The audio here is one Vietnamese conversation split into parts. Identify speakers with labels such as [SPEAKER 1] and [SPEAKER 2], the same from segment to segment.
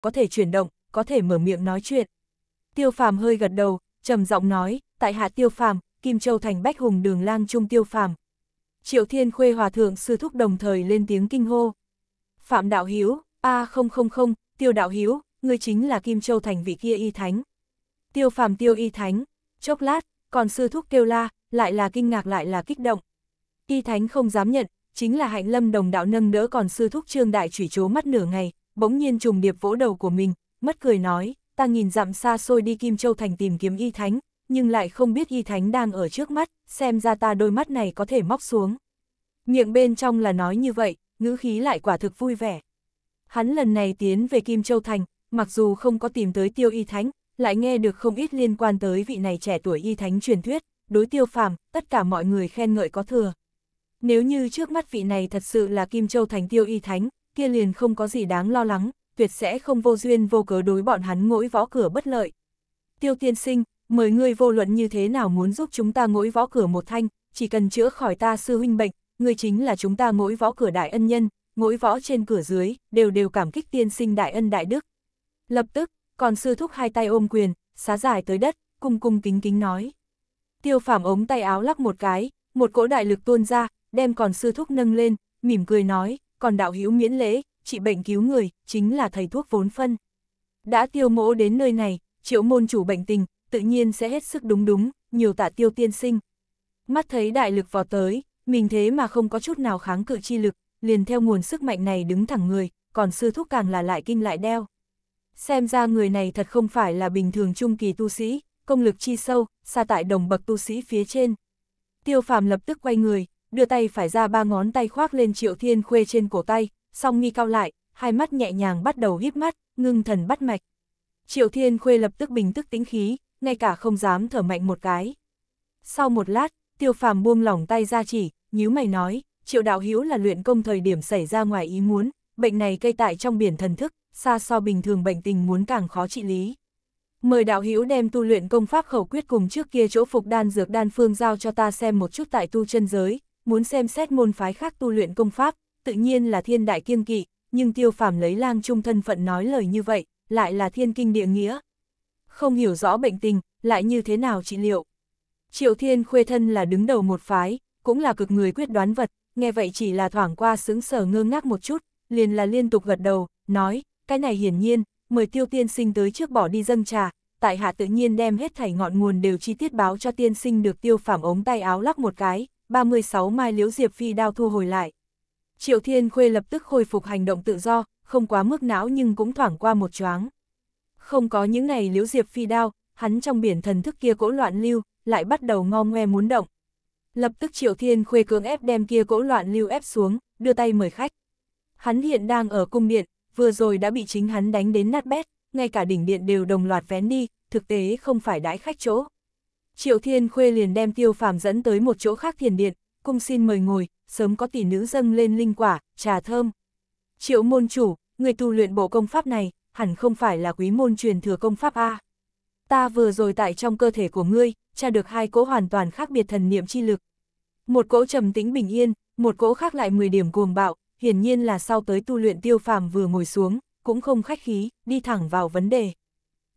[SPEAKER 1] có thể chuyển động, có thể mở miệng nói chuyện. Tiêu phàm hơi gật đầu, trầm giọng nói, tại hạ tiêu phàm, Kim Châu thành bách hùng đường lang trung tiêu phàm. Triệu Thiên Khuê Hòa Thượng Sư Thúc đồng thời lên tiếng kinh hô. Phạm Đạo Hiếu, a không không không, Tiêu Đạo Hiếu, ngươi chính là Kim Châu thành vị kia y thánh. Tiêu phàm tiêu y thánh, chốc lát, còn Sư Thúc kêu la, lại là kinh ngạc lại là kích động. Y thánh không dám nhận, chính là hạnh lâm đồng đạo nâng đỡ còn Sư Thúc Trương Đại chủy chố mắt nửa ngày, bỗng nhiên trùng điệp vỗ đầu của mình, mất cười nói, ta nhìn dặm xa xôi đi Kim Châu Thành tìm kiếm y thánh, nhưng lại không biết y thánh đang ở trước mắt, xem ra ta đôi mắt này có thể móc xuống. Miệng bên trong là nói như vậy, ngữ khí lại quả thực vui vẻ. Hắn lần này tiến về Kim Châu Thành, mặc dù không có tìm tới tiêu y thánh, lại nghe được không ít liên quan tới vị này trẻ tuổi y thánh truyền thuyết, đối tiêu phàm, tất cả mọi người khen ngợi có thừa. Nếu như trước mắt vị này thật sự là Kim Châu Thành tiêu y thánh, kia liền không có gì đáng lo lắng, tuyệt sẽ không vô duyên vô cớ đối bọn hắn ngỗi võ cửa bất lợi. Tiêu tiên sinh, mời ngươi vô luận như thế nào muốn giúp chúng ta ngỗi võ cửa một thanh, chỉ cần chữa khỏi ta sư huynh bệnh, ngươi chính là chúng ta ngỗi võ cửa đại ân nhân, ngỗi võ trên cửa dưới, đều đều cảm kích tiên sinh đại ân đại đức. Lập tức, còn sư thúc hai tay ôm quyền, xá dài tới đất, cung cung kính kính nói. Tiêu phảm ống tay áo lắc một cái, một cỗ đại lực tuôn ra, đem còn sư thúc nâng lên, mỉm cười nói, còn đạo hữu miễn lễ, trị bệnh cứu người, chính là thầy thuốc vốn phân. Đã tiêu mỗ đến nơi này, triệu môn chủ bệnh tình, tự nhiên sẽ hết sức đúng đúng, nhiều tạ tiêu tiên sinh. Mắt thấy đại lực vào tới, mình thế mà không có chút nào kháng cự chi lực, liền theo nguồn sức mạnh này đứng thẳng người, còn sư thúc càng là lại kinh lại đeo. Xem ra người này thật không phải là bình thường trung kỳ tu sĩ, công lực chi sâu, xa tại đồng bậc tu sĩ phía trên. Tiêu phàm lập tức quay người, đưa tay phải ra ba ngón tay khoác lên triệu thiên khuê trên cổ tay, song nghi cao lại, hai mắt nhẹ nhàng bắt đầu hít mắt, ngưng thần bắt mạch. Triệu thiên khuê lập tức bình tức tĩnh khí, ngay cả không dám thở mạnh một cái. Sau một lát, tiêu phàm buông lỏng tay ra chỉ, nhíu mày nói, triệu đạo hữu là luyện công thời điểm xảy ra ngoài ý muốn, bệnh này cây tại trong biển thần thức, xa so bình thường bệnh tình muốn càng khó trị lý. Mời đạo hữu đem tu luyện công pháp khẩu quyết cùng trước kia chỗ phục đan dược đan phương giao cho ta xem một chút tại tu chân giới, muốn xem xét môn phái khác tu luyện công pháp, tự nhiên là thiên đại kiêng kỵ, nhưng tiêu phàm lấy lang trung thân phận nói lời như vậy, lại là thiên kinh địa nghĩa. Không hiểu rõ bệnh tình, lại như thế nào trị liệu. Triệu thiên khuê thân là đứng đầu một phái, cũng là cực người quyết đoán vật, nghe vậy chỉ là thoảng qua sướng sở ngơ ngác một chút, liền là liên tục gật đầu, nói, cái này hiển nhiên, mời tiêu tiên sinh tới trước bỏ đi dâng trà, tại hạ tự nhiên đem hết thảy ngọn nguồn đều chi tiết báo cho tiên sinh được tiêu phàm ống tay áo lắc một cái, 36 mai liễu diệp phi đao thu hồi lại. Triệu Thiên Khuê lập tức khôi phục hành động tự do, không quá mức não nhưng cũng thoảng qua một choáng. Không có những này liễu diệp phi đao, hắn trong biển thần thức kia cỗ loạn lưu, lại bắt đầu ngom ngoe muốn động. Lập tức Triệu Thiên Khuê cưỡng ép đem kia cỗ loạn lưu ép xuống, đưa tay mời khách. Hắn hiện đang ở cung điện, vừa rồi đã bị chính hắn đánh đến nát bét, ngay cả đỉnh điện đều đồng loạt vén đi, thực tế không phải đãi khách chỗ. Triệu Thiên Khuê liền đem tiêu phàm dẫn tới một chỗ khác thiền điện, cung xin mời ngồi, sớm có tỷ nữ dâng lên linh quả, trà thơm. Triệu môn chủ, người tu luyện bộ công pháp này, hẳn không phải là quý môn truyền thừa công pháp A. Ta vừa rồi tại trong cơ thể của ngươi, tra được hai cỗ hoàn toàn khác biệt thần niệm chi lực. Một cỗ trầm tĩnh bình yên, một cỗ khác lại 10 điểm cuồng bạo, hiển nhiên là sau tới tu luyện tiêu phàm vừa ngồi xuống, cũng không khách khí, đi thẳng vào vấn đề.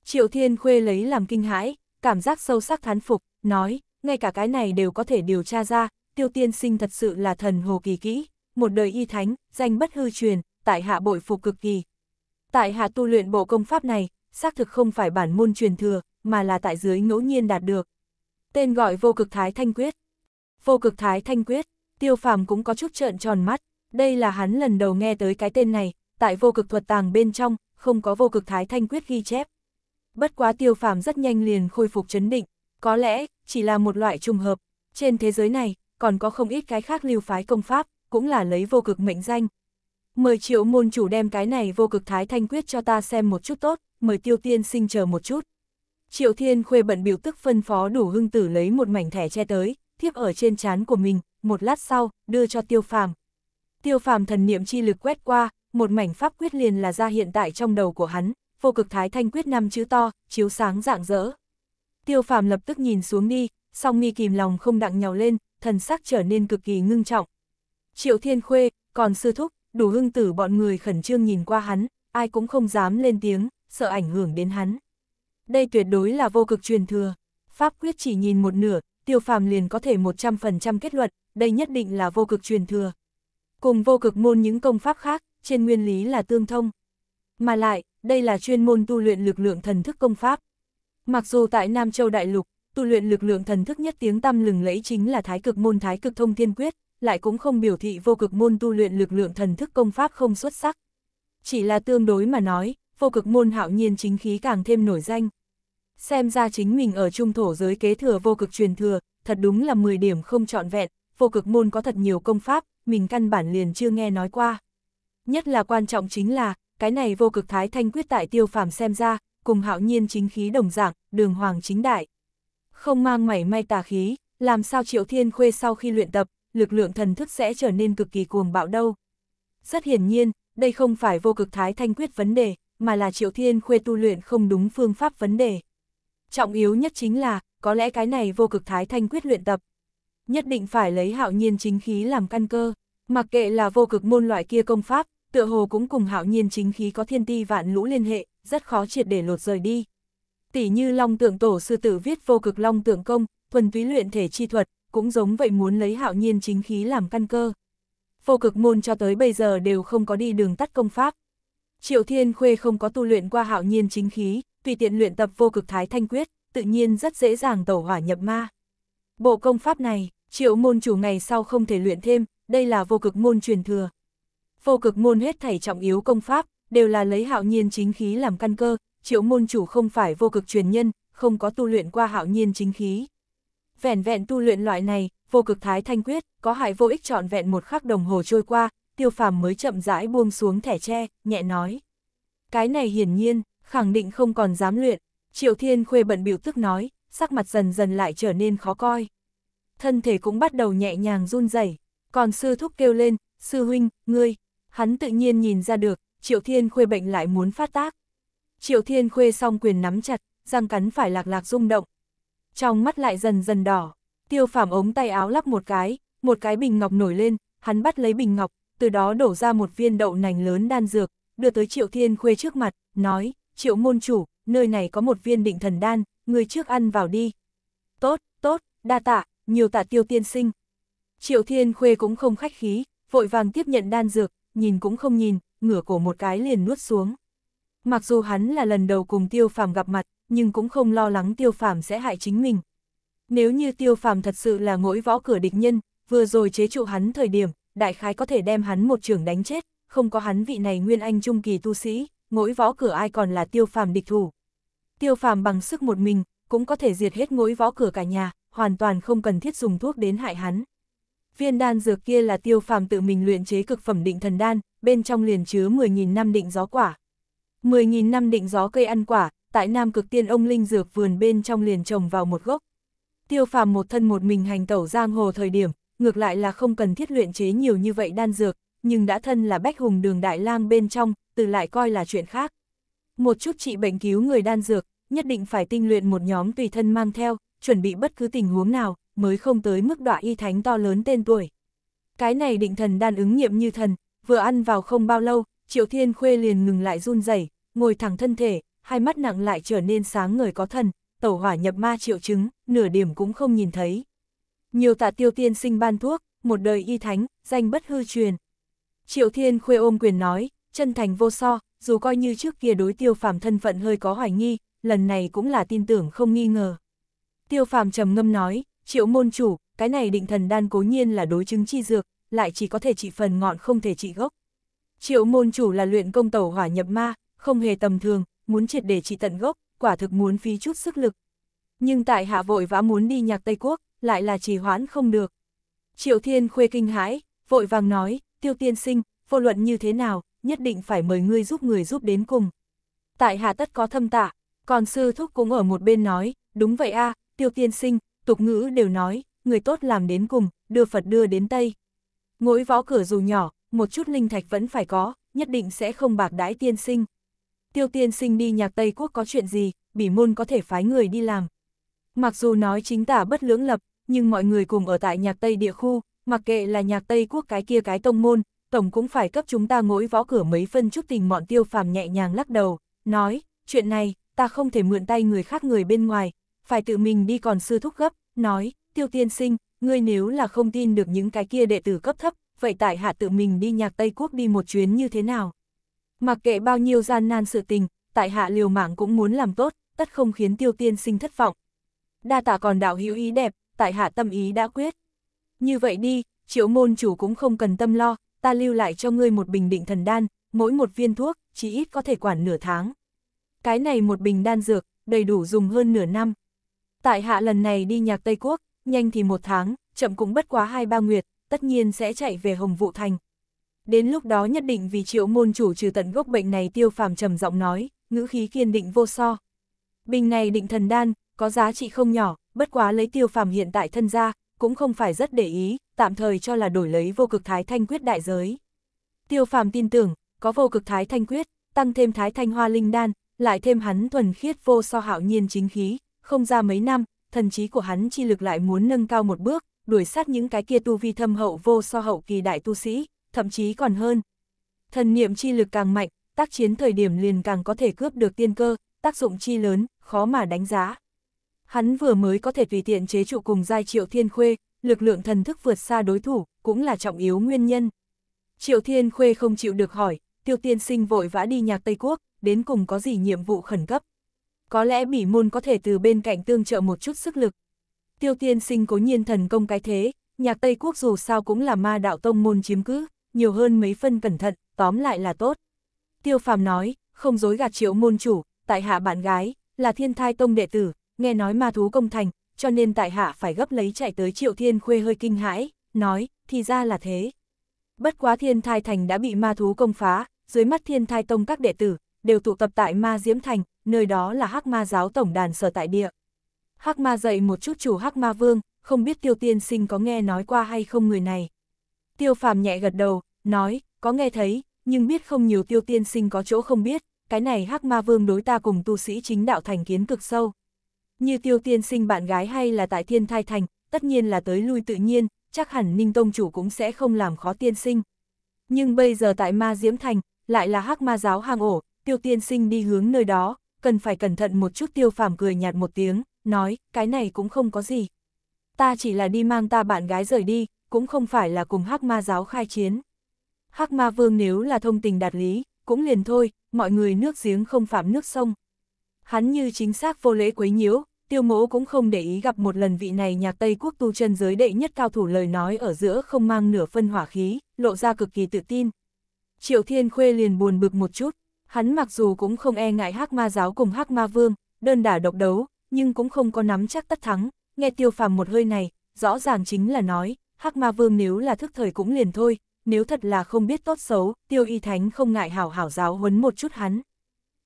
[SPEAKER 1] Triệu Thiên Khuê lấy làm kinh hãi, cảm giác sâu sắc thán phục, nói, ngay cả cái này đều có thể điều tra ra, tiêu tiên sinh thật sự là thần hồ kỳ kỹ, một đời y thánh, danh bất hư truyền, tại hạ bội phục cực kỳ. Tại hạ tu luyện bộ công pháp này, xác thực không phải bản môn truyền thừa, mà là tại dưới ngẫu nhiên đạt được. Tên gọi vô cực thái thanh quyết. Vô cực thái thanh quyết, tiêu phàm cũng có chút trợn tròn mắt, đây là hắn lần đầu nghe tới cái tên này, tại vô cực thuật tàng bên trong, không có vô cực thái thanh quyết ghi chép. Bất quá tiêu phàm rất nhanh liền khôi phục chấn định, có lẽ chỉ là một loại trùng hợp. Trên thế giới này, còn có không ít cái khác lưu phái công pháp, cũng là lấy vô cực mệnh danh. Mời triệu môn chủ đem cái này vô cực thái thanh quyết cho ta xem một chút tốt, mời tiêu tiên sinh chờ một chút. Triệu thiên khuê bận biểu tức phân phó đủ hưng tử lấy một mảnh thẻ che tới, thiếp ở trên trán của mình, một lát sau, đưa cho tiêu phàm. Tiêu phàm thần niệm chi lực quét qua, một mảnh pháp quyết liền là ra hiện tại trong đầu của hắn vô cực thái thanh quyết năm chữ to, chiếu sáng rạng rỡ. Tiêu phàm lập tức nhìn xuống đi, song mi kìm lòng không đặng nhào lên, thần sắc trở nên cực kỳ ngưng trọng. Triệu thiên khuê, còn sư thúc, đủ hưng tử bọn người khẩn trương nhìn qua hắn, ai cũng không dám lên tiếng, sợ ảnh hưởng đến hắn. Đây tuyệt đối là vô cực truyền thừa. Pháp quyết chỉ nhìn một nửa, tiêu phàm liền có thể 100% kết luận, đây nhất định là vô cực truyền thừa. Cùng vô cực môn những công pháp khác, trên nguyên lý là tương thông. Mà lại, đây là chuyên môn tu luyện lực lượng thần thức công pháp. Mặc dù tại Nam Châu Đại Lục, tu luyện lực lượng thần thức nhất tiếng tăm lừng lẫy chính là thái cực môn thái cực thông thiên quyết, lại cũng không biểu thị vô cực môn tu luyện lực lượng thần thức công pháp không xuất sắc. Chỉ là tương đối mà nói, vô cực môn hạo nhiên chính khí càng thêm nổi danh. Xem ra chính mình ở trung thổ giới kế thừa vô cực truyền thừa, thật đúng là 10 điểm không trọn vẹn, vô cực môn có thật nhiều công pháp, mình căn bản liền chưa nghe nói qua. Nhất là quan trọng chính là, cái này vô cực thái thanh quyết tại tiêu phàm xem ra, cùng hạo nhiên chính khí đồng dạng, đường hoàng chính đại. Không mang mảy may tà khí, làm sao Triệu Thiên Khuê sau khi luyện tập, lực lượng thần thức sẽ trở nên cực kỳ cuồng bạo đâu. Rất hiển nhiên, đây không phải vô cực thái thanh quyết vấn đề, mà là Triệu Thiên Khuê tu luyện không đúng phương pháp vấn đề. Trọng yếu nhất chính là, có lẽ cái này vô cực thái thanh quyết luyện tập. Nhất định phải lấy hạo nhiên chính khí làm căn cơ, mặc kệ là vô cực môn loại kia công pháp, tựa hồ cũng cùng hạo nhiên chính khí có thiên ti vạn lũ liên hệ, rất khó triệt để lột rời đi. Tỷ như long tượng tổ sư tử viết vô cực long tượng công, thuần túy luyện thể chi thuật, cũng giống vậy muốn lấy hạo nhiên chính khí làm căn cơ. Vô cực môn cho tới bây giờ đều không có đi đường tắt công pháp. Triệu Thiên Khuê không có tu luyện qua hạo nhiên chính khí, tùy tiện luyện tập vô cực thái thanh quyết, tự nhiên rất dễ dàng tẩu hỏa nhập ma. Bộ công pháp này, triệu môn chủ ngày sau không thể luyện thêm, đây là vô cực môn truyền thừa, vô cực môn huyết thảy trọng yếu công pháp, đều là lấy hạo nhiên chính khí làm căn cơ, triệu môn chủ không phải vô cực truyền nhân, không có tu luyện qua hạo nhiên chính khí. Vẻn vẹn tu luyện loại này, vô cực thái thanh quyết, có hại vô ích trọn vẹn một khắc đồng hồ trôi qua, tiêu phàm mới chậm rãi buông xuống thẻ tre, nhẹ nói. Cái này hiển nhiên, khẳng định không còn dám luyện, triệu thiên khuê bận biểu tức nói, sắc mặt dần dần lại trở nên khó coi. Thân thể cũng bắt đầu nhẹ nhàng run rẩy còn sư thúc kêu lên, sư huynh, ngươi, Hắn tự nhiên nhìn ra được, Triệu Thiên Khuê bệnh lại muốn phát tác. Triệu Thiên Khuê song quyền nắm chặt, răng cắn phải lạc lạc rung động. Trong mắt lại dần dần đỏ, tiêu phàm ống tay áo lắp một cái, một cái bình ngọc nổi lên, hắn bắt lấy bình ngọc, từ đó đổ ra một viên đậu nành lớn đan dược, đưa tới Triệu Thiên Khuê trước mặt, nói, Triệu môn chủ, nơi này có một viên định thần đan, người trước ăn vào đi. Tốt, tốt, đa tạ, nhiều tạ tiêu tiên sinh. Triệu Thiên Khuê cũng không khách khí, vội vàng tiếp nhận đan dược, nhìn cũng không nhìn, ngửa cổ một cái liền nuốt xuống. Mặc dù hắn là lần đầu cùng tiêu phàm gặp mặt, nhưng cũng không lo lắng tiêu phàm sẽ hại chính mình. Nếu như tiêu phàm thật sự là ngỗi võ cửa địch nhân, vừa rồi chế trụ hắn thời điểm, đại khái có thể đem hắn một trường đánh chết, không có hắn vị này nguyên anh trung kỳ tu sĩ, ngỗi võ cửa ai còn là tiêu phàm địch thủ. Tiêu phàm bằng sức một mình, cũng có thể diệt hết ngỗi võ cửa cả nhà, hoàn toàn không cần thiết dùng thuốc đến hại hắn viên đan dược kia là tiêu phàm tự mình luyện chế cực phẩm định thần đan, bên trong liền chứa 10.000 năm định gió quả. 10.000 năm định gió cây ăn quả, tại Nam Cực Tiên ông Linh Dược vườn bên trong liền trồng vào một gốc. Tiêu phàm một thân một mình hành tẩu giang hồ thời điểm, ngược lại là không cần thiết luyện chế nhiều như vậy đan dược, nhưng đã thân là bách hùng đường đại lang bên trong, từ lại coi là chuyện khác. Một chút trị bệnh cứu người đan dược, nhất định phải tinh luyện một nhóm tùy thân mang theo, chuẩn bị bất cứ tình huống nào, mới không tới mức đọa y thánh to lớn tên tuổi. Cái này định thần đan ứng nghiệm như thần, vừa ăn vào không bao lâu, Triệu Thiên Khuê liền ngừng lại run rẩy, ngồi thẳng thân thể, hai mắt nặng lại trở nên sáng người có thần, tẩu hỏa nhập ma triệu chứng, nửa điểm cũng không nhìn thấy. Nhiều tạ tiêu tiên sinh ban thuốc, một đời y thánh, danh bất hư truyền. Triệu Thiên Khuê ôm quyền nói, chân thành vô so, dù coi như trước kia đối tiêu phàm thân phận hơi có hoài nghi, lần này cũng là tin tưởng không nghi ngờ. Tiêu phàm trầm ngâm nói, Triệu môn chủ, cái này định thần đan cố nhiên là đối chứng chi dược, lại chỉ có thể trị phần ngọn không thể trị gốc. Triệu môn chủ là luyện công tẩu hỏa nhập ma, không hề tầm thường, muốn triệt để trị tận gốc, quả thực muốn phí chút sức lực. Nhưng tại hạ vội vã muốn đi nhạc Tây Quốc, lại là trì hoãn không được. Triệu thiên khuê kinh hãi, vội vàng nói, tiêu tiên sinh, vô luận như thế nào, nhất định phải mời ngươi giúp người giúp đến cùng. Tại hạ tất có thâm tạ, còn sư thúc cũng ở một bên nói, đúng vậy a tiêu tiên sinh, tục ngữ đều nói, người tốt làm đến cùng, đưa Phật đưa đến Tây. Ngỗi võ cửa dù nhỏ, một chút linh thạch vẫn phải có, nhất định sẽ không bạc đãi tiên sinh. Tiêu tiên sinh đi nhạc Tây Quốc có chuyện gì, bỉ môn có thể phái người đi làm. Mặc dù nói chính tả bất lưỡng lập, nhưng mọi người cùng ở tại nhạc Tây địa khu, mặc kệ là nhạc Tây Quốc cái kia cái tông môn, tổng cũng phải cấp chúng ta ngỗi võ cửa mấy phân chút tình mọn tiêu phàm nhẹ nhàng lắc đầu, nói, chuyện này, ta không thể mượn tay người khác người bên ngoài, phải tự mình đi còn sư thúc gấp, nói, tiêu tiên sinh, ngươi nếu là không tin được những cái kia đệ tử cấp thấp, vậy tại hạ tự mình đi nhạc Tây Quốc đi một chuyến như thế nào? Mặc kệ bao nhiêu gian nan sự tình, tại hạ liều mạng cũng muốn làm tốt, tất không khiến tiêu tiên sinh thất vọng. Đa tạ còn đạo hữu ý đẹp, tại hạ tâm ý đã quyết. Như vậy đi, triệu môn chủ cũng không cần tâm lo, ta lưu lại cho ngươi một bình định thần đan, mỗi một viên thuốc, chỉ ít có thể quản nửa tháng. Cái này một bình đan dược, đầy đủ dùng hơn nửa năm. Tại hạ lần này đi nhạc Tây Quốc, nhanh thì một tháng, chậm cũng bất quá hai ba nguyệt, tất nhiên sẽ chạy về Hồng Vũ Thành. Đến lúc đó nhất định vì triệu môn chủ trừ tận gốc bệnh này tiêu phàm trầm giọng nói, ngữ khí kiên định vô so. Bình này định thần đan, có giá trị không nhỏ, bất quá lấy tiêu phàm hiện tại thân ra, cũng không phải rất để ý, tạm thời cho là đổi lấy vô cực thái thanh quyết đại giới. Tiêu phàm tin tưởng, có vô cực thái thanh quyết, tăng thêm thái thanh hoa linh đan, lại thêm hắn thuần khiết vô so hạo nhiên chính khí, không ra mấy năm, thần trí của hắn chi lực lại muốn nâng cao một bước, đuổi sát những cái kia tu vi thâm hậu vô so hậu kỳ đại tu sĩ, thậm chí còn hơn. Thần niệm chi lực càng mạnh, tác chiến thời điểm liền càng có thể cướp được tiên cơ, tác dụng chi lớn, khó mà đánh giá. Hắn vừa mới có thể tùy tiện chế trụ cùng giai Triệu Thiên Khuê, lực lượng thần thức vượt xa đối thủ, cũng là trọng yếu nguyên nhân. Triệu Thiên Khuê không chịu được hỏi, Tiêu Tiên Sinh vội vã đi nhạc Tây Quốc, đến cùng có gì nhiệm vụ khẩn cấp có lẽ bỉ môn có thể từ bên cạnh tương trợ một chút sức lực. Tiêu tiên sinh cố nhiên thần công cái thế, nhạc Tây Quốc dù sao cũng là ma đạo tông môn chiếm cứ, nhiều hơn mấy phân cẩn thận, tóm lại là tốt. Tiêu phàm nói, không dối gạt triệu môn chủ, tại hạ bạn gái, là thiên thai tông đệ tử, nghe nói ma thú công thành, cho nên tại hạ phải gấp lấy chạy tới triệu thiên khuê hơi kinh hãi, nói, thì ra là thế. Bất quá thiên thai thành đã bị ma thú công phá, dưới mắt thiên thai tông các đệ tử, đều tụ tập tại ma diễm thành, nơi đó là Hắc Ma giáo tổng đàn sở tại địa. Hắc Ma dạy một chút chủ Hắc Ma Vương, không biết Tiêu Tiên Sinh có nghe nói qua hay không người này. Tiêu Phàm nhẹ gật đầu, nói, có nghe thấy, nhưng biết không nhiều Tiêu Tiên Sinh có chỗ không biết, cái này Hắc Ma Vương đối ta cùng tu sĩ chính đạo thành kiến cực sâu. Như Tiêu Tiên Sinh bạn gái hay là tại Thiên Thai Thành, tất nhiên là tới lui tự nhiên, chắc hẳn Ninh Tông chủ cũng sẽ không làm khó Tiên Sinh. Nhưng bây giờ tại Ma Diễm Thành, lại là Hắc Ma giáo hang ổ, Tiêu Tiên Sinh đi hướng nơi đó, cần phải cẩn thận một chút tiêu phàm cười nhạt một tiếng, nói, cái này cũng không có gì. Ta chỉ là đi mang ta bạn gái rời đi, cũng không phải là cùng hắc ma giáo khai chiến. Hắc ma vương nếu là thông tình đạt lý, cũng liền thôi, mọi người nước giếng không phạm nước sông. Hắn như chính xác vô lễ quấy nhiễu, tiêu mỗ cũng không để ý gặp một lần vị này nhạc Tây quốc tu chân giới đệ nhất cao thủ lời nói ở giữa không mang nửa phân hỏa khí, lộ ra cực kỳ tự tin. Triệu Thiên Khuê liền buồn bực một chút, Hắn mặc dù cũng không e ngại hắc ma giáo cùng hắc ma vương, đơn đả độc đấu, nhưng cũng không có nắm chắc tất thắng, nghe tiêu phàm một hơi này, rõ ràng chính là nói, hắc ma vương nếu là thức thời cũng liền thôi, nếu thật là không biết tốt xấu, tiêu y thánh không ngại hảo hảo giáo huấn một chút hắn.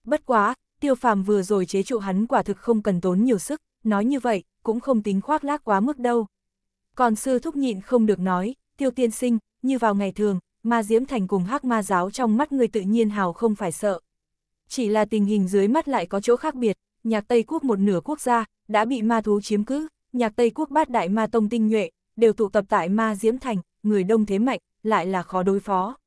[SPEAKER 1] Bất quá, tiêu phàm vừa rồi chế trụ hắn quả thực không cần tốn nhiều sức, nói như vậy, cũng không tính khoác lác quá mức đâu. Còn sư thúc nhịn không được nói, tiêu tiên sinh, như vào ngày thường, ma diễm thành cùng hắc ma giáo trong mắt người tự nhiên hào không phải sợ. Chỉ là tình hình dưới mắt lại có chỗ khác biệt, nhạc Tây Quốc một nửa quốc gia, đã bị ma thú chiếm cứ, nhạc Tây Quốc bát đại ma tông tinh nhuệ, đều tụ tập tại ma diễm thành, người đông thế mạnh, lại là khó đối phó.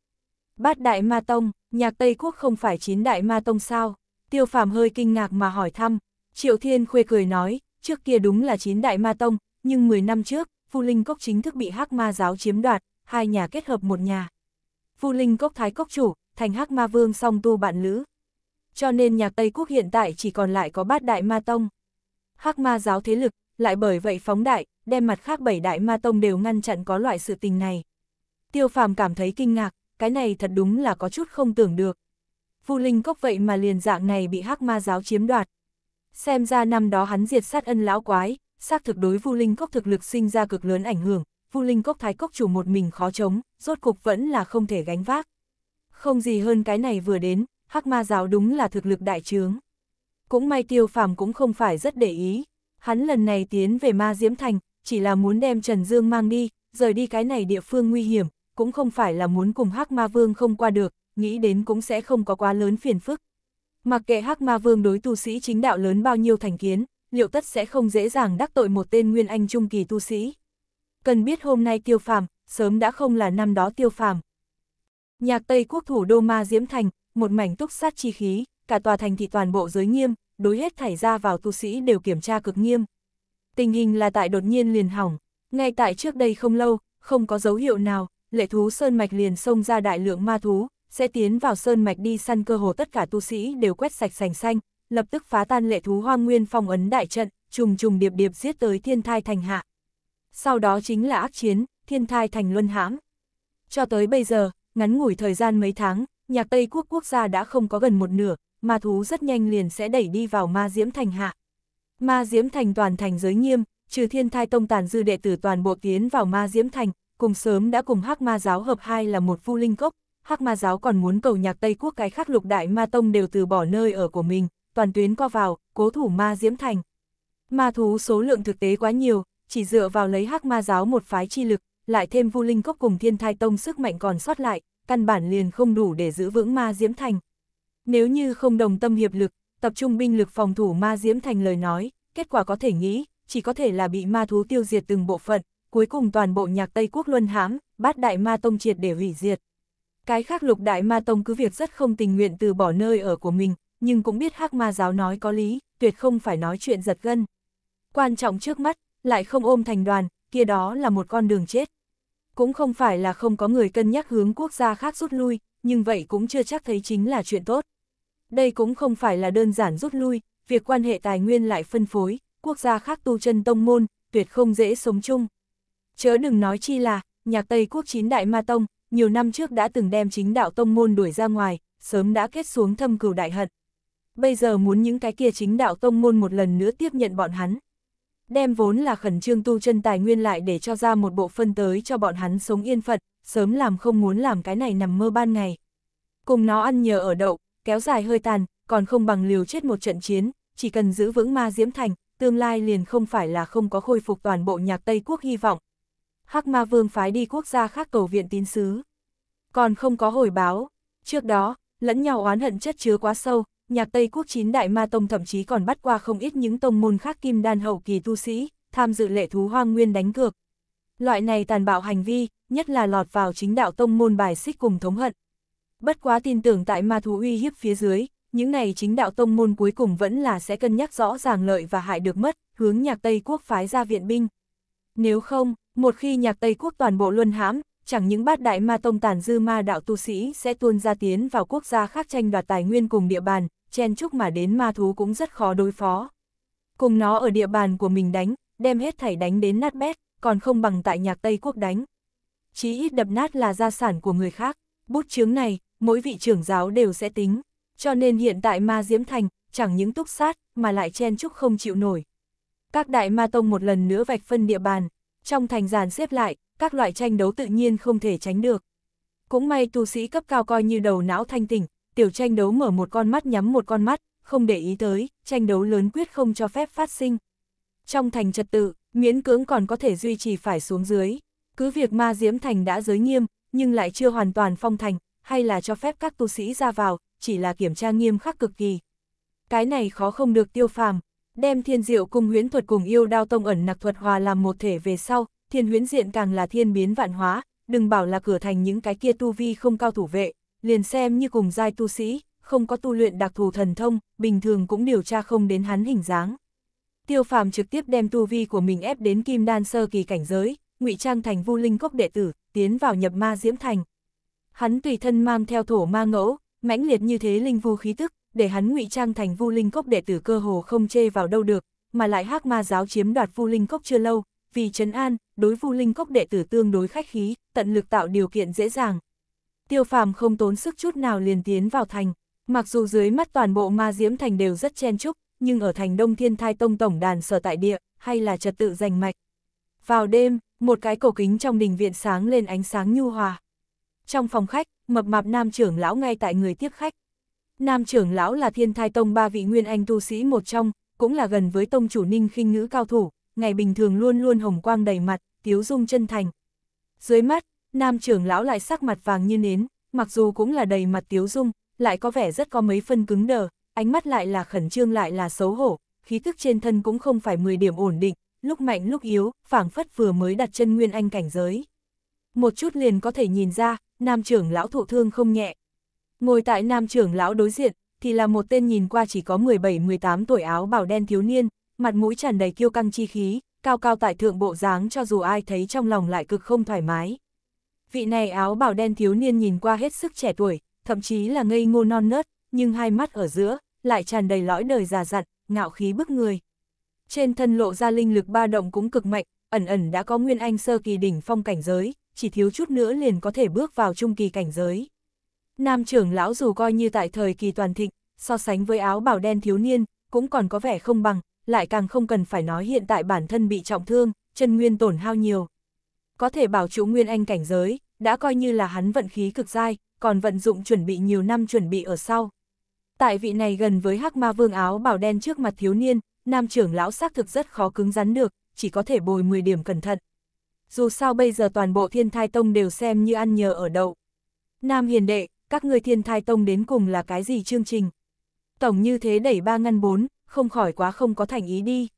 [SPEAKER 1] Bát đại ma tông, nhạc Tây Quốc không phải chín đại ma tông sao, tiêu phàm hơi kinh ngạc mà hỏi thăm, triệu thiên khuê cười nói, trước kia đúng là chín đại ma tông, nhưng 10 năm trước, Phu Linh Cốc chính thức bị hắc ma giáo chiếm đoạt, hai nhà kết hợp một nhà. Vu Linh Cốc Thái Cốc Chủ, thành Hắc Ma Vương song tu bạn lữ. Cho nên nhạc Tây Quốc hiện tại chỉ còn lại có bát đại ma tông. Hắc ma giáo thế lực, lại bởi vậy phóng đại, đem mặt khác bảy đại ma tông đều ngăn chặn có loại sự tình này. Tiêu phàm cảm thấy kinh ngạc, cái này thật đúng là có chút không tưởng được. Vu Linh Cốc vậy mà liền dạng này bị hắc ma giáo chiếm đoạt. Xem ra năm đó hắn diệt sát ân lão quái, xác thực đối Vu Linh Cốc thực lực sinh ra cực lớn ảnh hưởng, Vu Linh Cốc Thái Cốc chủ một mình khó chống, rốt cục vẫn là không thể gánh vác. Không gì hơn cái này vừa đến, Hắc Ma giáo đúng là thực lực đại trướng. Cũng may Tiêu Phàm cũng không phải rất để ý, hắn lần này tiến về Ma Diễm Thành, chỉ là muốn đem Trần Dương mang đi, rời đi cái này địa phương nguy hiểm, cũng không phải là muốn cùng Hắc Ma Vương không qua được, nghĩ đến cũng sẽ không có quá lớn phiền phức. Mặc kệ Hắc Ma Vương đối tu sĩ chính đạo lớn bao nhiêu thành kiến, liệu tất sẽ không dễ dàng đắc tội một tên nguyên anh trung kỳ tu sĩ cần biết hôm nay tiêu phàm, sớm đã không là năm đó tiêu phàm. Nhạc Tây quốc thủ đô Ma Diễm Thành, một mảnh túc sát chi khí, cả tòa thành thị toàn bộ giới nghiêm, đối hết thảy ra vào tu sĩ đều kiểm tra cực nghiêm. Tình hình là tại đột nhiên liền hỏng, ngay tại trước đây không lâu, không có dấu hiệu nào, lệ thú sơn mạch liền xông ra đại lượng ma thú, sẽ tiến vào sơn mạch đi săn cơ hồ tất cả tu sĩ đều quét sạch sành xanh, lập tức phá tan lệ thú hoang nguyên phong ấn đại trận, trùng trùng điệp điệp giết tới thiên thai thành hạ sau đó chính là ác chiến, thiên thai thành luân hãm. Cho tới bây giờ, ngắn ngủi thời gian mấy tháng, nhạc Tây Quốc quốc gia đã không có gần một nửa, ma thú rất nhanh liền sẽ đẩy đi vào ma diễm thành hạ. Ma diễm thành toàn thành giới nghiêm, trừ thiên thai tông tàn dư đệ tử toàn bộ tiến vào ma diễm thành, cùng sớm đã cùng hắc ma giáo hợp hai là một vu linh cốc, hắc ma giáo còn muốn cầu nhạc Tây Quốc cái khác lục đại ma tông đều từ bỏ nơi ở của mình, toàn tuyến co vào, cố thủ ma diễm thành. Ma thú số lượng thực tế quá nhiều, chỉ dựa vào lấy hắc ma giáo một phái chi lực, lại thêm vu linh cốc cùng thiên thai tông sức mạnh còn sót lại, căn bản liền không đủ để giữ vững ma diễm thành. Nếu như không đồng tâm hiệp lực, tập trung binh lực phòng thủ ma diễm thành lời nói, kết quả có thể nghĩ, chỉ có thể là bị ma thú tiêu diệt từng bộ phận, cuối cùng toàn bộ nhạc Tây Quốc luân hãm, bát đại ma tông triệt để hủy diệt. Cái khác lục đại ma tông cứ việc rất không tình nguyện từ bỏ nơi ở của mình, nhưng cũng biết hắc ma giáo nói có lý, tuyệt không phải nói chuyện giật gân. Quan trọng trước mắt, lại không ôm thành đoàn, kia đó là một con đường chết. Cũng không phải là không có người cân nhắc hướng quốc gia khác rút lui, nhưng vậy cũng chưa chắc thấy chính là chuyện tốt. Đây cũng không phải là đơn giản rút lui, việc quan hệ tài nguyên lại phân phối, quốc gia khác tu chân tông môn, tuyệt không dễ sống chung. Chớ đừng nói chi là, nhạc Tây quốc chín đại ma tông, nhiều năm trước đã từng đem chính đạo tông môn đuổi ra ngoài, sớm đã kết xuống thâm cừu đại hận. Bây giờ muốn những cái kia chính đạo tông môn một lần nữa tiếp nhận bọn hắn, đem vốn là khẩn trương tu chân tài nguyên lại để cho ra một bộ phân tới cho bọn hắn sống yên phận, sớm làm không muốn làm cái này nằm mơ ban ngày. Cùng nó ăn nhờ ở đậu, kéo dài hơi tàn, còn không bằng liều chết một trận chiến, chỉ cần giữ vững ma diễm thành, tương lai liền không phải là không có khôi phục toàn bộ nhạc Tây Quốc hy vọng. Hắc ma vương phái đi quốc gia khác cầu viện tín sứ. Còn không có hồi báo, trước đó, lẫn nhau oán hận chất chứa quá sâu, nhạc Tây Quốc chín đại ma tông thậm chí còn bắt qua không ít những tông môn khác kim đan hậu kỳ tu sĩ, tham dự lệ thú hoang nguyên đánh cược. Loại này tàn bạo hành vi, nhất là lọt vào chính đạo tông môn bài xích cùng thống hận. Bất quá tin tưởng tại ma thú uy hiếp phía dưới, những này chính đạo tông môn cuối cùng vẫn là sẽ cân nhắc rõ ràng lợi và hại được mất, hướng nhạc Tây Quốc phái ra viện binh. Nếu không, một khi nhạc Tây Quốc toàn bộ luân hãm, chẳng những bát đại ma tông tàn dư ma đạo tu sĩ sẽ tuôn ra tiến vào quốc gia khác tranh đoạt tài nguyên cùng địa bàn, chen chúc mà đến ma thú cũng rất khó đối phó. Cùng nó ở địa bàn của mình đánh, đem hết thảy đánh đến nát bét, còn không bằng tại nhạc Tây Quốc đánh. Chí ít đập nát là gia sản của người khác, bút chướng này, mỗi vị trưởng giáo đều sẽ tính. Cho nên hiện tại ma Diễm Thành, chẳng những túc sát, mà lại chen chúc không chịu nổi. Các đại ma tông một lần nữa vạch phân địa bàn, trong thành giàn xếp lại, các loại tranh đấu tự nhiên không thể tránh được. Cũng may tu sĩ cấp cao coi như đầu não thanh tỉnh, tiểu tranh đấu mở một con mắt nhắm một con mắt, không để ý tới, tranh đấu lớn quyết không cho phép phát sinh. Trong thành trật tự, miễn cưỡng còn có thể duy trì phải xuống dưới. Cứ việc ma diễm thành đã giới nghiêm, nhưng lại chưa hoàn toàn phong thành, hay là cho phép các tu sĩ ra vào, chỉ là kiểm tra nghiêm khắc cực kỳ. Cái này khó không được tiêu phàm, đem thiên diệu cùng huyễn thuật cùng yêu đao tông ẩn nặc thuật hòa làm một thể về sau, thiên huyễn diện càng là thiên biến vạn hóa, đừng bảo là cửa thành những cái kia tu vi không cao thủ vệ, liền xem như cùng giai tu sĩ, không có tu luyện đặc thù thần thông, bình thường cũng điều tra không đến hắn hình dáng. Tiêu phàm trực tiếp đem tu vi của mình ép đến kim đan sơ kỳ cảnh giới, ngụy trang thành vu linh cốc đệ tử, tiến vào nhập ma diễm thành. Hắn tùy thân mang theo thổ ma ngẫu, mãnh liệt như thế linh vu khí tức, để hắn ngụy trang thành vu linh cốc đệ tử cơ hồ không chê vào đâu được, mà lại hắc ma giáo chiếm đoạt vu linh cốc chưa lâu, vì trấn an, đối vu linh cốc đệ tử tương đối khách khí, tận lực tạo điều kiện dễ dàng, tiêu phàm không tốn sức chút nào liền tiến vào thành. Mặc dù dưới mắt toàn bộ ma diễm thành đều rất chen chúc, nhưng ở thành đông thiên thai tông tổng đàn sở tại địa, hay là trật tự giành mạch. Vào đêm, một cái cổ kính trong đình viện sáng lên ánh sáng nhu hòa. Trong phòng khách, mập mạp nam trưởng lão ngay tại người tiếp khách. Nam trưởng lão là thiên thai tông ba vị nguyên anh tu sĩ một trong, cũng là gần với tông chủ ninh khinh ngữ cao thủ, ngày bình thường luôn luôn hồng quang đầy mặt, tiếu dung chân thành. Dưới mắt, nam trưởng lão lại sắc mặt vàng như nến, mặc dù cũng là đầy mặt tiếu dung, lại có vẻ rất có mấy phân cứng đờ, ánh mắt lại là khẩn trương lại là xấu hổ, khí thức trên thân cũng không phải 10 điểm ổn định, lúc mạnh lúc yếu, phảng phất vừa mới đặt chân nguyên anh cảnh giới. Một chút liền có thể nhìn ra, nam trưởng lão thụ thương không nhẹ. Ngồi tại nam trưởng lão đối diện, thì là một tên nhìn qua chỉ có 17-18 tuổi áo bảo đen thiếu niên, mặt mũi tràn đầy kiêu căng chi khí, cao cao tại thượng bộ dáng cho dù ai thấy trong lòng lại cực không thoải mái. Vị này áo bảo đen thiếu niên nhìn qua hết sức trẻ tuổi, thậm chí là ngây ngô non nớt, nhưng hai mắt ở giữa, lại tràn đầy lõi đời già dặn, ngạo khí bức người. Trên thân lộ ra linh lực ba động cũng cực mạnh, ẩn ẩn đã có nguyên anh sơ kỳ đỉnh phong cảnh giới, chỉ thiếu chút nữa liền có thể bước vào trung kỳ cảnh giới. Nam trưởng lão dù coi như tại thời kỳ toàn thịnh, so sánh với áo bảo đen thiếu niên, cũng còn có vẻ không bằng, lại càng không cần phải nói hiện tại bản thân bị trọng thương, chân nguyên tổn hao nhiều có thể bảo trụ nguyên anh cảnh giới, đã coi như là hắn vận khí cực dai, còn vận dụng chuẩn bị nhiều năm chuẩn bị ở sau. Tại vị này gần với hắc ma vương áo bảo đen trước mặt thiếu niên, nam trưởng lão xác thực rất khó cứng rắn được, chỉ có thể bồi 10 điểm cẩn thận. Dù sao bây giờ toàn bộ thiên thai tông đều xem như ăn nhờ ở đậu. Nam hiền đệ, các ngươi thiên thai tông đến cùng là cái gì chương trình? Tổng như thế đẩy ba ngăn bốn, không khỏi quá không có thành ý đi.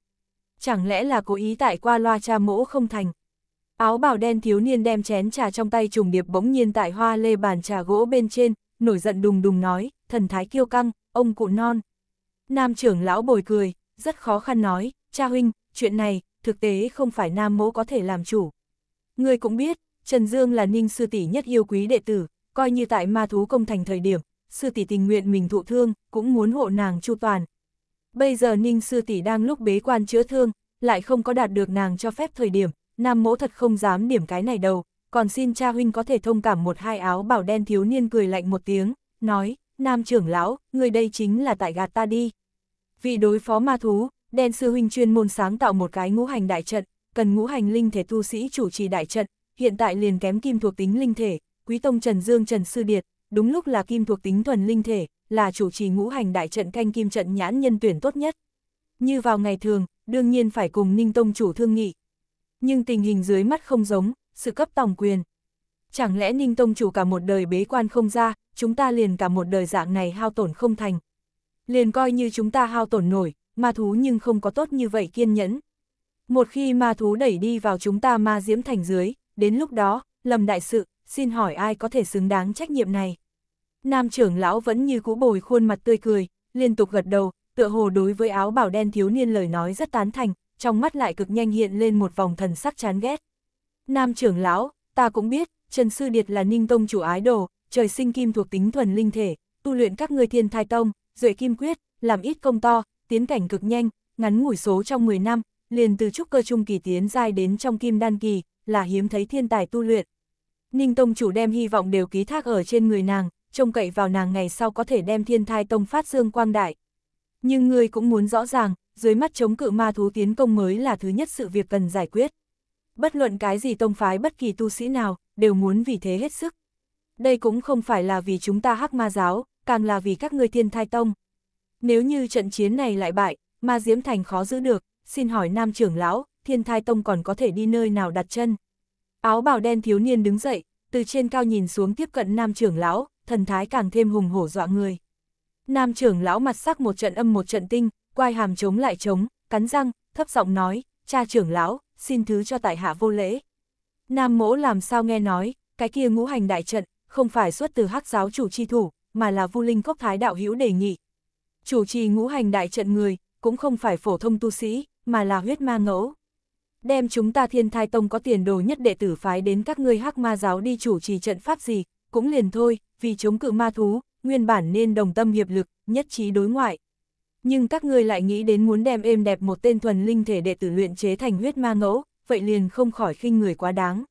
[SPEAKER 1] Chẳng lẽ là cố ý tại qua loa cha mỗ không thành? Áo bào đen thiếu niên đem chén trà trong tay trùng điệp bỗng nhiên tại hoa lê bàn trà gỗ bên trên, nổi giận đùng đùng nói, thần thái kiêu căng, ông cụ non. Nam trưởng lão bồi cười, rất khó khăn nói, cha huynh, chuyện này, thực tế không phải nam mẫu có thể làm chủ. Người cũng biết, Trần Dương là ninh sư tỷ nhất yêu quý đệ tử, coi như tại ma thú công thành thời điểm, sư tỷ tình nguyện mình thụ thương, cũng muốn hộ nàng chu toàn. Bây giờ ninh sư tỷ đang lúc bế quan chữa thương, lại không có đạt được nàng cho phép thời điểm, Nam mỗ thật không dám điểm cái này đầu, còn xin cha huynh có thể thông cảm một hai áo bảo đen thiếu niên cười lạnh một tiếng, nói, Nam trưởng lão, người đây chính là tại gạt ta đi. Vì đối phó ma thú, đen sư huynh chuyên môn sáng tạo một cái ngũ hành đại trận, cần ngũ hành linh thể tu sĩ chủ trì đại trận, hiện tại liền kém kim thuộc tính linh thể, quý tông Trần Dương Trần Sư Điệt, đúng lúc là kim thuộc tính thuần linh thể, là chủ trì ngũ hành đại trận canh kim trận nhãn nhân tuyển tốt nhất. Như vào ngày thường, đương nhiên phải cùng Ninh Tông chủ thương nghị, nhưng tình hình dưới mắt không giống, sự cấp tòng quyền. Chẳng lẽ Ninh Tông chủ cả một đời bế quan không ra, chúng ta liền cả một đời dạng này hao tổn không thành. Liền coi như chúng ta hao tổn nổi, ma thú nhưng không có tốt như vậy kiên nhẫn. Một khi ma thú đẩy đi vào chúng ta ma diễm thành dưới, đến lúc đó, lầm đại sự, xin hỏi ai có thể xứng đáng trách nhiệm này. Nam trưởng lão vẫn như cũ bồi khuôn mặt tươi cười, liên tục gật đầu, tựa hồ đối với áo bảo đen thiếu niên lời nói rất tán thành, trong mắt lại cực nhanh hiện lên một vòng thần sắc chán ghét. Nam trưởng lão, ta cũng biết, Trần Sư Điệt là ninh tông chủ ái đồ, trời sinh kim thuộc tính thuần linh thể, tu luyện các người thiên thai tông, duệ kim quyết, làm ít công to, tiến cảnh cực nhanh, ngắn ngủi số trong 10 năm, liền từ trúc cơ trung kỳ tiến giai đến trong kim đan kỳ, là hiếm thấy thiên tài tu luyện. Ninh Tông chủ đem hy vọng đều ký thác ở trên người nàng, trông cậy vào nàng ngày sau có thể đem thiên thai tông phát dương quang đại, nhưng ngươi cũng muốn rõ ràng, dưới mắt chống cự ma thú tiến công mới là thứ nhất sự việc cần giải quyết. Bất luận cái gì tông phái bất kỳ tu sĩ nào, đều muốn vì thế hết sức. Đây cũng không phải là vì chúng ta hắc ma giáo, càng là vì các ngươi thiên thai tông. Nếu như trận chiến này lại bại, ma diễm thành khó giữ được, xin hỏi nam trưởng lão, thiên thai tông còn có thể đi nơi nào đặt chân. Áo bào đen thiếu niên đứng dậy, từ trên cao nhìn xuống tiếp cận nam trưởng lão, thần thái càng thêm hùng hổ dọa người. Nam trưởng lão mặt sắc một trận âm một trận tinh, quai hàm chống lại chống, cắn răng, thấp giọng nói, cha trưởng lão, xin thứ cho tại hạ vô lễ. Nam mỗ làm sao nghe nói, cái kia ngũ hành đại trận, không phải xuất từ hắc giáo chủ chi thủ, mà là vu linh cốc thái đạo hữu đề nghị. Chủ trì ngũ hành đại trận người, cũng không phải phổ thông tu sĩ, mà là huyết ma ngẫu. Đem chúng ta thiên thai tông có tiền đồ nhất đệ tử phái đến các ngươi hắc ma giáo đi chủ trì trận pháp gì, cũng liền thôi, vì chống cự ma thú, nguyên bản nên đồng tâm hiệp lực, nhất trí đối ngoại. Nhưng các ngươi lại nghĩ đến muốn đem êm đẹp một tên thuần linh thể đệ tử luyện chế thành huyết ma ngẫu, vậy liền không khỏi khinh người quá đáng.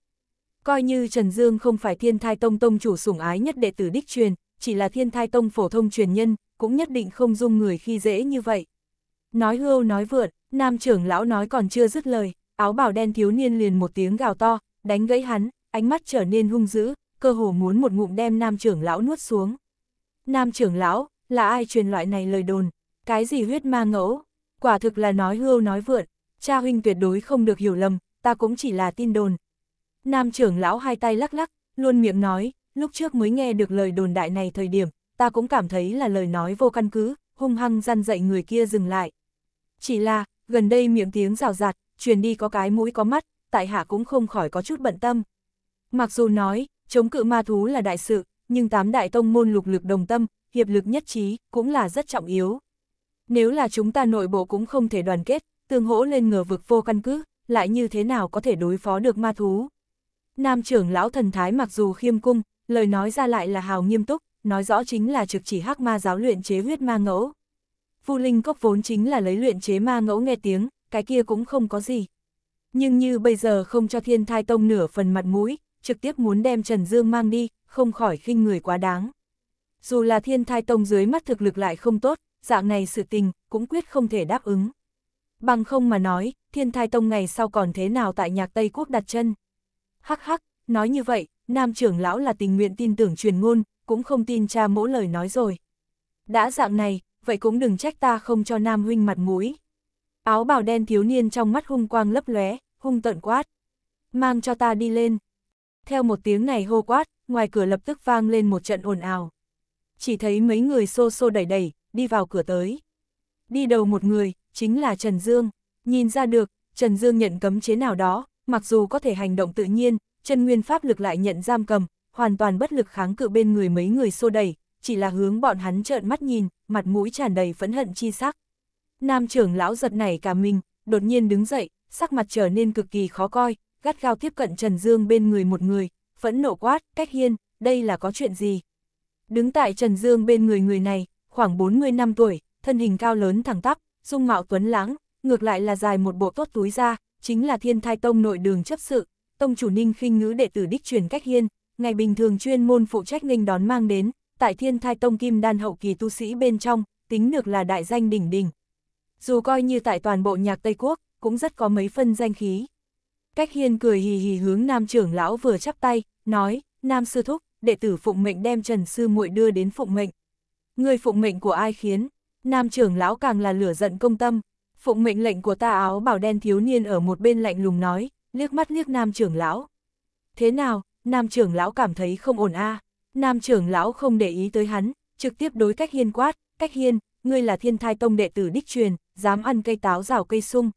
[SPEAKER 1] Coi như Trần Dương không phải thiên thai tông tông chủ sủng ái nhất đệ tử đích truyền, chỉ là thiên thai tông phổ thông truyền nhân, cũng nhất định không dung người khi dễ như vậy. Nói hưu nói vượn, nam trưởng lão nói còn chưa dứt lời, áo bào đen thiếu niên liền một tiếng gào to, đánh gãy hắn, ánh mắt trở nên hung dữ, cơ hồ muốn một ngụm đem nam trưởng lão nuốt xuống. Nam trưởng lão, là ai truyền loại này lời đồn, cái gì huyết ma ngẫu, quả thực là nói hưu nói vượn, cha huynh tuyệt đối không được hiểu lầm, ta cũng chỉ là tin đồn. Nam trưởng lão hai tay lắc lắc, luôn miệng nói, lúc trước mới nghe được lời đồn đại này thời điểm, ta cũng cảm thấy là lời nói vô căn cứ, hung hăng răn dậy người kia dừng lại. Chỉ là, gần đây miệng tiếng rào rạt, truyền đi có cái mũi có mắt, tại hạ cũng không khỏi có chút bận tâm. Mặc dù nói, chống cự ma thú là đại sự, nhưng tám đại tông môn lục lực đồng tâm, hiệp lực nhất trí, cũng là rất trọng yếu. Nếu là chúng ta nội bộ cũng không thể đoàn kết, tương hỗ lên ngờ vực vô căn cứ, lại như thế nào có thể đối phó được ma thú. Nam trưởng lão thần thái mặc dù khiêm cung, lời nói ra lại là hào nghiêm túc, nói rõ chính là trực chỉ hắc ma giáo luyện chế huyết ma ngẫu. Vu Linh Cốc vốn chính là lấy luyện chế ma ngẫu nghe tiếng, cái kia cũng không có gì. Nhưng như bây giờ không cho thiên thai tông nửa phần mặt mũi, trực tiếp muốn đem Trần Dương mang đi, không khỏi khinh người quá đáng. Dù là thiên thai tông dưới mắt thực lực lại không tốt, dạng này sự tình, cũng quyết không thể đáp ứng. Bằng không mà nói, thiên thai tông ngày sau còn thế nào tại nhạc Tây Quốc đặt chân? Hắc hắc, nói như vậy, nam trưởng lão là tình nguyện tin tưởng truyền ngôn, cũng không tin cha mỗ lời nói rồi. Đã dạng này, vậy cũng đừng trách ta không cho nam huynh mặt mũi. Áo bào đen thiếu niên trong mắt hung quang lấp lóe, hung tận quát. Mang cho ta đi lên. Theo một tiếng này hô quát, ngoài cửa lập tức vang lên một trận ồn ào. Chỉ thấy mấy người xô xô đẩy đẩy, đi vào cửa tới. Đi đầu một người, chính là Trần Dương. Nhìn ra được, Trần Dương nhận cấm chế nào đó, mặc dù có thể hành động tự nhiên, chân nguyên pháp lực lại nhận giam cầm, hoàn toàn bất lực kháng cự bên người mấy người xô đẩy, chỉ là hướng bọn hắn trợn mắt nhìn, mặt mũi tràn đầy phẫn hận chi sắc. Nam trưởng lão giật nảy cả mình, đột nhiên đứng dậy, sắc mặt trở nên cực kỳ khó coi, gắt gao tiếp cận Trần Dương bên người một người, phẫn nộ quát, cách hiên, đây là có chuyện gì? Đứng tại Trần Dương bên người người này, khoảng 40 năm tuổi, thân hình cao lớn thẳng tắp, dung mạo tuấn lãng, ngược lại là dài một bộ tốt túi ra, chính là thiên thai tông nội đường chấp sự, tông chủ ninh khinh ngữ đệ tử đích truyền cách hiên, ngày bình thường chuyên môn phụ trách nghênh đón mang đến, tại thiên thai tông kim đan hậu kỳ tu sĩ bên trong, tính được là đại danh đỉnh đỉnh. Dù coi như tại toàn bộ nhạc Tây Quốc, cũng rất có mấy phân danh khí. Cách hiên cười hì hì hướng nam trưởng lão vừa chắp tay, nói, Nam Sư Thúc, đệ tử Phụng Mệnh đem Trần Sư muội đưa đến Phụng Mệnh. Người Phụng Mệnh của ai khiến? Nam trưởng lão càng là lửa giận công tâm. Phụng Mệnh lệnh của ta áo bảo đen thiếu niên ở một bên lạnh lùng nói, liếc mắt liếc Nam trưởng lão. Thế nào, Nam trưởng lão cảm thấy không ổn a Nam trưởng lão không để ý tới hắn, trực tiếp đối cách hiên quát, cách hiên, ngươi là thiên thai tông đệ tử đích truyền, dám ăn cây táo rào cây sung.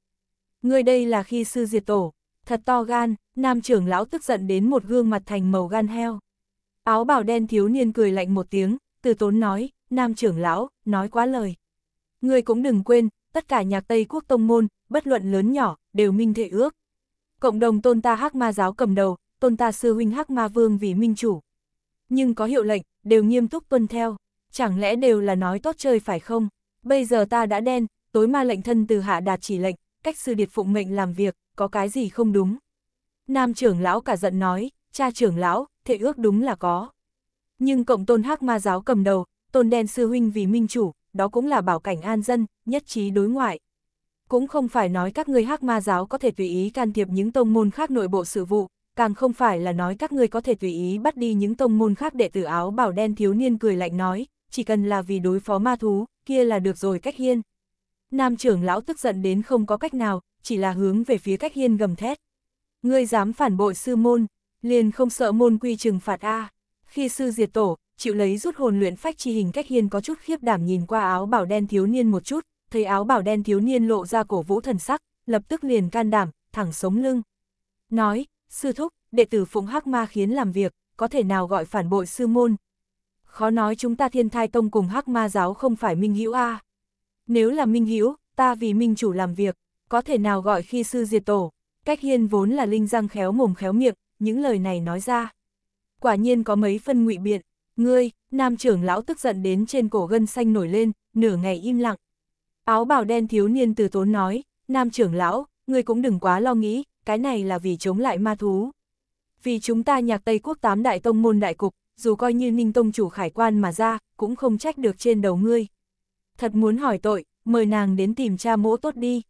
[SPEAKER 1] Ngươi đây là khi sư diệt tổ, thật to gan, nam trưởng lão tức giận đến một gương mặt thành màu gan heo. Áo bào đen thiếu niên cười lạnh một tiếng, từ tốn nói, nam trưởng lão, nói quá lời. Người cũng đừng quên, tất cả nhạc Tây quốc tông môn, bất luận lớn nhỏ, đều minh thệ ước. Cộng đồng tôn ta hắc ma giáo cầm đầu, tôn ta sư huynh hắc ma vương vì minh chủ. Nhưng có hiệu lệnh, đều nghiêm túc tuân theo, chẳng lẽ đều là nói tốt chơi phải không? Bây giờ ta đã đen, tối ma lệnh thân từ hạ đạt chỉ lệnh, cách sư điệt phụng mệnh làm việc, có cái gì không đúng? Nam trưởng lão cả giận nói, cha trưởng lão, thệ ước đúng là có. Nhưng cộng tôn hắc ma giáo cầm đầu, tôn đen sư huynh vì minh chủ, đó cũng là bảo cảnh an dân, nhất trí đối ngoại. Cũng không phải nói các ngươi hắc ma giáo có thể tùy ý can thiệp những tông môn khác nội bộ sự vụ, càng không phải là nói các ngươi có thể tùy ý bắt đi những tông môn khác đệ tử áo bảo đen thiếu niên cười lạnh nói, chỉ cần là vì đối phó ma thú, kia là được rồi cách hiên. Nam trưởng lão tức giận đến không có cách nào, chỉ là hướng về phía cách hiên gầm thét. Ngươi dám phản bội sư môn, liền không sợ môn quy trừng phạt A. Khi sư diệt tổ, chịu lấy rút hồn luyện phách chi hình cách hiên có chút khiếp đảm nhìn qua áo bảo đen thiếu niên một chút, thấy áo bảo đen thiếu niên lộ ra cổ vũ thần sắc, lập tức liền can đảm, thẳng sống lưng. Nói, sư thúc, đệ tử phụng hắc ma khiến làm việc, có thể nào gọi phản bội sư môn. Khó nói chúng ta thiên thai tông cùng hắc ma giáo không phải minh hữu A. Nếu là minh hữu ta vì minh chủ làm việc, có thể nào gọi khi sư diệt tổ, Cách hiên vốn là linh răng khéo mồm khéo miệng, những lời này nói ra. Quả nhiên có mấy phân ngụy biện, ngươi, nam trưởng lão tức giận đến trên cổ gân xanh nổi lên, nửa ngày im lặng. Áo bào đen thiếu niên từ tốn nói, nam trưởng lão, ngươi cũng đừng quá lo nghĩ, cái này là vì chống lại ma thú. Vì chúng ta nhạc Tây Quốc tám đại tông môn đại cục, dù coi như ninh tông chủ khải quan mà ra, cũng không trách được trên đầu ngươi. Thật muốn hỏi tội, mời nàng đến tìm cha mỗ tốt đi.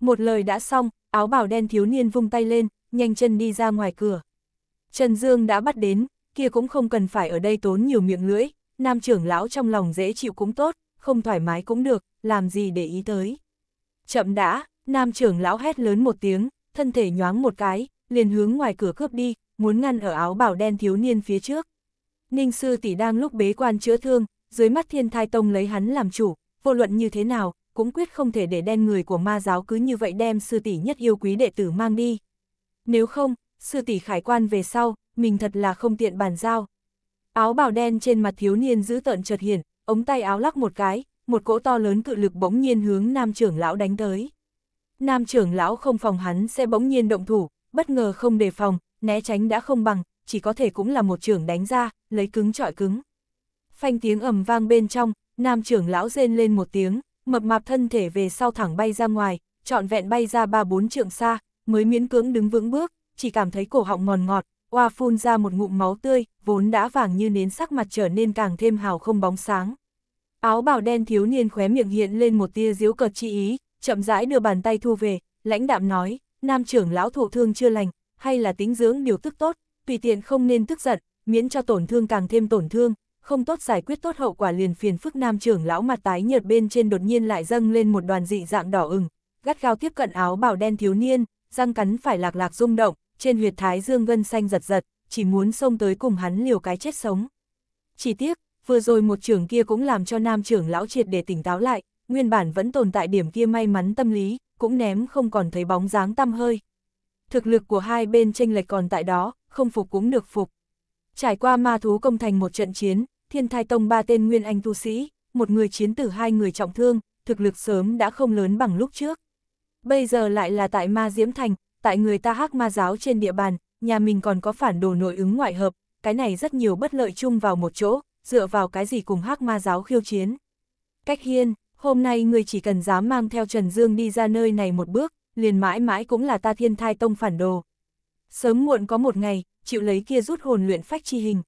[SPEAKER 1] Một lời đã xong, áo bào đen thiếu niên vung tay lên, nhanh chân đi ra ngoài cửa. Trần Dương đã bắt đến, kia cũng không cần phải ở đây tốn nhiều miệng lưỡi, nam trưởng lão trong lòng dễ chịu cũng tốt, không thoải mái cũng được, làm gì để ý tới. Chậm đã, nam trưởng lão hét lớn một tiếng, thân thể nhoáng một cái, liền hướng ngoài cửa cướp đi, muốn ngăn ở áo bảo đen thiếu niên phía trước. Ninh sư tỷ đang lúc bế quan chữa thương, dưới mắt thiên thai tông lấy hắn làm chủ, vô luận như thế nào, cũng quyết không thể để đen người của ma giáo cứ như vậy đem sư tỷ nhất yêu quý đệ tử mang đi. Nếu không, sư tỷ khải quan về sau, mình thật là không tiện bàn giao. Áo bào đen trên mặt thiếu niên giữ tợn chợt hiển, ống tay áo lắc một cái, một cỗ to lớn cự lực bỗng nhiên hướng nam trưởng lão đánh tới. Nam trưởng lão không phòng hắn sẽ bỗng nhiên động thủ, bất ngờ không đề phòng, né tránh đã không bằng, chỉ có thể cũng là một trưởng đánh ra, lấy cứng trọi cứng. Phanh tiếng ầm vang bên trong, nam trưởng lão rên lên một tiếng, mập mạp thân thể về sau thẳng bay ra ngoài, trọn vẹn bay ra ba bốn trượng xa, mới miễn cưỡng đứng vững bước, chỉ cảm thấy cổ họng ngòn ngọt, oa phun ra một ngụm máu tươi, vốn đã vàng như nến sắc mặt trở nên càng thêm hào không bóng sáng. Áo bào đen thiếu niên khóe miệng hiện lên một tia diếu cợt chi ý, chậm rãi đưa bàn tay thu về, lãnh đạm nói, nam trưởng lão thụ thương chưa lành, hay là tính dưỡng điều tức tốt, tùy tiện không nên tức giận, miễn cho tổn thương càng thêm tổn thương, không tốt giải quyết tốt hậu quả liền phiền phức nam trưởng lão mặt tái nhợt bên trên đột nhiên lại dâng lên một đoàn dị dạng đỏ ửng, gắt gao tiếp cận áo bào đen thiếu niên, răng cắn phải lạc lạc rung động, trên huyệt thái dương gân xanh giật giật, chỉ muốn xông tới cùng hắn liều cái chết sống. Chỉ tiếc, vừa rồi một trưởng kia cũng làm cho nam trưởng lão triệt để tỉnh táo lại, nguyên bản vẫn tồn tại điểm kia may mắn tâm lý, cũng ném không còn thấy bóng dáng tăm hơi. Thực lực của hai bên tranh lệch còn tại đó, không phục cũng được phục. Trải qua ma thú công thành một trận chiến, thiên thai tông ba tên nguyên anh tu sĩ, một người chiến tử hai người trọng thương, thực lực sớm đã không lớn bằng lúc trước. Bây giờ lại là tại ma diễm thành, tại người ta hắc ma giáo trên địa bàn, nhà mình còn có phản đồ nội ứng ngoại hợp, cái này rất nhiều bất lợi chung vào một chỗ, dựa vào cái gì cùng hắc ma giáo khiêu chiến. Cách hiên, hôm nay người chỉ cần dám mang theo Trần Dương đi ra nơi này một bước, liền mãi mãi cũng là ta thiên thai tông phản đồ. Sớm muộn có một ngày, chịu lấy kia rút hồn luyện phách chi hình.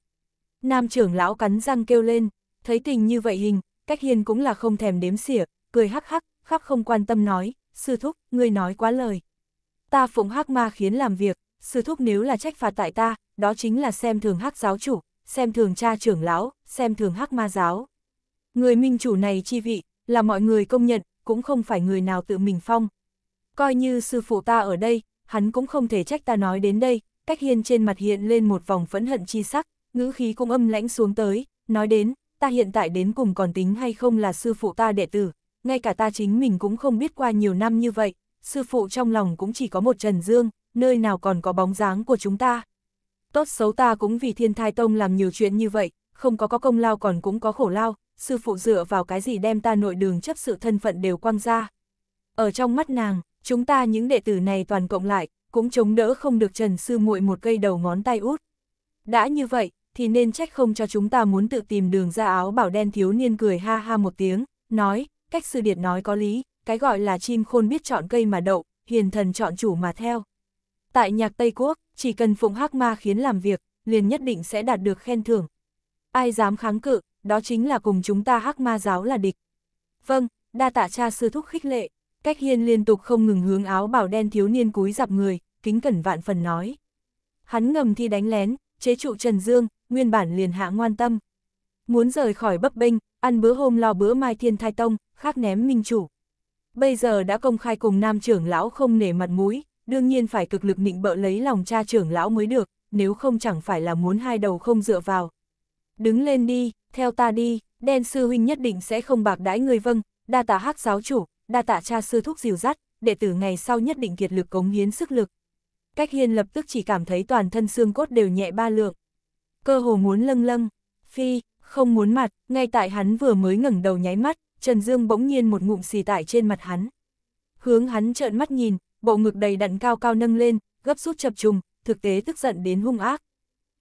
[SPEAKER 1] Nam trưởng lão cắn răng kêu lên, thấy tình như vậy hình, cách hiền cũng là không thèm đếm xỉa, cười hắc hắc, khắc không quan tâm nói, sư thúc, ngươi nói quá lời. Ta phụng hắc ma khiến làm việc, sư thúc nếu là trách phạt tại ta, đó chính là xem thường hắc giáo chủ, xem thường cha trưởng lão, xem thường hắc ma giáo. Người minh chủ này chi vị, là mọi người công nhận, cũng không phải người nào tự mình phong. Coi như sư phụ ta ở đây, hắn cũng không thể trách ta nói đến đây, cách hiên trên mặt hiện lên một vòng phẫn hận chi sắc, ngữ khí cũng âm lãnh xuống tới, nói đến, ta hiện tại đến cùng còn tính hay không là sư phụ ta đệ tử, ngay cả ta chính mình cũng không biết qua nhiều năm như vậy, sư phụ trong lòng cũng chỉ có một Trần Dương, nơi nào còn có bóng dáng của chúng ta. Tốt xấu ta cũng vì thiên thai tông làm nhiều chuyện như vậy, không có có công lao còn cũng có khổ lao, sư phụ dựa vào cái gì đem ta nội đường chấp sự thân phận đều quăng ra. Ở trong mắt nàng, chúng ta những đệ tử này toàn cộng lại, cũng chống đỡ không được Trần Sư muội một cây đầu ngón tay út. Đã như vậy, thì nên trách không cho chúng ta muốn tự tìm đường ra áo bảo đen thiếu niên cười ha ha một tiếng, nói, cách sư điệt nói có lý, cái gọi là chim khôn biết chọn cây mà đậu, hiền thần chọn chủ mà theo. Tại nhạc Tây Quốc, chỉ cần phụng hắc ma khiến làm việc, liền nhất định sẽ đạt được khen thưởng. Ai dám kháng cự, đó chính là cùng chúng ta hắc ma giáo là địch. Vâng, đa tạ cha sư thúc khích lệ, cách hiên liên tục không ngừng hướng áo bảo đen thiếu niên cúi dạp người, kính cẩn vạn phần nói. Hắn ngầm thi đánh lén, chế trụ Trần Dương, nguyên bản liền hạ ngoan tâm. Muốn rời khỏi bấp binh, ăn bữa hôm lo bữa mai thiên thai tông, khác ném minh chủ. Bây giờ đã công khai cùng nam trưởng lão không nể mặt mũi, đương nhiên phải cực lực nịnh bợ lấy lòng cha trưởng lão mới được, nếu không chẳng phải là muốn hai đầu không dựa vào. Đứng lên đi, theo ta đi, đen sư huynh nhất định sẽ không bạc đãi người vâng, đa tạ hắc giáo chủ, đa tạ cha sư thúc dìu dắt, đệ tử ngày sau nhất định kiệt lực cống hiến sức lực. Cách hiên lập tức chỉ cảm thấy toàn thân xương cốt đều nhẹ ba lượng cơ hồ muốn lâng lâng, phi, không muốn mặt, ngay tại hắn vừa mới ngẩng đầu nháy mắt, Trần Dương bỗng nhiên một ngụm xì tại trên mặt hắn. Hướng hắn trợn mắt nhìn, bộ ngực đầy đặn cao cao nâng lên, gấp rút chập trùng, thực tế tức giận đến hung ác.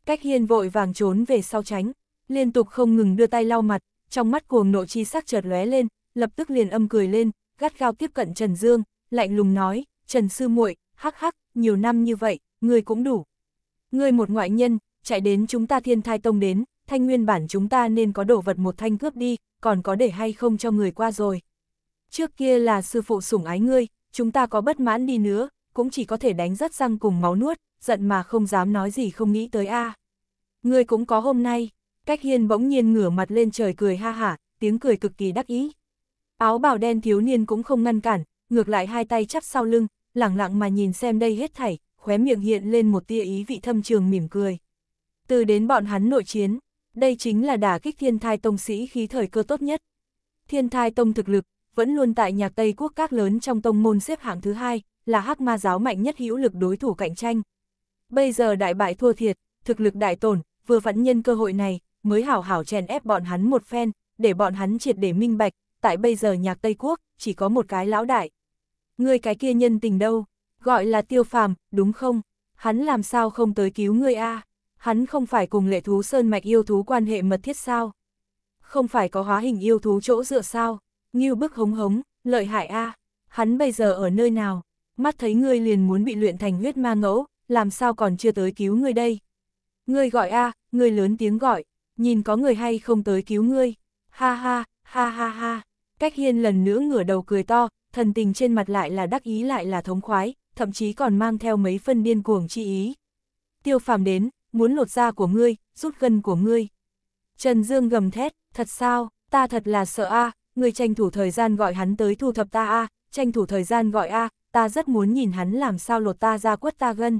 [SPEAKER 1] Cách hiên vội vàng trốn về sau tránh, liên tục không ngừng đưa tay lau mặt, trong mắt cuồng nộ chi sắc chợt lóe lên, lập tức liền âm cười lên, gắt gao tiếp cận Trần Dương, lạnh lùng nói, Trần Sư muội hắc hắc, nhiều năm như vậy, người cũng đủ. Ngươi một ngoại nhân, chạy đến chúng ta thiên thai tông đến, thanh nguyên bản chúng ta nên có đổ vật một thanh cướp đi, còn có để hay không cho người qua rồi. Trước kia là sư phụ sủng ái ngươi, chúng ta có bất mãn đi nữa, cũng chỉ có thể đánh rất răng cùng máu nuốt, giận mà không dám nói gì không nghĩ tới a. Ngươi cũng có hôm nay, cách hiên bỗng nhiên ngửa mặt lên trời cười ha hả, tiếng cười cực kỳ đắc ý. Áo bào đen thiếu niên cũng không ngăn cản, ngược lại hai tay chắp sau lưng, lẳng lặng mà nhìn xem đây hết thảy, khóe miệng hiện lên một tia ý vị thâm trường mỉm cười. Từ đến bọn hắn nội chiến, đây chính là đả kích thiên thai tông sĩ khí thời cơ tốt nhất. Thiên thai tông thực lực, vẫn luôn tại nhạc Tây Quốc các lớn trong tông môn xếp hạng thứ hai, là hắc ma giáo mạnh nhất hữu lực đối thủ cạnh tranh. Bây giờ đại bại thua thiệt, thực lực đại tổn, vừa vẫn nhân cơ hội này, mới hảo hảo chèn ép bọn hắn một phen, để bọn hắn triệt để minh bạch, tại bây giờ nhạc Tây Quốc, chỉ có một cái lão đại. Ngươi cái kia nhân tình đâu, gọi là tiêu phàm, đúng không? Hắn làm sao không tới cứu ngươi a à? hắn không phải cùng lệ thú sơn mạch yêu thú quan hệ mật thiết sao? Không phải có hóa hình yêu thú chỗ dựa sao? như bức hống hống, lợi hại a hắn bây giờ ở nơi nào? Mắt thấy ngươi liền muốn bị luyện thành huyết ma ngẫu, làm sao còn chưa tới cứu ngươi đây? Ngươi gọi a ngươi lớn tiếng gọi, nhìn có người hay không tới cứu ngươi. Ha ha, ha ha ha. Cách hiên lần nữa ngửa đầu cười to, thần tình trên mặt lại là đắc ý lại là thống khoái, thậm chí còn mang theo mấy phân điên cuồng chi ý. Tiêu phàm đến, muốn lột da của ngươi, rút gân của ngươi. Trần Dương gầm thét, thật sao, ta thật là sợ a, ngươi tranh thủ thời gian gọi hắn tới thu thập ta a, tranh thủ thời gian gọi a, ta rất muốn nhìn hắn làm sao lột ta ra quất ta gân.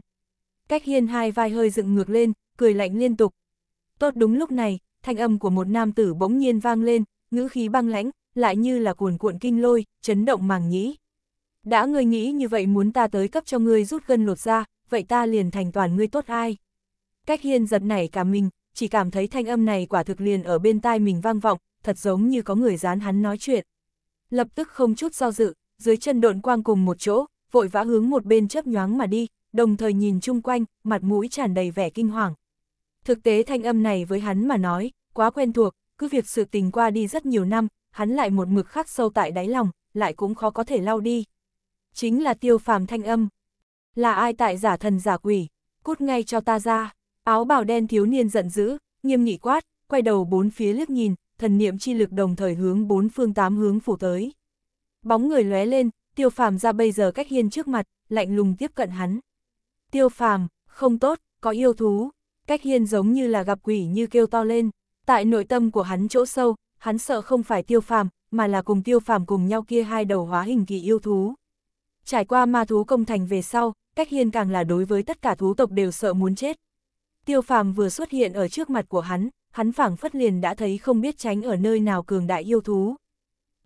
[SPEAKER 1] Cách hiên hai vai hơi dựng ngược lên, cười lạnh liên tục. Tốt đúng lúc này, thanh âm của một nam tử bỗng nhiên vang lên, ngữ khí băng lãnh, lại như là cuồn cuộn kinh lôi, chấn động màng nhĩ. Đã ngươi nghĩ như vậy muốn ta tới cấp cho ngươi rút gân lột da vậy ta liền thành toàn ngươi tốt ai cách hiên giật nảy cả mình, chỉ cảm thấy thanh âm này quả thực liền ở bên tai mình vang vọng, thật giống như có người dán hắn nói chuyện. Lập tức không chút do dự, dưới chân độn quang cùng một chỗ, vội vã hướng một bên chớp nhoáng mà đi, đồng thời nhìn chung quanh, mặt mũi tràn đầy vẻ kinh hoàng. Thực tế thanh âm này với hắn mà nói, quá quen thuộc, cứ việc sự tình qua đi rất nhiều năm, hắn lại một mực khắc sâu tại đáy lòng, lại cũng khó có thể lau đi. Chính là tiêu phàm thanh âm. Là ai tại giả thần giả quỷ, cút ngay cho ta ra. Áo bào đen thiếu niên giận dữ, nghiêm nghị quát, quay đầu bốn phía liếc nhìn, thần niệm chi lực đồng thời hướng bốn phương tám hướng phủ tới. Bóng người lóe lên, tiêu phàm ra bây giờ cách hiên trước mặt, lạnh lùng tiếp cận hắn. Tiêu phàm, không tốt, có yêu thú, cách hiên giống như là gặp quỷ như kêu to lên, tại nội tâm của hắn chỗ sâu, hắn sợ không phải tiêu phàm, mà là cùng tiêu phàm cùng nhau kia hai đầu hóa hình kỳ yêu thú. Trải qua ma thú công thành về sau, cách hiên càng là đối với tất cả thú tộc đều sợ muốn chết. Tiêu phàm vừa xuất hiện ở trước mặt của hắn, hắn phảng phất liền đã thấy không biết tránh ở nơi nào cường đại yêu thú.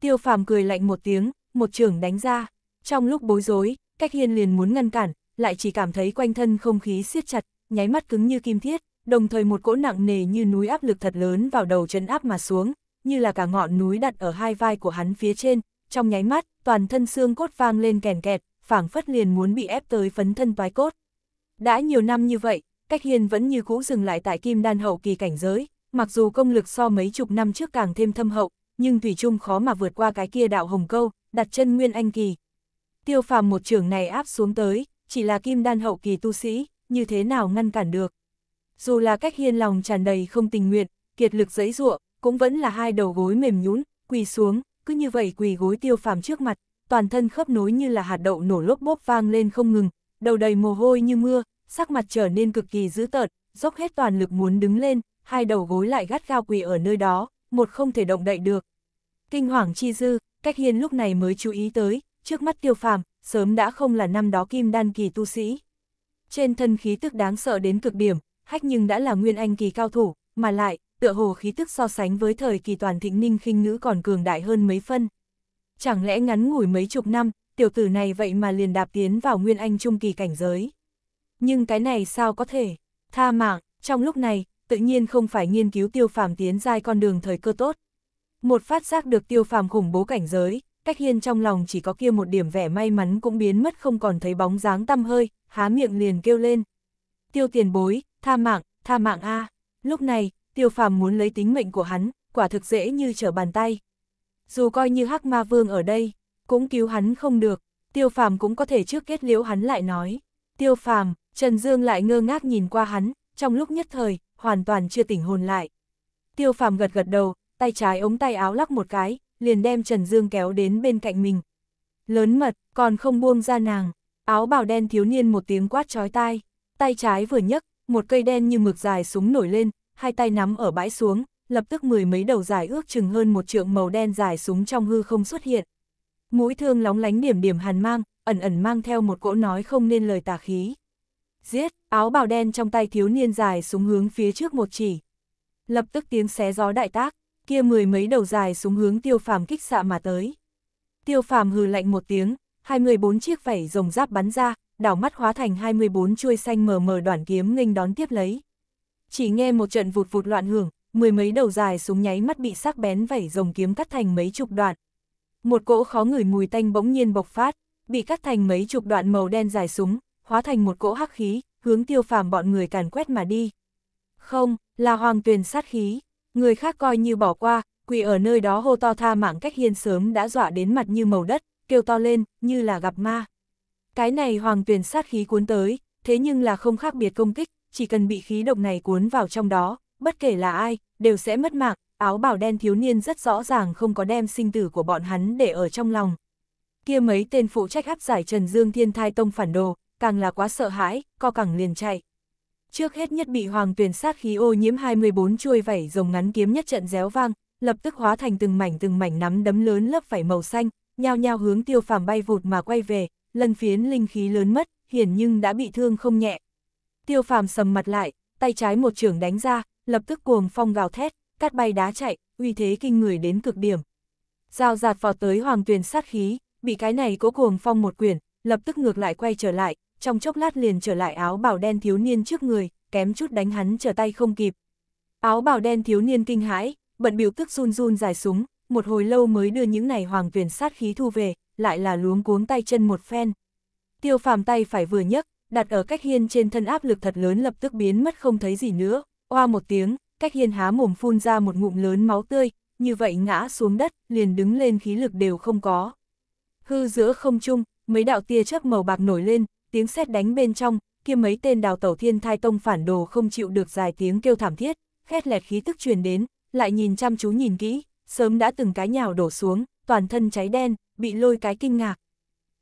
[SPEAKER 1] Tiêu phàm cười lạnh một tiếng, một trường đánh ra. Trong lúc bối rối, cách hiên liền muốn ngăn cản, lại chỉ cảm thấy quanh thân không khí siết chặt, nháy mắt cứng như kim thiết, đồng thời một cỗ nặng nề như núi áp lực thật lớn vào đầu chân áp mà xuống, như là cả ngọn núi đặt ở hai vai của hắn phía trên, trong nháy mắt, toàn thân xương cốt vang lên kèn kẹt, phảng phất liền muốn bị ép tới phấn thân toái cốt. Đã nhiều năm như vậy, cách hiên vẫn như cũ dừng lại tại kim đan hậu kỳ cảnh giới, mặc dù công lực so mấy chục năm trước càng thêm thâm hậu, nhưng Thủy chung khó mà vượt qua cái kia đạo hồng câu, đặt chân nguyên anh kỳ. Tiêu phàm một trường này áp xuống tới, chỉ là kim đan hậu kỳ tu sĩ, như thế nào ngăn cản được. Dù là cách hiên lòng tràn đầy không tình nguyện, kiệt lực dẫy ruộng, cũng vẫn là hai đầu gối mềm nhún, quỳ xuống, cứ như vậy quỳ gối tiêu phàm trước mặt, toàn thân khớp nối như là hạt đậu nổ lốp bốp vang lên không ngừng, đầu đầy mồ hôi như mưa, sắc mặt trở nên cực kỳ dữ tợn, dốc hết toàn lực muốn đứng lên, hai đầu gối lại gắt gao quỳ ở nơi đó, một không thể động đậy được. Kinh hoàng chi dư, cách hiên lúc này mới chú ý tới, trước mắt tiêu phàm, sớm đã không là năm đó kim đan kỳ tu sĩ. Trên thân khí tức đáng sợ đến cực điểm, hách nhưng đã là nguyên anh kỳ cao thủ, mà lại, tựa hồ khí tức so sánh với thời kỳ toàn thịnh ninh khinh ngữ còn cường đại hơn mấy phân. Chẳng lẽ ngắn ngủi mấy chục năm, tiểu tử này vậy mà liền đạp tiến vào nguyên anh trung kỳ cảnh giới nhưng cái này sao có thể, tha mạng, trong lúc này, tự nhiên không phải nghiên cứu tiêu phàm tiến giai con đường thời cơ tốt. Một phát giác được tiêu phàm khủng bố cảnh giới, cách hiên trong lòng chỉ có kia một điểm vẻ may mắn cũng biến mất không còn thấy bóng dáng tăm hơi, há miệng liền kêu lên. Tiêu tiền bối, tha mạng, tha mạng a Lúc này, tiêu phàm muốn lấy tính mệnh của hắn, quả thực dễ như trở bàn tay. Dù coi như hắc ma vương ở đây, cũng cứu hắn không được, tiêu phàm cũng có thể trước kết liễu hắn lại nói. Tiêu phàm, Trần Dương lại ngơ ngác nhìn qua hắn, trong lúc nhất thời, hoàn toàn chưa tỉnh hồn lại. Tiêu phàm gật gật đầu, tay trái ống tay áo lắc một cái, liền đem Trần Dương kéo đến bên cạnh mình. Lớn mật, còn không buông ra nàng, áo bào đen thiếu niên một tiếng quát chói tai, tay trái vừa nhấc, một cây đen như mực dài súng nổi lên, hai tay nắm ở bãi xuống, lập tức mười mấy đầu dài ước chừng hơn một trượng màu đen dài súng trong hư không xuất hiện. Mũi thương lóng lánh điểm điểm hàn mang, ẩn ẩn mang theo một cỗ nói không nên lời tà khí giết, áo bào đen trong tay thiếu niên dài súng hướng phía trước một chỉ. Lập tức tiếng xé gió đại tác, kia mười mấy đầu dài súng hướng tiêu phàm kích xạ mà tới. Tiêu phàm hừ lạnh một tiếng, 24 chiếc vảy rồng giáp bắn ra, đảo mắt hóa thành 24 chuôi xanh mờ mờ đoàn kiếm nghênh đón tiếp lấy. Chỉ nghe một trận vụt vụt loạn hưởng, mười mấy đầu dài súng nháy mắt bị sắc bén vảy rồng kiếm cắt thành mấy chục đoạn. Một cỗ khó ngửi mùi tanh bỗng nhiên bộc phát, bị cắt thành mấy chục đoạn màu đen dài súng, hóa thành một cỗ hắc khí, hướng tiêu phàm bọn người càn quét mà đi. Không, là hoàng tuyền sát khí, người khác coi như bỏ qua, quỳ ở nơi đó hô to tha mạng cách hiên sớm đã dọa đến mặt như màu đất, kêu to lên, như là gặp ma. Cái này hoàng tuyền sát khí cuốn tới, thế nhưng là không khác biệt công kích, chỉ cần bị khí độc này cuốn vào trong đó, bất kể là ai, đều sẽ mất mạng, áo bảo đen thiếu niên rất rõ ràng không có đem sinh tử của bọn hắn để ở trong lòng. Kia mấy tên phụ trách áp giải Trần Dương Thiên Thai Tông phản đồ, càng là quá sợ hãi, co càng liền chạy. Trước hết nhất bị hoàng tuyển sát khí ô nhiễm 24 chuôi vảy rồng ngắn kiếm nhất trận réo vang, lập tức hóa thành từng mảnh từng mảnh nắm đấm lớn lớp vảy màu xanh, nhao nhao hướng tiêu phàm bay vụt mà quay về, lần phiến linh khí lớn mất, hiển nhưng đã bị thương không nhẹ. Tiêu phàm sầm mặt lại, tay trái một trường đánh ra, lập tức cuồng phong gào thét, cát bay đá chạy, uy thế kinh người đến cực điểm. Giao giạt vào tới hoàng tuyền sát khí, bị cái này cố cuồng phong một quyển, lập tức ngược lại quay trở lại, trong chốc lát liền trở lại áo bảo đen thiếu niên trước người, kém chút đánh hắn trở tay không kịp. Áo bảo đen thiếu niên kinh hãi, bận biểu tức run run dài súng, một hồi lâu mới đưa những này hoàng viền sát khí thu về, lại là luống cuống tay chân một phen. Tiêu phàm tay phải vừa nhấc, đặt ở cách hiên trên thân áp lực thật lớn lập tức biến mất không thấy gì nữa, oa một tiếng, cách hiên há mồm phun ra một ngụm lớn máu tươi, như vậy ngã xuống đất, liền đứng lên khí lực đều không có. Hư giữa không trung, mấy đạo tia chớp màu bạc nổi lên, tiếng sét đánh bên trong, kia mấy tên đào tẩu thiên thai tông phản đồ không chịu được dài tiếng kêu thảm thiết, khét lẹt khí tức truyền đến, lại nhìn chăm chú nhìn kỹ, sớm đã từng cái nhào đổ xuống, toàn thân cháy đen, bị lôi cái kinh ngạc.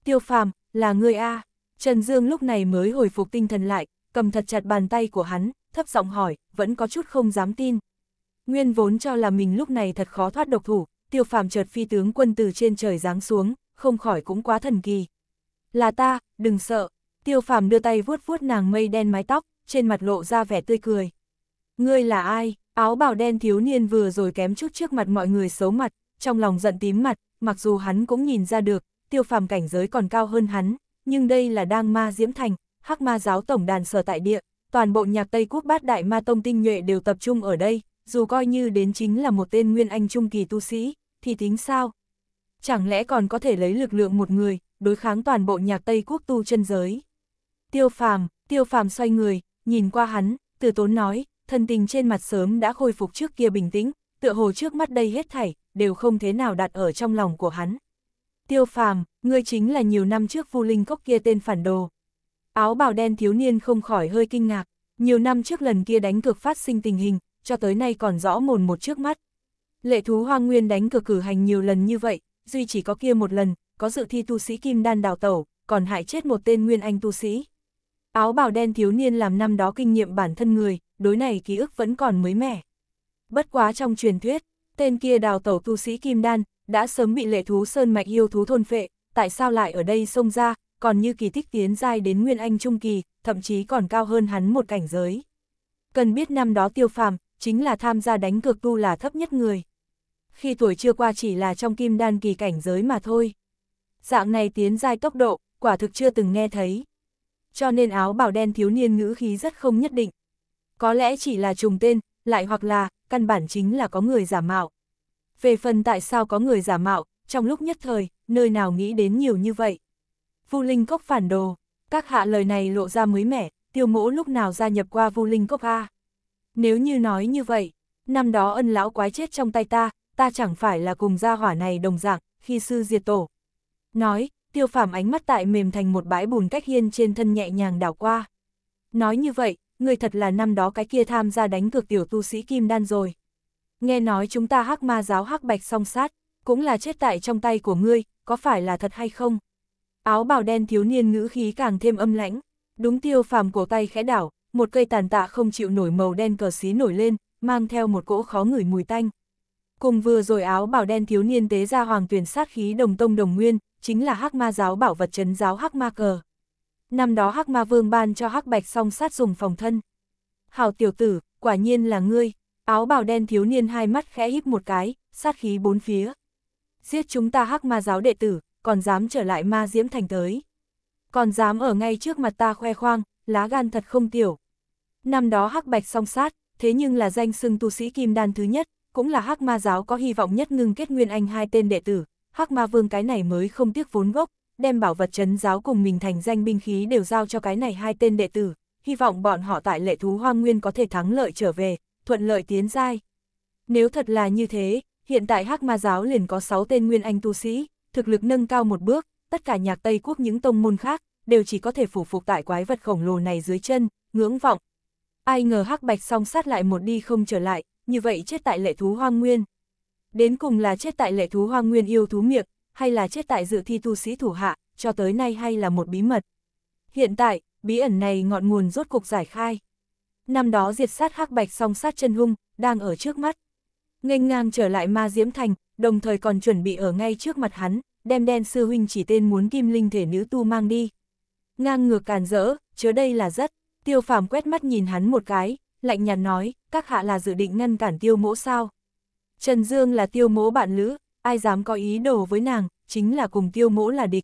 [SPEAKER 1] Tiêu phàm, là người A, Trần Dương lúc này mới hồi phục tinh thần lại, cầm thật chặt bàn tay của hắn, thấp giọng hỏi, vẫn có chút không dám tin. Nguyên vốn cho là mình lúc này thật khó thoát độc thủ, tiêu phàm chợt phi tướng quân từ trên trời giáng xuống, không khỏi cũng quá thần kỳ. Là ta, đừng sợ, Tiêu phàm đưa tay vuốt vuốt nàng mây đen mái tóc, trên mặt lộ ra vẻ tươi cười. Ngươi là ai? Áo bào đen thiếu niên vừa rồi kém chút trước mặt mọi người xấu mặt, trong lòng giận tím mặt, mặc dù hắn cũng nhìn ra được, tiêu phàm cảnh giới còn cao hơn hắn, nhưng đây là đang ma diễm thành, hắc ma giáo tổng đàn sở tại địa, toàn bộ nhạc Tây Quốc bát đại ma tông tinh nhuệ đều tập trung ở đây, dù coi như đến chính là một tên nguyên anh trung kỳ tu sĩ, thì tính sao? Chẳng lẽ còn có thể lấy lực lượng một người, đối kháng toàn bộ nhạc Tây Quốc tu chân giới? Tiêu phàm, tiêu phàm xoay người, nhìn qua hắn, từ tốn nói, thân tình trên mặt sớm đã khôi phục trước kia bình tĩnh, tựa hồ trước mắt đây hết thảy, đều không thế nào đặt ở trong lòng của hắn. Tiêu phàm, ngươi chính là nhiều năm trước vu linh cốc kia tên phản đồ. Áo bào đen thiếu niên không khỏi hơi kinh ngạc, nhiều năm trước lần kia đánh cực phát sinh tình hình, cho tới nay còn rõ mồn một trước mắt. Lệ thú hoang nguyên đánh cực cử hành nhiều lần như vậy, duy chỉ có kia một lần, có dự thi tu sĩ kim đan đào tẩu, còn hại chết một tên nguyên anh tu sĩ. Áo bào đen thiếu niên làm năm đó kinh nghiệm bản thân người, đối này ký ức vẫn còn mới mẻ. Bất quá trong truyền thuyết, tên kia đào tẩu tu sĩ Kim Đan, đã sớm bị lệ thú Sơn Mạch yêu thú thôn phệ, tại sao lại ở đây xông ra, còn như kỳ tích tiến giai đến Nguyên Anh Trung Kỳ, thậm chí còn cao hơn hắn một cảnh giới. Cần biết năm đó tiêu phàm, chính là tham gia đánh cược tu là thấp nhất người. Khi tuổi chưa qua chỉ là trong Kim Đan Kỳ cảnh giới mà thôi. Dạng này tiến giai tốc độ, quả thực chưa từng nghe thấy cho nên áo bảo đen thiếu niên ngữ khí rất không nhất định. Có lẽ chỉ là trùng tên, lại hoặc là, căn bản chính là có người giả mạo. Về phần tại sao có người giả mạo, trong lúc nhất thời, nơi nào nghĩ đến nhiều như vậy. Vu Linh Cốc phản đồ, các hạ lời này lộ ra mới mẻ, tiêu mỗ lúc nào gia nhập qua Vu Linh Cốc A. Nếu như nói như vậy, năm đó ân lão quái chết trong tay ta, ta chẳng phải là cùng gia hỏa này đồng dạng, khi sư diệt tổ. Nói, tiêu phàm ánh mắt tại mềm thành một bãi bùn cách hiên trên thân nhẹ nhàng đảo qua. Nói như vậy, người thật là năm đó cái kia tham gia đánh cược tiểu tu sĩ kim đan rồi. Nghe nói chúng ta hắc ma giáo hắc bạch song sát, cũng là chết tại trong tay của ngươi, có phải là thật hay không? Áo bào đen thiếu niên ngữ khí càng thêm âm lãnh, đúng tiêu phàm cổ tay khẽ đảo, một cây tàn tạ không chịu nổi màu đen cờ xí nổi lên, mang theo một cỗ khó ngửi mùi tanh. Cùng vừa rồi áo bào đen thiếu niên tế ra hoàng tuyển sát khí đồng tông đồng nguyên, chính là Hắc Ma giáo bảo vật trấn giáo Hắc Ma cờ. Năm đó Hắc Ma Vương ban cho Hắc Bạch song sát dùng phòng thân. hào tiểu tử, quả nhiên là ngươi, áo bào đen thiếu niên hai mắt khẽ híp một cái, sát khí bốn phía. Giết chúng ta Hắc Ma giáo đệ tử, còn dám trở lại Ma Diễm Thành tới. Còn dám ở ngay trước mặt ta khoe khoang, lá gan thật không tiểu. Năm đó Hắc Bạch song sát, thế nhưng là danh xưng tu sĩ kim đan thứ nhất, cũng là Hắc Ma giáo có hy vọng nhất ngưng kết nguyên anh hai tên đệ tử, Hắc Ma Vương cái này mới không tiếc vốn gốc, đem bảo vật chấn giáo cùng mình thành danh binh khí đều giao cho cái này hai tên đệ tử, hy vọng bọn họ tại lệ thú hoang nguyên có thể thắng lợi trở về, thuận lợi tiến giai. Nếu thật là như thế, hiện tại Hắc Ma giáo liền có 6 tên nguyên anh tu sĩ, thực lực nâng cao một bước, tất cả nhạc Tây quốc những tông môn khác đều chỉ có thể phủ phục tại quái vật khổng lồ này dưới chân, ngưỡng vọng. Ai ngờ Hắc Bạch song sát lại một đi không trở lại, như vậy chết tại lệ thú hoang nguyên. Đến cùng là chết tại lệ thú hoang nguyên yêu thú miệng, hay là chết tại dự thi tu sĩ thủ hạ, cho tới nay hay là một bí mật. Hiện tại, bí ẩn này ngọn nguồn rốt cục giải khai. Năm đó diệt sát hắc bạch song sát chân hung, đang ở trước mắt. Nghênh ngang trở lại ma diễm thành, đồng thời còn chuẩn bị ở ngay trước mặt hắn, đem đen sư huynh chỉ tên muốn kim linh thể nữ tu mang đi. Ngang ngược càn rỡ, chớ đây là rất, tiêu phàm quét mắt nhìn hắn một cái, lạnh nhạt nói, các hạ là dự định ngăn cản tiêu mỗ sao. Trần Dương là tiêu mỗ bạn lữ, ai dám có ý đồ với nàng, chính là cùng tiêu mỗ là địch.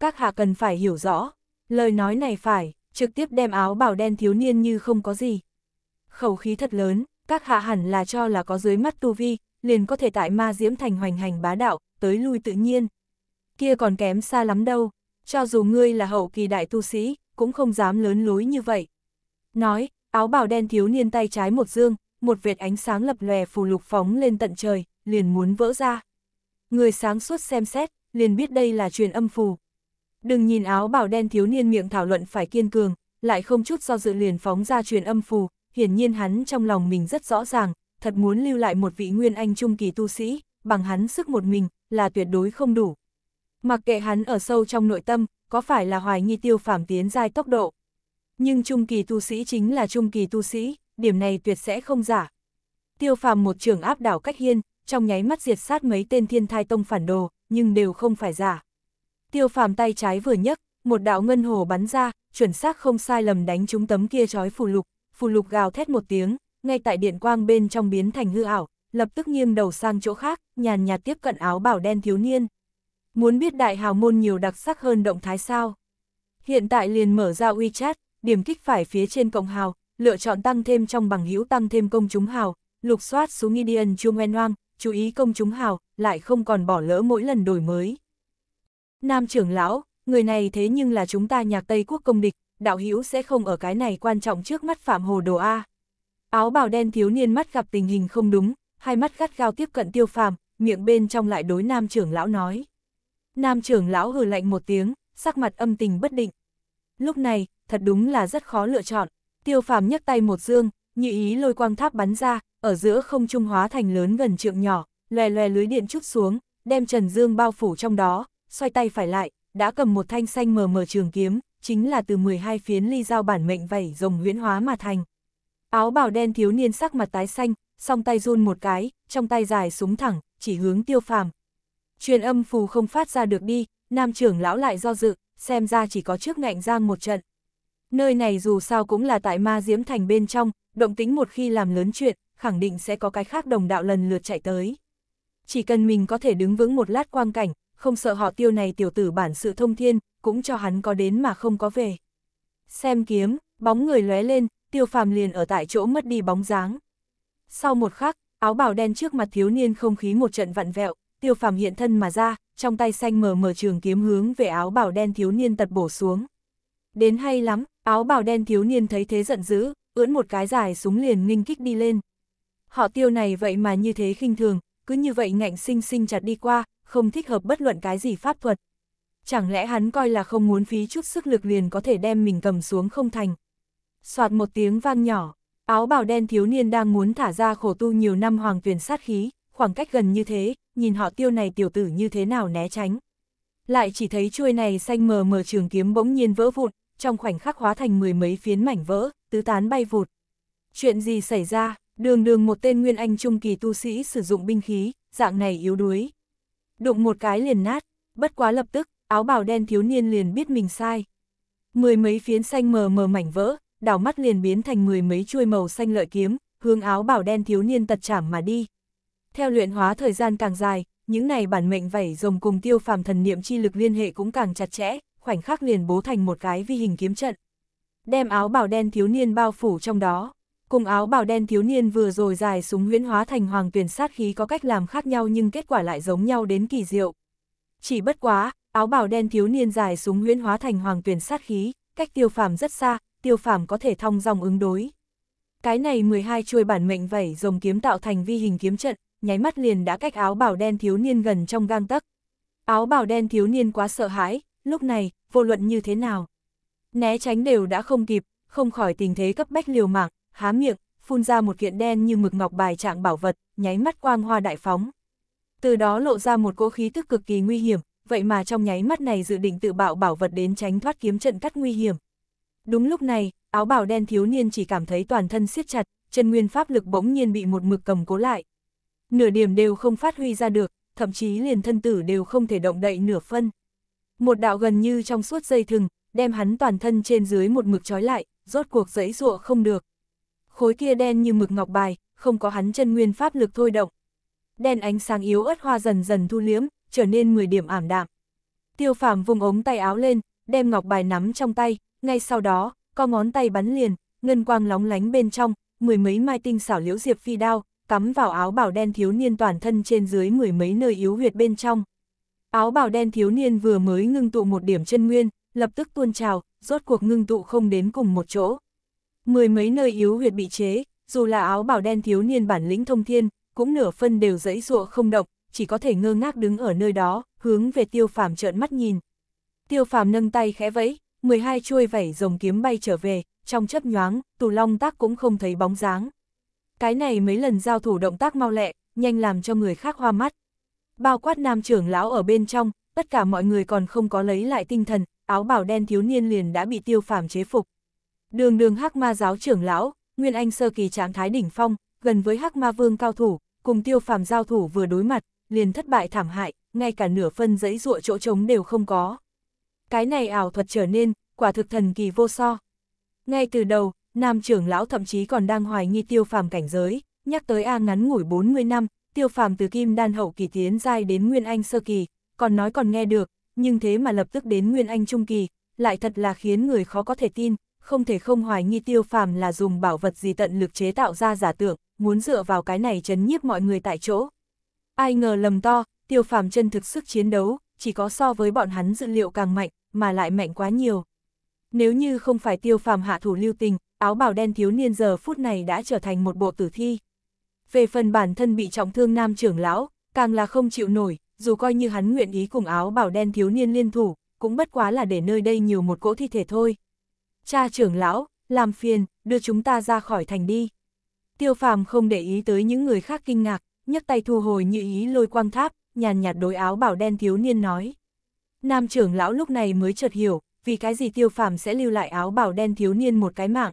[SPEAKER 1] Các hạ cần phải hiểu rõ, lời nói này phải, trực tiếp đem áo bảo đen thiếu niên như không có gì. Khẩu khí thật lớn, các hạ hẳn là cho là có dưới mắt tu vi, liền có thể tại ma diễm thành hoành hành bá đạo, tới lui tự nhiên. Kia còn kém xa lắm đâu, cho dù ngươi là hậu kỳ đại tu sĩ, cũng không dám lớn lối như vậy. Nói, áo bảo đen thiếu niên tay trái một dương, một vệt ánh sáng lập lòe phù lục phóng lên tận trời, liền muốn vỡ ra. Người sáng suốt xem xét, liền biết đây là truyền âm phù. Đừng nhìn áo bảo đen thiếu niên miệng thảo luận phải kiên cường, lại không chút do dự liền phóng ra truyền âm phù, hiển nhiên hắn trong lòng mình rất rõ ràng, thật muốn lưu lại một vị nguyên anh trung kỳ tu sĩ, bằng hắn sức một mình, là tuyệt đối không đủ. Mặc kệ hắn ở sâu trong nội tâm, có phải là hoài nghi tiêu phảm tiến giai tốc độ. Nhưng trung kỳ tu sĩ chính là trung kỳ tu sĩ, điểm này tuyệt sẽ không giả. Tiêu phàm một trường áp đảo cách hiên, trong nháy mắt diệt sát mấy tên thiên thai tông phản đồ, nhưng đều không phải giả. Tiêu phàm tay trái vừa nhấc, một đạo ngân hồ bắn ra, chuẩn xác không sai lầm đánh trúng tấm kia trói phù lục, phù lục gào thét một tiếng, ngay tại điện quang bên trong biến thành hư ảo, lập tức nghiêng đầu sang chỗ khác, nhàn nhạt tiếp cận áo bảo đen thiếu niên. Muốn biết đại hào môn nhiều đặc sắc hơn động thái sao? Hiện tại liền mở ra WeChat, điểm kích phải phía trên cộng hào, lựa chọn tăng thêm trong bằng hữu tăng thêm công chúng hào, lục soát xuống Gideon Chu Ngoen Hoang, chú ý công chúng hào, lại không còn bỏ lỡ mỗi lần đổi mới. Nam trưởng lão, người này thế nhưng là chúng ta nhạc Tây Quốc công địch, đạo hữu sẽ không ở cái này quan trọng trước mắt Phạm Hồ Đồ A. Áo bào đen thiếu niên mắt gặp tình hình không đúng, hai mắt gắt gao tiếp cận tiêu phàm, miệng bên trong lại đối nam trưởng lão nói. Nam trưởng lão hừ lạnh một tiếng, sắc mặt âm tình bất định. Lúc này, thật đúng là rất khó lựa chọn. Tiêu phàm nhấc tay một dương, nhị ý lôi quang tháp bắn ra, ở giữa không trung hóa thành lớn gần trượng nhỏ, lè lè lưới điện chút xuống, đem Trần Dương bao phủ trong đó, xoay tay phải lại, đã cầm một thanh xanh mờ mờ trường kiếm, chính là từ 12 phiến ly dao bản mệnh vảy rồng huyễn hóa mà thành. Áo bào đen thiếu niên sắc mặt tái xanh, song tay run một cái, trong tay dài súng thẳng, chỉ hướng tiêu phàm. Truyền âm phù không phát ra được đi, nam trưởng lão lại do dự, xem ra chỉ có trước ngạnh giang một trận, Nơi này dù sao cũng là tại ma diễm thành bên trong, động tính một khi làm lớn chuyện, khẳng định sẽ có cái khác đồng đạo lần lượt chạy tới. Chỉ cần mình có thể đứng vững một lát quang cảnh, không sợ họ tiêu này tiểu tử bản sự thông thiên, cũng cho hắn có đến mà không có về. Xem kiếm, bóng người lóe lên, tiêu phàm liền ở tại chỗ mất đi bóng dáng. Sau một khắc, áo bào đen trước mặt thiếu niên không khí một trận vặn vẹo, tiêu phàm hiện thân mà ra, trong tay xanh mờ mờ trường kiếm hướng về áo bào đen thiếu niên tật bổ xuống. Đến hay lắm, áo bào đen thiếu niên thấy thế giận dữ, ưỡn một cái dài súng liền nghinh kích đi lên. Họ tiêu này vậy mà như thế khinh thường, cứ như vậy ngạnh sinh sinh chặt đi qua, không thích hợp bất luận cái gì pháp thuật. Chẳng lẽ hắn coi là không muốn phí chút sức lực liền có thể đem mình cầm xuống không thành. Soạt một tiếng vang nhỏ, áo bào đen thiếu niên đang muốn thả ra khổ tu nhiều năm hoàng tuyển sát khí, khoảng cách gần như thế, nhìn họ tiêu này tiểu tử như thế nào né tránh. Lại chỉ thấy chuôi này xanh mờ mờ trường kiếm bỗng nhiên vỡ vụn, trong khoảnh khắc hóa thành mười mấy phiến mảnh vỡ, tứ tán bay vụt. Chuyện gì xảy ra, đường đường một tên nguyên anh trung kỳ tu sĩ sử dụng binh khí, dạng này yếu đuối. Đụng một cái liền nát, bất quá lập tức, áo bào đen thiếu niên liền biết mình sai. Mười mấy phiến xanh mờ mờ mảnh vỡ, đảo mắt liền biến thành mười mấy chuôi màu xanh lợi kiếm, hướng áo bào đen thiếu niên tật chảm mà đi. Theo luyện hóa thời gian càng dài, những này bản mệnh vảy rồng cùng tiêu phàm thần niệm chi lực liên hệ cũng càng chặt chẽ, khoảnh khắc liền bố thành một cái vi hình kiếm trận. Đem áo bào đen thiếu niên bao phủ trong đó, cùng áo bào đen thiếu niên vừa rồi dài súng huyễn hóa thành hoàng tuyển sát khí có cách làm khác nhau nhưng kết quả lại giống nhau đến kỳ diệu. Chỉ bất quá, áo bào đen thiếu niên dài súng huyễn hóa thành hoàng tuyển sát khí, cách tiêu phàm rất xa, tiêu phàm có thể thông dòng ứng đối. Cái này 12 chuôi bản mệnh vẩy rồng kiếm tạo thành vi hình kiếm trận, nháy mắt liền đã cách áo bào đen thiếu niên gần trong gang tấc. Áo bào đen thiếu niên quá sợ hãi, lúc này, vô luận như thế nào. Né tránh đều đã không kịp, không khỏi tình thế cấp bách liều mạng, há miệng, phun ra một kiện đen như mực ngọc bài trạng bảo vật, nháy mắt quang hoa đại phóng. Từ đó lộ ra một cỗ khí tức cực kỳ nguy hiểm, vậy mà trong nháy mắt này dự định tự bạo bảo vật đến tránh thoát kiếm trận cắt nguy hiểm. Đúng lúc này, áo bào đen thiếu niên chỉ cảm thấy toàn thân siết chặt, chân nguyên pháp lực bỗng nhiên bị một mực cầm cố lại. Nửa điểm đều không phát huy ra được, thậm chí liền thân tử đều không thể động đậy nửa phân. Một đạo gần như trong suốt dây thừng, đem hắn toàn thân trên dưới một mực trói lại, rốt cuộc dẫy dụa không được. Khối kia đen như mực ngọc bài, không có hắn chân nguyên pháp lực thôi động. Đen ánh sáng yếu ớt hoa dần dần thu liếm, trở nên 10 điểm ảm đạm. Tiêu phàm vùng ống tay áo lên, đem ngọc bài nắm trong tay, ngay sau đó, có ngón tay bắn liền, ngân quang lóng lánh bên trong, mười mấy mai tinh xảo liễu diệp phi đao, cắm vào áo bảo đen thiếu niên toàn thân trên dưới mười mấy nơi yếu huyệt bên trong. Áo bào đen thiếu niên vừa mới ngưng tụ một điểm chân nguyên, lập tức tuôn trào, rốt cuộc ngưng tụ không đến cùng một chỗ. Mười mấy nơi yếu huyệt bị chế, dù là áo bào đen thiếu niên bản lĩnh thông thiên, cũng nửa phân đều dẫy dụa không động, chỉ có thể ngơ ngác đứng ở nơi đó, hướng về tiêu phàm trợn mắt nhìn. Tiêu phàm nâng tay khẽ vẫy, 12 chuôi vảy rồng kiếm bay trở về, trong chấp nhoáng, tù long tác cũng không thấy bóng dáng. Cái này mấy lần giao thủ động tác mau lẹ, nhanh làm cho người khác hoa mắt. Bao quát nam trưởng lão ở bên trong, tất cả mọi người còn không có lấy lại tinh thần, áo bào đen thiếu niên liền đã bị tiêu phàm chế phục. Đường đường hắc ma giáo trưởng lão, Nguyên Anh sơ kỳ trạng thái đỉnh phong, gần với hắc ma vương cao thủ, cùng tiêu phàm giao thủ vừa đối mặt, liền thất bại thảm hại, ngay cả nửa phân giấy ruộng chỗ trống đều không có. Cái này ảo thuật trở nên, quả thực thần kỳ vô so. Ngay từ đầu, nam trưởng lão thậm chí còn đang hoài nghi tiêu phàm cảnh giới, nhắc tới A ngắn ngủi 40 năm, tiêu phàm từ kim đan hậu kỳ tiến giai đến nguyên anh sơ kỳ, còn nói còn nghe được, nhưng thế mà lập tức đến nguyên anh trung kỳ, lại thật là khiến người khó có thể tin, không thể không hoài nghi tiêu phàm là dùng bảo vật gì tận lực chế tạo ra giả tưởng, muốn dựa vào cái này chấn nhiếp mọi người tại chỗ. Ai ngờ lầm to, tiêu phàm chân thực sức chiến đấu, chỉ có so với bọn hắn dự liệu càng mạnh, mà lại mạnh quá nhiều. Nếu như không phải tiêu phàm hạ thủ lưu tình, áo bào đen thiếu niên giờ phút này đã trở thành một bộ tử thi về phần bản thân bị trọng thương nam trưởng lão, càng là không chịu nổi, dù coi như hắn nguyện ý cùng áo bảo đen thiếu niên liên thủ, cũng bất quá là để nơi đây nhiều một cỗ thi thể thôi. Cha trưởng lão, làm phiền, đưa chúng ta ra khỏi thành đi. Tiêu phàm không để ý tới những người khác kinh ngạc, nhấc tay thu hồi như ý lôi quang tháp, nhàn nhạt đối áo bảo đen thiếu niên nói. Nam trưởng lão lúc này mới chợt hiểu, vì cái gì tiêu phàm sẽ lưu lại áo bảo đen thiếu niên một cái mạng.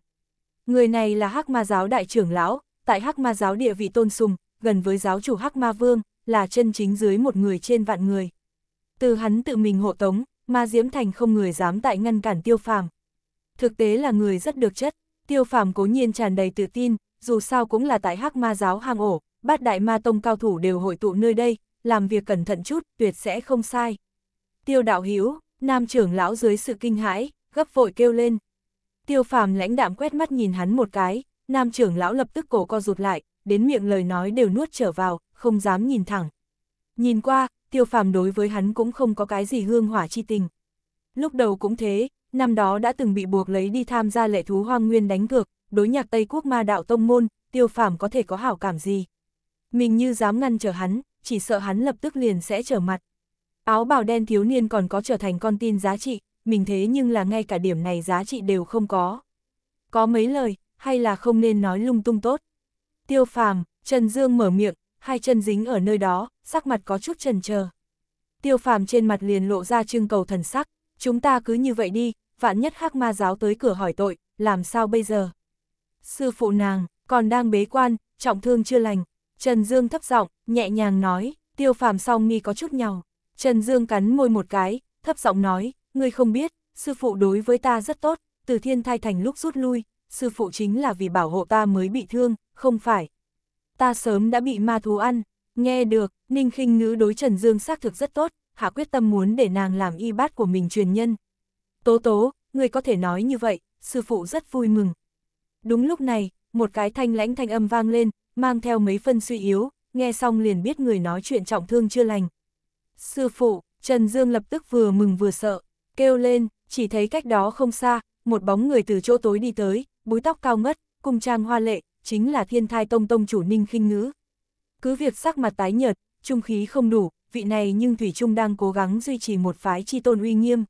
[SPEAKER 1] Người này là hắc ma giáo đại trưởng lão, tại Hắc Ma giáo địa vị tôn sùng, gần với giáo chủ Hắc Ma Vương, là chân chính dưới một người trên vạn người. Từ hắn tự mình hộ tống, Ma Diễm Thành không người dám tại ngăn cản Tiêu Phàm. Thực tế là người rất được chất, Tiêu Phàm cố nhiên tràn đầy tự tin, dù sao cũng là tại Hắc Ma giáo hang ổ, bát đại ma tông cao thủ đều hội tụ nơi đây, làm việc cẩn thận chút, tuyệt sẽ không sai. Tiêu đạo Hiếu, nam trưởng lão dưới sự kinh hãi, gấp vội kêu lên. Tiêu Phàm lãnh đạm quét mắt nhìn hắn một cái, nam trưởng lão lập tức cổ co rụt lại, đến miệng lời nói đều nuốt trở vào, không dám nhìn thẳng. Nhìn qua, tiêu phàm đối với hắn cũng không có cái gì hương hỏa chi tình. Lúc đầu cũng thế, năm đó đã từng bị buộc lấy đi tham gia lệ thú hoang nguyên đánh cược, đối nhạc Tây Quốc ma đạo tông môn, tiêu phàm có thể có hảo cảm gì. Mình như dám ngăn trở hắn, chỉ sợ hắn lập tức liền sẽ trở mặt. Áo bào đen thiếu niên còn có trở thành con tin giá trị, mình thế nhưng là ngay cả điểm này giá trị đều không có. Có mấy lời, hay là không nên nói lung tung tốt. Tiêu phàm, Trần Dương mở miệng, hai chân dính ở nơi đó, sắc mặt có chút trần chờ. Tiêu phàm trên mặt liền lộ ra trưng cầu thần sắc, chúng ta cứ như vậy đi, vạn nhất hắc ma giáo tới cửa hỏi tội, làm sao bây giờ? Sư phụ nàng, còn đang bế quan, trọng thương chưa lành. Trần Dương thấp giọng, nhẹ nhàng nói, tiêu phàm song mi có chút nhào. Trần Dương cắn môi một cái, thấp giọng nói, ngươi không biết, sư phụ đối với ta rất tốt, từ thiên thai thành lúc rút lui, sư phụ chính là vì bảo hộ ta mới bị thương, không phải. Ta sớm đã bị ma thú ăn, nghe được, Ninh khinh ngữ đối Trần Dương xác thực rất tốt, hạ quyết tâm muốn để nàng làm y bát của mình truyền nhân. Tố tố, người có thể nói như vậy, sư phụ rất vui mừng. Đúng lúc này, một cái thanh lãnh thanh âm vang lên, mang theo mấy phân suy yếu, nghe xong liền biết người nói chuyện trọng thương chưa lành. Sư phụ, Trần Dương lập tức vừa mừng vừa sợ, kêu lên, chỉ thấy cách đó không xa, một bóng người từ chỗ tối đi tới, búi tóc cao ngất, cung trang hoa lệ, chính là thiên thai tông tông chủ ninh khinh ngữ. Cứ việc sắc mặt tái nhợt, trung khí không đủ, vị này nhưng Thủy Trung đang cố gắng duy trì một phái chi tôn uy nghiêm.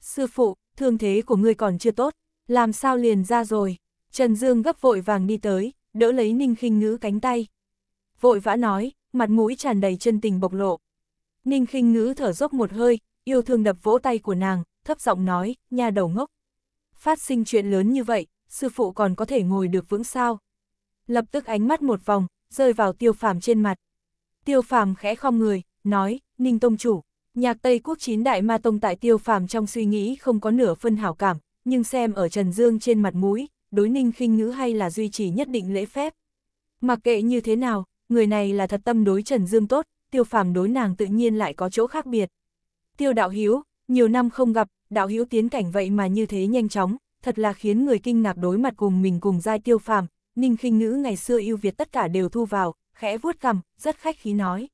[SPEAKER 1] Sư phụ, thương thế của ngươi còn chưa tốt, làm sao liền ra rồi. Trần Dương gấp vội vàng đi tới, đỡ lấy ninh khinh ngữ cánh tay. Vội vã nói, mặt mũi tràn đầy chân tình bộc lộ. Ninh khinh ngữ thở dốc một hơi, yêu thương đập vỗ tay của nàng, thấp giọng nói, nhà đầu ngốc. Phát sinh chuyện lớn như vậy, sư phụ còn có thể ngồi được vững sao. Lập tức ánh mắt một vòng, rơi vào tiêu phàm trên mặt. Tiêu phàm khẽ không người, nói, Ninh Tông Chủ, nhạc Tây Quốc chín đại ma tông tại tiêu phàm trong suy nghĩ không có nửa phân hảo cảm, nhưng xem ở Trần Dương trên mặt mũi, đối Ninh khinh ngữ hay là duy trì nhất định lễ phép. Mặc kệ như thế nào, người này là thật tâm đối Trần Dương tốt, tiêu phàm đối nàng tự nhiên lại có chỗ khác biệt. Tiêu đạo hiếu, nhiều năm không gặp, đạo hiếu tiến cảnh vậy mà như thế nhanh chóng, thật là khiến người kinh ngạc đối mặt cùng mình cùng giai tiêu phàm, Ninh khinh ngữ ngày xưa yêu Việt tất cả đều thu vào, khẽ vuốt cằm, rất khách khí nói.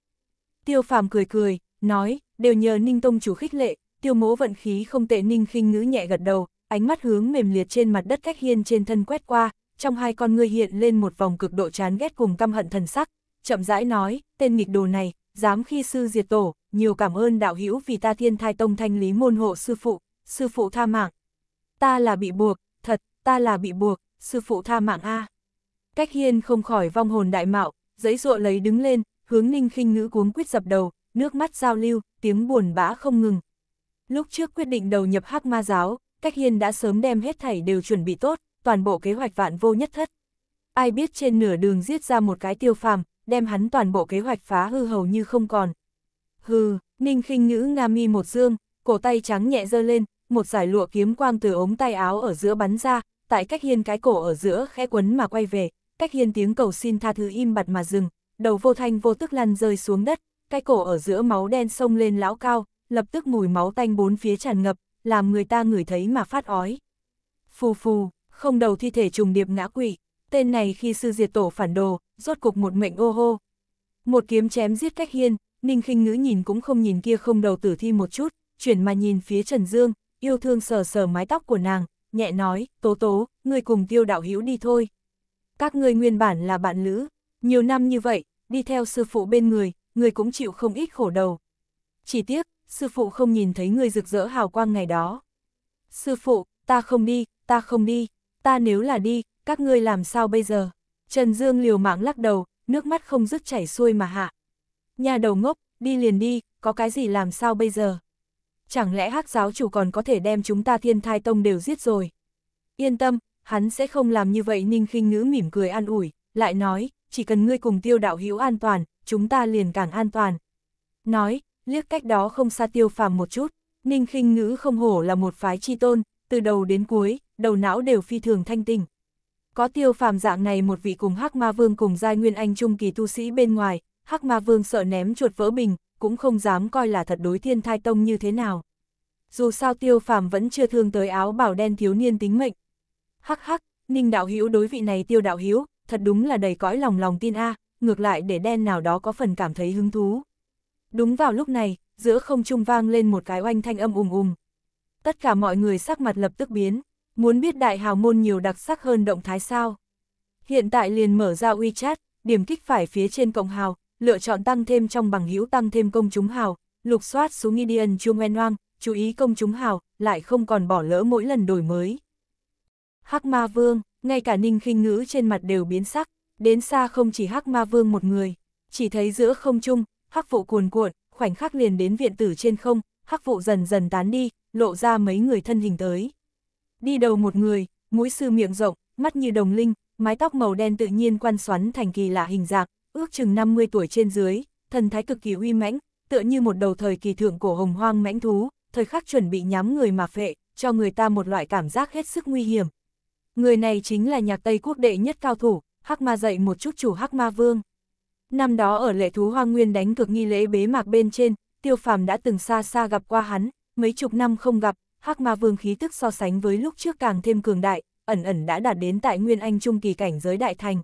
[SPEAKER 1] Tiêu phàm cười cười, nói, đều nhờ Ninh Tông chủ khích lệ, tiêu mố vận khí không tệ Ninh khinh ngữ nhẹ gật đầu, ánh mắt hướng mềm liệt trên mặt đất cách hiên trên thân quét qua, trong hai con ngươi hiện lên một vòng cực độ chán ghét cùng căm hận thần sắc, chậm rãi nói, tên nghịch đồ này, dám khi sư diệt tổ, nhiều cảm ơn đạo hữu vì ta thiên thai tông thanh lý môn hộ sư phụ, sư phụ tha mạng, ta là bị buộc, thật, ta là bị buộc, sư phụ tha mạng A. Cách hiên không khỏi vong hồn đại mạo, giấy ruộ lấy đứng lên, hướng ninh khinh ngữ cuống quyết dập đầu, nước mắt giao lưu, tiếng buồn bã không ngừng. Lúc trước quyết định đầu nhập hắc ma giáo, cách hiên đã sớm đem hết thảy đều chuẩn bị tốt, toàn bộ kế hoạch vạn vô nhất thất. Ai biết trên nửa đường giết ra một cái tiêu phàm, đem hắn toàn bộ kế hoạch phá hư hầu như không còn. Hừ, ninh khinh ngữ nga mi một dương, cổ tay trắng nhẹ dơ lên, một giải lụa kiếm quang từ ống tay áo ở giữa bắn ra, tại cách hiên cái cổ ở giữa khẽ quấn mà quay về, cách hiên tiếng cầu xin tha thứ im bặt mà dừng, đầu vô thanh vô tức lăn rơi xuống đất, cái cổ ở giữa máu đen sông lên lão cao, lập tức mùi máu tanh bốn phía tràn ngập, làm người ta ngửi thấy mà phát ói. Phù phù, không đầu thi thể trùng điệp ngã quỷ, tên này khi sư diệt tổ phản đồ, rốt cục một mệnh ô hô. Một kiếm chém giết cách hiên, Ninh khinh ngữ nhìn cũng không nhìn kia không đầu tử thi một chút, chuyển mà nhìn phía Trần Dương, yêu thương sờ sờ mái tóc của nàng, nhẹ nói, tố tố, người cùng tiêu đạo hữu đi thôi. Các người nguyên bản là bạn lữ, nhiều năm như vậy, đi theo sư phụ bên người, người cũng chịu không ít khổ đầu. Chỉ tiếc, sư phụ không nhìn thấy người rực rỡ hào quang ngày đó. Sư phụ, ta không đi, ta không đi, ta nếu là đi, các ngươi làm sao bây giờ? Trần Dương liều mạng lắc đầu, nước mắt không dứt chảy xuôi mà hạ. Nhà đầu ngốc, đi liền đi, có cái gì làm sao bây giờ? chẳng lẽ hắc giáo chủ còn có thể đem chúng ta thiên thai tông đều giết rồi. Yên tâm, hắn sẽ không làm như vậy ninh khinh ngữ mỉm cười an ủi, lại nói, chỉ cần ngươi cùng tiêu đạo hữu an toàn, chúng ta liền càng an toàn. Nói, liếc cách đó không xa tiêu phàm một chút, ninh khinh ngữ không hổ là một phái chi tôn, từ đầu đến cuối, đầu não đều phi thường thanh tình. Có tiêu phàm dạng này một vị cùng hắc ma vương cùng giai nguyên anh trung kỳ tu sĩ bên ngoài, hắc ma vương sợ ném chuột vỡ bình, cũng không dám coi là thật đối thiên thai tông như thế nào. Dù sao tiêu phàm vẫn chưa thương tới áo bảo đen thiếu niên tính mệnh. Hắc hắc, ninh đạo hữu đối vị này tiêu đạo hữu thật đúng là đầy cõi lòng lòng tin A, ngược lại để đen nào đó có phần cảm thấy hứng thú. Đúng vào lúc này, giữa không trung vang lên một cái oanh thanh âm ùng ùng. Tất cả mọi người sắc mặt lập tức biến, muốn biết đại hào môn nhiều đặc sắc hơn động thái sao. Hiện tại liền mở ra WeChat, điểm kích phải phía trên cộng hào, lựa chọn tăng thêm trong bằng hữu tăng thêm công chúng hào, lục soát số nghi điền chuông ngoen hoang, chú ý công chúng hào, lại không còn bỏ lỡ mỗi lần đổi mới. Hắc Ma Vương, ngay cả Ninh khinh ngữ trên mặt đều biến sắc, đến xa không chỉ Hắc Ma Vương một người, chỉ thấy giữa không trung, Hắc vụ cuồn cuộn, khoảnh khắc liền đến viện tử trên không, Hắc vụ dần dần tán đi, lộ ra mấy người thân hình tới. Đi đầu một người, mũi sư miệng rộng, mắt như đồng linh, mái tóc màu đen tự nhiên quan xoắn thành kỳ lạ hình dạng, ước chừng 50 tuổi trên dưới, thần thái cực kỳ uy mãnh, tựa như một đầu thời kỳ thượng cổ hồng hoang mãnh thú, thời khắc chuẩn bị nhắm người mà phệ, cho người ta một loại cảm giác hết sức nguy hiểm. Người này chính là nhạc Tây quốc đệ nhất cao thủ, Hắc Ma dạy một chút chủ Hắc Ma Vương. Năm đó ở lệ thú hoang nguyên đánh cực nghi lễ bế mạc bên trên, tiêu phàm đã từng xa xa gặp qua hắn, mấy chục năm không gặp, Hắc Ma Vương khí tức so sánh với lúc trước càng thêm cường đại, ẩn ẩn đã đạt đến tại Nguyên Anh Trung kỳ cảnh giới đại thành,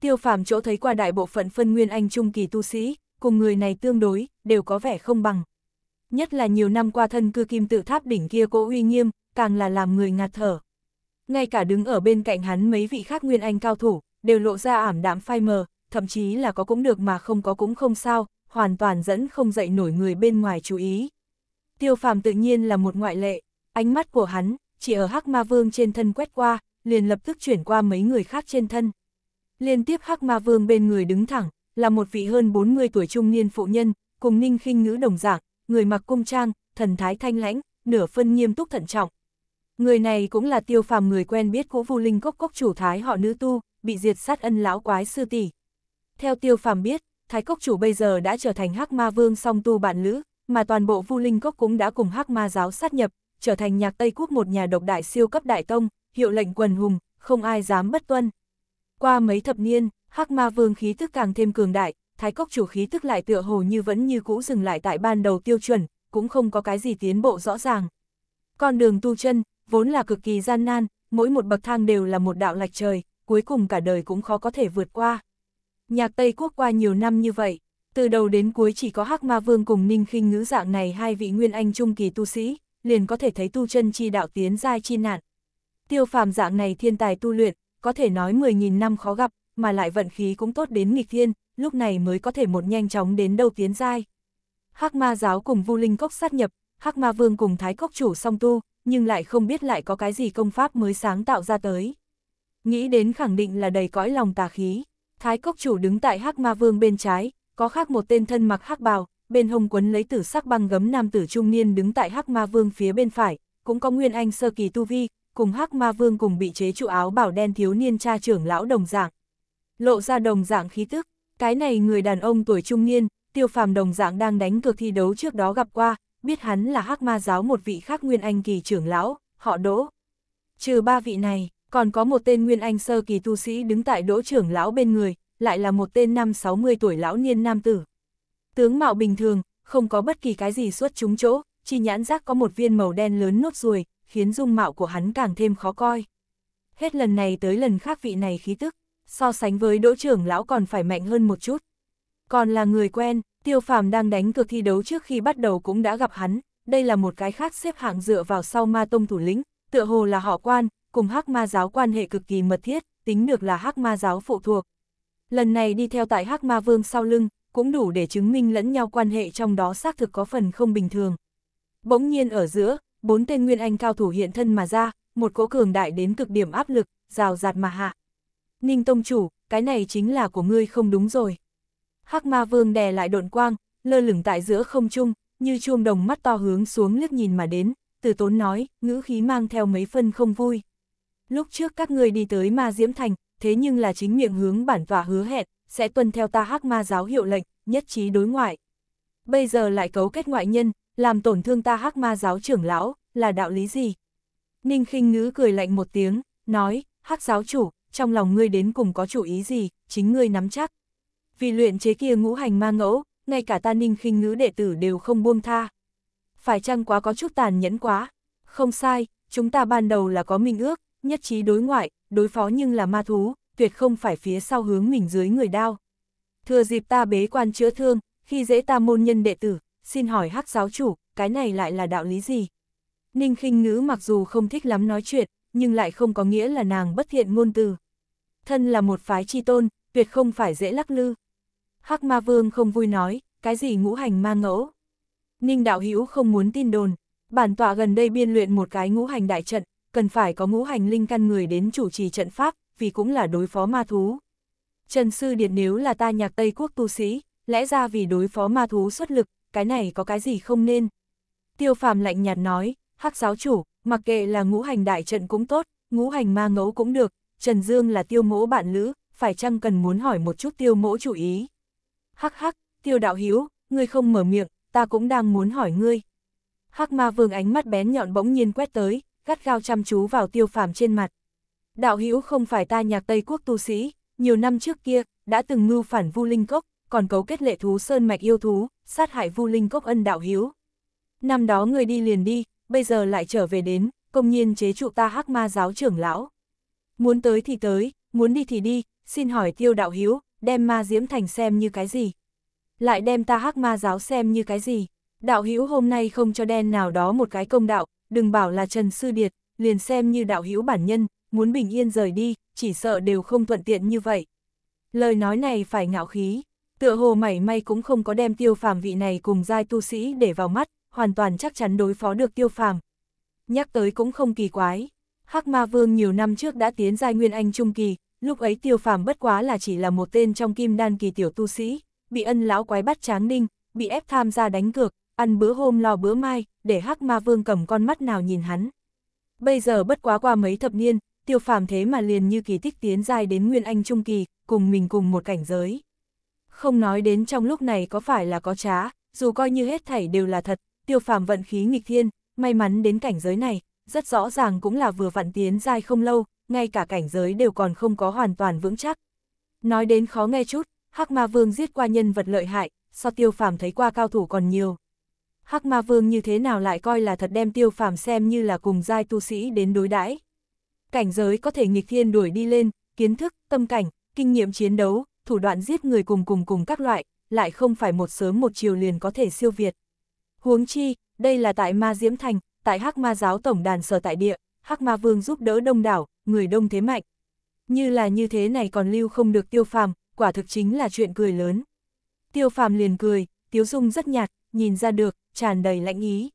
[SPEAKER 1] Tiêu phàm chỗ thấy qua đại bộ phận phân nguyên anh trung kỳ tu sĩ, cùng người này tương đối, đều có vẻ không bằng. Nhất là nhiều năm qua thân cư kim tự tháp đỉnh kia cố uy nghiêm, càng là làm người ngạt thở. Ngay cả đứng ở bên cạnh hắn mấy vị khác nguyên anh cao thủ, đều lộ ra ảm đạm phai mờ, thậm chí là có cũng được mà không có cũng không sao, hoàn toàn dẫn không dậy nổi người bên ngoài chú ý. Tiêu phàm tự nhiên là một ngoại lệ, ánh mắt của hắn, chỉ ở hắc ma vương trên thân quét qua, liền lập tức chuyển qua mấy người khác trên thân. Liên tiếp Hắc Ma Vương bên người đứng thẳng, là một vị hơn 40 tuổi trung niên phụ nhân, cùng ninh khinh ngữ đồng dạng, người mặc cung trang, thần thái thanh lãnh, nửa phân nghiêm túc thận trọng. Người này cũng là tiêu phàm người quen biết của vu linh cốc cốc chủ thái họ nữ tu, bị diệt sát ân lão quái sư tỷ. Theo tiêu phàm biết, thái cốc chủ bây giờ đã trở thành hắc ma vương song tu bạn lữ, mà toàn bộ vu linh cốc cũng đã cùng hắc ma giáo sát nhập, trở thành nhạc Tây Quốc một nhà độc đại siêu cấp đại tông, hiệu lệnh quần hùng, không ai dám bất tuân. Qua mấy thập niên, Hắc Ma Vương khí tức càng thêm cường đại, Thái Cốc chủ khí tức lại tựa hồ như vẫn như cũ dừng lại tại ban đầu tiêu chuẩn, cũng không có cái gì tiến bộ rõ ràng. Con đường tu chân, vốn là cực kỳ gian nan, mỗi một bậc thang đều là một đạo lạch trời, cuối cùng cả đời cũng khó có thể vượt qua. Nhạc Tây Quốc qua nhiều năm như vậy, từ đầu đến cuối chỉ có Hắc Ma Vương cùng Ninh Khinh Ngữ dạng này hai vị nguyên anh trung kỳ tu sĩ, liền có thể thấy tu chân chi đạo tiến giai chi nạn. Tiêu Phàm dạng này thiên tài tu luyện, có thể nói 10.000 năm khó gặp, mà lại vận khí cũng tốt đến nghịch thiên, lúc này mới có thể một nhanh chóng đến đâu tiến giai. Hắc ma giáo cùng Vu Linh Cốc sát nhập, Hắc ma vương cùng Thái Cốc chủ song tu, nhưng lại không biết lại có cái gì công pháp mới sáng tạo ra tới. Nghĩ đến khẳng định là đầy cõi lòng tà khí, Thái Cốc chủ đứng tại Hắc ma vương bên trái, có khác một tên thân mặc hắc bào, bên hông quấn lấy tử sắc băng gấm nam tử trung niên đứng tại Hắc ma vương phía bên phải, cũng có nguyên anh sơ kỳ tu vi, cùng hắc ma vương cùng bị chế trụ áo bảo đen thiếu niên cha trưởng lão đồng dạng. Lộ ra đồng dạng khí tức, cái này người đàn ông tuổi trung niên, tiêu phàm đồng dạng đang đánh cược thi đấu trước đó gặp qua, biết hắn là hắc ma giáo một vị khác nguyên anh kỳ trưởng lão, họ đỗ. Trừ ba vị này, còn có một tên nguyên anh sơ kỳ tu sĩ đứng tại đỗ trưởng lão bên người, lại là một tên năm 60 tuổi lão niên nam tử. Tướng mạo bình thường, không có bất kỳ cái gì xuất chúng chỗ, chỉ nhãn giác có một viên màu đen lớn nốt ruồi, khiến dung mạo của hắn càng thêm khó coi. Hết lần này tới lần khác vị này khí tức, so sánh với đỗ trưởng lão còn phải mạnh hơn một chút. Còn là người quen, tiêu phàm đang đánh cược thi đấu trước khi bắt đầu cũng đã gặp hắn, đây là một cái khác xếp hạng dựa vào sau ma tông thủ lĩnh, tựa hồ là họ quan, cùng hắc ma giáo quan hệ cực kỳ mật thiết, tính được là hắc ma giáo phụ thuộc. Lần này đi theo tại hắc ma vương sau lưng, cũng đủ để chứng minh lẫn nhau quan hệ trong đó xác thực có phần không bình thường. Bỗng nhiên ở giữa, bốn tên Nguyên Anh cao thủ hiện thân mà ra, một cỗ cường đại đến cực điểm áp lực, rào rạt mà hạ. Ninh Tông Chủ, cái này chính là của ngươi không đúng rồi. hắc ma vương đè lại độn quang, lơ lửng tại giữa không trung, như chuông đồng mắt to hướng xuống liếc nhìn mà đến, từ tốn nói, ngữ khí mang theo mấy phân không vui. Lúc trước các ngươi đi tới ma diễm thành, thế nhưng là chính miệng hướng bản tòa hứa hẹn, sẽ tuân theo ta hắc ma giáo hiệu lệnh, nhất trí đối ngoại. Bây giờ lại cấu kết ngoại nhân, làm tổn thương ta hắc ma giáo trưởng lão, là đạo lý gì? Ninh khinh ngữ cười lạnh một tiếng, nói, hắc giáo chủ, trong lòng ngươi đến cùng có chủ ý gì, chính ngươi nắm chắc. Vì luyện chế kia ngũ hành ma ngẫu, ngay cả ta ninh khinh ngữ đệ tử đều không buông tha. Phải chăng quá có chút tàn nhẫn quá? Không sai, chúng ta ban đầu là có minh ước, nhất trí đối ngoại, đối phó nhưng là ma thú, tuyệt không phải phía sau hướng mình dưới người đao. Thừa dịp ta bế quan chữa thương, khi dễ ta môn nhân đệ tử, xin hỏi hắc giáo chủ, cái này lại là đạo lý gì? Ninh khinh ngữ mặc dù không thích lắm nói chuyện, nhưng lại không có nghĩa là nàng bất thiện ngôn từ. Thân là một phái chi tôn, tuyệt không phải dễ lắc lư. Hắc ma vương không vui nói, cái gì ngũ hành ma ngẫu. Ninh đạo hữu không muốn tin đồn, bản tọa gần đây biên luyện một cái ngũ hành đại trận, cần phải có ngũ hành linh căn người đến chủ trì trận pháp, vì cũng là đối phó ma thú. Trần Sư Điệt nếu là ta nhạc Tây Quốc tu sĩ, lẽ ra vì đối phó ma thú xuất lực, cái này có cái gì không nên. Tiêu phàm lạnh nhạt nói, hắc giáo chủ, mặc kệ là ngũ hành đại trận cũng tốt, ngũ hành ma ngẫu cũng được, Trần Dương là tiêu mỗ bạn lữ, phải chăng cần muốn hỏi một chút tiêu mỗ chủ ý. Hắc hắc, tiêu đạo hiếu, ngươi không mở miệng, ta cũng đang muốn hỏi ngươi. Hắc ma vương ánh mắt bén nhọn bỗng nhiên quét tới, gắt gao chăm chú vào tiêu phàm trên mặt. Đạo hữu không phải ta nhạc Tây Quốc tu sĩ, nhiều năm trước kia, đã từng ngưu phản vu linh cốc, còn cấu kết lệ thú sơn mạch yêu thú, sát hại vu linh cốc ân đạo hiếu. Năm đó người đi liền đi, bây giờ lại trở về đến, công nhiên chế trụ ta hắc ma giáo trưởng lão. Muốn tới thì tới, muốn đi thì đi, xin hỏi tiêu đạo hiếu, đem ma diễm thành xem như cái gì? Lại đem ta hắc ma giáo xem như cái gì? Đạo hiếu hôm nay không cho đen nào đó một cái công đạo, đừng bảo là Trần Sư Điệt, liền xem như đạo hiếu bản nhân, muốn bình yên rời đi, chỉ sợ đều không thuận tiện như vậy. Lời nói này phải ngạo khí, Tựa hồ mảy may cũng không có đem tiêu phàm vị này cùng giai tu sĩ để vào mắt, hoàn toàn chắc chắn đối phó được tiêu phàm. Nhắc tới cũng không kỳ quái. Hắc Ma Vương nhiều năm trước đã tiến giai Nguyên Anh Trung Kỳ, lúc ấy tiêu phàm bất quá là chỉ là một tên trong kim đan kỳ tiểu tu sĩ, bị ân lão quái bắt tráng ninh, bị ép tham gia đánh cược, ăn bữa hôm lo bữa mai, để Hắc Ma Vương cầm con mắt nào nhìn hắn. Bây giờ bất quá qua mấy thập niên, tiêu phàm thế mà liền như kỳ tích tiến giai đến Nguyên Anh Trung Kỳ, cùng mình cùng một cảnh giới không nói đến trong lúc này có phải là có trá, dù coi như hết thảy đều là thật, tiêu phàm vận khí nghịch thiên, may mắn đến cảnh giới này, rất rõ ràng cũng là vừa vặn tiến dai không lâu, ngay cả cảnh giới đều còn không có hoàn toàn vững chắc. Nói đến khó nghe chút, Hắc Ma Vương giết qua nhân vật lợi hại, so tiêu phàm thấy qua cao thủ còn nhiều. Hắc Ma Vương như thế nào lại coi là thật đem tiêu phàm xem như là cùng giai tu sĩ đến đối đãi. Cảnh giới có thể nghịch thiên đuổi đi lên, kiến thức, tâm cảnh, kinh nghiệm chiến đấu, thủ đoạn giết người cùng cùng cùng các loại, lại không phải một sớm một chiều liền có thể siêu việt. Huống chi, đây là tại Ma Diễm Thành, tại Hắc Ma Giáo Tổng đàn sở tại địa, Hắc Ma Vương giúp đỡ đông đảo, người đông thế mạnh. Như là như thế này còn lưu không được tiêu phàm, quả thực chính là chuyện cười lớn. Tiêu phàm liền cười, tiếu dung rất nhạt, nhìn ra được, tràn đầy lãnh ý.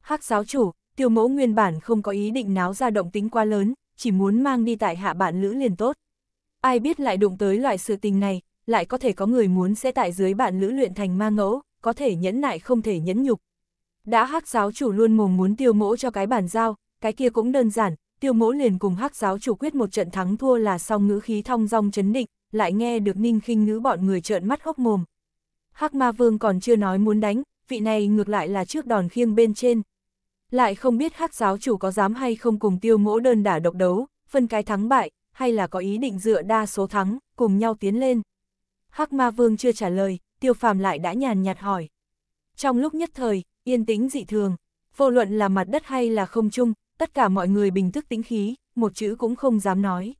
[SPEAKER 1] Hắc giáo chủ, tiêu mẫu nguyên bản không có ý định náo ra động tính quá lớn, chỉ muốn mang đi tại hạ bạn lữ liền tốt. Ai biết lại đụng tới loại sự tình này, lại có thể có người muốn sẽ tại dưới bạn lữ luyện thành ma ngẫu, có thể nhẫn nại không thể nhẫn nhục. Đã hắc giáo chủ luôn mồm muốn tiêu mỗ cho cái bản giao, cái kia cũng đơn giản, tiêu mỗ liền cùng hắc giáo chủ quyết một trận thắng thua là xong ngữ khí thong dong chấn định, lại nghe được ninh khinh ngữ bọn người trợn mắt hốc mồm. Hắc ma vương còn chưa nói muốn đánh, vị này ngược lại là trước đòn khiêng bên trên. Lại không biết hắc giáo chủ có dám hay không cùng tiêu mỗ đơn đả độc đấu, phân cái thắng bại, hay là có ý định dựa đa số thắng, cùng nhau tiến lên. Hắc Ma Vương chưa trả lời, Tiêu Phàm lại đã nhàn nhạt hỏi. Trong lúc nhất thời, yên tĩnh dị thường, vô luận là mặt đất hay là không trung, tất cả mọi người bình thức tĩnh khí, một chữ cũng không dám nói.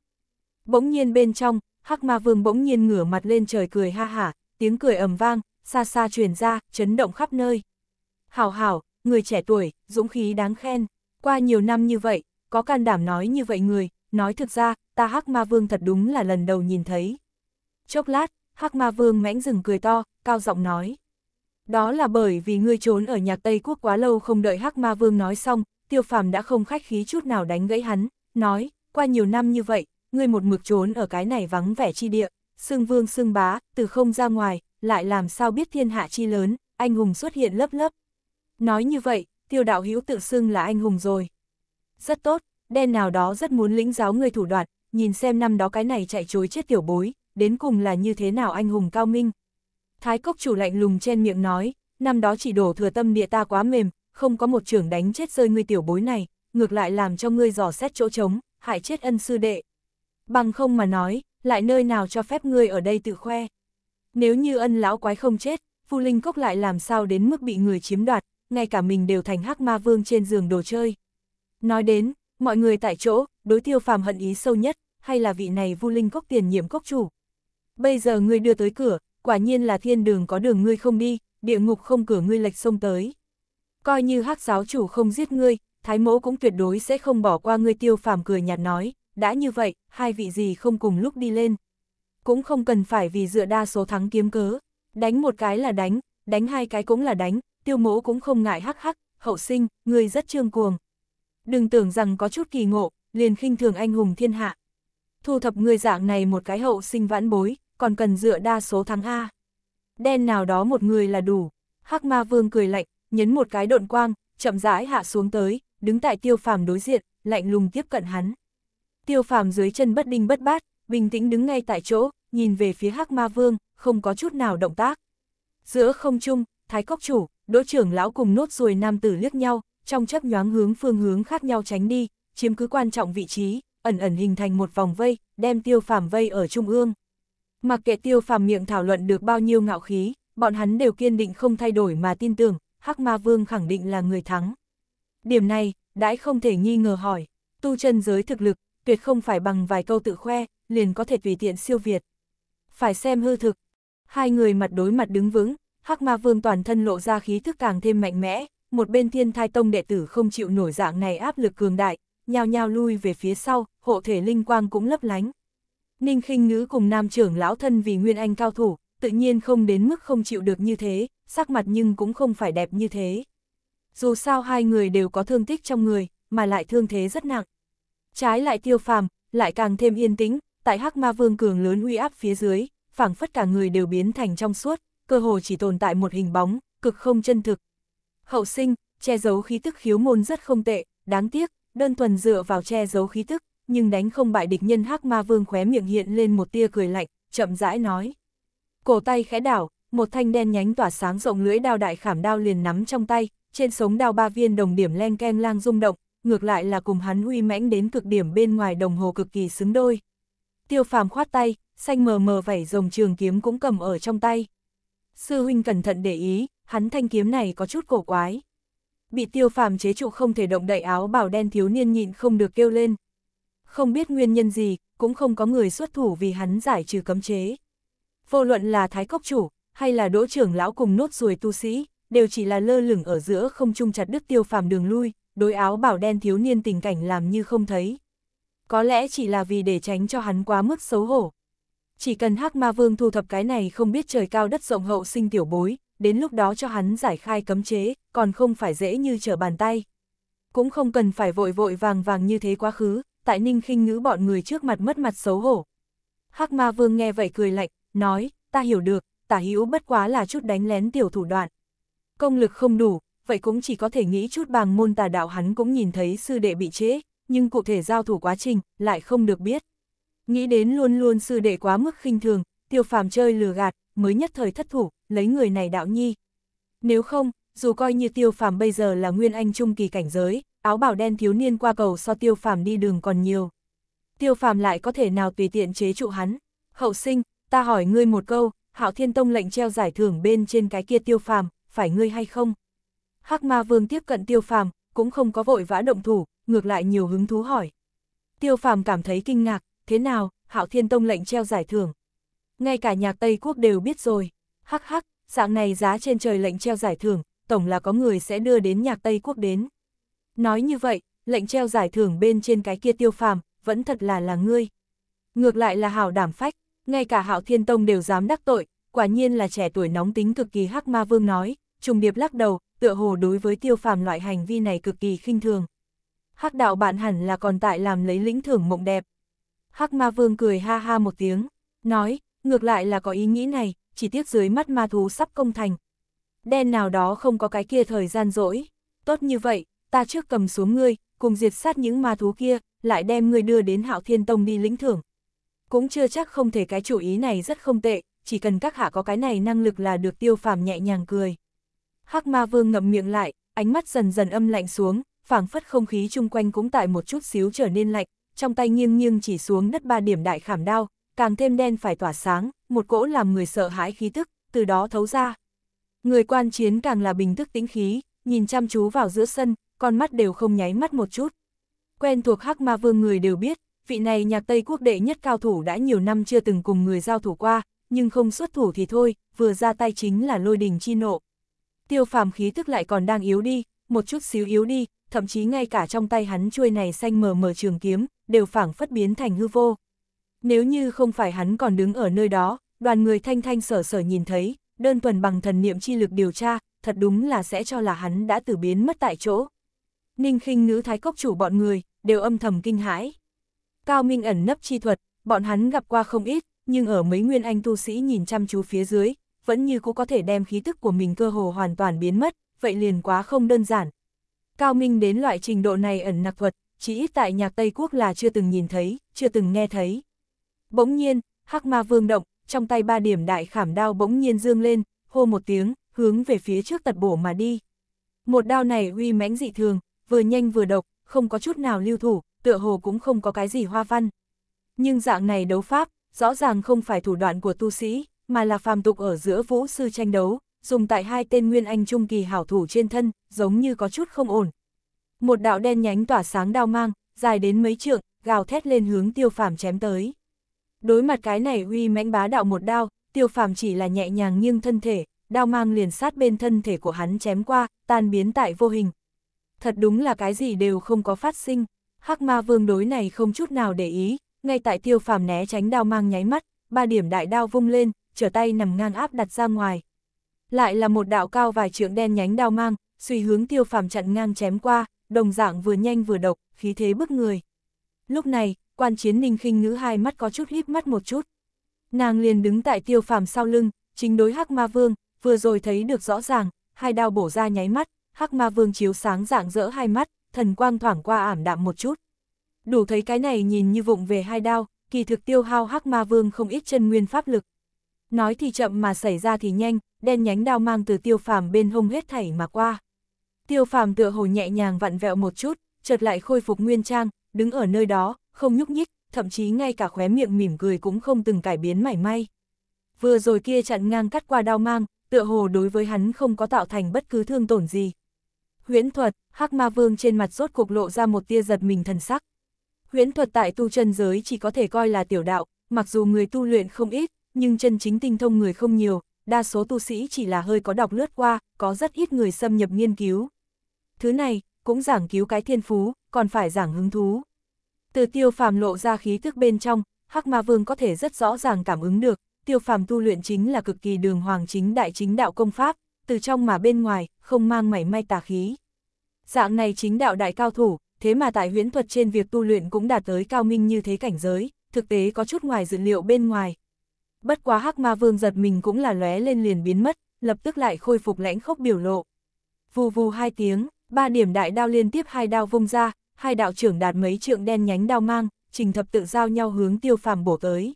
[SPEAKER 1] Bỗng nhiên bên trong, Hắc Ma Vương bỗng nhiên ngửa mặt lên trời cười ha hả, tiếng cười ầm vang, xa xa truyền ra, chấn động khắp nơi. Hảo hảo, người trẻ tuổi, dũng khí đáng khen, qua nhiều năm như vậy, có can đảm nói như vậy người, nói thực ra, ta Hắc Ma Vương thật đúng là lần đầu nhìn thấy. Chốc lát, Hắc Ma Vương mãnh rừng cười to, cao giọng nói. Đó là bởi vì ngươi trốn ở nhạc Tây Quốc quá lâu không đợi Hắc Ma Vương nói xong, tiêu phàm đã không khách khí chút nào đánh gãy hắn, nói, qua nhiều năm như vậy, ngươi một mực trốn ở cái này vắng vẻ chi địa, xương vương xương bá, từ không ra ngoài, lại làm sao biết thiên hạ chi lớn, anh hùng xuất hiện lấp lấp. Nói như vậy, tiêu đạo hữu tự xưng là anh hùng rồi. Rất tốt, đen nào đó rất muốn lĩnh giáo người thủ đoạn, nhìn xem năm đó cái này chạy chối chết tiểu bối, đến cùng là như thế nào anh hùng cao minh. Thái cốc chủ lạnh lùng trên miệng nói, năm đó chỉ đổ thừa tâm địa ta quá mềm, không có một trưởng đánh chết rơi ngươi tiểu bối này, ngược lại làm cho ngươi dò xét chỗ trống, hại chết ân sư đệ. Bằng không mà nói, lại nơi nào cho phép ngươi ở đây tự khoe. Nếu như ân lão quái không chết, Phu Linh Cốc lại làm sao đến mức bị người chiếm đoạt, ngay cả mình đều thành hắc ma vương trên giường đồ chơi. Nói đến, Mọi người tại chỗ, đối tiêu phàm hận ý sâu nhất, hay là vị này vu linh cốc tiền nhiệm cốc chủ. Bây giờ ngươi đưa tới cửa, quả nhiên là thiên đường có đường ngươi không đi, địa ngục không cửa ngươi lệch sông tới. Coi như hắc giáo chủ không giết ngươi, thái mẫu cũng tuyệt đối sẽ không bỏ qua ngươi tiêu phàm cười nhạt nói, đã như vậy, hai vị gì không cùng lúc đi lên. Cũng không cần phải vì dựa đa số thắng kiếm cớ, đánh một cái là đánh, đánh hai cái cũng là đánh, tiêu mẫu cũng không ngại hắc hắc, hậu sinh, ngươi rất trương cuồng, Đừng tưởng rằng có chút kỳ ngộ, liền khinh thường anh hùng thiên hạ. Thu thập người dạng này một cái hậu sinh vãn bối, còn cần dựa đa số thắng A. Đen nào đó một người là đủ. hắc ma vương cười lạnh, nhấn một cái độn quang, chậm rãi hạ xuống tới, đứng tại tiêu phàm đối diện, lạnh lùng tiếp cận hắn. Tiêu phàm dưới chân bất đinh bất bát, bình tĩnh đứng ngay tại chỗ, nhìn về phía hắc ma vương, không có chút nào động tác. Giữa không trung, thái cốc chủ, đỗ trưởng lão cùng nốt ruồi nam tử liếc nhau, trong chấp nhoáng hướng phương hướng khác nhau tránh đi, chiếm cứ quan trọng vị trí, ẩn ẩn hình thành một vòng vây, đem tiêu phàm vây ở trung ương. Mặc kệ tiêu phàm miệng thảo luận được bao nhiêu ngạo khí, bọn hắn đều kiên định không thay đổi mà tin tưởng, Hắc Ma Vương khẳng định là người thắng. Điểm này, đãi không thể nghi ngờ hỏi, tu chân giới thực lực, tuyệt không phải bằng vài câu tự khoe, liền có thể tùy tiện siêu việt. Phải xem hư thực. Hai người mặt đối mặt đứng vững, Hắc Ma Vương toàn thân lộ ra khí thức càng thêm mạnh mẽ, một bên thiên thai tông đệ tử không chịu nổi dạng này áp lực cường đại, nhao nhao lui về phía sau, hộ thể linh quang cũng lấp lánh. Ninh khinh ngữ cùng nam trưởng lão thân vì nguyên anh cao thủ, tự nhiên không đến mức không chịu được như thế, sắc mặt nhưng cũng không phải đẹp như thế. Dù sao hai người đều có thương tích trong người, mà lại thương thế rất nặng. Trái lại tiêu phàm, lại càng thêm yên tĩnh, tại hắc ma vương cường lớn uy áp phía dưới, phảng phất cả người đều biến thành trong suốt, cơ hồ chỉ tồn tại một hình bóng, cực không chân thực, Hậu sinh, che giấu khí tức khiếu môn rất không tệ, đáng tiếc, đơn thuần dựa vào che giấu khí tức, nhưng đánh không bại địch nhân hắc ma vương khóe miệng hiện lên một tia cười lạnh, chậm rãi nói. Cổ tay khẽ đảo, một thanh đen nhánh tỏa sáng rộng lưỡi đao đại khảm đao liền nắm trong tay, trên sống đao ba viên đồng điểm len keng lang rung động, ngược lại là cùng hắn uy mãnh đến cực điểm bên ngoài đồng hồ cực kỳ xứng đôi. Tiêu phàm khoát tay, xanh mờ mờ vảy rồng trường kiếm cũng cầm ở trong tay. Sư huynh cẩn thận để ý, hắn thanh kiếm này có chút cổ quái. Bị tiêu phàm chế trụ không thể động đậy áo bảo đen thiếu niên nhịn không được kêu lên. Không biết nguyên nhân gì, cũng không có người xuất thủ vì hắn giải trừ cấm chế. Vô luận là thái cốc chủ, hay là đỗ trưởng lão cùng nốt ruồi tu sĩ, đều chỉ là lơ lửng ở giữa không trung chặt đứt tiêu phàm đường lui, đối áo bảo đen thiếu niên tình cảnh làm như không thấy. Có lẽ chỉ là vì để tránh cho hắn quá mức xấu hổ. Chỉ cần hắc ma vương thu thập cái này không biết trời cao đất rộng hậu sinh tiểu bối, đến lúc đó cho hắn giải khai cấm chế, còn không phải dễ như trở bàn tay. Cũng không cần phải vội vội vàng vàng như thế quá khứ, tại ninh khinh ngữ bọn người trước mặt mất mặt xấu hổ. hắc ma vương nghe vậy cười lạnh, nói, ta hiểu được, tả hữu bất quá là chút đánh lén tiểu thủ đoạn. Công lực không đủ, vậy cũng chỉ có thể nghĩ chút bằng môn tà đạo hắn cũng nhìn thấy sư đệ bị chế, nhưng cụ thể giao thủ quá trình lại không được biết. Nghĩ đến luôn luôn sư đệ quá mức khinh thường, tiêu phàm chơi lừa gạt, mới nhất thời thất thủ, lấy người này đạo nhi. Nếu không, dù coi như tiêu phàm bây giờ là nguyên anh trung kỳ cảnh giới, áo bảo đen thiếu niên qua cầu so tiêu phàm đi đường còn nhiều. Tiêu phàm lại có thể nào tùy tiện chế trụ hắn. Hậu sinh, ta hỏi ngươi một câu, hạo thiên tông lệnh treo giải thưởng bên trên cái kia tiêu phàm, phải ngươi hay không? hắc ma vương tiếp cận tiêu phàm, cũng không có vội vã động thủ, ngược lại nhiều hứng thú hỏi. Tiêu phàm cảm thấy kinh ngạc, thế nào, hạo thiên tông lệnh treo giải thưởng. Ngay cả nhạc Tây Quốc đều biết rồi hắc hắc, dạng này giá trên trời lệnh treo giải thưởng, tổng là có người sẽ đưa đến nhạc Tây Quốc đến. Nói như vậy, lệnh treo giải thưởng bên trên cái kia tiêu phàm, vẫn thật là là ngươi. Ngược lại là hảo đảm phách, ngay cả hạo thiên tông đều dám đắc tội, quả nhiên là trẻ tuổi nóng tính cực kỳ hắc ma vương nói, trùng điệp lắc đầu, tựa hồ đối với tiêu phàm loại hành vi này cực kỳ khinh thường. Hắc đạo bạn hẳn là còn tại làm lấy lĩnh thưởng mộng đẹp. Hắc ma vương cười ha ha một tiếng, nói, ngược lại là có ý nghĩ này, chỉ tiếc dưới mắt ma thú sắp công thành. Đen nào đó không có cái kia thời gian rỗi. Tốt như vậy, ta trước cầm xuống ngươi, cùng diệt sát những ma thú kia, lại đem ngươi đưa đến Hạo Thiên Tông đi lĩnh thưởng. Cũng chưa chắc không thể cái chủ ý này rất không tệ, chỉ cần các hạ có cái này năng lực là được tiêu phàm nhẹ nhàng cười. Hắc ma vương ngậm miệng lại, ánh mắt dần dần âm lạnh xuống, phảng phất không khí chung quanh cũng tại một chút xíu trở nên lạnh, trong tay nghiêng nghiêng chỉ xuống đất ba điểm đại khảm đao, càng thêm đen phải tỏa sáng, một cỗ làm người sợ hãi khí tức, từ đó thấu ra. Người quan chiến càng là bình thức tĩnh khí, nhìn chăm chú vào giữa sân, con mắt đều không nháy mắt một chút. Quen thuộc Hắc Ma Vương người đều biết, vị này nhạc Tây Quốc đệ nhất cao thủ đã nhiều năm chưa từng cùng người giao thủ qua, nhưng không xuất thủ thì thôi, vừa ra tay chính là lôi đình chi nộ. Tiêu phàm khí tức lại còn đang yếu đi, một chút xíu yếu đi, thậm chí ngay cả trong tay hắn chuôi này xanh mờ mờ trường kiếm, đều phảng phất biến thành hư vô. Nếu như không phải hắn còn đứng ở nơi đó, đoàn người thanh thanh sở sở nhìn thấy, đơn thuần bằng thần niệm chi lực điều tra, thật đúng là sẽ cho là hắn đã tử biến mất tại chỗ. Ninh khinh nữ thái cốc chủ bọn người, đều âm thầm kinh hãi. Cao Minh ẩn nấp chi thuật, bọn hắn gặp qua không ít, nhưng ở mấy nguyên anh tu sĩ nhìn chăm chú phía dưới, vẫn như cũng có thể đem khí tức của mình cơ hồ hoàn toàn biến mất, vậy liền quá không đơn giản. Cao Minh đến loại trình độ này ẩn nặc thuật, chỉ ít tại nhạc Tây Quốc là chưa từng nhìn thấy, chưa từng nghe thấy. Bỗng nhiên, hắc ma vương động, trong tay ba điểm đại khảm đao bỗng nhiên dương lên, hô một tiếng, hướng về phía trước tật bổ mà đi. Một đao này uy mãnh dị thường, vừa nhanh vừa độc, không có chút nào lưu thủ, tựa hồ cũng không có cái gì hoa văn. Nhưng dạng này đấu pháp, rõ ràng không phải thủ đoạn của tu sĩ, mà là phàm tục ở giữa vũ sư tranh đấu, dùng tại hai tên nguyên anh trung kỳ hảo thủ trên thân, giống như có chút không ổn. Một đạo đen nhánh tỏa sáng đao mang, dài đến mấy trượng, gào thét lên hướng tiêu phàm chém tới. Đối mặt cái này uy mãnh bá đạo một đao, tiêu phàm chỉ là nhẹ nhàng nghiêng thân thể, đao mang liền sát bên thân thể của hắn chém qua, tan biến tại vô hình. Thật đúng là cái gì đều không có phát sinh, hắc ma vương đối này không chút nào để ý, ngay tại tiêu phàm né tránh đao mang nháy mắt, ba điểm đại đao vung lên, trở tay nằm ngang áp đặt ra ngoài. Lại là một đạo cao vài trượng đen nhánh đao mang, suy hướng tiêu phàm chặn ngang chém qua, đồng dạng vừa nhanh vừa độc, khí thế bức người. Lúc này, quan chiến ninh khinh ngữ hai mắt có chút híp mắt một chút. Nàng liền đứng tại tiêu phàm sau lưng, chính đối hắc ma vương, vừa rồi thấy được rõ ràng, hai đao bổ ra nháy mắt, hắc ma vương chiếu sáng rạng rỡ hai mắt, thần quang thoảng qua ảm đạm một chút. Đủ thấy cái này nhìn như vụng về hai đao, kỳ thực tiêu hao hắc ma vương không ít chân nguyên pháp lực. Nói thì chậm mà xảy ra thì nhanh, đen nhánh đao mang từ tiêu phàm bên hông hết thảy mà qua. Tiêu phàm tựa hồ nhẹ nhàng vặn vẹo một chút, chợt lại khôi phục nguyên trang, đứng ở nơi đó, không nhúc nhích, thậm chí ngay cả khóe miệng mỉm cười cũng không từng cải biến mảy may. Vừa rồi kia chặn ngang cắt qua đao mang, tựa hồ đối với hắn không có tạo thành bất cứ thương tổn gì. Huyễn thuật, Hắc Ma Vương trên mặt rốt cục lộ ra một tia giật mình thần sắc. Huyễn thuật tại tu chân giới chỉ có thể coi là tiểu đạo, mặc dù người tu luyện không ít, nhưng chân chính tinh thông người không nhiều, đa số tu sĩ chỉ là hơi có đọc lướt qua, có rất ít người xâm nhập nghiên cứu. Thứ này, cũng giảng cứu cái thiên phú, còn phải giảng hứng thú. Từ tiêu phàm lộ ra khí thức bên trong, Hắc Ma Vương có thể rất rõ ràng cảm ứng được, tiêu phàm tu luyện chính là cực kỳ đường hoàng chính đại chính đạo công pháp, từ trong mà bên ngoài, không mang mảy may tà khí. Dạng này chính đạo đại cao thủ, thế mà tại huyễn thuật trên việc tu luyện cũng đạt tới cao minh như thế cảnh giới, thực tế có chút ngoài dự liệu bên ngoài. Bất quá Hắc Ma Vương giật mình cũng là lóe lên liền biến mất, lập tức lại khôi phục lãnh khốc biểu lộ. Vù vù hai tiếng, ba điểm đại đao liên tiếp hai đao vung ra, hai đạo trưởng đạt mấy trượng đen nhánh đao mang, trình thập tự giao nhau hướng tiêu phàm bổ tới.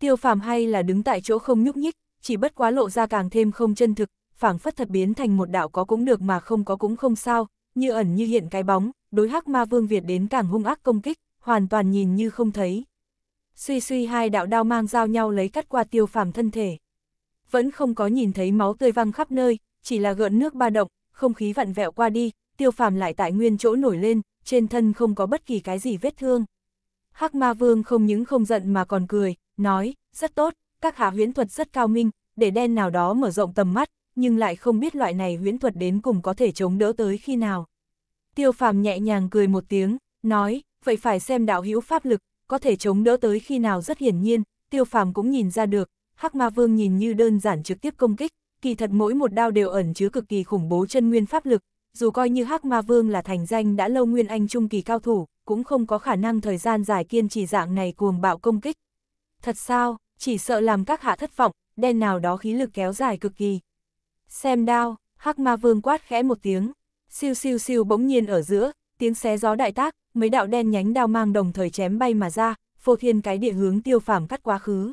[SPEAKER 1] Tiêu phàm hay là đứng tại chỗ không nhúc nhích, chỉ bất quá lộ ra càng thêm không chân thực, phảng phất thật biến thành một đạo có cũng được mà không có cũng không sao, như ẩn như hiện cái bóng, đối hắc ma vương Việt đến càng hung ác công kích, hoàn toàn nhìn như không thấy. Suy suy hai đạo đao mang giao nhau lấy cắt qua tiêu phàm thân thể. Vẫn không có nhìn thấy máu tươi văng khắp nơi, chỉ là gợn nước ba động, không khí vặn vẹo qua đi, tiêu phàm lại tại nguyên chỗ nổi lên, trên thân không có bất kỳ cái gì vết thương. Hắc ma vương không những không giận mà còn cười, nói, rất tốt, các hạ huyễn thuật rất cao minh, để đen nào đó mở rộng tầm mắt, nhưng lại không biết loại này huyễn thuật đến cùng có thể chống đỡ tới khi nào. Tiêu phàm nhẹ nhàng cười một tiếng, nói, vậy phải xem đạo hữu pháp lực, có thể chống đỡ tới khi nào rất hiển nhiên, tiêu phàm cũng nhìn ra được, Hắc Ma Vương nhìn như đơn giản trực tiếp công kích, kỳ thật mỗi một đao đều ẩn chứa cực kỳ khủng bố chân nguyên pháp lực, dù coi như Hắc Ma Vương là thành danh đã lâu nguyên anh trung kỳ cao thủ, cũng không có khả năng thời gian dài kiên trì dạng này cuồng bạo công kích. Thật sao, chỉ sợ làm các hạ thất vọng, đen nào đó khí lực kéo dài cực kỳ. Xem đao, Hắc Ma Vương quát khẽ một tiếng, siêu siêu siêu bỗng nhiên ở giữa, tiếng xé gió đại tác, mấy đạo đen nhánh đao mang đồng thời chém bay mà ra, phô thiên cái địa hướng tiêu phàm cắt quá khứ.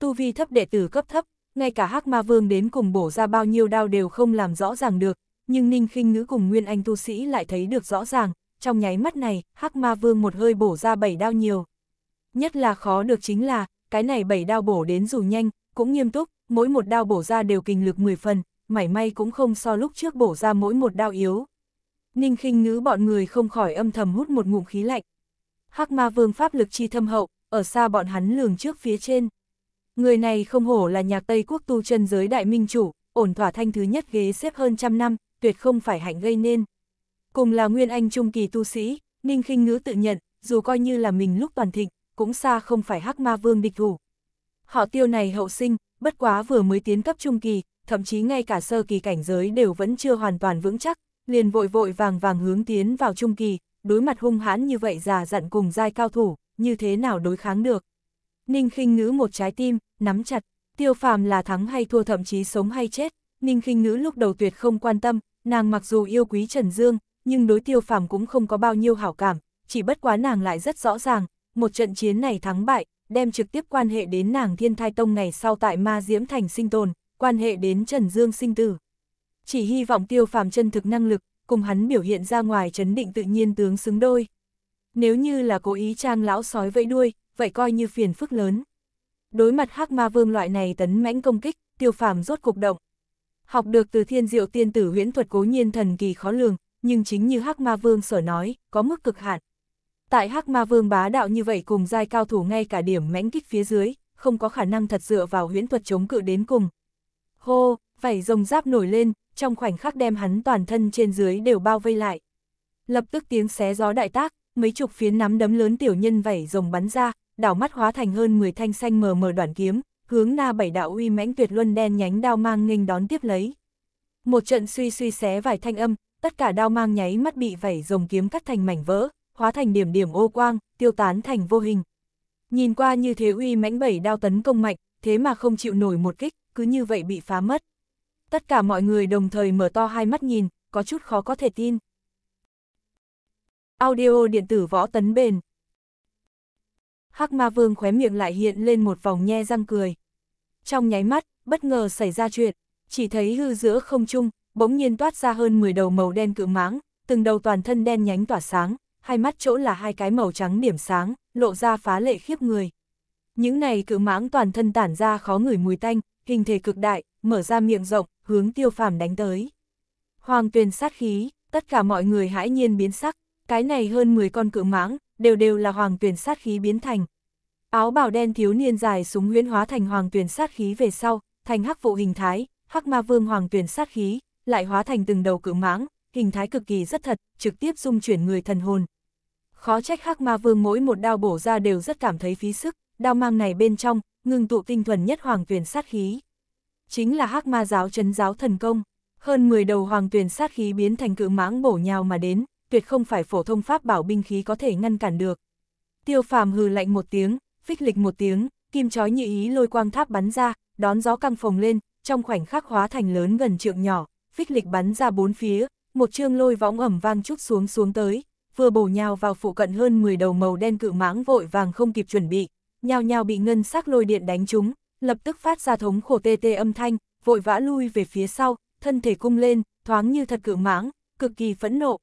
[SPEAKER 1] Tu vi thấp đệ tử cấp thấp, ngay cả hắc ma vương đến cùng bổ ra bao nhiêu đao đều không làm rõ ràng được, nhưng Ninh khinh ngữ cùng Nguyên Anh tu sĩ lại thấy được rõ ràng, trong nháy mắt này, Hắc Ma Vương một hơi bổ ra bảy đao nhiều. Nhất là khó được chính là, cái này bảy đao bổ đến dù nhanh, cũng nghiêm túc, mỗi một đao bổ ra đều kinh lực 10 phần, mảy may cũng không so lúc trước bổ ra mỗi một đao yếu. Ninh khinh ngữ bọn người không khỏi âm thầm hút một ngụm khí lạnh. Hắc Ma Vương pháp lực chi thâm hậu, ở xa bọn hắn lường trước phía trên. Người này không hổ là nhạc Tây quốc tu chân giới đại minh chủ, ổn thỏa thanh thứ nhất ghế xếp hơn trăm năm, tuyệt không phải hạnh gây nên. Cùng là nguyên anh trung kỳ tu sĩ, Ninh khinh Ngữ tự nhận, dù coi như là mình lúc toàn thịnh, cũng xa không phải hắc ma vương địch thủ. Họ tiêu này hậu sinh, bất quá vừa mới tiến cấp trung kỳ, thậm chí ngay cả sơ kỳ cảnh giới đều vẫn chưa hoàn toàn vững chắc, liền vội vội vàng vàng hướng tiến vào trung kỳ, đối mặt hung hãn như vậy già dặn cùng giai cao thủ, như thế nào đối kháng được. Ninh khinh Ngữ một trái tim, nắm chặt, tiêu phàm là thắng hay thua thậm chí sống hay chết, Ninh khinh Ngữ lúc đầu tuyệt không quan tâm, nàng mặc dù yêu quý Trần Dương, nhưng đối tiêu phàm cũng không có bao nhiêu hảo cảm, chỉ bất quá nàng lại rất rõ ràng, một trận chiến này thắng bại, đem trực tiếp quan hệ đến nàng thiên thai tông ngày sau tại ma diễm thành sinh tồn, quan hệ đến Trần Dương sinh tử. Chỉ hy vọng tiêu phàm chân thực năng lực, cùng hắn biểu hiện ra ngoài chấn định tự nhiên tướng xứng đôi. Nếu như là cố ý trang lão sói vẫy đuôi, vậy coi như phiền phức lớn. Đối mặt hắc ma vương loại này tấn mãnh công kích, tiêu phàm rốt cục động. Học được từ thiên diệu tiên tử huyễn thuật cố nhiên thần kỳ khó lường, nhưng chính như Hắc Ma Vương sở nói, có mức cực hạn. Tại Hắc Ma Vương bá đạo như vậy cùng giai cao thủ ngay cả điểm mãnh kích phía dưới, không có khả năng thật dựa vào huyễn thuật chống cự đến cùng. Hô, vảy rồng giáp nổi lên, trong khoảnh khắc đem hắn toàn thân trên dưới đều bao vây lại. Lập tức tiếng xé gió đại tác, mấy chục phiến nắm đấm lớn tiểu nhân vảy rồng bắn ra, đảo mắt hóa thành hơn 10 thanh xanh mờ mờ đoạn kiếm, hướng na bảy đạo uy mãnh tuyệt luân đen nhánh đao mang nghênh đón tiếp lấy. Một trận suy suy xé vài thanh âm, tất cả đao mang nháy mắt bị vảy rồng kiếm cắt thành mảnh vỡ, hóa thành điểm điểm ô quang, tiêu tán thành vô hình. Nhìn qua như thế uy mãnh bảy đao tấn công mạnh, thế mà không chịu nổi một kích, cứ như vậy bị phá mất. Tất cả mọi người đồng thời mở to hai mắt nhìn, có chút khó có thể tin. Audio điện tử võ tấn bền. Hắc ma vương khóe miệng lại hiện lên một vòng nhe răng cười trong nháy mắt, bất ngờ xảy ra chuyện, chỉ thấy hư giữa không trung, bỗng nhiên toát ra hơn 10 đầu màu đen cự mãng, từng đầu toàn thân đen nhánh tỏa sáng, hai mắt chỗ là hai cái màu trắng điểm sáng, lộ ra phá lệ khiếp người. Những này cự mãng toàn thân tản ra khó ngửi mùi tanh, hình thể cực đại, mở ra miệng rộng, hướng tiêu phàm đánh tới. Hoàng tuyền sát khí, tất cả mọi người hãi nhiên biến sắc, cái này hơn 10 con cự mãng, đều đều là hoàng tuyền sát khí biến thành, Áo bào đen thiếu niên dài súng huyễn hóa thành hoàng tuyển sát khí về sau, thành hắc vụ hình thái, hắc ma vương hoàng tuyển sát khí, lại hóa thành từng đầu cự mãng, hình thái cực kỳ rất thật, trực tiếp dung chuyển người thần hồn. Khó trách hắc ma vương mỗi một đao bổ ra đều rất cảm thấy phí sức, đao mang này bên trong, ngưng tụ tinh thuần nhất hoàng tuyển sát khí. Chính là hắc ma giáo chấn giáo thần công, hơn 10 đầu hoàng tuyển sát khí biến thành cự mãng bổ nhào mà đến, tuyệt không phải phổ thông pháp bảo binh khí có thể ngăn cản được. Tiêu phàm hừ lạnh một tiếng, phích lịch một tiếng, kim chói như ý lôi quang tháp bắn ra, đón gió căng phồng lên, trong khoảnh khắc hóa thành lớn gần trượng nhỏ, phích lịch bắn ra bốn phía, một chương lôi võng ẩm vang chút xuống xuống tới, vừa bổ nhào vào phụ cận hơn 10 đầu màu đen cự mãng vội vàng không kịp chuẩn bị, nhào nhào bị ngân sắc lôi điện đánh trúng, lập tức phát ra thống khổ tê tê âm thanh, vội vã lui về phía sau, thân thể cung lên, thoáng như thật cự mãng, cực kỳ phẫn nộ.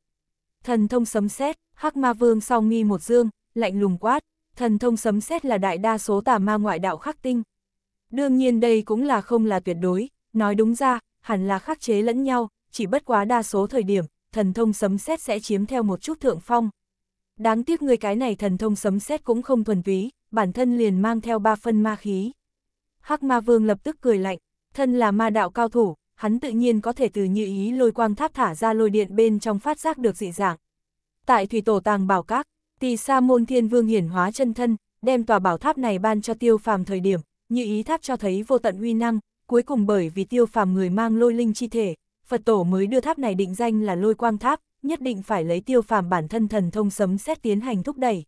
[SPEAKER 1] Thần thông sấm sét, Hắc Ma Vương sau nghi một dương, lạnh lùng quát, thần thông sấm xét là đại đa số tà ma ngoại đạo khắc tinh. Đương nhiên đây cũng là không là tuyệt đối, nói đúng ra, hẳn là khắc chế lẫn nhau, chỉ bất quá đa số thời điểm, thần thông sấm xét sẽ chiếm theo một chút thượng phong. Đáng tiếc người cái này thần thông sấm xét cũng không thuần túy, bản thân liền mang theo ba phân ma khí. Hắc ma vương lập tức cười lạnh, thân là ma đạo cao thủ, hắn tự nhiên có thể từ như ý lôi quang tháp thả ra lôi điện bên trong phát giác được dị dạng. Tại thủy tổ tàng bảo các, Tỳ Sa Môn Thiên Vương hiển hóa chân thân, đem tòa bảo tháp này ban cho Tiêu Phàm thời điểm, như ý tháp cho thấy vô tận uy năng, cuối cùng bởi vì Tiêu Phàm người mang lôi linh chi thể, Phật tổ mới đưa tháp này định danh là Lôi Quang Tháp, nhất định phải lấy Tiêu Phàm bản thân thần thông sấm xét tiến hành thúc đẩy.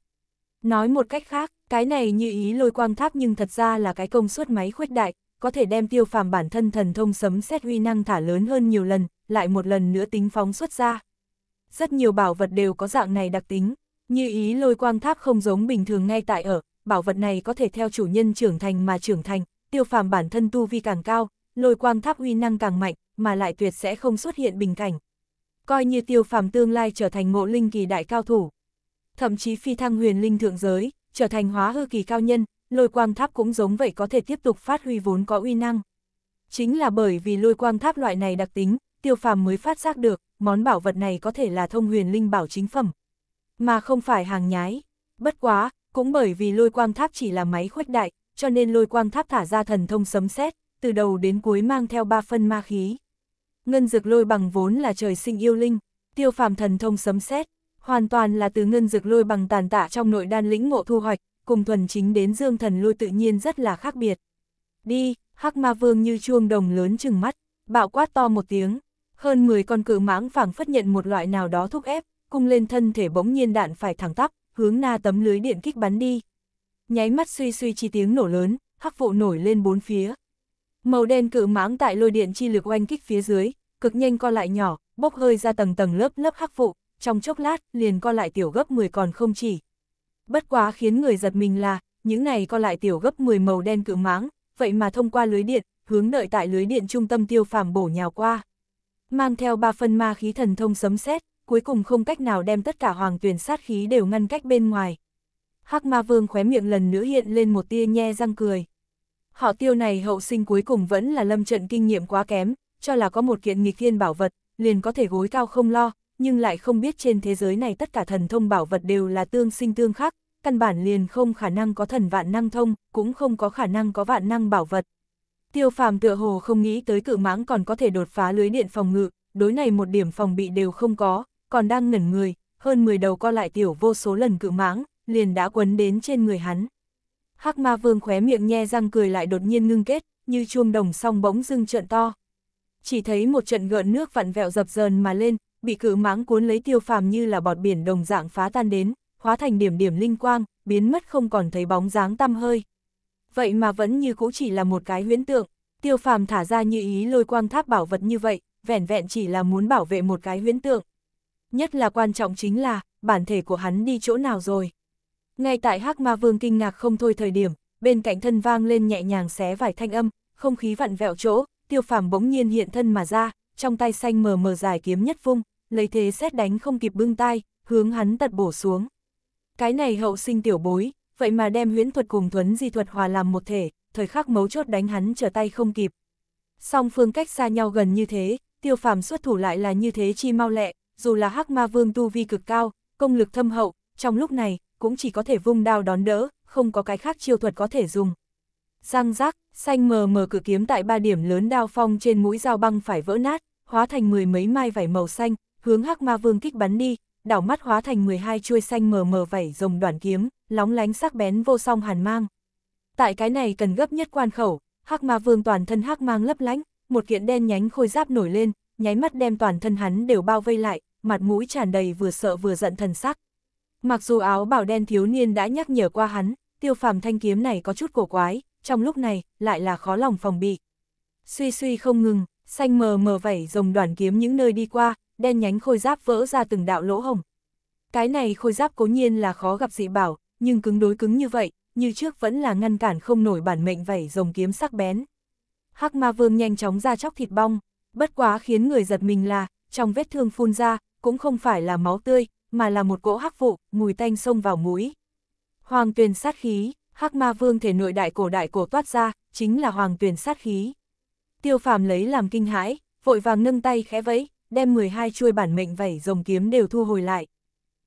[SPEAKER 1] Nói một cách khác, cái này như ý Lôi Quang Tháp nhưng thật ra là cái công suất máy khuếch đại, có thể đem Tiêu Phàm bản thân thần thông sấm xét uy năng thả lớn hơn nhiều lần, lại một lần nữa tính phóng xuất ra. Rất nhiều bảo vật đều có dạng này đặc tính, như ý lôi quang tháp không giống bình thường ngay tại ở, bảo vật này có thể theo chủ nhân trưởng thành mà trưởng thành, tiêu phàm bản thân tu vi càng cao, lôi quang tháp uy năng càng mạnh, mà lại tuyệt sẽ không xuất hiện bình cảnh. Coi như tiêu phàm tương lai trở thành ngộ linh kỳ đại cao thủ. Thậm chí phi thăng huyền linh thượng giới, trở thành hóa hư kỳ cao nhân, lôi quang tháp cũng giống vậy có thể tiếp tục phát huy vốn có uy năng. Chính là bởi vì lôi quang tháp loại này đặc tính, tiêu phàm mới phát giác được, món bảo vật này có thể là thông huyền linh bảo chính phẩm, mà không phải hàng nhái. Bất quá, cũng bởi vì lôi quang tháp chỉ là máy khuếch đại, cho nên lôi quang tháp thả ra thần thông sấm sét, từ đầu đến cuối mang theo ba phân ma khí. Ngân dược lôi bằng vốn là trời sinh yêu linh, tiêu phàm thần thông sấm sét, hoàn toàn là từ ngân dược lôi bằng tàn tạ trong nội đan lĩnh ngộ thu hoạch, cùng thuần chính đến dương thần lôi tự nhiên rất là khác biệt. Đi, hắc ma vương như chuông đồng lớn chừng mắt, bạo quát to một tiếng, hơn 10 con cự mãng phảng phất nhận một loại nào đó thúc ép, cung lên thân thể bỗng nhiên đạn phải thẳng tắp, hướng na tấm lưới điện kích bắn đi. Nháy mắt suy suy chi tiếng nổ lớn, hắc vụ nổi lên bốn phía. Màu đen cự mãng tại lôi điện chi lực oanh kích phía dưới, cực nhanh co lại nhỏ, bốc hơi ra tầng tầng lớp lớp hắc vụ, trong chốc lát liền co lại tiểu gấp 10 còn không chỉ. Bất quá khiến người giật mình là, những này co lại tiểu gấp 10 màu đen cự mãng, vậy mà thông qua lưới điện, hướng đợi tại lưới điện trung tâm tiêu phàm bổ nhào qua. Mang theo ba phần ma khí thần thông sấm sét, cuối cùng không cách nào đem tất cả hoàng tuyển sát khí đều ngăn cách bên ngoài. Hắc ma vương khóe miệng lần nữa hiện lên một tia nhe răng cười. Họ tiêu này hậu sinh cuối cùng vẫn là lâm trận kinh nghiệm quá kém, cho là có một kiện nghịch thiên bảo vật, liền có thể gối cao không lo, nhưng lại không biết trên thế giới này tất cả thần thông bảo vật đều là tương sinh tương khắc, căn bản liền không khả năng có thần vạn năng thông, cũng không có khả năng có vạn năng bảo vật. Tiêu phàm tựa hồ không nghĩ tới cự mãng còn có thể đột phá lưới điện phòng ngự, đối này một điểm phòng bị đều không có, còn đang ngẩn người, hơn 10 đầu co lại tiểu vô số lần cự mãng, liền đã quấn đến trên người hắn. Hắc ma vương khóe miệng nhe răng cười lại đột nhiên ngưng kết, như chuông đồng song bỗng dưng trận to. Chỉ thấy một trận gợn nước vặn vẹo dập dờn mà lên, bị cự mãng cuốn lấy tiêu phàm như là bọt biển đồng dạng phá tan đến, hóa thành điểm điểm linh quang, biến mất không còn thấy bóng dáng tăm hơi. Vậy mà vẫn như cũ chỉ là một cái huyễn tượng, tiêu phàm thả ra như ý lôi quang tháp bảo vật như vậy, vẻn vẹn chỉ là muốn bảo vệ một cái huyễn tượng nhất là quan trọng chính là, bản thể của hắn đi chỗ nào rồi. Ngay tại hắc ma vương kinh ngạc không thôi thời điểm, bên cạnh thân vang lên nhẹ nhàng xé vải thanh âm, không khí vặn vẹo chỗ, tiêu phàm bỗng nhiên hiện thân mà ra, trong tay xanh mờ mờ dài kiếm nhất vung, lấy thế xét đánh không kịp bưng tay, hướng hắn tật bổ xuống. Cái này hậu sinh tiểu bối, vậy mà đem huyễn thuật cùng thuấn di thuật hòa làm một thể, thời khắc mấu chốt đánh hắn trở tay không kịp. Song phương cách xa nhau gần như thế, tiêu phàm xuất thủ lại là như thế chi mau lẹ, dù là hắc ma vương tu vi cực cao, công lực thâm hậu, trong lúc này, cũng chỉ có thể vung đao đón đỡ, không có cái khác chiêu thuật có thể dùng. Răng rác, xanh mờ mờ cử kiếm tại ba điểm lớn đao phong trên mũi dao băng phải vỡ nát, hóa thành mười mấy mai vảy màu xanh, hướng hắc ma vương kích bắn đi, đảo mắt hóa thành 12 chuôi xanh mờ mờ vảy rồng đoàn kiếm, lóng lánh sắc bén vô song hàn mang. Tại cái này cần gấp nhất quan khẩu, hắc ma vương toàn thân hắc mang lấp lánh, một kiện đen nhánh khôi giáp nổi lên, nháy mắt đem toàn thân hắn đều bao vây lại, mặt mũi tràn đầy vừa sợ vừa giận thần sắc. Mặc dù áo bảo đen thiếu niên đã nhắc nhở qua hắn, tiêu phàm thanh kiếm này có chút cổ quái, trong lúc này, lại là khó lòng phòng bị. Suy suy không ngừng, xanh mờ mờ vẩy rồng đoàn kiếm những nơi đi qua, đen nhánh khôi giáp vỡ ra từng đạo lỗ hồng. Cái này khôi giáp cố nhiên là khó gặp dị bảo, nhưng cứng đối cứng như vậy, như trước vẫn là ngăn cản không nổi bản mệnh vẩy rồng kiếm sắc bén. Hắc ma vương nhanh chóng ra chóc thịt bong, bất quá khiến người giật mình là, trong vết thương phun ra, cũng không phải là máu tươi, mà là một cỗ hắc vụ, mùi tanh xông vào mũi. Hoàng tuyền sát khí, hắc ma vương thể nội đại cổ đại cổ toát ra, chính là hoàng tuyền sát khí. Tiêu phàm lấy làm kinh hãi, vội vàng nâng tay khẽ vẫy, đem 12 chuôi bản mệnh vảy rồng kiếm đều thu hồi lại.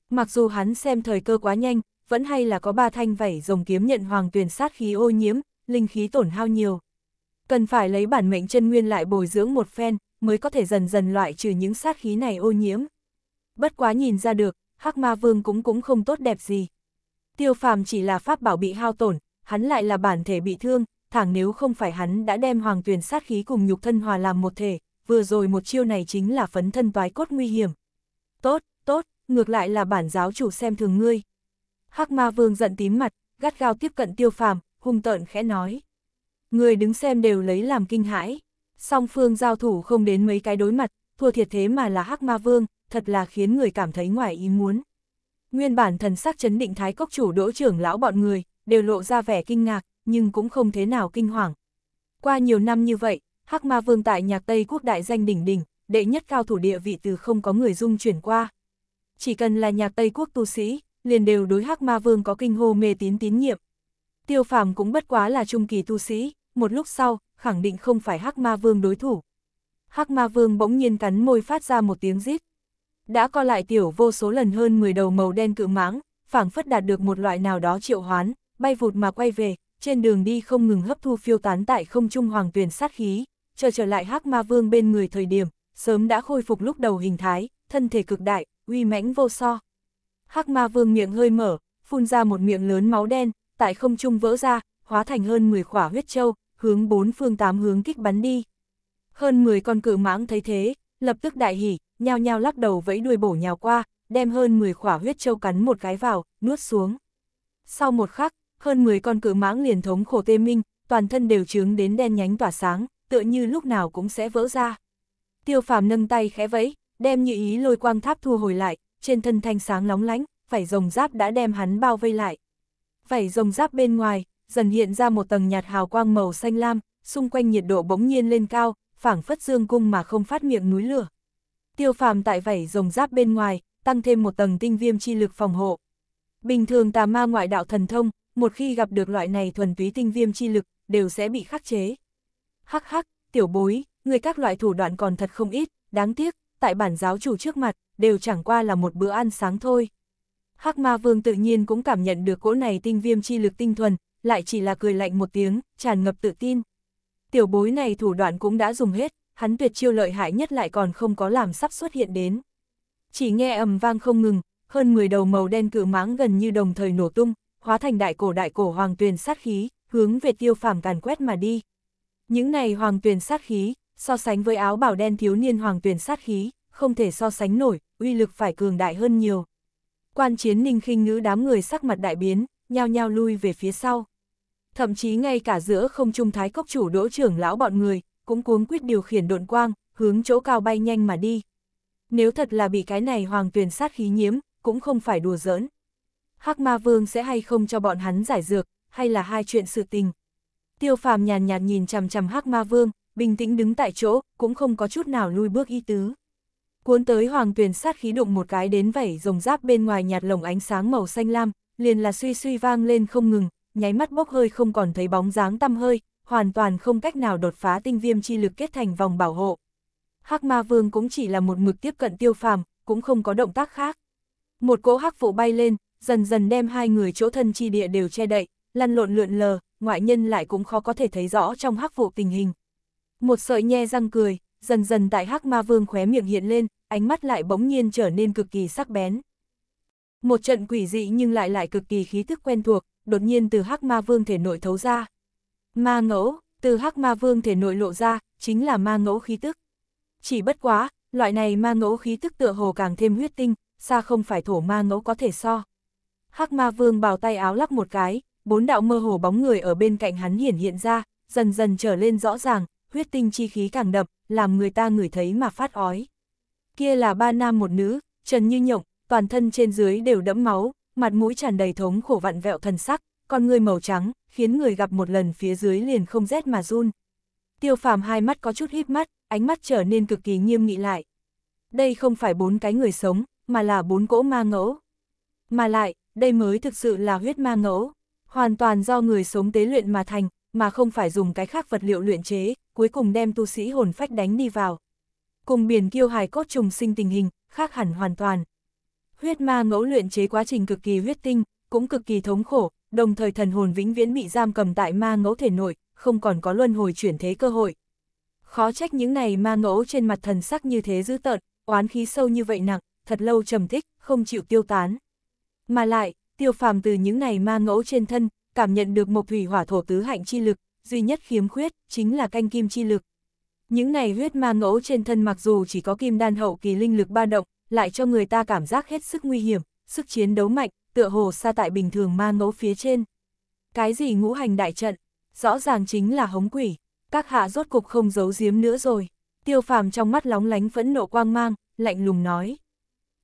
[SPEAKER 1] Mặc dù hắn xem thời cơ quá nhanh, vẫn hay là có ba thanh vảy rồng kiếm nhận hoàng tuyền sát khí ô nhiễm, linh khí tổn hao nhiều. Cần phải lấy bản mệnh chân nguyên lại bồi dưỡng một phen, mới có thể dần dần loại trừ những sát khí này ô nhiễm bất quá nhìn ra được, Hắc Ma Vương cũng cũng không tốt đẹp gì. Tiêu phàm chỉ là pháp bảo bị hao tổn, hắn lại là bản thể bị thương, thẳng nếu không phải hắn đã đem hoàng tuyển sát khí cùng nhục thân hòa làm một thể, vừa rồi một chiêu này chính là phấn thân toái cốt nguy hiểm. Tốt, tốt, ngược lại là bản giáo chủ xem thường ngươi. Hắc ma vương giận tím mặt, gắt gao tiếp cận tiêu phàm, hung tợn khẽ nói. Người đứng xem đều lấy làm kinh hãi. Song phương giao thủ không đến mấy cái đối mặt, thua thiệt thế mà là Hắc ma vương, thật là khiến người cảm thấy ngoài ý muốn. Nguyên bản thần sắc chấn định thái cốc chủ đỗ trưởng lão bọn người, đều lộ ra vẻ kinh ngạc, nhưng cũng không thế nào kinh hoàng. Qua nhiều năm như vậy, Hắc Ma Vương tại nhạc Tây Quốc đại danh đỉnh đỉnh, đệ nhất cao thủ địa vị từ không có người dung chuyển qua. Chỉ cần là nhạc Tây Quốc tu sĩ, liền đều đối Hắc Ma Vương có kinh hô mê tín tín nhiệm. Tiêu Phàm cũng bất quá là trung kỳ tu sĩ, một lúc sau, khẳng định không phải Hắc Ma Vương đối thủ. Hắc Ma Vương bỗng nhiên cắn môi phát ra một tiếng rít, đã co lại tiểu vô số lần hơn 10 đầu màu đen cự mãng, phảng phất đạt được một loại nào đó triệu hoán, bay vụt mà quay về, trên đường đi không ngừng hấp thu phiêu tán tại không trung hoàng tuyển sát khí, chờ trở lại hắc ma vương bên người thời điểm, sớm đã khôi phục lúc đầu hình thái, thân thể cực đại, uy mãnh vô so. Hắc ma vương miệng hơi mở, phun ra một miệng lớn máu đen, tại không trung vỡ ra, hóa thành hơn 10 quả huyết châu, hướng bốn phương tám hướng kích bắn đi. Hơn 10 con cự mãng thấy thế, lập tức đại hỉ, nhao nhao lắc đầu vẫy đuôi bổ nhào qua, đem hơn 10 khỏa huyết châu cắn một cái vào, nuốt xuống. Sau một khắc, hơn 10 con cự mãng liền thống khổ tê minh, toàn thân đều trướng đến đen nhánh tỏa sáng, tựa như lúc nào cũng sẽ vỡ ra. Tiêu phàm nâng tay khẽ vẫy, đem như ý lôi quang tháp thu hồi lại, trên thân thanh sáng lóng lánh, vảy rồng giáp đã đem hắn bao vây lại. Vảy rồng giáp bên ngoài, dần hiện ra một tầng nhạt hào quang màu xanh lam, xung quanh nhiệt độ bỗng nhiên lên cao, phảng phất dương cung mà không phát miệng núi lửa tiêu phàm tại vảy rồng giáp bên ngoài, tăng thêm một tầng tinh viêm chi lực phòng hộ. Bình thường tà ma ngoại đạo thần thông, một khi gặp được loại này thuần túy tinh viêm chi lực, đều sẽ bị khắc chế. Hắc hắc, tiểu bối, người các loại thủ đoạn còn thật không ít, đáng tiếc, tại bản giáo chủ trước mặt, đều chẳng qua là một bữa ăn sáng thôi. Hắc ma vương tự nhiên cũng cảm nhận được cỗ này tinh viêm chi lực tinh thuần, lại chỉ là cười lạnh một tiếng, tràn ngập tự tin. Tiểu bối này thủ đoạn cũng đã dùng hết, hắn tuyệt chiêu lợi hại nhất lại còn không có làm sắp xuất hiện đến. Chỉ nghe ầm vang không ngừng, hơn 10 đầu màu đen cự mãng gần như đồng thời nổ tung, hóa thành đại cổ đại cổ hoàng tuyền sát khí, hướng về tiêu phàm càn quét mà đi. Những này hoàng tuyền sát khí, so sánh với áo bảo đen thiếu niên hoàng tuyền sát khí, không thể so sánh nổi, uy lực phải cường đại hơn nhiều. Quan chiến ninh khinh ngữ đám người sắc mặt đại biến, nhao nhao lui về phía sau. Thậm chí ngay cả giữa không trung thái cốc chủ đỗ trưởng lão bọn người, cũng cuống quyết điều khiển độn quang, hướng chỗ cao bay nhanh mà đi. Nếu thật là bị cái này hoàng tuyển sát khí nhiễm, cũng không phải đùa giỡn. Hắc ma vương sẽ hay không cho bọn hắn giải dược, hay là hai chuyện sự tình. Tiêu phàm nhàn nhạt nhìn chằm chằm hắc ma vương, bình tĩnh đứng tại chỗ, cũng không có chút nào lui bước y tứ. Cuốn tới hoàng tuyển sát khí đụng một cái đến vảy rồng giáp bên ngoài nhạt lồng ánh sáng màu xanh lam, liền là suy suy vang lên không ngừng, nháy mắt bốc hơi không còn thấy bóng dáng tăm hơi, hoàn toàn không cách nào đột phá tinh viêm chi lực kết thành vòng bảo hộ. Hắc ma vương cũng chỉ là một mực tiếp cận tiêu phàm, cũng không có động tác khác. Một cỗ hắc vụ bay lên, dần dần đem hai người chỗ thân chi địa đều che đậy, lăn lộn lượn lờ, ngoại nhân lại cũng khó có thể thấy rõ trong hắc vụ tình hình. Một sợi nhe răng cười, dần dần tại hắc ma vương khóe miệng hiện lên, ánh mắt lại bỗng nhiên trở nên cực kỳ sắc bén. Một trận quỷ dị nhưng lại lại cực kỳ khí thức quen thuộc, đột nhiên từ hắc ma vương thể nội thấu ra, Ma ngẫu, từ hắc ma vương thể nội lộ ra, chính là ma ngẫu khí tức. Chỉ bất quá, loại này ma ngẫu khí tức tựa hồ càng thêm huyết tinh, xa không phải thổ ma ngẫu có thể so. Hắc ma vương bào tay áo lắc một cái, bốn đạo mơ hồ bóng người ở bên cạnh hắn hiển hiện ra, dần dần trở lên rõ ràng, huyết tinh chi khí càng đậm, làm người ta ngửi thấy mà phát ói. Kia là ba nam một nữ, trần như nhộng, toàn thân trên dưới đều đẫm máu, mặt mũi tràn đầy thống khổ vặn vẹo thần sắc, con người màu trắng, khiến người gặp một lần phía dưới liền không rét mà run. Tiêu phàm hai mắt có chút híp mắt, ánh mắt trở nên cực kỳ nghiêm nghị lại. Đây không phải bốn cái người sống, mà là bốn cỗ ma ngẫu. Mà lại, đây mới thực sự là huyết ma ngẫu, hoàn toàn do người sống tế luyện mà thành, mà không phải dùng cái khác vật liệu luyện chế, cuối cùng đem tu sĩ hồn phách đánh đi vào. Cùng biển kiêu hài cốt trùng sinh tình hình, khác hẳn hoàn toàn. Huyết ma ngẫu luyện chế quá trình cực kỳ huyết tinh, cũng cực kỳ thống khổ, đồng thời thần hồn vĩnh viễn bị giam cầm tại ma ngẫu thể nội, không còn có luân hồi chuyển thế cơ hội. Khó trách những này ma ngẫu trên mặt thần sắc như thế dữ tợn, oán khí sâu như vậy nặng, thật lâu trầm thích, không chịu tiêu tán. Mà lại, tiêu phàm từ những này ma ngẫu trên thân, cảm nhận được một thủy hỏa thổ tứ hạnh chi lực, duy nhất khiếm khuyết, chính là canh kim chi lực. Những này huyết ma ngẫu trên thân mặc dù chỉ có kim đan hậu kỳ linh lực ba động, lại cho người ta cảm giác hết sức nguy hiểm, sức chiến đấu mạnh, tựa hồ xa tại bình thường ma ngẫu phía trên. Cái gì ngũ hành đại trận, rõ ràng chính là hống quỷ, các hạ rốt cục không giấu giếm nữa rồi. Tiêu phàm trong mắt lóng lánh phẫn nộ quang mang, lạnh lùng nói.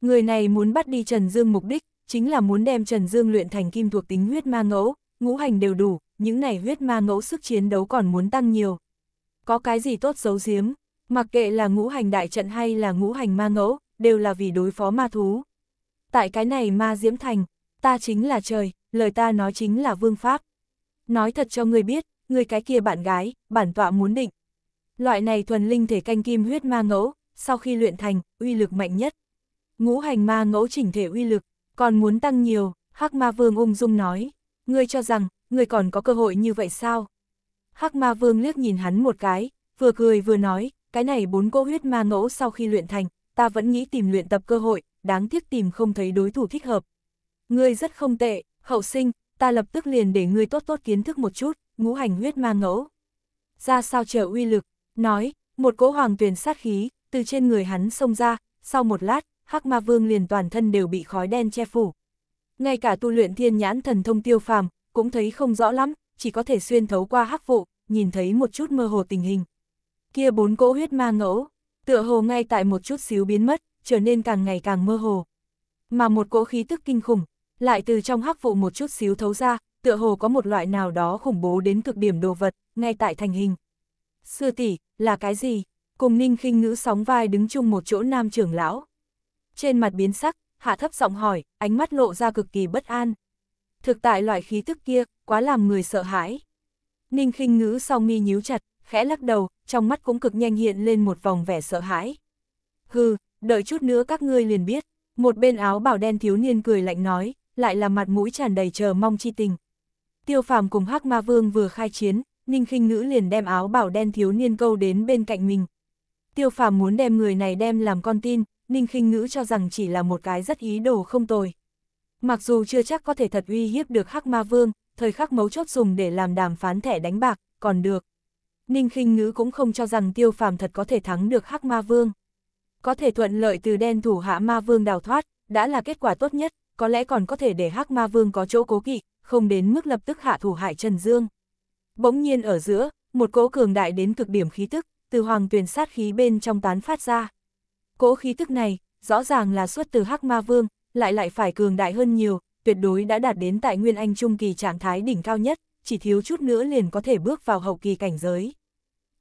[SPEAKER 1] Người này muốn bắt đi Trần Dương mục đích, chính là muốn đem Trần Dương luyện thành kim thuộc tính huyết ma ngẫu, ngũ hành đều đủ, những này huyết ma ngẫu sức chiến đấu còn muốn tăng nhiều. Có cái gì tốt giấu giếm, mặc kệ là ngũ hành đại trận hay là ngũ hành ma ngẫu, đều là vì đối phó ma thú. Tại cái này ma diễm thành, ta chính là trời, lời ta nói chính là vương pháp. Nói thật cho người biết, người cái kia bạn gái, bản tọa muốn định. Loại này thuần linh thể canh kim huyết ma ngẫu, sau khi luyện thành, uy lực mạnh nhất. Ngũ hành ma ngẫu chỉnh thể uy lực, còn muốn tăng nhiều, Hắc Ma Vương ung dung nói. Ngươi cho rằng, ngươi còn có cơ hội như vậy sao? Hắc Ma Vương liếc nhìn hắn một cái, vừa cười vừa nói, cái này bốn cỗ huyết ma ngẫu sau khi luyện thành, ta vẫn nghĩ tìm luyện tập cơ hội, đáng tiếc tìm không thấy đối thủ thích hợp, ngươi rất không tệ, hậu sinh, ta lập tức liền để ngươi tốt tốt kiến thức một chút, ngũ hành huyết ma ngẫu. Ra sao trở uy lực, nói, một cỗ hoàng tuyền sát khí, từ trên người hắn xông ra, sau một lát, hắc ma vương liền toàn thân đều bị khói đen che phủ. Ngay cả tu luyện thiên nhãn thần thông tiêu phàm, cũng thấy không rõ lắm, chỉ có thể xuyên thấu qua hắc vụ, nhìn thấy một chút mơ hồ tình hình. Kia bốn cỗ huyết ma ngẫu, tựa hồ ngay tại một chút xíu biến mất, trở nên càng ngày càng mơ hồ. Mà một cỗ khí tức kinh khủng, lại từ trong hắc vụ một chút xíu thấu ra, tựa hồ có một loại nào đó khủng bố đến cực điểm đồ vật, ngay tại thành hình. Sư tỷ là cái gì? Cùng ninh khinh ngữ sóng vai đứng chung một chỗ nam trưởng lão. Trên mặt biến sắc, hạ thấp giọng hỏi, ánh mắt lộ ra cực kỳ bất an. Thực tại loại khí tức kia, quá làm người sợ hãi. Ninh khinh ngữ sau mi nhíu chặt, khẽ lắc đầu, trong mắt cũng cực nhanh hiện lên một vòng vẻ sợ hãi. Hừ, đợi chút nữa các ngươi liền biết. Một bên áo bảo đen thiếu niên cười lạnh nói, lại là mặt mũi tràn đầy chờ mong chi tình. Tiêu phàm cùng hắc ma vương vừa khai chiến, Ninh khinh ngữ liền đem áo bảo đen thiếu niên câu đến bên cạnh mình. Tiêu phàm muốn đem người này đem làm con tin, Ninh khinh ngữ cho rằng chỉ là một cái rất ý đồ không tồi. Mặc dù chưa chắc có thể thật uy hiếp được hắc ma vương, thời khắc mấu chốt dùng để làm đàm phán thẻ đánh bạc, còn được. Ninh khinh ngữ cũng không cho rằng tiêu phàm thật có thể thắng được hắc ma vương. Có thể thuận lợi từ đen thủ hạ ma vương đào thoát, đã là kết quả tốt nhất có lẽ còn có thể để Hắc Ma Vương có chỗ cố kỵ, không đến mức lập tức hạ thủ hại Trần Dương. Bỗng nhiên ở giữa, một cỗ cường đại đến cực điểm khí tức, từ hoàng tuyền sát khí bên trong tán phát ra. Cỗ khí tức này, rõ ràng là xuất từ Hắc Ma Vương, lại lại phải cường đại hơn nhiều, tuyệt đối đã đạt đến tại Nguyên Anh Trung kỳ trạng thái đỉnh cao nhất, chỉ thiếu chút nữa liền có thể bước vào hậu kỳ cảnh giới.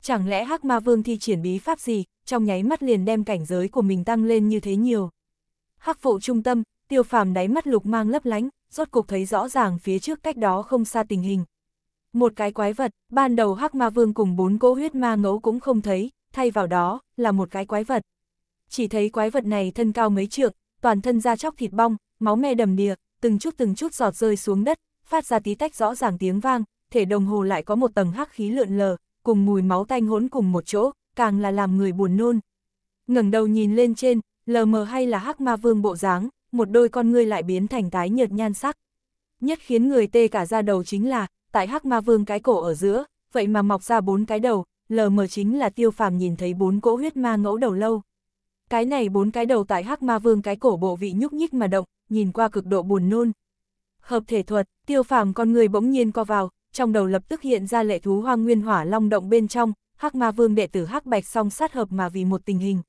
[SPEAKER 1] Chẳng lẽ Hắc Ma Vương thi triển bí pháp gì, trong nháy mắt liền đem cảnh giới của mình tăng lên như thế nhiều. Hắc phụ trung tâm, tiêu phàm đáy mắt lục mang lấp lánh, rốt cục thấy rõ ràng phía trước cách đó không xa tình hình. Một cái quái vật, ban đầu hắc ma vương cùng bốn cỗ huyết ma ngấu cũng không thấy, thay vào đó, là một cái quái vật. Chỉ thấy quái vật này thân cao mấy trượng, toàn thân da chóc thịt bong, máu me đầm đìa, từng chút từng chút giọt rơi xuống đất, phát ra tí tách rõ ràng tiếng vang, thể đồng hồ lại có một tầng hắc khí lượn lờ, cùng mùi máu tanh hỗn cùng một chỗ, càng là làm người buồn nôn. ngẩng đầu nhìn lên trên, lờ mờ hay là hắc ma vương bộ dáng, một đôi con ngươi lại biến thành tái nhợt nhan sắc. Nhất khiến người tê cả ra đầu chính là, tại hắc ma vương cái cổ ở giữa, vậy mà mọc ra bốn cái đầu, lờ mờ chính là tiêu phàm nhìn thấy bốn cỗ huyết ma ngẫu đầu lâu. Cái này bốn cái đầu tại hắc ma vương cái cổ bộ vị nhúc nhích mà động, nhìn qua cực độ buồn nôn. Hợp thể thuật, tiêu phàm con người bỗng nhiên co vào, trong đầu lập tức hiện ra lệ thú hoang nguyên hỏa long động bên trong, hắc ma vương đệ tử hắc bạch song sát hợp mà vì một tình hình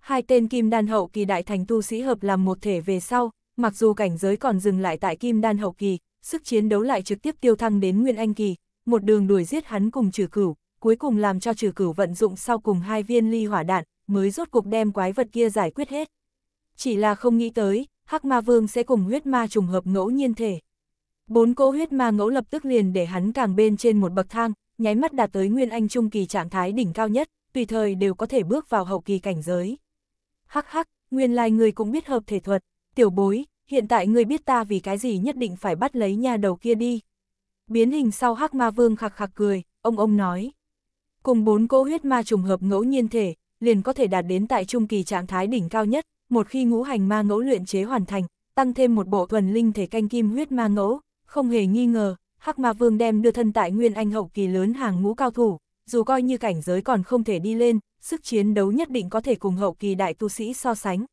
[SPEAKER 1] hai tên kim đan hậu kỳ đại thành tu sĩ hợp làm một thể về sau, mặc dù cảnh giới còn dừng lại tại kim đan hậu kỳ, sức chiến đấu lại trực tiếp tiêu thăng đến nguyên anh kỳ, một đường đuổi giết hắn cùng trừ cửu, cuối cùng làm cho trừ cửu vận dụng sau cùng hai viên ly hỏa đạn, mới rốt cục đem quái vật kia giải quyết hết. Chỉ là không nghĩ tới, Hắc Ma Vương sẽ cùng huyết ma trùng hợp ngẫu nhiên thể. Bốn cỗ huyết ma ngẫu lập tức liền để hắn càng bên trên một bậc thang, nháy mắt đạt tới nguyên anh trung kỳ trạng thái đỉnh cao nhất, tùy thời đều có thể bước vào hậu kỳ cảnh giới hắc hắc, nguyên lai like người cũng biết hợp thể thuật, tiểu bối, hiện tại người biết ta vì cái gì nhất định phải bắt lấy nhà đầu kia đi. Biến hình sau hắc ma vương khạc khạc cười, ông ông nói. Cùng bốn cỗ huyết ma trùng hợp ngẫu nhiên thể, liền có thể đạt đến tại trung kỳ trạng thái đỉnh cao nhất, một khi ngũ hành ma ngẫu luyện chế hoàn thành, tăng thêm một bộ thuần linh thể canh kim huyết ma ngẫu, không hề nghi ngờ, Hắc Ma Vương đem đưa thân tại Nguyên Anh hậu kỳ lớn hàng ngũ cao thủ, dù coi như cảnh giới còn không thể đi lên, sức chiến đấu nhất định có thể cùng hậu kỳ đại tu sĩ so sánh.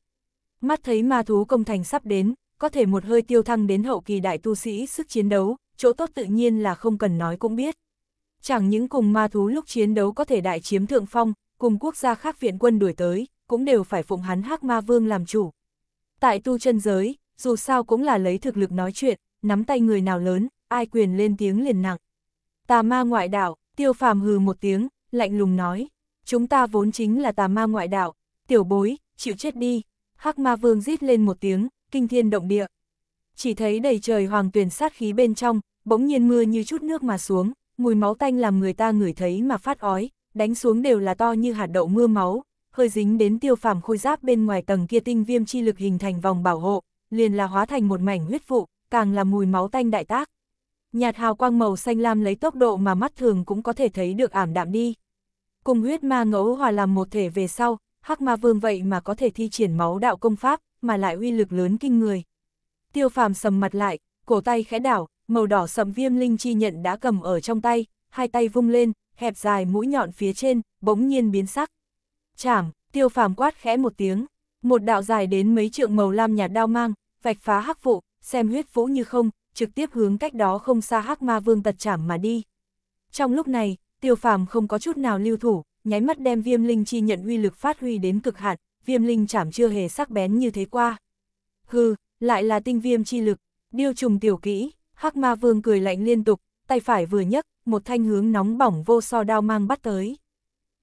[SPEAKER 1] Mắt thấy ma thú công thành sắp đến, có thể một hơi tiêu thăng đến hậu kỳ đại tu sĩ sức chiến đấu, chỗ tốt tự nhiên là không cần nói cũng biết. Chẳng những cùng ma thú lúc chiến đấu có thể đại chiếm thượng phong, cùng quốc gia khác viện quân đuổi tới, cũng đều phải phụng hắn hắc ma vương làm chủ. Tại tu chân giới, dù sao cũng là lấy thực lực nói chuyện, nắm tay người nào lớn, ai quyền lên tiếng liền nặng. Tà ma ngoại đạo, Tiêu phàm hừ một tiếng, lạnh lùng nói, chúng ta vốn chính là tà ma ngoại đạo, tiểu bối, chịu chết đi. Hắc ma vương rít lên một tiếng, kinh thiên động địa. Chỉ thấy đầy trời hoàng tuyển sát khí bên trong, bỗng nhiên mưa như chút nước mà xuống, mùi máu tanh làm người ta ngửi thấy mà phát ói, đánh xuống đều là to như hạt đậu mưa máu, hơi dính đến tiêu phàm khôi giáp bên ngoài tầng kia tinh viêm chi lực hình thành vòng bảo hộ, liền là hóa thành một mảnh huyết vụ, càng là mùi máu tanh đại tác nhạt hào quang màu xanh lam lấy tốc độ mà mắt thường cũng có thể thấy được ảm đạm đi. Cùng huyết ma ngẫu hòa làm một thể về sau, hắc ma vương vậy mà có thể thi triển máu đạo công pháp, mà lại uy lực lớn kinh người. Tiêu phàm sầm mặt lại, cổ tay khẽ đảo, màu đỏ sầm viêm linh chi nhận đã cầm ở trong tay, hai tay vung lên, hẹp dài mũi nhọn phía trên, bỗng nhiên biến sắc. Chảm, tiêu phàm quát khẽ một tiếng, một đạo dài đến mấy trượng màu lam nhạt đao mang, vạch phá hắc vụ, xem huyết vũ như không, trực tiếp hướng cách đó không xa hắc ma vương tật chảm mà đi. Trong lúc này, tiêu phàm không có chút nào lưu thủ, nháy mắt đem viêm linh chi nhận uy lực phát huy đến cực hạn, viêm linh chảm chưa hề sắc bén như thế qua. Hừ, lại là tinh viêm chi lực, điêu trùng tiểu kỹ, hắc ma vương cười lạnh liên tục, tay phải vừa nhấc, một thanh hướng nóng bỏng vô so đao mang bắt tới.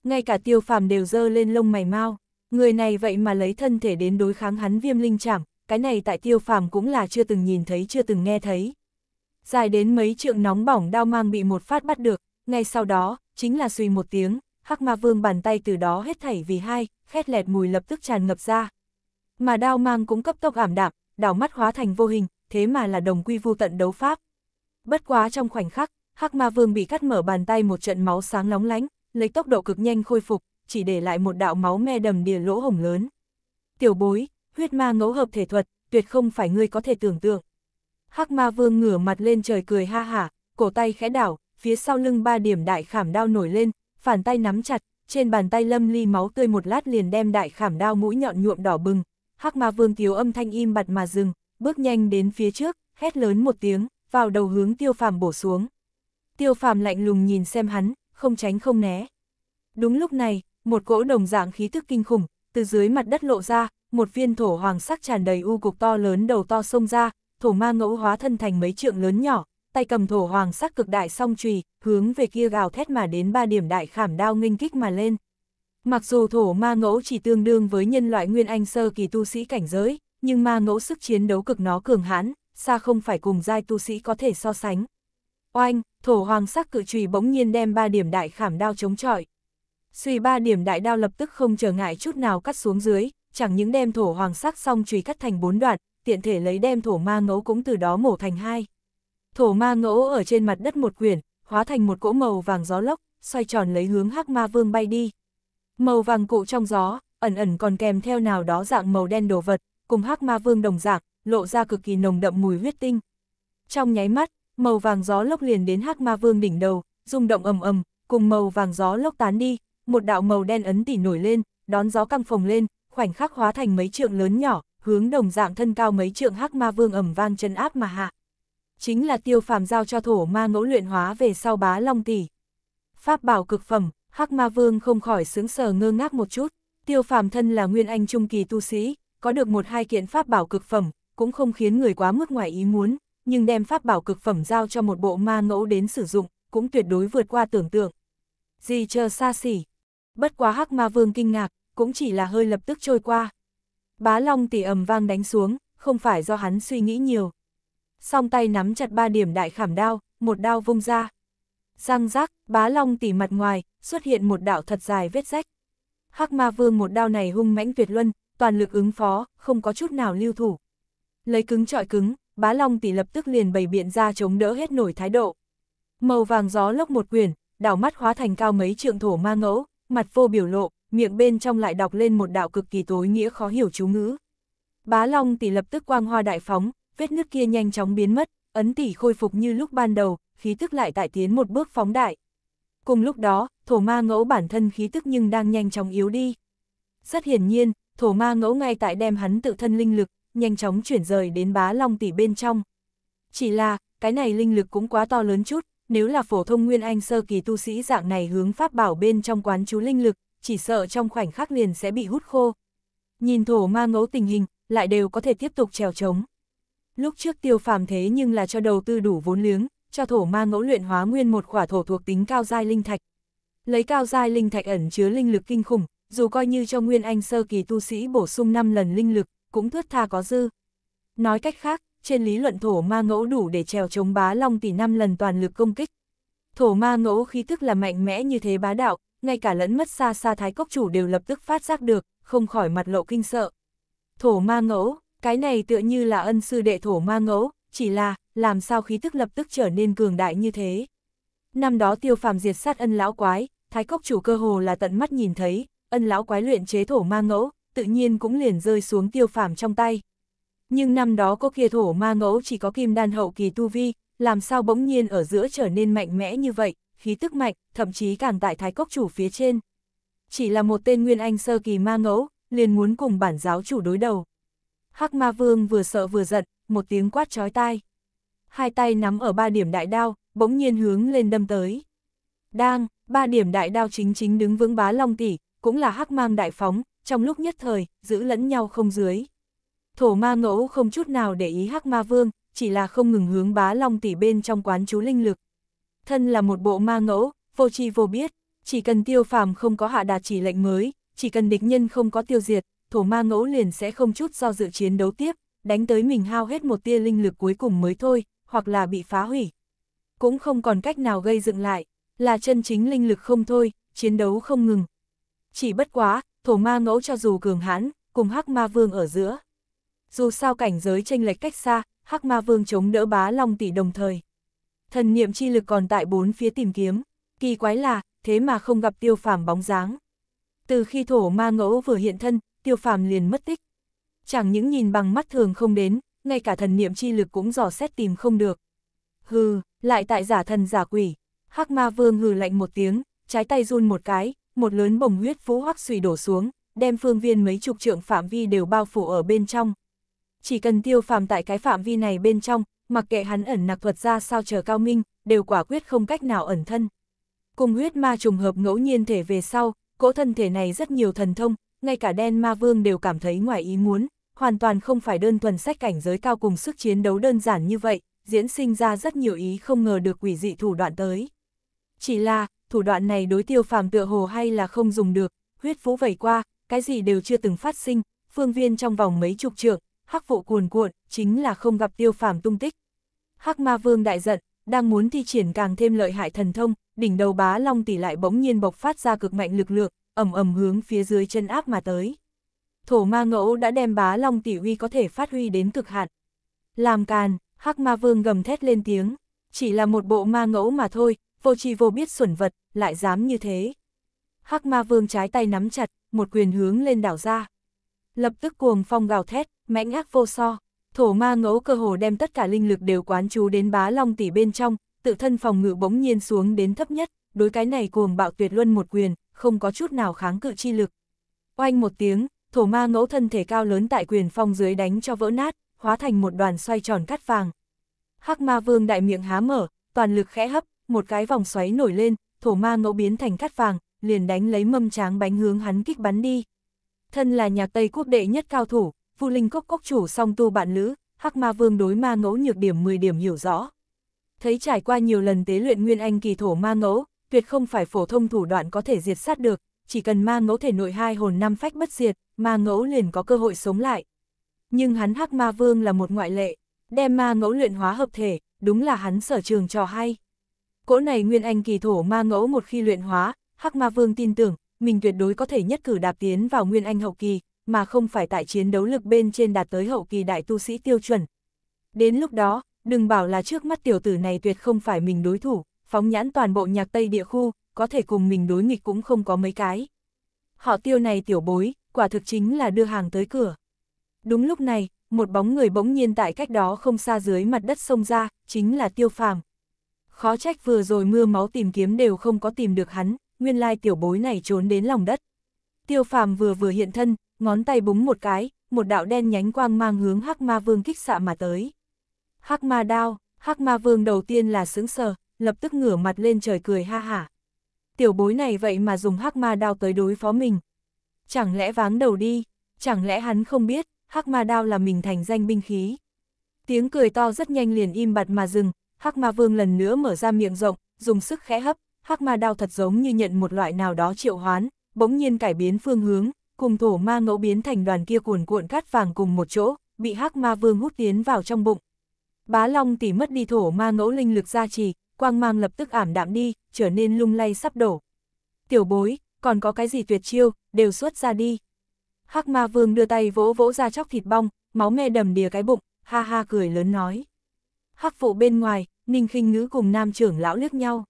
[SPEAKER 1] Ngay cả tiêu phàm đều dơ lên lông mày mau, người này vậy mà lấy thân thể đến đối kháng hắn viêm linh chảm, cái này tại tiêu phàm cũng là chưa từng nhìn thấy chưa từng nghe thấy. Dài đến mấy trượng nóng bỏng đao mang bị một phát bắt được, ngay sau đó, chính là suy một tiếng, hắc ma vương bàn tay từ đó hết thảy vì hai, khét lẹt mùi lập tức tràn ngập ra. Mà đao mang cũng cấp tốc ảm đạm, đảo mắt hóa thành vô hình, thế mà là đồng quy vu tận đấu pháp. Bất quá trong khoảnh khắc, hắc ma vương bị cắt mở bàn tay một trận máu sáng nóng lánh, lấy tốc độ cực nhanh khôi phục, chỉ để lại một đạo máu me đầm đìa lỗ hồng lớn. Tiểu bối, huyết ma ngẫu hợp thể thuật, tuyệt không phải ngươi có thể tưởng tượng. Hắc ma vương ngửa mặt lên trời cười ha hả, cổ tay khẽ đảo, phía sau lưng ba điểm đại khảm đao nổi lên, phản tay nắm chặt, trên bàn tay lâm ly máu tươi một lát liền đem đại khảm đao mũi nhọn nhuộm đỏ bừng. Hắc ma vương thiếu âm thanh im bặt mà dừng, bước nhanh đến phía trước, hét lớn một tiếng, vào đầu hướng tiêu phàm bổ xuống. Tiêu phàm lạnh lùng nhìn xem hắn, không tránh không né. Đúng lúc này, một cỗ đồng dạng khí thức kinh khủng, từ dưới mặt đất lộ ra, một viên thổ hoàng sắc tràn đầy u cục to lớn đầu to sông ra, thổ ma ngẫu hóa thân thành mấy trượng lớn nhỏ, tay cầm thổ hoàng sắc cực đại song chùy, hướng về kia gào thét mà đến ba điểm đại khảm đao nghênh kích mà lên. Mặc dù thổ ma ngẫu chỉ tương đương với nhân loại nguyên anh sơ kỳ tu sĩ cảnh giới, nhưng ma ngẫu sức chiến đấu cực nó cường hãn, xa không phải cùng giai tu sĩ có thể so sánh. Oanh, thổ hoàng sắc cự trùy bỗng nhiên đem ba điểm đại khảm đao chống chọi. Suy ba điểm đại đao lập tức không trở ngại chút nào cắt xuống dưới, chẳng những đem thổ hoàng sắc song chùy cắt thành bốn đoạn, tiện thể lấy đem thổ ma ngẫu cũng từ đó mổ thành hai. Thổ ma ngẫu ở trên mặt đất một quyển, hóa thành một cỗ màu vàng gió lốc, xoay tròn lấy hướng hắc ma vương bay đi. Màu vàng cụ trong gió, ẩn ẩn còn kèm theo nào đó dạng màu đen đồ vật, cùng hắc ma vương đồng dạng, lộ ra cực kỳ nồng đậm mùi huyết tinh. Trong nháy mắt, màu vàng gió lốc liền đến hắc ma vương đỉnh đầu, rung động ầm ầm, cùng màu vàng gió lốc tán đi, một đạo màu đen ấn tỉ nổi lên, đón gió căng phồng lên, khoảnh khắc hóa thành mấy trượng lớn nhỏ, hướng đồng dạng thân cao mấy trượng hắc ma vương ẩm vang chân áp mà hạ. Chính là tiêu phàm giao cho thổ ma ngẫu luyện hóa về sau bá long tỷ. Pháp bảo cực phẩm, hắc ma vương không khỏi sướng sờ ngơ ngác một chút, tiêu phàm thân là nguyên anh trung kỳ tu sĩ, có được một hai kiện pháp bảo cực phẩm, cũng không khiến người quá mức ngoài ý muốn, nhưng đem pháp bảo cực phẩm giao cho một bộ ma ngẫu đến sử dụng, cũng tuyệt đối vượt qua tưởng tượng. Gì chờ xa xỉ. Bất quá hắc ma vương kinh ngạc, cũng chỉ là hơi lập tức trôi qua. Bá Long tỉ ầm vang đánh xuống, không phải do hắn suy nghĩ nhiều. Song tay nắm chặt ba điểm đại khảm đao, một đao vung ra. Răng rác, bá Long tỉ mặt ngoài, xuất hiện một đạo thật dài vết rách. Hắc ma vương một đao này hung mãnh tuyệt luân, toàn lực ứng phó, không có chút nào lưu thủ. Lấy cứng trọi cứng, bá Long tỷ lập tức liền bày biện ra chống đỡ hết nổi thái độ. Màu vàng gió lốc một quyền, đảo mắt hóa thành cao mấy trượng thổ ma ngẫu, mặt vô biểu lộ, miệng bên trong lại đọc lên một đạo cực kỳ tối nghĩa khó hiểu chú ngữ. Bá Long tỷ lập tức quang hoa đại phóng, vết nước kia nhanh chóng biến mất, ấn tỷ khôi phục như lúc ban đầu, khí tức lại tại tiến một bước phóng đại. Cùng lúc đó, thổ ma ngẫu bản thân khí tức nhưng đang nhanh chóng yếu đi. Rất hiển nhiên, thổ ma ngẫu ngay tại đem hắn tự thân linh lực, nhanh chóng chuyển rời đến bá long tỷ bên trong. Chỉ là, cái này linh lực cũng quá to lớn chút, nếu là phổ thông nguyên anh sơ kỳ tu sĩ dạng này hướng pháp bảo bên trong quán chú linh lực, chỉ sợ trong khoảnh khắc liền sẽ bị hút khô. Nhìn thổ ma ngẫu tình hình, lại đều có thể tiếp tục trèo trống. Lúc trước tiêu phàm thế nhưng là cho đầu tư đủ vốn liếng, cho thổ ma ngẫu luyện hóa nguyên một quả thổ thuộc tính cao giai linh thạch. Lấy cao giai linh thạch ẩn chứa linh lực kinh khủng, dù coi như cho nguyên anh sơ kỳ tu sĩ bổ sung 5 lần linh lực, cũng thướt tha có dư. Nói cách khác, trên lý luận thổ ma ngẫu đủ để trèo chống bá long tỷ 5 lần toàn lực công kích. Thổ ma ngẫu khí tức là mạnh mẽ như thế bá đạo, ngay cả lẫn mất xa xa thái cốc chủ đều lập tức phát giác được, không khỏi mặt lộ kinh sợ. Thổ ma ngẫu, cái này tựa như là ân sư đệ thổ ma ngẫu, chỉ là, làm sao khí tức lập tức trở nên cường đại như thế. Năm đó tiêu phàm diệt sát ân lão quái, thái cốc chủ cơ hồ là tận mắt nhìn thấy, ân lão quái luyện chế thổ ma ngẫu, tự nhiên cũng liền rơi xuống tiêu phàm trong tay. Nhưng năm đó có kia thổ ma ngẫu chỉ có kim đan hậu kỳ tu vi, làm sao bỗng nhiên ở giữa trở nên mạnh mẽ như vậy, khí tức mạnh, thậm chí càng tại thái cốc chủ phía trên. Chỉ là một tên nguyên anh sơ kỳ ma ngẫu, liền muốn cùng bản giáo chủ đối đầu. Hắc ma vương vừa sợ vừa giận, một tiếng quát chói tai. Hai tay nắm ở ba điểm đại đao, bỗng nhiên hướng lên đâm tới. Đang, ba điểm đại đao chính chính đứng vững bá long tỷ, cũng là hắc mang đại phóng, trong lúc nhất thời, giữ lẫn nhau không dưới. Thổ ma ngẫu không chút nào để ý hắc ma vương, chỉ là không ngừng hướng bá long tỷ bên trong quán chú linh lực thân là một bộ ma ngẫu, vô tri vô biết, chỉ cần tiêu phàm không có hạ đạt chỉ lệnh mới, chỉ cần địch nhân không có tiêu diệt, thổ ma ngẫu liền sẽ không chút do dự chiến đấu tiếp, đánh tới mình hao hết một tia linh lực cuối cùng mới thôi, hoặc là bị phá hủy. Cũng không còn cách nào gây dựng lại, là chân chính linh lực không thôi, chiến đấu không ngừng. Chỉ bất quá, thổ ma ngẫu cho dù cường hãn, cùng hắc ma vương ở giữa. Dù sao cảnh giới chênh lệch cách xa, hắc ma vương chống đỡ bá long tỷ đồng thời thần niệm chi lực còn tại bốn phía tìm kiếm, kỳ quái là, thế mà không gặp tiêu phàm bóng dáng. Từ khi thổ ma ngẫu vừa hiện thân, tiêu phàm liền mất tích. Chẳng những nhìn bằng mắt thường không đến, ngay cả thần niệm chi lực cũng dò xét tìm không được. Hừ, lại tại giả thần giả quỷ, hắc ma vương hừ lạnh một tiếng, trái tay run một cái, một lớn bồng huyết vũ hoắc xùy đổ xuống, đem phương viên mấy chục trượng phạm vi đều bao phủ ở bên trong. Chỉ cần tiêu phàm tại cái phạm vi này bên trong, mặc kệ hắn ẩn nặc thuật ra sao chờ cao minh, đều quả quyết không cách nào ẩn thân. Cùng huyết ma trùng hợp ngẫu nhiên thể về sau, cỗ thân thể này rất nhiều thần thông, ngay cả đen ma vương đều cảm thấy ngoài ý muốn, hoàn toàn không phải đơn thuần sách cảnh giới cao cùng sức chiến đấu đơn giản như vậy, diễn sinh ra rất nhiều ý không ngờ được quỷ dị thủ đoạn tới. Chỉ là, thủ đoạn này đối tiêu phàm tựa hồ hay là không dùng được, huyết vũ vẩy qua, cái gì đều chưa từng phát sinh, phương viên trong vòng mấy chục trượng, hắc vụ cuồn cuộn, chính là không gặp tiêu phàm tung tích. Hắc ma vương đại giận, đang muốn thi triển càng thêm lợi hại thần thông, đỉnh đầu bá long tỷ lại bỗng nhiên bộc phát ra cực mạnh lực lượng, ầm ầm hướng phía dưới chân áp mà tới. Thổ ma ngẫu đã đem bá long tỷ uy có thể phát huy đến cực hạn. Làm càn, hắc ma vương gầm thét lên tiếng, chỉ là một bộ ma ngẫu mà thôi, vô tri vô biết xuẩn vật, lại dám như thế. Hắc ma vương trái tay nắm chặt, một quyền hướng lên đảo ra. Lập tức cuồng phong gào thét, mãnh ác vô so. Thổ ma ngẫu cơ hồ đem tất cả linh lực đều quán chú đến bá long tỷ bên trong, tự thân phòng ngự bỗng nhiên xuống đến thấp nhất, đối cái này cuồng bạo tuyệt luân một quyền, không có chút nào kháng cự chi lực. Oanh một tiếng, thổ ma ngẫu thân thể cao lớn tại quyền phong dưới đánh cho vỡ nát, hóa thành một đoàn xoay tròn cắt vàng. Hắc ma vương đại miệng há mở, toàn lực khẽ hấp, một cái vòng xoáy nổi lên, thổ ma ngẫu biến thành cắt vàng, liền đánh lấy mâm tráng bánh hướng hắn kích bắn đi. Thân là nhà Tây quốc đệ nhất cao thủ, Vu Linh Cốc Cốc chủ song tu bạn lữ, Hắc Ma Vương đối ma ngẫu nhược điểm 10 điểm hiểu rõ. Thấy trải qua nhiều lần tế luyện nguyên anh kỳ thổ ma ngẫu, tuyệt không phải phổ thông thủ đoạn có thể diệt sát được, chỉ cần ma ngẫu thể nội hai hồn năm phách bất diệt, ma ngẫu liền có cơ hội sống lại. Nhưng hắn Hắc Ma Vương là một ngoại lệ, đem ma ngẫu luyện hóa hợp thể, đúng là hắn sở trường trò hay. Cỗ này nguyên anh kỳ thổ ma ngẫu một khi luyện hóa, Hắc Ma Vương tin tưởng, mình tuyệt đối có thể nhất cử đạp tiến vào nguyên anh hậu kỳ, mà không phải tại chiến đấu lực bên trên đạt tới hậu kỳ đại tu sĩ tiêu chuẩn. Đến lúc đó, đừng bảo là trước mắt tiểu tử này tuyệt không phải mình đối thủ, phóng nhãn toàn bộ nhạc Tây địa khu, có thể cùng mình đối nghịch cũng không có mấy cái. Họ tiêu này tiểu bối, quả thực chính là đưa hàng tới cửa. Đúng lúc này, một bóng người bỗng nhiên tại cách đó không xa dưới mặt đất sông ra, chính là tiêu phàm. Khó trách vừa rồi mưa máu tìm kiếm đều không có tìm được hắn, nguyên lai tiểu bối này trốn đến lòng đất. Tiêu phàm vừa vừa hiện thân, ngón tay búng một cái, một đạo đen nhánh quang mang hướng Hắc Ma Vương kích xạ mà tới. Hắc Ma đao, Hắc Ma Vương đầu tiên là sững sờ, lập tức ngửa mặt lên trời cười ha hả. Tiểu bối này vậy mà dùng Hắc Ma đao tới đối phó mình. Chẳng lẽ váng đầu đi, chẳng lẽ hắn không biết, Hắc Ma đao là mình thành danh binh khí. Tiếng cười to rất nhanh liền im bặt mà dừng, Hắc Ma Vương lần nữa mở ra miệng rộng, dùng sức khẽ hấp, Hắc Ma đao thật giống như nhận một loại nào đó triệu hoán, bỗng nhiên cải biến phương hướng, cùng thổ ma ngẫu biến thành đoàn kia cuồn cuộn cát vàng cùng một chỗ, bị hắc ma vương hút tiến vào trong bụng. Bá Long tỷ mất đi thổ ma ngẫu linh lực gia trì, quang mang lập tức ảm đạm đi, trở nên lung lay sắp đổ. Tiểu bối, còn có cái gì tuyệt chiêu, đều xuất ra đi. Hắc ma vương đưa tay vỗ vỗ ra chóc thịt bong, máu me đầm đìa cái bụng, ha ha cười lớn nói. Hắc phụ bên ngoài, Ninh khinh ngữ cùng nam trưởng lão liếc nhau.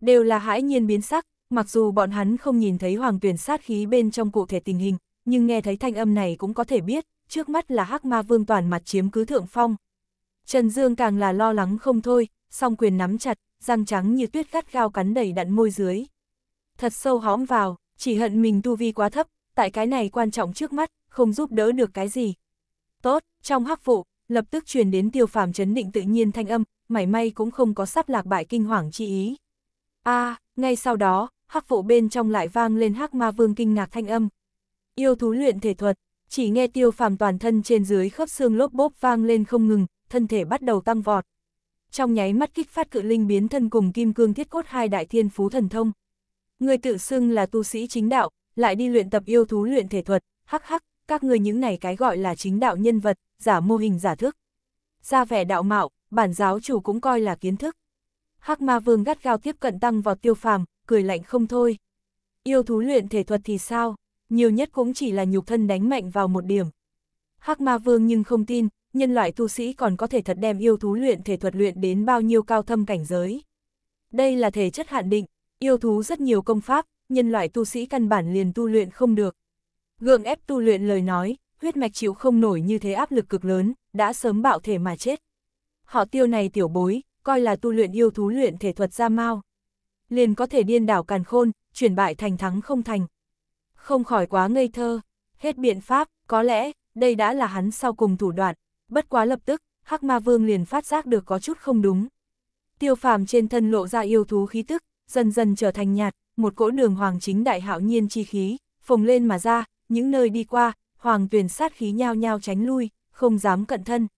[SPEAKER 1] Đều là hãi nhiên biến sắc, Mặc dù bọn hắn không nhìn thấy hoàng tuyển sát khí bên trong cụ thể tình hình, nhưng nghe thấy thanh âm này cũng có thể biết, trước mắt là hắc ma vương toàn mặt chiếm cứ thượng phong. Trần Dương càng là lo lắng không thôi, song quyền nắm chặt, răng trắng như tuyết gắt gao cắn đầy đặn môi dưới. Thật sâu hõm vào, chỉ hận mình tu vi quá thấp, tại cái này quan trọng trước mắt, không giúp đỡ được cái gì. Tốt, trong hắc vụ, lập tức truyền đến tiêu phàm chấn định tự nhiên thanh âm, mảy may cũng không có sắp lạc bại kinh hoàng chi ý. a ngay sau đó, hắc vụ bên trong lại vang lên hắc ma vương kinh ngạc thanh âm. Yêu thú luyện thể thuật, chỉ nghe tiêu phàm toàn thân trên dưới khớp xương lốp bốp vang lên không ngừng, thân thể bắt đầu tăng vọt. Trong nháy mắt kích phát cự linh biến thân cùng kim cương thiết cốt hai đại thiên phú thần thông. Người tự xưng là tu sĩ chính đạo, lại đi luyện tập yêu thú luyện thể thuật, hắc hắc, các người những này cái gọi là chính đạo nhân vật, giả mô hình giả thức. Ra vẻ đạo mạo, bản giáo chủ cũng coi là kiến thức. Hắc ma vương gắt gao tiếp cận tăng vào tiêu phàm, cười lạnh không thôi. Yêu thú luyện thể thuật thì sao, nhiều nhất cũng chỉ là nhục thân đánh mạnh vào một điểm. Hắc ma vương nhưng không tin, nhân loại tu sĩ còn có thể thật đem yêu thú luyện thể thuật luyện đến bao nhiêu cao thâm cảnh giới. Đây là thể chất hạn định, yêu thú rất nhiều công pháp, nhân loại tu sĩ căn bản liền tu luyện không được. Gượng ép tu luyện lời nói, huyết mạch chịu không nổi như thế áp lực cực lớn, đã sớm bạo thể mà chết. Họ tiêu này tiểu bối, coi là tu luyện yêu thú luyện thể thuật ra mau liền có thể điên đảo càn khôn, chuyển bại thành thắng không thành. Không khỏi quá ngây thơ, hết biện pháp, có lẽ, đây đã là hắn sau cùng thủ đoạn, bất quá lập tức, Hắc Ma Vương liền phát giác được có chút không đúng. Tiêu phàm trên thân lộ ra yêu thú khí tức, dần dần trở thành nhạt, một cỗ đường hoàng chính đại hạo nhiên chi khí, phồng lên mà ra, những nơi đi qua, hoàng tuyển sát khí nhao nhao tránh lui, không dám cận thân.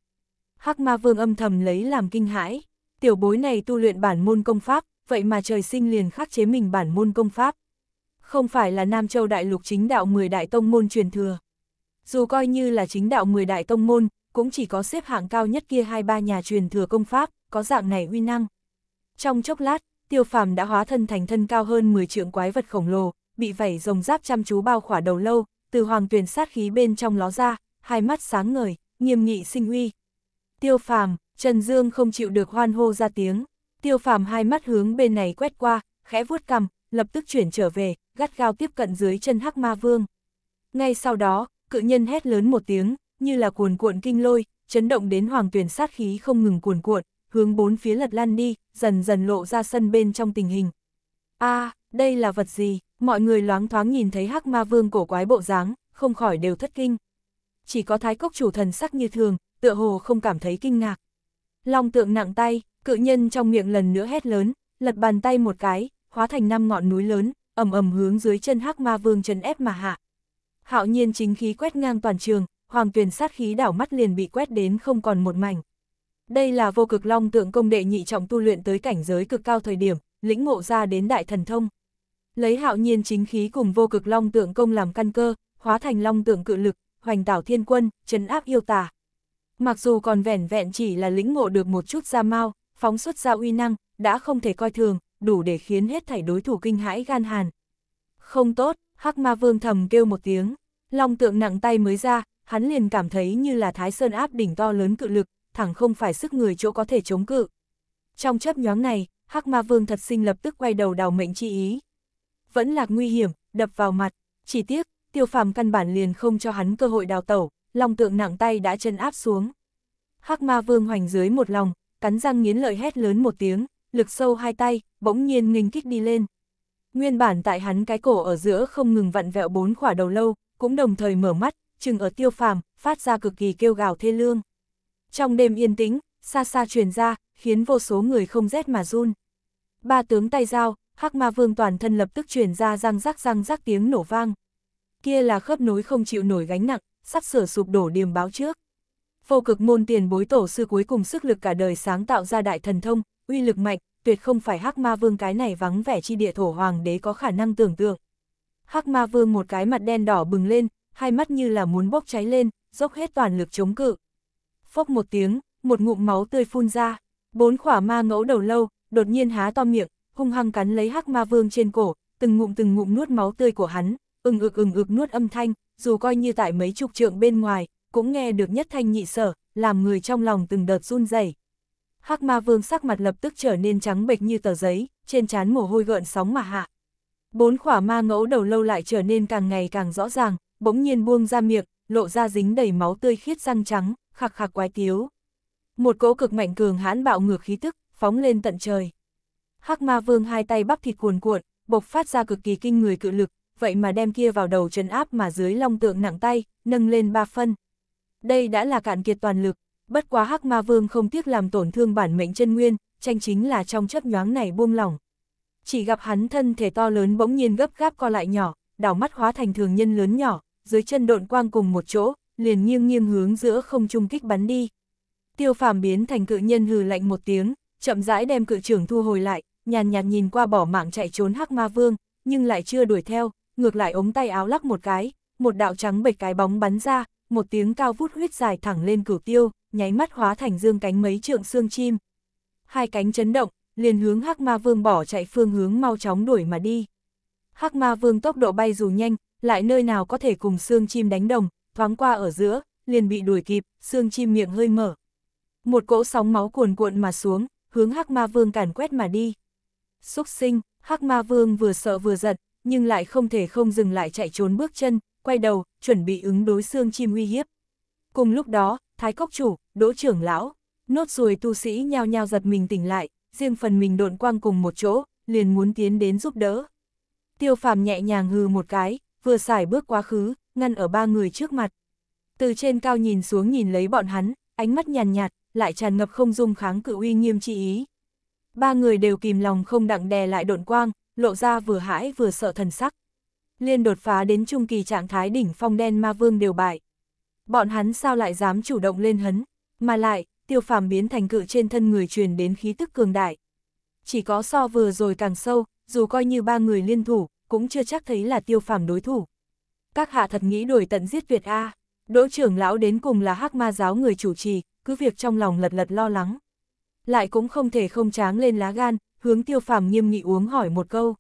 [SPEAKER 1] Hắc ma vương âm thầm lấy làm kinh hãi, tiểu bối này tu luyện bản môn công pháp, vậy mà trời sinh liền khắc chế mình bản môn công pháp. Không phải là Nam Châu Đại Lục chính đạo 10 đại tông môn truyền thừa. Dù coi như là chính đạo 10 đại tông môn, cũng chỉ có xếp hạng cao nhất kia hai ba nhà truyền thừa công pháp, có dạng này uy năng. Trong chốc lát, tiêu phàm đã hóa thân thành thân cao hơn 10 trượng quái vật khổng lồ, bị vảy rồng giáp chăm chú bao khỏa đầu lâu, từ hoàng tuyển sát khí bên trong ló ra, hai mắt sáng ngời, nghiêm nghị sinh uy. Tiêu phàm, Trần Dương không chịu được hoan hô ra tiếng. Tiêu phàm hai mắt hướng bên này quét qua, khẽ vuốt cằm, lập tức chuyển trở về, gắt gao tiếp cận dưới chân hắc ma vương. Ngay sau đó, cự nhân hét lớn một tiếng, như là cuồn cuộn kinh lôi, chấn động đến hoàng tuyển sát khí không ngừng cuồn cuộn, hướng bốn phía lật lan đi, dần dần lộ ra sân bên trong tình hình. a đây là vật gì? Mọi người loáng thoáng nhìn thấy hắc ma vương cổ quái bộ dáng, không khỏi đều thất kinh. Chỉ có thái cốc chủ thần sắc như thường, tựa hồ không cảm thấy kinh ngạc. Long tượng nặng tay, cự nhân trong miệng lần nữa hét lớn, lật bàn tay một cái, hóa thành năm ngọn núi lớn, ầm ầm hướng dưới chân hắc ma vương chân ép mà hạ. Hạo nhiên chính khí quét ngang toàn trường, hoàng tuyển sát khí đảo mắt liền bị quét đến không còn một mảnh. Đây là vô cực long tượng công đệ nhị trọng tu luyện tới cảnh giới cực cao thời điểm, lĩnh ngộ ra đến đại thần thông. Lấy hạo nhiên chính khí cùng vô cực long tượng công làm căn cơ, hóa thành long tượng cự lực, hoành đảo thiên quân, trấn áp yêu tà. Mặc dù còn vẻn vẹn chỉ là lĩnh ngộ được một chút ra mau, phóng xuất ra uy năng, đã không thể coi thường, đủ để khiến hết thảy đối thủ kinh hãi gan hàn. Không tốt, Hắc Ma Vương thầm kêu một tiếng, Long tượng nặng tay mới ra, hắn liền cảm thấy như là Thái Sơn áp đỉnh to lớn cự lực, thẳng không phải sức người chỗ có thể chống cự. Trong chấp nhóm này, Hắc Ma Vương thật sinh lập tức quay đầu đào mệnh chi ý. Vẫn là nguy hiểm, đập vào mặt, chỉ tiếc, Tiêu Phàm căn bản liền không cho hắn cơ hội đào tẩu, long tượng nặng tay đã chân áp xuống. Hắc ma vương hoành dưới một lòng, cắn răng nghiến lợi hét lớn một tiếng, lực sâu hai tay, bỗng nhiên nghinh kích đi lên. Nguyên bản tại hắn cái cổ ở giữa không ngừng vặn vẹo bốn khỏa đầu lâu, cũng đồng thời mở mắt, chừng ở tiêu phàm, phát ra cực kỳ kêu gào thê lương. Trong đêm yên tĩnh, xa xa truyền ra, khiến vô số người không rét mà run. Ba tướng tay dao, hắc ma vương toàn thân lập tức truyền ra răng rắc răng rắc tiếng nổ vang. Kia là khớp nối không chịu nổi gánh nặng, sắp sửa sụp đổ điềm báo trước. Vô cực môn tiền bối tổ sư cuối cùng sức lực cả đời sáng tạo ra đại thần thông, uy lực mạnh, tuyệt không phải hắc ma vương cái này vắng vẻ chi địa thổ hoàng đế có khả năng tưởng tượng. Hắc ma vương một cái mặt đen đỏ bừng lên, hai mắt như là muốn bốc cháy lên, dốc hết toàn lực chống cự. Phốc một tiếng, một ngụm máu tươi phun ra, bốn khỏa ma ngẫu đầu lâu, đột nhiên há to miệng, hung hăng cắn lấy hắc ma vương trên cổ, từng ngụm từng ngụm nuốt máu tươi của hắn, ừng ực ừng ực nuốt âm thanh, dù coi như tại mấy chục trượng bên ngoài, cũng nghe được nhất thanh nhị sở, làm người trong lòng từng đợt run rẩy. Hắc ma vương sắc mặt lập tức trở nên trắng bệch như tờ giấy, trên trán mồ hôi gợn sóng mà hạ. Bốn khỏa ma ngẫu đầu lâu lại trở nên càng ngày càng rõ ràng, bỗng nhiên buông ra miệng, lộ ra dính đầy máu tươi khiết răng trắng, khạc khạc quái tiếu. Một cỗ cực mạnh cường hãn bạo ngược khí tức, phóng lên tận trời. Hắc ma vương hai tay bắp thịt cuồn cuộn, bộc phát ra cực kỳ kinh người cự lực, vậy mà đem kia vào đầu trấn áp mà dưới long tượng nặng tay, nâng lên ba phân. Đây đã là cạn kiệt toàn lực, bất quá hắc ma vương không tiếc làm tổn thương bản mệnh chân nguyên, tranh chính là trong chấp nhoáng này buông lỏng. Chỉ gặp hắn thân thể to lớn bỗng nhiên gấp gáp co lại nhỏ, đảo mắt hóa thành thường nhân lớn nhỏ, dưới chân độn quang cùng một chỗ, liền nghiêng nghiêng hướng giữa không trung kích bắn đi. Tiêu phàm biến thành cự nhân hừ lạnh một tiếng, chậm rãi đem cự trưởng thu hồi lại, nhàn nhạt nhìn qua bỏ mạng chạy trốn hắc ma vương, nhưng lại chưa đuổi theo, ngược lại ống tay áo lắc một cái, một đạo trắng bệch cái bóng bắn ra, một tiếng cao vút huyết dài thẳng lên cửu tiêu, nháy mắt hóa thành dương cánh mấy trượng xương chim. Hai cánh chấn động, liền hướng Hắc Ma Vương bỏ chạy phương hướng mau chóng đuổi mà đi. Hắc Ma Vương tốc độ bay dù nhanh, lại nơi nào có thể cùng xương chim đánh đồng, thoáng qua ở giữa, liền bị đuổi kịp, xương chim miệng hơi mở. Một cỗ sóng máu cuồn cuộn mà xuống, hướng Hắc Ma Vương càn quét mà đi. Súc sinh, Hắc Ma Vương vừa sợ vừa giận, nhưng lại không thể không dừng lại chạy trốn bước chân, quay đầu, chuẩn bị ứng đối xương chim uy hiếp. Cùng lúc đó, Thái Cốc Chủ, Đỗ Trưởng Lão, nốt ruồi tu sĩ nhao nhao giật mình tỉnh lại, riêng phần mình độn quang cùng một chỗ, liền muốn tiến đến giúp đỡ. Tiêu phàm nhẹ nhàng hừ một cái, vừa xài bước quá khứ, ngăn ở ba người trước mặt. Từ trên cao nhìn xuống nhìn lấy bọn hắn, ánh mắt nhàn nhạt, lại tràn ngập không dung kháng cự uy nghiêm trị ý. Ba người đều kìm lòng không đặng đè lại độn quang, lộ ra vừa hãi vừa sợ thần sắc. Liên đột phá đến trung kỳ trạng thái đỉnh phong đen ma vương đều bại. Bọn hắn sao lại dám chủ động lên hấn, mà lại, tiêu phàm biến thành cự trên thân người truyền đến khí tức cường đại. Chỉ có so vừa rồi càng sâu, dù coi như ba người liên thủ, cũng chưa chắc thấy là tiêu phàm đối thủ. Các hạ thật nghĩ đổi tận giết Việt A, đỗ trưởng lão đến cùng là hắc ma giáo người chủ trì, cứ việc trong lòng lật lật lo lắng lại cũng không thể không tráng lên lá gan, hướng tiêu phàm nghiêm nghị uống hỏi một câu.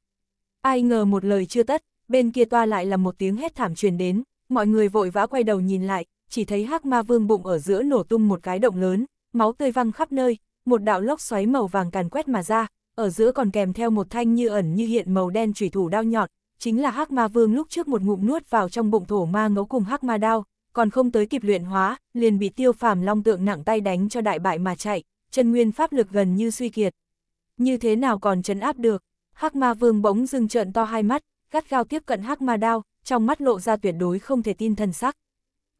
[SPEAKER 1] Ai ngờ một lời chưa tất, bên kia toa lại là một tiếng hét thảm truyền đến, mọi người vội vã quay đầu nhìn lại, chỉ thấy hắc ma vương bụng ở giữa nổ tung một cái động lớn, máu tươi văng khắp nơi, một đạo lốc xoáy màu vàng càn quét mà ra, ở giữa còn kèm theo một thanh như ẩn như hiện màu đen chủy thủ đao nhọn, chính là hắc ma vương lúc trước một ngụm nuốt vào trong bụng thổ ma ngấu cùng hắc ma đao, còn không tới kịp luyện hóa, liền bị tiêu phàm long tượng nặng tay đánh cho đại bại mà chạy chân nguyên pháp lực gần như suy kiệt. Như thế nào còn chấn áp được? Hắc ma vương bỗng dưng trợn to hai mắt, gắt gao tiếp cận hắc ma đao, trong mắt lộ ra tuyệt đối không thể tin thần sắc.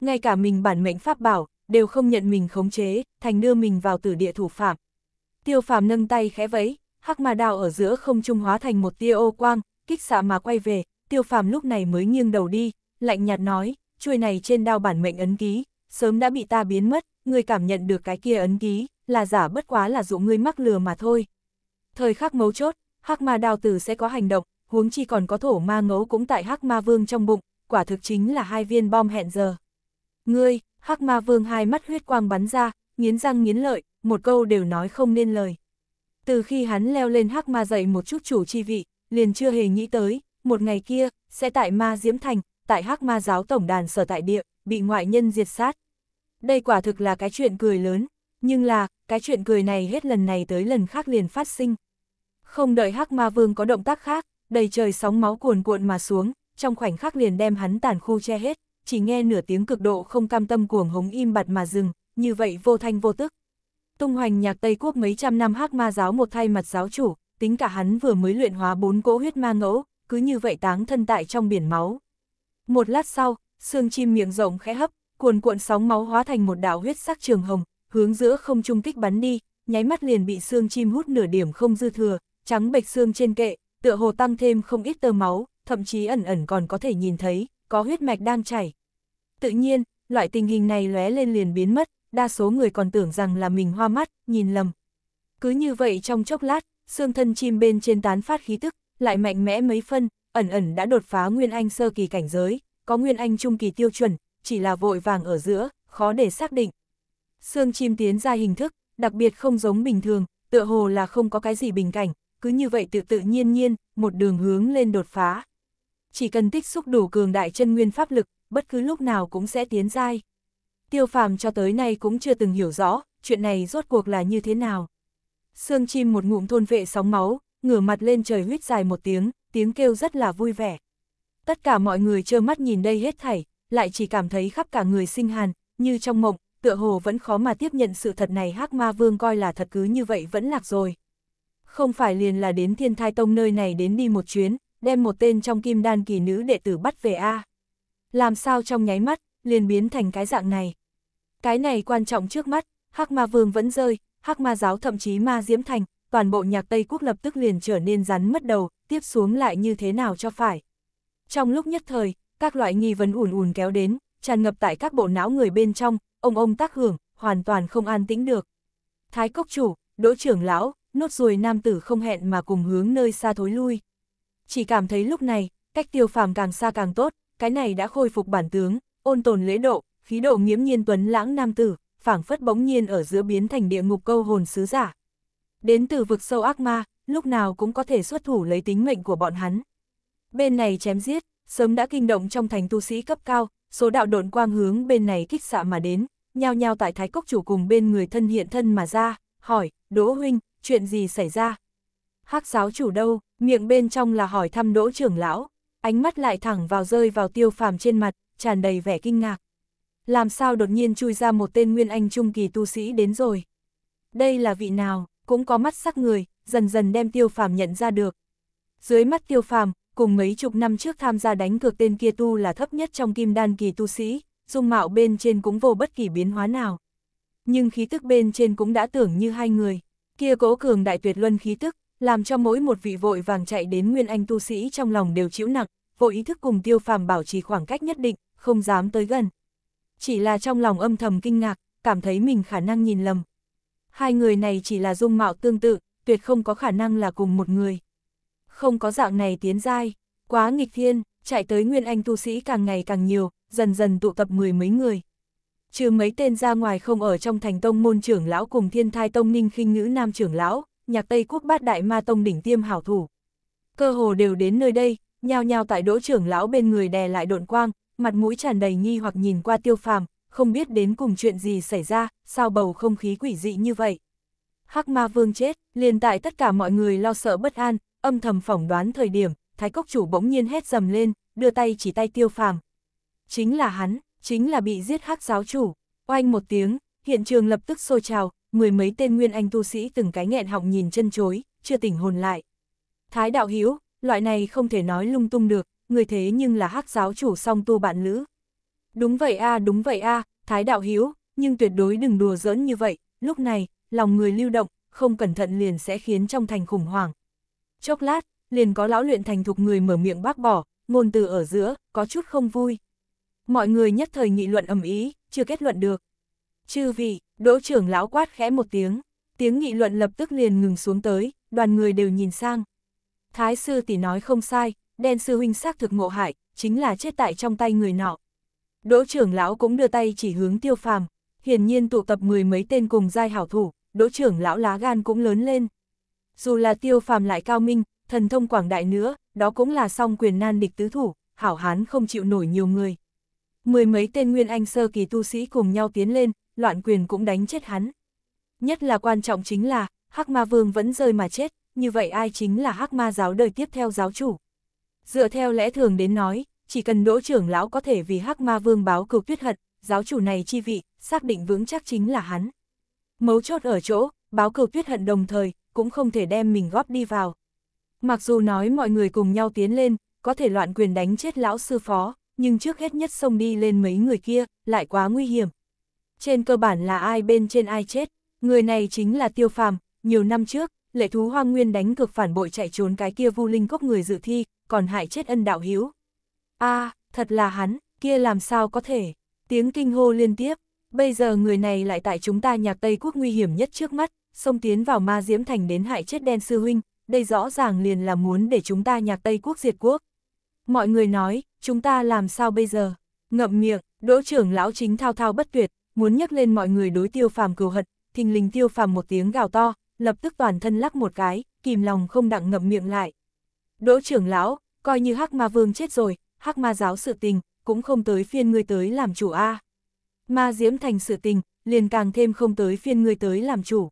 [SPEAKER 1] Ngay cả mình bản mệnh pháp bảo, đều không nhận mình khống chế, thành đưa mình vào tử địa thủ phạm. Tiêu phàm nâng tay khẽ vẫy, hắc ma đao ở giữa không trung hóa thành một tia ô quang, kích xạ mà quay về, tiêu phàm lúc này mới nghiêng đầu đi, lạnh nhạt nói, chuôi này trên đao bản mệnh ấn ký, sớm đã bị ta biến mất, người cảm nhận được cái kia ấn ký, là giả bất quá là dụ ngươi mắc lừa mà thôi. Thời khắc mấu chốt, hắc ma đào tử sẽ có hành động, huống chi còn có thổ ma ngấu cũng tại hắc ma vương trong bụng, quả thực chính là hai viên bom hẹn giờ. Ngươi, hắc ma vương hai mắt huyết quang bắn ra, nghiến răng nghiến lợi, một câu đều nói không nên lời. Từ khi hắn leo lên hắc ma dậy một chút chủ chi vị, liền chưa hề nghĩ tới, một ngày kia, sẽ tại ma diễm thành, tại hắc ma giáo tổng đàn sở tại địa, bị ngoại nhân diệt sát. Đây quả thực là cái chuyện cười lớn, nhưng là, cái chuyện cười này hết lần này tới lần khác liền phát sinh. Không đợi Hắc Ma Vương có động tác khác, đầy trời sóng máu cuồn cuộn mà xuống, trong khoảnh khắc liền đem hắn tàn khu che hết, chỉ nghe nửa tiếng cực độ không cam tâm cuồng hống im bặt mà dừng, như vậy vô thanh vô tức. Tung hoành nhạc Tây Quốc mấy trăm năm Hắc Ma giáo một thay mặt giáo chủ, tính cả hắn vừa mới luyện hóa bốn cỗ huyết ma ngẫu, cứ như vậy táng thân tại trong biển máu. Một lát sau, xương chim miệng rộng khẽ hấp, cuồn cuộn sóng máu hóa thành một đạo huyết sắc trường hồng, hướng giữa không trung kích bắn đi, nháy mắt liền bị xương chim hút nửa điểm không dư thừa, trắng bệch xương trên kệ, tựa hồ tăng thêm không ít tơ máu, thậm chí ẩn ẩn còn có thể nhìn thấy, có huyết mạch đang chảy. Tự nhiên, loại tình hình này lóe lên liền biến mất, đa số người còn tưởng rằng là mình hoa mắt, nhìn lầm. Cứ như vậy trong chốc lát, xương thân chim bên trên tán phát khí tức, lại mạnh mẽ mấy phân, ẩn ẩn đã đột phá Nguyên Anh sơ kỳ cảnh giới, có Nguyên Anh trung kỳ tiêu chuẩn, chỉ là vội vàng ở giữa, khó để xác định. Xương chim tiến ra hình thức, đặc biệt không giống bình thường, tựa hồ là không có cái gì bình cảnh, cứ như vậy tự tự nhiên nhiên, một đường hướng lên đột phá. Chỉ cần tích xúc đủ cường đại chân nguyên pháp lực, bất cứ lúc nào cũng sẽ tiến dai. Tiêu phàm cho tới nay cũng chưa từng hiểu rõ, chuyện này rốt cuộc là như thế nào. Sương chim một ngụm thôn vệ sóng máu, ngửa mặt lên trời huyết dài một tiếng, tiếng kêu rất là vui vẻ. Tất cả mọi người trơ mắt nhìn đây hết thảy, lại chỉ cảm thấy khắp cả người sinh hàn, như trong mộng, tựa hồ vẫn khó mà tiếp nhận sự thật này hắc ma vương coi là thật cứ như vậy vẫn lạc rồi. Không phải liền là đến thiên thai tông nơi này đến đi một chuyến, đem một tên trong kim đan kỳ nữ đệ tử bắt về A. Làm sao trong nháy mắt, liền biến thành cái dạng này. Cái này quan trọng trước mắt, hắc ma vương vẫn rơi, hắc ma giáo thậm chí ma diễm thành, toàn bộ nhạc Tây Quốc lập tức liền trở nên rắn mất đầu, tiếp xuống lại như thế nào cho phải. Trong lúc nhất thời, các loại nghi vấn ùn ùn kéo đến, tràn ngập tại các bộ não người bên trong, ông ông tác hưởng, hoàn toàn không an tĩnh được. Thái cốc chủ, đỗ trưởng lão, nốt ruồi nam tử không hẹn mà cùng hướng nơi xa thối lui. Chỉ cảm thấy lúc này, cách tiêu phàm càng xa càng tốt, cái này đã khôi phục bản tướng, ôn tồn lễ độ, khí độ nghiễm nhiên tuấn lãng nam tử, phảng phất bỗng nhiên ở giữa biến thành địa ngục câu hồn sứ giả. Đến từ vực sâu ác ma, lúc nào cũng có thể xuất thủ lấy tính mệnh của bọn hắn. Bên này chém giết, sớm đã kinh động trong thành tu sĩ cấp cao, số đạo độn quang hướng bên này kích xạ mà đến, nhao nhao tại thái cốc chủ cùng bên người thân hiện thân mà ra, hỏi, Đỗ Huynh, chuyện gì xảy ra? hắc giáo chủ đâu, miệng bên trong là hỏi thăm Đỗ trưởng lão, ánh mắt lại thẳng vào rơi vào tiêu phàm trên mặt, tràn đầy vẻ kinh ngạc. Làm sao đột nhiên chui ra một tên nguyên anh trung kỳ tu sĩ đến rồi? Đây là vị nào, cũng có mắt sắc người, dần dần đem tiêu phàm nhận ra được. Dưới mắt tiêu phàm, cùng mấy chục năm trước tham gia đánh cược tên kia tu là thấp nhất trong kim đan kỳ tu sĩ, dung mạo bên trên cũng vô bất kỳ biến hóa nào. Nhưng khí tức bên trên cũng đã tưởng như hai người, kia cố cường đại tuyệt luân khí tức, làm cho mỗi một vị vội vàng chạy đến nguyên anh tu sĩ trong lòng đều chịu nặng, vội ý thức cùng tiêu phàm bảo trì khoảng cách nhất định, không dám tới gần. Chỉ là trong lòng âm thầm kinh ngạc, cảm thấy mình khả năng nhìn lầm. Hai người này chỉ là dung mạo tương tự, tuyệt không có khả năng là cùng một người. Không có dạng này tiến dai, quá nghịch thiên, chạy tới nguyên anh tu sĩ càng ngày càng nhiều, dần dần tụ tập mười mấy người. Trừ mấy tên ra ngoài không ở trong thành tông môn trưởng lão cùng thiên thai tông ninh khinh ngữ nam trưởng lão, nhạc Tây Quốc bát đại ma tông đỉnh tiêm hảo thủ. Cơ hồ đều đến nơi đây, nhao nhao tại đỗ trưởng lão bên người đè lại độn quang, mặt mũi tràn đầy nghi hoặc nhìn qua tiêu phàm, không biết đến cùng chuyện gì xảy ra, sao bầu không khí quỷ dị như vậy. Hắc ma vương chết, liền tại tất cả mọi người lo sợ bất an, âm thầm phỏng đoán thời điểm, thái cốc chủ bỗng nhiên hét dầm lên, đưa tay chỉ tay tiêu phàm, chính là hắn, chính là bị giết hắc giáo chủ. Oanh một tiếng, hiện trường lập tức xô trào, mười mấy tên nguyên anh tu sĩ từng cái nghẹn họng nhìn chân chối, chưa tỉnh hồn lại. Thái đạo hữu loại này không thể nói lung tung được, người thế nhưng là hắc giáo chủ song tu bạn lữ. Đúng vậy a đúng vậy a Thái đạo hữu nhưng tuyệt đối đừng đùa giỡn như vậy, lúc này, lòng người lưu động, không cẩn thận liền sẽ khiến trong thành khủng hoảng. Chốc lát, liền có lão luyện thành thục người mở miệng bác bỏ, ngôn từ ở giữa, có chút không vui mọi người nhất thời nghị luận ầm ý, chưa kết luận được. Chư vị, đỗ trưởng lão quát khẽ một tiếng, tiếng nghị luận lập tức liền ngừng xuống tới, đoàn người đều nhìn sang. Thái sư tỷ nói không sai, đen sư huynh xác thực ngộ hại, chính là chết tại trong tay người nọ. Đỗ trưởng lão cũng đưa tay chỉ hướng tiêu phàm, hiển nhiên tụ tập mười mấy tên cùng giai hảo thủ, đỗ trưởng lão lá gan cũng lớn lên. Dù là tiêu phàm lại cao minh, thần thông quảng đại nữa, đó cũng là song quyền nan địch tứ thủ, hảo hán không chịu nổi nhiều người. Mười mấy tên Nguyên Anh sơ kỳ tu sĩ cùng nhau tiến lên, loạn quyền cũng đánh chết hắn. Nhất là quan trọng chính là, Hắc Ma Vương vẫn rơi mà chết, như vậy ai chính là Hắc Ma giáo đời tiếp theo giáo chủ. Dựa theo lẽ thường đến nói, chỉ cần đỗ trưởng lão có thể vì Hắc Ma Vương báo cừu tuyết hận, giáo chủ này chi vị, xác định vững chắc chính là hắn. Mấu chốt ở chỗ, báo cừu tuyết hận đồng thời, cũng không thể đem mình góp đi vào. Mặc dù nói mọi người cùng nhau tiến lên, có thể loạn quyền đánh chết lão sư phó, nhưng trước hết nhất xông đi lên mấy người kia, lại quá nguy hiểm. Trên cơ bản là ai bên trên ai chết, người này chính là Tiêu Phàm, nhiều năm trước, lệ thú hoang nguyên đánh cực phản bội chạy trốn cái kia vu linh cốc người dự thi, còn hại chết ân đạo hiếu. a thật là hắn, kia làm sao có thể, tiếng kinh hô liên tiếp, bây giờ người này lại tại chúng ta nhạc Tây Quốc nguy hiểm nhất trước mắt, xông tiến vào ma diễm thành đến hại chết đen sư huynh, đây rõ ràng liền là muốn để chúng ta nhạc Tây Quốc diệt quốc. Mọi người nói, chúng ta làm sao bây giờ? Ngậm miệng, đỗ trưởng lão chính thao thao bất tuyệt, muốn nhắc lên mọi người đối tiêu phàm cừu hận, thình lình tiêu phàm một tiếng gào to, lập tức toàn thân lắc một cái, kìm lòng không đặng ngậm miệng lại. Đỗ trưởng lão, coi như hắc ma vương chết rồi, hắc ma giáo sự tình, cũng không tới phiên ngươi tới làm chủ a. Ma diễm thành sự tình, liền càng thêm không tới phiên ngươi tới làm chủ.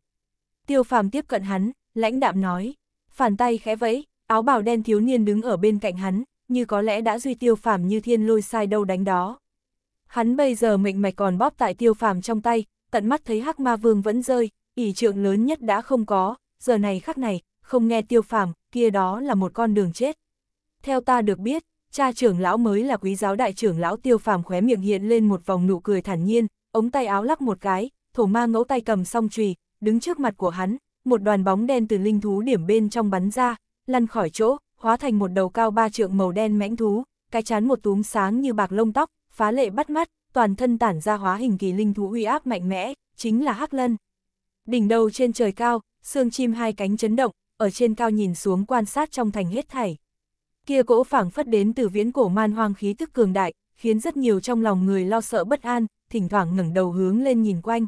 [SPEAKER 1] Tiêu phàm tiếp cận hắn, lãnh đạm nói, phản tay khẽ vẫy, áo bào đen thiếu niên đứng ở bên cạnh hắn, như có lẽ đã duy tiêu phàm như thiên lôi sai đâu đánh đó. Hắn bây giờ mệnh mạch còn bóp tại tiêu phàm trong tay, tận mắt thấy hắc ma vương vẫn rơi, ỷ trượng lớn nhất đã không có, giờ này khắc này, không nghe tiêu phàm, kia đó là một con đường chết. Theo ta được biết, cha trưởng lão mới là quý giáo đại trưởng lão tiêu phàm khóe miệng hiện lên một vòng nụ cười thản nhiên, ống tay áo lắc một cái, thổ ma ngẫu tay cầm song chùy đứng trước mặt của hắn, một đoàn bóng đen từ linh thú điểm bên trong bắn ra, lăn khỏi chỗ, hóa thành một đầu cao ba trượng màu đen mãnh thú, cái chán một túm sáng như bạc lông tóc, phá lệ bắt mắt, toàn thân tản ra hóa hình kỳ linh thú uy áp mạnh mẽ, chính là Hắc Lân. Đỉnh đầu trên trời cao, xương chim hai cánh chấn động, ở trên cao nhìn xuống quan sát trong thành hết thảy. Kia cỗ phảng phất đến từ viễn cổ man hoang khí tức cường đại, khiến rất nhiều trong lòng người lo sợ bất an, thỉnh thoảng ngẩng đầu hướng lên nhìn quanh.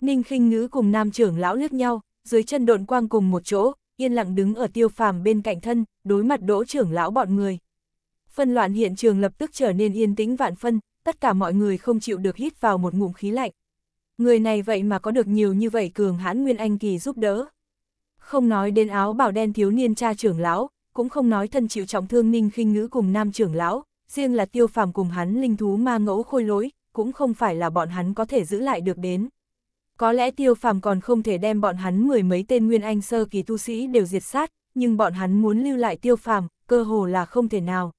[SPEAKER 1] Ninh khinh ngữ cùng nam trưởng lão liếc nhau, dưới chân độn quang cùng một chỗ, yên lặng đứng ở tiêu phàm bên cạnh thân, đối mặt đỗ trưởng lão bọn người. Phân loạn hiện trường lập tức trở nên yên tĩnh vạn phân, tất cả mọi người không chịu được hít vào một ngụm khí lạnh. Người này vậy mà có được nhiều như vậy cường hãn Nguyên Anh Kỳ giúp đỡ. Không nói đến áo bảo đen thiếu niên cha trưởng lão, cũng không nói thân chịu trọng thương ninh khinh ngữ cùng nam trưởng lão, riêng là tiêu phàm cùng hắn linh thú ma ngẫu khôi lỗi, cũng không phải là bọn hắn có thể giữ lại được đến. Có lẽ tiêu phàm còn không thể đem bọn hắn mười mấy tên nguyên anh sơ kỳ tu sĩ đều diệt sát, nhưng bọn hắn muốn lưu lại tiêu phàm, cơ hồ là không thể nào.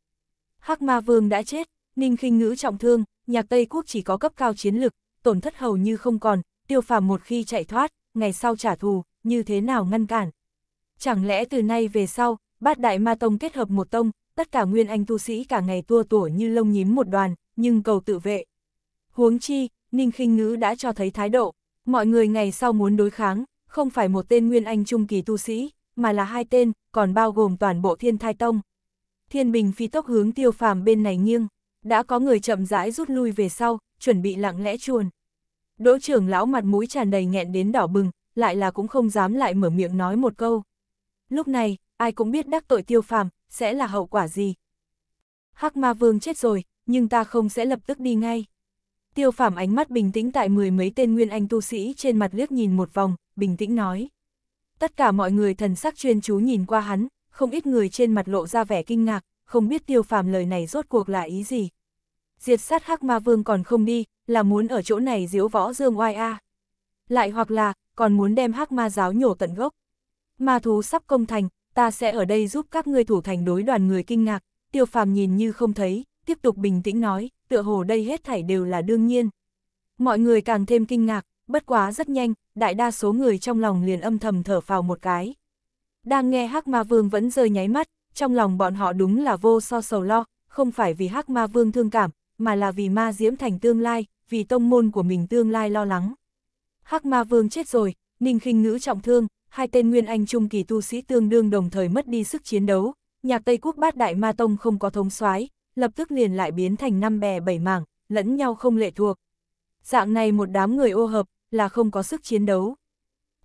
[SPEAKER 1] Hắc ma vương đã chết, ninh khinh ngữ trọng thương, nhạc Tây Quốc chỉ có cấp cao chiến lực, tổn thất hầu như không còn, tiêu phàm một khi chạy thoát, ngày sau trả thù, như thế nào ngăn cản. Chẳng lẽ từ nay về sau, bát đại ma tông kết hợp một tông, tất cả nguyên anh tu sĩ cả ngày tua tủa như lông nhím một đoàn, nhưng cầu tự vệ. Huống chi, Ninh khinh Ngữ đã cho thấy thái độ, Mọi người ngày sau muốn đối kháng, không phải một tên nguyên anh trung kỳ tu sĩ, mà là hai tên, còn bao gồm toàn bộ thiên thai tông. Thiên bình phi tốc hướng tiêu phàm bên này nghiêng, đã có người chậm rãi rút lui về sau, chuẩn bị lặng lẽ chuồn. Đỗ trưởng lão mặt mũi tràn đầy nghẹn đến đỏ bừng, lại là cũng không dám lại mở miệng nói một câu. Lúc này, ai cũng biết đắc tội tiêu phàm, sẽ là hậu quả gì. Hắc ma vương chết rồi, nhưng ta không sẽ lập tức đi ngay. Tiêu Phạm ánh mắt bình tĩnh tại mười mấy tên nguyên anh tu sĩ trên mặt liếc nhìn một vòng, bình tĩnh nói. Tất cả mọi người thần sắc chuyên chú nhìn qua hắn, không ít người trên mặt lộ ra vẻ kinh ngạc, không biết tiêu Phạm lời này rốt cuộc là ý gì. Diệt sát hắc ma vương còn không đi, là muốn ở chỗ này diếu võ dương oai a. Lại hoặc là, còn muốn đem hắc ma giáo nhổ tận gốc. Ma thú sắp công thành, ta sẽ ở đây giúp các ngươi thủ thành đối đoàn người kinh ngạc, tiêu Phạm nhìn như không thấy, tiếp tục bình tĩnh nói, tựa hồ đây hết thảy đều là đương nhiên. Mọi người càng thêm kinh ngạc, bất quá rất nhanh, đại đa số người trong lòng liền âm thầm thở phào một cái. Đang nghe Hắc Ma Vương vẫn rơi nháy mắt, trong lòng bọn họ đúng là vô so sầu lo, không phải vì Hắc Ma Vương thương cảm, mà là vì Ma Diễm Thành tương lai, vì tông môn của mình tương lai lo lắng. Hắc Ma Vương chết rồi, Ninh Khinh Ngữ trọng thương, hai tên nguyên anh trung kỳ tu sĩ tương đương đồng thời mất đi sức chiến đấu, Nhạc Tây Quốc Bát Đại Ma Tông không có thống soái, lập tức liền lại biến thành năm bè bảy mảng, lẫn nhau không lệ thuộc. Dạng này một đám người ô hợp, là không có sức chiến đấu.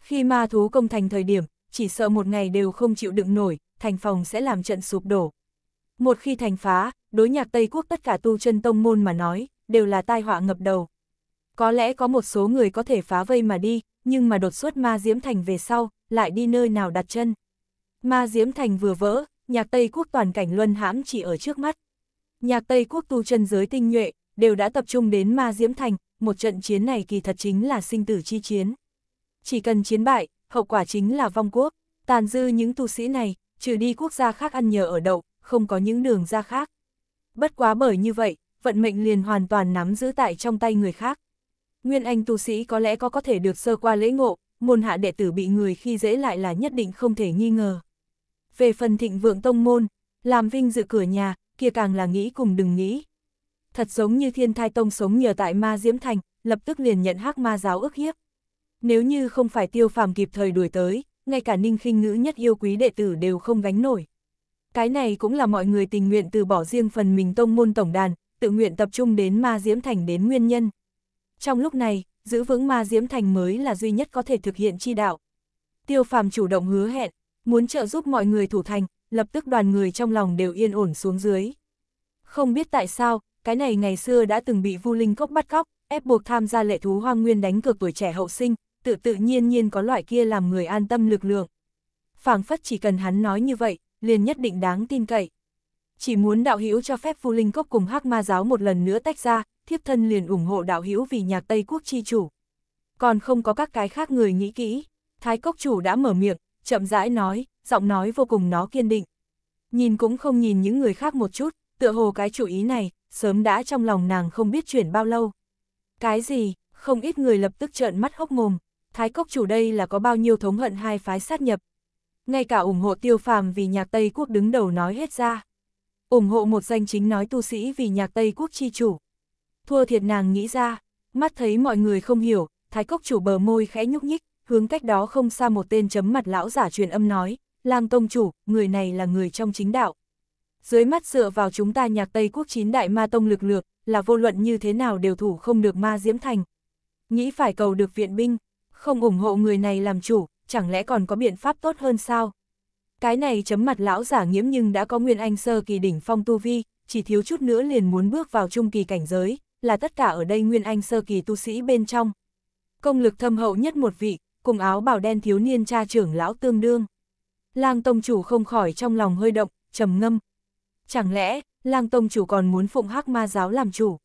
[SPEAKER 1] Khi ma thú công thành thời điểm, chỉ sợ một ngày đều không chịu đựng nổi, thành phòng sẽ làm trận sụp đổ. Một khi thành phá, đối nhạc Tây Quốc tất cả tu chân tông môn mà nói, đều là tai họa ngập đầu. Có lẽ có một số người có thể phá vây mà đi, nhưng mà đột xuất ma diễm thành về sau, lại đi nơi nào đặt chân. Ma diễm thành vừa vỡ, nhạc Tây Quốc toàn cảnh luân hãm chỉ ở trước mắt. Nhạc Tây quốc tu chân giới tinh nhuệ, đều đã tập trung đến Ma Diễm Thành, một trận chiến này kỳ thật chính là sinh tử chi chiến. Chỉ cần chiến bại, hậu quả chính là vong quốc, tàn dư những tu sĩ này, trừ đi quốc gia khác ăn nhờ ở đậu, không có những đường ra khác. Bất quá bởi như vậy, vận mệnh liền hoàn toàn nắm giữ tại trong tay người khác. Nguyên anh tu sĩ có lẽ có có thể được sơ qua lễ ngộ, môn hạ đệ tử bị người khi dễ lại là nhất định không thể nghi ngờ. Về phần thịnh vượng tông môn, làm vinh dự cửa nhà, kia càng là nghĩ cùng đừng nghĩ. Thật giống như thiên thai tông sống nhờ tại ma diễm thành, lập tức liền nhận hắc ma giáo ức hiếp. Nếu như không phải tiêu phàm kịp thời đuổi tới, ngay cả ninh khinh ngữ nhất yêu quý đệ tử đều không gánh nổi. Cái này cũng là mọi người tình nguyện từ bỏ riêng phần mình tông môn tổng đàn, tự nguyện tập trung đến ma diễm thành đến nguyên nhân. Trong lúc này, giữ vững ma diễm thành mới là duy nhất có thể thực hiện chi đạo. Tiêu phàm chủ động hứa hẹn, muốn trợ giúp mọi người thủ thành, lập tức đoàn người trong lòng đều yên ổn xuống dưới. Không biết tại sao, cái này ngày xưa đã từng bị Vu Linh Cốc bắt cóc, ép buộc tham gia lệ thú hoang nguyên đánh cược tuổi trẻ hậu sinh, tự tự nhiên nhiên có loại kia làm người an tâm lực lượng. phảng phất chỉ cần hắn nói như vậy, liền nhất định đáng tin cậy. Chỉ muốn đạo hữu cho phép Vu Linh Cốc cùng Hắc Ma giáo một lần nữa tách ra, thiếp thân liền ủng hộ đạo hữu vì nhạc Tây Quốc chi chủ. Còn không có các cái khác người nghĩ kỹ, Thái Cốc chủ đã mở miệng, chậm rãi nói, giọng nói vô cùng nó kiên định. Nhìn cũng không nhìn những người khác một chút, tựa hồ cái chủ ý này, sớm đã trong lòng nàng không biết chuyển bao lâu. Cái gì, không ít người lập tức trợn mắt hốc mồm, thái cốc chủ đây là có bao nhiêu thống hận hai phái sát nhập. Ngay cả ủng hộ tiêu phàm vì nhạc Tây Quốc đứng đầu nói hết ra. ủng hộ một danh chính nói tu sĩ vì nhạc Tây Quốc chi chủ. Thua thiệt nàng nghĩ ra, mắt thấy mọi người không hiểu, thái cốc chủ bờ môi khẽ nhúc nhích, hướng cách đó không xa một tên chấm mặt lão giả truyền âm nói, lang tông chủ, người này là người trong chính đạo. Dưới mắt dựa vào chúng ta nhạc Tây quốc chín đại ma tông lực lược, là vô luận như thế nào đều thủ không được ma diễm thành. Nghĩ phải cầu được viện binh, không ủng hộ người này làm chủ, chẳng lẽ còn có biện pháp tốt hơn sao? Cái này chấm mặt lão giả nghiễm nhưng đã có nguyên anh sơ kỳ đỉnh phong tu vi, chỉ thiếu chút nữa liền muốn bước vào trung kỳ cảnh giới, là tất cả ở đây nguyên anh sơ kỳ tu sĩ bên trong. Công lực thâm hậu nhất một vị, cùng áo bào đen thiếu niên cha trưởng lão tương đương lang tông chủ không khỏi trong lòng hơi động, trầm ngâm. Chẳng lẽ, lang tông chủ còn muốn phụng hắc ma giáo làm chủ?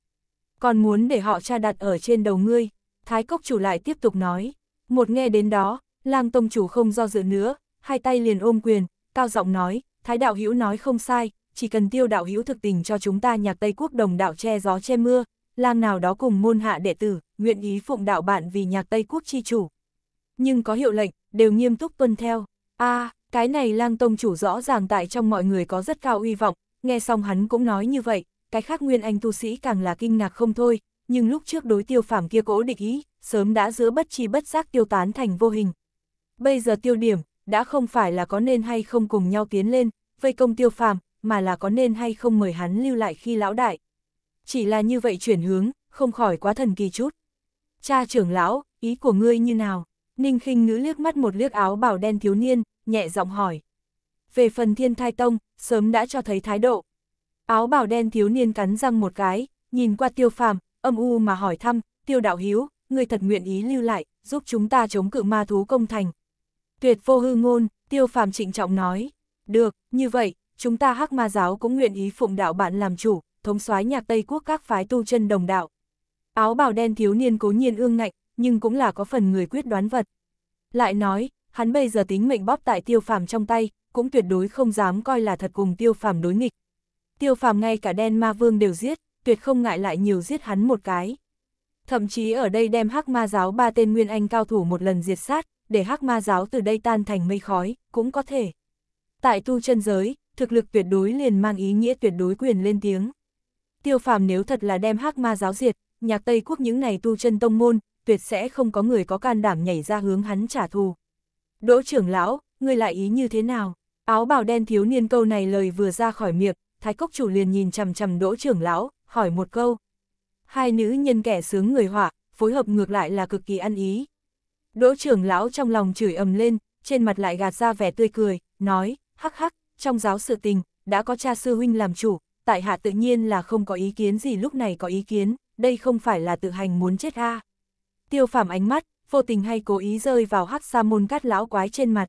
[SPEAKER 1] Còn muốn để họ tra đặt ở trên đầu ngươi? Thái cốc chủ lại tiếp tục nói. Một nghe đến đó, lang tông chủ không do dự nữa, hai tay liền ôm quyền, cao giọng nói, thái đạo hữu nói không sai, chỉ cần tiêu đạo hữu thực tình cho chúng ta nhạc Tây Quốc đồng đạo che gió che mưa, lang nào đó cùng môn hạ đệ tử, nguyện ý phụng đạo bạn vì nhạc Tây Quốc chi chủ. Nhưng có hiệu lệnh, đều nghiêm túc tuân theo. a à, cái này lang tông chủ rõ ràng tại trong mọi người có rất cao uy vọng, nghe xong hắn cũng nói như vậy, cái khác nguyên anh tu sĩ càng là kinh ngạc không thôi, nhưng lúc trước đối tiêu phàm kia cố địch ý, sớm đã giữa bất chi bất giác tiêu tán thành vô hình. Bây giờ tiêu điểm, đã không phải là có nên hay không cùng nhau tiến lên, vây công tiêu phàm, mà là có nên hay không mời hắn lưu lại khi lão đại. Chỉ là như vậy chuyển hướng, không khỏi quá thần kỳ chút. Cha trưởng lão, ý của ngươi như nào? Ninh khinh ngữ liếc mắt một liếc áo bảo đen thiếu niên, nhẹ giọng hỏi. Về phần thiên thai tông, sớm đã cho thấy thái độ. Áo bảo đen thiếu niên cắn răng một cái, nhìn qua tiêu phàm, âm u mà hỏi thăm, tiêu đạo hiếu, người thật nguyện ý lưu lại, giúp chúng ta chống cự ma thú công thành. Tuyệt vô hư ngôn, tiêu phàm trịnh trọng nói. Được, như vậy, chúng ta hắc ma giáo cũng nguyện ý phụng đạo bạn làm chủ, thống soái nhạc Tây Quốc các phái tu chân đồng đạo. Áo bào đen thiếu niên cố nhiên ương ngạnh, nhưng cũng là có phần người quyết đoán vật. Lại nói, hắn bây giờ tính mệnh bóp tại tiêu phàm trong tay, cũng tuyệt đối không dám coi là thật cùng tiêu phàm đối nghịch. Tiêu phàm ngay cả đen ma vương đều giết, tuyệt không ngại lại nhiều giết hắn một cái. Thậm chí ở đây đem hắc ma giáo ba tên nguyên anh cao thủ một lần diệt sát, để hắc ma giáo từ đây tan thành mây khói, cũng có thể. Tại tu chân giới, thực lực tuyệt đối liền mang ý nghĩa tuyệt đối quyền lên tiếng. Tiêu phàm nếu thật là đem hắc ma giáo diệt, nhạc Tây Quốc những này tu chân tông môn, tuyệt sẽ không có người có can đảm nhảy ra hướng hắn trả thù. Đỗ trưởng lão, ngươi lại ý như thế nào? Áo bào đen thiếu niên câu này lời vừa ra khỏi miệng, thái cốc chủ liền nhìn chằm chằm đỗ trưởng lão, hỏi một câu. Hai nữ nhân kẻ sướng người họa, phối hợp ngược lại là cực kỳ ăn ý. Đỗ trưởng lão trong lòng chửi ầm lên, trên mặt lại gạt ra vẻ tươi cười, nói, hắc hắc, trong giáo sự tình, đã có cha sư huynh làm chủ, tại hạ tự nhiên là không có ý kiến gì lúc này có ý kiến, đây không phải là tự hành muốn chết ha? Tiêu phàm ánh mắt, vô tình hay cố ý rơi vào hắc sa môn cát lão quái trên mặt.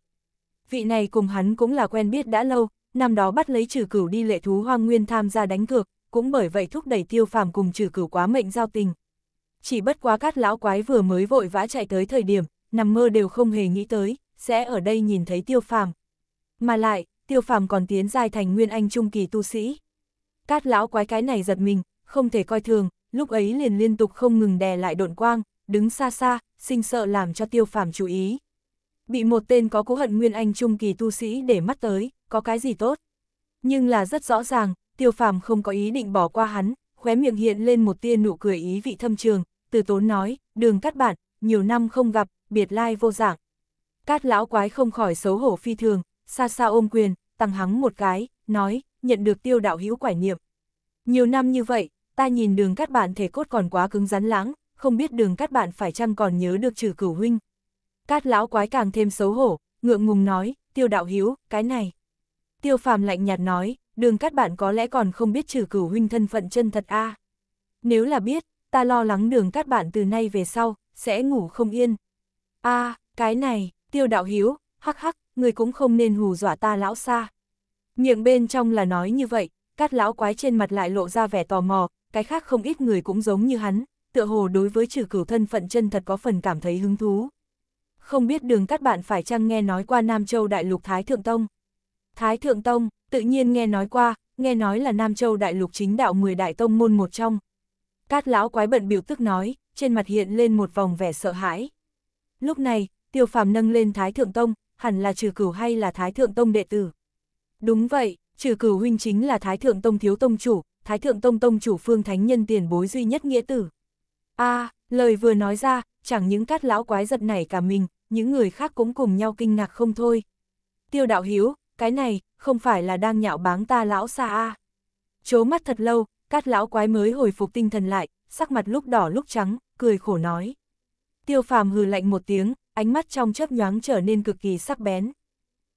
[SPEAKER 1] Vị này cùng hắn cũng là quen biết đã lâu, năm đó bắt lấy trừ cửu đi lệ thú hoang nguyên tham gia đánh cược, cũng bởi vậy thúc đẩy tiêu phàm cùng trừ cửu quá mệnh giao tình. Chỉ bất quá cát lão quái vừa mới vội vã chạy tới thời điểm, nằm mơ đều không hề nghĩ tới, sẽ ở đây nhìn thấy tiêu phàm. Mà lại, tiêu phàm còn tiến giai thành nguyên anh trung kỳ tu sĩ. Cát lão quái cái này giật mình, không thể coi thường, lúc ấy liền liên tục không ngừng đè lại độn quang, đứng xa xa, sinh sợ làm cho tiêu phàm chú ý. Bị một tên có cố hận nguyên anh trung kỳ tu sĩ để mắt tới, có cái gì tốt. Nhưng là rất rõ ràng, tiêu phàm không có ý định bỏ qua hắn, khóe miệng hiện lên một tia nụ cười ý vị thâm trường, từ tốn nói, đường cắt bạn, nhiều năm không gặp, biệt lai vô dạng. Cát lão quái không khỏi xấu hổ phi thường, xa xa ôm quyền, tăng hắng một cái, nói, nhận được tiêu đạo hữu quải niệm. Nhiều năm như vậy, ta nhìn đường cắt bạn thể cốt còn quá cứng rắn lãng, không biết đường cát bạn phải chăng còn nhớ được trừ cửu huynh. Cát lão quái càng thêm xấu hổ, ngượng ngùng nói, tiêu đạo hiếu, cái này. Tiêu phàm lạnh nhạt nói, đường cát bạn có lẽ còn không biết trừ cửu huynh thân phận chân thật a Nếu là biết, ta lo lắng đường cát bạn từ nay về sau, sẽ ngủ không yên. a cái này, tiêu đạo hiếu, hắc hắc, người cũng không nên hù dọa ta lão xa. Miệng bên trong là nói như vậy, cát lão quái trên mặt lại lộ ra vẻ tò mò, cái khác không ít người cũng giống như hắn, tựa hồ đối với trừ cửu thân phận chân thật có phần cảm thấy hứng thú. Không biết đường các bạn phải chăng nghe nói qua Nam Châu Đại Lục Thái Thượng Tông? Thái Thượng Tông, tự nhiên nghe nói qua, nghe nói là Nam Châu Đại Lục chính đạo 10 đại tông môn một trong. Cát lão quái bận biểu tức nói, trên mặt hiện lên một vòng vẻ sợ hãi. Lúc này, tiêu phàm nâng lên Thái Thượng Tông, hẳn là trừ cửu hay là Thái Thượng Tông đệ tử. Đúng vậy, trừ cửu huynh chính là Thái Thượng Tông thiếu tông chủ, Thái Thượng Tông tông chủ phương thánh nhân tiền bối duy nhất nghĩa tử a à, lời vừa nói ra, chẳng những cát lão quái giật nảy cả mình, những người khác cũng cùng nhau kinh ngạc không thôi. Tiêu đạo hiếu, cái này, không phải là đang nhạo báng ta lão xa a à. Chố mắt thật lâu, cát lão quái mới hồi phục tinh thần lại, sắc mặt lúc đỏ lúc trắng, cười khổ nói. Tiêu phàm hừ lạnh một tiếng, ánh mắt trong chớp nhoáng trở nên cực kỳ sắc bén.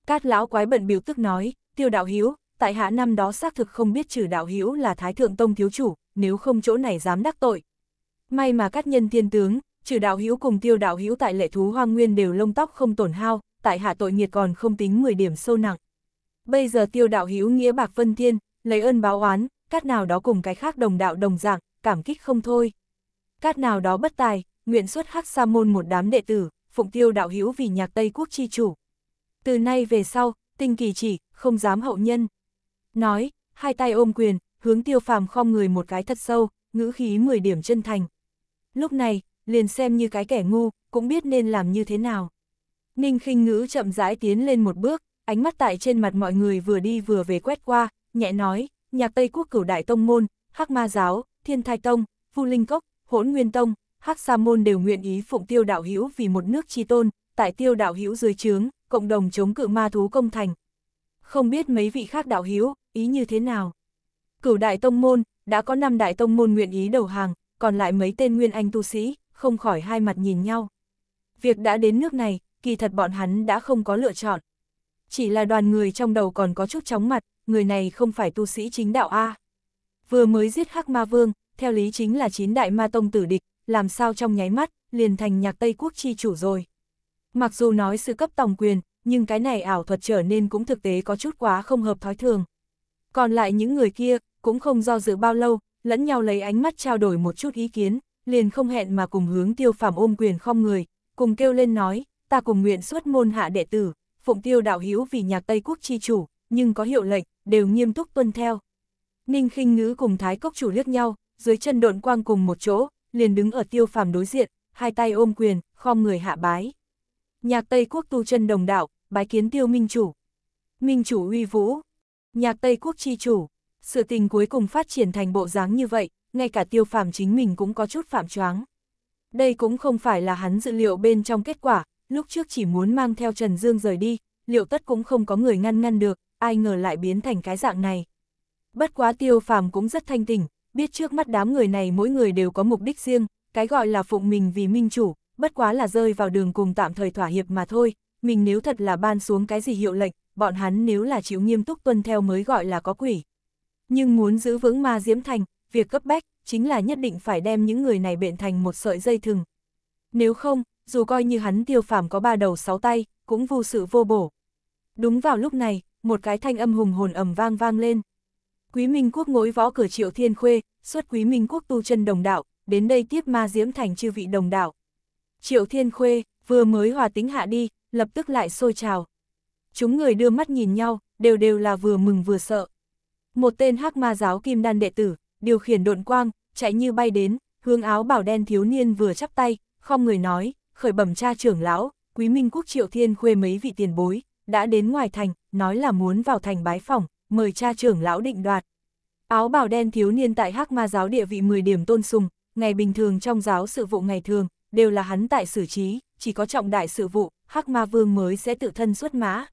[SPEAKER 1] Cát lão quái bận biểu tức nói, tiêu đạo hiếu, tại hạ năm đó xác thực không biết trừ đạo hiếu là thái thượng tông thiếu chủ, nếu không chỗ này dám đắc tội, May mà các nhân thiên tướng, trừ đạo hữu cùng tiêu đạo hữu tại lệ thú hoang nguyên đều lông tóc không tổn hao, tại hạ tội nghiệt còn không tính 10 điểm sâu nặng. Bây giờ tiêu đạo hữu nghĩa bạc vân thiên, lấy ơn báo oán, cát nào đó cùng cái khác đồng đạo đồng dạng, cảm kích không thôi. Cát nào đó bất tài, nguyện xuất hắc sa môn một đám đệ tử, phụng tiêu đạo hữu vì nhạc Tây Quốc chi chủ. Từ nay về sau, tinh kỳ chỉ, không dám hậu nhân. Nói, hai tay ôm quyền, hướng tiêu phàm khom người một cái thật sâu, ngữ khí 10 điểm chân thành lúc này, liền xem như cái kẻ ngu, cũng biết nên làm như thế nào. Ninh khinh ngữ chậm rãi tiến lên một bước, ánh mắt tại trên mặt mọi người vừa đi vừa về quét qua, nhẹ nói, nhạc Tây Quốc cửu đại tông môn, Hắc Ma Giáo, Thiên Thai Tông, phu Linh Cốc, Hỗn Nguyên Tông, Hắc Sa Môn đều nguyện ý phụng tiêu đạo hữu vì một nước chi tôn, tại tiêu đạo hữu dưới trướng, cộng đồng chống cự ma thú công thành. Không biết mấy vị khác đạo hữu ý như thế nào? Cửu đại tông môn, đã có năm đại tông môn nguyện ý đầu hàng, còn lại mấy tên nguyên anh tu sĩ, không khỏi hai mặt nhìn nhau. Việc đã đến nước này, kỳ thật bọn hắn đã không có lựa chọn. Chỉ là đoàn người trong đầu còn có chút chóng mặt, người này không phải tu sĩ chính đạo A. Vừa mới giết Hắc Ma Vương, theo lý chính là chín đại ma tông tử địch, làm sao trong nháy mắt, liền thành nhạc Tây Quốc chi chủ rồi. Mặc dù nói sự cấp tòng quyền, nhưng cái này ảo thuật trở nên cũng thực tế có chút quá không hợp thói thường. Còn lại những người kia, cũng không do dự bao lâu, lẫn nhau lấy ánh mắt trao đổi một chút ý kiến, liền không hẹn mà cùng hướng tiêu phàm ôm quyền không người, cùng kêu lên nói, ta cùng nguyện xuất môn hạ đệ tử, phụng tiêu đạo hiếu vì nhạc Tây Quốc chi chủ, nhưng có hiệu lệnh, đều nghiêm túc tuân theo. Ninh khinh ngữ cùng thái cốc chủ liếc nhau, dưới chân độn quang cùng một chỗ, liền đứng ở tiêu phàm đối diện, hai tay ôm quyền, khom người hạ bái. Nhạc Tây Quốc tu chân đồng đạo, bái kiến tiêu minh chủ. Minh chủ uy vũ, nhạc Tây Quốc chi chủ, sự tình cuối cùng phát triển thành bộ dáng như vậy, ngay cả tiêu phàm chính mình cũng có chút phạm choáng. Đây cũng không phải là hắn dự liệu bên trong kết quả, lúc trước chỉ muốn mang theo Trần Dương rời đi, liệu tất cũng không có người ngăn ngăn được, ai ngờ lại biến thành cái dạng này. Bất quá tiêu phàm cũng rất thanh tỉnh, biết trước mắt đám người này mỗi người đều có mục đích riêng, cái gọi là phụng mình vì minh chủ, bất quá là rơi vào đường cùng tạm thời thỏa hiệp mà thôi, mình nếu thật là ban xuống cái gì hiệu lệnh, bọn hắn nếu là chịu nghiêm túc tuân theo mới gọi là có quỷ. Nhưng muốn giữ vững ma diễm thành, việc cấp bách, chính là nhất định phải đem những người này bệnh thành một sợi dây thừng. Nếu không, dù coi như hắn tiêu phàm có ba đầu sáu tay, cũng vô sự vô bổ. Đúng vào lúc này, một cái thanh âm hùng hồn ầm vang vang lên. Quý Minh Quốc ngỗi võ cửa triệu thiên khuê, xuất Quý Minh Quốc tu chân đồng đạo, đến đây tiếp ma diễm thành chư vị đồng đạo. Triệu thiên khuê, vừa mới hòa tính hạ đi, lập tức lại sôi trào. Chúng người đưa mắt nhìn nhau, đều đều là vừa mừng vừa sợ. Một tên hắc ma giáo kim đan đệ tử, điều khiển độn quang, chạy như bay đến, hướng áo bảo đen thiếu niên vừa chắp tay, không người nói, khởi bẩm cha trưởng lão, quý minh quốc triệu thiên khuê mấy vị tiền bối, đã đến ngoài thành, nói là muốn vào thành bái phòng, mời cha trưởng lão định đoạt. Áo bảo đen thiếu niên tại hắc ma giáo địa vị 10 điểm tôn sùng, ngày bình thường trong giáo sự vụ ngày thường, đều là hắn tại xử trí, chỉ có trọng đại sự vụ, hắc ma vương mới sẽ tự thân xuất mã.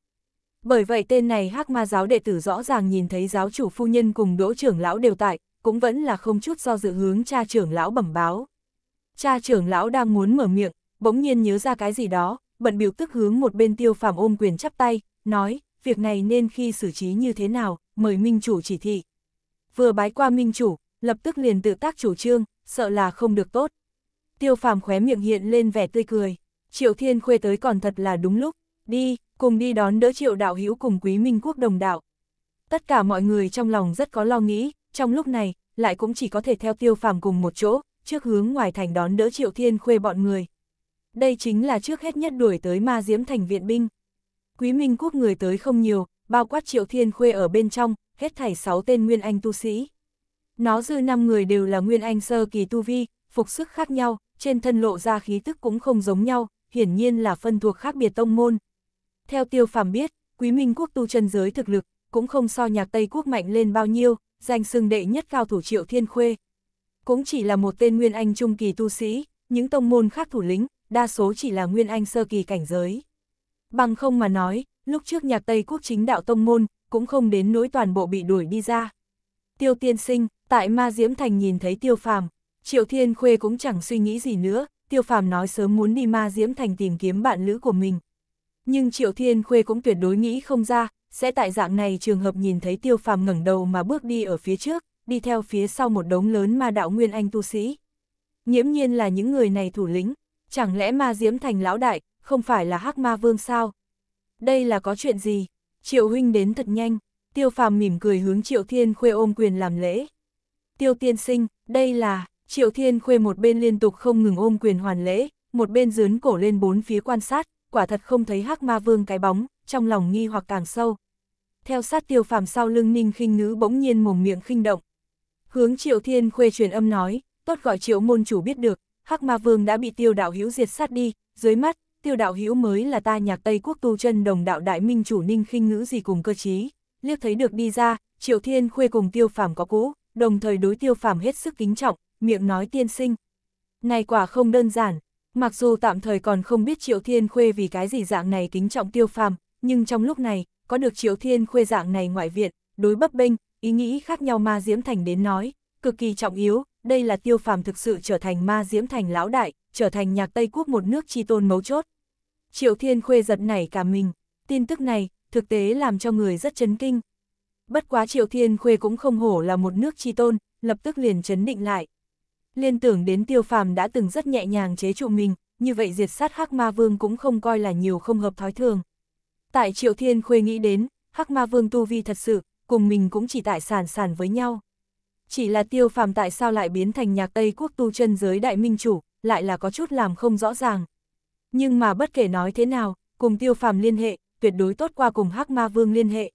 [SPEAKER 1] Bởi vậy tên này hắc ma giáo đệ tử rõ ràng nhìn thấy giáo chủ phu nhân cùng đỗ trưởng lão đều tại, cũng vẫn là không chút do dự hướng cha trưởng lão bẩm báo. Cha trưởng lão đang muốn mở miệng, bỗng nhiên nhớ ra cái gì đó, bận biểu tức hướng một bên tiêu phàm ôm quyền chắp tay, nói, việc này nên khi xử trí như thế nào, mời minh chủ chỉ thị. Vừa bái qua minh chủ, lập tức liền tự tác chủ trương, sợ là không được tốt. Tiêu phàm khóe miệng hiện lên vẻ tươi cười, triệu thiên khuê tới còn thật là đúng lúc, đi, cùng đi đón đỡ triệu đạo hữu cùng quý minh quốc đồng đạo. Tất cả mọi người trong lòng rất có lo nghĩ, trong lúc này, lại cũng chỉ có thể theo tiêu phàm cùng một chỗ, trước hướng ngoài thành đón đỡ triệu thiên khuê bọn người. Đây chính là trước hết nhất đuổi tới ma diễm thành viện binh. Quý minh quốc người tới không nhiều, bao quát triệu thiên khuê ở bên trong, hết thảy 6 tên nguyên anh tu sĩ. Nó dư 5 người đều là nguyên anh sơ kỳ tu vi, phục sức khác nhau, trên thân lộ ra khí tức cũng không giống nhau, hiển nhiên là phân thuộc khác biệt tông môn, theo tiêu phàm biết, quý minh quốc tu chân giới thực lực, cũng không so nhạc Tây quốc mạnh lên bao nhiêu, danh xưng đệ nhất cao thủ triệu thiên khuê. Cũng chỉ là một tên nguyên anh trung kỳ tu sĩ, những tông môn khác thủ lĩnh, đa số chỉ là nguyên anh sơ kỳ cảnh giới. Bằng không mà nói, lúc trước nhạc Tây quốc chính đạo tông môn, cũng không đến nỗi toàn bộ bị đuổi đi ra. Tiêu tiên sinh, tại ma diễm thành nhìn thấy tiêu phàm, triệu thiên khuê cũng chẳng suy nghĩ gì nữa, tiêu phàm nói sớm muốn đi ma diễm thành tìm kiếm bạn lữ của mình, nhưng Triệu Thiên Khuê cũng tuyệt đối nghĩ không ra, sẽ tại dạng này trường hợp nhìn thấy tiêu phàm ngẩng đầu mà bước đi ở phía trước, đi theo phía sau một đống lớn ma đạo nguyên anh tu sĩ. Nhiễm nhiên là những người này thủ lĩnh, chẳng lẽ ma diễm thành lão đại, không phải là hắc ma vương sao? Đây là có chuyện gì? Triệu huynh đến thật nhanh, tiêu phàm mỉm cười hướng Triệu Thiên Khuê ôm quyền làm lễ. Tiêu tiên sinh, đây là, Triệu Thiên Khuê một bên liên tục không ngừng ôm quyền hoàn lễ, một bên dướn cổ lên bốn phía quan sát, quả thật không thấy hắc ma vương cái bóng, trong lòng nghi hoặc càng sâu. Theo sát tiêu phàm sau lưng ninh khinh ngữ bỗng nhiên mồm miệng khinh động. Hướng triệu thiên khuê truyền âm nói, tốt gọi triệu môn chủ biết được, hắc ma vương đã bị tiêu đạo hữu diệt sát đi, dưới mắt, tiêu đạo hữu mới là ta nhạc Tây quốc tu chân đồng đạo đại minh chủ ninh khinh ngữ gì cùng cơ chí. Liếc thấy được đi ra, triệu thiên khuê cùng tiêu phàm có cũ, đồng thời đối tiêu phàm hết sức kính trọng, miệng nói tiên sinh. Này quả không đơn giản, Mặc dù tạm thời còn không biết Triệu Thiên Khuê vì cái gì dạng này kính trọng tiêu phàm, nhưng trong lúc này, có được Triệu Thiên Khuê dạng này ngoại viện, đối bấp bênh, ý nghĩ khác nhau ma diễm thành đến nói, cực kỳ trọng yếu, đây là tiêu phàm thực sự trở thành ma diễm thành lão đại, trở thành nhạc Tây Quốc một nước chi tôn mấu chốt. Triệu Thiên Khuê giật nảy cả mình, tin tức này, thực tế làm cho người rất chấn kinh. Bất quá Triệu Thiên Khuê cũng không hổ là một nước chi tôn, lập tức liền chấn định lại, Liên tưởng đến tiêu phàm đã từng rất nhẹ nhàng chế trụ mình, như vậy diệt sát Hắc Ma Vương cũng không coi là nhiều không hợp thói thường. Tại Triệu Thiên Khuê nghĩ đến, Hắc Ma Vương tu vi thật sự, cùng mình cũng chỉ tại sản sản với nhau. Chỉ là tiêu phàm tại sao lại biến thành nhạc Tây quốc tu chân giới đại minh chủ, lại là có chút làm không rõ ràng. Nhưng mà bất kể nói thế nào, cùng tiêu phàm liên hệ, tuyệt đối tốt qua cùng Hắc Ma Vương liên hệ.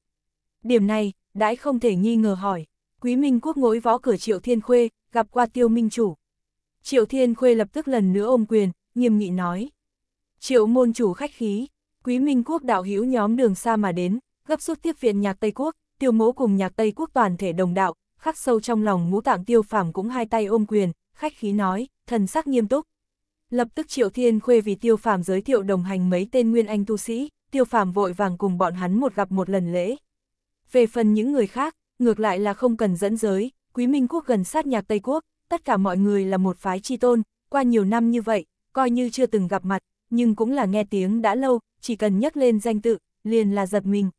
[SPEAKER 1] Điểm này, đãi không thể nghi ngờ hỏi, Quý Minh Quốc ngối võ cửa Triệu Thiên Khuê, gặp qua tiêu minh chủ. Triệu Thiên Khuê lập tức lần nữa ôm quyền, nghiêm nghị nói. Triệu môn chủ khách khí, quý minh quốc đạo hữu nhóm đường xa mà đến, gấp rút tiếp viện nhạc Tây Quốc, tiêu mỗ cùng nhạc Tây Quốc toàn thể đồng đạo, khắc sâu trong lòng ngũ tạng tiêu phàm cũng hai tay ôm quyền, khách khí nói, thần sắc nghiêm túc. Lập tức Triệu Thiên Khuê vì tiêu phàm giới thiệu đồng hành mấy tên nguyên anh tu sĩ, tiêu phàm vội vàng cùng bọn hắn một gặp một lần lễ. Về phần những người khác, ngược lại là không cần dẫn giới, Quý Minh Quốc gần sát nhạc Tây Quốc, tất cả mọi người là một phái chi tôn, qua nhiều năm như vậy, coi như chưa từng gặp mặt, nhưng cũng là nghe tiếng đã lâu, chỉ cần nhắc lên danh tự, liền là giật mình.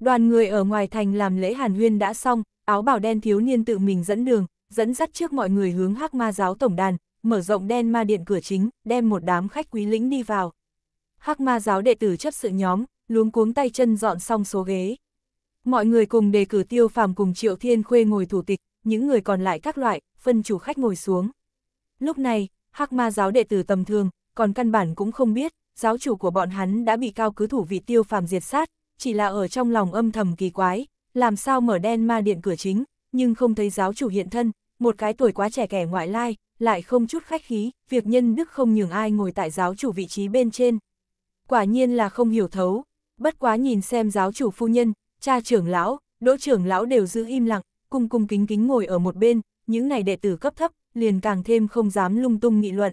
[SPEAKER 1] Đoàn người ở ngoài thành làm lễ hàn huyên đã xong, áo bảo đen thiếu niên tự mình dẫn đường, dẫn dắt trước mọi người hướng hắc ma giáo tổng đàn, mở rộng đen ma điện cửa chính, đem một đám khách quý lĩnh đi vào. Hắc ma giáo đệ tử chấp sự nhóm, luống cuống tay chân dọn xong số ghế. Mọi người cùng đề cử tiêu phàm cùng triệu thiên khuê ngồi thủ tịch, những người còn lại các loại, phân chủ khách ngồi xuống. Lúc này, Hắc Ma giáo đệ tử tầm thường, còn căn bản cũng không biết, giáo chủ của bọn hắn đã bị cao cứ thủ vị tiêu phàm diệt sát, chỉ là ở trong lòng âm thầm kỳ quái, làm sao mở đen ma điện cửa chính, nhưng không thấy giáo chủ hiện thân, một cái tuổi quá trẻ kẻ ngoại lai, lại không chút khách khí, việc nhân đức không nhường ai ngồi tại giáo chủ vị trí bên trên. Quả nhiên là không hiểu thấu, bất quá nhìn xem giáo chủ phu nhân, cha trưởng lão, đỗ trưởng lão đều giữ im lặng, cung cung kính kính ngồi ở một bên, những này đệ tử cấp thấp, liền càng thêm không dám lung tung nghị luận.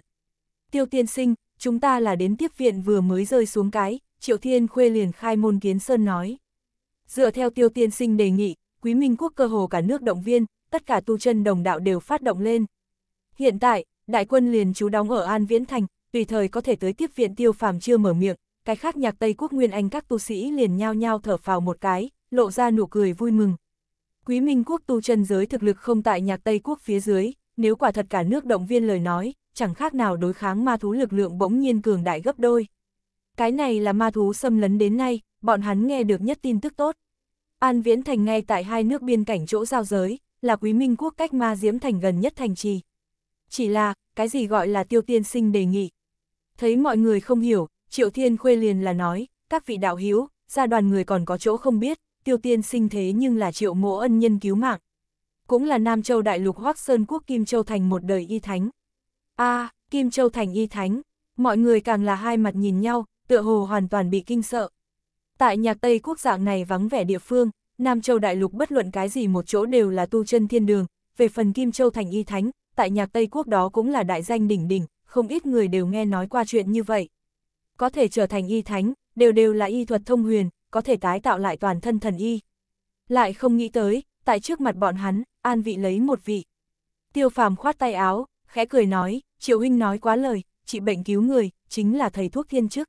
[SPEAKER 1] Tiêu tiên sinh, chúng ta là đến tiếp viện vừa mới rơi xuống cái, Triệu Thiên Khuê liền khai môn kiến sơn nói. Dựa theo tiêu tiên sinh đề nghị, quý minh quốc cơ hồ cả nước động viên, tất cả tu chân đồng đạo đều phát động lên. Hiện tại, đại quân liền chú đóng ở An Viễn Thành, tùy thời có thể tới tiếp viện tiêu phàm chưa mở miệng, cái khác nhạc Tây Quốc Nguyên Anh các tu sĩ liền nhao nhao thở phào một cái, lộ ra nụ cười vui mừng. Quý Minh quốc tu chân giới thực lực không tại nhạc Tây quốc phía dưới, nếu quả thật cả nước động viên lời nói, chẳng khác nào đối kháng ma thú lực lượng bỗng nhiên cường đại gấp đôi. Cái này là ma thú xâm lấn đến nay, bọn hắn nghe được nhất tin tức tốt. An Viễn Thành ngay tại hai nước biên cảnh chỗ giao giới, là Quý Minh quốc cách ma diễm thành gần nhất thành trì. Chỉ là, cái gì gọi là tiêu tiên sinh đề nghị. Thấy mọi người không hiểu, Triệu Thiên Khuê liền là nói, các vị đạo hiếu, gia đoàn người còn có chỗ không biết, tiêu tiên sinh thế nhưng là triệu mộ ân nhân cứu mạng. Cũng là Nam Châu Đại Lục Hoác Sơn Quốc Kim Châu Thành một đời y thánh. a à, Kim Châu Thành y thánh, mọi người càng là hai mặt nhìn nhau, tựa hồ hoàn toàn bị kinh sợ. Tại nhạc Tây quốc dạng này vắng vẻ địa phương, Nam Châu Đại Lục bất luận cái gì một chỗ đều là tu chân thiên đường, về phần Kim Châu Thành y thánh, tại nhạc Tây quốc đó cũng là đại danh đỉnh đỉnh, không ít người đều nghe nói qua chuyện như vậy. Có thể trở thành y thánh, đều đều là y thuật thông huyền, có thể tái tạo lại toàn thân thần y. Lại không nghĩ tới, tại trước mặt bọn hắn, an vị lấy một vị. Tiêu phàm khoát tay áo, khẽ cười nói, triệu huynh nói quá lời, chị bệnh cứu người, chính là thầy thuốc thiên chức.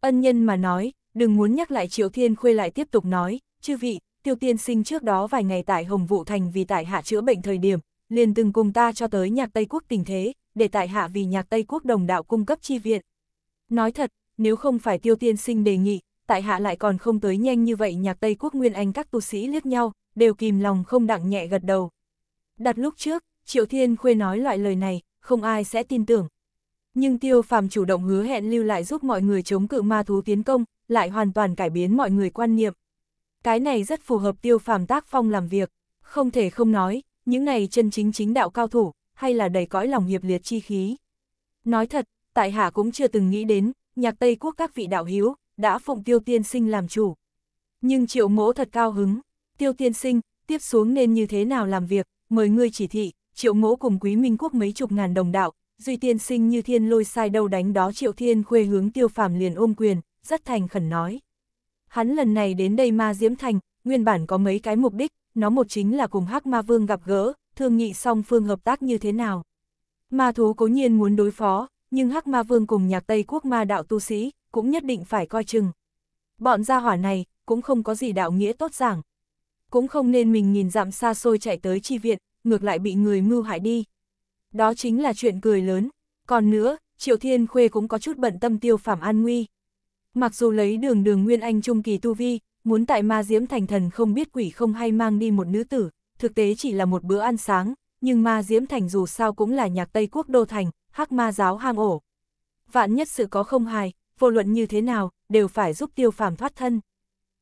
[SPEAKER 1] Ân nhân mà nói, đừng muốn nhắc lại triệu thiên khuê lại tiếp tục nói, chư vị, tiêu tiên sinh trước đó vài ngày tại Hồng Vũ Thành vì tại hạ chữa bệnh thời điểm, liền từng cùng ta cho tới nhạc Tây Quốc tình thế, để tại hạ vì nhạc Tây Quốc đồng đạo cung cấp chi viện. Nói thật, nếu không phải tiêu tiên sinh đề nghị, tại hạ lại còn không tới nhanh như vậy nhạc Tây Quốc Nguyên Anh các tu sĩ liếc nhau, đều kìm lòng không đặng nhẹ gật đầu. Đặt lúc trước, Triệu Thiên Khuê nói loại lời này, không ai sẽ tin tưởng. Nhưng Tiêu Phàm chủ động hứa hẹn lưu lại giúp mọi người chống cự ma thú tiến công, lại hoàn toàn cải biến mọi người quan niệm. Cái này rất phù hợp Tiêu Phàm tác phong làm việc, không thể không nói, những này chân chính chính đạo cao thủ, hay là đầy cõi lòng hiệp liệt chi khí. Nói thật, tại hạ cũng chưa từng nghĩ đến, nhạc Tây Quốc các vị đạo hiếu, đã phụng tiêu tiên sinh làm chủ. Nhưng triệu mỗ thật cao hứng, tiêu tiên sinh, tiếp xuống nên như thế nào làm việc, mời ngươi chỉ thị, triệu mỗ cùng quý minh quốc mấy chục ngàn đồng đạo, duy tiên sinh như thiên lôi sai đâu đánh đó triệu thiên khuê hướng tiêu phàm liền ôm quyền, rất thành khẩn nói. Hắn lần này đến đây ma diễm thành, nguyên bản có mấy cái mục đích, nó một chính là cùng hắc ma vương gặp gỡ, thương nghị song phương hợp tác như thế nào. Ma thú cố nhiên muốn đối phó, nhưng hắc ma vương cùng nhạc Tây quốc ma đạo tu sĩ, cũng nhất định phải coi chừng. Bọn gia hỏa này, cũng không có gì đạo nghĩa tốt giảng. Cũng không nên mình nhìn dặm xa xôi chạy tới chi viện, ngược lại bị người mưu hại đi. Đó chính là chuyện cười lớn. Còn nữa, Triệu Thiên Khuê cũng có chút bận tâm tiêu phạm an nguy. Mặc dù lấy đường đường Nguyên Anh Trung Kỳ Tu Vi, muốn tại ma diễm thành thần không biết quỷ không hay mang đi một nữ tử, thực tế chỉ là một bữa ăn sáng, nhưng ma diễm thành dù sao cũng là nhạc Tây Quốc Đô Thành, hắc ma giáo hang ổ. Vạn nhất sự có không hài, vô luận như thế nào, đều phải giúp tiêu phàm thoát thân.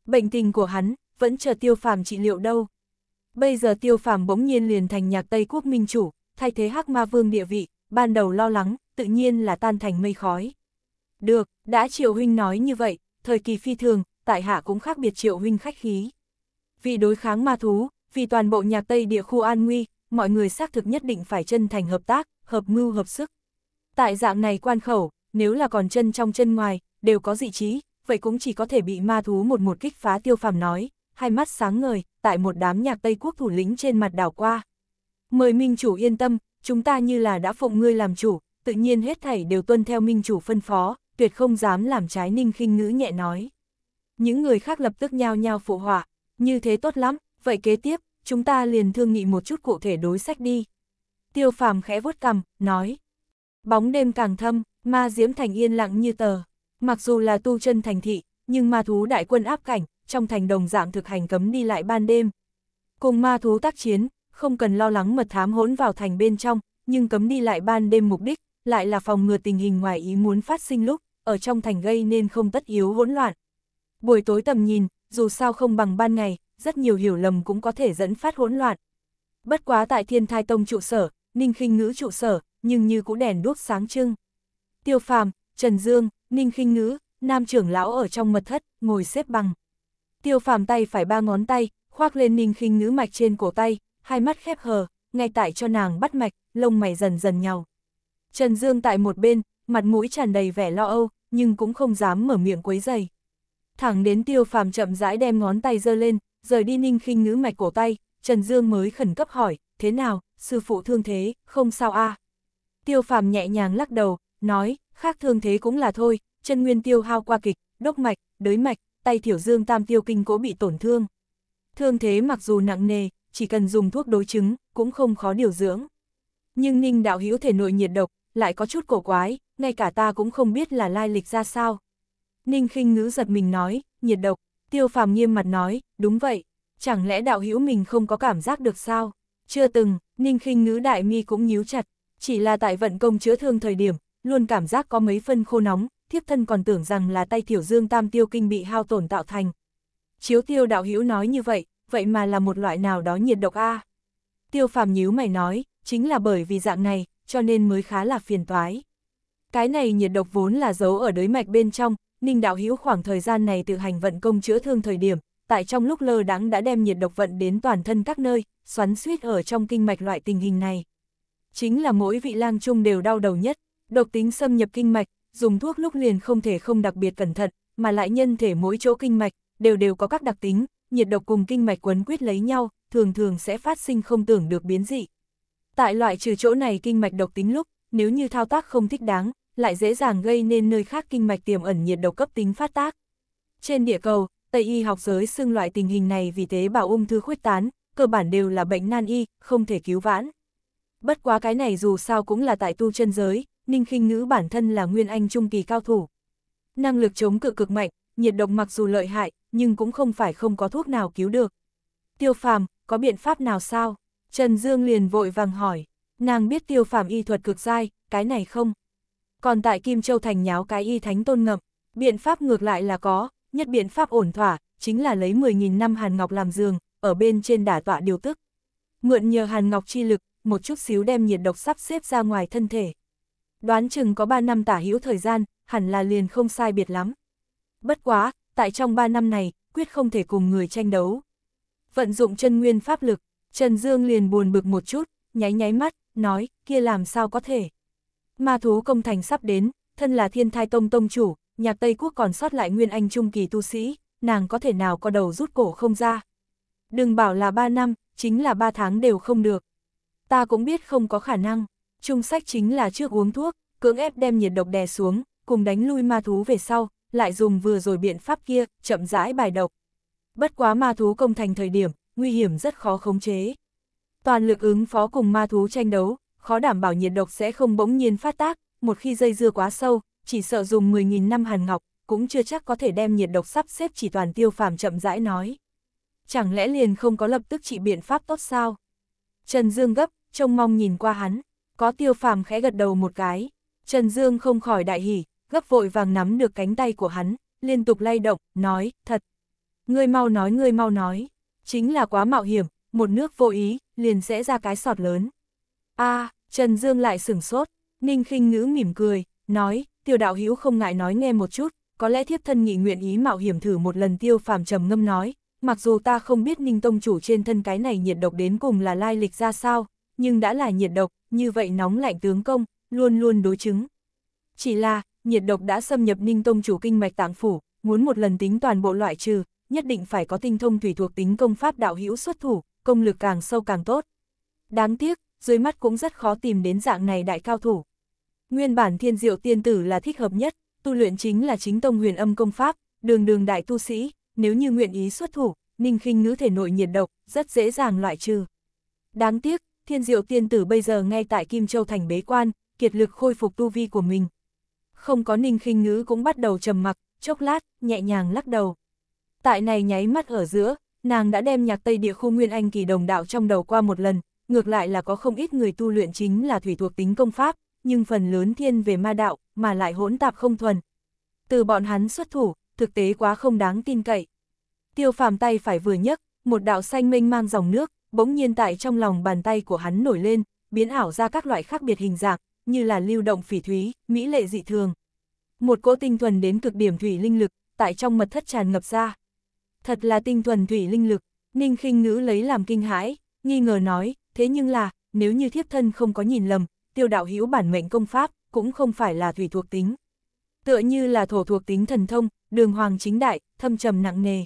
[SPEAKER 1] Bệnh tình của hắn, vẫn chờ tiêu phàm trị liệu đâu. Bây giờ tiêu phàm bỗng nhiên liền thành nhạc Tây Quốc minh chủ, thay thế hắc ma vương địa vị, ban đầu lo lắng, tự nhiên là tan thành mây khói. Được, đã Triệu Huynh nói như vậy, thời kỳ phi thường, tại hạ cũng khác biệt Triệu Huynh khách khí. Vì đối kháng ma thú, vì toàn bộ nhạc Tây địa khu an nguy, mọi người xác thực nhất định phải chân thành hợp tác, hợp mưu hợp sức. Tại dạng này quan khẩu, nếu là còn chân trong chân ngoài, đều có dị trí, vậy cũng chỉ có thể bị ma thú một một kích phá tiêu phàm nói, hai mắt sáng ngời, tại một đám nhạc Tây Quốc thủ lĩnh trên mặt đảo qua. Mời Minh Chủ yên tâm, chúng ta như là đã phụng ngươi làm chủ, tự nhiên hết thảy đều tuân theo Minh Chủ phân phó, tuyệt không dám làm trái ninh khinh ngữ nhẹ nói. Những người khác lập tức nhao nhao phụ họa, như thế tốt lắm, vậy kế tiếp, chúng ta liền thương nghị một chút cụ thể đối sách đi. Tiêu phàm khẽ vuốt cằm, nói. Bóng đêm càng thâm, Ma Diễm Thành yên lặng như tờ. Mặc dù là tu chân thành thị, nhưng ma thú đại quân áp cảnh, trong thành đồng dạng thực hành cấm đi lại ban đêm. Cùng ma thú tác chiến, không cần lo lắng mật thám hỗn vào thành bên trong, nhưng cấm đi lại ban đêm mục đích, lại là phòng ngừa tình hình ngoài ý muốn phát sinh lúc, ở trong thành gây nên không tất yếu hỗn loạn. Buổi tối tầm nhìn, dù sao không bằng ban ngày, rất nhiều hiểu lầm cũng có thể dẫn phát hỗn loạn. Bất quá tại Thiên Thai Tông trụ sở, Ninh Khinh Ngữ trụ sở, nhưng như cũ đèn đuốc sáng trưng. Tiêu Phàm, Trần Dương, Ninh Khinh Ngữ, nam trưởng lão ở trong mật thất, ngồi xếp bằng. Tiêu Phàm tay phải ba ngón tay, khoác lên Ninh Khinh Ngữ mạch trên cổ tay, hai mắt khép hờ, ngay tại cho nàng bắt mạch, lông mày dần dần nhào. Trần Dương tại một bên, mặt mũi tràn đầy vẻ lo âu, nhưng cũng không dám mở miệng quấy dày. Thẳng đến Tiêu Phàm chậm rãi đem ngón tay giơ lên, rời đi Ninh Khinh Ngữ mạch cổ tay, Trần Dương mới khẩn cấp hỏi, "Thế nào, sư phụ thương thế, không sao a?" Tiêu Phàm nhẹ nhàng lắc đầu, nói, khác thường thế cũng là thôi, chân nguyên tiêu hao qua kịch, đốc mạch, đới mạch, tay thiểu dương tam tiêu kinh cố bị tổn thương. Thương thế mặc dù nặng nề, chỉ cần dùng thuốc đối chứng, cũng không khó điều dưỡng. Nhưng Ninh đạo hữu thể nội nhiệt độc, lại có chút cổ quái, ngay cả ta cũng không biết là lai lịch ra sao. Ninh khinh ngữ giật mình nói, nhiệt độc, tiêu phàm nghiêm mặt nói, đúng vậy, chẳng lẽ đạo hữu mình không có cảm giác được sao? Chưa từng, Ninh khinh ngữ đại mi cũng nhíu chặt, chỉ là tại vận công chữa thương thời điểm, luôn cảm giác có mấy phân khô nóng, thiếp thân còn tưởng rằng là tay Tiểu Dương Tam Tiêu Kinh bị hao tổn tạo thành. Chiếu Tiêu đạo hữu nói như vậy, vậy mà là một loại nào đó nhiệt độc a. Tiêu Phàm nhíu mày nói, chính là bởi vì dạng này, cho nên mới khá là phiền toái. Cái này nhiệt độc vốn là giấu ở đới mạch bên trong, Ninh đạo hữu khoảng thời gian này tự hành vận công chữa thương thời điểm, tại trong lúc lơ đãng đã đem nhiệt độc vận đến toàn thân các nơi, xoắn suýt ở trong kinh mạch loại tình hình này. Chính là mỗi vị lang chung đều đau đầu nhất. Độc tính xâm nhập kinh mạch, dùng thuốc lúc liền không thể không đặc biệt cẩn thận, mà lại nhân thể mỗi chỗ kinh mạch đều đều có các đặc tính, nhiệt độc cùng kinh mạch quấn quýt lấy nhau, thường thường sẽ phát sinh không tưởng được biến dị. Tại loại trừ chỗ này kinh mạch độc tính lúc, nếu như thao tác không thích đáng, lại dễ dàng gây nên nơi khác kinh mạch tiềm ẩn nhiệt độc cấp tính phát tác. Trên địa cầu, Tây y học giới xưng loại tình hình này vì tế bào ung thư khuếch tán, cơ bản đều là bệnh nan y, không thể cứu vãn. Bất quá cái này dù sao cũng là tại tu chân giới, Ninh khinh ngữ bản thân là nguyên anh trung kỳ cao thủ. Năng lực chống cự cực mạnh, nhiệt độc mặc dù lợi hại, nhưng cũng không phải không có thuốc nào cứu được. Tiêu phàm, có biện pháp nào sao? Trần Dương liền vội vàng hỏi, nàng biết tiêu phàm y thuật cực dai, cái này không? Còn tại Kim Châu Thành nháo cái y thánh tôn ngậm, biện pháp ngược lại là có, nhất biện pháp ổn thỏa, chính là lấy 10.000 năm Hàn Ngọc làm giường, ở bên trên đả tọa điều tức. Mượn nhờ Hàn Ngọc chi lực, một chút xíu đem nhiệt độc sắp xếp ra ngoài thân thể đoán chừng có 3 năm tả hữu thời gian, hẳn là liền không sai biệt lắm. Bất quá, tại trong 3 năm này, quyết không thể cùng người tranh đấu. Vận dụng chân nguyên pháp lực, Trần Dương liền buồn bực một chút, nháy nháy mắt, nói, kia làm sao có thể. Ma thú công thành sắp đến, thân là thiên thai tông tông chủ, nhạc Tây Quốc còn sót lại nguyên anh trung kỳ tu sĩ, nàng có thể nào có đầu rút cổ không ra. Đừng bảo là 3 năm, chính là 3 tháng đều không được. Ta cũng biết không có khả năng. Trung sách chính là trước uống thuốc, cưỡng ép đem nhiệt độc đè xuống, cùng đánh lui ma thú về sau, lại dùng vừa rồi biện pháp kia, chậm rãi bài độc. Bất quá ma thú công thành thời điểm, nguy hiểm rất khó khống chế. Toàn lực ứng phó cùng ma thú tranh đấu, khó đảm bảo nhiệt độc sẽ không bỗng nhiên phát tác, một khi dây dưa quá sâu, chỉ sợ dùng 10.000 năm hàn ngọc, cũng chưa chắc có thể đem nhiệt độc sắp xếp chỉ toàn tiêu phàm chậm rãi nói. Chẳng lẽ liền không có lập tức trị biện pháp tốt sao? Trần Dương gấp, trông mong nhìn qua hắn, có tiêu phàm khẽ gật đầu một cái, Trần Dương không khỏi đại hỉ, gấp vội vàng nắm được cánh tay của hắn, liên tục lay động, nói, thật. Ngươi mau nói ngươi mau nói, chính là quá mạo hiểm, một nước vô ý, liền sẽ ra cái sọt lớn. a Trần Dương lại sửng sốt, Ninh khinh ngữ mỉm cười, nói, tiêu đạo hữu không ngại nói nghe một chút, có lẽ thiếp thân nghị nguyện ý mạo hiểm thử một lần tiêu phàm trầm ngâm nói, mặc dù ta không biết Ninh Tông chủ trên thân cái này nhiệt độc đến cùng là lai lịch ra sao, nhưng đã là nhiệt độc, như vậy nóng lạnh tướng công, luôn luôn đối chứng. Chỉ là, nhiệt độc đã xâm nhập ninh tông chủ kinh mạch tạng phủ, muốn một lần tính toàn bộ loại trừ, nhất định phải có tinh thông thủy thuộc tính công pháp đạo hữu xuất thủ, công lực càng sâu càng tốt. Đáng tiếc, dưới mắt cũng rất khó tìm đến dạng này đại cao thủ. Nguyên bản thiên diệu tiên tử là thích hợp nhất, tu luyện chính là chính tông huyền âm công pháp, đường đường đại tu sĩ, nếu như nguyện ý xuất thủ, ninh khinh ngữ thể nội nhiệt độc, rất dễ dàng loại trừ. Đáng tiếc, thiên diệu tiên tử bây giờ ngay tại Kim Châu Thành bế quan, kiệt lực khôi phục tu vi của mình. Không có ninh khinh ngữ cũng bắt đầu trầm mặc, chốc lát, nhẹ nhàng lắc đầu. Tại này nháy mắt ở giữa, nàng đã đem nhạc Tây địa khu Nguyên Anh kỳ đồng đạo trong đầu qua một lần, ngược lại là có không ít người tu luyện chính là thủy thuộc tính công pháp, nhưng phần lớn thiên về ma đạo, mà lại hỗn tạp không thuần. Từ bọn hắn xuất thủ, thực tế quá không đáng tin cậy. Tiêu phàm tay phải vừa nhấc, một đạo xanh mênh mang dòng nước, bỗng nhiên tại trong lòng bàn tay của hắn nổi lên, biến ảo ra các loại khác biệt hình dạng, như là lưu động phỉ thúy, mỹ lệ dị thường. Một cỗ tinh thuần đến cực điểm thủy linh lực, tại trong mật thất tràn ngập ra. Thật là tinh thuần thủy linh lực, Ninh khinh ngữ lấy làm kinh hãi, nghi ngờ nói, thế nhưng là, nếu như thiếp thân không có nhìn lầm, tiêu đạo hữu bản mệnh công pháp, cũng không phải là thủy thuộc tính. Tựa như là thổ thuộc tính thần thông, đường hoàng chính đại, thâm trầm nặng nề.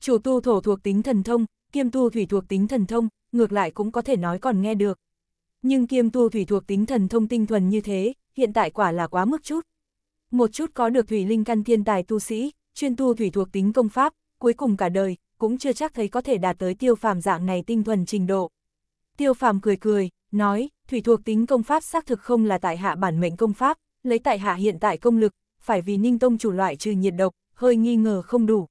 [SPEAKER 1] Chủ tu thổ thuộc tính thần thông, kiêm tu thủy thuộc tính thần thông, ngược lại cũng có thể nói còn nghe được. Nhưng kiêm tu thủy thuộc tính thần thông tinh thuần như thế, hiện tại quả là quá mức chút. Một chút có được thủy linh căn thiên tài tu sĩ, chuyên tu thủy thuộc tính công pháp, cuối cùng cả đời, cũng chưa chắc thấy có thể đạt tới tiêu phàm dạng này tinh thuần trình độ. Tiêu phàm cười cười, nói, thủy thuộc tính công pháp xác thực không là tại hạ bản mệnh công pháp, lấy tại hạ hiện tại công lực, phải vì ninh tông chủ loại trừ nhiệt độc, hơi nghi ngờ không đủ.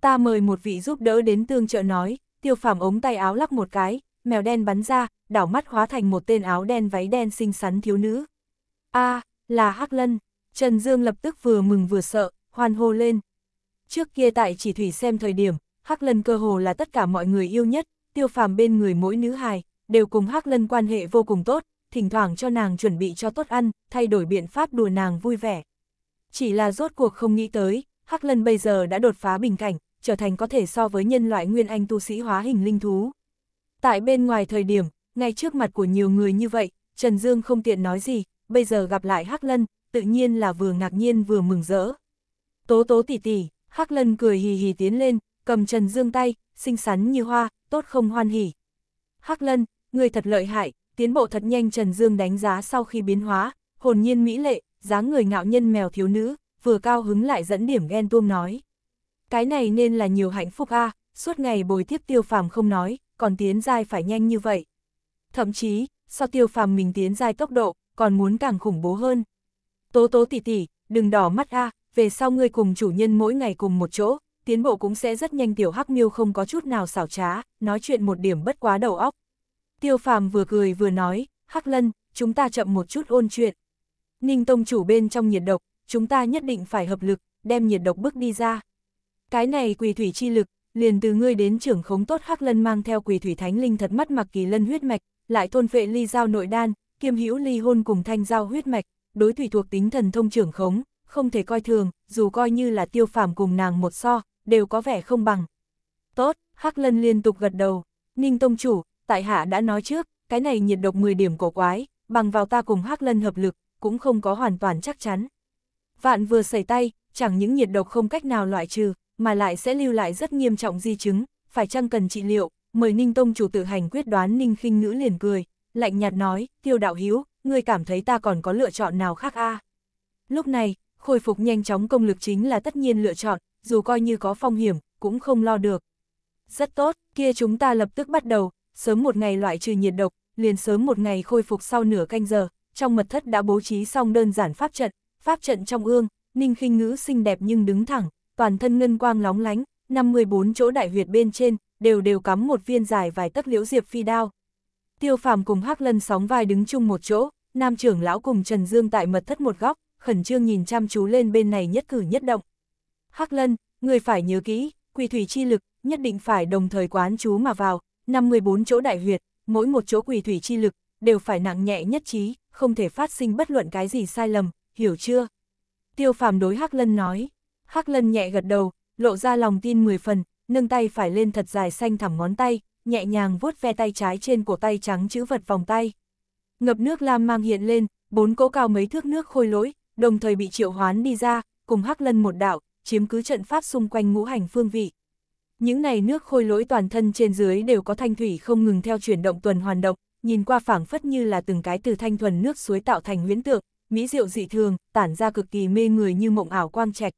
[SPEAKER 1] Ta mời một vị giúp đỡ đến tương trợ nói, tiêu phàm ống tay áo lắc một cái, mèo đen bắn ra, đảo mắt hóa thành một tên áo đen váy đen xinh xắn thiếu nữ. a là Hắc Lân, Trần Dương lập tức vừa mừng vừa sợ, hoan hô lên. Trước kia tại chỉ thủy xem thời điểm, Hắc Lân cơ hồ là tất cả mọi người yêu nhất, tiêu phàm bên người mỗi nữ hài, đều cùng Hắc Lân quan hệ vô cùng tốt, thỉnh thoảng cho nàng chuẩn bị cho tốt ăn, thay đổi biện pháp đùa nàng vui vẻ. Chỉ là rốt cuộc không nghĩ tới, Hắc Lân bây giờ đã đột phá bình cảnh, trở thành có thể so với nhân loại nguyên anh tu sĩ hóa hình linh thú. Tại bên ngoài thời điểm, ngay trước mặt của nhiều người như vậy, Trần Dương không tiện nói gì, bây giờ gặp lại Hắc Lân, tự nhiên là vừa ngạc nhiên vừa mừng rỡ. Tố tố tỉ tỉ, Hắc Lân cười hì hì tiến lên, cầm Trần Dương tay, xinh xắn như hoa, tốt không hoan hỉ. Hắc Lân, người thật lợi hại, tiến bộ thật nhanh Trần Dương đánh giá sau khi biến hóa, hồn nhiên mỹ lệ, dáng người ngạo nhân mèo thiếu nữ, vừa cao hứng lại dẫn điểm ghen tuông nói. Cái này nên là nhiều hạnh phúc a à, suốt ngày bồi tiếp tiêu phàm không nói, còn tiến dai phải nhanh như vậy. Thậm chí, sau tiêu phàm mình tiến dai tốc độ, còn muốn càng khủng bố hơn. Tố tố tỉ tỉ, đừng đỏ mắt a à, về sau ngươi cùng chủ nhân mỗi ngày cùng một chỗ, tiến bộ cũng sẽ rất nhanh tiểu hắc miêu không có chút nào xảo trá, nói chuyện một điểm bất quá đầu óc. Tiêu phàm vừa cười vừa nói, hắc lân, chúng ta chậm một chút ôn chuyện. Ninh tông chủ bên trong nhiệt độc, chúng ta nhất định phải hợp lực, đem nhiệt độc bước đi ra. Cái này quỳ thủy chi lực, liền từ ngươi đến trưởng khống tốt Hắc Lân mang theo quỳ thủy thánh linh thật mắt mặc kỳ lân huyết mạch, lại thôn phệ ly giao nội đan, kiêm hữu ly hôn cùng thanh giao huyết mạch, đối thủy thuộc tính thần thông trưởng khống, không thể coi thường, dù coi như là tiêu phàm cùng nàng một so, đều có vẻ không bằng. Tốt, Hắc Lân liên tục gật đầu, Ninh Tông Chủ, tại hạ đã nói trước, cái này nhiệt độc 10 điểm cổ quái, bằng vào ta cùng Hắc Lân hợp lực, cũng không có hoàn toàn chắc chắn. Vạn vừa xảy tay, chẳng những nhiệt độc không cách nào loại trừ, mà lại sẽ lưu lại rất nghiêm trọng di chứng, phải chăng cần trị liệu, mời Ninh Tông chủ tự hành quyết đoán Ninh khinh Ngữ liền cười, lạnh nhạt nói, tiêu đạo hiếu, ngươi cảm thấy ta còn có lựa chọn nào khác a Lúc này, khôi phục nhanh chóng công lực chính là tất nhiên lựa chọn, dù coi như có phong hiểm, cũng không lo được. Rất tốt, kia chúng ta lập tức bắt đầu, sớm một ngày loại trừ nhiệt độc, liền sớm một ngày khôi phục sau nửa canh giờ, trong mật thất đã bố trí xong đơn giản pháp trận, pháp trận trong ương, Ninh khinh Ngữ xinh đẹp nhưng đứng thẳng, toàn thân ngân quang lóng lánh, 54 chỗ đại huyệt bên trên, đều đều cắm một viên dài vài tấc liễu diệp phi đao. Tiêu phàm cùng hắc lân sóng vai đứng chung một chỗ, nam trưởng lão cùng Trần Dương tại mật thất một góc, khẩn trương nhìn chăm chú lên bên này nhất cử nhất động. Hắc lân, người phải nhớ kỹ, quỳ thủy chi lực, nhất định phải đồng thời quán chú mà vào, 54 chỗ đại huyệt, mỗi một chỗ quỳ thủy chi lực, đều phải nặng nhẹ nhất trí, không thể phát sinh bất luận cái gì sai lầm, hiểu chưa? Tiêu phàm đối Hắc lân nói. Hắc Lân nhẹ gật đầu, lộ ra lòng tin 10 phần, nâng tay phải lên thật dài xanh thẳm ngón tay, nhẹ nhàng vuốt ve tay trái trên cổ tay trắng chữ vật vòng tay. Ngập nước lam mang hiện lên, bốn cỗ cao mấy thước nước khôi lỗi, đồng thời bị triệu hoán đi ra, cùng Hắc Lân một đạo, chiếm cứ trận pháp xung quanh ngũ hành phương vị. Những này nước khôi lỗi toàn thân trên dưới đều có thanh thủy không ngừng theo chuyển động tuần hoàn động, nhìn qua phảng phất như là từng cái từ thanh thuần nước suối tạo thành huyễn tượng, mỹ diệu dị thường, tản ra cực kỳ mê người như mộng ảo quang trạch.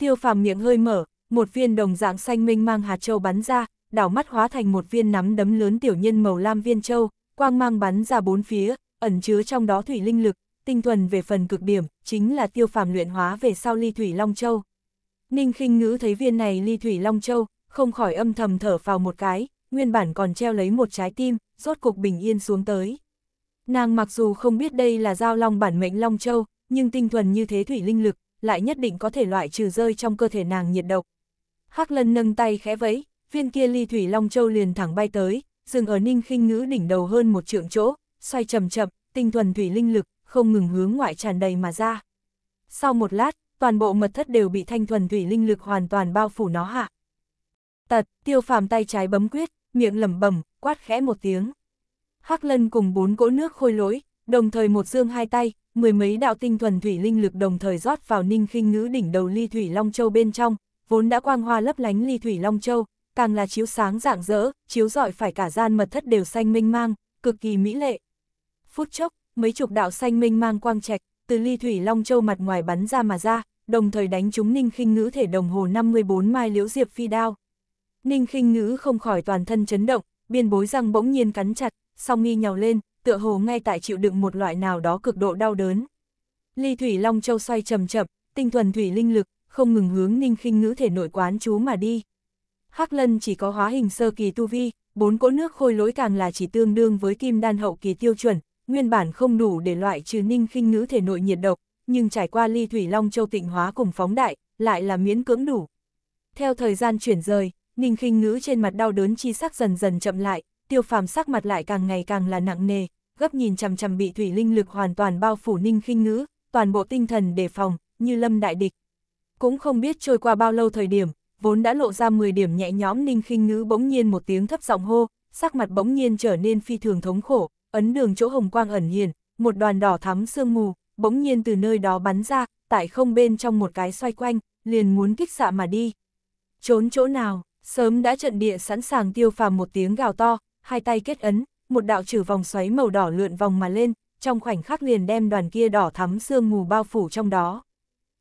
[SPEAKER 1] Tiêu phàm miệng hơi mở, một viên đồng dạng xanh minh mang hạt châu bắn ra, đảo mắt hóa thành một viên nắm đấm lớn tiểu nhân màu lam viên châu, quang mang bắn ra bốn phía, ẩn chứa trong đó thủy linh lực, tinh thuần về phần cực điểm, chính là tiêu phàm luyện hóa về sau ly thủy long châu. Ninh khinh ngữ thấy viên này ly thủy long châu, không khỏi âm thầm thở vào một cái, nguyên bản còn treo lấy một trái tim, rốt cục bình yên xuống tới. Nàng mặc dù không biết đây là giao long bản mệnh long châu, nhưng tinh thuần như thế thủy linh lực, lại nhất định có thể loại trừ rơi trong cơ thể nàng nhiệt độc. Hắc Lân nâng tay khẽ vẫy, viên kia ly thủy long châu liền thẳng bay tới, dừng ở Ninh Khinh Ngữ đỉnh đầu hơn một trượng chỗ, xoay chậm chậm, tinh thuần thủy linh lực không ngừng hướng ngoại tràn đầy mà ra. Sau một lát, toàn bộ mật thất đều bị thanh thuần thủy linh lực hoàn toàn bao phủ nó hạ. Tật, Tiêu Phàm tay trái bấm quyết, miệng lẩm bẩm, quát khẽ một tiếng. Hắc Lân cùng bốn cỗ nước khôi lỗi, đồng thời một dương hai tay, mười mấy đạo tinh thuần thủy linh lực đồng thời rót vào ninh khinh ngữ đỉnh đầu ly thủy long châu bên trong, vốn đã quang hoa lấp lánh ly thủy long châu, càng là chiếu sáng rạng rỡ, chiếu rọi phải cả gian mật thất đều xanh minh mang, cực kỳ mỹ lệ. Phút chốc, mấy chục đạo xanh minh mang quang trạch, từ ly thủy long châu mặt ngoài bắn ra mà ra, đồng thời đánh trúng Ninh Khinh Ngữ thể đồng hồ 54 mai liễu diệp phi đao. Ninh Khinh Ngữ không khỏi toàn thân chấn động, biên bối răng bỗng nhiên cắn chặt, song nghi nhào lên, tựa hồ ngay tại chịu đựng một loại nào đó cực độ đau đớn. Ly thủy long châu xoay chậm chậm, tinh thuần thủy linh lực, không ngừng hướng ninh khinh ngữ thể nội quán chú mà đi. Hắc lân chỉ có hóa hình sơ kỳ tu vi, bốn cỗ nước khôi lỗi càng là chỉ tương đương với kim đan hậu kỳ tiêu chuẩn, nguyên bản không đủ để loại trừ ninh khinh ngữ thể nội nhiệt độc, nhưng trải qua ly thủy long châu tịnh hóa cùng phóng đại, lại là miễn cưỡng đủ. Theo thời gian chuyển rời, ninh khinh ngữ trên mặt đau đớn chi sắc dần dần chậm lại, tiêu phàm sắc mặt lại càng ngày càng là nặng nề, gấp nhìn chằm chằm bị thủy linh lực hoàn toàn bao phủ ninh khinh ngữ, toàn bộ tinh thần đề phòng, như lâm đại địch. Cũng không biết trôi qua bao lâu thời điểm, vốn đã lộ ra 10 điểm nhẹ nhõm ninh khinh ngữ bỗng nhiên một tiếng thấp giọng hô, sắc mặt bỗng nhiên trở nên phi thường thống khổ, ấn đường chỗ hồng quang ẩn hiền, một đoàn đỏ thắm sương mù, bỗng nhiên từ nơi đó bắn ra, tại không bên trong một cái xoay quanh, liền muốn kích xạ mà đi. Trốn chỗ nào, sớm đã trận địa sẵn sàng tiêu phàm một tiếng gào to, hai tay kết ấn, một đạo trừ vòng xoáy màu đỏ lượn vòng mà lên, trong khoảnh khắc liền đem đoàn kia đỏ thắm sương mù bao phủ trong đó.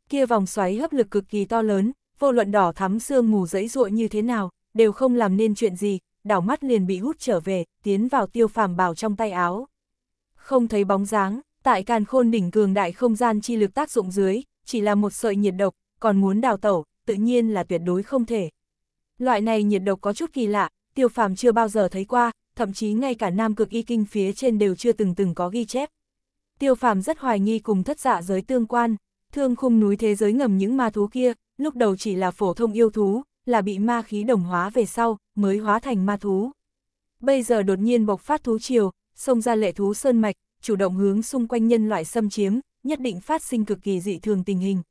[SPEAKER 1] Kia vòng xoáy hấp lực cực kỳ to lớn, vô luận đỏ thắm sương mù dẫy dụa như thế nào, đều không làm nên chuyện gì, đảo mắt liền bị hút trở về, tiến vào tiêu phàm bảo trong tay áo. Không thấy bóng dáng, tại càn khôn đỉnh cường đại không gian chi lực tác dụng dưới, chỉ là một sợi nhiệt độc, còn muốn đào tẩu, tự nhiên là tuyệt đối không thể. Loại này nhiệt độc có chút kỳ lạ, tiêu phàm chưa bao giờ thấy qua, thậm chí ngay cả nam cực y kinh phía trên đều chưa từng từng có ghi chép. Tiêu phàm rất hoài nghi cùng thất dạ giới tương quan, thương khung núi thế giới ngầm những ma thú kia, lúc đầu chỉ là phổ thông yêu thú, là bị ma khí đồng hóa về sau, mới hóa thành ma thú. Bây giờ đột nhiên bộc phát thú triều, xông ra lệ thú sơn mạch, chủ động hướng xung quanh nhân loại xâm chiếm, nhất định phát sinh cực kỳ dị thường tình hình.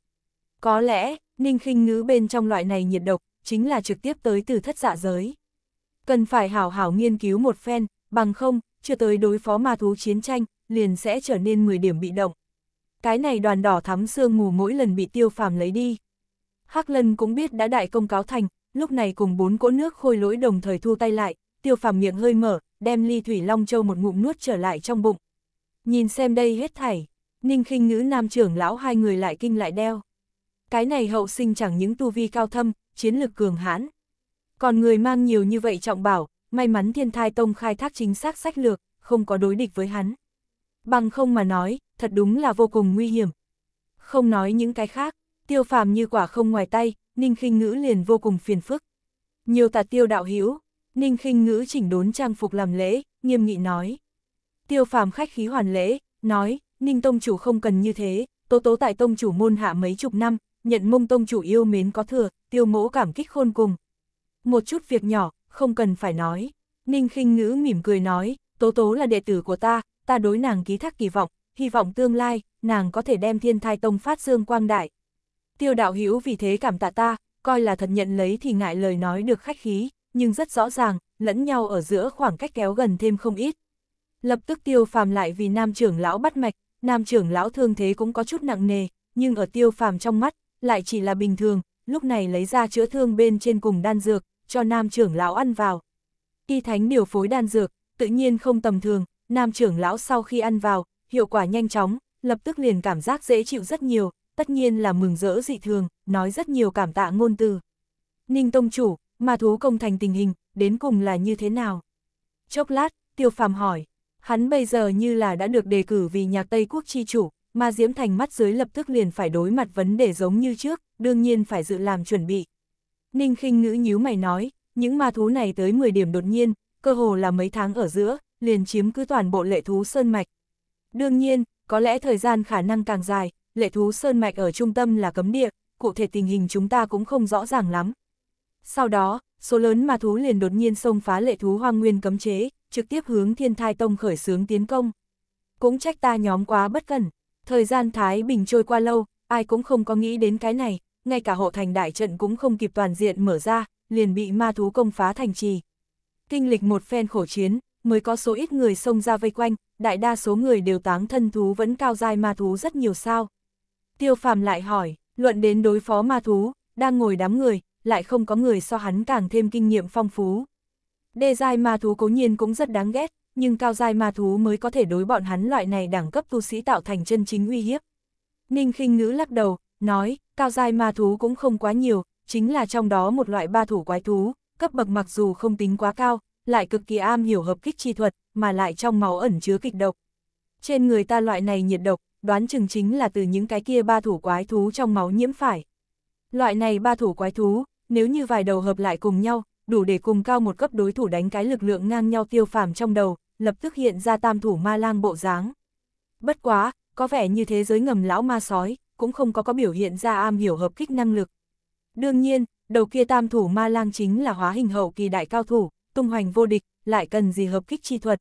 [SPEAKER 1] Có lẽ, ninh khinh ngữ bên trong loại này nhiệt độc, chính là trực tiếp tới từ thất dạ giới cần phải hảo hảo nghiên cứu một phen, bằng không, chưa tới đối phó ma thú chiến tranh, liền sẽ trở nên 10 điểm bị động. Cái này đoàn đỏ thắm sương mù mỗi lần bị tiêu phàm lấy đi. Hắc Lân cũng biết đã đại công cáo thành, lúc này cùng bốn cỗ nước khôi lỗi đồng thời thu tay lại, tiêu phàm miệng hơi mở, đem ly thủy long châu một ngụm nuốt trở lại trong bụng. Nhìn xem đây hết thảy, ninh khinh ngữ nam trưởng lão hai người lại kinh lại đeo. Cái này hậu sinh chẳng những tu vi cao thâm, chiến lực cường hãn, còn người mang nhiều như vậy trọng bảo, may mắn thiên thai tông khai thác chính xác sách lược, không có đối địch với hắn. Bằng không mà nói, thật đúng là vô cùng nguy hiểm. Không nói những cái khác, tiêu phàm như quả không ngoài tay, ninh khinh ngữ liền vô cùng phiền phức. Nhiều tạ tiêu đạo hữu ninh khinh ngữ chỉnh đốn trang phục làm lễ, nghiêm nghị nói. Tiêu phàm khách khí hoàn lễ, nói, ninh tông chủ không cần như thế, tố tố tại tông chủ môn hạ mấy chục năm, nhận mông tông chủ yêu mến có thừa, tiêu mỗ cảm kích khôn cùng, một chút việc nhỏ, không cần phải nói. Ninh khinh ngữ mỉm cười nói, Tố Tố là đệ tử của ta, ta đối nàng ký thác kỳ vọng, hy vọng tương lai, nàng có thể đem thiên thai tông phát dương quang đại. Tiêu đạo hữu vì thế cảm tạ ta, coi là thật nhận lấy thì ngại lời nói được khách khí, nhưng rất rõ ràng, lẫn nhau ở giữa khoảng cách kéo gần thêm không ít. Lập tức tiêu phàm lại vì nam trưởng lão bắt mạch, nam trưởng lão thương thế cũng có chút nặng nề, nhưng ở tiêu phàm trong mắt, lại chỉ là bình thường, lúc này lấy ra chữa thương bên trên cùng đan dược, cho nam trưởng lão ăn vào. Y thánh điều phối đan dược, tự nhiên không tầm thường, nam trưởng lão sau khi ăn vào, hiệu quả nhanh chóng, lập tức liền cảm giác dễ chịu rất nhiều, tất nhiên là mừng rỡ dị thường, nói rất nhiều cảm tạ ngôn từ. Ninh Tông Chủ, mà thú công thành tình hình, đến cùng là như thế nào? Chốc lát, Tiêu Phàm hỏi, hắn bây giờ như là đã được đề cử vì nhạc Tây Quốc chi chủ, mà Diễm Thành mắt dưới lập tức liền phải đối mặt vấn đề giống như trước, đương nhiên phải dự làm chuẩn bị. Ninh khinh ngữ nhíu mày nói, những ma thú này tới 10 điểm đột nhiên, cơ hồ là mấy tháng ở giữa, liền chiếm cứ toàn bộ lệ thú sơn mạch. Đương nhiên, có lẽ thời gian khả năng càng dài, lệ thú sơn mạch ở trung tâm là cấm địa, cụ thể tình hình chúng ta cũng không rõ ràng lắm. Sau đó, số lớn ma thú liền đột nhiên xông phá lệ thú hoang nguyên cấm chế, trực tiếp hướng thiên thai tông khởi xướng tiến công. Cũng trách ta nhóm quá bất cẩn, thời gian Thái Bình trôi qua lâu, ai cũng không có nghĩ đến cái này, ngay cả hộ thành đại trận cũng không kịp toàn diện mở ra, liền bị ma thú công phá thành trì. Kinh lịch một phen khổ chiến, mới có số ít người xông ra vây quanh, đại đa số người đều táng thân thú vẫn cao dai ma thú rất nhiều sao. Tiêu phàm lại hỏi, luận đến đối phó ma thú, đang ngồi đám người, lại không có người so hắn càng thêm kinh nghiệm phong phú. Đề dai ma thú cố nhiên cũng rất đáng ghét, nhưng cao dai ma thú mới có thể đối bọn hắn loại này đẳng cấp tu sĩ tạo thành chân chính uy hiếp. Ninh khinh ngữ lắc đầu, nói, cao dai ma thú cũng không quá nhiều, chính là trong đó một loại ba thủ quái thú, cấp bậc mặc dù không tính quá cao, lại cực kỳ am hiểu hợp kích chi thuật, mà lại trong máu ẩn chứa kịch độc. Trên người ta loại này nhiệt độc, đoán chừng chính là từ những cái kia ba thủ quái thú trong máu nhiễm phải. Loại này ba thủ quái thú, nếu như vài đầu hợp lại cùng nhau, đủ để cùng cao một cấp đối thủ đánh cái lực lượng ngang nhau tiêu phàm trong đầu, lập tức hiện ra tam thủ ma lang bộ dáng. Bất quá, có vẻ như thế giới ngầm lão ma sói, cũng không có có biểu hiện ra am hiểu hợp kích năng lực. Đương nhiên, đầu kia tam thủ ma lang chính là hóa hình hậu kỳ đại cao thủ, tung hoành vô địch, lại cần gì hợp kích chi thuật.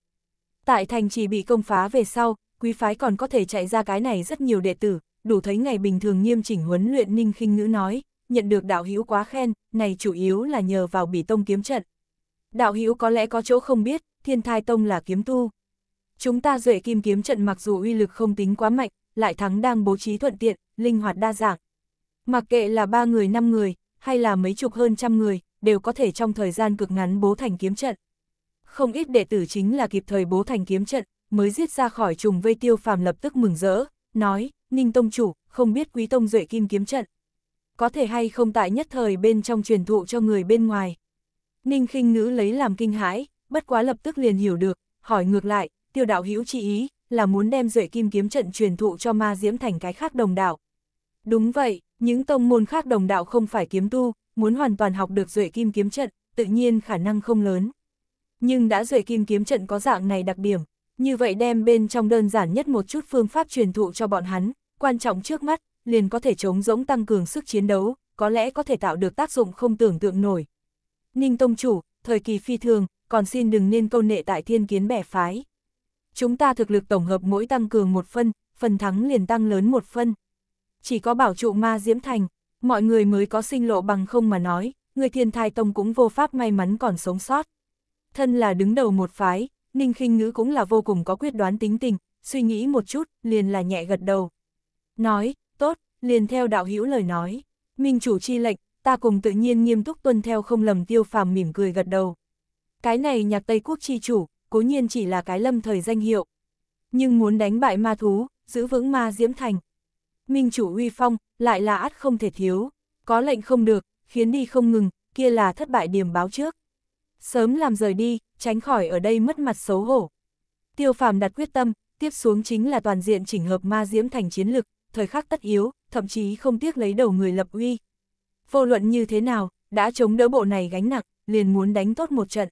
[SPEAKER 1] Tại thành chỉ bị công phá về sau, quý phái còn có thể chạy ra cái này rất nhiều đệ tử, đủ thấy ngày bình thường nghiêm chỉnh huấn luyện ninh khinh ngữ nói, nhận được đạo hữu quá khen, này chủ yếu là nhờ vào bỉ tông kiếm trận. Đạo hữu có lẽ có chỗ không biết, thiên thai tông là kiếm tu. Chúng ta duệ kim kiếm trận mặc dù uy lực không tính quá mạnh, lại thắng đang bố trí thuận tiện, linh hoạt đa dạng. Mặc kệ là ba người năm người, hay là mấy chục hơn trăm người, đều có thể trong thời gian cực ngắn bố thành kiếm trận. Không ít đệ tử chính là kịp thời bố thành kiếm trận, mới giết ra khỏi trùng vây tiêu phàm lập tức mừng rỡ, nói, Ninh Tông Chủ, không biết quý Tông Duệ Kim kiếm trận. Có thể hay không tại nhất thời bên trong truyền thụ cho người bên ngoài. Ninh khinh ngữ lấy làm kinh hãi, bất quá lập tức liền hiểu được, hỏi ngược lại, tiêu đạo hữu chỉ ý, là muốn đem duệ kim kiếm trận truyền thụ cho ma diễm thành cái khác đồng đạo. Đúng vậy, những tông môn khác đồng đạo không phải kiếm tu, muốn hoàn toàn học được duệ kim kiếm trận, tự nhiên khả năng không lớn. Nhưng đã duệ kim kiếm trận có dạng này đặc điểm, như vậy đem bên trong đơn giản nhất một chút phương pháp truyền thụ cho bọn hắn, quan trọng trước mắt, liền có thể chống rỗng tăng cường sức chiến đấu, có lẽ có thể tạo được tác dụng không tưởng tượng nổi. Ninh Tông Chủ, thời kỳ phi thường, còn xin đừng nên câu nệ tại thiên kiến bẻ phái chúng ta thực lực tổng hợp mỗi tăng cường một phân, phần thắng liền tăng lớn một phân. Chỉ có bảo trụ ma diễm thành, mọi người mới có sinh lộ bằng không mà nói, người thiên thai tông cũng vô pháp may mắn còn sống sót. Thân là đứng đầu một phái, Ninh khinh Ngữ cũng là vô cùng có quyết đoán tính tình, suy nghĩ một chút, liền là nhẹ gật đầu. Nói, tốt, liền theo đạo hữu lời nói. Minh chủ chi lệnh, ta cùng tự nhiên nghiêm túc tuân theo không lầm tiêu phàm mỉm cười gật đầu. Cái này nhạc Tây Quốc chi chủ, cố nhiên chỉ là cái lâm thời danh hiệu. Nhưng muốn đánh bại ma thú, giữ vững ma diễm thành. Minh chủ uy phong, lại là ắt không thể thiếu, có lệnh không được, khiến đi không ngừng, kia là thất bại điểm báo trước. Sớm làm rời đi, tránh khỏi ở đây mất mặt xấu hổ. Tiêu phàm đặt quyết tâm, tiếp xuống chính là toàn diện chỉnh hợp ma diễm thành chiến lực, thời khắc tất yếu, thậm chí không tiếc lấy đầu người lập uy. Vô luận như thế nào, đã chống đỡ bộ này gánh nặng, liền muốn đánh tốt một trận.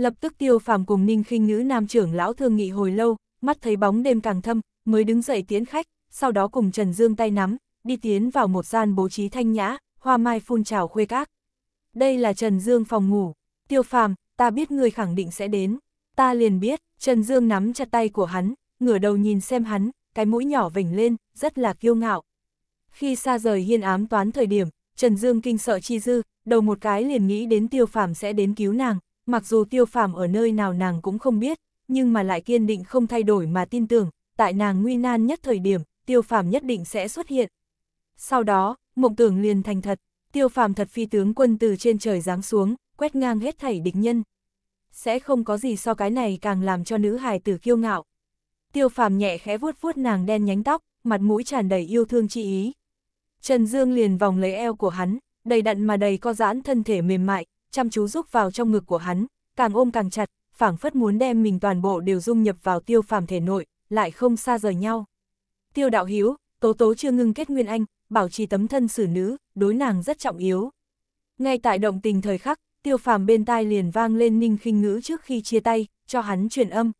[SPEAKER 1] Lập tức tiêu phàm cùng ninh khinh nữ nam trưởng lão thương nghị hồi lâu, mắt thấy bóng đêm càng thâm, mới đứng dậy tiến khách, sau đó cùng Trần Dương tay nắm, đi tiến vào một gian bố trí thanh nhã, hoa mai phun trào khuê các. Đây là Trần Dương phòng ngủ, tiêu phàm, ta biết người khẳng định sẽ đến. Ta liền biết, Trần Dương nắm chặt tay của hắn, ngửa đầu nhìn xem hắn, cái mũi nhỏ vểnh lên, rất là kiêu ngạo. Khi xa rời hiên ám toán thời điểm, Trần Dương kinh sợ chi dư, đầu một cái liền nghĩ đến tiêu phàm sẽ đến cứu nàng, mặc dù tiêu phàm ở nơi nào nàng cũng không biết, nhưng mà lại kiên định không thay đổi mà tin tưởng, tại nàng nguy nan nhất thời điểm, tiêu phàm nhất định sẽ xuất hiện. Sau đó, mộng tưởng liền thành thật, tiêu phàm thật phi tướng quân từ trên trời giáng xuống, quét ngang hết thảy địch nhân. Sẽ không có gì so cái này càng làm cho nữ hài tử kiêu ngạo. Tiêu phàm nhẹ khẽ vuốt vuốt nàng đen nhánh tóc, mặt mũi tràn đầy yêu thương chị ý. Trần Dương liền vòng lấy eo của hắn, đầy đặn mà đầy co giãn thân thể mềm mại, chăm chú rúc vào trong ngực của hắn, càng ôm càng chặt, phảng phất muốn đem mình toàn bộ đều dung nhập vào tiêu phàm thể nội, lại không xa rời nhau. Tiêu đạo hiếu, tố tố chưa ngưng kết nguyên anh, bảo trì tấm thân xử nữ, đối nàng rất trọng yếu. Ngay tại động tình thời khắc, tiêu phàm bên tai liền vang lên ninh khinh ngữ trước khi chia tay, cho hắn truyền âm.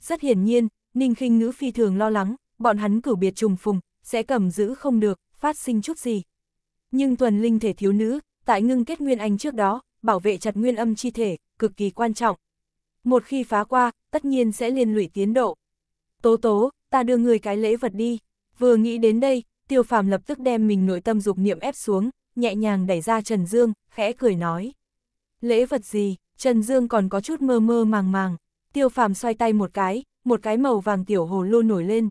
[SPEAKER 1] Rất hiển nhiên, ninh khinh ngữ phi thường lo lắng, bọn hắn cử biệt trùng phùng, sẽ cầm giữ không được, phát sinh chút gì. Nhưng tuần linh thể thiếu nữ, tại ngưng kết nguyên anh trước đó, bảo vệ chặt nguyên âm chi thể, cực kỳ quan trọng. Một khi phá qua, tất nhiên sẽ liên lụy tiến độ. Tố tố, ta đưa người cái lễ vật đi. Vừa nghĩ đến đây, tiêu phàm lập tức đem mình nội tâm dục niệm ép xuống, nhẹ nhàng đẩy ra Trần Dương, khẽ cười nói. Lễ vật gì, Trần Dương còn có chút mơ mơ màng màng. Tiêu phàm xoay tay một cái, một cái màu vàng tiểu hồ lô nổi lên.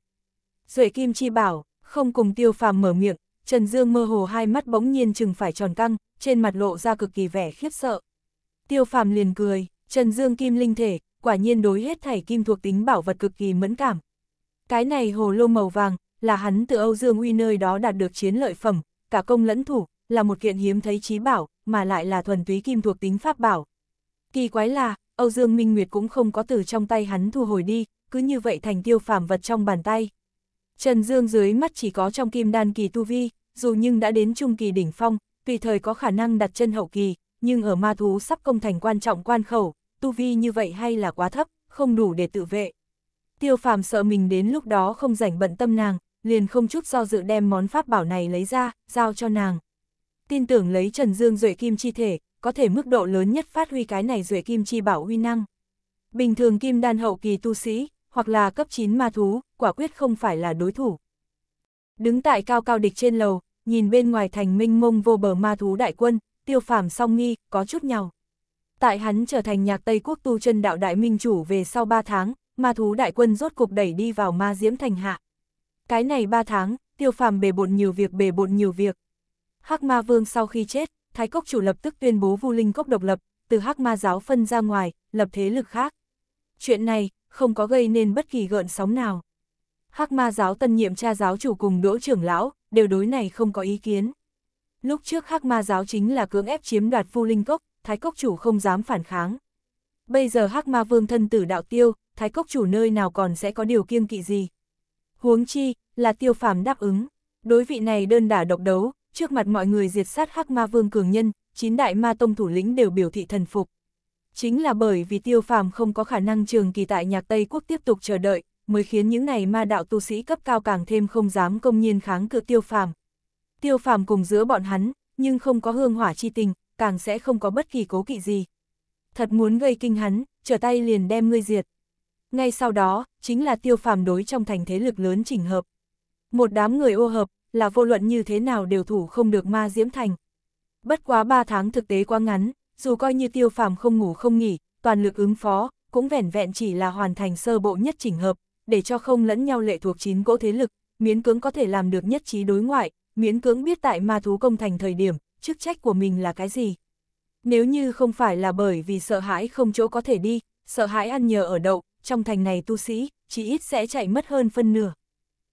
[SPEAKER 1] Duệ kim chi bảo, không cùng tiêu phàm mở miệng, Trần Dương mơ hồ hai mắt bỗng nhiên chừng phải tròn căng, trên mặt lộ ra cực kỳ vẻ khiếp sợ. Tiêu phàm liền cười, Trần Dương kim linh thể, quả nhiên đối hết thảy kim thuộc tính bảo vật cực kỳ mẫn cảm. Cái này hồ lô màu vàng, là hắn từ Âu Dương Uy nơi đó đạt được chiến lợi phẩm, cả công lẫn thủ, là một kiện hiếm thấy trí bảo, mà lại là thuần túy kim thuộc tính pháp bảo. Kỳ quái là, Âu Dương Minh Nguyệt cũng không có từ trong tay hắn thu hồi đi, cứ như vậy thành tiêu phàm vật trong bàn tay. Trần Dương dưới mắt chỉ có trong kim đan kỳ tu vi, dù nhưng đã đến trung kỳ đỉnh phong, tùy thời có khả năng đặt chân hậu kỳ, nhưng ở ma thú sắp công thành quan trọng quan khẩu, tu vi như vậy hay là quá thấp, không đủ để tự vệ. Tiêu phàm sợ mình đến lúc đó không rảnh bận tâm nàng, liền không chút do dự đem món pháp bảo này lấy ra, giao cho nàng. Tin tưởng lấy Trần Dương rưỡi kim chi thể, có thể mức độ lớn nhất phát huy cái này rưỡi kim chi bảo huy năng. Bình thường kim đan hậu kỳ tu sĩ, hoặc là cấp 9 ma thú, quả quyết không phải là đối thủ. Đứng tại cao cao địch trên lầu, nhìn bên ngoài thành minh mông vô bờ ma thú đại quân, tiêu phàm song nghi, có chút nhau. Tại hắn trở thành nhạc Tây Quốc tu chân đạo đại minh chủ về sau 3 tháng, ma thú đại quân rốt cục đẩy đi vào ma diễm thành hạ. Cái này 3 tháng, tiêu phàm bề bộn nhiều việc bề bộn nhiều việc. Hắc ma vương sau khi chết, Thái Cốc chủ lập tức tuyên bố Vu Linh Cốc độc lập, từ Hắc ma giáo phân ra ngoài, lập thế lực khác chuyện này không có gây nên bất kỳ gợn sóng nào. Hắc ma giáo tân nhiệm cha giáo chủ cùng đỗ trưởng lão, đều đối này không có ý kiến. Lúc trước Hắc ma giáo chính là cưỡng ép chiếm đoạt phu linh cốc, thái cốc chủ không dám phản kháng. Bây giờ Hắc ma vương thân tử đạo tiêu, thái cốc chủ nơi nào còn sẽ có điều kiêng kỵ gì. Huống chi, là tiêu phàm đáp ứng. Đối vị này đơn đả độc đấu, trước mặt mọi người diệt sát Hắc ma vương cường nhân, chín đại ma tông thủ lĩnh đều biểu thị thần phục. Chính là bởi vì tiêu phàm không có khả năng trường kỳ tại nhạc Tây Quốc tiếp tục chờ đợi, mới khiến những này ma đạo tu sĩ cấp cao càng thêm không dám công nhiên kháng cự tiêu phàm. Tiêu phàm cùng giữa bọn hắn, nhưng không có hương hỏa chi tình, càng sẽ không có bất kỳ cố kỵ gì. Thật muốn gây kinh hắn, trở tay liền đem ngươi diệt. Ngay sau đó, chính là tiêu phàm đối trong thành thế lực lớn chỉnh hợp. Một đám người ô hợp, là vô luận như thế nào đều thủ không được ma diễm thành. Bất quá ba tháng thực tế quá ngắn, dù coi như tiêu phàm không ngủ không nghỉ, toàn lực ứng phó, cũng vẻn vẹn chỉ là hoàn thành sơ bộ nhất chỉnh hợp, để cho không lẫn nhau lệ thuộc chín cỗ thế lực, miến cưỡng có thể làm được nhất trí đối ngoại, miến cưỡng biết tại ma thú công thành thời điểm, chức trách của mình là cái gì. Nếu như không phải là bởi vì sợ hãi không chỗ có thể đi, sợ hãi ăn nhờ ở đậu, trong thành này tu sĩ, chỉ ít sẽ chạy mất hơn phân nửa.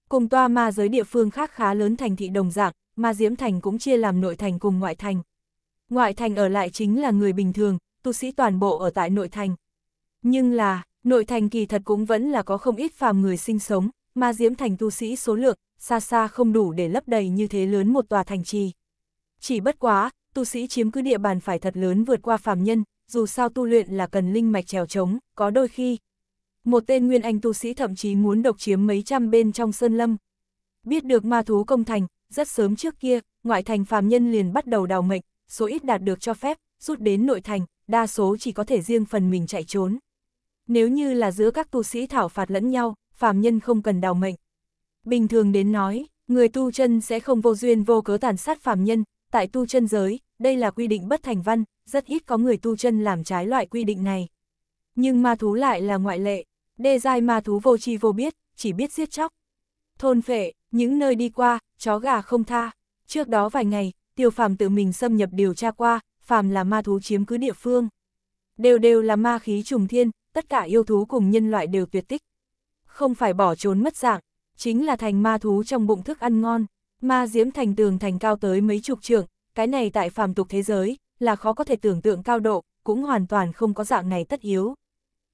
[SPEAKER 1] Cùng toa ma giới địa phương khác khá lớn thành thị đồng dạng, ma diễm thành cũng chia làm nội thành cùng ngoại thành ngoại thành ở lại chính là người bình thường, tu sĩ toàn bộ ở tại nội thành. Nhưng là, nội thành kỳ thật cũng vẫn là có không ít phàm người sinh sống, mà diễm thành tu sĩ số lượng, xa xa không đủ để lấp đầy như thế lớn một tòa thành trì. Chỉ bất quá, tu sĩ chiếm cứ địa bàn phải thật lớn vượt qua phàm nhân, dù sao tu luyện là cần linh mạch trèo trống, có đôi khi. Một tên nguyên anh tu sĩ thậm chí muốn độc chiếm mấy trăm bên trong sơn lâm. Biết được ma thú công thành, rất sớm trước kia, ngoại thành phàm nhân liền bắt đầu đào mệnh, số ít đạt được cho phép, rút đến nội thành, đa số chỉ có thể riêng phần mình chạy trốn. Nếu như là giữa các tu sĩ thảo phạt lẫn nhau, phàm nhân không cần đào mệnh. Bình thường đến nói, người tu chân sẽ không vô duyên vô cớ tàn sát phàm nhân, tại tu chân giới, đây là quy định bất thành văn, rất ít có người tu chân làm trái loại quy định này. Nhưng ma thú lại là ngoại lệ, đê dai ma thú vô tri vô biết, chỉ biết giết chóc. Thôn phệ, những nơi đi qua, chó gà không tha. Trước đó vài ngày, tiêu phàm tự mình xâm nhập điều tra qua, phàm là ma thú chiếm cứ địa phương. Đều đều là ma khí trùng thiên, tất cả yêu thú cùng nhân loại đều tuyệt tích. Không phải bỏ trốn mất dạng, chính là thành ma thú trong bụng thức ăn ngon, ma diễm thành tường thành cao tới mấy chục trượng, cái này tại phàm tục thế giới, là khó có thể tưởng tượng cao độ, cũng hoàn toàn không có dạng này tất yếu.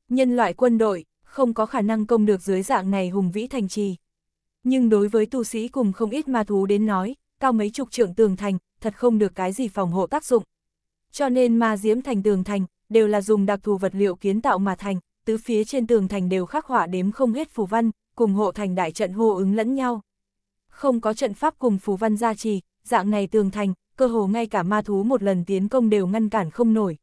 [SPEAKER 1] Nhân loại quân đội, không có khả năng công được dưới dạng này hùng vĩ thành trì. Nhưng đối với tu sĩ cùng không ít ma thú đến nói, cao mấy chục trượng tường thành, thật không được cái gì phòng hộ tác dụng. Cho nên ma diễm thành tường thành, đều là dùng đặc thù vật liệu kiến tạo mà thành, tứ phía trên tường thành đều khắc họa đếm không hết phù văn, cùng hộ thành đại trận hô ứng lẫn nhau. Không có trận pháp cùng phù văn gia trì, dạng này tường thành, cơ hồ ngay cả ma thú một lần tiến công đều ngăn cản không nổi.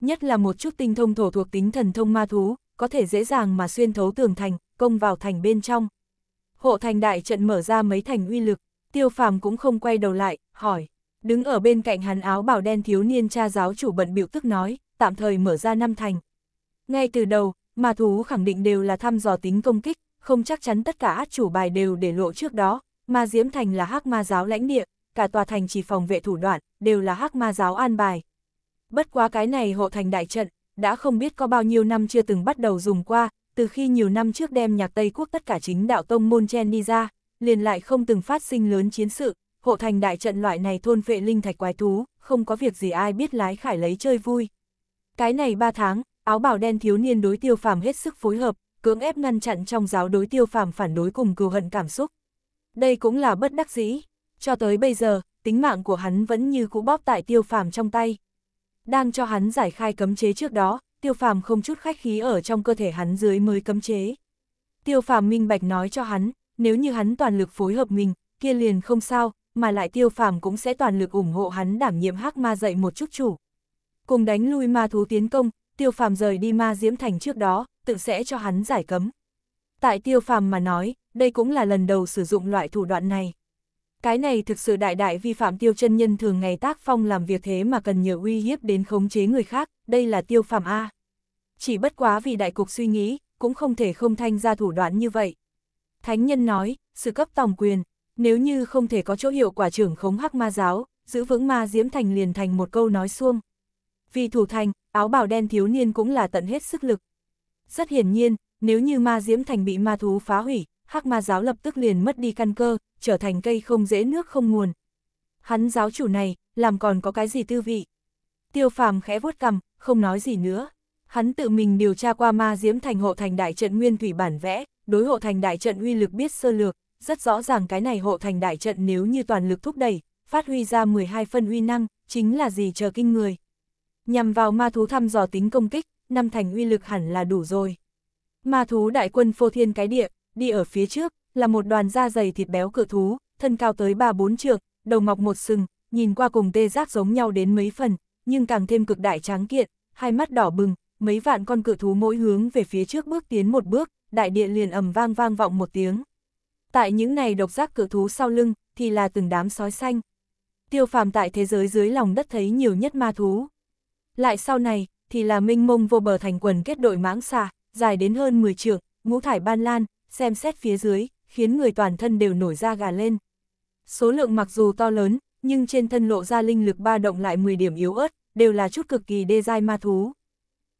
[SPEAKER 1] Nhất là một chút tinh thông thổ thuộc tính thần thông ma thú, có thể dễ dàng mà xuyên thấu tường thành, công vào thành bên trong. Hộ thành đại trận mở ra mấy thành uy lực, tiêu phàm cũng không quay đầu lại, hỏi. Đứng ở bên cạnh hắn áo bảo đen thiếu niên cha giáo chủ bận biểu tức nói, tạm thời mở ra năm thành. Ngay từ đầu, mà thú khẳng định đều là thăm dò tính công kích, không chắc chắn tất cả át chủ bài đều để lộ trước đó, mà Diễm Thành là hắc ma giáo lãnh địa, cả tòa thành chỉ phòng vệ thủ đoạn, đều là hắc ma giáo an bài. Bất quá cái này hộ thành đại trận, đã không biết có bao nhiêu năm chưa từng bắt đầu dùng qua, từ khi nhiều năm trước đem nhạc Tây Quốc tất cả chính đạo tông môn chen đi ra, liền lại không từng phát sinh lớn chiến sự, hộ thành đại trận loại này thôn vệ linh thạch quái thú, không có việc gì ai biết lái khải lấy chơi vui. Cái này 3 tháng, áo bảo đen thiếu niên đối tiêu phàm hết sức phối hợp, cưỡng ép ngăn chặn trong giáo đối tiêu phàm phản đối cùng cừu hận cảm xúc. Đây cũng là bất đắc dĩ, cho tới bây giờ, tính mạng của hắn vẫn như cũ bóp tại tiêu phàm trong tay. Đang cho hắn giải khai cấm chế trước đó, tiêu phàm không chút khách khí ở trong cơ thể hắn dưới mới cấm chế. Tiêu phàm minh bạch nói cho hắn, nếu như hắn toàn lực phối hợp mình, kia liền không sao, mà lại tiêu phàm cũng sẽ toàn lực ủng hộ hắn đảm nhiệm hắc ma dạy một chút chủ. Cùng đánh lui ma thú tiến công, tiêu phàm rời đi ma diễm thành trước đó, tự sẽ cho hắn giải cấm. Tại tiêu phàm mà nói, đây cũng là lần đầu sử dụng loại thủ đoạn này. Cái này thực sự đại đại vi phạm tiêu chân nhân thường ngày tác phong làm việc thế mà cần nhờ uy hiếp đến khống chế người khác, đây là tiêu phàm A. Chỉ bất quá vì đại cục suy nghĩ, cũng không thể không thanh ra thủ đoạn như vậy. Thánh nhân nói, sự cấp tòng quyền, nếu như không thể có chỗ hiệu quả trưởng khống hắc ma giáo, giữ vững ma diễm thành liền thành một câu nói xuông. Vì thủ thành, áo bào đen thiếu niên cũng là tận hết sức lực. Rất hiển nhiên, nếu như ma diễm thành bị ma thú phá hủy, hắc ma giáo lập tức liền mất đi căn cơ, trở thành cây không dễ nước không nguồn. Hắn giáo chủ này, làm còn có cái gì tư vị? Tiêu phàm khẽ vuốt cằm, không nói gì nữa. Hắn tự mình điều tra qua ma diễm thành hộ thành đại trận nguyên thủy bản vẽ, đối hộ thành đại trận uy lực biết sơ lược, rất rõ ràng cái này hộ thành đại trận nếu như toàn lực thúc đẩy, phát huy ra 12 phân uy năng, chính là gì chờ kinh người. Nhằm vào ma thú thăm dò tính công kích, năm thành uy lực hẳn là đủ rồi. Ma thú đại quân phô thiên cái địa, đi ở phía trước, là một đoàn da dày thịt béo cự thú, thân cao tới 3-4 trượng, đầu mọc một sừng, nhìn qua cùng tê giác giống nhau đến mấy phần, nhưng càng thêm cực đại tráng kiện, hai mắt đỏ bừng, mấy vạn con cự thú mỗi hướng về phía trước bước tiến một bước, đại địa liền ầm vang vang vọng một tiếng tại những này độc giác cửa thú sau lưng, thì là từng đám sói xanh. Tiêu phàm tại thế giới dưới lòng đất thấy nhiều nhất ma thú. Lại sau này, thì là minh mông vô bờ thành quần kết đội mãng xà, dài đến hơn 10 trượng, ngũ thải ban lan, xem xét phía dưới, khiến người toàn thân đều nổi da gà lên. Số lượng mặc dù to lớn, nhưng trên thân lộ ra linh lực ba động lại 10 điểm yếu ớt, đều là chút cực kỳ đê dai ma thú.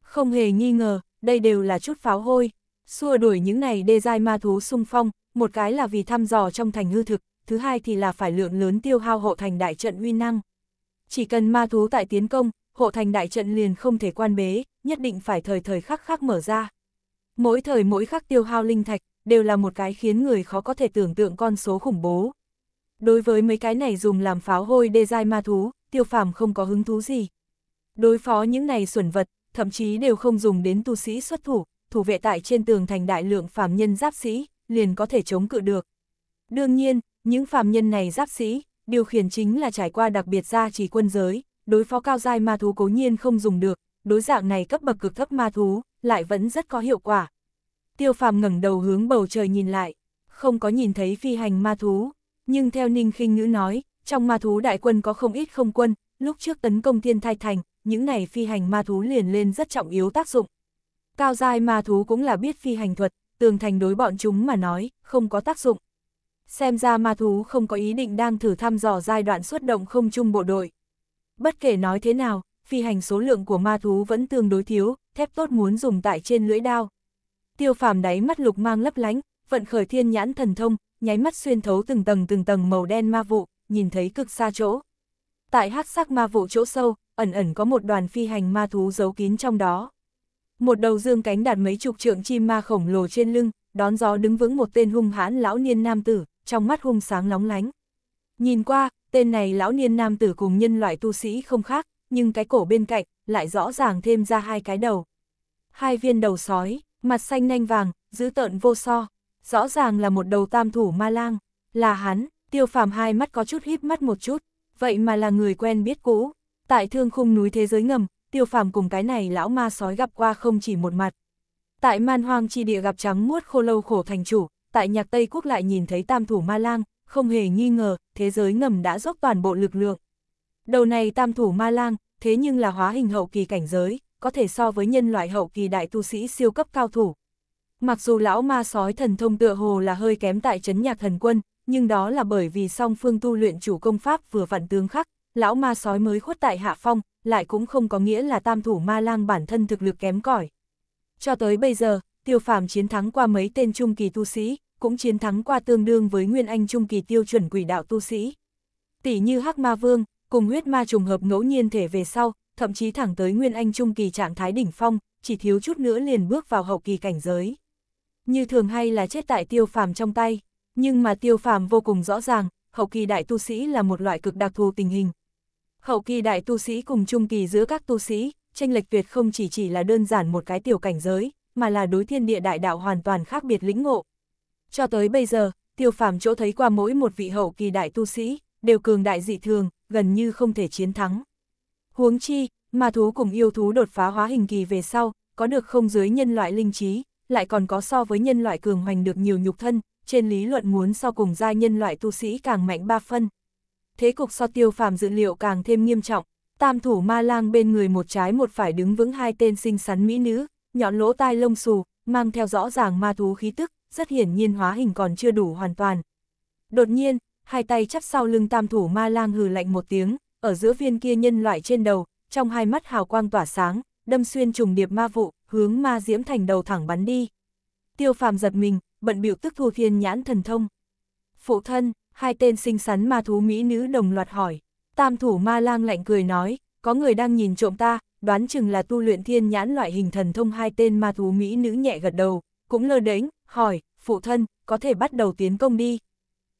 [SPEAKER 1] Không hề nghi ngờ, đây đều là chút pháo hôi, xua đuổi những này đê dai ma thú xung phong, một cái là vì thăm dò trong thành hư thực, thứ hai thì là phải lượng lớn tiêu hao hộ thành đại trận uy năng. Chỉ cần ma thú tại tiến công, hộ thành đại trận liền không thể quan bế, nhất định phải thời thời khắc khắc mở ra. Mỗi thời mỗi khắc tiêu hao linh thạch, đều là một cái khiến người khó có thể tưởng tượng con số khủng bố. Đối với mấy cái này dùng làm pháo hôi đê dai ma thú, tiêu phàm không có hứng thú gì. Đối phó những này xuẩn vật, thậm chí đều không dùng đến tu sĩ xuất thủ, thủ vệ tại trên tường thành đại lượng phàm nhân giáp sĩ, liền có thể chống cự được. Đương nhiên, những phàm nhân này giáp sĩ, điều khiển chính là trải qua đặc biệt gia trì quân giới, đối phó cao giai ma thú cố nhiên không dùng được, đối dạng này cấp bậc cực thấp ma thú, lại vẫn rất có hiệu quả. Tiêu phàm ngẩng đầu hướng bầu trời nhìn lại, không có nhìn thấy phi hành ma thú, nhưng theo Ninh khinh Ngữ nói, trong ma thú đại quân có không ít không quân, lúc trước tấn công thiên thai thành, những này phi hành ma thú liền lên rất trọng yếu tác dụng. Cao giai ma thú cũng là biết phi hành thuật, tường thành đối bọn chúng mà nói, không có tác dụng. Xem ra ma thú không có ý định đang thử thăm dò giai đoạn xuất động không chung bộ đội. Bất kể nói thế nào, phi hành số lượng của ma thú vẫn tương đối thiếu, thép tốt muốn dùng tại trên lưỡi đao. Tiêu phàm đáy mắt lục mang lấp lánh, vận khởi thiên nhãn thần thông, nháy mắt xuyên thấu từng tầng từng tầng màu đen ma vụ, nhìn thấy cực xa chỗ. Tại hắc sắc ma vụ chỗ sâu, ẩn ẩn có một đoàn phi hành ma thú giấu kín trong đó một đầu dương cánh đạt mấy chục trượng chim ma khổng lồ trên lưng, đón gió đứng vững một tên hung hãn lão niên nam tử, trong mắt hung sáng lóng lánh. Nhìn qua, tên này lão niên nam tử cùng nhân loại tu sĩ không khác, nhưng cái cổ bên cạnh lại rõ ràng thêm ra hai cái đầu. Hai viên đầu sói, mặt xanh nanh vàng, giữ tợn vô so, rõ ràng là một đầu tam thủ ma lang, là hắn, tiêu phàm hai mắt có chút híp mắt một chút, vậy mà là người quen biết cũ. Tại thương khung núi thế giới ngầm, tiêu phàm cùng cái này lão ma sói gặp qua không chỉ một mặt. Tại man hoang chi địa gặp trắng muốt khô lâu khổ thành chủ, tại nhạc Tây Quốc lại nhìn thấy tam thủ ma lang, không hề nghi ngờ, thế giới ngầm đã dốc toàn bộ lực lượng. Đầu này tam thủ ma lang, thế nhưng là hóa hình hậu kỳ cảnh giới, có thể so với nhân loại hậu kỳ đại tu sĩ siêu cấp cao thủ. Mặc dù lão ma sói thần thông tựa hồ là hơi kém tại chấn nhạc thần quân, nhưng đó là bởi vì song phương tu luyện chủ công pháp vừa vặn tương khắc, lão ma sói mới khuất tại hạ phong, lại cũng không có nghĩa là tam thủ ma lang bản thân thực lực kém cỏi. Cho tới bây giờ, tiêu phàm chiến thắng qua mấy tên trung kỳ tu sĩ, cũng chiến thắng qua tương đương với nguyên anh trung kỳ tiêu chuẩn quỷ đạo tu sĩ. Tỷ như hắc ma vương, cùng huyết ma trùng hợp ngẫu nhiên thể về sau, thậm chí thẳng tới nguyên anh trung kỳ trạng thái đỉnh phong, chỉ thiếu chút nữa liền bước vào hậu kỳ cảnh giới. Như thường hay là chết tại tiêu phàm trong tay, nhưng mà tiêu phàm vô cùng rõ ràng, hậu kỳ đại tu sĩ là một loại cực đặc thù tình hình, Hậu kỳ đại tu sĩ cùng trung kỳ giữa các tu sĩ, tranh lệch tuyệt không chỉ chỉ là đơn giản một cái tiểu cảnh giới, mà là đối thiên địa đại đạo hoàn toàn khác biệt lĩnh ngộ. Cho tới bây giờ, tiêu phàm chỗ thấy qua mỗi một vị hậu kỳ đại tu sĩ, đều cường đại dị thường, gần như không thể chiến thắng. Huống chi, ma thú cùng yêu thú đột phá hóa hình kỳ về sau, có được không dưới nhân loại linh trí, lại còn có so với nhân loại cường hoành được nhiều nhục thân, trên lý luận muốn so cùng gia nhân loại tu sĩ càng mạnh ba phân thế cục so tiêu phàm dự liệu càng thêm nghiêm trọng, tam thủ ma lang bên người một trái một phải đứng vững hai tên xinh xắn mỹ nữ, nhọn lỗ tai lông xù, mang theo rõ ràng ma thú khí tức, rất hiển nhiên hóa hình còn chưa đủ hoàn toàn. Đột nhiên, hai tay chắp sau lưng tam thủ ma lang hừ lạnh một tiếng, ở giữa viên kia nhân loại trên đầu, trong hai mắt hào quang tỏa sáng, đâm xuyên trùng điệp ma vụ, hướng ma diễm thành đầu thẳng bắn đi. Tiêu phàm giật mình, bận biểu tức thu thiên nhãn thần thông. Phụ thân, hai tên xinh xắn ma thú mỹ nữ đồng loạt hỏi. Tam thủ ma lang lạnh cười nói, có người đang nhìn trộm ta, đoán chừng là tu luyện thiên nhãn loại hình thần thông hai tên ma thú mỹ nữ nhẹ gật đầu, cũng lơ đến hỏi, phụ thân, có thể bắt đầu tiến công đi.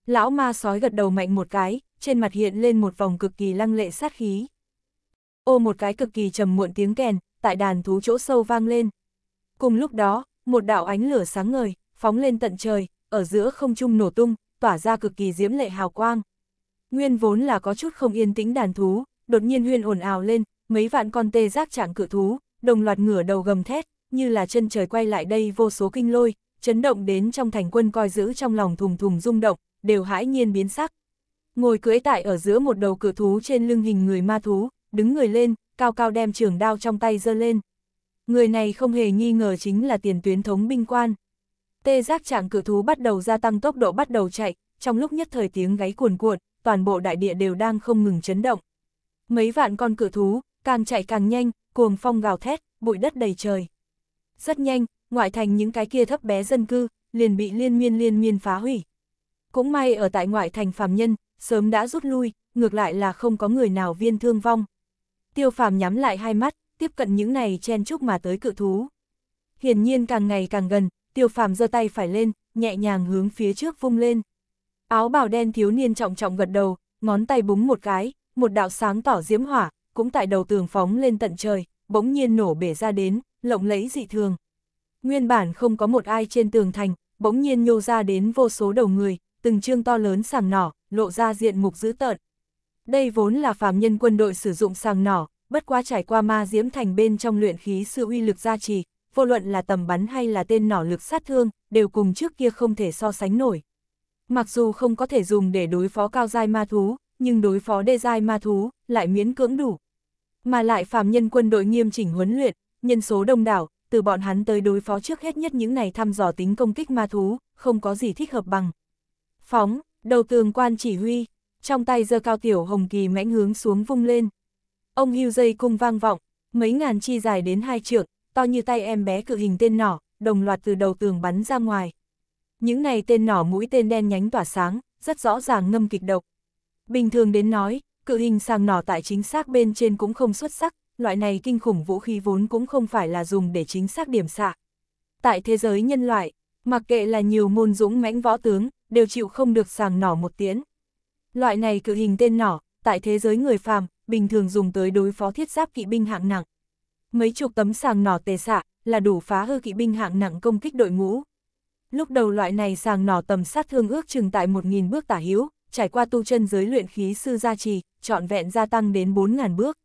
[SPEAKER 1] Lão ma sói gật đầu mạnh một cái, trên mặt hiện lên một vòng cực kỳ lăng lệ sát khí. Ô một cái cực kỳ trầm muộn tiếng kèn, tại đàn thú chỗ sâu vang lên. Cùng lúc đó, một đạo ánh lửa sáng ngời, phóng lên tận trời, ở giữa không trung nổ tung, tỏa ra cực kỳ diễm lệ hào quang. Nguyên vốn là có chút không yên tĩnh đàn thú, đột nhiên huyên ồn ào lên, mấy vạn con tê giác trạng cự thú, đồng loạt ngửa đầu gầm thét, như là chân trời quay lại đây vô số kinh lôi, chấn động đến trong thành quân coi giữ trong lòng thùng thùng rung động, đều hãi nhiên biến sắc. Ngồi cưỡi tại ở giữa một đầu cự thú trên lưng hình người ma thú, đứng người lên, cao cao đem trường đao trong tay giơ lên. Người này không hề nghi ngờ chính là tiền tuyến thống binh quan. Tê giác trạng cử thú bắt đầu gia tăng tốc độ bắt đầu chạy, trong lúc nhất thời tiếng gáy cuồn cuộn, toàn bộ đại địa đều đang không ngừng chấn động. Mấy vạn con cử thú, càng chạy càng nhanh, cuồng phong gào thét, bụi đất đầy trời. Rất nhanh, ngoại thành những cái kia thấp bé dân cư, liền bị liên miên liên miên phá hủy. Cũng may ở tại ngoại thành phàm nhân, sớm đã rút lui, ngược lại là không có người nào viên thương vong. Tiêu phàm nhắm lại hai mắt, tiếp cận những này chen chúc mà tới cự thú. Hiển nhiên càng ngày càng gần, tiêu phàm giơ tay phải lên, nhẹ nhàng hướng phía trước vung lên. Áo bào đen thiếu niên trọng trọng gật đầu, ngón tay búng một cái, một đạo sáng tỏ diễm hỏa, cũng tại đầu tường phóng lên tận trời, bỗng nhiên nổ bể ra đến, lộng lẫy dị thường. Nguyên bản không có một ai trên tường thành, bỗng nhiên nhô ra đến vô số đầu người, từng trương to lớn sàng nỏ, lộ ra diện mục dữ tợn. Đây vốn là phàm nhân quân đội sử dụng sàng nỏ, bất quá trải qua ma diễm thành bên trong luyện khí sự uy lực gia trì, vô luận là tầm bắn hay là tên nỏ lực sát thương, đều cùng trước kia không thể so sánh nổi. Mặc dù không có thể dùng để đối phó cao giai ma thú, nhưng đối phó đê giai ma thú lại miễn cưỡng đủ. Mà lại phàm nhân quân đội nghiêm chỉnh huấn luyện, nhân số đông đảo, từ bọn hắn tới đối phó trước hết nhất những này thăm dò tính công kích ma thú, không có gì thích hợp bằng. Phóng, đầu tường quan chỉ huy, trong tay giơ cao tiểu hồng kỳ mãnh hướng xuống vung lên. Ông hưu dây cung vang vọng, mấy ngàn chi dài đến hai trượng, to như tay em bé cự hình tên nỏ, đồng loạt từ đầu tường bắn ra ngoài. Những này tên nỏ mũi tên đen nhánh tỏa sáng, rất rõ ràng ngâm kịch độc. Bình thường đến nói, cự hình sàng nỏ tại chính xác bên trên cũng không xuất sắc, loại này kinh khủng vũ khí vốn cũng không phải là dùng để chính xác điểm xạ. Tại thế giới nhân loại, mặc kệ là nhiều môn dũng mãnh võ tướng, đều chịu không được sàng nỏ một tiếng. Loại này cự hình tên nỏ, tại thế giới người phàm, bình thường dùng tới đối phó thiết giáp kỵ binh hạng nặng mấy chục tấm sàng nỏ tề xạ, là đủ phá hư kỵ binh hạng nặng công kích đội ngũ. Lúc đầu loại này sàng nỏ tầm sát thương ước chừng tại 1.000 bước tả hữu trải qua tu chân giới luyện khí sư gia trì, trọn vẹn gia tăng đến 4.000 bước.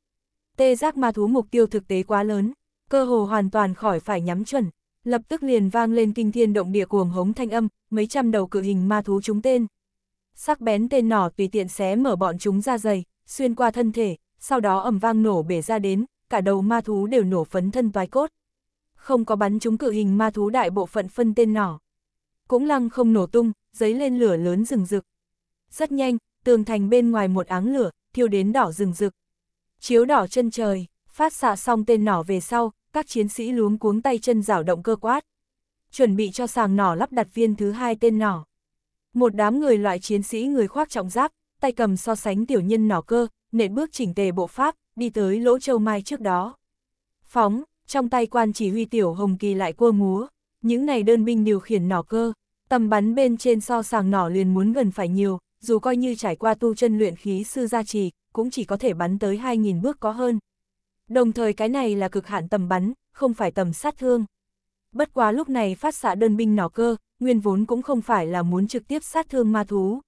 [SPEAKER 1] Tê giác ma thú mục tiêu thực tế quá lớn, cơ hồ hoàn toàn khỏi phải nhắm chuẩn, lập tức liền vang lên kinh thiên động địa cuồng hống thanh âm, mấy trăm đầu cự hình ma thú chúng tên. Sắc bén tên nỏ tùy tiện xé mở bọn chúng ra dày, xuyên qua thân thể, sau đó ầm vang nổ bể ra đến, cả đầu ma thú đều nổ phấn thân toái cốt. Không có bắn chúng cự hình ma thú đại bộ phận phân tên nỏ. Cũng lăng không nổ tung, giấy lên lửa lớn rừng rực. Rất nhanh, tường thành bên ngoài một áng lửa, thiêu đến đỏ rừng rực. Chiếu đỏ chân trời, phát xạ xong tên nỏ về sau, các chiến sĩ luống cuống tay chân rảo động cơ quát. Chuẩn bị cho sàng nỏ lắp đặt viên thứ hai tên nỏ. Một đám người loại chiến sĩ người khoác trọng giáp, tay cầm so sánh tiểu nhân nỏ cơ, nện bước chỉnh tề bộ pháp, đi tới lỗ châu mai trước đó. Phóng, trong tay quan chỉ huy tiểu hồng kỳ lại cua múa, những này đơn binh điều khiển nỏ cơ, tầm bắn bên trên so sàng nỏ liền muốn gần phải nhiều, dù coi như trải qua tu chân luyện khí sư gia trì, cũng chỉ có thể bắn tới 2.000 bước có hơn. Đồng thời cái này là cực hạn tầm bắn, không phải tầm sát thương. Bất quá lúc này phát xạ đơn binh nỏ cơ, nguyên vốn cũng không phải là muốn trực tiếp sát thương ma thú.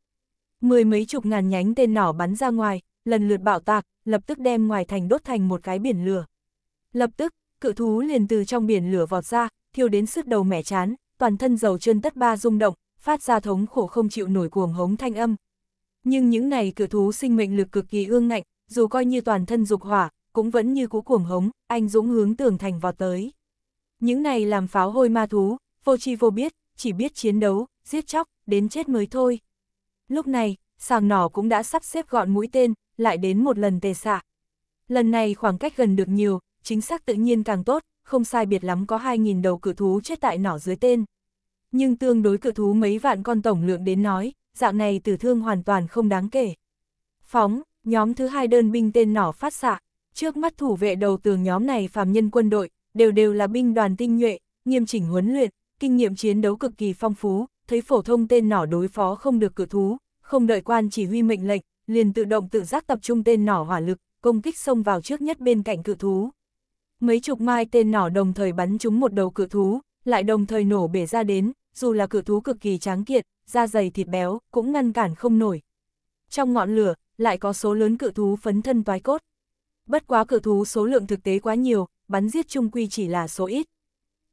[SPEAKER 1] Mười mấy chục ngàn nhánh tên nỏ bắn ra ngoài, lần lượt bạo tạc, lập tức đem ngoài thành đốt thành một cái biển lửa. Lập tức, cự thú liền từ trong biển lửa vọt ra, thiêu đến sức đầu mẻ chán, toàn thân dầu chân tất ba rung động, phát ra thống khổ không chịu nổi cuồng hống thanh âm. Nhưng những này cự thú sinh mệnh lực cực kỳ ương ngạnh, dù coi như toàn thân dục hỏa, cũng vẫn như cũ cuồng hống, anh dũng hướng tường thành vọt tới. Những này làm pháo hôi ma thú, vô tri vô biết, chỉ biết chiến đấu, giết chóc, đến chết mới thôi. Lúc này, sàng nỏ cũng đã sắp xếp gọn mũi tên, lại đến một lần tề xạ. Lần này khoảng cách gần được nhiều, chính xác tự nhiên càng tốt, không sai biệt lắm có 2.000 đầu cự thú chết tại nỏ dưới tên. Nhưng tương đối cự thú mấy vạn con tổng lượng đến nói, dạng này tử thương hoàn toàn không đáng kể. Phóng, nhóm thứ hai đơn binh tên nỏ phát xạ, trước mắt thủ vệ đầu tường nhóm này phàm nhân quân đội, đều đều là binh đoàn tinh nhuệ, nghiêm chỉnh huấn luyện, kinh nghiệm chiến đấu cực kỳ phong phú, thấy phổ thông tên nỏ đối phó không được cự thú, không đợi quan chỉ huy mệnh lệnh, liền tự động tự giác tập trung tên nỏ hỏa lực, công kích xông vào trước nhất bên cạnh cự thú. Mấy chục mai tên nỏ đồng thời bắn trúng một đầu cự thú, lại đồng thời nổ bể ra đến, dù là cự thú cực kỳ tráng kiện, da dày thịt béo, cũng ngăn cản không nổi. Trong ngọn lửa, lại có số lớn cự thú phấn thân toái cốt. Bất quá cự thú số lượng thực tế quá nhiều, bắn giết chung quy chỉ là số ít.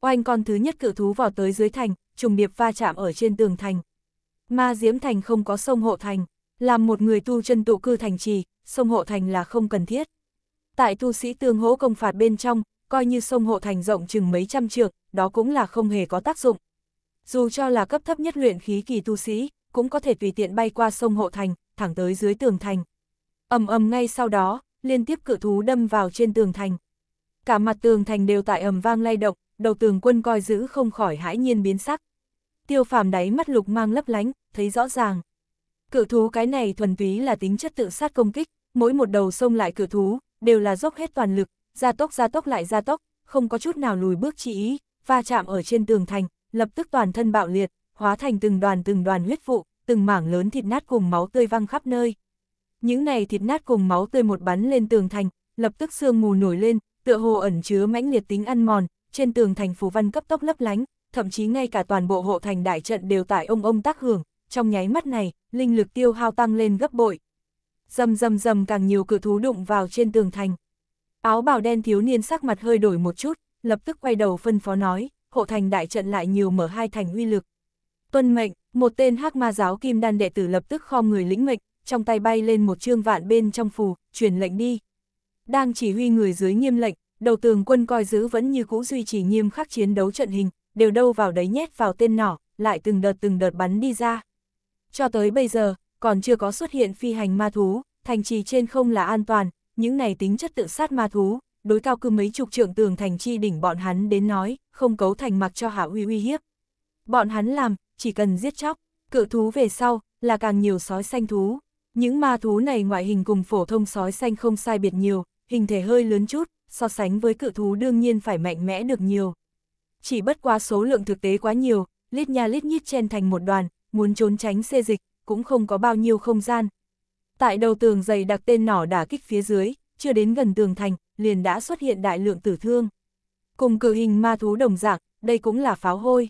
[SPEAKER 1] Oanh con thứ nhất cự thú vào tới dưới thành, trùng điệp va chạm ở trên tường thành, Ma Diễm Thành không có sông Hộ Thành, làm một người tu chân tụ cư thành trì, sông Hộ Thành là không cần thiết. Tại tu sĩ tương hỗ công phạt bên trong, coi như sông Hộ Thành rộng chừng mấy trăm trượng, đó cũng là không hề có tác dụng. Dù cho là cấp thấp nhất luyện khí kỳ tu sĩ, cũng có thể tùy tiện bay qua sông Hộ Thành, thẳng tới dưới tường thành. ầm ầm ngay sau đó, liên tiếp cự thú đâm vào trên tường thành. Cả mặt tường thành đều tại ầm vang lay động, đầu tường quân coi giữ không khỏi hãi nhiên biến sắc. Tiêu phàm đáy mắt lục mang lấp lánh, thấy rõ ràng. Cự thú cái này thuần túy là tính chất tự sát công kích, mỗi một đầu xông lại cự thú, đều là dốc hết toàn lực, gia tốc gia tốc lại gia tốc, không có chút nào lùi bước chỉ ý, va chạm ở trên tường thành, lập tức toàn thân bạo liệt, hóa thành từng đoàn từng đoàn huyết vụ, từng mảng lớn thịt nát cùng máu tươi văng khắp nơi. Những này thịt nát cùng máu tươi một bắn lên tường thành, lập tức sương mù nổi lên, tựa hồ ẩn chứa mãnh liệt tính ăn mòn, trên tường thành phù văn cấp tốc lấp lánh, thậm chí ngay cả toàn bộ hộ thành đại trận đều tại ông ông tác hưởng, trong nháy mắt này, linh lực tiêu hao tăng lên gấp bội. Dầm dầm dầm càng nhiều cự thú đụng vào trên tường thành. Áo bào đen thiếu niên sắc mặt hơi đổi một chút, lập tức quay đầu phân phó nói, hộ thành đại trận lại nhiều mở hai thành uy lực. Tuân mệnh, một tên hắc ma giáo kim đan đệ tử lập tức khom người lĩnh mệnh, trong tay bay lên một trương vạn bên trong phù, truyền lệnh đi. Đang chỉ huy người dưới nghiêm lệnh, đầu tường quân coi giữ vẫn như cũ duy trì nghiêm khắc chiến đấu trận hình, đều đâu vào đấy nhét vào tên nỏ, lại từng đợt từng đợt bắn đi ra. Cho tới bây giờ, còn chưa có xuất hiện phi hành ma thú, thành trì trên không là an toàn, những này tính chất tự sát ma thú, đối cao cư mấy chục trượng tường thành chi đỉnh bọn hắn đến nói, không cấu thành mặc cho hạ uy uy hiếp. Bọn hắn làm, chỉ cần giết chóc, cự thú về sau, là càng nhiều sói xanh thú. Những ma thú này ngoại hình cùng phổ thông sói xanh không sai biệt nhiều, hình thể hơi lớn chút, so sánh với cự thú đương nhiên phải mạnh mẽ được nhiều. Chỉ bất quá số lượng thực tế quá nhiều, lít nha lít nhít chen thành một đoàn, muốn trốn tránh xê dịch, cũng không có bao nhiêu không gian. Tại đầu tường dày đặc tên nỏ đả kích phía dưới, chưa đến gần tường thành, liền đã xuất hiện đại lượng tử thương. Cùng cử hình ma thú đồng dạng, đây cũng là pháo hôi.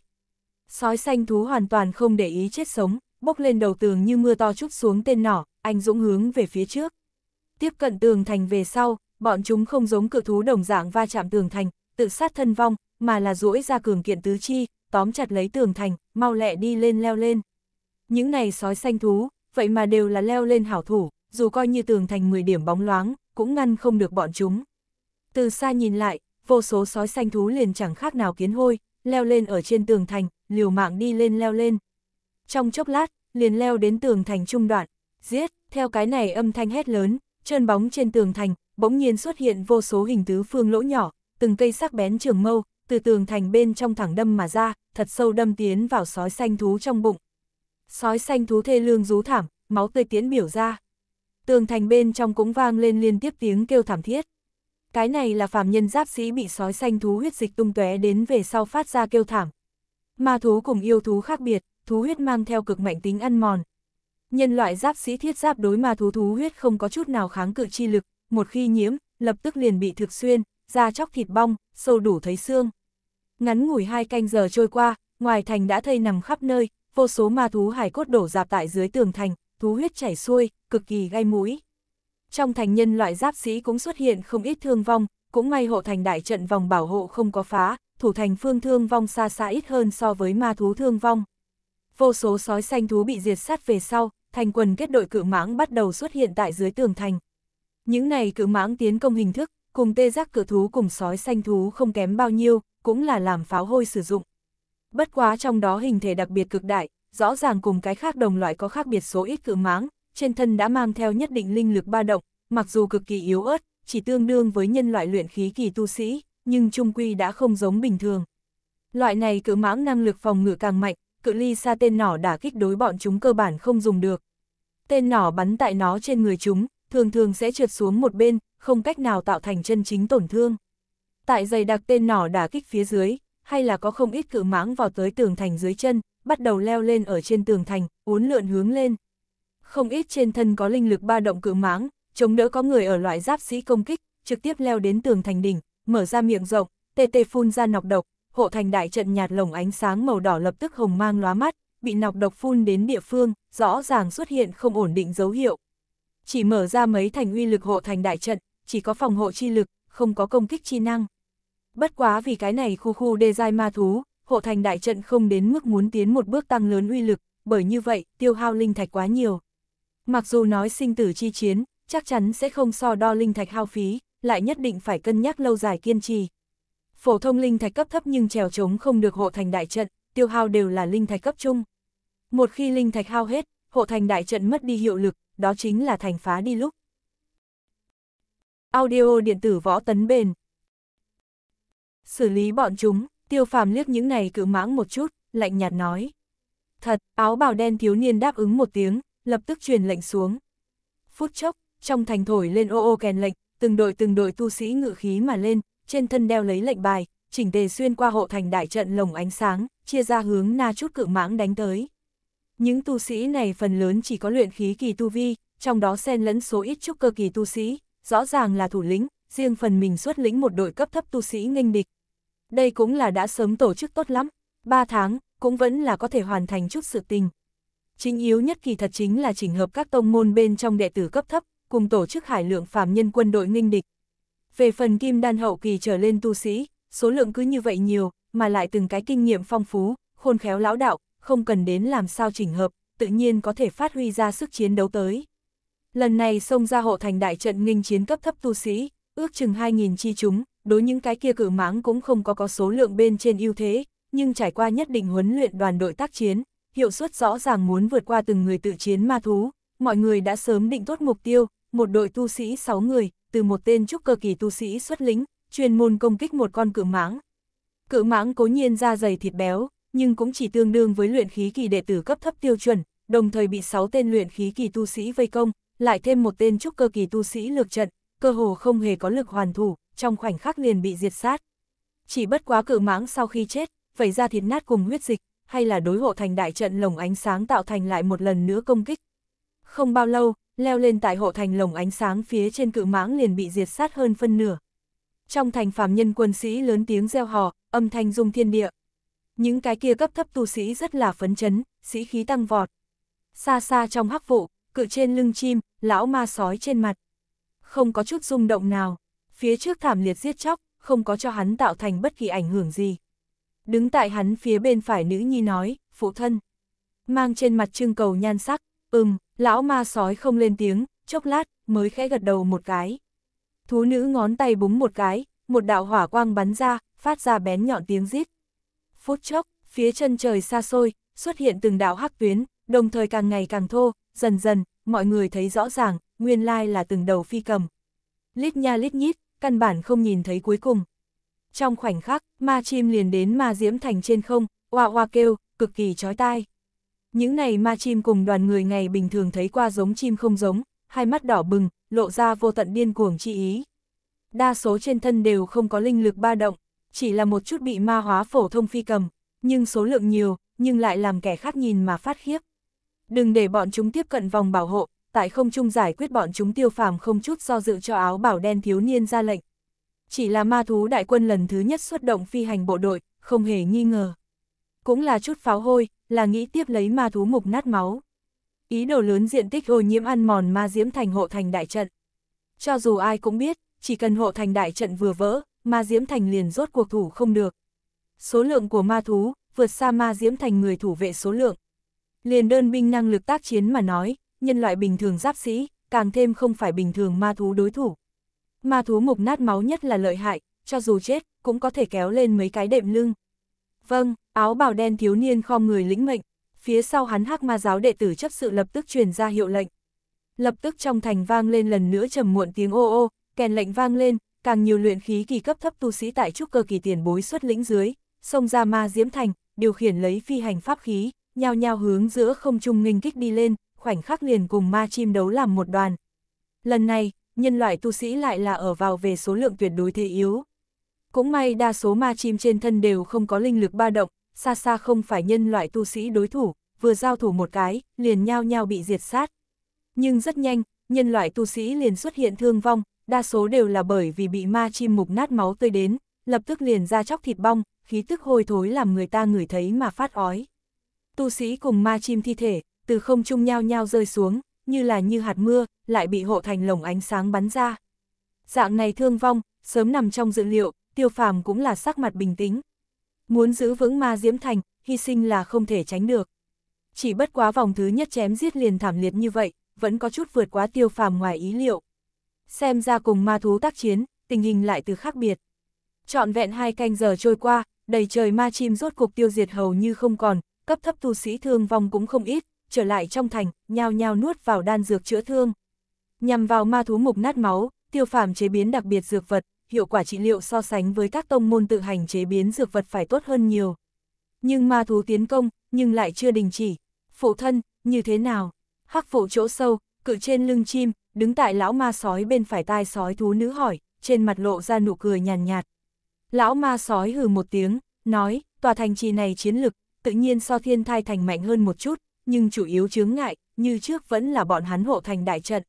[SPEAKER 1] Sói xanh thú hoàn toàn không để ý chết sống, bốc lên đầu tường như mưa to chút xuống tên nỏ, anh dũng hướng về phía trước. Tiếp cận tường thành về sau, bọn chúng không giống cự thú đồng dạng va chạm tường thành, tự sát thân vong, mà là rũi ra cường kiện tứ chi, tóm chặt lấy tường thành, mau lẹ đi lên leo lên những này sói xanh thú, vậy mà đều là leo lên hảo thủ, dù coi như tường thành 10 điểm bóng loáng, cũng ngăn không được bọn chúng. Từ xa nhìn lại, vô số sói xanh thú liền chẳng khác nào kiến hôi, leo lên ở trên tường thành, liều mạng đi lên leo lên. Trong chốc lát, liền leo đến tường thành trung đoạn, giết, theo cái này âm thanh hét lớn, trơn bóng trên tường thành, bỗng nhiên xuất hiện vô số hình tứ phương lỗ nhỏ, từng cây sắc bén trường mâu, từ tường thành bên trong thẳng đâm mà ra, thật sâu đâm tiến vào sói xanh thú trong bụng, sói xanh thú thê lương rú thảm, máu tươi tiến biểu ra. Tường thành bên trong cũng vang lên liên tiếp tiếng kêu thảm thiết. Cái này là phàm nhân giáp sĩ bị sói xanh thú huyết dịch tung tóe đến về sau phát ra kêu thảm. Ma thú cùng yêu thú khác biệt, thú huyết mang theo cực mạnh tính ăn mòn. Nhân loại giáp sĩ thiết giáp đối ma thú thú huyết không có chút nào kháng cự chi lực, một khi nhiễm, lập tức liền bị thực xuyên, da chóc thịt bong, sâu đủ thấy xương. Ngắn ngủi hai canh giờ trôi qua, ngoài thành đã thây nằm khắp nơi, vô số ma thú hải cốt đổ dạp tại dưới tường thành, thú huyết chảy xuôi, cực kỳ gai mũi. Trong thành nhân loại giáp sĩ cũng xuất hiện không ít thương vong, cũng may hộ thành đại trận vòng bảo hộ không có phá, thủ thành phương thương vong xa xa ít hơn so với ma thú thương vong. Vô số sói xanh thú bị diệt sát về sau, thành quần kết đội cự mãng bắt đầu xuất hiện tại dưới tường thành. Những này cự mãng tiến công hình thức, cùng tê giác cự thú cùng sói xanh thú không kém bao nhiêu, cũng là làm pháo hôi sử dụng bất quá trong đó hình thể đặc biệt cực đại, rõ ràng cùng cái khác đồng loại có khác biệt số ít cự mãng trên thân đã mang theo nhất định linh lực ba động, mặc dù cực kỳ yếu ớt, chỉ tương đương với nhân loại luyện khí kỳ tu sĩ, nhưng trung quy đã không giống bình thường. Loại này cự mãng năng lực phòng ngự càng mạnh, cự ly xa tên nỏ đã kích đối bọn chúng cơ bản không dùng được. Tên nỏ bắn tại nó trên người chúng, thường thường sẽ trượt xuống một bên, không cách nào tạo thành chân chính tổn thương. Tại dày đặc tên nỏ đả kích phía dưới, hay là có không ít cự mãng vào tới tường thành dưới chân, bắt đầu leo lên ở trên tường thành, uốn lượn hướng lên. Không ít trên thân có linh lực ba động cự mãng, chống đỡ có người ở loại giáp sĩ công kích, trực tiếp leo đến tường thành đỉnh, mở ra miệng rộng, tê tê phun ra nọc độc, hộ thành đại trận nhạt lồng ánh sáng màu đỏ lập tức hồng mang lóa mắt, bị nọc độc phun đến địa phương, rõ ràng xuất hiện không ổn định dấu hiệu. Chỉ mở ra mấy thành uy lực hộ thành đại trận, chỉ có phòng hộ chi lực, không có công kích chi năng bất quá vì cái này khu khu đê dai ma thú, hộ thành đại trận không đến mức muốn tiến một bước tăng lớn uy lực, bởi như vậy tiêu hao linh thạch quá nhiều. Mặc dù nói sinh tử chi chiến, chắc chắn sẽ không so đo linh thạch hao phí, lại nhất định phải cân nhắc lâu dài kiên trì. Phổ thông linh thạch cấp thấp nhưng trèo trống không được hộ thành đại trận, tiêu hao đều là linh thạch cấp trung. Một khi linh thạch hao hết, hộ thành đại trận mất đi hiệu lực, đó chính là thành phá đi lúc. Audio điện tử võ tấn bền Xử lý bọn chúng, tiêu phàm liếc những này cự mãng một chút, lạnh nhạt nói. Thật, áo bào đen thiếu niên đáp ứng một tiếng, lập tức truyền lệnh xuống. Phút chốc, trong thành thổi lên ô ô kèn lệnh, từng đội từng đội tu sĩ ngự khí mà lên, trên thân đeo lấy lệnh bài, chỉnh tề xuyên qua hộ thành đại trận lồng ánh sáng, chia ra hướng na chút cự mãng đánh tới. Những tu sĩ này phần lớn chỉ có luyện khí kỳ tu vi, trong đó xen lẫn số ít chút cơ kỳ tu sĩ, rõ ràng là thủ lĩnh, riêng phần mình xuất lĩnh một đội cấp thấp tu sĩ nghênh địch. Đây cũng là đã sớm tổ chức tốt lắm, 3 tháng, cũng vẫn là có thể hoàn thành chút sự tình. Chính yếu nhất kỳ thật chính là chỉnh hợp các tông môn bên trong đệ tử cấp thấp, cùng tổ chức hải lượng phàm nhân quân đội nghênh địch. Về phần kim đan hậu kỳ trở lên tu sĩ, số lượng cứ như vậy nhiều, mà lại từng cái kinh nghiệm phong phú, khôn khéo lão đạo, không cần đến làm sao chỉnh hợp, tự nhiên có thể phát huy ra sức chiến đấu tới. Lần này xông ra hộ thành đại trận nghênh chiến cấp thấp tu sĩ, ước chừng 2.000 chi chúng, đối những cái kia cử máng cũng không có có số lượng bên trên ưu thế, nhưng trải qua nhất định huấn luyện đoàn đội tác chiến, hiệu suất rõ ràng muốn vượt qua từng người tự chiến ma thú, mọi người đã sớm định tốt mục tiêu, một đội tu sĩ 6 người, từ một tên trúc cơ kỳ tu sĩ xuất lính, chuyên môn công kích một con cự máng Cự máng cố nhiên da dày thịt béo, nhưng cũng chỉ tương đương với luyện khí kỳ đệ tử cấp thấp tiêu chuẩn, đồng thời bị 6 tên luyện khí kỳ tu sĩ vây công, lại thêm một tên trúc cơ kỳ tu sĩ lược trận, cơ hồ không hề có lực hoàn thủ, trong khoảnh khắc liền bị diệt sát. Chỉ bất quá cự mãng sau khi chết, vẩy ra thịt nát cùng huyết dịch, hay là đối hộ thành đại trận lồng ánh sáng tạo thành lại một lần nữa công kích. Không bao lâu, leo lên tại hộ thành lồng ánh sáng phía trên cự mãng liền bị diệt sát hơn phân nửa. Trong thành phàm nhân quân sĩ lớn tiếng reo hò, âm thanh rung thiên địa. Những cái kia cấp thấp tu sĩ rất là phấn chấn, sĩ khí tăng vọt. Xa xa trong hắc vụ, cự trên lưng chim, lão ma sói trên mặt, không có chút rung động nào, phía trước thảm liệt giết chóc, không có cho hắn tạo thành bất kỳ ảnh hưởng gì. Đứng tại hắn phía bên phải nữ nhi nói, phụ thân, mang trên mặt trưng cầu nhan sắc, ừm, lão ma sói không lên tiếng, chốc lát, mới khẽ gật đầu một cái. Thú nữ ngón tay búng một cái, một đạo hỏa quang bắn ra, phát ra bén nhọn tiếng rít. Phút chốc, phía chân trời xa xôi, xuất hiện từng đạo hắc tuyến, đồng thời càng ngày càng thô, dần dần, mọi người thấy rõ ràng, nguyên lai là từng đầu phi cầm. Lít nha lít nhít, căn bản không nhìn thấy cuối cùng. Trong khoảnh khắc, ma chim liền đến ma diễm thành trên không, oa oa kêu, cực kỳ chói tai. Những này ma chim cùng đoàn người ngày bình thường thấy qua giống chim không giống, hai mắt đỏ bừng, lộ ra vô tận điên cuồng chi ý. Đa số trên thân đều không có linh lực ba động, chỉ là một chút bị ma hóa phổ thông phi cầm, nhưng số lượng nhiều, nhưng lại làm kẻ khác nhìn mà phát khiếp. Đừng để bọn chúng tiếp cận vòng bảo hộ, tại không trung giải quyết bọn chúng tiêu phàm không chút do dự cho áo bảo đen thiếu niên ra lệnh. Chỉ là ma thú đại quân lần thứ nhất xuất động phi hành bộ đội, không hề nghi ngờ. Cũng là chút pháo hôi, là nghĩ tiếp lấy ma thú mục nát máu. Ý đồ lớn diện tích ô nhiễm ăn mòn ma diễm thành hộ thành đại trận. Cho dù ai cũng biết, chỉ cần hộ thành đại trận vừa vỡ, ma diễm thành liền rốt cuộc thủ không được. Số lượng của ma thú, vượt xa ma diễm thành người thủ vệ số lượng. Liền đơn binh năng lực tác chiến mà nói, nhân loại bình thường giáp sĩ, càng thêm không phải bình thường ma thú đối thủ. Ma thú mục nát máu nhất là lợi hại, cho dù chết, cũng có thể kéo lên mấy cái đệm lưng. Vâng, áo bào đen thiếu niên kho người lĩnh mệnh, phía sau hắn hắc ma giáo đệ tử chấp sự lập tức truyền ra hiệu lệnh. Lập tức trong thành vang lên lần nữa trầm muộn tiếng ô ô, kèn lệnh vang lên, càng nhiều luyện khí kỳ cấp thấp tu sĩ tại trúc cơ kỳ tiền bối xuất lĩnh dưới, xông ra ma diễm thành, điều khiển lấy phi hành pháp khí, nhao nhao hướng giữa không trung nghênh kích đi lên, khoảnh khắc liền cùng ma chim đấu làm một đoàn. Lần này, nhân loại tu sĩ lại là ở vào về số lượng tuyệt đối thế yếu. Cũng may đa số ma chim trên thân đều không có linh lực ba động, xa xa không phải nhân loại tu sĩ đối thủ, vừa giao thủ một cái, liền nhao nhao bị diệt sát. Nhưng rất nhanh, nhân loại tu sĩ liền xuất hiện thương vong, đa số đều là bởi vì bị ma chim mục nát máu tươi đến, lập tức liền ra chóc thịt bong, khí tức hôi thối làm người ta ngửi thấy mà phát ói tu sĩ cùng ma chim thi thể, từ không trung nhao nhao rơi xuống, như là như hạt mưa, lại bị hộ thành lồng ánh sáng bắn ra. Dạng này thương vong, sớm nằm trong dự liệu, tiêu phàm cũng là sắc mặt bình tĩnh. Muốn giữ vững ma diễm thành, hy sinh là không thể tránh được. Chỉ bất quá vòng thứ nhất chém giết liền thảm liệt như vậy, vẫn có chút vượt quá tiêu phàm ngoài ý liệu. Xem ra cùng ma thú tác chiến, tình hình lại từ khác biệt. Chọn vẹn hai canh giờ trôi qua, đầy trời ma chim rốt cục tiêu diệt hầu như không còn, cấp thấp tu sĩ thương vong cũng không ít, trở lại trong thành, nhao nhao nuốt vào đan dược chữa thương. Nhằm vào ma thú mục nát máu, tiêu phàm chế biến đặc biệt dược vật, hiệu quả trị liệu so sánh với các tông môn tự hành chế biến dược vật phải tốt hơn nhiều. Nhưng ma thú tiến công, nhưng lại chưa đình chỉ. Phụ thân, như thế nào? Hắc phụ chỗ sâu, cự trên lưng chim, đứng tại lão ma sói bên phải tai sói thú nữ hỏi, trên mặt lộ ra nụ cười nhàn nhạt, nhạt. Lão ma sói hừ một tiếng, nói, tòa thành trì này chiến lực, tự nhiên so thiên thai thành mạnh hơn một chút, nhưng chủ yếu chướng ngại, như trước vẫn là bọn hắn hộ thành đại trận.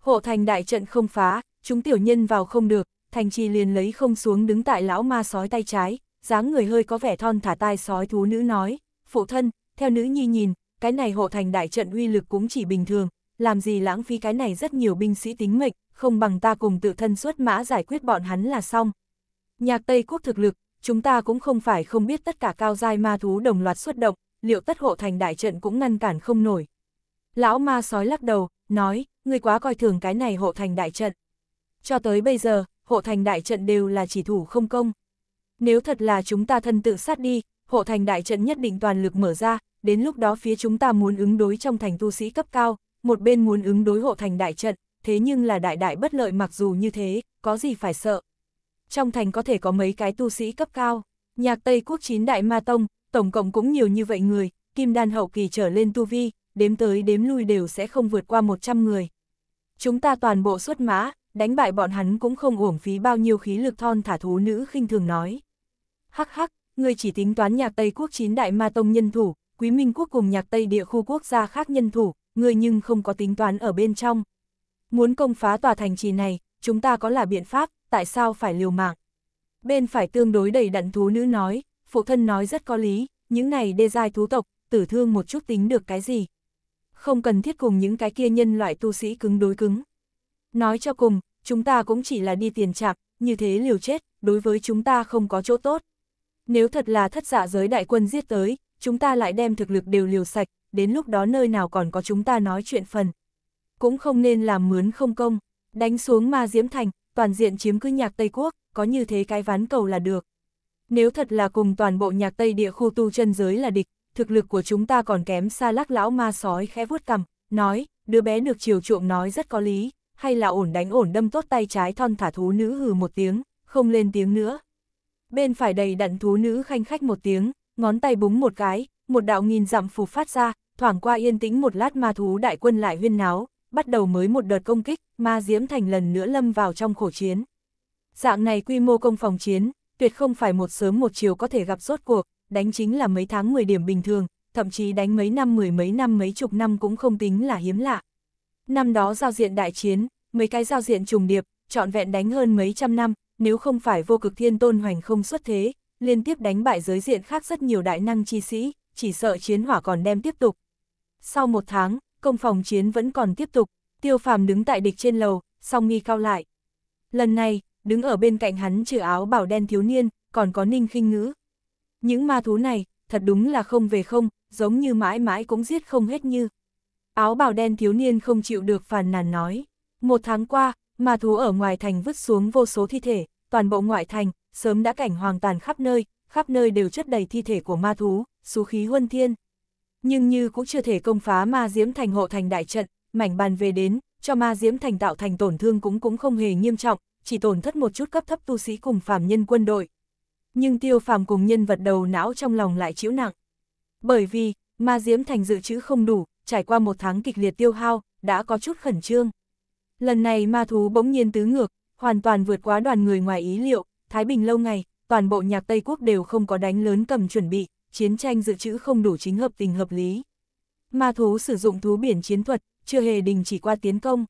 [SPEAKER 1] Hộ thành đại trận không phá, chúng tiểu nhân vào không được, thành trì liền lấy không xuống đứng tại lão ma sói tay trái, dáng người hơi có vẻ thon thả tai sói thú nữ nói, phụ thân, theo nữ nhi nhìn, cái này hộ thành đại trận uy lực cũng chỉ bình thường, làm gì lãng phí cái này rất nhiều binh sĩ tính mệnh, không bằng ta cùng tự thân xuất mã giải quyết bọn hắn là xong. Nhạc Tây Quốc thực lực, chúng ta cũng không phải không biết tất cả cao giai ma thú đồng loạt xuất động, liệu tất hộ thành đại trận cũng ngăn cản không nổi. Lão ma sói lắc đầu, nói, người quá coi thường cái này hộ thành đại trận. Cho tới bây giờ, hộ thành đại trận đều là chỉ thủ không công. Nếu thật là chúng ta thân tự sát đi, hộ thành đại trận nhất định toàn lực mở ra, đến lúc đó phía chúng ta muốn ứng đối trong thành tu sĩ cấp cao, một bên muốn ứng đối hộ thành đại trận, thế nhưng là đại đại bất lợi mặc dù như thế, có gì phải sợ trong thành có thể có mấy cái tu sĩ cấp cao. Nhạc Tây Quốc chín đại ma tông, tổng cộng cũng nhiều như vậy người, kim đan hậu kỳ trở lên tu vi, đếm tới đếm lui đều sẽ không vượt qua 100 người. Chúng ta toàn bộ xuất mã, đánh bại bọn hắn cũng không uổng phí bao nhiêu khí lực thon thả thú nữ khinh thường nói. Hắc hắc, người chỉ tính toán nhạc Tây Quốc chín đại ma tông nhân thủ, quý minh quốc cùng nhạc Tây địa khu quốc gia khác nhân thủ, người nhưng không có tính toán ở bên trong. Muốn công phá tòa thành trì này, chúng ta có là biện pháp, tại sao phải liều mạng? Bên phải tương đối đầy đặn thú nữ nói, phụ thân nói rất có lý, những này đê giai thú tộc, tử thương một chút tính được cái gì? Không cần thiết cùng những cái kia nhân loại tu sĩ cứng đối cứng. Nói cho cùng, chúng ta cũng chỉ là đi tiền trạc, như thế liều chết, đối với chúng ta không có chỗ tốt. Nếu thật là thất dạ giới đại quân giết tới, chúng ta lại đem thực lực đều liều sạch, đến lúc đó nơi nào còn có chúng ta nói chuyện phần. Cũng không nên làm mướn không công, đánh xuống ma diễm thành, toàn diện chiếm cứ nhạc Tây Quốc, có như thế cái ván cầu là được. Nếu thật là cùng toàn bộ nhạc Tây địa khu tu chân giới là địch, thực lực của chúng ta còn kém xa lắc lão ma sói khẽ vuốt cằm, nói, đứa bé được chiều chuộng nói rất có lý, hay là ổn đánh ổn đâm tốt tay trái thon thả thú nữ hừ một tiếng, không lên tiếng nữa. Bên phải đầy đặn thú nữ khanh khách một tiếng, ngón tay búng một cái, một đạo nghìn dặm phù phát ra, thoảng qua yên tĩnh một lát ma thú đại quân lại huyên náo, bắt đầu mới một đợt công kích, ma diễm thành lần nữa lâm vào trong khổ chiến. Dạng này quy mô công phòng chiến, tuyệt không phải một sớm một chiều có thể gặp rốt cuộc, đánh chính là mấy tháng 10 điểm bình thường, thậm chí đánh mấy năm mười mấy năm mấy chục năm cũng không tính là hiếm lạ. Năm đó giao diện đại chiến, mấy cái giao diện trùng điệp, trọn vẹn đánh hơn mấy trăm năm, nếu không phải vô cực thiên tôn hoành không xuất thế, liên tiếp đánh bại giới diện khác rất nhiều đại năng chi sĩ, chỉ sợ chiến hỏa còn đem tiếp tục. Sau một tháng, công phòng chiến vẫn còn tiếp tục, tiêu phàm đứng tại địch trên lầu, song nghi cao lại. Lần này, đứng ở bên cạnh hắn trừ áo bảo đen thiếu niên, còn có ninh khinh ngữ. Những ma thú này, thật đúng là không về không, giống như mãi mãi cũng giết không hết như. Áo bảo đen thiếu niên không chịu được phàn nàn nói. Một tháng qua, ma thú ở ngoài thành vứt xuống vô số thi thể, toàn bộ ngoại thành, sớm đã cảnh hoàng tàn khắp nơi, khắp nơi đều chất đầy thi thể của ma thú, số khí huân thiên nhưng như cũng chưa thể công phá ma diễm thành hộ thành đại trận, mảnh bàn về đến, cho ma diễm thành tạo thành tổn thương cũng cũng không hề nghiêm trọng, chỉ tổn thất một chút cấp thấp tu sĩ cùng phàm nhân quân đội. Nhưng tiêu phàm cùng nhân vật đầu não trong lòng lại chịu nặng. Bởi vì, ma diễm thành dự trữ không đủ, trải qua một tháng kịch liệt tiêu hao, đã có chút khẩn trương. Lần này ma thú bỗng nhiên tứ ngược, hoàn toàn vượt quá đoàn người ngoài ý liệu, Thái Bình lâu ngày, toàn bộ nhạc Tây Quốc đều không có đánh lớn cầm chuẩn bị, chiến tranh dự trữ không đủ chính hợp tình hợp lý. Ma thú sử dụng thú biển chiến thuật, chưa hề đình chỉ qua tiến công.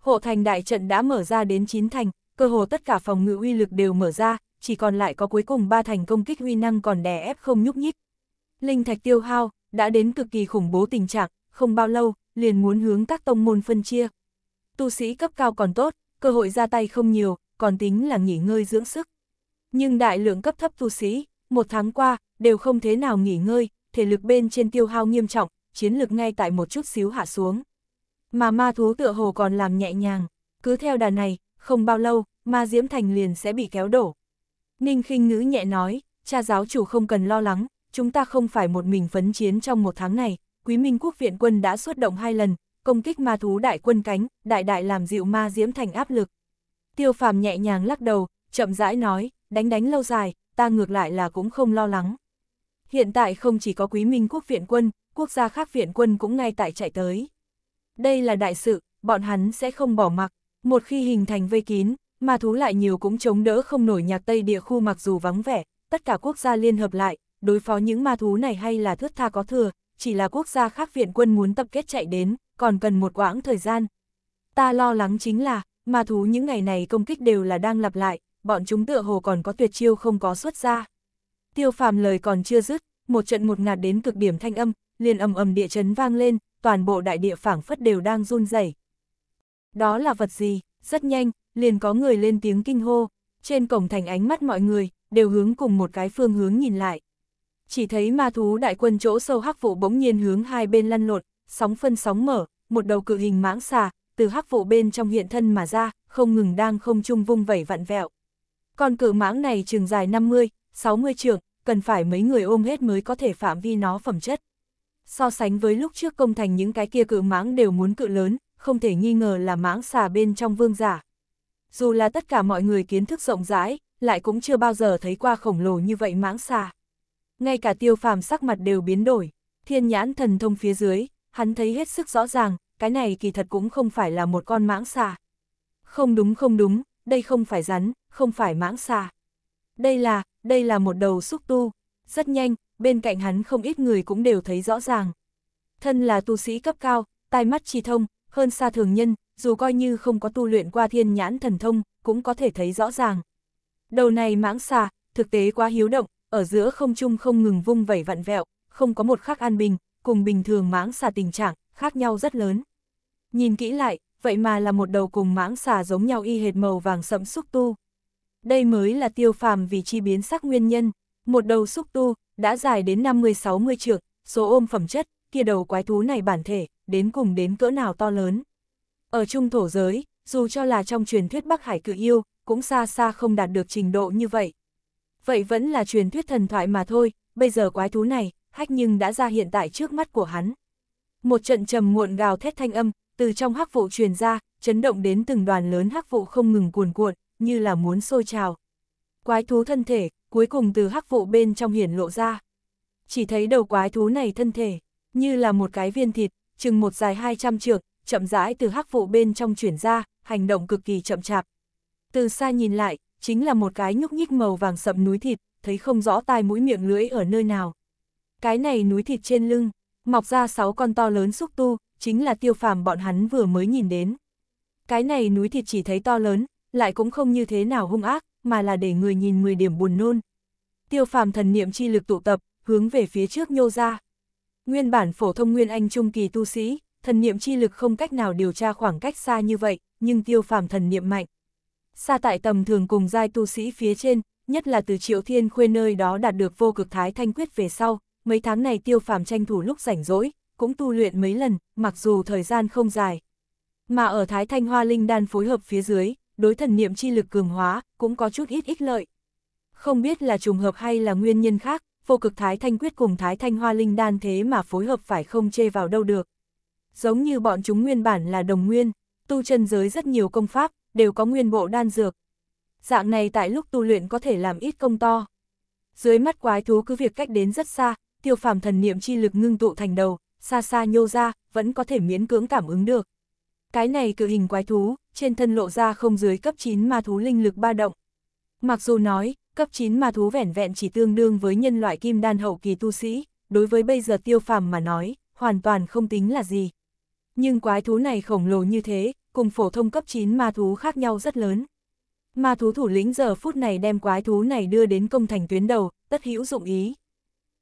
[SPEAKER 1] Hộ thành đại trận đã mở ra đến 9 thành, cơ hồ tất cả phòng ngự uy lực đều mở ra, chỉ còn lại có cuối cùng 3 thành công kích uy năng còn đè ép không nhúc nhích. Linh thạch tiêu hao đã đến cực kỳ khủng bố tình trạng, không bao lâu liền muốn hướng các tông môn phân chia. Tu sĩ cấp cao còn tốt, cơ hội ra tay không nhiều, còn tính là nghỉ ngơi dưỡng sức. Nhưng đại lượng cấp thấp tu sĩ, một tháng qua, đều không thế nào nghỉ ngơi, thể lực bên trên tiêu hao nghiêm trọng, chiến lực ngay tại một chút xíu hạ xuống. Mà ma thú tựa hồ còn làm nhẹ nhàng, cứ theo đà này, không bao lâu, ma diễm thành liền sẽ bị kéo đổ. Ninh khinh ngữ nhẹ nói, cha giáo chủ không cần lo lắng, chúng ta không phải một mình phấn chiến trong một tháng này, quý minh quốc viện quân đã xuất động hai lần, công kích ma thú đại quân cánh, đại đại làm dịu ma diễm thành áp lực. Tiêu phàm nhẹ nhàng lắc đầu, chậm rãi nói, đánh đánh lâu dài, ta ngược lại là cũng không lo lắng. Hiện tại không chỉ có quý minh quốc viện quân, quốc gia khác viện quân cũng ngay tại chạy tới. Đây là đại sự, bọn hắn sẽ không bỏ mặc. Một khi hình thành vây kín, mà thú lại nhiều cũng chống đỡ không nổi nhạc Tây địa khu mặc dù vắng vẻ, tất cả quốc gia liên hợp lại, đối phó những ma thú này hay là thước tha có thừa, chỉ là quốc gia khác viện quân muốn tập kết chạy đến, còn cần một quãng thời gian. Ta lo lắng chính là, ma thú những ngày này công kích đều là đang lặp lại, bọn chúng tựa hồ còn có tuyệt chiêu không có xuất ra. Tiêu phàm lời còn chưa dứt, một trận một ngạt đến cực điểm thanh âm, liền ầm ầm địa chấn vang lên, toàn bộ đại địa phảng phất đều đang run rẩy. Đó là vật gì? Rất nhanh, liền có người lên tiếng kinh hô, trên cổng thành ánh mắt mọi người đều hướng cùng một cái phương hướng nhìn lại. Chỉ thấy ma thú đại quân chỗ sâu hắc vụ bỗng nhiên hướng hai bên lăn lộn, sóng phân sóng mở, một đầu cự hình mãng xà từ hắc vụ bên trong hiện thân mà ra, không ngừng đang không trung vung vẩy vặn vẹo. Con cự mãng này chừng dài 50, 60 trường, cần phải mấy người ôm hết mới có thể phạm vi nó phẩm chất. So sánh với lúc trước công thành những cái kia cự mãng đều muốn cự lớn, không thể nghi ngờ là mãng xà bên trong vương giả. Dù là tất cả mọi người kiến thức rộng rãi, lại cũng chưa bao giờ thấy qua khổng lồ như vậy mãng xà. Ngay cả tiêu phàm sắc mặt đều biến đổi, thiên nhãn thần thông phía dưới, hắn thấy hết sức rõ ràng, cái này kỳ thật cũng không phải là một con mãng xà. Không đúng không đúng, đây không phải rắn, không phải mãng xà. Đây là, đây là một đầu xúc tu, rất nhanh, bên cạnh hắn không ít người cũng đều thấy rõ ràng. Thân là tu sĩ cấp cao, tai mắt chi thông, hơn xa thường nhân, dù coi như không có tu luyện qua thiên nhãn thần thông, cũng có thể thấy rõ ràng. Đầu này mãng xà, thực tế quá hiếu động, ở giữa không trung không ngừng vung vẩy vặn vẹo, không có một khắc an bình, cùng bình thường mãng xà tình trạng, khác nhau rất lớn. Nhìn kỹ lại, vậy mà là một đầu cùng mãng xà giống nhau y hệt màu vàng sẫm xúc tu đây mới là tiêu phàm vì chi biến sắc nguyên nhân, một đầu xúc tu, đã dài đến 50-60 trượng, số ôm phẩm chất, kia đầu quái thú này bản thể, đến cùng đến cỡ nào to lớn. Ở trung thổ giới, dù cho là trong truyền thuyết Bắc Hải cự yêu, cũng xa xa không đạt được trình độ như vậy. Vậy vẫn là truyền thuyết thần thoại mà thôi, bây giờ quái thú này, hách nhưng đã ra hiện tại trước mắt của hắn. Một trận trầm muộn gào thét thanh âm, từ trong hắc vụ truyền ra, chấn động đến từng đoàn lớn hắc vụ không ngừng cuồn cuộn, như là muốn sôi trào. Quái thú thân thể, cuối cùng từ hắc vụ bên trong hiển lộ ra. Chỉ thấy đầu quái thú này thân thể, như là một cái viên thịt, chừng một dài 200 trượng, chậm rãi từ hắc vụ bên trong chuyển ra, hành động cực kỳ chậm chạp. Từ xa nhìn lại, chính là một cái nhúc nhích màu vàng sậm núi thịt, thấy không rõ tai mũi miệng lưỡi ở nơi nào. Cái này núi thịt trên lưng, mọc ra sáu con to lớn xúc tu, chính là tiêu phàm bọn hắn vừa mới nhìn đến. Cái này núi thịt chỉ thấy to lớn, lại cũng không như thế nào hung ác, mà là để người nhìn 10 điểm buồn nôn. Tiêu phàm thần niệm chi lực tụ tập, hướng về phía trước nhô ra. Nguyên bản phổ thông nguyên anh trung kỳ tu sĩ, thần niệm chi lực không cách nào điều tra khoảng cách xa như vậy, nhưng tiêu phàm thần niệm mạnh. Xa tại tầm thường cùng giai tu sĩ phía trên, nhất là từ triệu thiên khuê nơi đó đạt được vô cực thái thanh quyết về sau, mấy tháng này tiêu phàm tranh thủ lúc rảnh rỗi, cũng tu luyện mấy lần, mặc dù thời gian không dài. Mà ở thái thanh hoa linh đan phối hợp phía dưới, đối thần niệm chi lực cường hóa, cũng có chút ít ích lợi. Không biết là trùng hợp hay là nguyên nhân khác, vô cực Thái Thanh Quyết cùng Thái Thanh Hoa Linh Đan thế mà phối hợp phải không chê vào đâu được. Giống như bọn chúng nguyên bản là đồng nguyên, tu chân giới rất nhiều công pháp, đều có nguyên bộ đan dược. Dạng này tại lúc tu luyện có thể làm ít công to. Dưới mắt quái thú cứ việc cách đến rất xa, tiêu phàm thần niệm chi lực ngưng tụ thành đầu, xa xa nhô ra, vẫn có thể miễn cưỡng cảm ứng được. Cái này cự hình quái thú, trên thân lộ ra không dưới cấp 9 ma thú linh lực ba động. Mặc dù nói, cấp 9 ma thú vẻn vẹn chỉ tương đương với nhân loại kim đan hậu kỳ tu sĩ, đối với bây giờ tiêu phàm mà nói, hoàn toàn không tính là gì. Nhưng quái thú này khổng lồ như thế, cùng phổ thông cấp 9 ma thú khác nhau rất lớn. Ma thú thủ lĩnh giờ phút này đem quái thú này đưa đến công thành tuyến đầu, tất hữu dụng ý.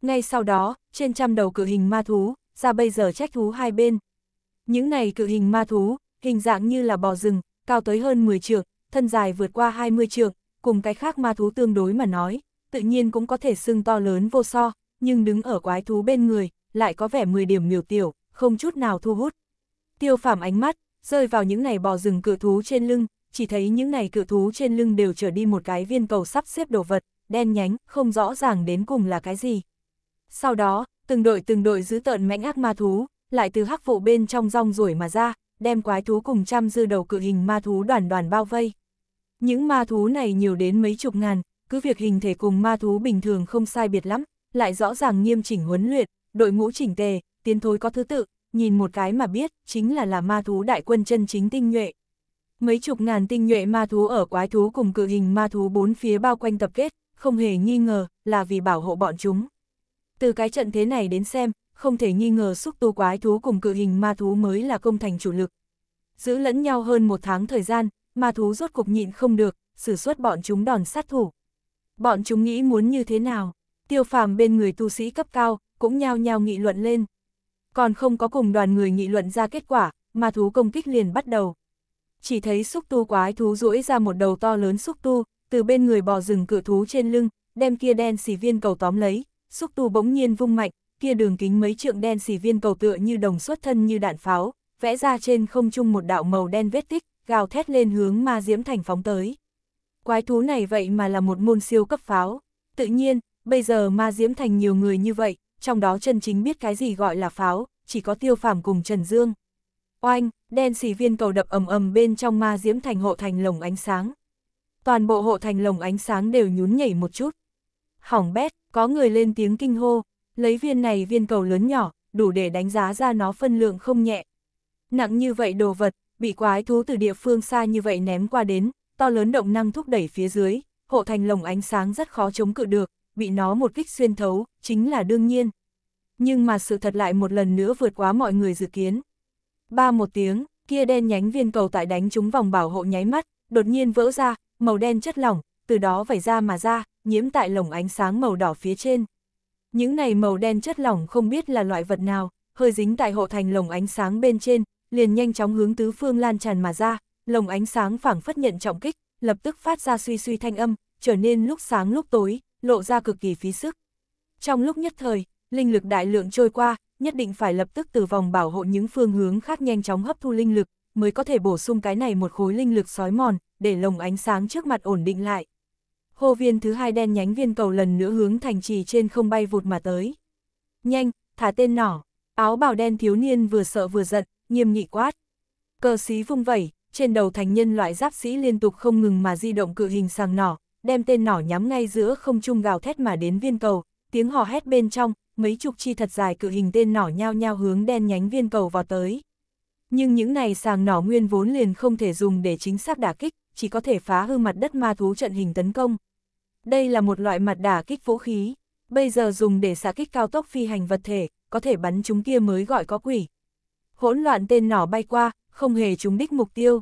[SPEAKER 1] Ngay sau đó, trên trăm đầu cự hình ma thú, ra bây giờ trách thú hai bên, những này cự hình ma thú, hình dạng như là bò rừng, cao tới hơn 10 trượng, thân dài vượt qua 20 trượng, cùng cái khác ma thú tương đối mà nói, tự nhiên cũng có thể xưng to lớn vô so, nhưng đứng ở quái thú bên người, lại có vẻ 10 điểm miều tiểu, không chút nào thu hút. Tiêu phảm ánh mắt, rơi vào những này bò rừng cự thú trên lưng, chỉ thấy những này cự thú trên lưng đều trở đi một cái viên cầu sắp xếp đồ vật, đen nhánh, không rõ ràng đến cùng là cái gì. Sau đó, từng đội từng đội giữ tợn mãnh ác ma thú, lại từ hắc vụ bên trong rong rủi mà ra, đem quái thú cùng trăm dư đầu cự hình ma thú đoàn đoàn bao vây. Những ma thú này nhiều đến mấy chục ngàn, cứ việc hình thể cùng ma thú bình thường không sai biệt lắm, lại rõ ràng nghiêm chỉnh huấn luyện, đội ngũ chỉnh tề, tiến thối có thứ tự, nhìn một cái mà biết, chính là là ma thú đại quân chân chính tinh nhuệ. Mấy chục ngàn tinh nhuệ ma thú ở quái thú cùng cự hình ma thú bốn phía bao quanh tập kết, không hề nghi ngờ, là vì bảo hộ bọn chúng. Từ cái trận thế này đến xem, không thể nghi ngờ xúc tu quái thú cùng cự hình ma thú mới là công thành chủ lực. Giữ lẫn nhau hơn một tháng thời gian, ma thú rốt cục nhịn không được, sử xuất bọn chúng đòn sát thủ. Bọn chúng nghĩ muốn như thế nào? Tiêu phàm bên người tu sĩ cấp cao, cũng nhao nhao nghị luận lên. Còn không có cùng đoàn người nghị luận ra kết quả, ma thú công kích liền bắt đầu. Chỉ thấy xúc tu quái thú rũi ra một đầu to lớn xúc tu, từ bên người bò rừng cự thú trên lưng, đem kia đen xì viên cầu tóm lấy, xúc tu bỗng nhiên vung mạnh, kia đường kính mấy trượng đen xì viên cầu tựa như đồng xuất thân như đạn pháo, vẽ ra trên không trung một đạo màu đen vết tích, gào thét lên hướng ma diễm thành phóng tới. Quái thú này vậy mà là một môn siêu cấp pháo. Tự nhiên, bây giờ ma diễm thành nhiều người như vậy, trong đó chân chính biết cái gì gọi là pháo, chỉ có tiêu phàm cùng Trần Dương. Oanh, đen xì viên cầu đập ầm ầm bên trong ma diễm thành hộ thành lồng ánh sáng. Toàn bộ hộ thành lồng ánh sáng đều nhún nhảy một chút. Hỏng bét, có người lên tiếng kinh hô, Lấy viên này viên cầu lớn nhỏ, đủ để đánh giá ra nó phân lượng không nhẹ. Nặng như vậy đồ vật, bị quái thú từ địa phương xa như vậy ném qua đến, to lớn động năng thúc đẩy phía dưới, hộ thành lồng ánh sáng rất khó chống cự được, bị nó một kích xuyên thấu, chính là đương nhiên. Nhưng mà sự thật lại một lần nữa vượt quá mọi người dự kiến. Ba một tiếng, kia đen nhánh viên cầu tại đánh trúng vòng bảo hộ nháy mắt, đột nhiên vỡ ra, màu đen chất lỏng, từ đó vẩy ra mà ra, nhiễm tại lồng ánh sáng màu đỏ phía trên. Những này màu đen chất lỏng không biết là loại vật nào, hơi dính tại hộ thành lồng ánh sáng bên trên, liền nhanh chóng hướng tứ phương lan tràn mà ra, lồng ánh sáng phảng phất nhận trọng kích, lập tức phát ra suy suy thanh âm, trở nên lúc sáng lúc tối, lộ ra cực kỳ phí sức. Trong lúc nhất thời, linh lực đại lượng trôi qua, nhất định phải lập tức từ vòng bảo hộ những phương hướng khác nhanh chóng hấp thu linh lực, mới có thể bổ sung cái này một khối linh lực sói mòn, để lồng ánh sáng trước mặt ổn định lại hô viên thứ hai đen nhánh viên cầu lần nữa hướng thành trì trên không bay vụt mà tới. Nhanh, thả tên nỏ, áo bào đen thiếu niên vừa sợ vừa giận, nghiêm nghị quát. Cờ xí vung vẩy, trên đầu thành nhân loại giáp sĩ liên tục không ngừng mà di động cự hình sàng nỏ, đem tên nỏ nhắm ngay giữa không trung gào thét mà đến viên cầu, tiếng hò hét bên trong, mấy chục chi thật dài cự hình tên nỏ nhao nhao hướng đen nhánh viên cầu vào tới. Nhưng những này sàng nỏ nguyên vốn liền không thể dùng để chính xác đả kích, chỉ có thể phá hư mặt đất ma thú trận hình tấn công. Đây là một loại mặt đả kích vũ khí, bây giờ dùng để xạ kích cao tốc phi hành vật thể, có thể bắn chúng kia mới gọi có quỷ. Hỗn loạn tên nỏ bay qua, không hề trúng đích mục tiêu.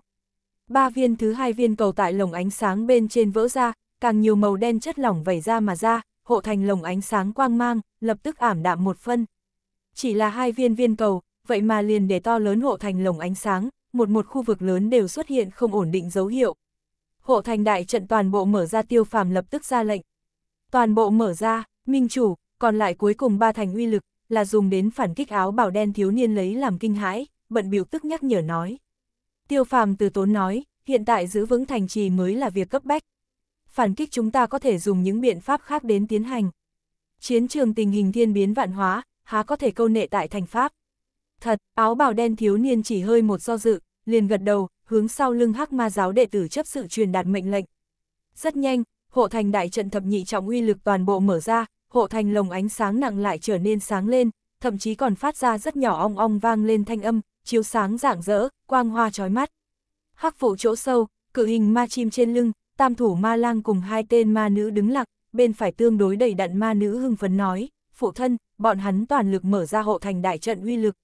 [SPEAKER 1] Ba viên thứ hai viên cầu tại lồng ánh sáng bên trên vỡ ra, càng nhiều màu đen chất lỏng vẩy ra mà ra, hộ thành lồng ánh sáng quang mang, lập tức ảm đạm một phân. Chỉ là hai viên viên cầu, vậy mà liền để to lớn hộ thành lồng ánh sáng, một một khu vực lớn đều xuất hiện không ổn định dấu hiệu. Hộ thành đại trận toàn bộ mở ra tiêu phàm lập tức ra lệnh. Toàn bộ mở ra, minh chủ, còn lại cuối cùng ba thành uy lực, là dùng đến phản kích áo bảo đen thiếu niên lấy làm kinh hãi, bận biểu tức nhắc nhở nói. Tiêu phàm từ tốn nói, hiện tại giữ vững thành trì mới là việc cấp bách. Phản kích chúng ta có thể dùng những biện pháp khác đến tiến hành. Chiến trường tình hình thiên biến vạn hóa, há có thể câu nệ tại thành Pháp. Thật, áo bào đen thiếu niên chỉ hơi một do dự, liền gật đầu, hướng sau lưng hắc ma giáo đệ tử chấp sự truyền đạt mệnh lệnh. Rất nhanh, hộ thành đại trận thập nhị trọng uy lực toàn bộ mở ra, hộ thành lồng ánh sáng nặng lại trở nên sáng lên, thậm chí còn phát ra rất nhỏ ong ong vang lên thanh âm, chiếu sáng rạng rỡ, quang hoa chói mắt. Hắc phụ chỗ sâu, cự hình ma chim trên lưng, tam thủ ma lang cùng hai tên ma nữ đứng lặng, bên phải tương đối đầy đặn ma nữ hưng phấn nói, phụ thân, bọn hắn toàn lực mở ra hộ thành đại trận uy lực,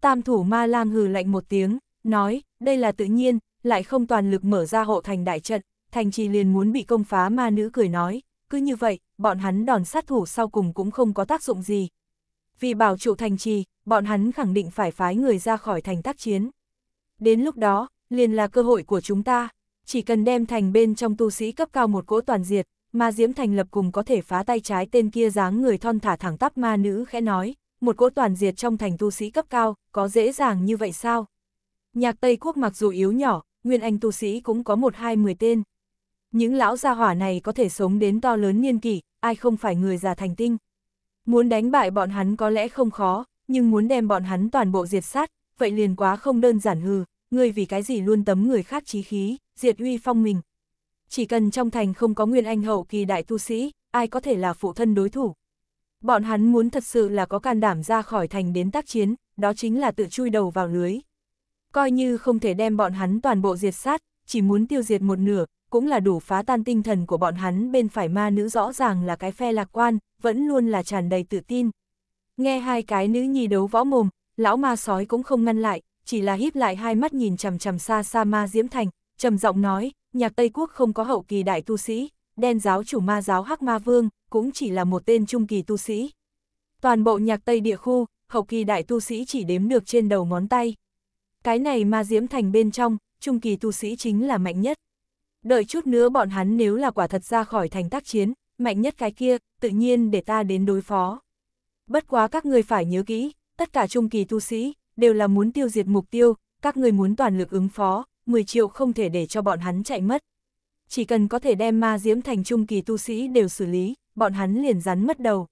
[SPEAKER 1] Tam thủ ma lang hừ lạnh một tiếng, nói, đây là tự nhiên, lại không toàn lực mở ra hộ thành đại trận, thành trì liền muốn bị công phá ma nữ cười nói, cứ như vậy, bọn hắn đòn sát thủ sau cùng cũng không có tác dụng gì. Vì bảo trụ thành trì, bọn hắn khẳng định phải phái người ra khỏi thành tác chiến. Đến lúc đó, liền là cơ hội của chúng ta, chỉ cần đem thành bên trong tu sĩ cấp cao một cỗ toàn diệt, mà Diễm Thành lập cùng có thể phá tay trái tên kia dáng người thon thả thẳng tắp ma nữ khẽ nói một cỗ toàn diệt trong thành tu sĩ cấp cao, có dễ dàng như vậy sao? Nhạc Tây Quốc mặc dù yếu nhỏ, nguyên anh tu sĩ cũng có một hai mười tên. Những lão gia hỏa này có thể sống đến to lớn niên kỷ, ai không phải người già thành tinh. Muốn đánh bại bọn hắn có lẽ không khó, nhưng muốn đem bọn hắn toàn bộ diệt sát, vậy liền quá không đơn giản hừ, ngươi vì cái gì luôn tấm người khác chí khí, diệt uy phong mình. Chỉ cần trong thành không có nguyên anh hậu kỳ đại tu sĩ, ai có thể là phụ thân đối thủ. Bọn hắn muốn thật sự là có can đảm ra khỏi thành đến tác chiến, đó chính là tự chui đầu vào lưới. Coi như không thể đem bọn hắn toàn bộ diệt sát, chỉ muốn tiêu diệt một nửa, cũng là đủ phá tan tinh thần của bọn hắn bên phải ma nữ rõ ràng là cái phe lạc quan, vẫn luôn là tràn đầy tự tin. Nghe hai cái nữ nhi đấu võ mồm, lão ma sói cũng không ngăn lại, chỉ là híp lại hai mắt nhìn chằm chằm xa xa ma diễm thành, trầm giọng nói, nhạc Tây Quốc không có hậu kỳ đại tu sĩ, đen giáo chủ ma giáo hắc ma vương, cũng chỉ là một tên trung kỳ tu sĩ. Toàn bộ nhạc Tây địa khu, hậu kỳ đại tu sĩ chỉ đếm được trên đầu ngón tay. Cái này ma diễm thành bên trong, trung kỳ tu sĩ chính là mạnh nhất. Đợi chút nữa bọn hắn nếu là quả thật ra khỏi thành tác chiến, mạnh nhất cái kia, tự nhiên để ta đến đối phó. Bất quá các người phải nhớ kỹ, tất cả trung kỳ tu sĩ, đều là muốn tiêu diệt mục tiêu, các người muốn toàn lực ứng phó, 10 triệu không thể để cho bọn hắn chạy mất. Chỉ cần có thể đem ma diễm thành trung kỳ tu sĩ đều xử lý, bọn hắn liền rắn mất đầu.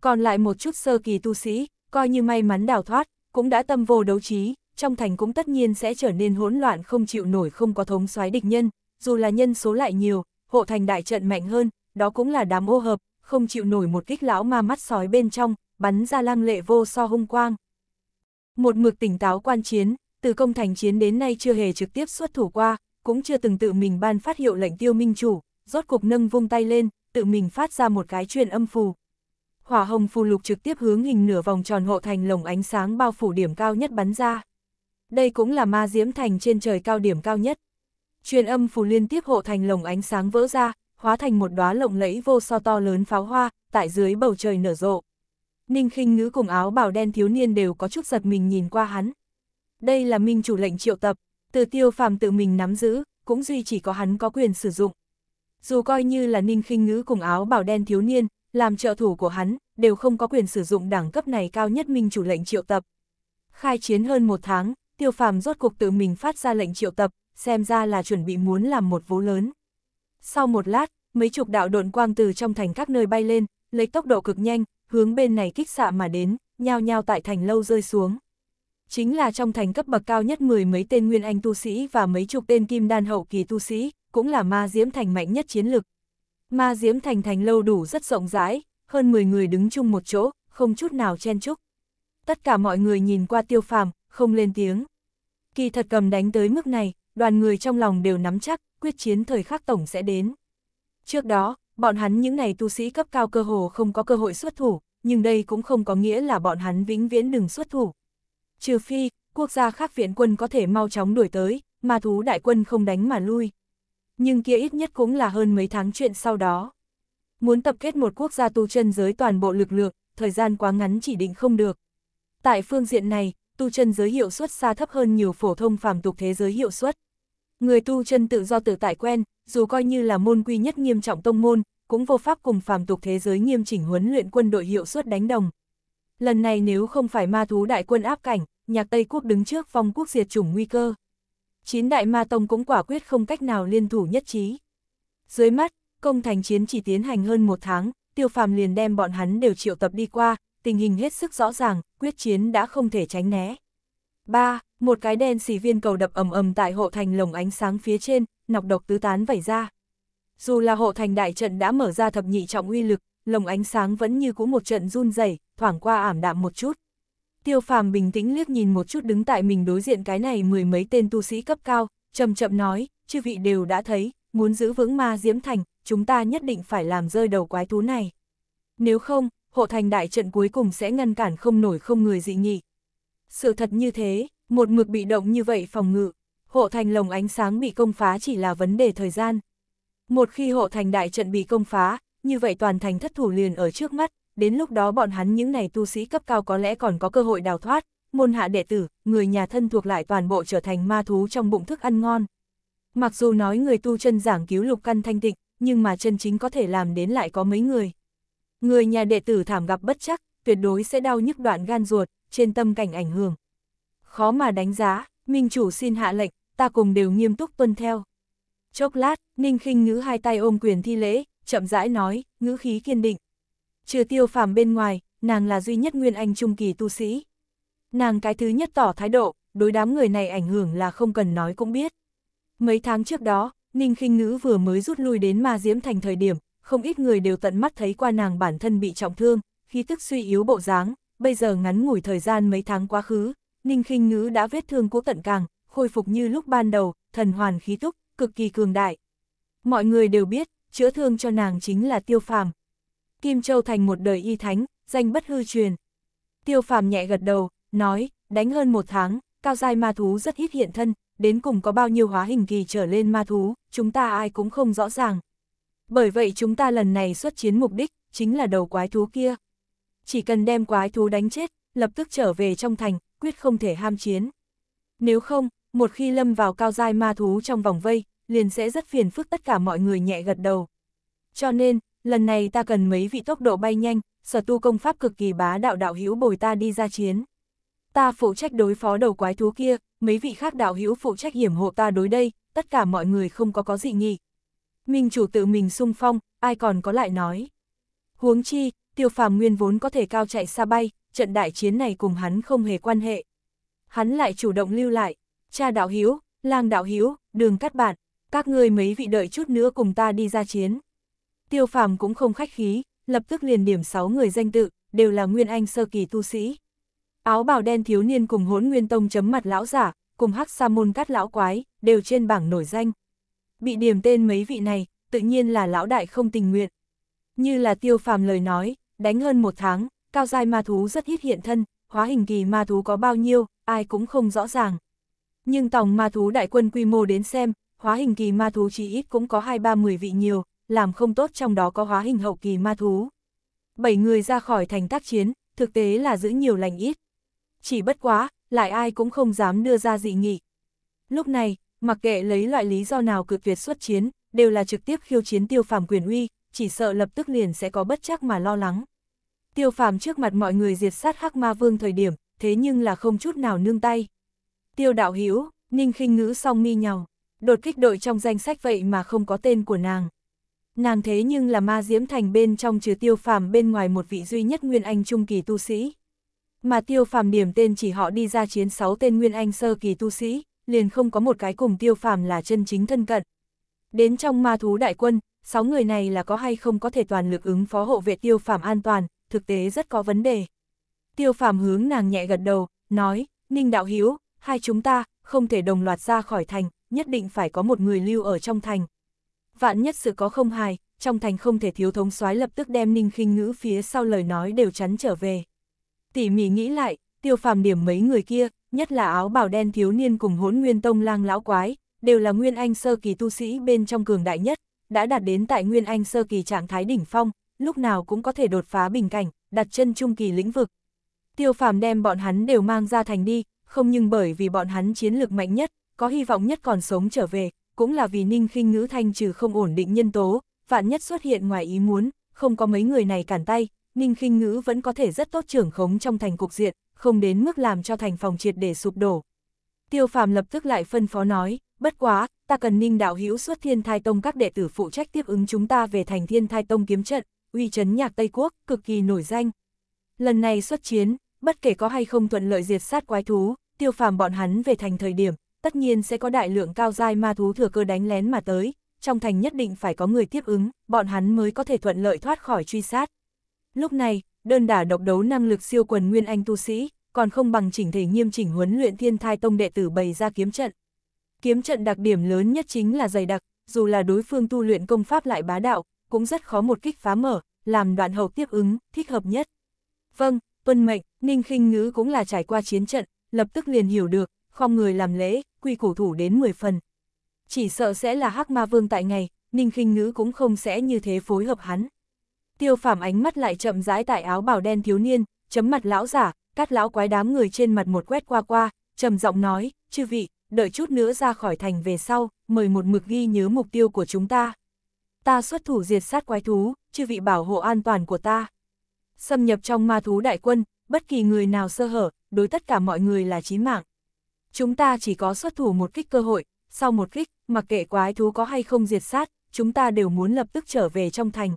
[SPEAKER 1] Còn lại một chút sơ kỳ tu sĩ, coi như may mắn đào thoát, cũng đã tâm vô đấu trí, trong thành cũng tất nhiên sẽ trở nên hỗn loạn không chịu nổi không có thống soái địch nhân, dù là nhân số lại nhiều, hộ thành đại trận mạnh hơn, đó cũng là đám ô hợp, không chịu nổi một kích lão ma mắt sói bên trong, bắn ra lang lệ vô so hung quang. Một mực tỉnh táo quan chiến, từ công thành chiến đến nay chưa hề trực tiếp xuất thủ qua, cũng chưa từng tự mình ban phát hiệu lệnh tiêu minh chủ, rốt cục nâng vung tay lên, tự mình phát ra một cái truyền âm phù. Hỏa hồng phù lục trực tiếp hướng hình nửa vòng tròn hộ thành lồng ánh sáng bao phủ điểm cao nhất bắn ra. Đây cũng là ma diễm thành trên trời cao điểm cao nhất. Truyền âm phù liên tiếp hộ thành lồng ánh sáng vỡ ra, hóa thành một đóa lộng lẫy vô so to lớn pháo hoa, tại dưới bầu trời nở rộ. Ninh khinh ngữ cùng áo bảo đen thiếu niên đều có chút giật mình nhìn qua hắn. Đây là minh chủ lệnh triệu tập, từ tiêu phàm tự mình nắm giữ, cũng duy chỉ có hắn có quyền sử dụng dù coi như là Ninh khinh Ngữ cùng áo bảo đen thiếu niên, làm trợ thủ của hắn, đều không có quyền sử dụng đẳng cấp này cao nhất minh chủ lệnh triệu tập. Khai chiến hơn một tháng, tiêu phàm rốt cuộc tự mình phát ra lệnh triệu tập, xem ra là chuẩn bị muốn làm một vố lớn. Sau một lát, mấy chục đạo độn quang từ trong thành các nơi bay lên, lấy tốc độ cực nhanh, hướng bên này kích xạ mà đến, nhao nhao tại thành lâu rơi xuống. Chính là trong thành cấp bậc cao nhất mười mấy tên nguyên anh tu sĩ và mấy chục tên kim đan hậu kỳ tu sĩ, cũng là ma diễm thành mạnh nhất chiến lực. Ma diễm thành thành lâu đủ rất rộng rãi, hơn 10 người đứng chung một chỗ, không chút nào chen chúc. Tất cả mọi người nhìn qua tiêu phàm, không lên tiếng. Kỳ thật cầm đánh tới mức này, đoàn người trong lòng đều nắm chắc, quyết chiến thời khắc tổng sẽ đến. Trước đó, bọn hắn những này tu sĩ cấp cao cơ hồ không có cơ hội xuất thủ, nhưng đây cũng không có nghĩa là bọn hắn vĩnh viễn đừng xuất thủ. Trừ phi, quốc gia khác viện quân có thể mau chóng đuổi tới, mà thú đại quân không đánh mà lui, nhưng kia ít nhất cũng là hơn mấy tháng chuyện sau đó. Muốn tập kết một quốc gia tu chân giới toàn bộ lực lượng, thời gian quá ngắn chỉ định không được. Tại phương diện này, tu chân giới hiệu suất xa thấp hơn nhiều phổ thông phàm tục thế giới hiệu suất. Người tu chân tự do tự tại quen, dù coi như là môn quy nhất nghiêm trọng tông môn, cũng vô pháp cùng phàm tục thế giới nghiêm chỉnh huấn luyện quân đội hiệu suất đánh đồng. Lần này nếu không phải ma thú đại quân áp cảnh, nhạc Tây Quốc đứng trước phong quốc diệt chủng nguy cơ chín đại ma tông cũng quả quyết không cách nào liên thủ nhất trí. Dưới mắt, công thành chiến chỉ tiến hành hơn một tháng, tiêu phàm liền đem bọn hắn đều triệu tập đi qua, tình hình hết sức rõ ràng, quyết chiến đã không thể tránh né. 3. Một cái đen xì viên cầu đập ầm ầm tại hộ thành lồng ánh sáng phía trên, nọc độc tứ tán vẩy ra. Dù là hộ thành đại trận đã mở ra thập nhị trọng uy lực, lồng ánh sáng vẫn như cũ một trận run rẩy, thoảng qua ảm đạm một chút. Tiêu phàm bình tĩnh liếc nhìn một chút đứng tại mình đối diện cái này mười mấy tên tu sĩ cấp cao, chậm chậm nói, chư vị đều đã thấy, muốn giữ vững ma diễm thành, chúng ta nhất định phải làm rơi đầu quái thú này. Nếu không, hộ thành đại trận cuối cùng sẽ ngăn cản không nổi không người dị nghị. Sự thật như thế, một mực bị động như vậy phòng ngự, hộ thành lồng ánh sáng bị công phá chỉ là vấn đề thời gian. Một khi hộ thành đại trận bị công phá, như vậy toàn thành thất thủ liền ở trước mắt, đến lúc đó bọn hắn những này tu sĩ cấp cao có lẽ còn có cơ hội đào thoát, môn hạ đệ tử, người nhà thân thuộc lại toàn bộ trở thành ma thú trong bụng thức ăn ngon. Mặc dù nói người tu chân giảng cứu lục căn thanh tịnh, nhưng mà chân chính có thể làm đến lại có mấy người. Người nhà đệ tử thảm gặp bất chắc, tuyệt đối sẽ đau nhức đoạn gan ruột, trên tâm cảnh ảnh hưởng. Khó mà đánh giá, minh chủ xin hạ lệnh, ta cùng đều nghiêm túc tuân theo. Chốc lát, Ninh khinh ngữ hai tay ôm quyền thi lễ, chậm rãi nói, ngữ khí kiên định trừ tiêu phàm bên ngoài, nàng là duy nhất nguyên anh trung kỳ tu sĩ. Nàng cái thứ nhất tỏ thái độ, đối đám người này ảnh hưởng là không cần nói cũng biết. Mấy tháng trước đó, Ninh khinh Ngữ vừa mới rút lui đến Ma Diễm Thành thời điểm, không ít người đều tận mắt thấy qua nàng bản thân bị trọng thương, khí tức suy yếu bộ dáng, bây giờ ngắn ngủi thời gian mấy tháng quá khứ, Ninh khinh Ngữ đã vết thương cố tận càng, khôi phục như lúc ban đầu, thần hoàn khí túc, cực kỳ cường đại. Mọi người đều biết, chữa thương cho nàng chính là tiêu phàm, Kim Châu thành một đời y thánh, danh bất hư truyền. Tiêu phàm nhẹ gật đầu, nói, đánh hơn một tháng, cao dai ma thú rất ít hiện thân, đến cùng có bao nhiêu hóa hình kỳ trở lên ma thú, chúng ta ai cũng không rõ ràng. Bởi vậy chúng ta lần này xuất chiến mục đích, chính là đầu quái thú kia. Chỉ cần đem quái thú đánh chết, lập tức trở về trong thành, quyết không thể ham chiến. Nếu không, một khi lâm vào cao dai ma thú trong vòng vây, liền sẽ rất phiền phức tất cả mọi người nhẹ gật đầu. Cho nên, lần này ta cần mấy vị tốc độ bay nhanh, sở tu công pháp cực kỳ bá đạo đạo hữu bồi ta đi ra chiến. Ta phụ trách đối phó đầu quái thú kia, mấy vị khác đạo hữu phụ trách hiểm hộ ta đối đây, tất cả mọi người không có có gì nghị. Minh chủ tự mình sung phong, ai còn có lại nói. Huống chi, tiêu phàm nguyên vốn có thể cao chạy xa bay, trận đại chiến này cùng hắn không hề quan hệ. Hắn lại chủ động lưu lại, cha đạo hữu lang đạo hữu đường cắt bạn, các ngươi mấy vị đợi chút nữa cùng ta đi ra chiến. Tiêu phàm cũng không khách khí, lập tức liền điểm 6 người danh tự, đều là nguyên anh sơ kỳ tu sĩ. Áo bào đen thiếu niên cùng hốn nguyên tông chấm mặt lão giả, cùng hắc sa môn cắt lão quái, đều trên bảng nổi danh. Bị điểm tên mấy vị này, tự nhiên là lão đại không tình nguyện. Như là tiêu phàm lời nói, đánh hơn một tháng, cao giai ma thú rất hít hiện thân, hóa hình kỳ ma thú có bao nhiêu, ai cũng không rõ ràng. Nhưng tòng ma thú đại quân quy mô đến xem, hóa hình kỳ ma thú chỉ ít cũng có hai ba mười vị nhiều, làm không tốt trong đó có hóa hình hậu kỳ ma thú. Bảy người ra khỏi thành tác chiến, thực tế là giữ nhiều lành ít. Chỉ bất quá, lại ai cũng không dám đưa ra dị nghị. Lúc này, mặc kệ lấy loại lý do nào cự tuyệt xuất chiến, đều là trực tiếp khiêu chiến tiêu phàm quyền uy, chỉ sợ lập tức liền sẽ có bất chắc mà lo lắng. Tiêu phàm trước mặt mọi người diệt sát hắc ma vương thời điểm, thế nhưng là không chút nào nương tay. Tiêu đạo Hiếu, ninh khinh ngữ song mi nhào, đột kích đội trong danh sách vậy mà không có tên của nàng. Nàng thế nhưng là ma diễm thành bên trong trừ tiêu phàm bên ngoài một vị duy nhất Nguyên Anh trung kỳ tu sĩ. Mà tiêu phàm điểm tên chỉ họ đi ra chiến 6 tên Nguyên Anh sơ kỳ tu sĩ, liền không có một cái cùng tiêu phàm là chân chính thân cận. Đến trong ma thú đại quân, 6 người này là có hay không có thể toàn lực ứng phó hộ vệ tiêu phàm an toàn, thực tế rất có vấn đề. Tiêu phàm hướng nàng nhẹ gật đầu, nói, Ninh Đạo Hiếu, hai chúng ta, không thể đồng loạt ra khỏi thành, nhất định phải có một người lưu ở trong thành vạn nhất sự có không hài, trong thành không thể thiếu thống soái lập tức đem ninh khinh ngữ phía sau lời nói đều chắn trở về. Tỉ mỉ nghĩ lại, tiêu phàm điểm mấy người kia, nhất là áo bảo đen thiếu niên cùng hỗn nguyên tông lang lão quái, đều là nguyên anh sơ kỳ tu sĩ bên trong cường đại nhất, đã đạt đến tại nguyên anh sơ kỳ trạng thái đỉnh phong, lúc nào cũng có thể đột phá bình cảnh, đặt chân trung kỳ lĩnh vực. Tiêu phàm đem bọn hắn đều mang ra thành đi, không nhưng bởi vì bọn hắn chiến lược mạnh nhất, có hy vọng nhất còn sống trở về, cũng là vì ninh khinh ngữ thanh trừ không ổn định nhân tố, vạn nhất xuất hiện ngoài ý muốn, không có mấy người này cản tay, ninh khinh ngữ vẫn có thể rất tốt trưởng khống trong thành cục diện, không đến mức làm cho thành phòng triệt để sụp đổ. Tiêu phàm lập tức lại phân phó nói, bất quá, ta cần ninh đạo hữu xuất thiên thai tông các đệ tử phụ trách tiếp ứng chúng ta về thành thiên thai tông kiếm trận, uy chấn nhạc Tây Quốc, cực kỳ nổi danh. Lần này xuất chiến, bất kể có hay không thuận lợi diệt sát quái thú, tiêu phàm bọn hắn về thành thời điểm, tất nhiên sẽ có đại lượng cao giai ma thú thừa cơ đánh lén mà tới, trong thành nhất định phải có người tiếp ứng, bọn hắn mới có thể thuận lợi thoát khỏi truy sát. Lúc này, đơn đả độc đấu năng lực siêu quần nguyên anh tu sĩ, còn không bằng chỉnh thể nghiêm chỉnh huấn luyện thiên thai tông đệ tử bày ra kiếm trận. Kiếm trận đặc điểm lớn nhất chính là dày đặc, dù là đối phương tu luyện công pháp lại bá đạo, cũng rất khó một kích phá mở, làm đoạn hậu tiếp ứng, thích hợp nhất. Vâng, tuân mệnh, Ninh khinh Ngữ cũng là trải qua chiến trận, lập tức liền hiểu được, không người làm lễ, quy củ thủ đến 10 phần. Chỉ sợ sẽ là hắc ma vương tại ngày, ninh khinh ngữ cũng không sẽ như thế phối hợp hắn. Tiêu phạm ánh mắt lại chậm rãi tại áo bào đen thiếu niên, chấm mặt lão giả, cắt lão quái đám người trên mặt một quét qua qua, trầm giọng nói, chư vị, đợi chút nữa ra khỏi thành về sau, mời một mực ghi nhớ mục tiêu của chúng ta. Ta xuất thủ diệt sát quái thú, chư vị bảo hộ an toàn của ta. Xâm nhập trong ma thú đại quân, bất kỳ người nào sơ hở, đối tất cả mọi người là chí mạng chúng ta chỉ có xuất thủ một kích cơ hội, sau một kích, mặc kệ quái thú có hay không diệt sát, chúng ta đều muốn lập tức trở về trong thành.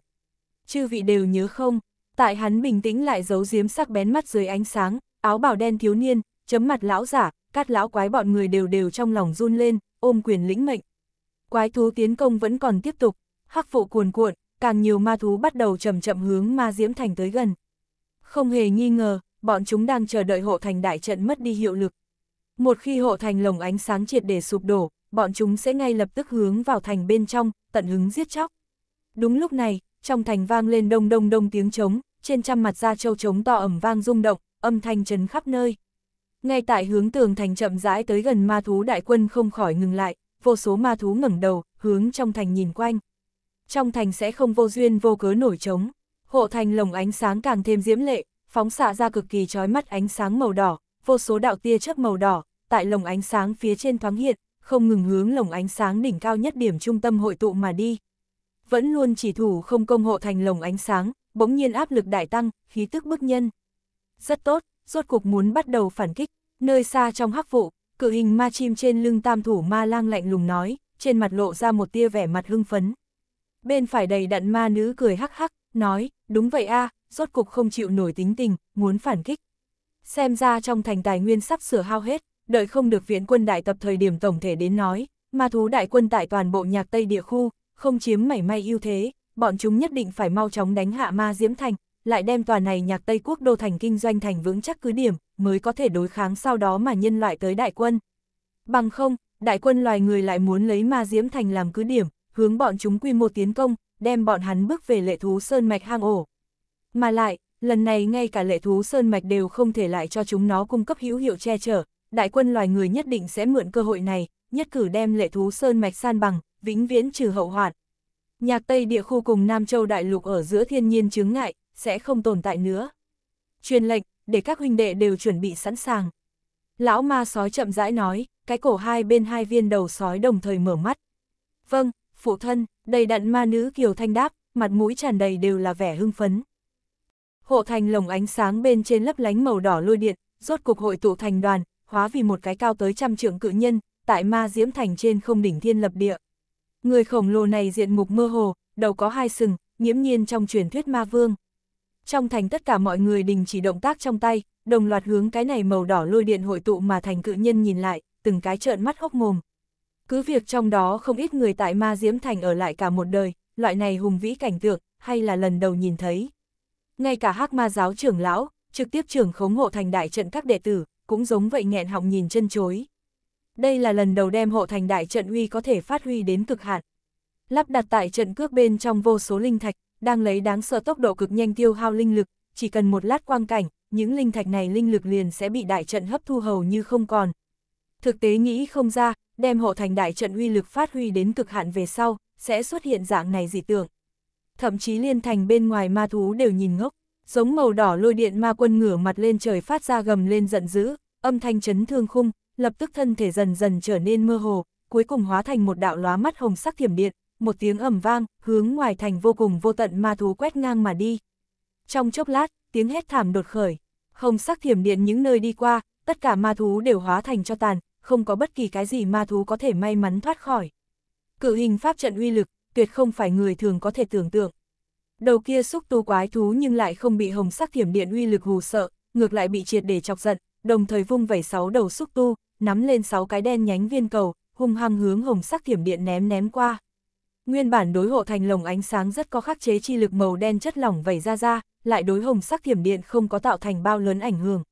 [SPEAKER 1] Chư vị đều nhớ không, tại hắn bình tĩnh lại giấu giếm sắc bén mắt dưới ánh sáng, áo bảo đen thiếu niên, chấm mặt lão giả, cát lão quái bọn người đều đều trong lòng run lên, ôm quyền lĩnh mệnh. Quái thú tiến công vẫn còn tiếp tục, hắc phụ cuồn cuộn, càng nhiều ma thú bắt đầu chậm chậm hướng ma diễm thành tới gần. Không hề nghi ngờ, bọn chúng đang chờ đợi hộ thành đại trận mất đi hiệu lực. Một khi hộ thành lồng ánh sáng triệt để sụp đổ, bọn chúng sẽ ngay lập tức hướng vào thành bên trong, tận hứng giết chóc. Đúng lúc này, trong thành vang lên đông đông đông tiếng trống, trên trăm mặt da châu trống to ẩm vang rung động, âm thanh chấn khắp nơi. Ngay tại hướng tường thành chậm rãi tới gần ma thú đại quân không khỏi ngừng lại, vô số ma thú ngẩng đầu, hướng trong thành nhìn quanh. Trong thành sẽ không vô duyên vô cớ nổi trống, hộ thành lồng ánh sáng càng thêm diễm lệ, phóng xạ ra cực kỳ chói mắt ánh sáng màu đỏ, vô số đạo tia chớp màu đỏ, tại lồng ánh sáng phía trên thoáng hiện, không ngừng hướng lồng ánh sáng đỉnh cao nhất điểm trung tâm hội tụ mà đi. Vẫn luôn chỉ thủ không công hộ thành lồng ánh sáng, bỗng nhiên áp lực đại tăng, khí tức bức nhân. Rất tốt, rốt cục muốn bắt đầu phản kích, nơi xa trong hắc vụ, cự hình ma chim trên lưng tam thủ ma lang lạnh lùng nói, trên mặt lộ ra một tia vẻ mặt hưng phấn. Bên phải đầy đặn ma nữ cười hắc hắc, nói, đúng vậy a à, rốt cục không chịu nổi tính tình, muốn phản kích. Xem ra trong thành tài nguyên sắp sửa hao hết, đợi không được viện quân đại tập thời điểm tổng thể đến nói, ma thú đại quân tại toàn bộ nhạc Tây địa khu, không chiếm mảy may ưu thế, bọn chúng nhất định phải mau chóng đánh hạ ma diễm thành, lại đem tòa này nhạc Tây quốc đô thành kinh doanh thành vững chắc cứ điểm, mới có thể đối kháng sau đó mà nhân loại tới đại quân. Bằng không, đại quân loài người lại muốn lấy ma diễm thành làm cứ điểm, hướng bọn chúng quy mô tiến công, đem bọn hắn bước về lệ thú sơn mạch hang ổ. Mà lại, lần này ngay cả lệ thú sơn mạch đều không thể lại cho chúng nó cung cấp hữu hiệu che chở, đại quân loài người nhất định sẽ mượn cơ hội này, nhất cử đem lệ thú sơn mạch san bằng, vĩnh viễn trừ hậu hoạn. Nhạc Tây địa khu cùng Nam Châu đại lục ở giữa thiên nhiên chướng ngại, sẽ không tồn tại nữa. Truyền lệnh, để các huynh đệ đều chuẩn bị sẵn sàng. Lão ma sói chậm rãi nói, cái cổ hai bên hai viên đầu sói đồng thời mở mắt. Vâng, phụ thân, đầy đặn ma nữ Kiều Thanh đáp, mặt mũi tràn đầy đều là vẻ hưng phấn. Hộ thành lồng ánh sáng bên trên lấp lánh màu đỏ lôi điện, rốt cục hội tụ thành đoàn, hóa vì một cái cao tới trăm trượng cự nhân, tại ma diễm thành trên không đỉnh thiên lập địa. Người khổng lồ này diện mục mơ hồ, đầu có hai sừng, nhiễm nhiên trong truyền thuyết ma vương. Trong thành tất cả mọi người đình chỉ động tác trong tay, đồng loạt hướng cái này màu đỏ lôi điện hội tụ mà thành cự nhân nhìn lại, từng cái trợn mắt hốc mồm. Cứ việc trong đó không ít người tại ma diễm thành ở lại cả một đời, loại này hùng vĩ cảnh tượng, hay là lần đầu nhìn thấy. Ngay cả hắc ma giáo trưởng lão, trực tiếp trưởng khống hộ thành đại trận các đệ tử, cũng giống vậy nghẹn họng nhìn chân chối. Đây là lần đầu đem hộ thành đại trận uy có thể phát huy đến cực hạn. Lắp đặt tại trận cước bên trong vô số linh thạch, đang lấy đáng sợ tốc độ cực nhanh tiêu hao linh lực, chỉ cần một lát quang cảnh, những linh thạch này linh lực liền sẽ bị đại trận hấp thu hầu như không còn. Thực tế nghĩ không ra, đem hộ thành đại trận uy lực phát huy đến cực hạn về sau, sẽ xuất hiện dạng này dị tưởng. Thậm chí liên thành bên ngoài ma thú đều nhìn ngốc. Giống màu đỏ lôi điện ma quân ngửa mặt lên trời phát ra gầm lên giận dữ, âm thanh chấn thương khung, lập tức thân thể dần dần trở nên mơ hồ, cuối cùng hóa thành một đạo lóa mắt hồng sắc thiểm điện, một tiếng ầm vang, hướng ngoài thành vô cùng vô tận ma thú quét ngang mà đi. Trong chốc lát, tiếng hét thảm đột khởi, hồng sắc thiểm điện những nơi đi qua, tất cả ma thú đều hóa thành cho tàn, không có bất kỳ cái gì ma thú có thể may mắn thoát khỏi. Cự hình pháp trận uy lực, tuyệt không phải người thường có thể tưởng tượng đầu kia xúc tu quái thú nhưng lại không bị hồng sắc thiểm điện uy lực hù sợ, ngược lại bị triệt để chọc giận, đồng thời vung vẩy sáu đầu xúc tu, nắm lên sáu cái đen nhánh viên cầu, hung hăng hướng hồng sắc thiểm điện ném ném qua. Nguyên bản đối hộ thành lồng ánh sáng rất có khắc chế chi lực màu đen chất lỏng vẩy ra ra, lại đối hồng sắc thiểm điện không có tạo thành bao lớn ảnh hưởng.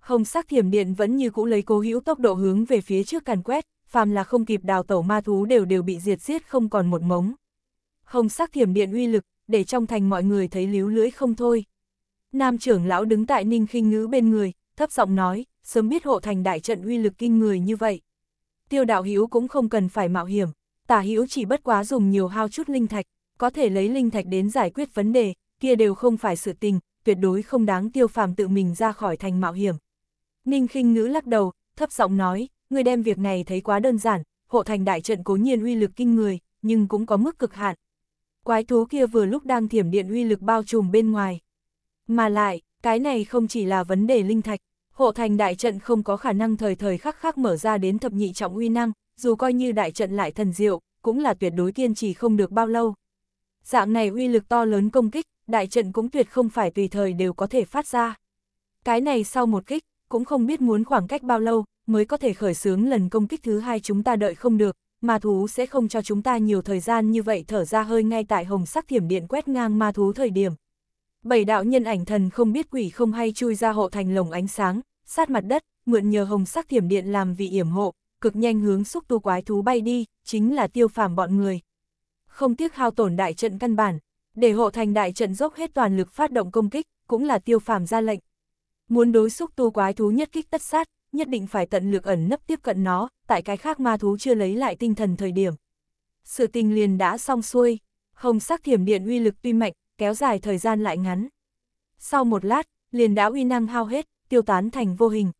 [SPEAKER 1] Hồng sắc thiểm điện vẫn như cũ lấy cố hữu tốc độ hướng về phía trước càn quét, phàm là không kịp đào tẩu ma thú đều đều bị diệt giết không còn một mống. Hồng sắc thiểm điện uy lực, để trong thành mọi người thấy líu lưỡi không thôi. Nam trưởng lão đứng tại Ninh khinh Ngữ bên người, thấp giọng nói, sớm biết hộ thành đại trận uy lực kinh người như vậy. Tiêu đạo hữu cũng không cần phải mạo hiểm, tả hữu chỉ bất quá dùng nhiều hao chút linh thạch, có thể lấy linh thạch đến giải quyết vấn đề, kia đều không phải sự tình, tuyệt đối không đáng tiêu phàm tự mình ra khỏi thành mạo hiểm. Ninh khinh Ngữ lắc đầu, thấp giọng nói, người đem việc này thấy quá đơn giản, hộ thành đại trận cố nhiên uy lực kinh người, nhưng cũng có mức cực hạn, quái thú kia vừa lúc đang thiểm điện uy lực bao trùm bên ngoài. Mà lại, cái này không chỉ là vấn đề linh thạch, hộ thành đại trận không có khả năng thời thời khắc khắc mở ra đến thập nhị trọng uy năng, dù coi như đại trận lại thần diệu, cũng là tuyệt đối kiên trì không được bao lâu. Dạng này uy lực to lớn công kích, đại trận cũng tuyệt không phải tùy thời đều có thể phát ra. Cái này sau một kích, cũng không biết muốn khoảng cách bao lâu, mới có thể khởi xướng lần công kích thứ hai chúng ta đợi không được, ma thú sẽ không cho chúng ta nhiều thời gian như vậy thở ra hơi ngay tại hồng sắc thiểm điện quét ngang ma thú thời điểm. Bảy đạo nhân ảnh thần không biết quỷ không hay chui ra hộ thành lồng ánh sáng, sát mặt đất, mượn nhờ hồng sắc thiểm điện làm vị yểm hộ, cực nhanh hướng xúc tu quái thú bay đi, chính là tiêu phàm bọn người. Không tiếc hao tổn đại trận căn bản, để hộ thành đại trận dốc hết toàn lực phát động công kích, cũng là tiêu phàm ra lệnh. Muốn đối xúc tu quái thú nhất kích tất sát, nhất định phải tận lực ẩn nấp tiếp cận nó, tại cái khác ma thú chưa lấy lại tinh thần thời điểm. Sự tình liền đã xong xuôi, không sắc thiểm điện uy lực tuy mạnh, kéo dài thời gian lại ngắn. Sau một lát, liền đã uy năng hao hết, tiêu tán thành vô hình.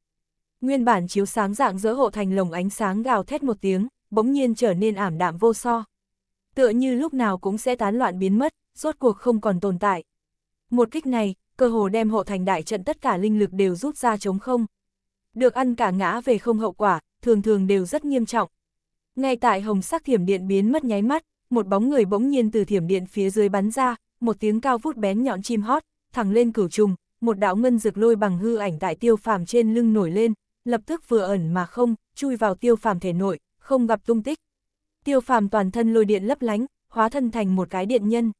[SPEAKER 1] Nguyên bản chiếu sáng dạng dỡ hộ thành lồng ánh sáng gào thét một tiếng, bỗng nhiên trở nên ảm đạm vô so. Tựa như lúc nào cũng sẽ tán loạn biến mất, rốt cuộc không còn tồn tại. Một kích này, cơ hồ đem hộ thành đại trận tất cả linh lực đều rút ra chống không được ăn cả ngã về không hậu quả, thường thường đều rất nghiêm trọng. Ngay tại hồng sắc thiểm điện biến mất nháy mắt, một bóng người bỗng nhiên từ thiểm điện phía dưới bắn ra, một tiếng cao vút bén nhọn chim hót, thẳng lên cửu trùng, một đạo ngân rực lôi bằng hư ảnh tại tiêu phàm trên lưng nổi lên, lập tức vừa ẩn mà không, chui vào tiêu phàm thể nội, không gặp tung tích. Tiêu phàm toàn thân lôi điện lấp lánh, hóa thân thành một cái điện nhân.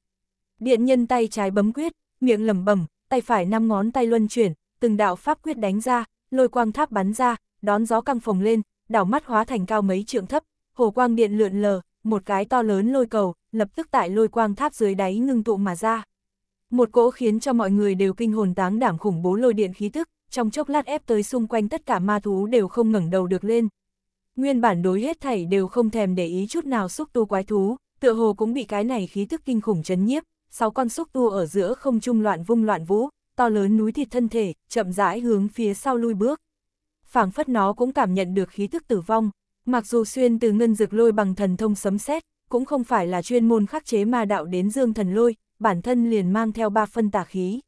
[SPEAKER 1] Điện nhân tay trái bấm quyết, miệng lẩm bẩm, tay phải năm ngón tay luân chuyển, từng đạo pháp quyết đánh ra, lôi quang tháp bắn ra, đón gió căng phồng lên, đảo mắt hóa thành cao mấy trượng thấp, hồ quang điện lượn lờ, một cái to lớn lôi cầu, lập tức tại lôi quang tháp dưới đáy ngưng tụ mà ra. Một cỗ khiến cho mọi người đều kinh hồn táng đảm khủng bố lôi điện khí tức, trong chốc lát ép tới xung quanh tất cả ma thú đều không ngẩng đầu được lên. Nguyên bản đối hết thảy đều không thèm để ý chút nào xúc tu quái thú, tựa hồ cũng bị cái này khí tức kinh khủng chấn nhiếp, sáu con xúc tu ở giữa không trung loạn vung loạn vũ, to lớn núi thịt thân thể, chậm rãi hướng phía sau lui bước. phảng phất nó cũng cảm nhận được khí thức tử vong, mặc dù xuyên từ ngân dược lôi bằng thần thông sấm sét cũng không phải là chuyên môn khắc chế ma đạo đến dương thần lôi, bản thân liền mang theo ba phân tà khí.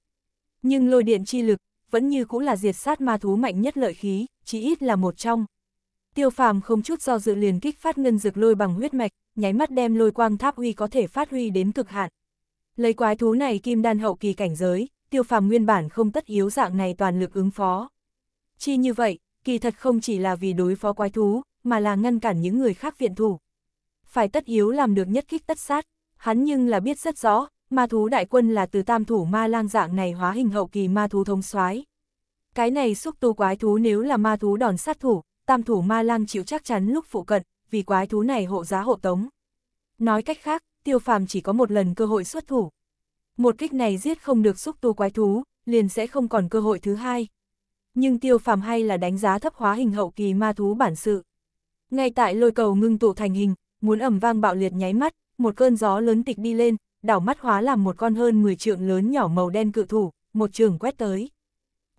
[SPEAKER 1] Nhưng lôi điện chi lực, vẫn như cũng là diệt sát ma thú mạnh nhất lợi khí, chỉ ít là một trong. Tiêu phàm không chút do dự liền kích phát ngân dược lôi bằng huyết mạch, nháy mắt đem lôi quang tháp huy có thể phát huy đến cực hạn. Lấy quái thú này kim đan hậu kỳ cảnh giới, tiêu phàm nguyên bản không tất yếu dạng này toàn lực ứng phó. Chi như vậy, kỳ thật không chỉ là vì đối phó quái thú, mà là ngăn cản những người khác viện thủ. Phải tất yếu làm được nhất kích tất sát, hắn nhưng là biết rất rõ, ma thú đại quân là từ tam thủ ma lang dạng này hóa hình hậu kỳ ma thú thống soái Cái này xúc tu quái thú nếu là ma thú đòn sát thủ, tam thủ ma lang chịu chắc chắn lúc phụ cận, vì quái thú này hộ giá hộ tống. Nói cách khác, tiêu phàm chỉ có một lần cơ hội xuất thủ một kích này giết không được xúc tu quái thú, liền sẽ không còn cơ hội thứ hai. Nhưng tiêu phàm hay là đánh giá thấp hóa hình hậu kỳ ma thú bản sự. Ngay tại lôi cầu ngưng tụ thành hình, muốn ẩm vang bạo liệt nháy mắt, một cơn gió lớn tịch đi lên, đảo mắt hóa làm một con hơn 10 trượng lớn nhỏ màu đen cự thủ, một trường quét tới.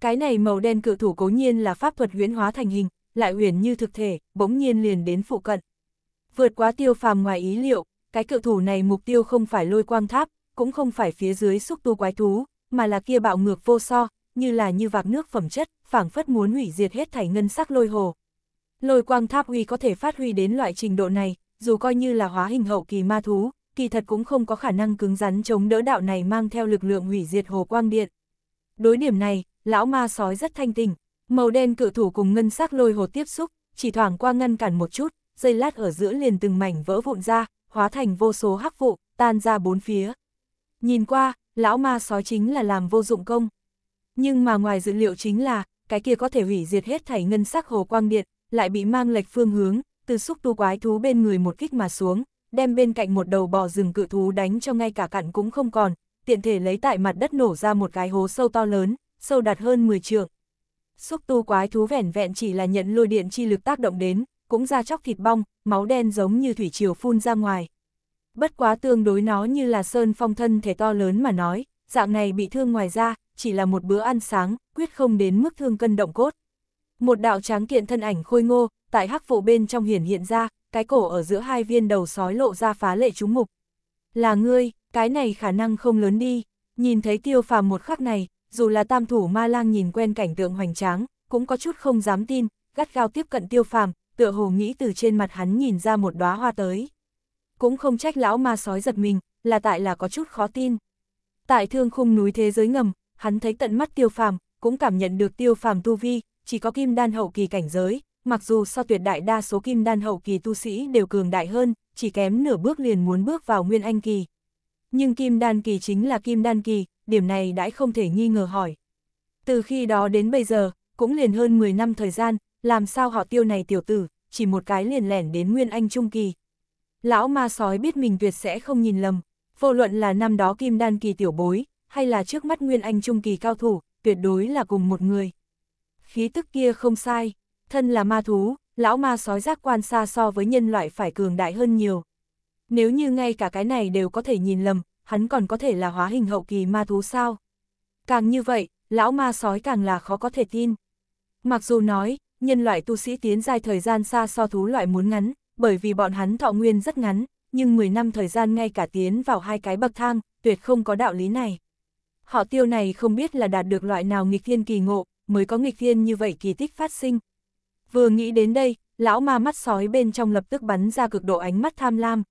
[SPEAKER 1] Cái này màu đen cự thủ cố nhiên là pháp thuật huyễn hóa thành hình, lại huyền như thực thể, bỗng nhiên liền đến phụ cận. Vượt quá tiêu phàm ngoài ý liệu, cái cự thủ này mục tiêu không phải lôi quang tháp, cũng không phải phía dưới xúc tu quái thú, mà là kia bạo ngược vô so, như là như vạc nước phẩm chất, phảng phất muốn hủy diệt hết thảy ngân sắc lôi hồ. Lôi quang tháp uy có thể phát huy đến loại trình độ này, dù coi như là hóa hình hậu kỳ ma thú, kỳ thật cũng không có khả năng cứng rắn chống đỡ đạo này mang theo lực lượng hủy diệt hồ quang điện. Đối điểm này, lão ma sói rất thanh tình, màu đen cự thủ cùng ngân sắc lôi hồ tiếp xúc, chỉ thoảng qua ngăn cản một chút, dây lát ở giữa liền từng mảnh vỡ vụn ra, hóa thành vô số hắc vụ, tan ra bốn phía. Nhìn qua, lão ma sói chính là làm vô dụng công. Nhưng mà ngoài dữ liệu chính là, cái kia có thể hủy diệt hết thảy ngân sắc hồ quang điện, lại bị mang lệch phương hướng, từ xúc tu quái thú bên người một kích mà xuống, đem bên cạnh một đầu bò rừng cự thú đánh cho ngay cả cặn cũng không còn, tiện thể lấy tại mặt đất nổ ra một cái hố sâu to lớn, sâu đạt hơn 10 trượng. Xúc tu quái thú vẻn vẹn chỉ là nhận lôi điện chi lực tác động đến, cũng ra chóc thịt bong, máu đen giống như thủy triều phun ra ngoài bất quá tương đối nó như là sơn phong thân thể to lớn mà nói, dạng này bị thương ngoài ra, chỉ là một bữa ăn sáng, quyết không đến mức thương cân động cốt. Một đạo tráng kiện thân ảnh khôi ngô, tại hắc vụ bên trong hiển hiện ra, cái cổ ở giữa hai viên đầu sói lộ ra phá lệ chúng mục. Là ngươi, cái này khả năng không lớn đi, nhìn thấy tiêu phàm một khắc này, dù là tam thủ ma lang nhìn quen cảnh tượng hoành tráng, cũng có chút không dám tin, gắt gao tiếp cận tiêu phàm, tựa hồ nghĩ từ trên mặt hắn nhìn ra một đóa hoa tới cũng không trách lão ma sói giật mình, là tại là có chút khó tin. Tại thương khung núi thế giới ngầm, hắn thấy tận mắt tiêu phàm, cũng cảm nhận được tiêu phàm tu vi, chỉ có kim đan hậu kỳ cảnh giới, mặc dù so tuyệt đại đa số kim đan hậu kỳ tu sĩ đều cường đại hơn, chỉ kém nửa bước liền muốn bước vào nguyên anh kỳ. Nhưng kim đan kỳ chính là kim đan kỳ, điểm này đãi không thể nghi ngờ hỏi. Từ khi đó đến bây giờ, cũng liền hơn 10 năm thời gian, làm sao họ tiêu này tiểu tử, chỉ một cái liền lẻn đến nguyên anh trung kỳ, Lão ma sói biết mình tuyệt sẽ không nhìn lầm, vô luận là năm đó kim đan kỳ tiểu bối, hay là trước mắt nguyên anh trung kỳ cao thủ, tuyệt đối là cùng một người. Khí tức kia không sai, thân là ma thú, lão ma sói giác quan xa so với nhân loại phải cường đại hơn nhiều. Nếu như ngay cả cái này đều có thể nhìn lầm, hắn còn có thể là hóa hình hậu kỳ ma thú sao? Càng như vậy, lão ma sói càng là khó có thể tin. Mặc dù nói, nhân loại tu sĩ tiến dài thời gian xa so thú loại muốn ngắn, bởi vì bọn hắn thọ nguyên rất ngắn, nhưng 10 năm thời gian ngay cả tiến vào hai cái bậc thang, tuyệt không có đạo lý này. Họ tiêu này không biết là đạt được loại nào nghịch thiên kỳ ngộ, mới có nghịch thiên như vậy kỳ tích phát sinh. Vừa nghĩ đến đây, lão ma mắt sói bên trong lập tức bắn ra cực độ ánh mắt tham lam.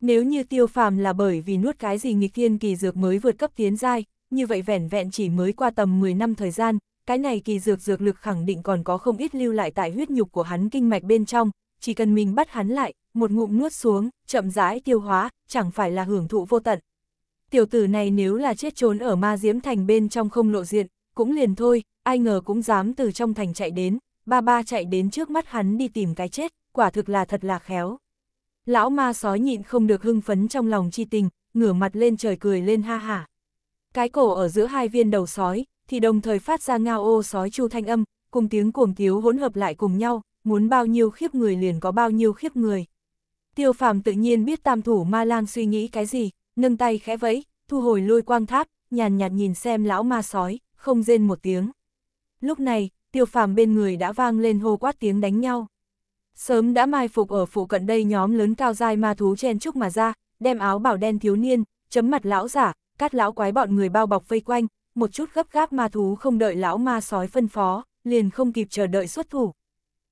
[SPEAKER 1] Nếu như tiêu phàm là bởi vì nuốt cái gì nghịch thiên kỳ dược mới vượt cấp tiến giai, như vậy vẻn vẹn chỉ mới qua tầm 10 năm thời gian, cái này kỳ dược dược lực khẳng định còn có không ít lưu lại tại huyết nhục của hắn kinh mạch bên trong, chỉ cần mình bắt hắn lại, một ngụm nuốt xuống, chậm rãi tiêu hóa, chẳng phải là hưởng thụ vô tận. Tiểu tử này nếu là chết trốn ở ma diễm thành bên trong không lộ diện, cũng liền thôi, ai ngờ cũng dám từ trong thành chạy đến, ba ba chạy đến trước mắt hắn đi tìm cái chết, quả thực là thật là khéo. Lão ma sói nhịn không được hưng phấn trong lòng chi tình, ngửa mặt lên trời cười lên ha hả. Cái cổ ở giữa hai viên đầu sói, thì đồng thời phát ra ngao ô sói chu thanh âm, cùng tiếng cuồng tiếu hỗn hợp lại cùng nhau, muốn bao nhiêu khiếp người liền có bao nhiêu khiếp người. Tiêu phàm tự nhiên biết tam thủ ma lang suy nghĩ cái gì, nâng tay khẽ vẫy, thu hồi lôi quang tháp, nhàn nhạt nhìn xem lão ma sói, không rên một tiếng. Lúc này, tiêu phàm bên người đã vang lên hô quát tiếng đánh nhau. Sớm đã mai phục ở phụ cận đây nhóm lớn cao dai ma thú chen trúc mà ra, đem áo bảo đen thiếu niên, chấm mặt lão giả, cắt lão quái bọn người bao bọc vây quanh, một chút gấp gáp ma thú không đợi lão ma sói phân phó, liền không kịp chờ đợi xuất thủ.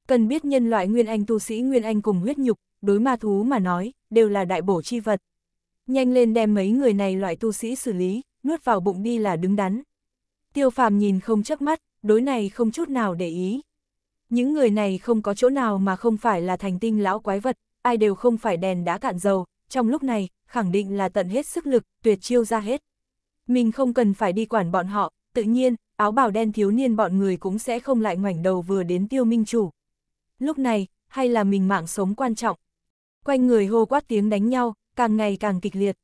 [SPEAKER 1] Cần biết nhân loại Nguyên Anh tu sĩ Nguyên Anh cùng huyết nhục, đối ma thú mà nói, đều là đại bổ chi vật. Nhanh lên đem mấy người này loại tu sĩ xử lý, nuốt vào bụng đi là đứng đắn. Tiêu phàm nhìn không chớp mắt, đối này không chút nào để ý. Những người này không có chỗ nào mà không phải là thành tinh lão quái vật, ai đều không phải đèn đá cạn dầu, trong lúc này, khẳng định là tận hết sức lực, tuyệt chiêu ra hết. Mình không cần phải đi quản bọn họ, tự nhiên, áo bào đen thiếu niên bọn người cũng sẽ không lại ngoảnh đầu vừa đến tiêu minh chủ lúc này, hay là mình mạng sống quan trọng. Quanh người hô quát tiếng đánh nhau, càng ngày càng kịch liệt.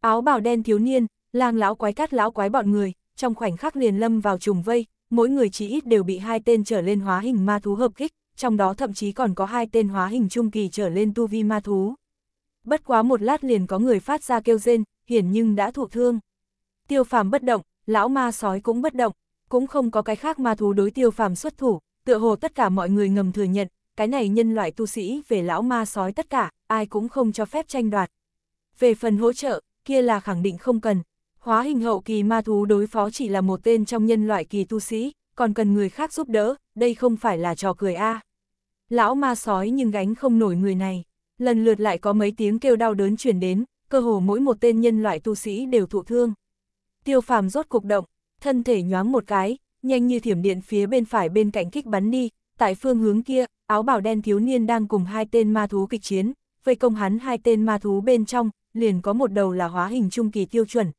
[SPEAKER 1] Áo bào đen thiếu niên, lang lão quái cát lão quái bọn người, trong khoảnh khắc liền lâm vào trùng vây, mỗi người chỉ ít đều bị hai tên trở lên hóa hình ma thú hợp kích, trong đó thậm chí còn có hai tên hóa hình trung kỳ trở lên tu vi ma thú. Bất quá một lát liền có người phát ra kêu rên, hiển nhưng đã thụ thương. Tiêu phàm bất động, lão ma sói cũng bất động, cũng không có cái khác ma thú đối tiêu phàm xuất thủ, tựa hồ tất cả mọi người ngầm thừa nhận, cái này nhân loại tu sĩ về lão ma sói tất cả, ai cũng không cho phép tranh đoạt. Về phần hỗ trợ, kia là khẳng định không cần. Hóa hình hậu kỳ ma thú đối phó chỉ là một tên trong nhân loại kỳ tu sĩ, còn cần người khác giúp đỡ, đây không phải là trò cười a. Lão ma sói nhưng gánh không nổi người này. Lần lượt lại có mấy tiếng kêu đau đớn chuyển đến, cơ hồ mỗi một tên nhân loại tu sĩ đều thụ thương. Tiêu phàm rốt cục động, thân thể nhoáng một cái, nhanh như thiểm điện phía bên phải bên cạnh kích bắn đi, tại phương hướng kia, áo bảo đen thiếu niên đang cùng hai tên ma thú kịch chiến, vây công hắn hai tên ma thú bên trong, liền có một đầu là hóa hình trung kỳ tiêu chuẩn.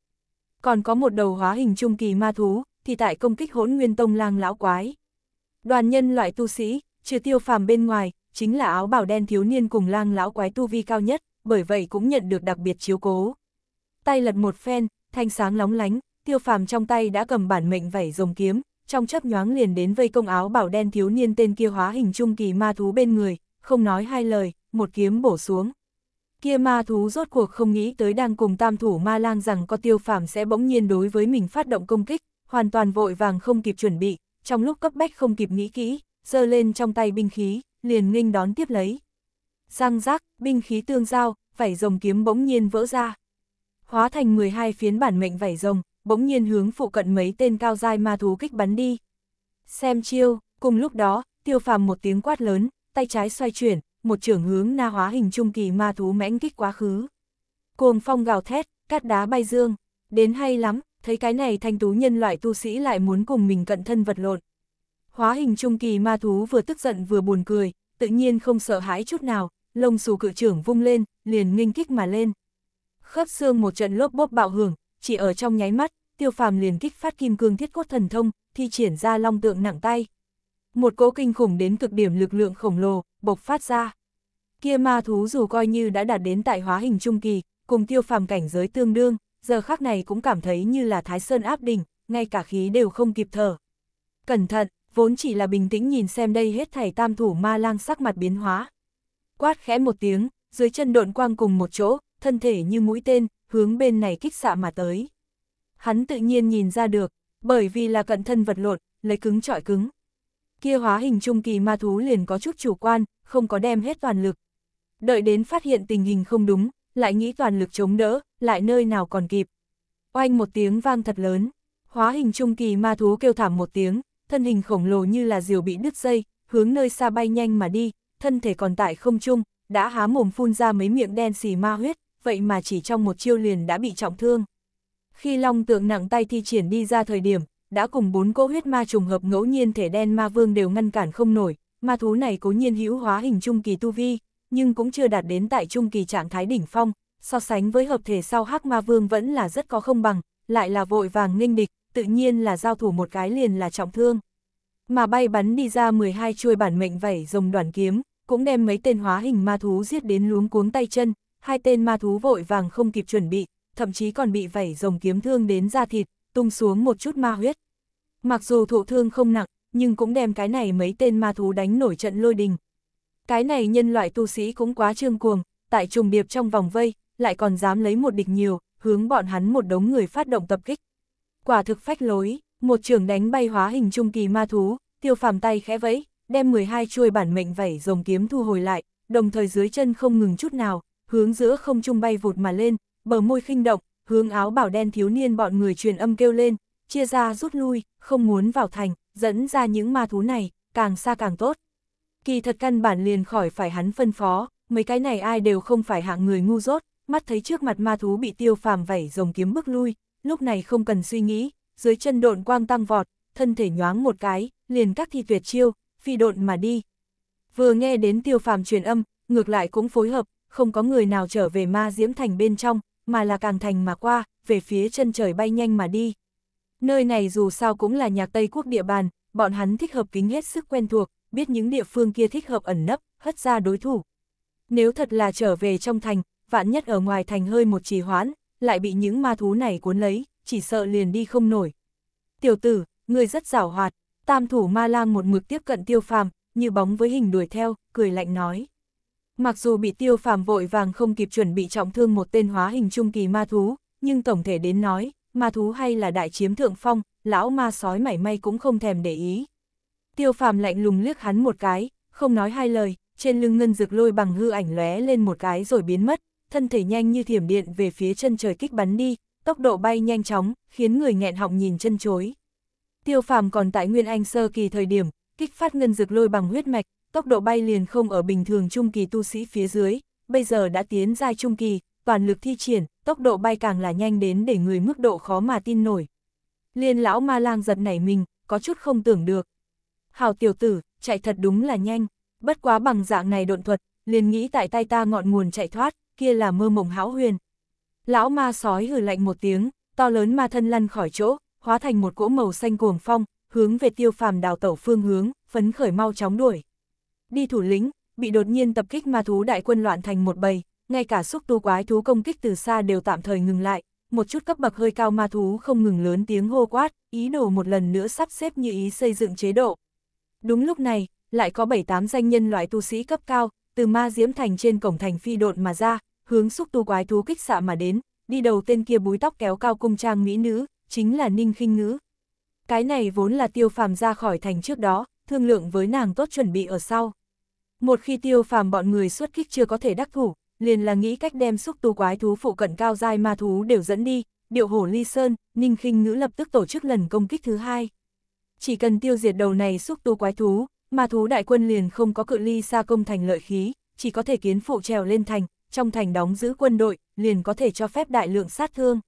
[SPEAKER 1] Còn có một đầu hóa hình trung kỳ ma thú, thì tại công kích hỗn nguyên tông lang lão quái. Đoàn nhân loại tu sĩ, trừ tiêu phàm bên ngoài, chính là áo bảo đen thiếu niên cùng lang lão quái tu vi cao nhất, bởi vậy cũng nhận được đặc biệt chiếu cố. Tay lật một phen, thanh sáng lóng lánh, tiêu phàm trong tay đã cầm bản mệnh vảy rồng kiếm, trong chấp nhoáng liền đến vây công áo bảo đen thiếu niên tên kia hóa hình trung kỳ ma thú bên người, không nói hai lời, một kiếm bổ xuống. Kia ma thú rốt cuộc không nghĩ tới đang cùng tam thủ ma lang rằng có tiêu phàm sẽ bỗng nhiên đối với mình phát động công kích, hoàn toàn vội vàng không kịp chuẩn bị, trong lúc cấp bách không kịp nghĩ kỹ, giơ lên trong tay binh khí, liền nghênh đón tiếp lấy. Răng rác, binh khí tương giao, vảy rồng kiếm bỗng nhiên vỡ ra. Hóa thành 12 phiến bản mệnh vảy rồng, bỗng nhiên hướng phụ cận mấy tên cao dai ma thú kích bắn đi. Xem chiêu, cùng lúc đó, tiêu phàm một tiếng quát lớn, tay trái xoay chuyển, một trưởng hướng na hóa hình trung kỳ ma thú mãnh kích quá khứ. Cuồng phong gào thét, cát đá bay dương, đến hay lắm, thấy cái này thanh tú nhân loại tu sĩ lại muốn cùng mình cận thân vật lộn. Hóa hình trung kỳ ma thú vừa tức giận vừa buồn cười, tự nhiên không sợ hãi chút nào, lông xù cự trưởng vung lên, liền nghênh kích mà lên. Khớp xương một trận lốp bốp bạo hưởng, chỉ ở trong nháy mắt, tiêu phàm liền kích phát kim cương thiết cốt thần thông, thi triển ra long tượng nặng tay. Một cỗ kinh khủng đến cực điểm lực lượng khổng lồ, bộc phát ra. Kia ma thú dù coi như đã đạt đến tại hóa hình trung kỳ, cùng tiêu phàm cảnh giới tương đương, giờ khác này cũng cảm thấy như là thái sơn áp đỉnh, ngay cả khí đều không kịp thở. Cẩn thận, vốn chỉ là bình tĩnh nhìn xem đây hết thảy tam thủ ma lang sắc mặt biến hóa. Quát khẽ một tiếng, dưới chân độn quang cùng một chỗ, thân thể như mũi tên, hướng bên này kích xạ mà tới. Hắn tự nhiên nhìn ra được, bởi vì là cận thân vật lộn, lấy cứng trọi cứng. Kia hóa hình trung kỳ ma thú liền có chút chủ quan, không có đem hết toàn lực. Đợi đến phát hiện tình hình không đúng, lại nghĩ toàn lực chống đỡ, lại nơi nào còn kịp. Oanh một tiếng vang thật lớn, hóa hình trung kỳ ma thú kêu thảm một tiếng, thân hình khổng lồ như là diều bị đứt dây, hướng nơi xa bay nhanh mà đi, thân thể còn tại không trung, đã há mồm phun ra mấy miệng đen xì ma huyết, vậy mà chỉ trong một chiêu liền đã bị trọng thương. Khi long tượng nặng tay thi triển đi ra thời điểm, đã cùng bốn cỗ huyết ma trùng hợp ngẫu nhiên thể đen ma vương đều ngăn cản không nổi, ma thú này cố nhiên hữu hóa hình trung kỳ tu vi, nhưng cũng chưa đạt đến tại trung kỳ trạng thái đỉnh phong, so sánh với hợp thể sau hắc ma vương vẫn là rất có không bằng, lại là vội vàng nghênh địch, tự nhiên là giao thủ một cái liền là trọng thương. Mà bay bắn đi ra 12 chuôi bản mệnh vảy rồng đoàn kiếm, cũng đem mấy tên hóa hình ma thú giết đến luống cuống tay chân, hai tên ma thú vội vàng không kịp chuẩn bị, thậm chí còn bị vảy rồng kiếm thương đến da thịt, tung xuống một chút ma huyết. Mặc dù thụ thương không nặng, nhưng cũng đem cái này mấy tên ma thú đánh nổi trận lôi đình. Cái này nhân loại tu sĩ cũng quá trương cuồng, tại trùng điệp trong vòng vây, lại còn dám lấy một địch nhiều, hướng bọn hắn một đống người phát động tập kích. Quả thực phách lối, một trường đánh bay hóa hình trung kỳ ma thú, tiêu phàm tay khẽ vẫy, đem 12 chuôi bản mệnh vảy rồng kiếm thu hồi lại, đồng thời dưới chân không ngừng chút nào, hướng giữa không trung bay vụt mà lên, bờ môi khinh động, hướng áo bảo đen thiếu niên bọn người truyền âm kêu lên, chia ra rút lui, không muốn vào thành, dẫn ra những ma thú này, càng xa càng tốt. Kỳ thật căn bản liền khỏi phải hắn phân phó, mấy cái này ai đều không phải hạng người ngu dốt, mắt thấy trước mặt ma thú bị tiêu phàm vẩy rồng kiếm bước lui, lúc này không cần suy nghĩ, dưới chân độn quang tăng vọt, thân thể nhoáng một cái, liền các thi tuyệt chiêu, phi độn mà đi. Vừa nghe đến tiêu phàm truyền âm, ngược lại cũng phối hợp, không có người nào trở về ma diễm thành bên trong, mà là càng thành mà qua, về phía chân trời bay nhanh mà đi. Nơi này dù sao cũng là nhạc Tây Quốc địa bàn, bọn hắn thích hợp kính hết sức quen thuộc, biết những địa phương kia thích hợp ẩn nấp, hất ra đối thủ. Nếu thật là trở về trong thành, vạn nhất ở ngoài thành hơi một trì hoãn, lại bị những ma thú này cuốn lấy, chỉ sợ liền đi không nổi. Tiểu tử, người rất giảo hoạt, tam thủ ma lang một mực tiếp cận tiêu phàm, như bóng với hình đuổi theo, cười lạnh nói. Mặc dù bị tiêu phàm vội vàng không kịp chuẩn bị trọng thương một tên hóa hình trung kỳ ma thú, nhưng tổng thể đến nói, ma thú hay là đại chiếm thượng phong, lão ma sói mảy may cũng không thèm để ý. Tiêu phàm lạnh lùng liếc hắn một cái, không nói hai lời, trên lưng ngân dược lôi bằng hư ảnh lóe lên một cái rồi biến mất, thân thể nhanh như thiểm điện về phía chân trời kích bắn đi, tốc độ bay nhanh chóng, khiến người nghẹn họng nhìn chân chối. Tiêu phàm còn tại Nguyên Anh sơ kỳ thời điểm, kích phát ngân dược lôi bằng huyết mạch, tốc độ bay liền không ở bình thường trung kỳ tu sĩ phía dưới, bây giờ đã tiến giai trung kỳ, toàn lực thi triển, tốc độ bay càng là nhanh đến để người mức độ khó mà tin nổi. Liên lão ma lang giật nảy mình, có chút không tưởng được. Hào tiểu tử, chạy thật đúng là nhanh, bất quá bằng dạng này độn thuật, liền nghĩ tại tay ta ngọn nguồn chạy thoát, kia là mơ mộng hão huyền. Lão ma sói hừ lạnh một tiếng, to lớn ma thân lăn khỏi chỗ, hóa thành một cỗ màu xanh cuồng phong, hướng về tiêu phàm đào tẩu phương hướng, phấn khởi mau chóng đuổi đi thủ lĩnh, bị đột nhiên tập kích ma thú đại quân loạn thành một bầy, ngay cả xúc tu quái thú công kích từ xa đều tạm thời ngừng lại, một chút cấp bậc hơi cao ma thú không ngừng lớn tiếng hô quát, ý đồ một lần nữa sắp xếp như ý xây dựng chế độ. Đúng lúc này, lại có 7-8 danh nhân loại tu sĩ cấp cao, từ ma diễm thành trên cổng thành phi độn mà ra, hướng xúc tu quái thú kích xạ mà đến, đi đầu tên kia búi tóc kéo cao cung trang mỹ nữ, chính là Ninh khinh Ngữ. Cái này vốn là tiêu phàm ra khỏi thành trước đó, thương lượng với nàng tốt chuẩn bị ở sau. Một khi tiêu phàm bọn người xuất kích chưa có thể đắc thủ, liền là nghĩ cách đem xúc tu quái thú phụ cận cao dai ma thú đều dẫn đi, điệu hổ ly sơn, ninh khinh ngữ lập tức tổ chức lần công kích thứ hai. Chỉ cần tiêu diệt đầu này xúc tu quái thú, ma thú đại quân liền không có cự ly xa công thành lợi khí, chỉ có thể kiến phụ trèo lên thành, trong thành đóng giữ quân đội, liền có thể cho phép đại lượng sát thương.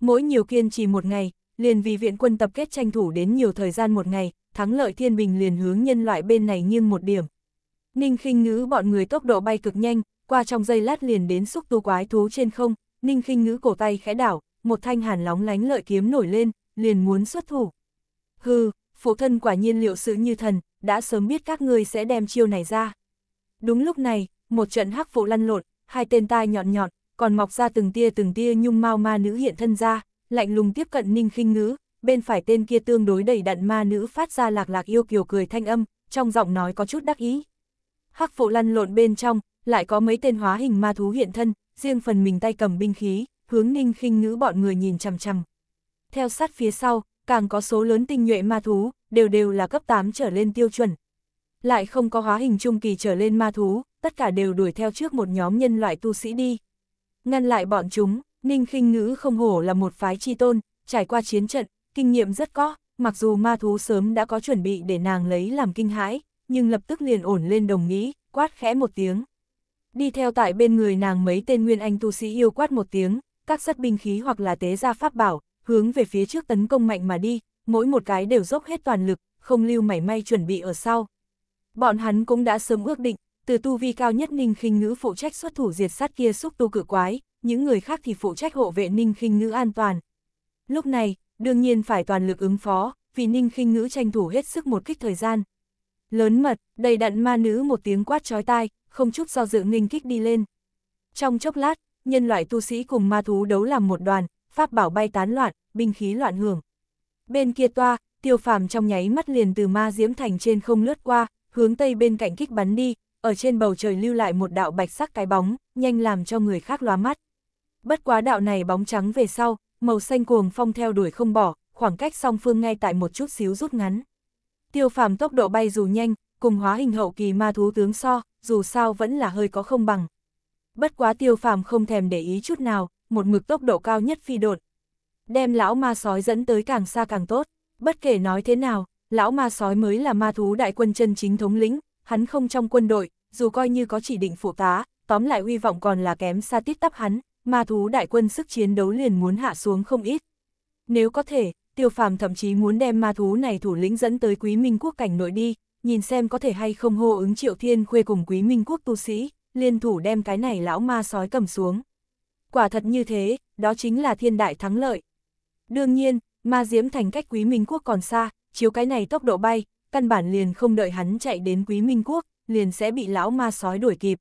[SPEAKER 1] Mỗi nhiều kiên trì một ngày, liền vì viện quân tập kết tranh thủ đến nhiều thời gian một ngày, thắng lợi thiên bình liền hướng nhân loại bên này nghiêng một điểm, Ninh khinh ngữ bọn người tốc độ bay cực nhanh, qua trong giây lát liền đến xúc tu quái thú trên không, Ninh khinh ngữ cổ tay khẽ đảo, một thanh hàn lóng lánh lợi kiếm nổi lên, liền muốn xuất thủ. Hừ, phụ thân quả nhiên liệu sự như thần, đã sớm biết các ngươi sẽ đem chiêu này ra. Đúng lúc này, một trận hắc vụ lăn lộn, hai tên tai nhọn nhọn, còn mọc ra từng tia từng tia nhung mau ma nữ hiện thân ra, lạnh lùng tiếp cận Ninh khinh ngữ, bên phải tên kia tương đối đầy đặn ma nữ phát ra lạc lạc yêu kiều cười thanh âm, trong giọng nói có chút đắc ý hắc vụ lăn lộn bên trong, lại có mấy tên hóa hình ma thú hiện thân, riêng phần mình tay cầm binh khí, hướng ninh khinh ngữ bọn người nhìn chằm chằm. Theo sát phía sau, càng có số lớn tinh nhuệ ma thú, đều đều là cấp 8 trở lên tiêu chuẩn. Lại không có hóa hình trung kỳ trở lên ma thú, tất cả đều đuổi theo trước một nhóm nhân loại tu sĩ đi. Ngăn lại bọn chúng, ninh khinh ngữ không hổ là một phái chi tôn, trải qua chiến trận, kinh nghiệm rất có, mặc dù ma thú sớm đã có chuẩn bị để nàng lấy làm kinh hãi, nhưng lập tức liền ổn lên đồng nghĩ, quát khẽ một tiếng. Đi theo tại bên người nàng mấy tên nguyên anh tu sĩ yêu quát một tiếng, các sắt binh khí hoặc là tế gia pháp bảo, hướng về phía trước tấn công mạnh mà đi, mỗi một cái đều dốc hết toàn lực, không lưu mảy may chuẩn bị ở sau. Bọn hắn cũng đã sớm ước định, từ tu vi cao nhất Ninh khinh Ngữ phụ trách xuất thủ diệt sát kia xúc tu cự quái, những người khác thì phụ trách hộ vệ Ninh khinh Ngữ an toàn. Lúc này, đương nhiên phải toàn lực ứng phó, vì Ninh khinh Ngữ tranh thủ hết sức một kích thời gian, Lớn mật, đầy đặn ma nữ một tiếng quát chói tai, không chút do dự nghênh kích đi lên. Trong chốc lát, nhân loại tu sĩ cùng ma thú đấu làm một đoàn, pháp bảo bay tán loạn, binh khí loạn hưởng. Bên kia toa, tiêu phàm trong nháy mắt liền từ ma diễm thành trên không lướt qua, hướng tây bên cạnh kích bắn đi, ở trên bầu trời lưu lại một đạo bạch sắc cái bóng, nhanh làm cho người khác loa mắt. Bất quá đạo này bóng trắng về sau, màu xanh cuồng phong theo đuổi không bỏ, khoảng cách song phương ngay tại một chút xíu rút ngắn. Tiêu phàm tốc độ bay dù nhanh, cùng hóa hình hậu kỳ ma thú tướng so, dù sao vẫn là hơi có không bằng. Bất quá tiêu phàm không thèm để ý chút nào, một mực tốc độ cao nhất phi đột. Đem lão ma sói dẫn tới càng xa càng tốt, bất kể nói thế nào, lão ma sói mới là ma thú đại quân chân chính thống lĩnh, hắn không trong quân đội, dù coi như có chỉ định phụ tá, tóm lại uy vọng còn là kém xa tít tắp hắn, ma thú đại quân sức chiến đấu liền muốn hạ xuống không ít. Nếu có thể, tiêu phàm thậm chí muốn đem ma thú này thủ lĩnh dẫn tới quý minh quốc cảnh nội đi, nhìn xem có thể hay không hô ứng triệu thiên khuê cùng quý minh quốc tu sĩ, liên thủ đem cái này lão ma sói cầm xuống. Quả thật như thế, đó chính là thiên đại thắng lợi. Đương nhiên, ma diễm thành cách quý minh quốc còn xa, chiếu cái này tốc độ bay, căn bản liền không đợi hắn chạy đến quý minh quốc, liền sẽ bị lão ma sói đuổi kịp.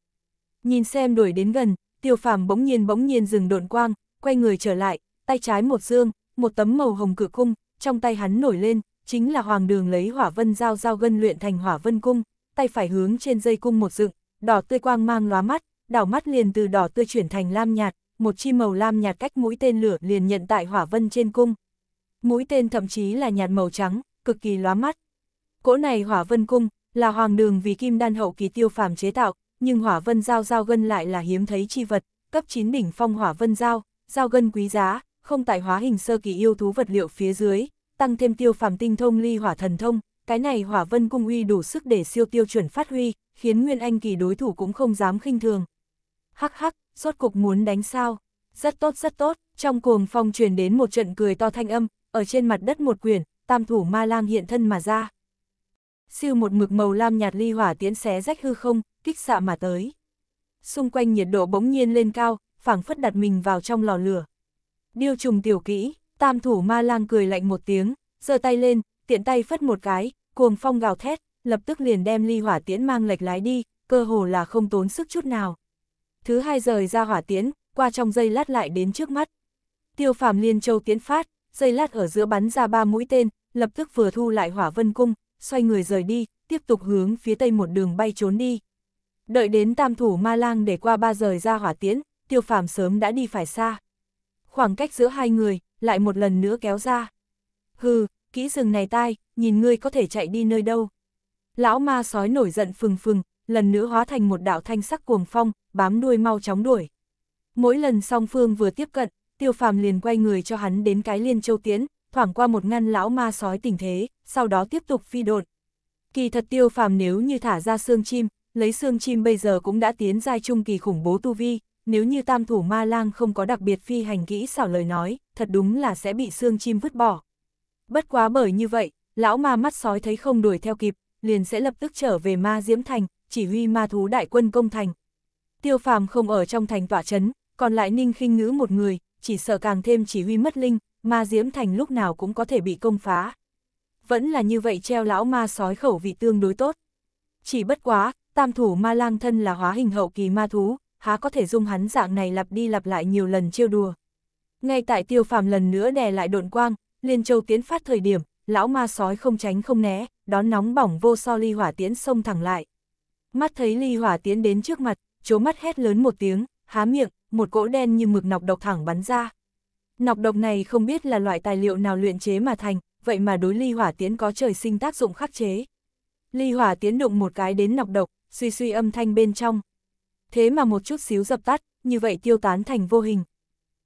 [SPEAKER 1] Nhìn xem đuổi đến gần, tiêu phàm bỗng nhiên bỗng nhiên dừng độn quang, quay người trở lại, tay trái một dương, một tấm màu hồng cử cung, trong tay hắn nổi lên, chính là hoàng đường lấy hỏa vân dao dao gân luyện thành hỏa vân cung, tay phải hướng trên dây cung một dựng, đỏ tươi quang mang lóa mắt, đảo mắt liền từ đỏ tươi chuyển thành lam nhạt, một chi màu lam nhạt cách mũi tên lửa liền nhận tại hỏa vân trên cung. Mũi tên thậm chí là nhạt màu trắng, cực kỳ lóa mắt. Cỗ này hỏa vân cung, là hoàng đường vì kim đan hậu kỳ tiêu phàm chế tạo, nhưng hỏa vân dao dao gân lại là hiếm thấy chi vật, cấp 9 đỉnh phong hỏa vân dao, dao gân quý giá, không tài hóa hình sơ kỳ yêu thú vật liệu phía dưới, tăng thêm tiêu phàm tinh thông ly hỏa thần thông, cái này hỏa vân cung uy đủ sức để siêu tiêu chuẩn phát huy, khiến Nguyên Anh kỳ đối thủ cũng không dám khinh thường. Hắc hắc, rốt cục muốn đánh sao? Rất tốt rất tốt, trong cuồng phong truyền đến một trận cười to thanh âm, ở trên mặt đất một quyển, tam thủ ma lang hiện thân mà ra. Siêu một mực màu lam nhạt ly hỏa tiến xé rách hư không, kích xạ mà tới. Xung quanh nhiệt độ bỗng nhiên lên cao, phảng phất đặt mình vào trong lò lửa, Điêu trùng tiểu kỹ, tam thủ ma lang cười lạnh một tiếng, giơ tay lên, tiện tay phất một cái, cuồng phong gào thét, lập tức liền đem ly hỏa tiễn mang lệch lái đi, cơ hồ là không tốn sức chút nào. Thứ hai rời ra hỏa tiễn, qua trong dây lát lại đến trước mắt. Tiêu phàm liên châu tiễn phát, dây lát ở giữa bắn ra ba mũi tên, lập tức vừa thu lại hỏa vân cung, xoay người rời đi, tiếp tục hướng phía tây một đường bay trốn đi. Đợi đến tam thủ ma lang để qua ba rời ra hỏa tiễn, tiêu phàm sớm đã đi phải xa khoảng cách giữa hai người, lại một lần nữa kéo ra. Hừ, kỹ rừng này tai, nhìn ngươi có thể chạy đi nơi đâu. Lão ma sói nổi giận phừng phừng, lần nữa hóa thành một đạo thanh sắc cuồng phong, bám đuôi mau chóng đuổi. Mỗi lần song phương vừa tiếp cận, tiêu phàm liền quay người cho hắn đến cái liên châu tiến, thoảng qua một ngăn lão ma sói tình thế, sau đó tiếp tục phi đột. Kỳ thật tiêu phàm nếu như thả ra xương chim, lấy xương chim bây giờ cũng đã tiến giai trung kỳ khủng bố tu vi, nếu như tam thủ ma lang không có đặc biệt phi hành kỹ xảo lời nói, thật đúng là sẽ bị xương chim vứt bỏ. Bất quá bởi như vậy, lão ma mắt sói thấy không đuổi theo kịp, liền sẽ lập tức trở về ma diễm thành, chỉ huy ma thú đại quân công thành. Tiêu phàm không ở trong thành tỏa chấn, còn lại ninh khinh ngữ một người, chỉ sợ càng thêm chỉ huy mất linh, ma diễm thành lúc nào cũng có thể bị công phá. Vẫn là như vậy treo lão ma sói khẩu vị tương đối tốt. Chỉ bất quá, tam thủ ma lang thân là hóa hình hậu kỳ ma thú, há có thể dung hắn dạng này lặp đi lặp lại nhiều lần chiêu đùa. Ngay tại tiêu phàm lần nữa đè lại độn quang, Liên Châu tiến phát thời điểm, lão ma sói không tránh không né, đón nóng bỏng vô so ly hỏa tiến xông thẳng lại. Mắt thấy ly hỏa tiến đến trước mặt, chố mắt hét lớn một tiếng, há miệng, một cỗ đen như mực nọc độc thẳng bắn ra. Nọc độc này không biết là loại tài liệu nào luyện chế mà thành, vậy mà đối ly hỏa tiến có trời sinh tác dụng khắc chế. Ly hỏa tiến đụng một cái đến nọc độc, suy suy âm thanh bên trong, thế mà một chút xíu dập tắt, như vậy tiêu tán thành vô hình.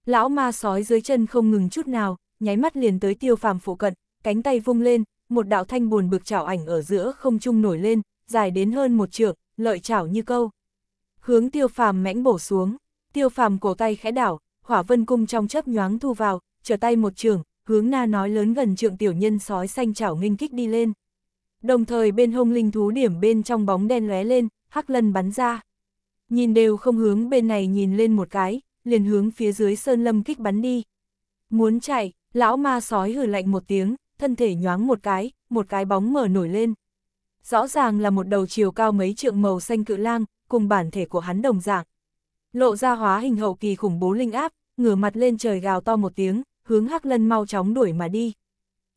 [SPEAKER 1] Lão ma sói dưới chân không ngừng chút nào, nháy mắt liền tới tiêu phàm phụ cận, cánh tay vung lên, một đạo thanh buồn bực chảo ảnh ở giữa không trung nổi lên, dài đến hơn một trượng, lợi chảo như câu. Hướng tiêu phàm mãnh bổ xuống, tiêu phàm cổ tay khẽ đảo, hỏa vân cung trong chớp nhoáng thu vào, trở tay một trường, hướng na nói lớn gần trượng tiểu nhân sói xanh chảo nghinh kích đi lên. Đồng thời bên hông linh thú điểm bên trong bóng đen lóe lên, hắc lân bắn ra nhìn đều không hướng bên này nhìn lên một cái, liền hướng phía dưới sơn lâm kích bắn đi. Muốn chạy, lão ma sói hừ lạnh một tiếng, thân thể nhoáng một cái, một cái bóng mở nổi lên. Rõ ràng là một đầu chiều cao mấy trượng màu xanh cự lang, cùng bản thể của hắn đồng dạng. Lộ ra hóa hình hậu kỳ khủng bố linh áp, ngửa mặt lên trời gào to một tiếng, hướng hắc lân mau chóng đuổi mà đi.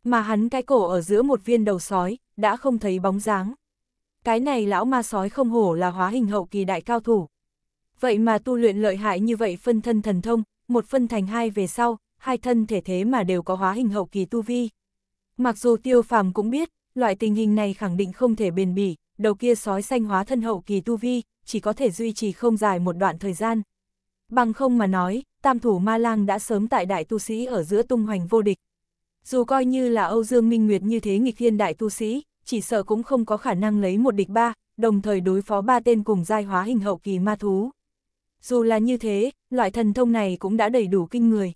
[SPEAKER 1] Mà hắn cái cổ ở giữa một viên đầu sói, đã không thấy bóng dáng cái này lão ma sói không hổ là hóa hình hậu kỳ đại cao thủ. Vậy mà tu luyện lợi hại như vậy phân thân thần thông, một phân thành hai về sau, hai thân thể thế mà đều có hóa hình hậu kỳ tu vi. Mặc dù tiêu phàm cũng biết, loại tình hình này khẳng định không thể bền bỉ, đầu kia sói xanh hóa thân hậu kỳ tu vi, chỉ có thể duy trì không dài một đoạn thời gian. Bằng không mà nói, tam thủ ma lang đã sớm tại đại tu sĩ ở giữa tung hoành vô địch. Dù coi như là Âu Dương Minh Nguyệt như thế nghịch thiên đại tu sĩ, chỉ sợ cũng không có khả năng lấy một địch ba, đồng thời đối phó ba tên cùng giai hóa hình hậu kỳ ma thú. Dù là như thế, loại thần thông này cũng đã đầy đủ kinh người.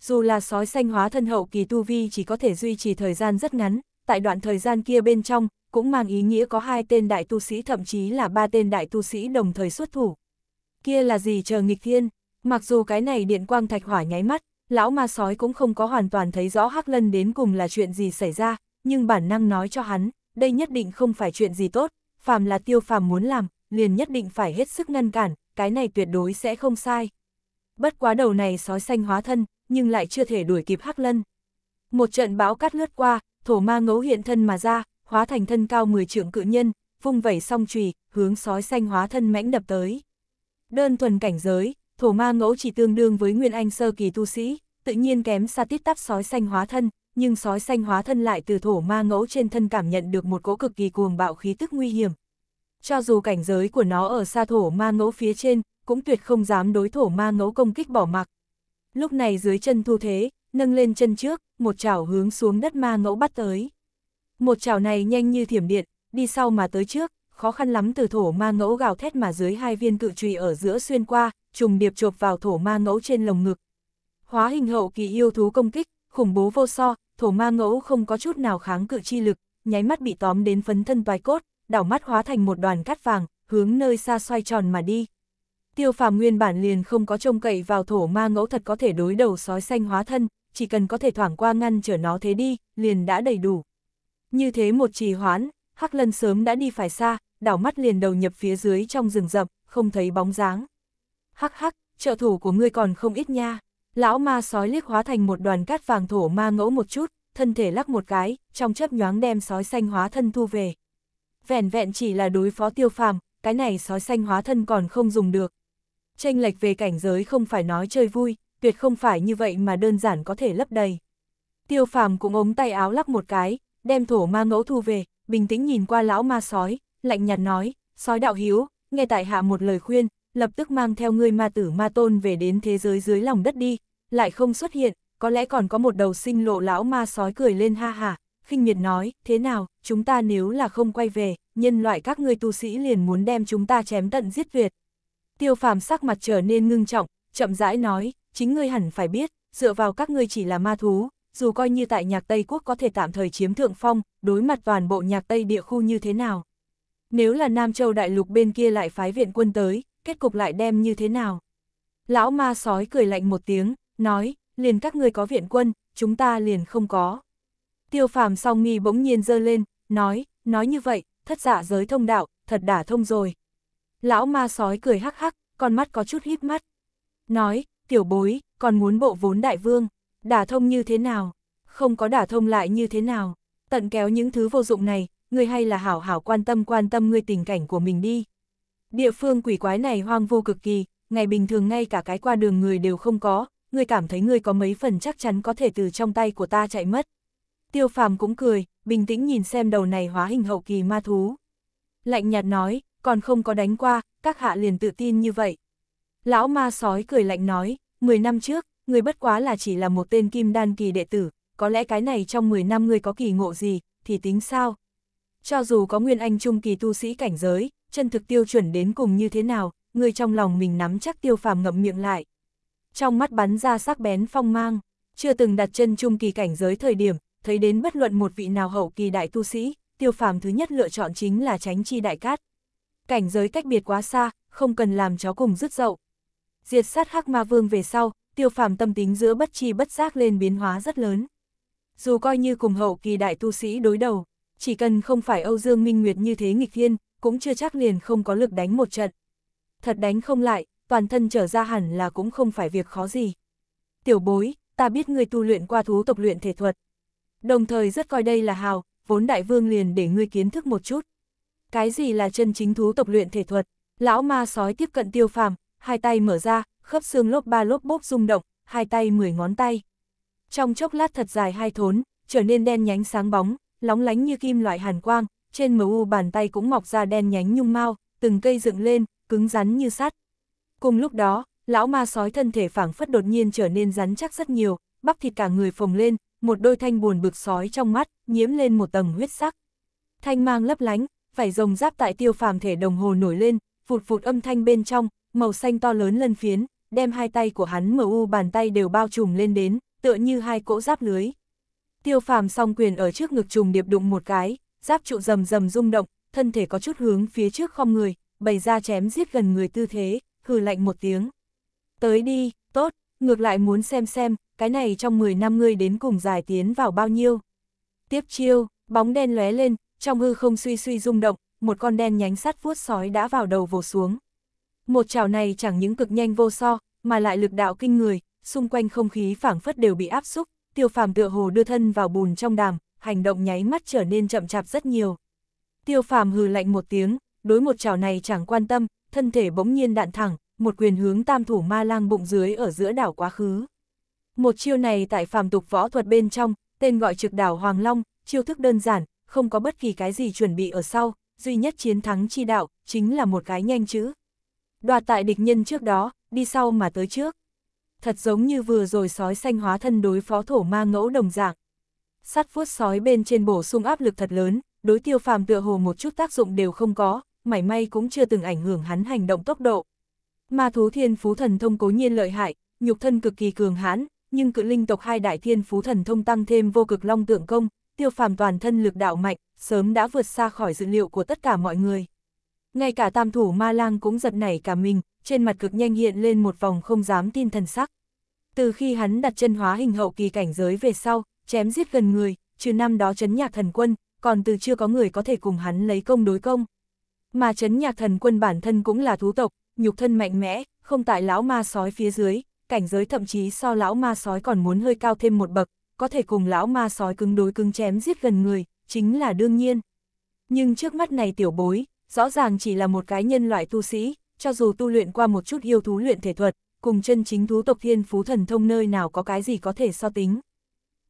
[SPEAKER 1] Dù là sói xanh hóa thân hậu kỳ tu vi chỉ có thể duy trì thời gian rất ngắn, tại đoạn thời gian kia bên trong, cũng mang ý nghĩa có hai tên đại tu sĩ thậm chí là ba tên đại tu sĩ đồng thời xuất thủ. Kia là gì chờ nghịch thiên, mặc dù cái này điện quang thạch hỏa nháy mắt, lão ma sói cũng không có hoàn toàn thấy rõ Hắc Lân đến cùng là chuyện gì xảy ra, nhưng bản năng nói cho hắn, đây nhất định không phải chuyện gì tốt, phàm là tiêu phàm muốn làm, liền nhất định phải hết sức ngăn cản, cái này tuyệt đối sẽ không sai. Bất quá đầu này sói xanh hóa thân, nhưng lại chưa thể đuổi kịp Hắc Lân. Một trận bão cát lướt qua, thổ ma ngấu hiện thân mà ra, hóa thành thân cao 10 trượng cự nhân, vung vẩy song chùy, hướng sói xanh hóa thân mãnh đập tới. Đơn thuần cảnh giới, thổ ma ngẫu chỉ tương đương với nguyên anh sơ kỳ tu sĩ, tự nhiên kém xa tít tắp sói xanh hóa thân, nhưng sói xanh hóa thân lại từ thổ ma ngẫu trên thân cảm nhận được một cỗ cực kỳ cuồng bạo khí tức nguy hiểm. Cho dù cảnh giới của nó ở xa thổ ma ngẫu phía trên, cũng tuyệt không dám đối thổ ma ngẫu công kích bỏ mặc. Lúc này dưới chân thu thế, nâng lên chân trước, một chảo hướng xuống đất ma ngẫu bắt tới. Một chảo này nhanh như thiểm điện, đi sau mà tới trước, khó khăn lắm từ thổ ma ngẫu gào thét mà dưới hai viên cự trùy ở giữa xuyên qua, trùng điệp chộp vào thổ ma ngẫu trên lồng ngực. Hóa hình hậu kỳ yêu thú công kích, khủng bố vô so, thổ ma ngẫu không có chút nào kháng cự chi lực, nháy mắt bị tóm đến phấn thân toái cốt, đảo mắt hóa thành một đoàn cát vàng, hướng nơi xa xoay tròn mà đi. Tiêu phàm nguyên bản liền không có trông cậy vào thổ ma ngẫu thật có thể đối đầu sói xanh hóa thân, chỉ cần có thể thoảng qua ngăn trở nó thế đi, liền đã đầy đủ. Như thế một trì hoãn, Hắc Lân sớm đã đi phải xa, đảo mắt liền đầu nhập phía dưới trong rừng rậm, không thấy bóng dáng. Hắc hắc, trợ thủ của ngươi còn không ít nha. Lão ma sói liếc hóa thành một đoàn cát vàng thổ ma ngẫu một chút, thân thể lắc một cái, trong chớp nhoáng đem sói xanh hóa thân thu về. Vẻn vẹn chỉ là đối phó tiêu phàm, cái này sói xanh hóa thân còn không dùng được. Tranh lệch về cảnh giới không phải nói chơi vui, tuyệt không phải như vậy mà đơn giản có thể lấp đầy. Tiêu phàm cũng ống tay áo lắc một cái, đem thổ ma ngẫu thu về, bình tĩnh nhìn qua lão ma sói, lạnh nhạt nói, sói đạo hiếu, nghe tại hạ một lời khuyên, lập tức mang theo ngươi ma tử ma tôn về đến thế giới dưới lòng đất đi, lại không xuất hiện, có lẽ còn có một đầu sinh lộ lão ma sói cười lên ha ha, khinh miệt nói, thế nào, chúng ta nếu là không quay về, nhân loại các ngươi tu sĩ liền muốn đem chúng ta chém tận giết tuyệt. Tiêu phàm sắc mặt trở nên ngưng trọng, chậm rãi nói, chính ngươi hẳn phải biết, dựa vào các ngươi chỉ là ma thú, dù coi như tại nhạc Tây Quốc có thể tạm thời chiếm thượng phong, đối mặt toàn bộ nhạc Tây địa khu như thế nào. Nếu là Nam Châu Đại Lục bên kia lại phái viện quân tới, kết cục lại đem như thế nào? Lão ma sói cười lạnh một tiếng, nói, liền các ngươi có viện quân, chúng ta liền không có. Tiêu phàm song nghi bỗng nhiên dơ lên, nói, nói như vậy, thất giả dạ giới thông đạo, thật đả thông rồi. Lão ma sói cười hắc hắc, con mắt có chút híp mắt. Nói, tiểu bối, còn muốn bộ vốn đại vương, đả thông như thế nào, không có đả thông lại như thế nào, tận kéo những thứ vô dụng này, người hay là hảo hảo quan tâm quan tâm người tình cảnh của mình đi. Địa phương quỷ quái này hoang vô cực kỳ, ngày bình thường ngay cả cái qua đường người đều không có, người cảm thấy người có mấy phần chắc chắn có thể từ trong tay của ta chạy mất. Tiêu phàm cũng cười, bình tĩnh nhìn xem đầu này hóa hình hậu kỳ ma thú. Lạnh nhạt nói, còn không có đánh qua, các hạ liền tự tin như vậy. Lão ma sói cười lạnh nói, 10 năm trước, người bất quá là chỉ là một tên kim đan kỳ đệ tử, có lẽ cái này trong 10 năm người có kỳ ngộ gì, thì tính sao? Cho dù có nguyên anh trung kỳ tu sĩ cảnh giới, chân thực tiêu chuẩn đến cùng như thế nào, người trong lòng mình nắm chắc tiêu phàm ngậm miệng lại. Trong mắt bắn ra sắc bén phong mang, chưa từng đặt chân chung kỳ cảnh giới thời điểm, thấy đến bất luận một vị nào hậu kỳ đại tu sĩ, tiêu phàm thứ nhất lựa chọn chính là tránh chi đại cát. Cảnh giới cách biệt quá xa, không cần làm chó cùng rứt dậu. Diệt sát hắc ma vương về sau, tiêu phàm tâm tính giữa bất chi bất giác lên biến hóa rất lớn. Dù coi như cùng hậu kỳ đại tu sĩ đối đầu, chỉ cần không phải Âu Dương Minh Nguyệt như thế nghịch thiên, cũng chưa chắc liền không có lực đánh một trận. Thật đánh không lại, toàn thân trở ra hẳn là cũng không phải việc khó gì. Tiểu bối, ta biết ngươi tu luyện qua thú tộc luyện thể thuật. Đồng thời rất coi đây là hào, vốn đại vương liền để ngươi kiến thức một chút. Cái gì là chân chính thú tộc luyện thể thuật? Lão ma sói tiếp cận tiêu phàm, hai tay mở ra, khớp xương lốp ba lốp bốp rung động, hai tay mười ngón tay. Trong chốc lát thật dài hai thốn, trở nên đen nhánh sáng bóng, lóng lánh như kim loại hàn quang, trên mu bàn tay cũng mọc ra đen nhánh nhung mau, từng cây dựng lên, cứng rắn như sắt. Cùng lúc đó, lão ma sói thân thể phảng phất đột nhiên trở nên rắn chắc rất nhiều, bắp thịt cả người phồng lên, một đôi thanh buồn bực sói trong mắt, nhiễm lên một tầng huyết sắc. Thanh mang lấp lánh, phải rồng giáp tại tiêu phàm thể đồng hồ nổi lên, phụt phụt âm thanh bên trong, màu xanh to lớn lân phiến, đem hai tay của hắn mu bàn tay đều bao trùm lên đến, tựa như hai cỗ giáp lưới. Tiêu phàm song quyền ở trước ngực trùng điệp đụng một cái, giáp trụ rầm rầm rung động, thân thể có chút hướng phía trước không người, bày ra chém giết gần người tư thế, hừ lạnh một tiếng. Tới đi, tốt, ngược lại muốn xem xem, cái này trong 10 năm ngươi đến cùng dài tiến vào bao nhiêu. Tiếp chiêu, bóng đen lóe lên, trong hư không suy suy rung động, một con đen nhánh sắt vuốt sói đã vào đầu vồ xuống. Một chảo này chẳng những cực nhanh vô so, mà lại lực đạo kinh người, xung quanh không khí phảng phất đều bị áp xúc, tiêu phàm tựa hồ đưa thân vào bùn trong đàm, hành động nháy mắt trở nên chậm chạp rất nhiều. Tiêu phàm hừ lạnh một tiếng, đối một chảo này chẳng quan tâm, thân thể bỗng nhiên đạn thẳng, một quyền hướng tam thủ ma lang bụng dưới ở giữa đảo quá khứ. Một chiêu này tại phàm tục võ thuật bên trong, tên gọi trực đảo Hoàng Long, chiêu thức đơn giản, không có bất kỳ cái gì chuẩn bị ở sau, duy nhất chiến thắng chi đạo, chính là một cái nhanh chữ. Đoạt tại địch nhân trước đó, đi sau mà tới trước. Thật giống như vừa rồi sói xanh hóa thân đối phó thổ ma ngẫu đồng dạng sắt vuốt sói bên trên bổ sung áp lực thật lớn, đối tiêu phàm tựa hồ một chút tác dụng đều không có, mảy may cũng chưa từng ảnh hưởng hắn hành động tốc độ. Ma thú thiên phú thần thông cố nhiên lợi hại, nhục thân cực kỳ cường hãn, nhưng cự linh tộc hai đại thiên phú thần thông tăng thêm vô cực long tượng công, tiêu phàm toàn thân lực đạo mạnh, sớm đã vượt xa khỏi dự liệu của tất cả mọi người. Ngay cả tam thủ ma lang cũng giật nảy cả mình, trên mặt cực nhanh hiện lên một vòng không dám tin thần sắc. Từ khi hắn đặt chân hóa hình hậu kỳ cảnh giới về sau, chém giết gần người, trừ năm đó chấn nhạc thần quân, còn từ chưa có người có thể cùng hắn lấy công đối công. Mà chấn nhạc thần quân bản thân cũng là thú tộc, nhục thân mạnh mẽ, không tại lão ma sói phía dưới, cảnh giới thậm chí so lão ma sói còn muốn hơi cao thêm một bậc, có thể cùng lão ma sói cứng đối cứng chém giết gần người, chính là đương nhiên. Nhưng trước mắt này tiểu bối, rõ ràng chỉ là một cái nhân loại tu sĩ, cho dù tu luyện qua một chút yêu thú luyện thể thuật, cùng chân chính thú tộc thiên phú thần thông nơi nào có cái gì có thể so tính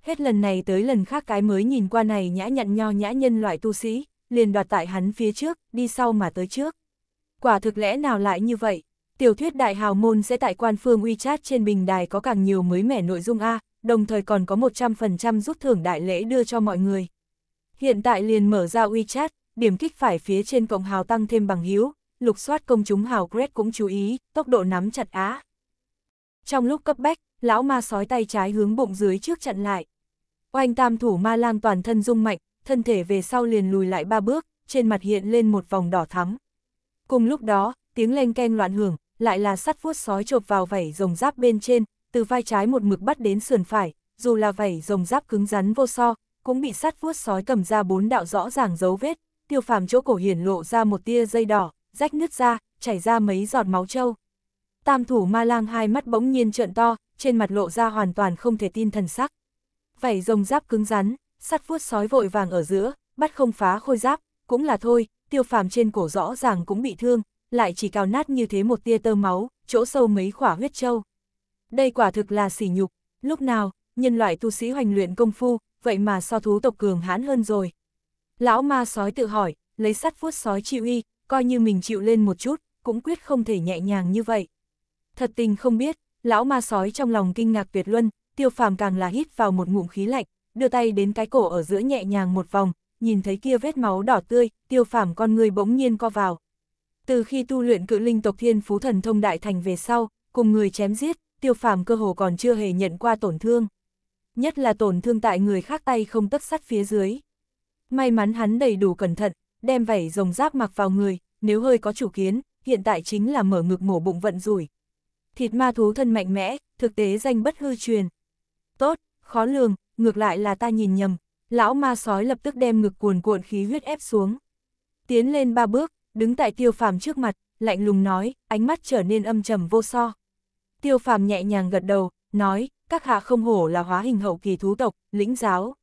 [SPEAKER 1] hết lần này tới lần khác cái mới nhìn qua này nhã nhặn nho nhã nhân loại tu sĩ, liền đoạt tại hắn phía trước, đi sau mà tới trước. Quả thực lẽ nào lại như vậy? Tiểu thuyết đại hào môn sẽ tại quan phương uy chat trên bình đài có càng nhiều mới mẻ nội dung A, đồng thời còn có 100% rút thưởng đại lễ đưa cho mọi người. Hiện tại liền mở ra uy chat điểm kích phải phía trên cộng hào tăng thêm bằng hiếu, lục soát công chúng hào Gret cũng chú ý, tốc độ nắm chặt á. Trong lúc cấp bách, lão ma sói tay trái hướng bụng dưới trước chặn lại, Oanh tam thủ ma lang toàn thân rung mạnh, thân thể về sau liền lùi lại ba bước, trên mặt hiện lên một vòng đỏ thắm. Cùng lúc đó, tiếng leng keng loạn hưởng, lại là sắt vuốt sói chộp vào vảy rồng giáp bên trên, từ vai trái một mực bắt đến sườn phải, dù là vảy rồng giáp cứng rắn vô so, cũng bị sắt vuốt sói cầm ra bốn đạo rõ ràng dấu vết, tiêu phàm chỗ cổ hiển lộ ra một tia dây đỏ, rách nứt ra, chảy ra mấy giọt máu trâu. Tam thủ ma lang hai mắt bỗng nhiên trợn to, trên mặt lộ ra hoàn toàn không thể tin thần sắc vảy rồng giáp cứng rắn, sắt vuốt sói vội vàng ở giữa, bắt không phá khôi giáp, cũng là thôi, tiêu phàm trên cổ rõ ràng cũng bị thương, lại chỉ cào nát như thế một tia tơ máu, chỗ sâu mấy khỏa huyết châu Đây quả thực là sỉ nhục, lúc nào, nhân loại tu sĩ hoành luyện công phu, vậy mà so thú tộc cường hãn hơn rồi. Lão ma sói tự hỏi, lấy sắt vuốt sói chịu y, coi như mình chịu lên một chút, cũng quyết không thể nhẹ nhàng như vậy. Thật tình không biết, lão ma sói trong lòng kinh ngạc tuyệt Luân, tiêu phàm càng là hít vào một ngụm khí lạnh, đưa tay đến cái cổ ở giữa nhẹ nhàng một vòng, nhìn thấy kia vết máu đỏ tươi, tiêu phàm con người bỗng nhiên co vào. Từ khi tu luyện cự linh tộc thiên phú thần thông đại thành về sau, cùng người chém giết, tiêu phàm cơ hồ còn chưa hề nhận qua tổn thương. Nhất là tổn thương tại người khác tay không tất sắt phía dưới. May mắn hắn đầy đủ cẩn thận, đem vảy rồng giáp mặc vào người, nếu hơi có chủ kiến, hiện tại chính là mở ngực mổ bụng vận rủi. Thịt ma thú thân mạnh mẽ, thực tế danh bất hư truyền tốt, khó lường, ngược lại là ta nhìn nhầm, lão ma sói lập tức đem ngực cuồn cuộn khí huyết ép xuống. Tiến lên ba bước, đứng tại tiêu phàm trước mặt, lạnh lùng nói, ánh mắt trở nên âm trầm vô so. Tiêu phàm nhẹ nhàng gật đầu, nói, các hạ không hổ là hóa hình hậu kỳ thú tộc, lĩnh giáo.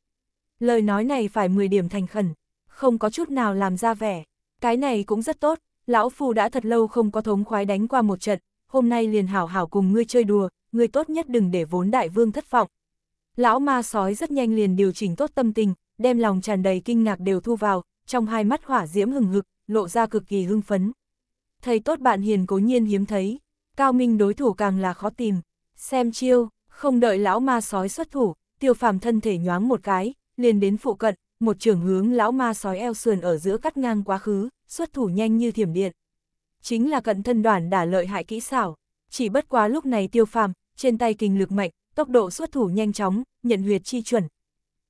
[SPEAKER 1] Lời nói này phải 10 điểm thành khẩn, không có chút nào làm ra vẻ, cái này cũng rất tốt, lão phu đã thật lâu không có thống khoái đánh qua một trận, hôm nay liền hảo hảo cùng ngươi chơi đùa, ngươi tốt nhất đừng để vốn đại vương thất vọng, Lão ma sói rất nhanh liền điều chỉnh tốt tâm tình, đem lòng tràn đầy kinh ngạc đều thu vào, trong hai mắt hỏa diễm hừng hực, lộ ra cực kỳ hưng phấn. Thầy tốt bạn hiền cố nhiên hiếm thấy, cao minh đối thủ càng là khó tìm. Xem chiêu, không đợi lão ma sói xuất thủ, tiêu phàm thân thể nhoáng một cái, liền đến phụ cận, một trường hướng lão ma sói eo sườn ở giữa cắt ngang quá khứ, xuất thủ nhanh như thiểm điện. Chính là cận thân đoàn đã lợi hại kỹ xảo, chỉ bất quá lúc này tiêu phàm, trên tay kinh lực mạnh, tốc độ xuất thủ nhanh chóng, nhận huyệt chi chuẩn.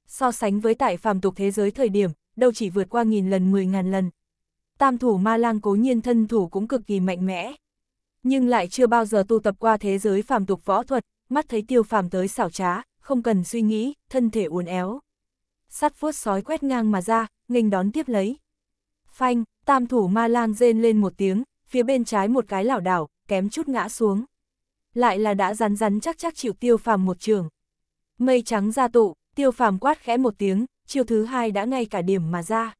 [SPEAKER 1] So sánh với tại phàm tục thế giới thời điểm, đâu chỉ vượt qua nghìn lần mười ngàn lần. Tam thủ ma lang cố nhiên thân thủ cũng cực kỳ mạnh mẽ. Nhưng lại chưa bao giờ tu tập qua thế giới phàm tục võ thuật, mắt thấy tiêu phàm tới xảo trá, không cần suy nghĩ, thân thể uốn éo. Sắt vuốt sói quét ngang mà ra, nghênh đón tiếp lấy. Phanh, tam thủ ma lang rên lên một tiếng, phía bên trái một cái lảo đảo, kém chút ngã xuống lại là đã rắn rắn chắc chắc chịu tiêu phàm một trường. Mây trắng ra tụ, tiêu phàm quát khẽ một tiếng, chiêu thứ hai đã ngay cả điểm mà ra.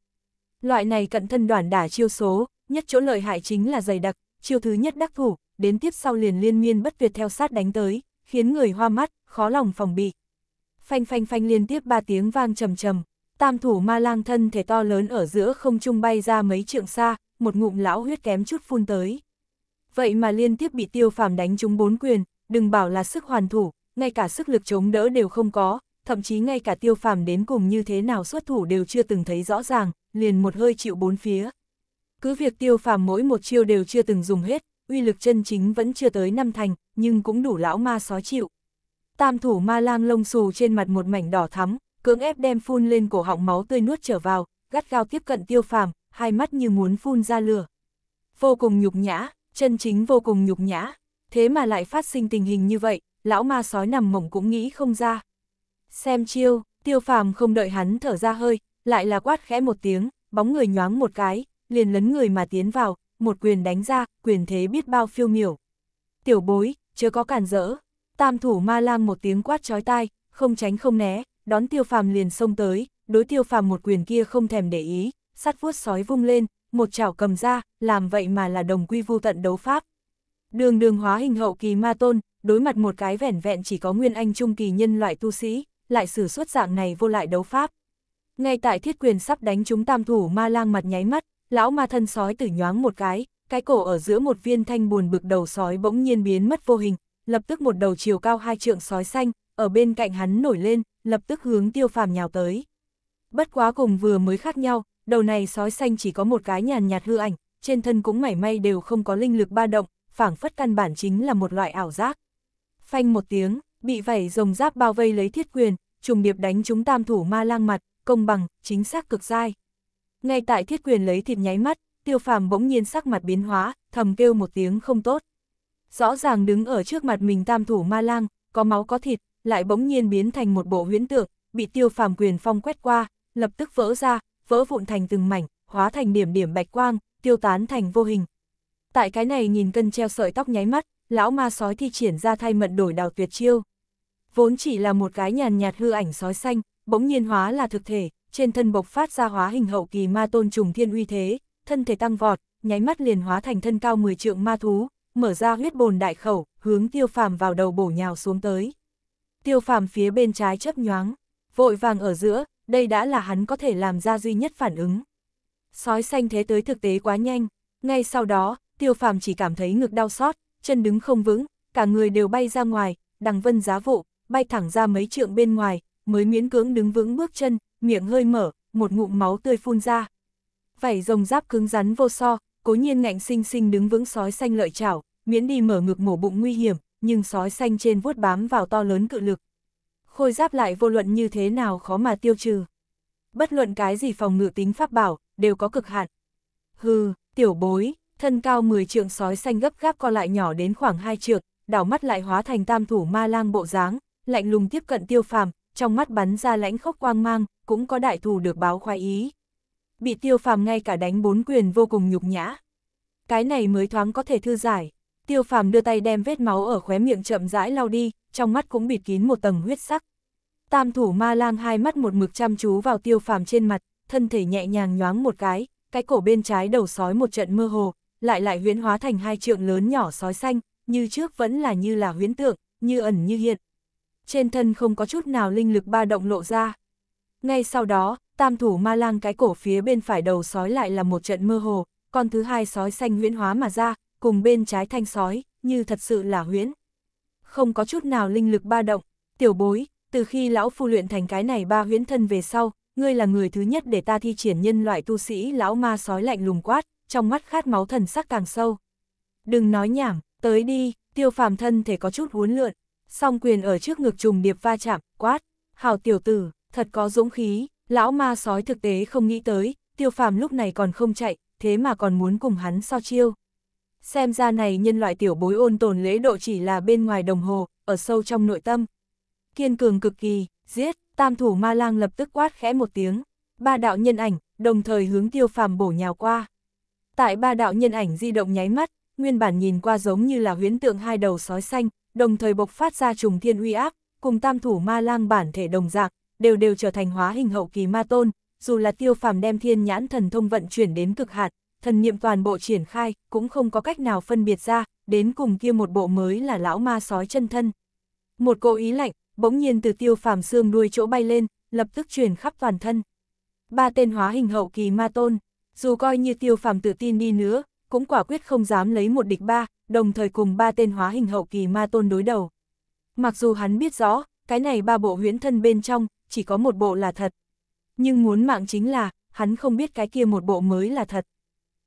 [SPEAKER 1] Loại này cận thân đoàn đả chiêu số, nhất chỗ lợi hại chính là dày đặc, chiêu thứ nhất đắc thủ, đến tiếp sau liền liên miên bất tuyệt theo sát đánh tới, khiến người hoa mắt, khó lòng phòng bị. Phanh phanh phanh liên tiếp ba tiếng vang trầm trầm, tam thủ ma lang thân thể to lớn ở giữa không trung bay ra mấy trượng xa, một ngụm lão huyết kém chút phun tới vậy mà liên tiếp bị tiêu phàm đánh trúng bốn quyền, đừng bảo là sức hoàn thủ, ngay cả sức lực chống đỡ đều không có, thậm chí ngay cả tiêu phàm đến cùng như thế nào xuất thủ đều chưa từng thấy rõ ràng, liền một hơi chịu bốn phía. Cứ việc tiêu phàm mỗi một chiêu đều chưa từng dùng hết, uy lực chân chính vẫn chưa tới năm thành, nhưng cũng đủ lão ma sói chịu. Tam thủ ma lang lông xù trên mặt một mảnh đỏ thắm, cưỡng ép đem phun lên cổ họng máu tươi nuốt trở vào, gắt gao tiếp cận tiêu phàm, hai mắt như muốn phun ra lửa. Vô cùng nhục nhã, chân chính vô cùng nhục nhã, thế mà lại phát sinh tình hình như vậy, lão ma sói nằm mộng cũng nghĩ không ra. Xem chiêu, tiêu phàm không đợi hắn thở ra hơi, lại là quát khẽ một tiếng, bóng người nhoáng một cái, liền lấn người mà tiến vào, một quyền đánh ra, quyền thế biết bao phiêu miểu. Tiểu bối, chưa có cản rỡ, tam thủ ma lang một tiếng quát chói tai, không tránh không né, đón tiêu phàm liền xông tới, đối tiêu phàm một quyền kia không thèm để ý, sắt vuốt sói vung lên, một chảo cầm ra, làm vậy mà là đồng quy vu tận đấu pháp. Đường đường hóa hình hậu kỳ ma tôn, đối mặt một cái vẻn vẹn chỉ có nguyên anh trung kỳ nhân loại tu sĩ, lại sử xuất dạng này vô lại đấu pháp. Ngay tại thiết quyền sắp đánh chúng tam thủ ma lang mặt nháy mắt, lão ma thân sói tử nhoáng một cái, cái cổ ở giữa một viên thanh buồn bực đầu sói bỗng nhiên biến mất vô hình, lập tức một đầu chiều cao hai trượng sói xanh, ở bên cạnh hắn nổi lên, lập tức hướng tiêu phàm nhào tới. Bất quá cùng vừa mới khác nhau, đầu này sói xanh chỉ có một cái nhàn nhạt hư ảnh, trên thân cũng mảy may đều không có linh lực ba động, phảng phất căn bản chính là một loại ảo giác. Phanh một tiếng, bị vảy rồng giáp bao vây lấy thiết quyền, trùng điệp đánh chúng tam thủ ma lang mặt, công bằng, chính xác cực dai. Ngay tại thiết quyền lấy thịt nháy mắt, tiêu phàm bỗng nhiên sắc mặt biến hóa, thầm kêu một tiếng không tốt. Rõ ràng đứng ở trước mặt mình tam thủ ma lang, có máu có thịt, lại bỗng nhiên biến thành một bộ huyễn tượng, bị tiêu phàm quyền phong quét qua, lập tức vỡ ra, vỡ vụn thành từng mảnh, hóa thành điểm điểm bạch quang, tiêu tán thành vô hình. Tại cái này nhìn cân treo sợi tóc nháy mắt, lão ma sói thi triển ra thay mận đổi đào tuyệt chiêu. Vốn chỉ là một cái nhàn nhạt hư ảnh sói xanh, bỗng nhiên hóa là thực thể, trên thân bộc phát ra hóa hình hậu kỳ ma tôn trùng thiên uy thế, thân thể tăng vọt, nháy mắt liền hóa thành thân cao 10 trượng ma thú, mở ra huyết bồn đại khẩu, hướng tiêu phàm vào đầu bổ nhào xuống tới. Tiêu phàm phía bên trái chấp nhoáng, vội vàng ở giữa, đây đã là hắn có thể làm ra duy nhất phản ứng. Sói xanh thế tới thực tế quá nhanh, ngay sau đó, tiêu phàm chỉ cảm thấy ngực đau xót, chân đứng không vững, cả người đều bay ra ngoài, đằng vân giá vụ, bay thẳng ra mấy trượng bên ngoài, mới miễn cưỡng đứng vững bước chân, miệng hơi mở, một ngụm máu tươi phun ra. Vảy rồng giáp cứng rắn vô so, cố nhiên ngạnh sinh sinh đứng vững sói xanh lợi chảo, miễn đi mở ngực mổ bụng nguy hiểm, nhưng sói xanh trên vuốt bám vào to lớn cự lực, khôi giáp lại vô luận như thế nào khó mà tiêu trừ. Bất luận cái gì phòng ngự tính pháp bảo, đều có cực hạn. Hừ, tiểu bối, thân cao 10 trượng sói xanh gấp gáp co lại nhỏ đến khoảng 2 trượng, đảo mắt lại hóa thành tam thủ ma lang bộ dáng, lạnh lùng tiếp cận tiêu phàm, trong mắt bắn ra lãnh khốc quang mang, cũng có đại thủ được báo khoái ý. Bị tiêu phàm ngay cả đánh bốn quyền vô cùng nhục nhã. Cái này mới thoáng có thể thư giải. Tiêu phàm đưa tay đem vết máu ở khóe miệng chậm rãi lau đi, trong mắt cũng bịt kín một tầng huyết sắc. Tam thủ ma lang hai mắt một mực chăm chú vào tiêu phàm trên mặt, thân thể nhẹ nhàng nhoáng một cái, cái cổ bên trái đầu sói một trận mơ hồ, lại lại huyễn hóa thành hai trượng lớn nhỏ sói xanh, như trước vẫn là như là huyễn tượng, như ẩn như hiện. Trên thân không có chút nào linh lực ba động lộ ra. Ngay sau đó, tam thủ ma lang cái cổ phía bên phải đầu sói lại là một trận mơ hồ, con thứ hai sói xanh huyễn hóa mà ra, cùng bên trái thanh sói, như thật sự là huyễn không có chút nào linh lực ba động, tiểu bối, từ khi lão phu luyện thành cái này ba huyễn thân về sau, ngươi là người thứ nhất để ta thi triển nhân loại tu sĩ lão ma sói lạnh lùng quát, trong mắt khát máu thần sắc càng sâu. Đừng nói nhảm, tới đi, tiêu phàm thân thể có chút huấn lượn, song quyền ở trước ngực trùng điệp va chạm, quát, hào tiểu tử, thật có dũng khí, lão ma sói thực tế không nghĩ tới, tiêu phàm lúc này còn không chạy, thế mà còn muốn cùng hắn so chiêu xem ra này nhân loại tiểu bối ôn tồn lễ độ chỉ là bên ngoài đồng hồ, ở sâu trong nội tâm. Kiên cường cực kỳ, giết, tam thủ ma lang lập tức quát khẽ một tiếng, ba đạo nhân ảnh, đồng thời hướng tiêu phàm bổ nhào qua. Tại ba đạo nhân ảnh di động nháy mắt, nguyên bản nhìn qua giống như là huyến tượng hai đầu sói xanh, đồng thời bộc phát ra trùng thiên uy áp, cùng tam thủ ma lang bản thể đồng dạng, đều đều trở thành hóa hình hậu kỳ ma tôn, dù là tiêu phàm đem thiên nhãn thần thông vận chuyển đến cực hạt, thần niệm toàn bộ triển khai, cũng không có cách nào phân biệt ra, đến cùng kia một bộ mới là lão ma sói chân thân. Một cỗ ý lạnh, bỗng nhiên từ tiêu phàm xương đuôi chỗ bay lên, lập tức truyền khắp toàn thân. Ba tên hóa hình hậu kỳ ma tôn, dù coi như tiêu phàm tự tin đi nữa, cũng quả quyết không dám lấy một địch ba, đồng thời cùng ba tên hóa hình hậu kỳ ma tôn đối đầu. Mặc dù hắn biết rõ, cái này ba bộ huyễn thân bên trong, chỉ có một bộ là thật. Nhưng muốn mạng chính là, hắn không biết cái kia một bộ mới là thật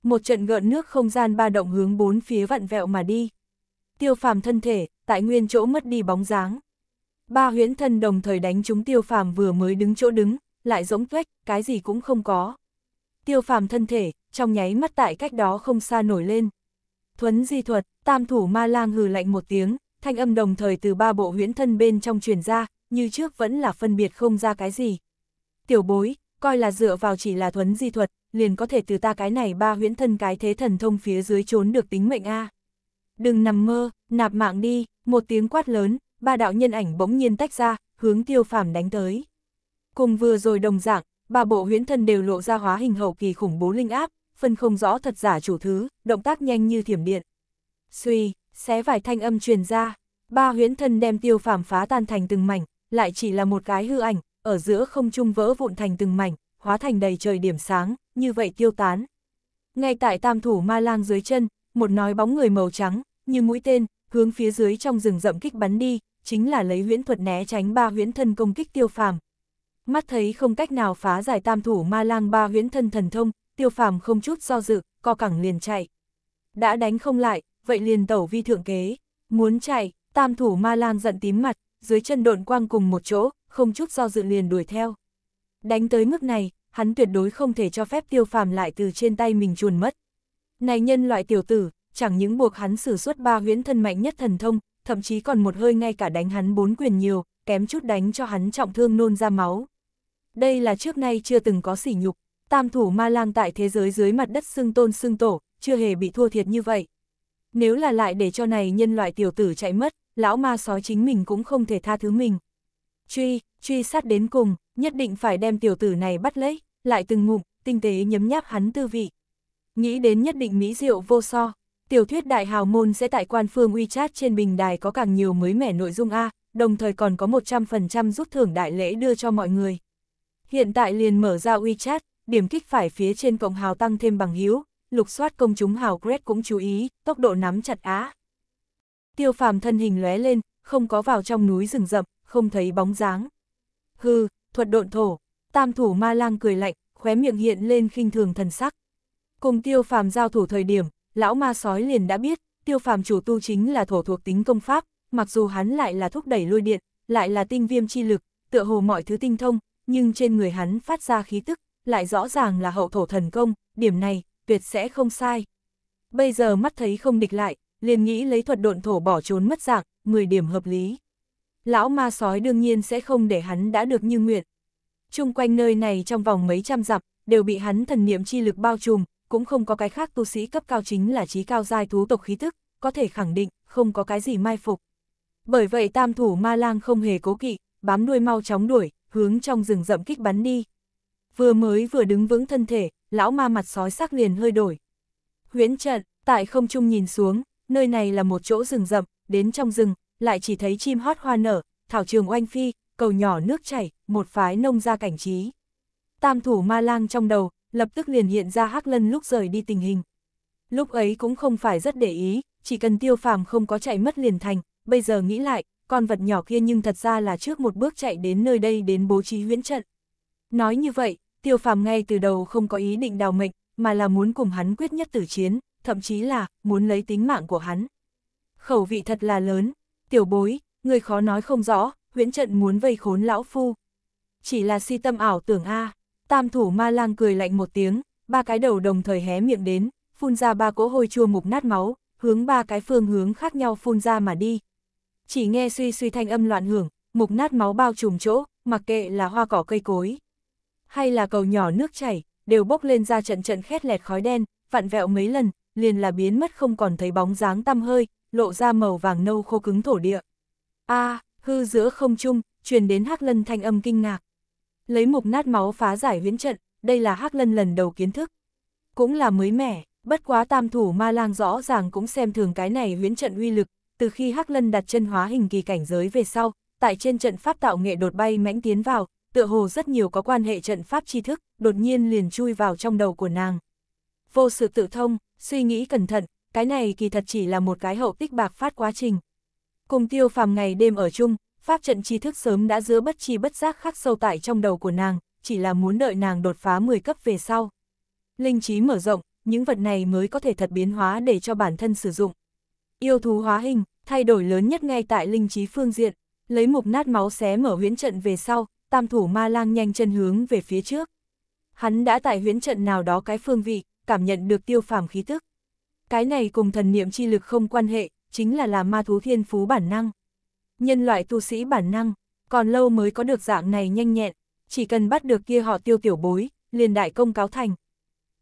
[SPEAKER 1] một trận gợn nước không gian ba động hướng bốn phía vặn vẹo mà đi. Tiêu phàm thân thể, tại nguyên chỗ mất đi bóng dáng. Ba huyễn thân đồng thời đánh chúng tiêu phàm vừa mới đứng chỗ đứng, lại giống tuếch, cái gì cũng không có. Tiêu phàm thân thể, trong nháy mắt tại cách đó không xa nổi lên. Thuấn di thuật, tam thủ ma lang hừ lạnh một tiếng, thanh âm đồng thời từ ba bộ huyễn thân bên trong truyền ra, như trước vẫn là phân biệt không ra cái gì. Tiểu bối, coi là dựa vào chỉ là thuấn di thuật, liền có thể từ ta cái này ba huyễn thân cái thế thần thông phía dưới trốn được tính mệnh a. Đừng nằm mơ, nạp mạng đi, một tiếng quát lớn, ba đạo nhân ảnh bỗng nhiên tách ra, hướng tiêu phàm đánh tới. Cùng vừa rồi đồng dạng, ba bộ huyễn thân đều lộ ra hóa hình hậu kỳ khủng bố linh áp, phân không rõ thật giả chủ thứ, động tác nhanh như thiểm điện. Suy, xé vài thanh âm truyền ra, ba huyễn thân đem tiêu phàm phá tan thành từng mảnh, lại chỉ là một cái hư ảnh, ở giữa không trung vỡ vụn thành từng mảnh, hóa thành đầy trời điểm sáng, như vậy tiêu tán. Ngay tại tam thủ ma lang dưới chân, một nói bóng người màu trắng, như mũi tên, hướng phía dưới trong rừng rậm kích bắn đi, chính là lấy huyễn thuật né tránh ba huyễn thân công kích tiêu phàm. Mắt thấy không cách nào phá giải tam thủ ma lang ba huyễn thân thần thông, tiêu phàm không chút do dự, co cẳng liền chạy. Đã đánh không lại, vậy liền tẩu vi thượng kế, muốn chạy, tam thủ ma lang giận tím mặt, dưới chân độn quang cùng một chỗ, không chút do dự liền đuổi theo. Đánh tới mức này, hắn tuyệt đối không thể cho phép tiêu phàm lại từ trên tay mình chuồn mất. Này nhân loại tiểu tử, chẳng những buộc hắn sử xuất ba huyễn thân mạnh nhất thần thông, thậm chí còn một hơi ngay cả đánh hắn bốn quyền nhiều, kém chút đánh cho hắn trọng thương nôn ra máu. Đây là trước nay chưa từng có sỉ nhục, tam thủ ma lang tại thế giới dưới mặt đất xưng tôn xưng tổ, chưa hề bị thua thiệt như vậy. Nếu là lại để cho này nhân loại tiểu tử chạy mất, lão ma sói chính mình cũng không thể tha thứ mình. Truy, truy sát đến cùng, nhất định phải đem tiểu tử này bắt lấy, lại từng ngụm, tinh tế nhấm nháp hắn tư vị. Nghĩ đến nhất định mỹ diệu vô so, tiểu thuyết đại hào môn sẽ tại quan phương uy WeChat trên bình đài có càng nhiều mới mẻ nội dung A, đồng thời còn có 100% rút thưởng đại lễ đưa cho mọi người. Hiện tại liền mở ra uy WeChat, điểm kích phải phía trên cộng hào tăng thêm bằng hiếu, lục soát công chúng hào Gret cũng chú ý, tốc độ nắm chặt á. Tiêu phàm thân hình lóe lên, không có vào trong núi rừng rậm, không thấy bóng dáng. Hừ, thuật độn thổ, tam thủ ma lang cười lạnh, khóe miệng hiện lên khinh thường thần sắc. Cùng tiêu phàm giao thủ thời điểm, lão ma sói liền đã biết, tiêu phàm chủ tu chính là thổ thuộc tính công pháp, mặc dù hắn lại là thúc đẩy lôi điện, lại là tinh viêm chi lực, tựa hồ mọi thứ tinh thông, nhưng trên người hắn phát ra khí tức, lại rõ ràng là hậu thổ thần công, điểm này, tuyệt sẽ không sai. Bây giờ mắt thấy không địch lại, liền nghĩ lấy thuật độn thổ bỏ trốn mất dạng, 10 điểm hợp lý lão ma sói đương nhiên sẽ không để hắn đã được như nguyện. Trung quanh nơi này trong vòng mấy trăm dặm, đều bị hắn thần niệm chi lực bao trùm, cũng không có cái khác tu sĩ cấp cao chính là trí cao giai thú tộc khí tức, có thể khẳng định, không có cái gì mai phục. Bởi vậy tam thủ ma lang không hề cố kỵ, bám đuôi mau chóng đuổi, hướng trong rừng rậm kích bắn đi. Vừa mới vừa đứng vững thân thể, lão ma mặt sói sắc liền hơi đổi. Huyễn trận, tại không trung nhìn xuống, nơi này là một chỗ rừng rậm, đến trong rừng, lại chỉ thấy chim hót hoa nở, thảo trường oanh phi, cầu nhỏ nước chảy, một phái nông ra cảnh trí. Tam thủ ma lang trong đầu, lập tức liền hiện ra Hắc Lân lúc rời đi tình hình. Lúc ấy cũng không phải rất để ý, chỉ cần tiêu phàm không có chạy mất liền thành, bây giờ nghĩ lại, con vật nhỏ kia nhưng thật ra là trước một bước chạy đến nơi đây đến bố trí huyễn trận. Nói như vậy, tiêu phàm ngay từ đầu không có ý định đào mệnh, mà là muốn cùng hắn quyết nhất tử chiến, thậm chí là muốn lấy tính mạng của hắn. Khẩu vị thật là lớn, tiểu bối, người khó nói không rõ, huyễn trận muốn vây khốn lão phu. Chỉ là si tâm ảo tưởng a tam thủ ma lang cười lạnh một tiếng, ba cái đầu đồng thời hé miệng đến, phun ra ba cỗ hôi chua mục nát máu, hướng ba cái phương hướng khác nhau phun ra mà đi. Chỉ nghe suy suy thanh âm loạn hưởng, mục nát máu bao trùm chỗ, mặc kệ là hoa cỏ cây cối. Hay là cầu nhỏ nước chảy, đều bốc lên ra trận trận khét lẹt khói đen, vặn vẹo mấy lần, liền là biến mất không còn thấy bóng dáng tăm hơi, lộ ra màu vàng nâu khô cứng thổ địa. A, à, hư giữa không trung, truyền đến Hắc Lân thanh âm kinh ngạc. Lấy mục nát máu phá giải huyễn trận, đây là Hắc Lân lần đầu kiến thức. Cũng là mới mẻ, bất quá tam thủ ma lang rõ ràng cũng xem thường cái này huyễn trận uy lực, từ khi Hắc Lân đặt chân hóa hình kỳ cảnh giới về sau, tại trên trận pháp tạo nghệ đột bay mãnh tiến vào, tựa hồ rất nhiều có quan hệ trận pháp tri thức, đột nhiên liền chui vào trong đầu của nàng. Vô sự tự thông, suy nghĩ cẩn thận, cái này kỳ thật chỉ là một cái hậu tích bạc phát quá trình. Cùng tiêu phàm ngày đêm ở chung, pháp trận tri thức sớm đã giữa bất chi bất giác khắc sâu tại trong đầu của nàng, chỉ là muốn đợi nàng đột phá 10 cấp về sau. Linh trí mở rộng, những vật này mới có thể thật biến hóa để cho bản thân sử dụng. Yêu thú hóa hình, thay đổi lớn nhất ngay tại linh trí phương diện, lấy mục nát máu xé mở huyễn trận về sau, tam thủ ma lang nhanh chân hướng về phía trước. Hắn đã tại huyễn trận nào đó cái phương vị, cảm nhận được tiêu phàm khí tức. Cái này cùng thần niệm chi lực không quan hệ, chính là là ma thú thiên phú bản năng. Nhân loại tu sĩ bản năng, còn lâu mới có được dạng này nhanh nhẹn, chỉ cần bắt được kia họ tiêu tiểu bối, liền đại công cáo thành.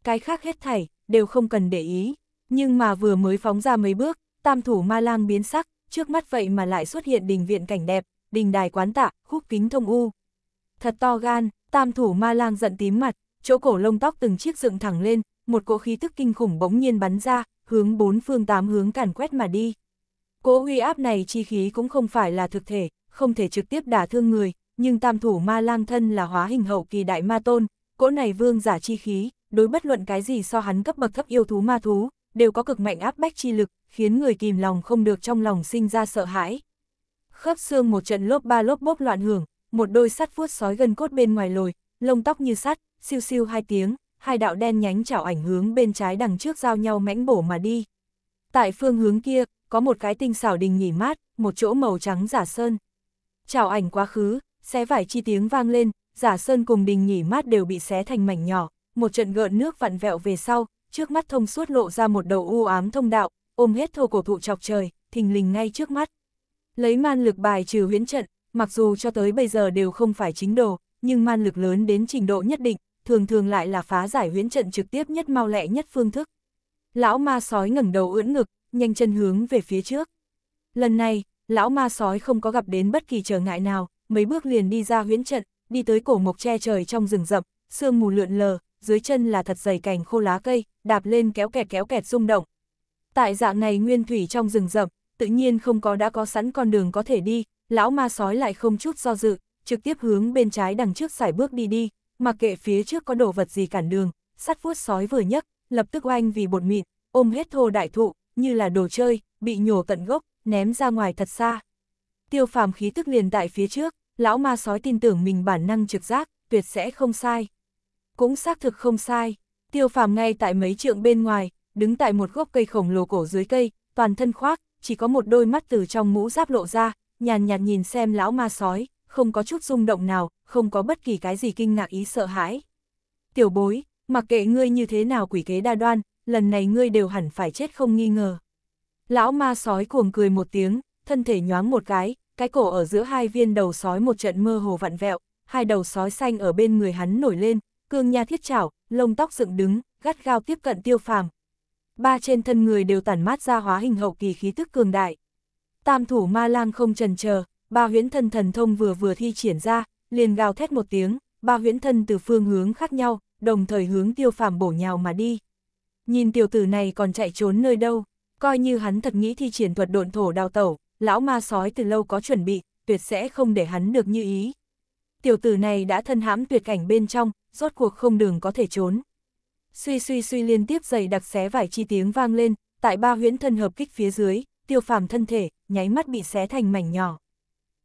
[SPEAKER 1] Cái khác hết thảy, đều không cần để ý, nhưng mà vừa mới phóng ra mấy bước, tam thủ ma lang biến sắc, trước mắt vậy mà lại xuất hiện đình viện cảnh đẹp, đình đài quán tạ, khúc kính thông u. Thật to gan, tam thủ ma lang giận tím mặt, chỗ cổ lông tóc từng chiếc dựng thẳng lên, một cỗ khí tức kinh khủng bỗng nhiên bắn ra, hướng bốn phương tám hướng càn quét mà đi. Cỗ uy áp này chi khí cũng không phải là thực thể, không thể trực tiếp đả thương người, nhưng tam thủ ma lang thân là hóa hình hậu kỳ đại ma tôn, cỗ này vương giả chi khí, đối bất luận cái gì so hắn cấp bậc thấp yêu thú ma thú, đều có cực mạnh áp bách chi lực, khiến người kìm lòng không được trong lòng sinh ra sợ hãi. Khớp xương một trận lốp ba lốp bốp loạn hưởng, một đôi sắt vuốt sói gần cốt bên ngoài lồi, lông tóc như sắt, siêu siêu hai tiếng, hai đạo đen nhánh chảo ảnh hướng bên trái đằng trước giao nhau mãnh bổ mà đi. Tại phương hướng kia, có một cái tinh xảo đình nghỉ mát, một chỗ màu trắng giả sơn. Chảo ảnh quá khứ, xé vải chi tiếng vang lên, giả sơn cùng đình nghỉ mát đều bị xé thành mảnh nhỏ, một trận gợn nước vặn vẹo về sau, trước mắt thông suốt lộ ra một đầu u ám thông đạo, ôm hết thô cổ thụ chọc trời, thình lình ngay trước mắt. Lấy man lực bài trừ huyễn trận, mặc dù cho tới bây giờ đều không phải chính đồ, nhưng man lực lớn đến trình độ nhất định, thường thường lại là phá giải huyễn trận trực tiếp nhất mau lẹ nhất phương thức. Lão ma sói ngẩng đầu ưỡn ngực, nhanh chân hướng về phía trước. Lần này, lão ma sói không có gặp đến bất kỳ trở ngại nào, mấy bước liền đi ra huyễn trận, đi tới cổ mộc che trời trong rừng rậm, sương mù lượn lờ, dưới chân là thật dày cành khô lá cây, đạp lên kéo kẹt kéo kẹt rung động. Tại dạng này nguyên thủy trong rừng rậm, tự nhiên không có đã có sẵn con đường có thể đi, lão ma sói lại không chút do dự, trực tiếp hướng bên trái đằng trước sải bước đi đi, mặc kệ phía trước có đồ vật gì cản đường, sắt vuốt sói vừa nhấc, lập tức oanh vì bột mịn, ôm hết thô đại thụ, như là đồ chơi, bị nhổ tận gốc, ném ra ngoài thật xa. Tiêu phàm khí tức liền tại phía trước, lão ma sói tin tưởng mình bản năng trực giác, tuyệt sẽ không sai. Cũng xác thực không sai, tiêu phàm ngay tại mấy trượng bên ngoài, đứng tại một gốc cây khổng lồ cổ dưới cây, toàn thân khoác, chỉ có một đôi mắt từ trong mũ giáp lộ ra, nhàn nhạt nhìn xem lão ma sói không có chút rung động nào, không có bất kỳ cái gì kinh ngạc ý sợ hãi. Tiểu bối, mặc kệ ngươi như thế nào quỷ kế đa đoan, lần này ngươi đều hẳn phải chết không nghi ngờ. Lão ma sói cuồng cười một tiếng, thân thể nhoáng một cái, cái cổ ở giữa hai viên đầu sói một trận mơ hồ vặn vẹo, hai đầu sói xanh ở bên người hắn nổi lên, cương nha thiết chảo, lông tóc dựng đứng, gắt gao tiếp cận tiêu phàm. Ba trên thân người đều tản mát ra hóa hình hậu kỳ khí tức cường đại. Tam thủ ma lang không trần chờ ba huyễn thân thần thông vừa vừa thi triển ra, liền gào thét một tiếng, ba huyễn thân từ phương hướng khác nhau, đồng thời hướng tiêu phàm bổ nhào mà đi. Nhìn tiểu tử này còn chạy trốn nơi đâu, coi như hắn thật nghĩ thi triển thuật độn thổ đào tẩu, lão ma sói từ lâu có chuẩn bị, tuyệt sẽ không để hắn được như ý. Tiểu tử này đã thân hãm tuyệt cảnh bên trong, rốt cuộc không đường có thể trốn. Suy suy suy liên tiếp giày đặc xé vải chi tiếng vang lên, tại ba huyễn thân hợp kích phía dưới, tiêu phàm thân thể, nháy mắt bị xé thành mảnh nhỏ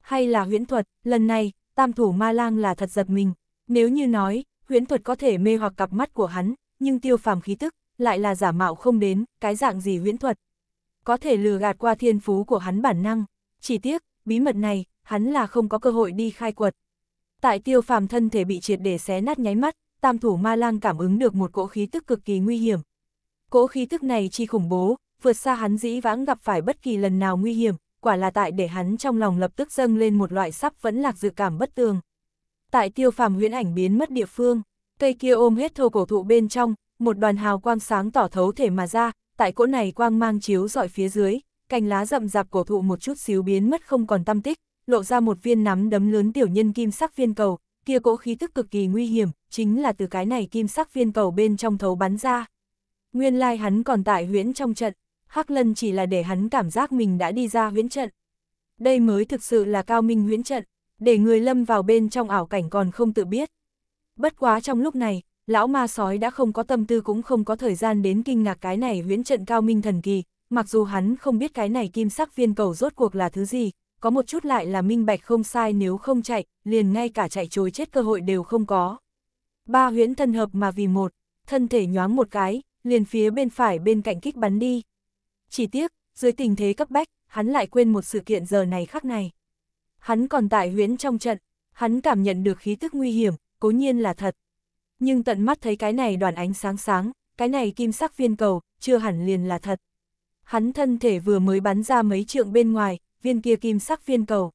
[SPEAKER 1] hay là huyễn thuật, lần này, tam thủ ma lang là thật giật mình. Nếu như nói, huyễn thuật có thể mê hoặc cặp mắt của hắn, nhưng tiêu phàm khí tức, lại là giả mạo không đến, cái dạng gì huyễn thuật. Có thể lừa gạt qua thiên phú của hắn bản năng. Chỉ tiếc, bí mật này, hắn là không có cơ hội đi khai quật. Tại tiêu phàm thân thể bị triệt để xé nát nháy mắt, tam thủ ma lang cảm ứng được một cỗ khí tức cực kỳ nguy hiểm. Cỗ khí tức này chi khủng bố, vượt xa hắn dĩ vãng gặp phải bất kỳ lần nào nguy hiểm, quả là tại để hắn trong lòng lập tức dâng lên một loại sắp vẫn lạc dự cảm bất tường. Tại tiêu phàm huyễn ảnh biến mất địa phương, cây kia ôm hết thô cổ thụ bên trong, một đoàn hào quang sáng tỏ thấu thể mà ra, tại cỗ này quang mang chiếu dọi phía dưới, cành lá rậm rạp cổ thụ một chút xíu biến mất không còn tâm tích, lộ ra một viên nắm đấm lớn tiểu nhân kim sắc viên cầu, kia cỗ khí thức cực kỳ nguy hiểm, chính là từ cái này kim sắc viên cầu bên trong thấu bắn ra. Nguyên lai like hắn còn tại huyễn trong trận, Hắc Lân chỉ là để hắn cảm giác mình đã đi ra huyễn trận. Đây mới thực sự là cao minh huyễn trận, để người lâm vào bên trong ảo cảnh còn không tự biết. Bất quá trong lúc này, lão ma sói đã không có tâm tư cũng không có thời gian đến kinh ngạc cái này huyễn trận cao minh thần kỳ, mặc dù hắn không biết cái này kim sắc viên cầu rốt cuộc là thứ gì, có một chút lại là minh bạch không sai nếu không chạy, liền ngay cả chạy trối chết cơ hội đều không có. Ba huyễn thân hợp mà vì một, thân thể nhoáng một cái, liền phía bên phải bên cạnh kích bắn đi. Chỉ tiếc, dưới tình thế cấp bách, hắn lại quên một sự kiện giờ này khác này. Hắn còn tại huyễn trong trận, hắn cảm nhận được khí tức nguy hiểm, cố nhiên là thật. Nhưng tận mắt thấy cái này đoàn ánh sáng sáng, cái này kim sắc viên cầu, chưa hẳn liền là thật. Hắn thân thể vừa mới bắn ra mấy trượng bên ngoài, viên kia kim sắc viên cầu.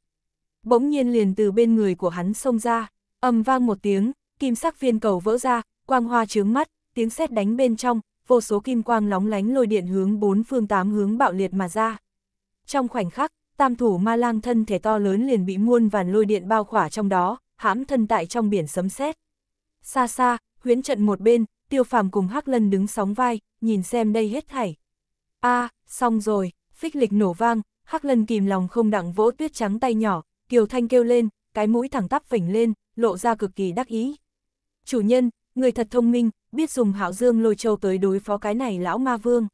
[SPEAKER 1] Bỗng nhiên liền từ bên người của hắn xông ra, âm vang một tiếng, kim sắc viên cầu vỡ ra, quang hoa trướng mắt, tiếng sét đánh bên trong, vô số kim quang lóng lánh lôi điện hướng bốn phương tám hướng bạo liệt mà ra. Trong khoảnh khắc, tam thủ ma lang thân thể to lớn liền bị muôn vàn lôi điện bao khỏa trong đó, hãm thân tại trong biển sấm sét. Xa xa, huyến trận một bên, tiêu phàm cùng hắc lân đứng sóng vai, nhìn xem đây hết thảy. a xong rồi, phích lịch nổ vang, hắc lân kìm lòng không đặng vỗ tuyết trắng tay nhỏ, kiều thanh kêu lên, cái mũi thẳng tắp phỉnh lên, lộ ra cực kỳ đắc ý. Chủ nhân, người thật thông minh, biết dùng Hạo Dương Lôi Châu tới đối phó cái này lão ma vương.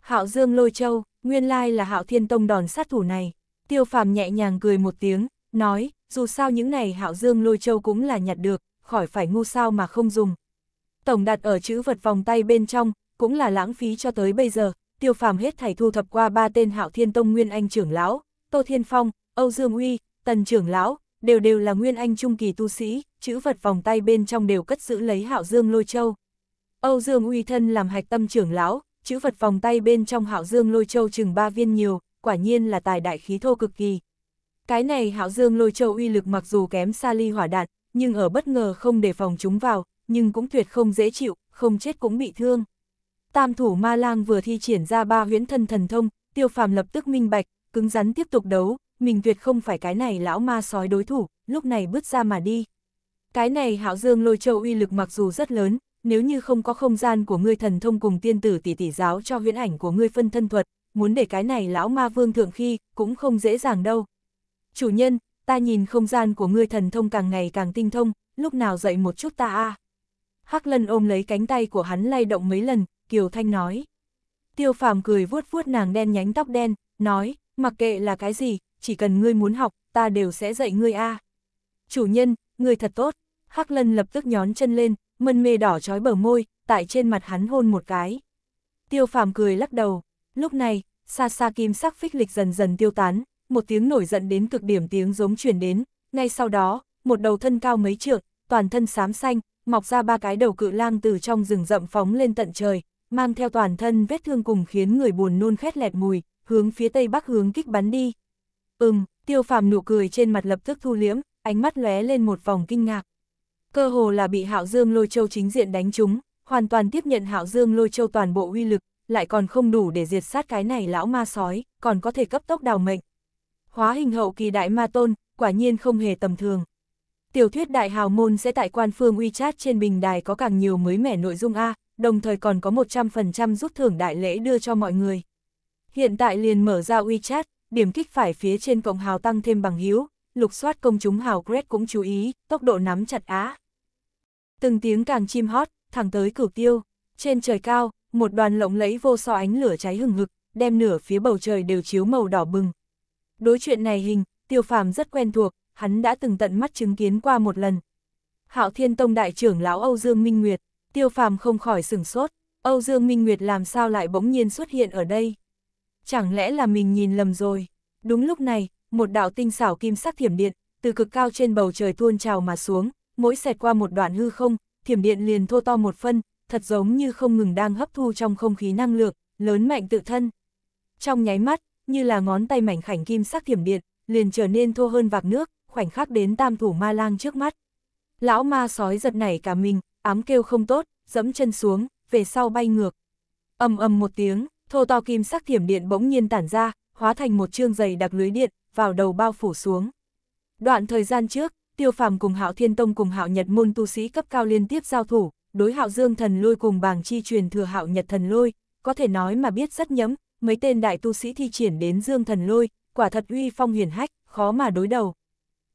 [SPEAKER 1] Hạo Dương Lôi Châu, nguyên lai là Hạo Thiên Tông đòn sát thủ này. Tiêu Phàm nhẹ nhàng cười một tiếng, nói, dù sao những này Hạo Dương Lôi Châu cũng là nhặt được, khỏi phải ngu sao mà không dùng. Tổng đặt ở chữ vật vòng tay bên trong, cũng là lãng phí cho tới bây giờ, Tiêu Phàm hết thảy thu thập qua ba tên Hạo Thiên Tông Nguyên Anh trưởng lão, Tô Thiên Phong, Âu Dương Uy, Tần trưởng lão, đều đều là nguyên anh trung kỳ tu sĩ, chữ vật vòng tay bên trong đều cất giữ lấy hạo dương lôi châu. Âu Dương uy thân làm hạch tâm trưởng lão, chữ vật vòng tay bên trong hạo dương lôi châu chừng ba viên nhiều, quả nhiên là tài đại khí thô cực kỳ. Cái này hạo dương lôi châu uy lực mặc dù kém xa ly hỏa đạn, nhưng ở bất ngờ không đề phòng chúng vào, nhưng cũng tuyệt không dễ chịu, không chết cũng bị thương. Tam thủ ma lang vừa thi triển ra ba huyễn thân thần thông, tiêu phàm lập tức minh bạch, cứng rắn tiếp tục đấu, mình tuyệt không phải cái này lão ma sói đối thủ, lúc này bước ra mà đi. Cái này hạo dương lôi châu uy lực mặc dù rất lớn, nếu như không có không gian của ngươi thần thông cùng tiên tử tỷ tỷ giáo cho huyễn ảnh của ngươi phân thân thuật, muốn để cái này lão ma vương thượng khi, cũng không dễ dàng đâu. Chủ nhân, ta nhìn không gian của ngươi thần thông càng ngày càng tinh thông, lúc nào dậy một chút ta a Hắc lân ôm lấy cánh tay của hắn lay động mấy lần, Kiều Thanh nói. Tiêu phàm cười vuốt vuốt nàng đen nhánh tóc đen, nói, mặc kệ là cái gì, chỉ cần ngươi muốn học, ta đều sẽ dạy ngươi a. Chủ nhân, ngươi thật tốt. Hắc Lân lập tức nhón chân lên, mân mê đỏ chói bờ môi, tại trên mặt hắn hôn một cái. Tiêu Phàm cười lắc đầu, lúc này, xa xa kim sắc phích lịch dần dần tiêu tán, một tiếng nổi giận đến cực điểm tiếng giống truyền đến, ngay sau đó, một đầu thân cao mấy trượng, toàn thân xám xanh, mọc ra ba cái đầu cự lang từ trong rừng rậm phóng lên tận trời, mang theo toàn thân vết thương cùng khiến người buồn nôn khét lẹt mùi, hướng phía tây bắc hướng kích bắn đi, Ừm, tiêu phàm nụ cười trên mặt lập tức thu liễm, ánh mắt lóe lên một vòng kinh ngạc. Cơ hồ là bị Hạo Dương Lôi Châu chính diện đánh trúng, hoàn toàn tiếp nhận Hạo Dương Lôi Châu toàn bộ uy lực, lại còn không đủ để diệt sát cái này lão ma sói, còn có thể cấp tốc đào mệnh. Hóa hình hậu kỳ đại ma tôn, quả nhiên không hề tầm thường. Tiểu thuyết đại hào môn sẽ tại quan phương uy WeChat trên bình đài có càng nhiều mới mẻ nội dung A, đồng thời còn có 100% rút thưởng đại lễ đưa cho mọi người. Hiện tại liền mở ra uy WeChat, điểm kích phải phía trên cộng hào tăng thêm bằng hữu lục soát công chúng hào Gret cũng chú ý, tốc độ nắm chặt á. Từng tiếng càng chim hót, thẳng tới cửu tiêu, trên trời cao, một đoàn lộng lẫy vô so ánh lửa cháy hừng hực, đem nửa phía bầu trời đều chiếu màu đỏ bừng. Đối chuyện này hình, tiêu phàm rất quen thuộc, hắn đã từng tận mắt chứng kiến qua một lần. Hạo Thiên Tông đại trưởng lão Âu Dương Minh Nguyệt, tiêu phàm không khỏi sửng sốt, Âu Dương Minh Nguyệt làm sao lại bỗng nhiên xuất hiện ở đây chẳng lẽ là mình nhìn lầm rồi. Đúng lúc này, một đạo tinh xảo kim sắc thiểm điện, từ cực cao trên bầu trời tuôn trào mà xuống, mỗi xẹt qua một đoạn hư không, thiểm điện liền thô to một phân, thật giống như không ngừng đang hấp thu trong không khí năng lượng, lớn mạnh tự thân. Trong nháy mắt, như là ngón tay mảnh khảnh kim sắc thiểm điện, liền trở nên thô hơn vạc nước, khoảnh khắc đến tam thủ ma lang trước mắt. Lão ma sói giật nảy cả mình, ám kêu không tốt, dẫm chân xuống, về sau bay ngược. ầm ầm một tiếng, thô to kim sắc thiểm điện bỗng nhiên tản ra, hóa thành một chương dày đặc lưới điện, vào đầu bao phủ xuống. Đoạn thời gian trước, Tiêu Phàm cùng Hạo Thiên Tông cùng Hạo Nhật môn tu sĩ cấp cao liên tiếp giao thủ, đối Hạo Dương thần lôi cùng bàng chi truyền thừa Hạo Nhật thần lôi, có thể nói mà biết rất nhấm, mấy tên đại tu sĩ thi triển đến Dương thần lôi, quả thật uy phong huyền hách, khó mà đối đầu.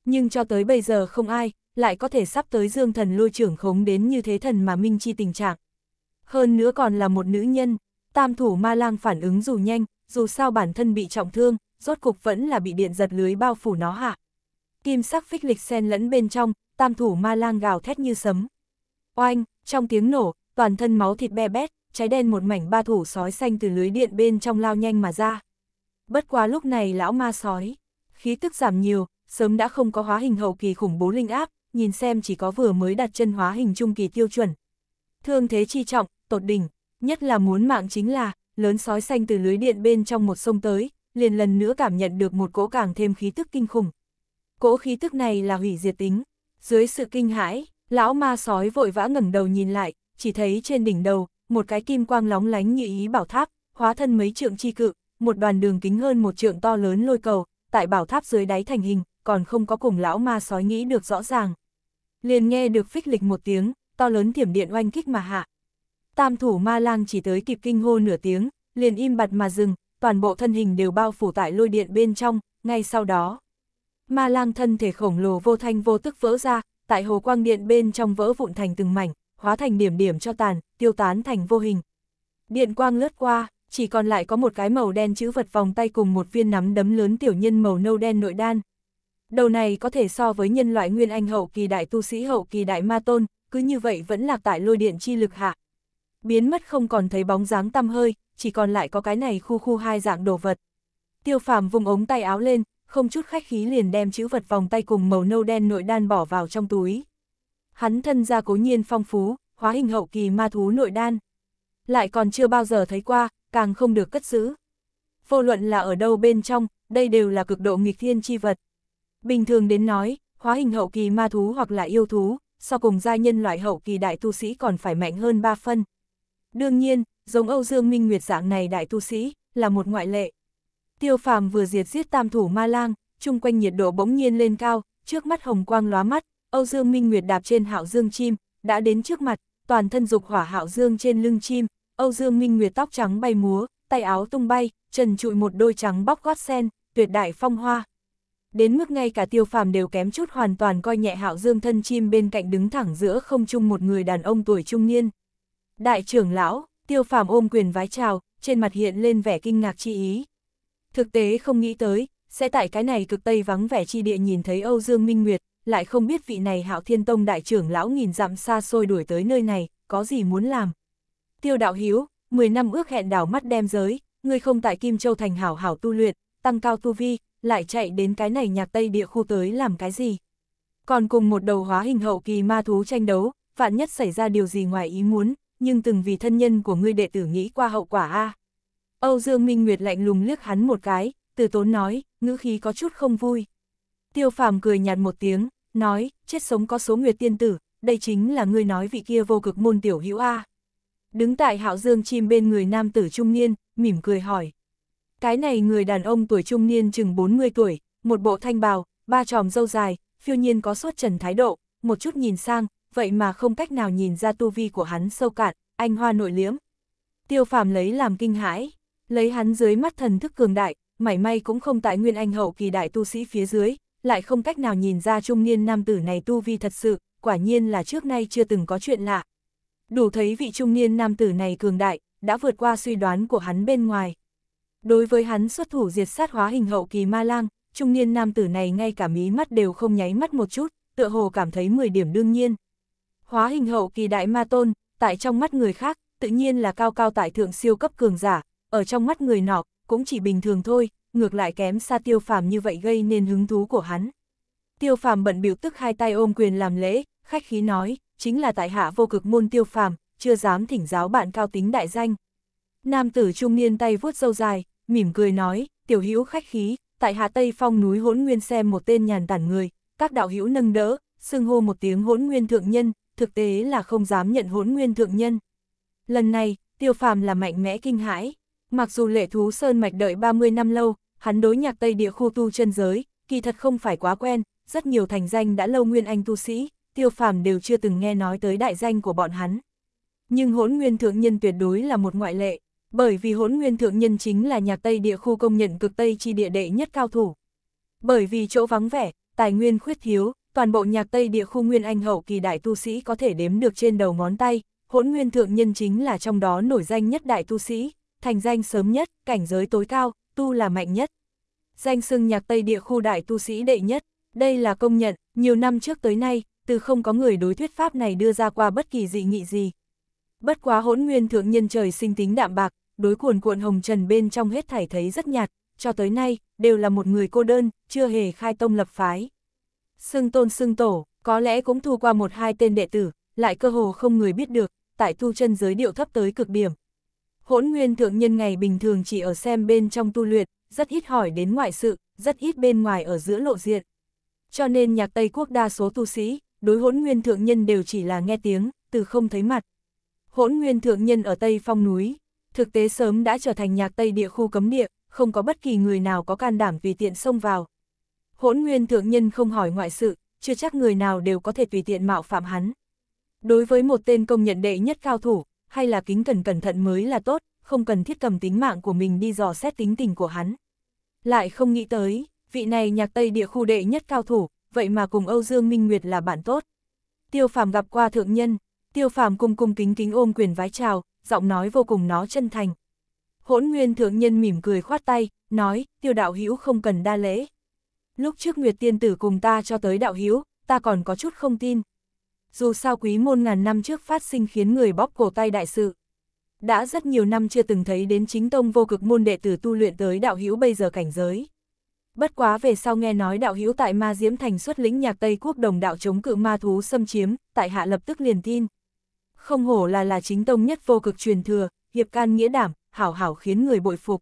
[SPEAKER 1] Nhưng cho tới bây giờ không ai lại có thể sắp tới Dương thần lôi trưởng khống đến như thế thần mà minh chi tình trạng. Hơn nữa còn là một nữ nhân, tam thủ ma lang phản ứng dù nhanh, dù sao bản thân bị trọng thương, rốt cục vẫn là bị điện giật lưới bao phủ nó hạ. Kim sắc phích lịch sen lẫn bên trong, tam thủ ma lang gào thét như sấm. Oanh, trong tiếng nổ, toàn thân máu thịt be bét, cháy đen một mảnh ba thủ sói xanh từ lưới điện bên trong lao nhanh mà ra. Bất quá lúc này lão ma sói, khí tức giảm nhiều, sớm đã không có hóa hình hậu kỳ khủng bố linh áp, nhìn xem chỉ có vừa mới đặt chân hóa hình trung kỳ tiêu chuẩn. Thương thế chi trọng, tột đỉnh, nhất là muốn mạng chính là, lớn sói xanh từ lưới điện bên trong một sông tới, liền lần nữa cảm nhận được một cỗ càng thêm khí tức kinh khủng. Cỗ khí tức này là hủy diệt tính, dưới sự kinh hãi, lão ma sói vội vã ngẩng đầu nhìn lại, chỉ thấy trên đỉnh đầu, một cái kim quang lóng lánh như ý bảo tháp, hóa thân mấy trượng chi cự, một đoàn đường kính hơn một trượng to lớn lôi cầu, tại bảo tháp dưới đáy thành hình, còn không có cùng lão ma sói nghĩ được rõ ràng. Liền nghe được phích lịch một tiếng, to lớn thiểm điện oanh kích mà hạ, tam thủ ma lang chỉ tới kịp kinh hô nửa tiếng, liền im bặt mà dừng, toàn bộ thân hình đều bao phủ tại lôi điện bên trong, ngay sau đó. Ma lang thân thể khổng lồ vô thanh vô tức vỡ ra, tại hồ quang điện bên trong vỡ vụn thành từng mảnh, hóa thành điểm điểm cho tàn, tiêu tán thành vô hình. Điện quang lướt qua, chỉ còn lại có một cái màu đen chữ vật vòng tay cùng một viên nắm đấm lớn tiểu nhân màu nâu đen nội đan. Đầu này có thể so với nhân loại nguyên anh hậu kỳ đại tu sĩ hậu kỳ đại ma tôn, cứ như vậy vẫn lạc tại lôi điện chi lực hạ, biến mất không còn thấy bóng dáng tăm hơi, chỉ còn lại có cái này khu khu hai dạng đồ vật. Tiêu phàm vùng ống tay áo lên, không chút khách khí liền đem chữ vật vòng tay cùng màu nâu đen nội đan bỏ vào trong túi. Hắn thân ra cố nhiên phong phú, hóa hình hậu kỳ ma thú nội đan. Lại còn chưa bao giờ thấy qua, càng không được cất giữ. Vô luận là ở đâu bên trong, đây đều là cực độ nghịch thiên chi vật. Bình thường đến nói, hóa hình hậu kỳ ma thú hoặc là yêu thú, so cùng gia nhân loại hậu kỳ đại tu sĩ còn phải mạnh hơn 3 phân. Đương nhiên, giống Âu Dương Minh Nguyệt dạng này đại tu sĩ, là một ngoại lệ. Tiêu phàm vừa diệt giết tam thủ ma lang, chung quanh nhiệt độ bỗng nhiên lên cao, trước mắt hồng quang lóa mắt, Âu Dương Minh Nguyệt đạp trên hạo dương chim, đã đến trước mặt, toàn thân dục hỏa hạo dương trên lưng chim, Âu Dương Minh Nguyệt tóc trắng bay múa, tay áo tung bay, trần trụi một đôi trắng bóc gót sen, tuyệt đại phong hoa. Đến mức ngay cả tiêu phàm đều kém chút hoàn toàn coi nhẹ hạo dương thân chim bên cạnh đứng thẳng giữa không chung một người đàn ông tuổi trung niên. Đại trưởng lão, tiêu phàm ôm quyền vái chào, trên mặt hiện lên vẻ kinh ngạc chi ý. Thực tế không nghĩ tới, sẽ tại cái này cực Tây vắng vẻ chi địa nhìn thấy Âu Dương Minh Nguyệt, lại không biết vị này hạo thiên tông đại trưởng lão nghìn dặm xa xôi đuổi tới nơi này, có gì muốn làm. Tiêu đạo hiếu, 10 năm ước hẹn đảo mắt đem giới, ngươi không tại Kim Châu Thành hảo hảo tu luyện, tăng cao tu vi, lại chạy đến cái này nhạc Tây địa khu tới làm cái gì. Còn cùng một đầu hóa hình hậu kỳ ma thú tranh đấu, vạn nhất xảy ra điều gì ngoài ý muốn, nhưng từng vì thân nhân của ngươi đệ tử nghĩ qua hậu quả a Âu Dương Minh Nguyệt lạnh lùng liếc hắn một cái, từ tốn nói, ngữ khí có chút không vui. Tiêu phàm cười nhạt một tiếng, nói, chết sống có số nguyệt tiên tử, đây chính là ngươi nói vị kia vô cực môn tiểu hữu A. Đứng tại hạo dương chim bên người nam tử trung niên, mỉm cười hỏi. Cái này người đàn ông tuổi trung niên chừng 40 tuổi, một bộ thanh bào, ba tròm dâu dài, phiêu nhiên có suốt trần thái độ, một chút nhìn sang, vậy mà không cách nào nhìn ra tu vi của hắn sâu cạn, anh hoa nội liếm. Tiêu phàm lấy làm kinh hãi, lấy hắn dưới mắt thần thức cường đại, mảy may cũng không tại nguyên anh hậu kỳ đại tu sĩ phía dưới, lại không cách nào nhìn ra trung niên nam tử này tu vi thật sự, quả nhiên là trước nay chưa từng có chuyện lạ. Đủ thấy vị trung niên nam tử này cường đại, đã vượt qua suy đoán của hắn bên ngoài. Đối với hắn xuất thủ diệt sát hóa hình hậu kỳ ma lang, trung niên nam tử này ngay cả mí mắt đều không nháy mắt một chút, tựa hồ cảm thấy 10 điểm đương nhiên. Hóa hình hậu kỳ đại ma tôn, tại trong mắt người khác, tự nhiên là cao cao tại thượng siêu cấp cường giả, ở trong mắt người nọ, cũng chỉ bình thường thôi, ngược lại kém xa tiêu phàm như vậy gây nên hứng thú của hắn. Tiêu phàm bận biểu tức hai tay ôm quyền làm lễ, khách khí nói, chính là tại hạ vô cực môn tiêu phàm, chưa dám thỉnh giáo bạn cao tính đại danh. Nam tử trung niên tay vuốt râu dài, mỉm cười nói, tiểu hữu khách khí, tại hạ Tây Phong núi hỗn nguyên xem một tên nhàn tản người, các đạo hữu nâng đỡ, xưng hô một tiếng hỗn nguyên thượng nhân, thực tế là không dám nhận hỗn nguyên thượng nhân. Lần này, tiêu phàm là mạnh mẽ kinh hãi. Mặc dù lệ thú Sơn Mạch đợi 30 năm lâu, hắn đối nhạc Tây địa khu tu chân giới, kỳ thật không phải quá quen, rất nhiều thành danh đã lâu nguyên anh tu sĩ, tiêu phàm đều chưa từng nghe nói tới đại danh của bọn hắn. Nhưng hỗn nguyên thượng nhân tuyệt đối là một ngoại lệ, bởi vì hỗn nguyên thượng nhân chính là nhạc Tây địa khu công nhận cực Tây chi địa đệ nhất cao thủ. Bởi vì chỗ vắng vẻ, tài nguyên khuyết thiếu, toàn bộ nhạc Tây địa khu Nguyên Anh hậu kỳ đại tu sĩ có thể đếm được trên đầu ngón tay, hỗn nguyên thượng nhân chính là trong đó nổi danh nhất đại tu sĩ, thành danh sớm nhất, cảnh giới tối cao, tu là mạnh nhất. Danh xưng nhạc Tây địa khu đại tu sĩ đệ nhất, đây là công nhận, nhiều năm trước tới nay, từ không có người đối thuyết pháp này đưa ra qua bất kỳ dị nghị gì. Bất quá hỗn nguyên thượng nhân trời sinh tính đạm bạc, đối cuồn cuộn hồng trần bên trong hết thảy thấy rất nhạt, cho tới nay, đều là một người cô đơn, chưa hề khai tông lập phái. Xưng tôn xưng tổ, có lẽ cũng thu qua một hai tên đệ tử, lại cơ hồ không người biết được, tại tu chân giới điệu thấp tới cực điểm. Hỗn nguyên thượng nhân ngày bình thường chỉ ở xem bên trong tu luyện, rất ít hỏi đến ngoại sự, rất ít bên ngoài ở giữa lộ diện. Cho nên nhạc Tây Quốc đa số tu sĩ, đối hỗn nguyên thượng nhân đều chỉ là nghe tiếng, từ không thấy mặt. Hỗn nguyên thượng nhân ở Tây Phong núi, thực tế sớm đã trở thành nhạc Tây địa khu cấm địa, không có bất kỳ người nào có can đảm vì tiện xông vào, hỗn nguyên thượng nhân không hỏi ngoại sự, chưa chắc người nào đều có thể tùy tiện mạo phạm hắn. Đối với một tên công nhận đệ nhất cao thủ, hay là kính cần cẩn thận mới là tốt, không cần thiết cầm tính mạng của mình đi dò xét tính tình của hắn. Lại không nghĩ tới, vị này nhạc Tây địa khu đệ nhất cao thủ, vậy mà cùng Âu Dương Minh Nguyệt là bạn tốt. Tiêu Phàm gặp qua thượng nhân, Tiêu Phàm cùng cung kính kính ôm quyền vái chào, giọng nói vô cùng nó chân thành. Hỗn Nguyên thượng nhân mỉm cười khoát tay, nói, Tiêu đạo hữu không cần đa lễ lúc trước Nguyệt Tiên Tử cùng ta cho tới đạo hiếu, ta còn có chút không tin. Dù sao quý môn ngàn năm trước phát sinh khiến người bóp cổ tay đại sự. Đã rất nhiều năm chưa từng thấy đến chính tông vô cực môn đệ tử tu luyện tới đạo Hiếu bây giờ cảnh giới. Bất quá về sau nghe nói đạo Hiếu tại Ma Diễm Thành xuất lĩnh nhạc Tây Quốc đồng đạo chống cự ma thú xâm chiếm, tại hạ lập tức liền tin. Không hổ là là chính tông nhất vô cực truyền thừa, hiệp can nghĩa đảm, hảo hảo khiến người bội phục.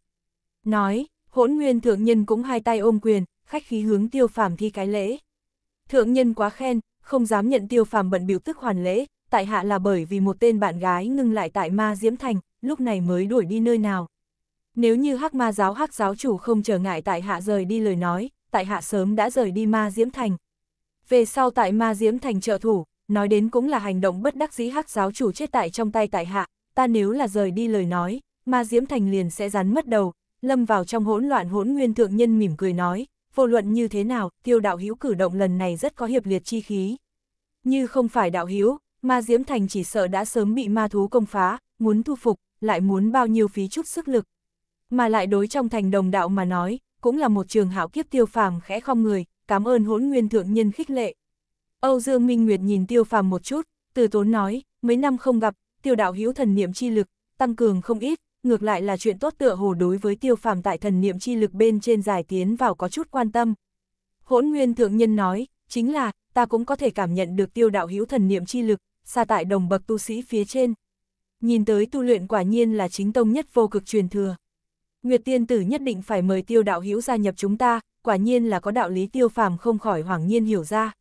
[SPEAKER 1] Nói, hỗn nguyên thượng nhân cũng hai tay ôm quyền, khách khí hướng tiêu phàm thi cái lễ. Thượng nhân quá khen, không dám nhận tiêu phàm bận biểu tức hoàn lễ, tại hạ là bởi vì một tên bạn gái ngưng lại tại ma diễm thành, lúc này mới đuổi đi nơi nào. Nếu như hắc ma giáo hắc giáo chủ không trở ngại tại hạ rời đi lời nói, tại hạ sớm đã rời đi ma diễm thành. Về sau tại ma diễm thành trợ thủ, nói đến cũng là hành động bất đắc dĩ hắc giáo chủ chết tại trong tay tại hạ, ta nếu là rời đi lời nói, ma diễm thành liền sẽ rắn mất đầu, lâm vào trong hỗn loạn hỗn nguyên thượng nhân mỉm cười nói, vô luận như thế nào, tiêu đạo hữu cử động lần này rất có hiệp liệt chi khí. Như không phải đạo hữu, ma Diễm Thành chỉ sợ đã sớm bị ma thú công phá, muốn thu phục, lại muốn bao nhiêu phí chút sức lực. Mà lại đối trong thành đồng đạo mà nói, cũng là một trường hảo kiếp tiêu phàm khẽ không người, cảm ơn hỗn nguyên thượng nhân khích lệ. Âu Dương Minh Nguyệt nhìn tiêu phàm một chút, từ tốn nói, mấy năm không gặp, tiêu đạo hữu thần niệm chi lực, tăng cường không ít, ngược lại là chuyện tốt tựa hồ đối với tiêu phàm tại thần niệm chi lực bên trên giải tiến vào có chút quan tâm. Hỗn nguyên thượng nhân nói, chính là, ta cũng có thể cảm nhận được tiêu đạo hữu thần niệm chi lực, xa tại đồng bậc tu sĩ phía trên. Nhìn tới tu luyện quả nhiên là chính tông nhất vô cực truyền thừa. Nguyệt tiên tử nhất định phải mời tiêu đạo hữu gia nhập chúng ta, quả nhiên là có đạo lý tiêu phàm không khỏi hoảng nhiên hiểu ra.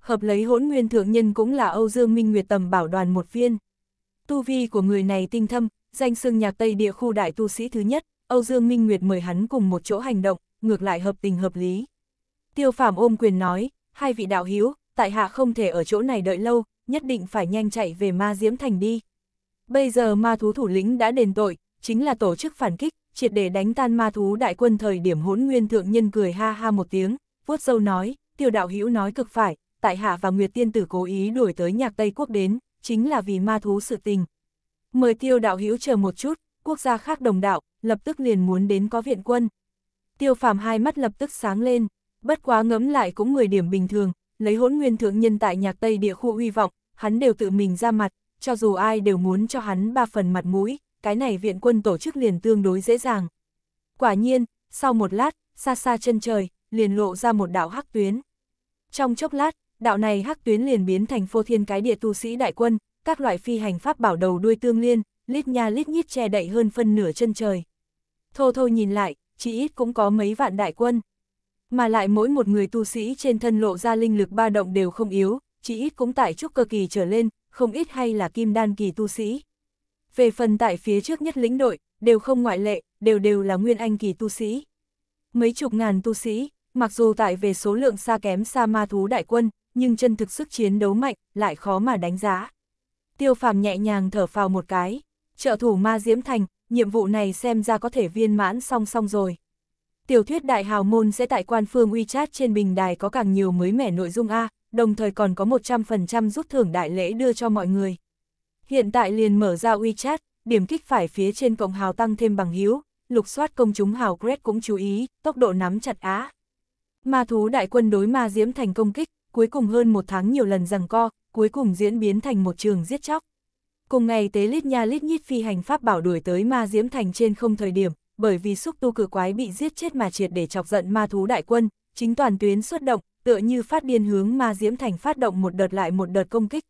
[SPEAKER 1] Hợp lấy hỗn nguyên thượng nhân cũng là Âu Dương Minh Nguyệt tầm bảo đoàn một viên. Tu vi của người này tinh thâm, danh xưng nhạc Tây địa khu đại tu sĩ thứ nhất, Âu Dương Minh Nguyệt mời hắn cùng một chỗ hành động, ngược lại hợp tình hợp lý. Tiêu Phàm ôm quyền nói, hai vị đạo hiếu, tại hạ không thể ở chỗ này đợi lâu, nhất định phải nhanh chạy về ma diễm thành đi. Bây giờ ma thú thủ lĩnh đã đền tội, chính là tổ chức phản kích, triệt để đánh tan ma thú đại quân thời điểm hỗn nguyên thượng nhân cười ha ha một tiếng, vuốt dâu nói, tiêu đạo hữu nói cực phải, tại hạ và Nguyệt Tiên Tử cố ý đuổi tới nhạc Tây Quốc đến, chính là vì ma thú sự tình, Mời tiêu đạo hữu chờ một chút, quốc gia khác đồng đạo, lập tức liền muốn đến có viện quân. Tiêu phàm hai mắt lập tức sáng lên, bất quá ngấm lại cũng người điểm bình thường, lấy hỗn nguyên thượng nhân tại nhạc Tây địa khu uy vọng, hắn đều tự mình ra mặt, cho dù ai đều muốn cho hắn ba phần mặt mũi, cái này viện quân tổ chức liền tương đối dễ dàng. Quả nhiên, sau một lát, xa xa chân trời, liền lộ ra một đạo hắc tuyến. Trong chốc lát, đạo này hắc tuyến liền biến thành phô thiên cái địa tu sĩ đại quân, các loại phi hành pháp bảo đầu đuôi tương liên, lít nha lít nhít che đậy hơn phân nửa chân trời. Thô thô nhìn lại, chỉ ít cũng có mấy vạn đại quân. Mà lại mỗi một người tu sĩ trên thân lộ ra linh lực ba động đều không yếu, chỉ ít cũng tại trúc cơ kỳ trở lên, không ít hay là kim đan kỳ tu sĩ. Về phần tại phía trước nhất lĩnh đội, đều không ngoại lệ, đều đều là nguyên anh kỳ tu sĩ. Mấy chục ngàn tu sĩ, mặc dù tại về số lượng xa kém xa ma thú đại quân, nhưng chân thực sức chiến đấu mạnh, lại khó mà đánh giá tiêu phàm nhẹ nhàng thở phào một cái, trợ thủ ma diễm thành, nhiệm vụ này xem ra có thể viên mãn song song rồi. Tiểu thuyết đại hào môn sẽ tại quan phương WeChat trên bình đài có càng nhiều mới mẻ nội dung A, đồng thời còn có 100% rút thưởng đại lễ đưa cho mọi người. Hiện tại liền mở ra WeChat, điểm kích phải phía trên cộng hào tăng thêm bằng hiếu, lục soát công chúng hào Gret cũng chú ý, tốc độ nắm chặt á. Ma thú đại quân đối ma diễm thành công kích, cuối cùng hơn một tháng nhiều lần rằng co, cuối cùng diễn biến thành một trường giết chóc. Cùng ngày tế lít nha lít nhít phi hành pháp bảo đuổi tới ma diễm thành trên không thời điểm, bởi vì xúc tu cử quái bị giết chết mà triệt để chọc giận ma thú đại quân, chính toàn tuyến xuất động, tựa như phát điên hướng ma diễm thành phát động một đợt lại một đợt công kích.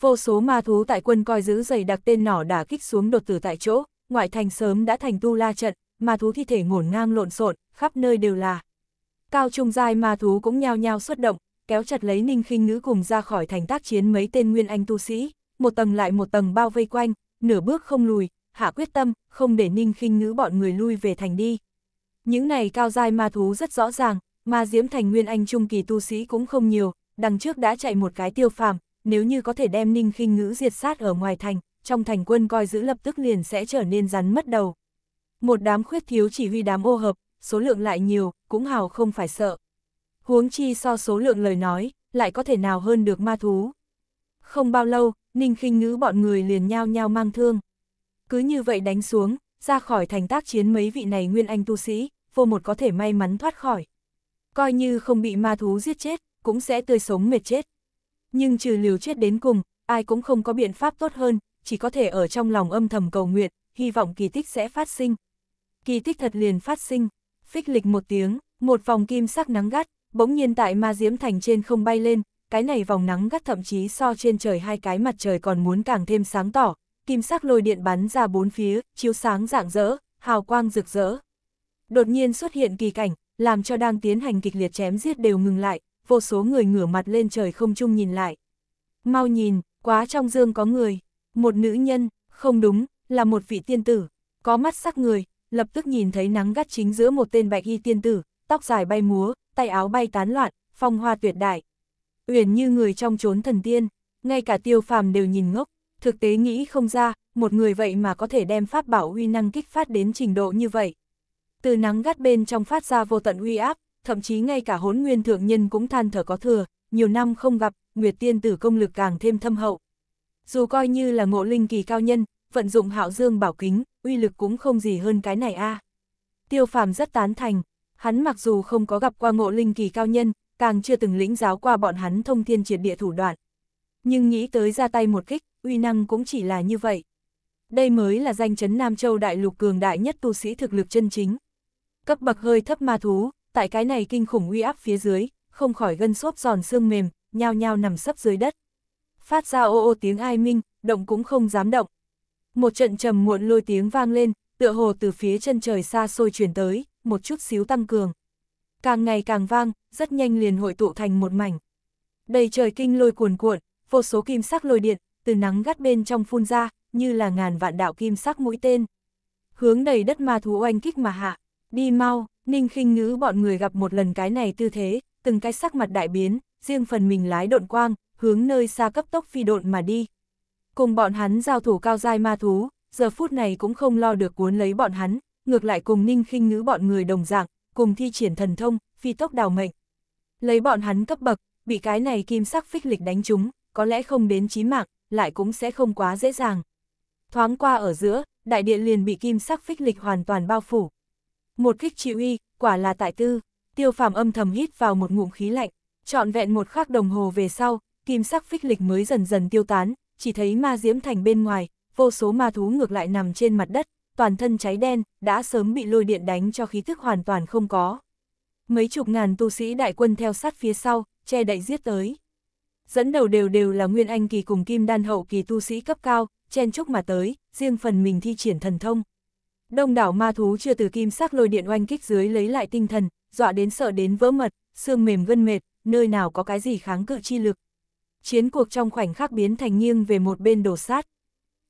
[SPEAKER 1] Vô số ma thú tại quân coi giữ dày đặc tên nỏ đả kích xuống đột tử tại chỗ, ngoại thành sớm đã thành tu la trận, ma thú thi thể ngổn ngang lộn xộn, khắp nơi đều là. Cao trung dài ma thú cũng nhao nhao xuất động, kéo chặt lấy Ninh khinh Ngữ cùng ra khỏi thành tác chiến mấy tên nguyên anh tu sĩ, một tầng lại một tầng bao vây quanh, nửa bước không lùi, hạ quyết tâm, không để Ninh khinh Ngữ bọn người lui về thành đi. Những này cao giai ma thú rất rõ ràng, ma diễm thành nguyên anh trung kỳ tu sĩ cũng không nhiều, đằng trước đã chạy một cái tiêu phàm, nếu như có thể đem Ninh khinh Ngữ diệt sát ở ngoài thành, trong thành quân coi giữ lập tức liền sẽ trở nên rắn mất đầu. Một đám khuyết thiếu chỉ huy đám ô hợp, số lượng lại nhiều, cũng hào không phải sợ huống chi so số lượng lời nói, lại có thể nào hơn được ma thú. Không bao lâu, Ninh khinh ngữ bọn người liền nhao nhao mang thương. Cứ như vậy đánh xuống, ra khỏi thành tác chiến mấy vị này nguyên anh tu sĩ, vô một có thể may mắn thoát khỏi. Coi như không bị ma thú giết chết, cũng sẽ tươi sống mệt chết. Nhưng trừ liều chết đến cùng, ai cũng không có biện pháp tốt hơn, chỉ có thể ở trong lòng âm thầm cầu nguyện, hy vọng kỳ tích sẽ phát sinh. Kỳ tích thật liền phát sinh, phích lịch một tiếng, một vòng kim sắc nắng gắt, Bỗng nhiên tại ma diễm thành trên không bay lên, cái này vòng nắng gắt thậm chí so trên trời hai cái mặt trời còn muốn càng thêm sáng tỏ, kim sắc lôi điện bắn ra bốn phía, chiếu sáng rạng rỡ, hào quang rực rỡ. Đột nhiên xuất hiện kỳ cảnh, làm cho đang tiến hành kịch liệt chém giết đều ngừng lại, vô số người ngửa mặt lên trời không chung nhìn lại. Mau nhìn, quá trong dương có người, một nữ nhân, không đúng, là một vị tiên tử, có mắt sắc người, lập tức nhìn thấy nắng gắt chính giữa một tên bạch y tiên tử, tóc dài bay múa, tay áo bay tán loạn, phong hoa tuyệt đại. Uyển như người trong chốn thần tiên, ngay cả tiêu phàm đều nhìn ngốc, thực tế nghĩ không ra, một người vậy mà có thể đem pháp bảo uy năng kích phát đến trình độ như vậy. Từ nắng gắt bên trong phát ra vô tận uy áp, thậm chí ngay cả hốn nguyên thượng nhân cũng than thở có thừa, nhiều năm không gặp, Nguyệt Tiên tử công lực càng thêm thâm hậu. Dù coi như là ngộ linh kỳ cao nhân, vận dụng hạo dương bảo kính, uy lực cũng không gì hơn cái này a. Tiêu phàm rất tán thành, hắn mặc dù không có gặp qua ngộ linh kỳ cao nhân, càng chưa từng lĩnh giáo qua bọn hắn thông thiên triệt địa thủ đoạn. Nhưng nghĩ tới ra tay một kích, uy năng cũng chỉ là như vậy. Đây mới là danh chấn Nam Châu đại lục cường đại nhất tu sĩ thực lực chân chính. Cấp bậc hơi thấp ma thú, tại cái này kinh khủng uy áp phía dưới, không khỏi gân xốp giòn xương mềm, nhao nhao nằm sấp dưới đất. Phát ra ô ô tiếng ai minh, động cũng không dám động. Một trận trầm muộn lôi tiếng vang lên, tựa hồ từ phía chân trời xa xôi truyền tới, một chút xíu tăng cường. Càng ngày càng vang, rất nhanh liền hội tụ thành một mảnh. Đầy trời kinh lôi cuồn cuộn, vô số kim sắc lôi điện, từ nắng gắt bên trong phun ra, như là ngàn vạn đạo kim sắc mũi tên. Hướng đầy đất ma thú oanh kích mà hạ, đi mau, ninh khinh ngữ bọn người gặp một lần cái này tư thế, từng cái sắc mặt đại biến, riêng phần mình lái độn quang, hướng nơi xa cấp tốc phi độn mà đi. Cùng bọn hắn giao thủ cao dai ma thú, giờ phút này cũng không lo được cuốn lấy bọn hắn, ngược lại cùng ninh khinh ngữ bọn người đồng dạng, cùng thi triển thần thông, phi tốc đào mệnh. Lấy bọn hắn cấp bậc, bị cái này kim sắc phích lịch đánh chúng, có lẽ không đến chí mạng, lại cũng sẽ không quá dễ dàng. Thoáng qua ở giữa, đại điện liền bị kim sắc phích lịch hoàn toàn bao phủ. Một kích chịu uy, quả là tại tư, tiêu phàm âm thầm hít vào một ngụm khí lạnh, trọn vẹn một khắc đồng hồ về sau, kim sắc phích lịch mới dần dần tiêu tán, chỉ thấy ma diễm thành bên ngoài, vô số ma thú ngược lại nằm trên mặt đất, toàn thân cháy đen, đã sớm bị lôi điện đánh cho khí thức hoàn toàn không có. Mấy chục ngàn tu sĩ đại quân theo sát phía sau, che đậy giết tới. Dẫn đầu đều đều là Nguyên Anh kỳ cùng Kim Đan hậu kỳ tu sĩ cấp cao, chen chúc mà tới, riêng phần mình thi triển thần thông. Đông đảo ma thú chưa từ kim sắc lôi điện oanh kích dưới lấy lại tinh thần, dọa đến sợ đến vỡ mật, xương mềm gân mệt, nơi nào có cái gì kháng cự chi lực. Chiến cuộc trong khoảnh khắc biến thành nghiêng về một bên đổ sát.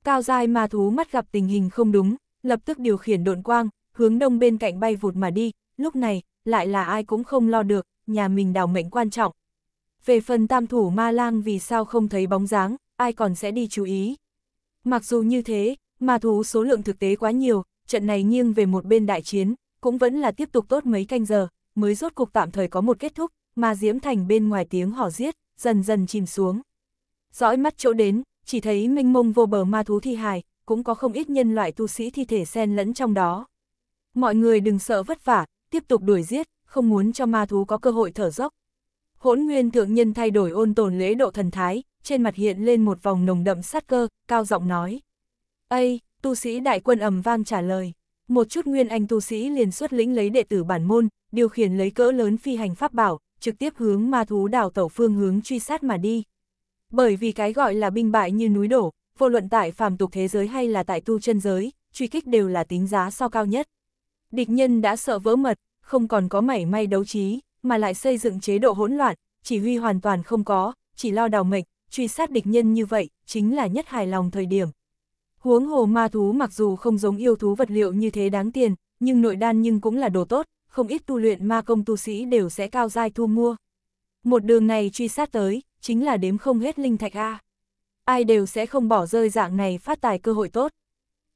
[SPEAKER 1] Cao dai ma thú mắt gặp tình hình không đúng, lập tức điều khiển độn quang, hướng đông bên cạnh bay vụt mà đi, lúc này, lại là ai cũng không lo được, nhà mình đào mệnh quan trọng. Về phần tam thủ ma lang vì sao không thấy bóng dáng, ai còn sẽ đi chú ý. Mặc dù như thế, ma thú số lượng thực tế quá nhiều, trận này nghiêng về một bên đại chiến, cũng vẫn là tiếp tục tốt mấy canh giờ, mới rốt cục tạm thời có một kết thúc, mà Diễm Thành bên ngoài tiếng hò giết, dần dần chìm xuống. Rõi mắt chỗ đến, chỉ thấy mênh mông vô bờ ma thú thi hài, cũng có không ít nhân loại tu sĩ thi thể xen lẫn trong đó. Mọi người đừng sợ vất vả, tiếp tục đuổi giết, không muốn cho ma thú có cơ hội thở dốc. Hỗn Nguyên thượng nhân thay đổi ôn tồn lễ độ thần thái, trên mặt hiện lên một vòng nồng đậm sát cơ, cao giọng nói: "Ây, tu sĩ đại quân ầm vang trả lời." Một chút nguyên anh tu sĩ liền xuất lĩnh lấy đệ tử bản môn, điều khiển lấy cỡ lớn phi hành pháp bảo, trực tiếp hướng ma thú đảo tẩu phương hướng truy sát mà đi. Bởi vì cái gọi là binh bại như núi đổ, vô luận tại phàm tục thế giới hay là tại tu chân giới, truy kích đều là tính giá so cao nhất. Địch nhân đã sợ vỡ mật, không còn có mảy may đấu trí, mà lại xây dựng chế độ hỗn loạn, chỉ huy hoàn toàn không có, chỉ lo đào mệnh, truy sát địch nhân như vậy, chính là nhất hài lòng thời điểm. Huống hồ ma thú mặc dù không giống yêu thú vật liệu như thế đáng tiền, nhưng nội đan nhưng cũng là đồ tốt, không ít tu luyện ma công tu sĩ đều sẽ cao dai thu mua. Một đường này truy sát tới, chính là đếm không hết linh thạch A. Ai đều sẽ không bỏ rơi dạng này phát tài cơ hội tốt.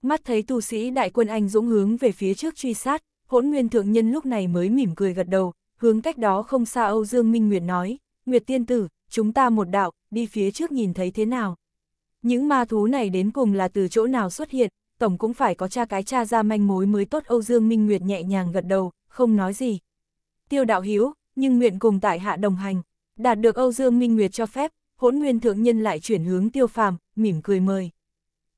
[SPEAKER 1] Mắt thấy tu sĩ đại quân anh dũng hướng về phía trước truy sát, hỗn nguyên thượng nhân lúc này mới mỉm cười gật đầu, hướng cách đó không xa Âu Dương Minh Nguyệt nói, Nguyệt tiên tử, chúng ta một đạo, đi phía trước nhìn thấy thế nào. Những ma thú này đến cùng là từ chỗ nào xuất hiện, tổng cũng phải có cha cái cha ra manh mối mới tốt Âu Dương Minh Nguyệt nhẹ nhàng gật đầu, không nói gì. Tiêu đạo hiếu, nhưng nguyện cùng tại hạ đồng hành đạt được Âu Dương Minh Nguyệt cho phép, hỗn nguyên thượng nhân lại chuyển hướng tiêu phàm, mỉm cười mời.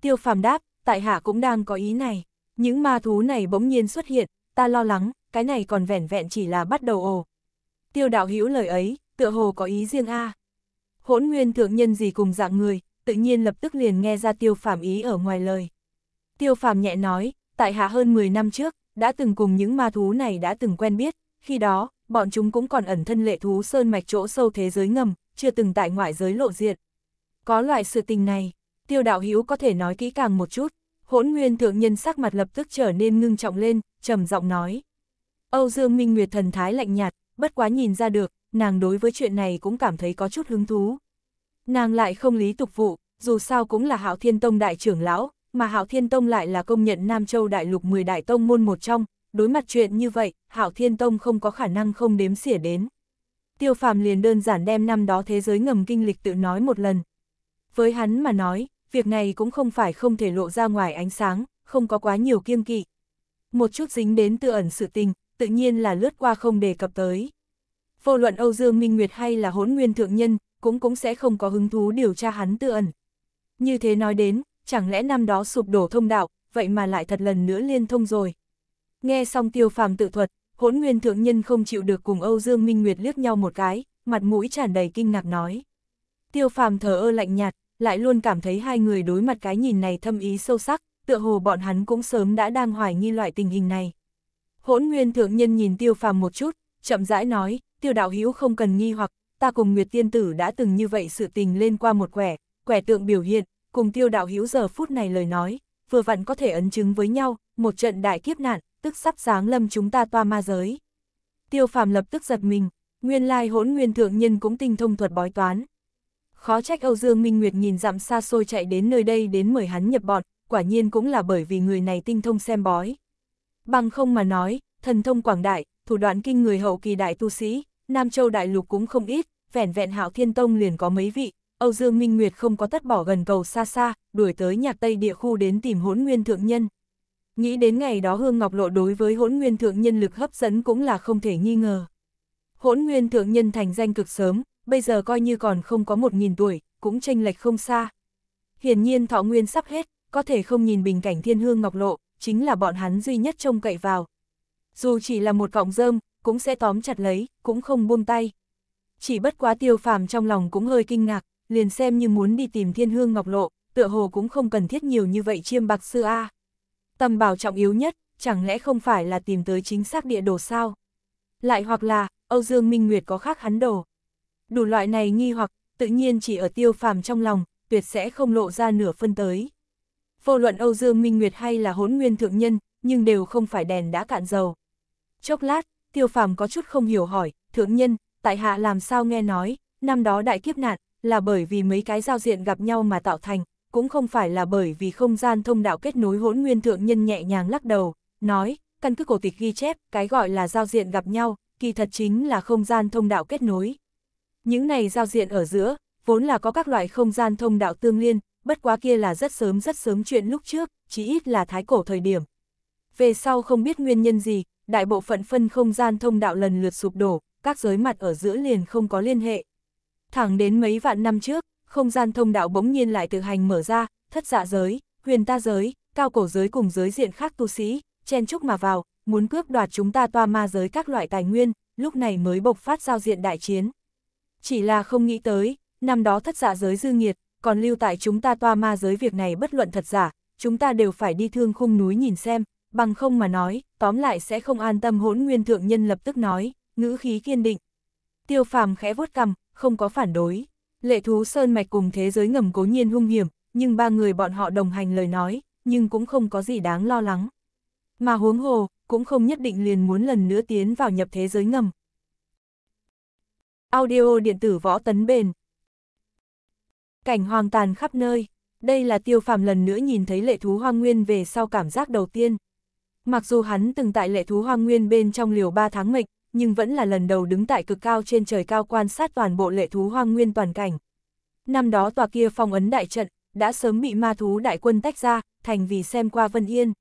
[SPEAKER 1] Tiêu phàm đáp, tại hạ cũng đang có ý này, những ma thú này bỗng nhiên xuất hiện, ta lo lắng, cái này còn vẻn vẹn chỉ là bắt đầu ồ. Tiêu đạo hữu lời ấy, tựa hồ có ý riêng a. Hỗn nguyên thượng nhân gì cùng dạng người, tự nhiên lập tức liền nghe ra tiêu phàm ý ở ngoài lời. Tiêu phàm nhẹ nói, tại hạ hơn 10 năm trước, đã từng cùng những ma thú này đã từng quen biết, khi đó, bọn chúng cũng còn ẩn thân lệ thú sơn mạch chỗ sâu thế giới ngầm, chưa từng tại ngoại giới lộ diện. Có loại sự tình này, tiêu đạo hữu có thể nói kỹ càng một chút, hỗn nguyên thượng nhân sắc mặt lập tức trở nên ngưng trọng lên, trầm giọng nói. Âu Dương Minh Nguyệt thần thái lạnh nhạt, bất quá nhìn ra được, nàng đối với chuyện này cũng cảm thấy có chút hứng thú. Nàng lại không lý tục vụ, dù sao cũng là Hạo Thiên Tông đại trưởng lão, mà Hạo Thiên Tông lại là công nhận Nam Châu đại lục 10 đại tông môn một trong, đối mặt chuyện như vậy, hảo Thiên Tông không có khả năng không đếm xỉa đến. Tiêu Phàm liền đơn giản đem năm đó thế giới ngầm kinh lịch tự nói một lần. Với hắn mà nói, việc này cũng không phải không thể lộ ra ngoài ánh sáng, không có quá nhiều kiêng kỵ. Một chút dính đến tự ẩn sự tình, tự nhiên là lướt qua không đề cập tới. Vô luận Âu Dương Minh Nguyệt hay là hỗn nguyên thượng nhân, cũng cũng sẽ không có hứng thú điều tra hắn tự ẩn. Như thế nói đến, chẳng lẽ năm đó sụp đổ thông đạo, vậy mà lại thật lần nữa liên thông rồi. Nghe xong tiêu phàm tự thuật, hỗn nguyên thượng nhân không chịu được cùng Âu Dương Minh Nguyệt liếc nhau một cái, mặt mũi tràn đầy kinh ngạc nói. Tiêu phàm thờ ơ lạnh nhạt, lại luôn cảm thấy hai người đối mặt cái nhìn này thâm ý sâu sắc, tựa hồ bọn hắn cũng sớm đã đang hoài nghi loại tình hình này. Hỗn nguyên thượng nhân nhìn tiêu phàm một chút, chậm rãi nói, tiêu đạo hữu không cần nghi hoặc, ta cùng Nguyệt Tiên Tử đã từng như vậy sự tình lên qua một quẻ, quẻ tượng biểu hiện, cùng tiêu đạo hữu giờ phút này lời nói, vừa vặn có thể ấn chứng với nhau, một trận đại kiếp nạn, tức sắp giáng lâm chúng ta toa ma giới. Tiêu phàm lập tức giật mình, nguyên lai hỗn nguyên thượng nhân cũng tinh thông thuật bói toán. Khó trách Âu Dương Minh Nguyệt nhìn dặm xa xôi chạy đến nơi đây đến mời hắn nhập bọn, quả nhiên cũng là bởi vì người này tinh thông xem bói. Bằng không mà nói, thần thông quảng đại, thủ đoạn kinh người hậu kỳ đại tu sĩ, Nam Châu đại lục cũng không ít, vẻn vẹn hạo thiên tông liền có mấy vị, Âu Dương Minh Nguyệt không có tất bỏ gần cầu xa xa, đuổi tới nhạc Tây địa khu đến tìm hỗn nguyên thượng nhân. Nghĩ đến ngày đó Hương Ngọc Lộ đối với hỗn nguyên thượng nhân lực hấp dẫn cũng là không thể nghi ngờ. Hỗn nguyên thượng nhân thành danh cực sớm, bây giờ coi như còn không có một nghìn tuổi, cũng tranh lệch không xa. Hiển nhiên thọ nguyên sắp hết, có thể không nhìn bình cảnh thiên hương ngọc lộ, chính là bọn hắn duy nhất trông cậy vào. Dù chỉ là một cọng rơm, cũng sẽ tóm chặt lấy, cũng không buông tay. Chỉ bất quá tiêu phàm trong lòng cũng hơi kinh ngạc, liền xem như muốn đi tìm thiên hương ngọc lộ, tựa hồ cũng không cần thiết nhiều như vậy chiêm bạc sư A. À. Tầm bảo trọng yếu nhất, chẳng lẽ không phải là tìm tới chính xác địa đồ sao? Lại hoặc là, Âu Dương Minh Nguyệt có khác hắn đồ. Đủ loại này nghi hoặc, tự nhiên chỉ ở tiêu phàm trong lòng, tuyệt sẽ không lộ ra nửa phân tới. Vô luận Âu Dương Minh Nguyệt hay là Hỗn nguyên thượng nhân, nhưng đều không phải đèn đã cạn dầu. Chốc lát, tiêu phàm có chút không hiểu hỏi, thượng nhân, tại hạ làm sao nghe nói, năm đó đại kiếp nạn, là bởi vì mấy cái giao diện gặp nhau mà tạo thành, cũng không phải là bởi vì không gian thông đạo kết nối hỗn nguyên thượng nhân nhẹ nhàng lắc đầu, nói, căn cứ cổ tịch ghi chép, cái gọi là giao diện gặp nhau, kỳ thật chính là không gian thông đạo kết nối. Những này giao diện ở giữa, vốn là có các loại không gian thông đạo tương liên, bất quá kia là rất sớm rất sớm chuyện lúc trước, chỉ ít là thái cổ thời điểm. Về sau không biết nguyên nhân gì, đại bộ phận phân không gian thông đạo lần lượt sụp đổ, các giới mặt ở giữa liền không có liên hệ. Thẳng đến mấy vạn năm trước, không gian thông đạo bỗng nhiên lại tự hành mở ra, thất dạ giới, huyền ta giới, cao cổ giới cùng giới diện khác tu sĩ, chen chúc mà vào, muốn cướp đoạt chúng ta toa ma giới các loại tài nguyên, lúc này mới bộc phát giao diện đại chiến. Chỉ là không nghĩ tới, năm đó thất dạ giới dư nghiệt, còn lưu tại chúng ta toa ma giới việc này bất luận thật giả, chúng ta đều phải đi thương khung núi nhìn xem, bằng không mà nói, tóm lại sẽ không an tâm hỗn nguyên thượng nhân lập tức nói, ngữ khí kiên định. Tiêu phàm khẽ vuốt cầm, không có phản đối. Lệ thú sơn mạch cùng thế giới ngầm cố nhiên hung hiểm, nhưng ba người bọn họ đồng hành lời nói, nhưng cũng không có gì đáng lo lắng. Mà huống hồ, cũng không nhất định liền muốn lần nữa tiến vào nhập thế giới ngầm. Audio điện tử võ tấn bền Cảnh hoang tàn khắp nơi, đây là tiêu phàm lần nữa nhìn thấy lệ thú hoang nguyên về sau cảm giác đầu tiên. Mặc dù hắn từng tại lệ thú hoang nguyên bên trong liều 3 tháng mịch, nhưng vẫn là lần đầu đứng tại cực cao trên trời cao quan sát toàn bộ lệ thú hoang nguyên toàn cảnh. Năm đó tòa kia phong ấn đại trận, đã sớm bị ma thú đại quân tách ra, thành vì xem qua Vân Yên.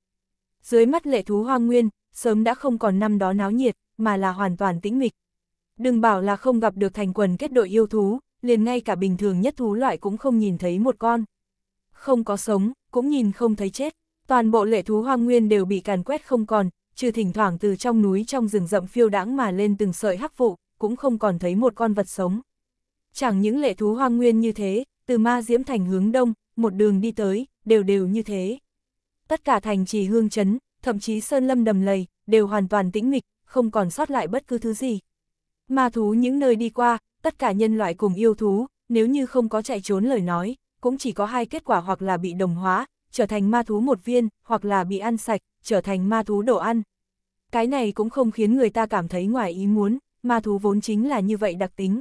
[SPEAKER 1] Dưới mắt lệ thú hoang nguyên, sớm đã không còn năm đó náo nhiệt, mà là hoàn toàn tĩnh mịch. Đừng bảo là không gặp được thành quần kết đội yêu thú, liền ngay cả bình thường nhất thú loại cũng không nhìn thấy một con. Không có sống, cũng nhìn không thấy chết. Toàn bộ lệ thú hoang nguyên đều bị càn quét không còn, trừ thỉnh thoảng từ trong núi trong rừng rậm phiêu đãng mà lên từng sợi hắc vụ, cũng không còn thấy một con vật sống. Chẳng những lệ thú hoang nguyên như thế, từ ma diễm thành hướng đông, một đường đi tới, đều đều như thế. Tất cả thành trì hương chấn, thậm chí sơn lâm đầm lầy, đều hoàn toàn tĩnh mịch, không còn sót lại bất cứ thứ gì. Ma thú những nơi đi qua, tất cả nhân loại cùng yêu thú, nếu như không có chạy trốn lời nói, cũng chỉ có hai kết quả hoặc là bị đồng hóa, trở thành ma thú một viên, hoặc là bị ăn sạch, trở thành ma thú đồ ăn. Cái này cũng không khiến người ta cảm thấy ngoài ý muốn, ma thú vốn chính là như vậy đặc tính.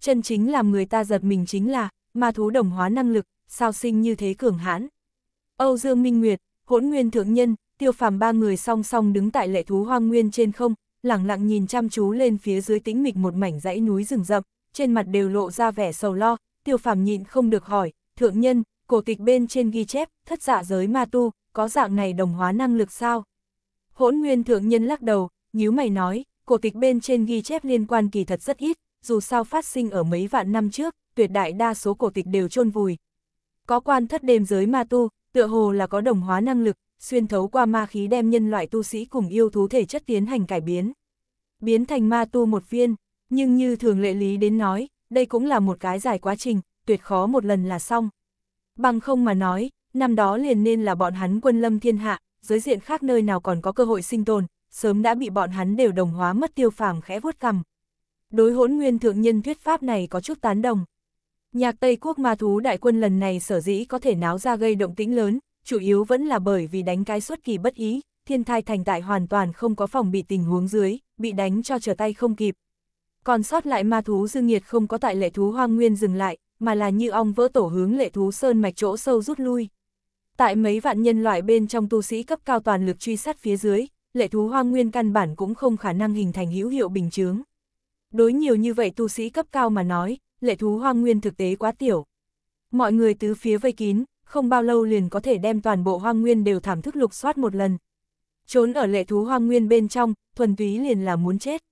[SPEAKER 1] Chân chính làm người ta giật mình chính là, ma thú đồng hóa năng lực, sao sinh như thế cường hãn. Âu Dương Minh Nguyệt, hỗn nguyên thượng nhân, tiêu phàm ba người song song đứng tại lệ thú hoang nguyên trên không, lặng lặng nhìn chăm chú lên phía dưới tĩnh mịch một mảnh dãy núi rừng rậm, trên mặt đều lộ ra vẻ sầu lo, tiêu phàm nhịn không được hỏi, thượng nhân, cổ tịch bên trên ghi chép, thất dạ giới ma tu, có dạng này đồng hóa năng lực sao? Hỗn nguyên thượng nhân lắc đầu, nhíu mày nói, cổ tịch bên trên ghi chép liên quan kỳ thật rất ít, dù sao phát sinh ở mấy vạn năm trước, tuyệt đại đa số cổ tịch đều chôn vùi. Có quan thất đêm giới ma tu, tựa hồ là có đồng hóa năng lực, xuyên thấu qua ma khí đem nhân loại tu sĩ cùng yêu thú thể chất tiến hành cải biến. Biến thành ma tu một viên, nhưng như thường lệ lý đến nói, đây cũng là một cái dài quá trình, tuyệt khó một lần là xong. Bằng không mà nói, năm đó liền nên là bọn hắn quân lâm thiên hạ, giới diện khác nơi nào còn có cơ hội sinh tồn, sớm đã bị bọn hắn đều đồng hóa mất tiêu phàm khẽ vuốt cằm. Đối hỗn nguyên thượng nhân thuyết pháp này có chút tán đồng. Nhạc Tây Quốc ma thú đại quân lần này sở dĩ có thể náo ra gây động tĩnh lớn, chủ yếu vẫn là bởi vì đánh cái suốt kỳ bất ý, thiên thai thành tại hoàn toàn không có phòng bị tình huống dưới, bị đánh cho trở tay không kịp. Còn sót lại ma thú dương nhiệt không có tại lệ thú hoang nguyên dừng lại, mà là như ong vỡ tổ hướng lệ thú sơn mạch chỗ sâu rút lui. Tại mấy vạn nhân loại bên trong tu sĩ cấp cao toàn lực truy sát phía dưới, lệ thú hoang nguyên căn bản cũng không khả năng hình thành hữu hiệu bình chướng. Đối nhiều như vậy tu sĩ cấp cao mà nói, lệ thú hoang nguyên thực tế quá tiểu. Mọi người tứ phía vây kín, không bao lâu liền có thể đem toàn bộ hoang nguyên đều thảm thức lục soát một lần. Trốn ở lệ thú hoang nguyên bên trong, thuần túy liền là muốn chết.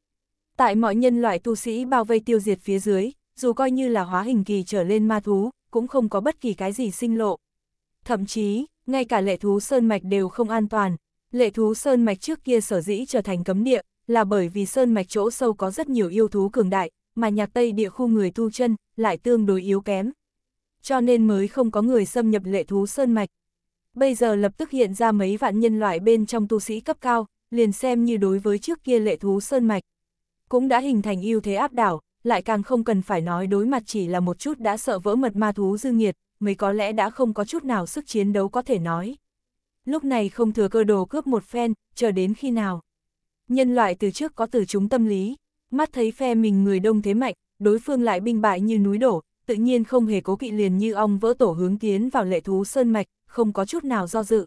[SPEAKER 1] Tại mọi nhân loại tu sĩ bao vây tiêu diệt phía dưới, dù coi như là hóa hình kỳ trở lên ma thú, cũng không có bất kỳ cái gì sinh lộ. Thậm chí, ngay cả lệ thú Sơn Mạch đều không an toàn. Lệ thú Sơn Mạch trước kia sở dĩ trở thành cấm địa, là bởi vì Sơn Mạch chỗ sâu có rất nhiều yêu thú cường đại, mà nhạc Tây địa khu người tu chân lại tương đối yếu kém. Cho nên mới không có người xâm nhập lệ thú Sơn Mạch. Bây giờ lập tức hiện ra mấy vạn nhân loại bên trong tu sĩ cấp cao, liền xem như đối với trước kia lệ thú Sơn Mạch. Cũng đã hình thành ưu thế áp đảo, lại càng không cần phải nói đối mặt chỉ là một chút đã sợ vỡ mật ma thú dư nghiệt, mới có lẽ đã không có chút nào sức chiến đấu có thể nói. Lúc này không thừa cơ đồ cướp một phen, chờ đến khi nào. Nhân loại từ trước có từ chúng tâm lý, mắt thấy phe mình người đông thế mạnh, đối phương lại binh bại như núi đổ, tự nhiên không hề cố kỵ liền như ong vỡ tổ hướng tiến vào lệ thú sơn mạch, không có chút nào do dự.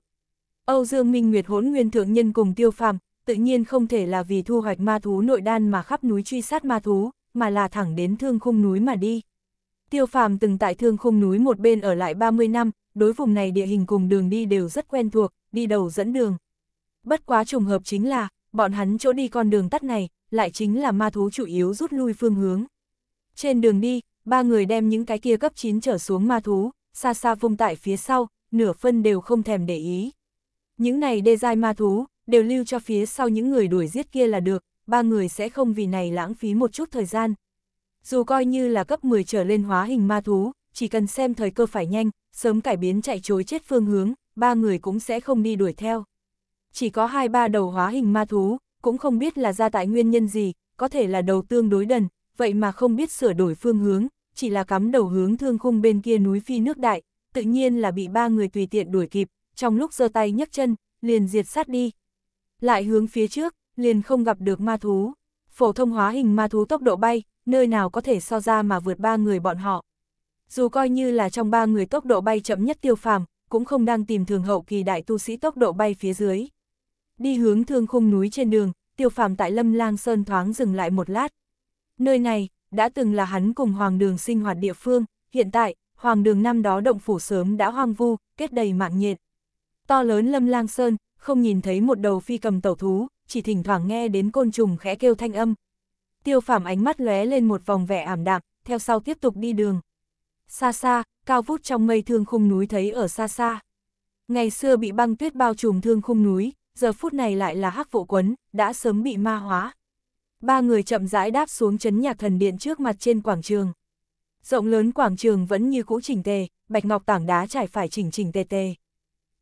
[SPEAKER 1] Âu Dương Minh Nguyệt hỗn nguyên thượng nhân cùng tiêu phàm, tự nhiên không thể là vì thu hoạch ma thú nội đan mà khắp núi truy sát ma thú, mà là thẳng đến thương khung núi mà đi. Tiêu phàm từng tại thương khung núi một bên ở lại 30 năm, đối vùng này địa hình cùng đường đi đều rất quen thuộc, đi đầu dẫn đường. Bất quá trùng hợp chính là, bọn hắn chỗ đi con đường tắt này, lại chính là ma thú chủ yếu rút lui phương hướng. Trên đường đi, ba người đem những cái kia cấp 9 trở xuống ma thú, xa xa vung tại phía sau, nửa phân đều không thèm để ý. Những này đê dai ma thú, đều lưu cho phía sau những người đuổi giết kia là được, ba người sẽ không vì này lãng phí một chút thời gian, dù coi như là cấp 10 trở lên hóa hình ma thú, chỉ cần xem thời cơ phải nhanh, sớm cải biến chạy chối chết phương hướng, ba người cũng sẽ không đi đuổi theo. Chỉ có hai ba đầu hóa hình ma thú, cũng không biết là ra tại nguyên nhân gì, có thể là đầu tương đối đần, vậy mà không biết sửa đổi phương hướng, chỉ là cắm đầu hướng thương khung bên kia núi phi nước đại, tự nhiên là bị ba người tùy tiện đuổi kịp, trong lúc giơ tay nhấc chân, liền diệt sát đi. Lại hướng phía trước, liền không gặp được ma thú. Phổ thông hóa hình ma thú tốc độ bay, nơi nào có thể so ra mà vượt ba người bọn họ. Dù coi như là trong ba người tốc độ bay chậm nhất tiêu phàm, cũng không đang tìm thường hậu kỳ đại tu sĩ tốc độ bay phía dưới. Đi hướng thương khung núi trên đường, tiêu phàm tại Lâm Lang Sơn thoáng dừng lại một lát. Nơi này, đã từng là hắn cùng Hoàng Đường sinh hoạt địa phương, hiện tại, Hoàng Đường năm đó động phủ sớm đã hoang vu, kết đầy mạng nhiệt. To lớn Lâm Lang Sơn, không nhìn thấy một đầu phi cầm tẩu thú, chỉ thỉnh thoảng nghe đến côn trùng khẽ kêu thanh âm, tiêu Phạm ánh mắt lóe lên một vòng vẻ ảm đạm, theo sau tiếp tục đi đường. Xa xa, cao vút trong mây thương khung núi thấy ở xa xa. Ngày xưa bị băng tuyết bao trùm thương khung núi, giờ phút này lại là hắc vụ quấn, đã sớm bị ma hóa. Ba người chậm rãi đáp xuống chấn nhạc thần điện trước mặt trên quảng trường. Rộng lớn quảng trường vẫn như cũ chỉnh tề, bạch ngọc tảng đá trải phải chỉnh chỉnh tề tề.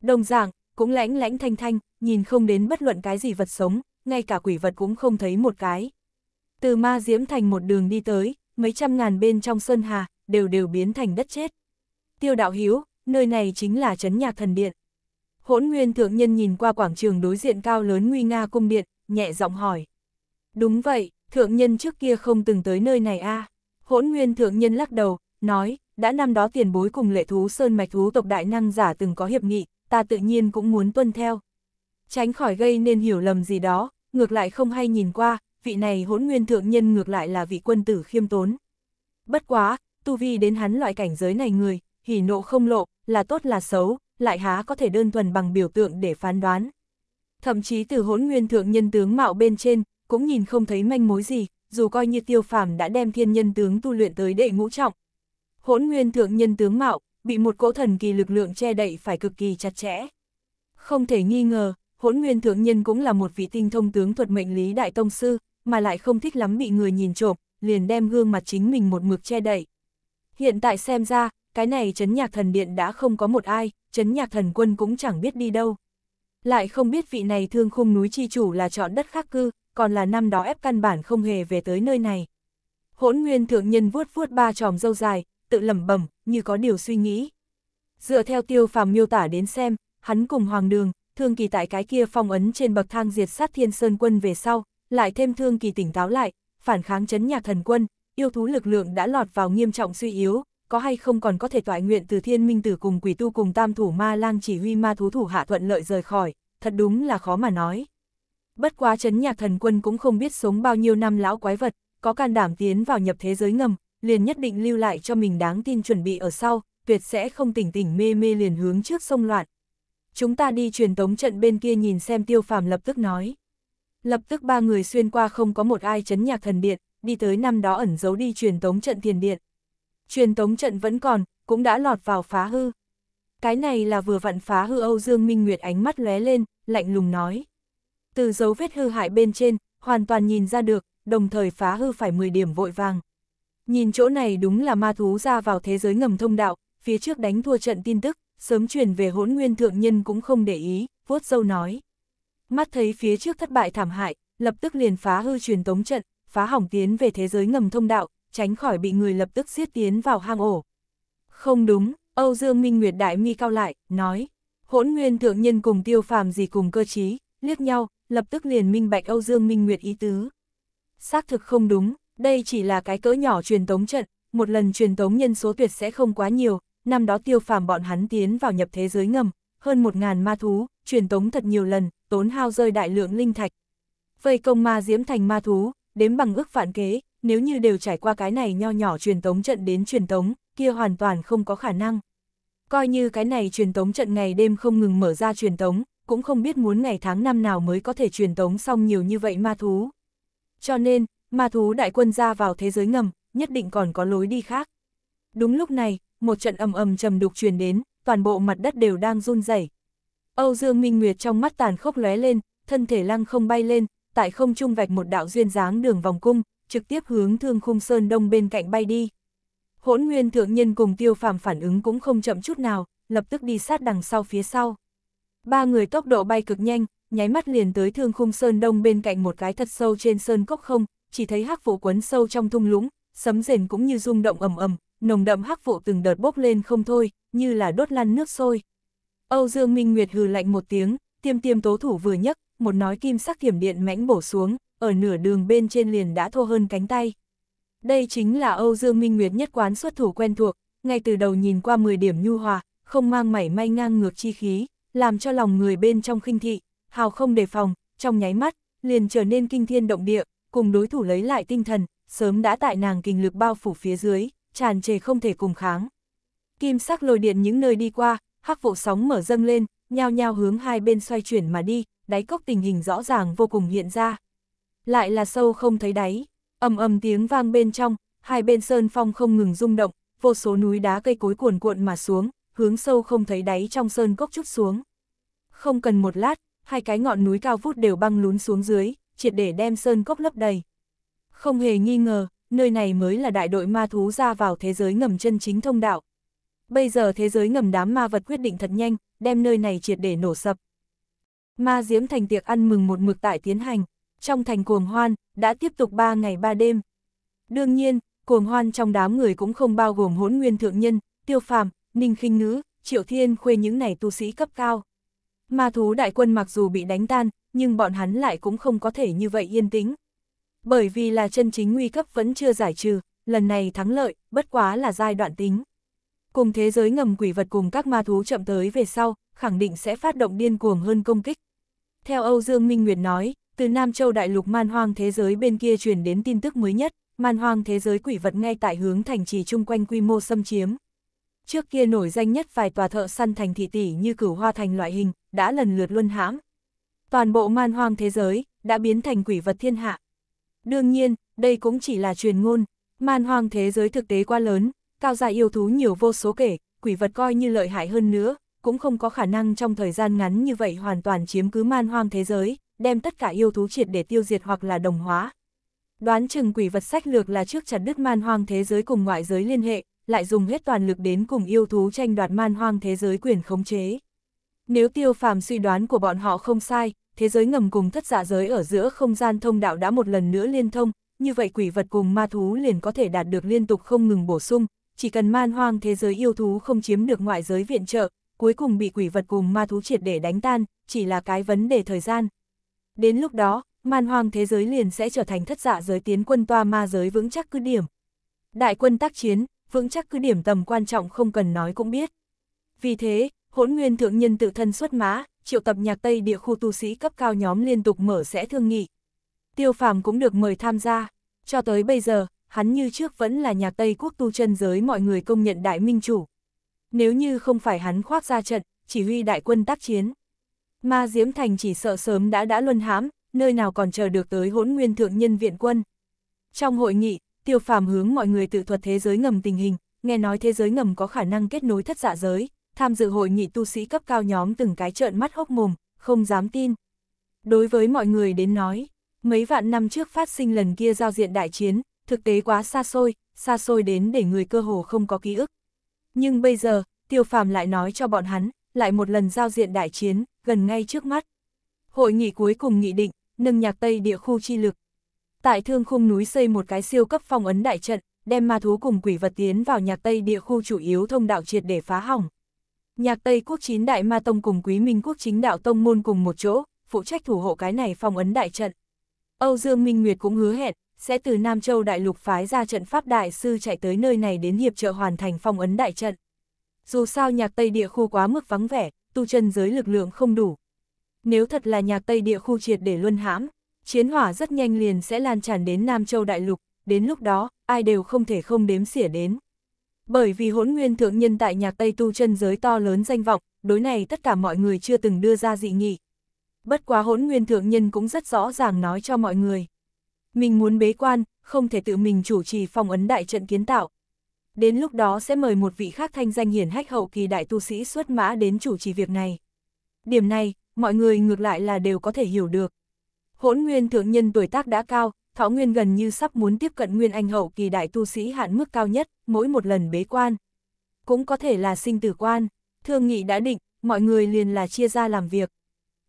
[SPEAKER 1] Đồng dạng, cũng lãnh lãnh thanh thanh, nhìn không đến bất luận cái gì vật sống, ngay cả quỷ vật cũng không thấy một cái. Từ ma diễm thành một đường đi tới, mấy trăm ngàn bên trong xuân hà, đều đều biến thành đất chết. Tiêu đạo hiếu, nơi này chính là trấn nhạc thần điện. Hỗn nguyên thượng nhân nhìn qua quảng trường đối diện cao lớn nguy nga cung điện, nhẹ giọng hỏi. Đúng vậy, thượng nhân trước kia không từng tới nơi này a Hỗn nguyên thượng nhân lắc đầu, nói, đã năm đó tiền bối cùng lệ thú sơn mạch thú tộc đại năng giả từng có hiệp nghị, ta tự nhiên cũng muốn tuân theo. Tránh khỏi gây nên hiểu lầm gì đó, ngược lại không hay nhìn qua, vị này hỗn nguyên thượng nhân ngược lại là vị quân tử khiêm tốn. Bất quá, tu vi đến hắn loại cảnh giới này người, hỉ nộ không lộ, là tốt là xấu, lại há có thể đơn thuần bằng biểu tượng để phán đoán. Thậm chí từ hỗn nguyên thượng nhân tướng mạo bên trên, cũng nhìn không thấy manh mối gì, dù coi như tiêu phàm đã đem thiên nhân tướng tu luyện tới đệ ngũ trọng. Hỗn nguyên thượng nhân tướng mạo, bị một cỗ thần kỳ lực lượng che đậy phải cực kỳ chặt chẽ. Không thể nghi ngờ, hỗn nguyên thượng nhân cũng là một vị tinh thông tướng thuật mệnh lý đại tông sư, mà lại không thích lắm bị người nhìn trộm, liền đem gương mặt chính mình một mực che đậy. Hiện tại xem ra, cái này chấn nhạc thần điện đã không có một ai, chấn nhạc thần quân cũng chẳng biết đi đâu. Lại không biết vị này thương khung núi chi chủ là chọn đất khác cư, còn là năm đó ép căn bản không hề về tới nơi này. Hỗn nguyên thượng nhân vuốt vuốt ba tròm dâu dài, tự lẩm bẩm như có điều suy nghĩ. Dựa theo tiêu phàm miêu tả đến xem, hắn cùng hoàng đường, thương kỳ tại cái kia phong ấn trên bậc thang diệt sát thiên sơn quân về sau, lại thêm thương kỳ tỉnh táo lại, phản kháng chấn nhạc thần quân, yêu thú lực lượng đã lọt vào nghiêm trọng suy yếu, có hay không còn có thể toại nguyện từ thiên minh tử cùng quỷ tu cùng tam thủ ma lang chỉ huy ma thú thủ hạ thuận lợi rời khỏi, thật đúng là khó mà nói. Bất quá chấn nhạc thần quân cũng không biết sống bao nhiêu năm lão quái vật, có can đảm tiến vào nhập thế giới ngầm, liền nhất định lưu lại cho mình đáng tin chuẩn bị ở sau, tuyệt sẽ không tỉnh tỉnh mê mê liền hướng trước sông loạn. Chúng ta đi truyền tống trận bên kia nhìn xem tiêu phàm lập tức nói. Lập tức ba người xuyên qua không có một ai chấn nhạc thần điện, đi tới năm đó ẩn giấu đi truyền tống trận thiền điện. Truyền tống trận vẫn còn, cũng đã lọt vào phá hư. Cái này là vừa vặn phá hư Âu Dương Minh Nguyệt ánh mắt lóe lên, lạnh lùng nói. Từ dấu vết hư hại bên trên, hoàn toàn nhìn ra được, đồng thời phá hư phải 10 điểm vội vàng. Nhìn chỗ này đúng là ma thú ra vào thế giới ngầm thông đạo, phía trước đánh thua trận tin tức, sớm truyền về hỗn nguyên thượng nhân cũng không để ý, vuốt dâu nói mắt thấy phía trước thất bại thảm hại, lập tức liền phá hư truyền tống trận, phá hỏng tiến về thế giới ngầm thông đạo, tránh khỏi bị người lập tức giết tiến vào hang ổ. Không đúng, Âu Dương Minh Nguyệt đại mi cao lại, nói, hỗn nguyên thượng nhân cùng tiêu phàm gì cùng cơ trí, liếc nhau, lập tức liền minh bạch Âu Dương Minh Nguyệt ý tứ. Xác thực không đúng, đây chỉ là cái cỡ nhỏ truyền tống trận, một lần truyền tống nhân số tuyệt sẽ không quá nhiều, năm đó tiêu phàm bọn hắn tiến vào nhập thế giới ngầm, hơn 1.000 ma thú, truyền tống thật nhiều lần, tốn hao rơi đại lượng linh thạch. Vây công ma diễm thành ma thú, đếm bằng ước phản kế, nếu như đều trải qua cái này nho nhỏ truyền tống trận đến truyền tống, kia hoàn toàn không có khả năng. Coi như cái này truyền tống trận ngày đêm không ngừng mở ra truyền tống, cũng không biết muốn ngày tháng năm nào mới có thể truyền tống xong nhiều như vậy ma thú. Cho nên, ma thú đại quân ra vào thế giới ngầm, nhất định còn có lối đi khác. Đúng lúc này, một trận ầm ầm trầm đục truyền đến, toàn bộ mặt đất đều đang run rẩy. Âu Dương Minh Nguyệt trong mắt tàn khốc lóe lên, thân thể lăng không bay lên, tại không trung vạch một đạo duyên dáng đường vòng cung, trực tiếp hướng Thương Khung Sơn Đông bên cạnh bay đi. Hỗn Nguyên thượng nhân cùng Tiêu Phàm phản ứng cũng không chậm chút nào, lập tức đi sát đằng sau phía sau. Ba người tốc độ bay cực nhanh, nháy mắt liền tới Thương Khung Sơn Đông bên cạnh một cái thật sâu trên sơn cốc không, chỉ thấy hắc vụ quấn sâu trong thung lũng, sấm rền cũng như rung động ầm ầm, nồng đậm hắc vụ từng đợt bốc lên không thôi, như là đốt lăn nước sôi. Âu Dương Minh Nguyệt hừ lạnh một tiếng, tiêm tiêm tố thủ vừa nhấc, một nói kim sắc thiểm điện mãnh bổ xuống, ở nửa đường bên trên liền đã thô hơn cánh tay. Đây chính là Âu Dương Minh Nguyệt nhất quán xuất thủ quen thuộc, ngay từ đầu nhìn qua 10 điểm nhu hòa, không mang mảy may ngang ngược chi khí, làm cho lòng người bên trong khinh thị, hào không đề phòng, trong nháy mắt, liền trở nên kinh thiên động địa, cùng đối thủ lấy lại tinh thần, sớm đã tại nàng kinh lực bao phủ phía dưới, tràn trề không thể cùng kháng. Kim sắc lồi điện những nơi đi qua, hắc vụ sóng mở dâng lên, nhao nhao hướng hai bên xoay chuyển mà đi, đáy cốc tình hình rõ ràng vô cùng hiện ra. Lại là sâu không thấy đáy, ầm ầm tiếng vang bên trong, hai bên sơn phong không ngừng rung động, vô số núi đá cây cối cuồn cuộn mà xuống, hướng sâu không thấy đáy trong sơn cốc chút xuống. Không cần một lát, hai cái ngọn núi cao vút đều băng lún xuống dưới, triệt để đem sơn cốc lấp đầy. Không hề nghi ngờ, nơi này mới là đại đội ma thú ra vào thế giới ngầm chân chính thông đạo. Bây giờ thế giới ngầm đám ma vật quyết định thật nhanh, đem nơi này triệt để nổ sập. Ma diễm thành tiệc ăn mừng một mực tại tiến hành, trong thành cuồng hoan, đã tiếp tục 3 ngày 3 đêm. Đương nhiên, cuồng hoan trong đám người cũng không bao gồm hỗn nguyên thượng nhân, tiêu phàm, ninh khinh ngữ, triệu thiên khuê những này tu sĩ cấp cao. Ma thú đại quân mặc dù bị đánh tan, nhưng bọn hắn lại cũng không có thể như vậy yên tĩnh, bởi vì là chân chính nguy cấp vẫn chưa giải trừ, lần này thắng lợi, bất quá là giai đoạn tính. Cùng thế giới ngầm quỷ vật cùng các ma thú chậm tới về sau, khẳng định sẽ phát động điên cuồng hơn công kích. Theo Âu Dương Minh Nguyệt nói, từ Nam Châu đại lục man hoang thế giới bên kia truyền đến tin tức mới nhất, man hoang thế giới quỷ vật ngay tại hướng thành trì chung quanh quy mô xâm chiếm. Trước kia nổi danh nhất vài tòa thợ săn thành thị tỷ như cửu hoa thành loại hình, đã lần lượt luân hãm. Toàn bộ man hoang thế giới, đã biến thành quỷ vật thiên hạ, Đương nhiên, đây cũng chỉ là truyền ngôn, man hoang thế giới thực tế quá lớn, cao dài yêu thú nhiều vô số kể, quỷ vật coi như lợi hại hơn nữa, cũng không có khả năng trong thời gian ngắn như vậy hoàn toàn chiếm cứ man hoang thế giới, đem tất cả yêu thú triệt để tiêu diệt hoặc là đồng hóa. Đoán chừng quỷ vật sách lược là trước chặt đứt man hoang thế giới cùng ngoại giới liên hệ, lại dùng hết toàn lực đến cùng yêu thú tranh đoạt man hoang thế giới quyền khống chế. Nếu tiêu phàm suy đoán của bọn họ không sai, thế giới ngầm cùng thất dạ giới ở giữa không gian thông đạo đã một lần nữa liên thông, như vậy quỷ vật cùng ma thú liền có thể đạt được liên tục không ngừng bổ sung, chỉ cần man hoang thế giới yêu thú không chiếm được ngoại giới viện trợ, cuối cùng bị quỷ vật cùng ma thú triệt để đánh tan, chỉ là cái vấn đề thời gian. Đến lúc đó, man hoang thế giới liền sẽ trở thành thất dạ giới tiến quân toa ma giới vững chắc cứ điểm. Đại quân tác chiến, vững chắc cứ điểm tầm quan trọng không cần nói cũng biết. Vì thế, hỗn nguyên thượng nhân tự thân xuất mã, triệu tập nhạc Tây địa khu tu sĩ cấp cao nhóm liên tục mở sẽ thương nghị. Tiêu phàm cũng được mời tham gia, cho tới bây giờ, hắn như trước vẫn là nhạc Tây quốc tu chân giới mọi người công nhận đại minh chủ. Nếu như không phải hắn khoác ra trận, chỉ huy đại quân tác chiến. Ma Diễm Thành chỉ sợ sớm đã đã luân hãm, nơi nào còn chờ được tới hỗn nguyên thượng nhân viện quân. Trong hội nghị, tiêu phàm hướng mọi người tự thuật thế giới ngầm tình hình, nghe nói thế giới ngầm có khả năng kết nối thất dạ giới, tham dự hội nghị tu sĩ cấp cao nhóm từng cái trợn mắt hốc mồm, không dám tin. Đối với mọi người đến nói, mấy vạn năm trước phát sinh lần kia giao diện đại chiến, thực tế quá xa xôi, xa xôi đến để người cơ hồ không có ký ức. Nhưng bây giờ, tiêu phàm lại nói cho bọn hắn, lại một lần giao diện đại chiến, gần ngay trước mắt. Hội nghị cuối cùng nghị định, nâng nhạc Tây địa khu chi lực. Tại thương khung núi xây một cái siêu cấp phong ấn đại trận, đem ma thú cùng quỷ vật tiến vào nhạc Tây địa khu chủ yếu thông đạo triệt để phá hỏng. Nhạc Tây Quốc chín đại ma tông cùng Quý Minh Quốc chính đạo tông môn cùng một chỗ, phụ trách thủ hộ cái này phong ấn đại trận. Âu Dương Minh Nguyệt cũng hứa hẹn, sẽ từ Nam Châu đại lục phái ra trận pháp đại sư chạy tới nơi này đến hiệp trợ hoàn thành phong ấn đại trận. Dù sao nhạc Tây địa khu quá mức vắng vẻ, tu chân giới lực lượng không đủ. Nếu thật là nhạc Tây địa khu triệt để luân hãm, chiến hỏa rất nhanh liền sẽ lan tràn đến Nam Châu đại lục, đến lúc đó, ai đều không thể không đếm xỉa đến. Bởi vì hỗn nguyên thượng nhân tại nhạc Tây tu chân giới to lớn danh vọng, đối này tất cả mọi người chưa từng đưa ra dị nghị. Bất quá hỗn nguyên thượng nhân cũng rất rõ ràng nói cho mọi người. Mình muốn bế quan, không thể tự mình chủ trì phong ấn đại trận kiến tạo. Đến lúc đó sẽ mời một vị khác thanh danh hiển hách hậu kỳ đại tu sĩ xuất mã đến chủ trì việc này. Điểm này, mọi người ngược lại là đều có thể hiểu được. Hỗn nguyên thượng nhân tuổi tác đã cao, Thọ Nguyên gần như sắp muốn tiếp cận Nguyên Anh hậu kỳ đại tu sĩ hạn mức cao nhất, mỗi một lần bế quan. Cũng có thể là sinh tử quan, thương nghị đã định, mọi người liền là chia ra làm việc.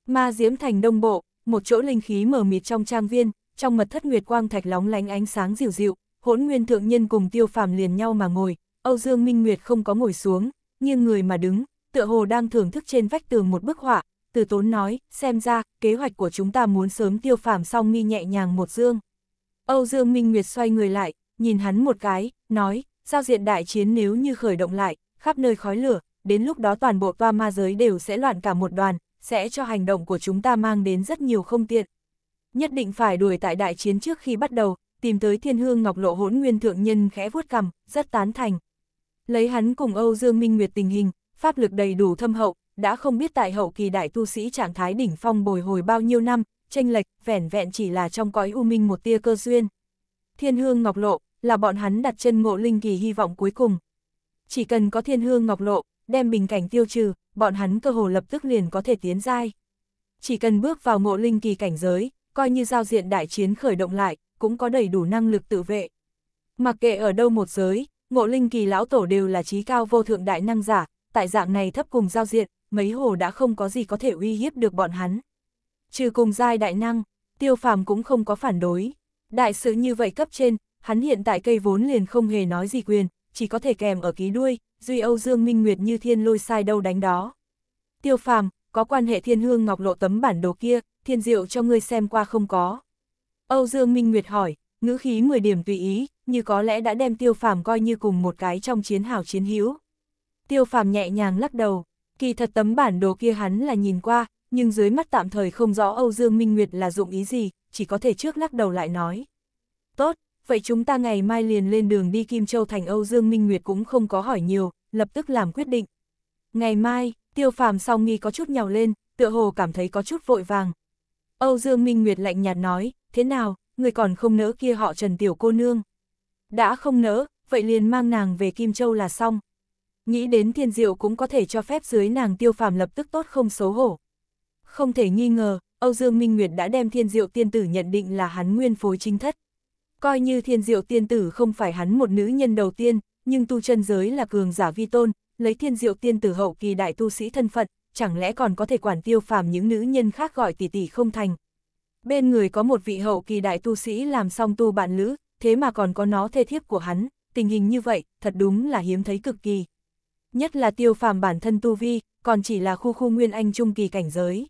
[SPEAKER 1] Ma Diễm Thành Đông Bộ, một chỗ linh khí mở mịt trong trang viên, trong mật thất nguyệt quang thạch lóng lánh ánh sáng dịu dịu, hỗn nguyên thượng nhân cùng tiêu phàm liền nhau mà ngồi, Âu Dương Minh Nguyệt không có ngồi xuống, nghiêng người mà đứng, tựa hồ đang thưởng thức trên vách tường một bức họa, từ tốn nói, xem ra, kế hoạch của chúng ta muốn sớm tiêu phàm xong nghi nhẹ nhàng một dương. Âu Dương Minh Nguyệt xoay người lại, nhìn hắn một cái, nói, giao diện đại chiến nếu như khởi động lại, khắp nơi khói lửa, đến lúc đó toàn bộ toa ma giới đều sẽ loạn cả một đoàn, sẽ cho hành động của chúng ta mang đến rất nhiều không tiện. Nhất định phải đuổi tại đại chiến trước khi bắt đầu, tìm tới thiên hương ngọc lộ hỗn nguyên thượng nhân khẽ vuốt cằm, rất tán thành. Lấy hắn cùng Âu Dương Minh Nguyệt tình hình, pháp lực đầy đủ thâm hậu, đã không biết tại hậu kỳ đại tu sĩ trạng thái đỉnh phong bồi hồi bao nhiêu năm, tranh lệch, vẻn vẹn chỉ là trong cõi u minh một tia cơ duyên. Thiên hương ngọc lộ, là bọn hắn đặt chân ngộ linh kỳ hy vọng cuối cùng. Chỉ cần có thiên hương ngọc lộ, đem bình cảnh tiêu trừ, bọn hắn cơ hồ lập tức liền có thể tiến giai. Chỉ cần bước vào ngộ linh kỳ cảnh giới, coi như giao diện đại chiến khởi động lại, cũng có đầy đủ năng lực tự vệ. Mặc kệ ở đâu một giới, ngộ linh kỳ lão tổ đều là trí cao vô thượng đại năng giả, tại dạng này thấp cùng giao diện, mấy hồ đã không có gì có thể uy hiếp được bọn hắn. Trừ cùng giai đại năng, tiêu phàm cũng không có phản đối. Đại sự như vậy cấp trên, hắn hiện tại cây vốn liền không hề nói gì quyền, chỉ có thể kèm ở ký đuôi, duy Âu Dương Minh Nguyệt như thiên lôi sai đâu đánh đó. Tiêu phàm, có quan hệ thiên hương ngọc lộ tấm bản đồ kia, thiên diệu cho ngươi xem qua không có. Âu Dương Minh Nguyệt hỏi, ngữ khí 10 điểm tùy ý, như có lẽ đã đem tiêu phàm coi như cùng một cái trong chiến hào chiến hữu. Tiêu phàm nhẹ nhàng lắc đầu, kỳ thật tấm bản đồ kia hắn là nhìn qua, nhưng dưới mắt tạm thời không rõ Âu Dương Minh Nguyệt là dụng ý gì, chỉ có thể trước lắc đầu lại nói. Tốt, vậy chúng ta ngày mai liền lên đường đi Kim Châu thành Âu Dương Minh Nguyệt cũng không có hỏi nhiều, lập tức làm quyết định. Ngày mai, tiêu phàm song nghi có chút nhào lên, tựa hồ cảm thấy có chút vội vàng. Âu Dương Minh Nguyệt lạnh nhạt nói, thế nào, người còn không nỡ kia họ trần tiểu cô nương. Đã không nỡ, vậy liền mang nàng về Kim Châu là xong. Nghĩ đến thiên diệu cũng có thể cho phép dưới nàng tiêu phàm lập tức tốt không xấu hổ. Không thể nghi ngờ, Âu Dương Minh Nguyệt đã đem thiên diệu tiên tử nhận định là hắn nguyên phối chính thất. Coi như thiên diệu tiên tử không phải hắn một nữ nhân đầu tiên, nhưng tu chân giới là cường giả vi tôn, lấy thiên diệu tiên tử hậu kỳ đại tu sĩ thân phận, chẳng lẽ còn có thể quản tiêu phàm những nữ nhân khác gọi tỷ tỷ không thành. Bên người có một vị hậu kỳ đại tu sĩ làm song tu bạn lữ, thế mà còn có nó thê thiếp của hắn, tình hình như vậy, thật đúng là hiếm thấy cực kỳ. Nhất là tiêu phàm bản thân tu vi, còn chỉ là khu khu nguyên anh trung kỳ cảnh giới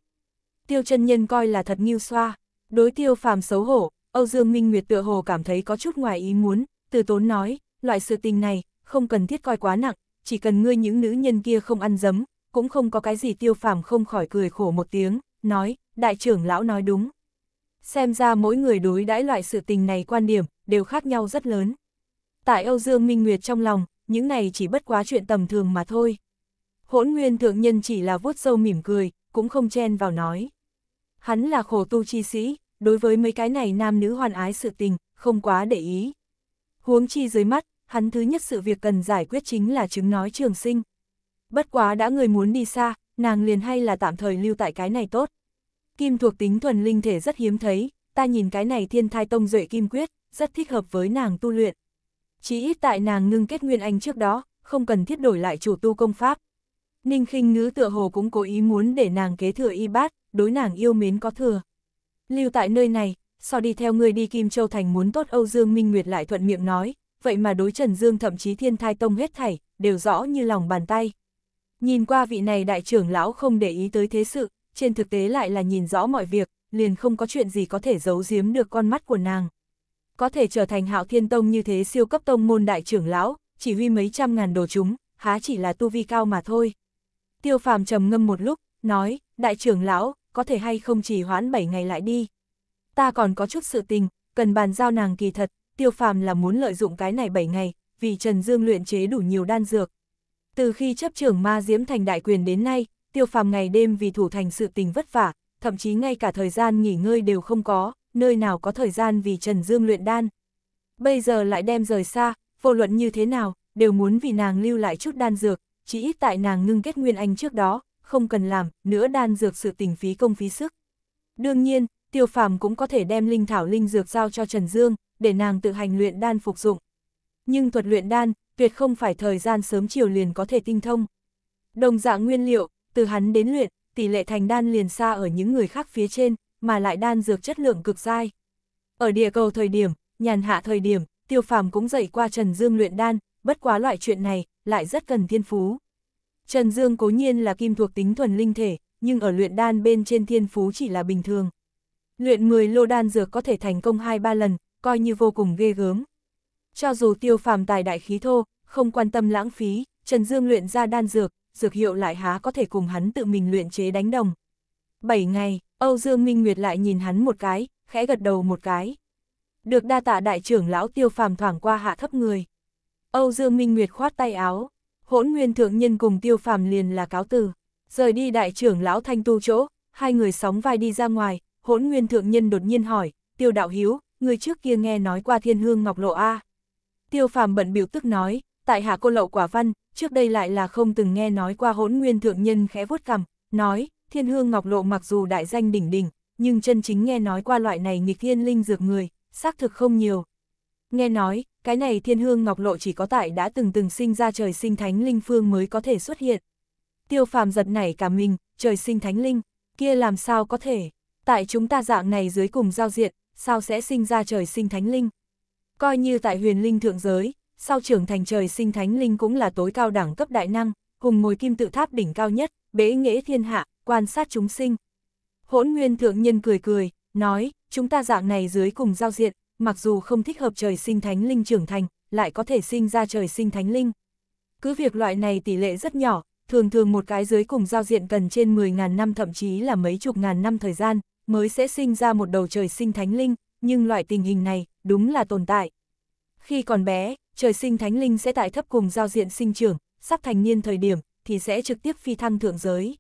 [SPEAKER 1] tiêu chân nhân coi là thật nghiêu xoa. Đối tiêu phàm xấu hổ, Âu Dương Minh Nguyệt tựa hồ cảm thấy có chút ngoài ý muốn, từ tốn nói, loại sự tình này, không cần thiết coi quá nặng, chỉ cần ngươi những nữ nhân kia không ăn dấm, cũng không có cái gì tiêu phàm không khỏi cười khổ một tiếng, nói, đại trưởng lão nói đúng. Xem ra mỗi người đối đãi loại sự tình này quan điểm, đều khác nhau rất lớn. Tại Âu Dương Minh Nguyệt trong lòng, những này chỉ bất quá chuyện tầm thường mà thôi. Hỗn nguyên thượng nhân chỉ là vuốt sâu mỉm cười, cũng không chen vào nói. Hắn là khổ tu chi sĩ, đối với mấy cái này nam nữ hoàn ái sự tình, không quá để ý. Huống chi dưới mắt, hắn thứ nhất sự việc cần giải quyết chính là chứng nói trường sinh. Bất quá đã người muốn đi xa, nàng liền hay là tạm thời lưu tại cái này tốt. Kim thuộc tính thuần linh thể rất hiếm thấy, ta nhìn cái này thiên thai tông duệ kim quyết, rất thích hợp với nàng tu luyện. Chỉ ít tại nàng ngưng kết nguyên anh trước đó, không cần thiết đổi lại chủ tu công pháp. Ninh khinh ngữ tựa hồ cũng cố ý muốn để nàng kế thừa y bát, đối nàng yêu mến có thừa. Lưu tại nơi này, so đi theo người đi Kim Châu Thành muốn tốt Âu Dương Minh Nguyệt lại thuận miệng nói, vậy mà đối Trần Dương thậm chí thiên thai tông hết thảy, đều rõ như lòng bàn tay. Nhìn qua vị này đại trưởng lão không để ý tới thế sự, trên thực tế lại là nhìn rõ mọi việc, liền không có chuyện gì có thể giấu giếm được con mắt của nàng. Có thể trở thành hạo thiên tông như thế siêu cấp tông môn đại trưởng lão, chỉ huy mấy trăm ngàn đồ chúng, há chỉ là tu vi cao mà thôi. Tiêu phàm trầm ngâm một lúc, nói, đại trưởng lão, có thể hay không chỉ hoãn 7 ngày lại đi. Ta còn có chút sự tình, cần bàn giao nàng kỳ thật, tiêu phàm là muốn lợi dụng cái này 7 ngày, vì Trần Dương luyện chế đủ nhiều đan dược. Từ khi chấp trưởng ma diễm thành đại quyền đến nay, tiêu phàm ngày đêm vì thủ thành sự tình vất vả, thậm chí ngay cả thời gian nghỉ ngơi đều không có, nơi nào có thời gian vì Trần Dương luyện đan. Bây giờ lại đem rời xa, vô luận như thế nào, đều muốn vì nàng lưu lại chút đan dược, chỉ ít tại nàng ngưng kết nguyên anh trước đó, không cần làm, nữa đan dược sự tình phí công phí sức. Đương nhiên, tiêu phàm cũng có thể đem linh thảo linh dược giao cho Trần Dương, để nàng tự hành luyện đan phục dụng. Nhưng thuật luyện đan, tuyệt không phải thời gian sớm chiều liền có thể tinh thông. Đồng dạng nguyên liệu, từ hắn đến luyện, tỷ lệ thành đan liền xa ở những người khác phía trên, mà lại đan dược chất lượng cực dai. Ở địa cầu thời điểm, nhàn hạ thời điểm, tiêu phàm cũng dạy qua Trần Dương luyện đan, bất quá loại chuyện này, lại rất cần thiên phú. Trần Dương cố nhiên là kim thuộc tính thuần linh thể, nhưng ở luyện đan bên trên thiên phú chỉ là bình thường. Luyện 10 lô đan dược có thể thành công 2-3 lần, coi như vô cùng ghê gớm. Cho dù tiêu phàm tài đại khí thô, không quan tâm lãng phí, Trần Dương luyện ra đan dược, dược hiệu lại há có thể cùng hắn tự mình luyện chế đánh đồng. 7 ngày, Âu Dương Minh Nguyệt lại nhìn hắn một cái, khẽ gật đầu một cái. Được đa tạ đại trưởng lão tiêu phàm thoảng qua hạ thấp người. Âu Dương Minh Nguyệt khoát tay áo, hỗn nguyên thượng nhân cùng tiêu phàm liền là cáo từ. Rời đi đại trưởng lão thanh tu chỗ, hai người sóng vai đi ra ngoài, hỗn nguyên thượng nhân đột nhiên hỏi, tiêu đạo hiếu, người trước kia nghe nói qua thiên hương ngọc lộ A. Tiêu phàm bận biểu tức nói, tại hạ cô lậu quả văn, trước đây lại là không từng nghe nói qua hỗn nguyên thượng nhân khẽ vuốt cằm, nói, thiên hương ngọc lộ mặc dù đại danh đỉnh đỉnh, nhưng chân chính nghe nói qua loại này nghịch thiên linh dược người, xác thực không nhiều. Nghe nói, cái này thiên hương ngọc lộ chỉ có tại đã từng từng sinh ra trời sinh thánh linh phương mới có thể xuất hiện. Tiêu phàm giật nảy cả mình, trời sinh thánh linh, kia làm sao có thể, tại chúng ta dạng này dưới cùng giao diện, sao sẽ sinh ra trời sinh thánh linh. Coi như tại huyền linh thượng giới, sau trưởng thành trời sinh thánh linh cũng là tối cao đẳng cấp đại năng, hùng ngồi kim tự tháp đỉnh cao nhất, bế nghĩa thiên hạ, quan sát chúng sinh. Hỗn nguyên thượng nhân cười cười, nói, chúng ta dạng này dưới cùng giao diện, mặc dù không thích hợp trời sinh thánh linh trưởng thành, lại có thể sinh ra trời sinh thánh linh. Cứ việc loại này tỷ lệ rất nhỏ, thường thường một cái dưới cùng giao diện cần trên 10.000 năm thậm chí là mấy chục ngàn năm thời gian, mới sẽ sinh ra một đầu trời sinh thánh linh, nhưng loại tình hình này, đúng là tồn tại. Khi còn bé, trời sinh thánh linh sẽ tại thấp cùng giao diện sinh trưởng, sắp thành niên thời điểm, thì sẽ trực tiếp phi thăng thượng giới.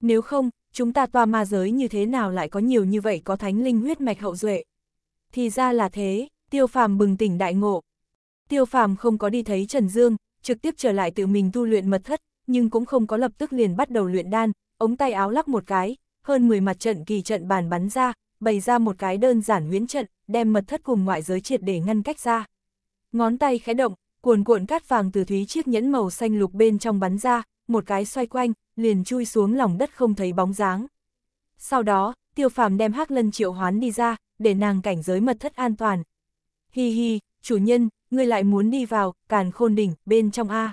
[SPEAKER 1] Nếu không, chúng ta toa ma giới như thế nào lại có nhiều như vậy có thánh linh huyết mạch hậu duệ thì ra là thế, tiêu phàm bừng tỉnh đại ngộ. Tiêu phàm không có đi thấy Trần Dương, trực tiếp trở lại tự mình tu luyện mật thất, nhưng cũng không có lập tức liền bắt đầu luyện đan, ống tay áo lắc một cái, hơn 10 mặt trận kỳ trận bàn bắn ra, bày ra một cái đơn giản huyễn trận, đem mật thất cùng ngoại giới triệt để ngăn cách ra. Ngón tay khẽ động, cuồn cuộn cát vàng từ thúy chiếc nhẫn màu xanh lục bên trong bắn ra, một cái xoay quanh, liền chui xuống lòng đất không thấy bóng dáng. Sau đó, tiêu phàm đem hắc lân triệu hoán đi ra, để nàng cảnh giới mật thất an toàn. Hi hi, chủ nhân, ngươi lại muốn đi vào, càn khôn đỉnh, bên trong A.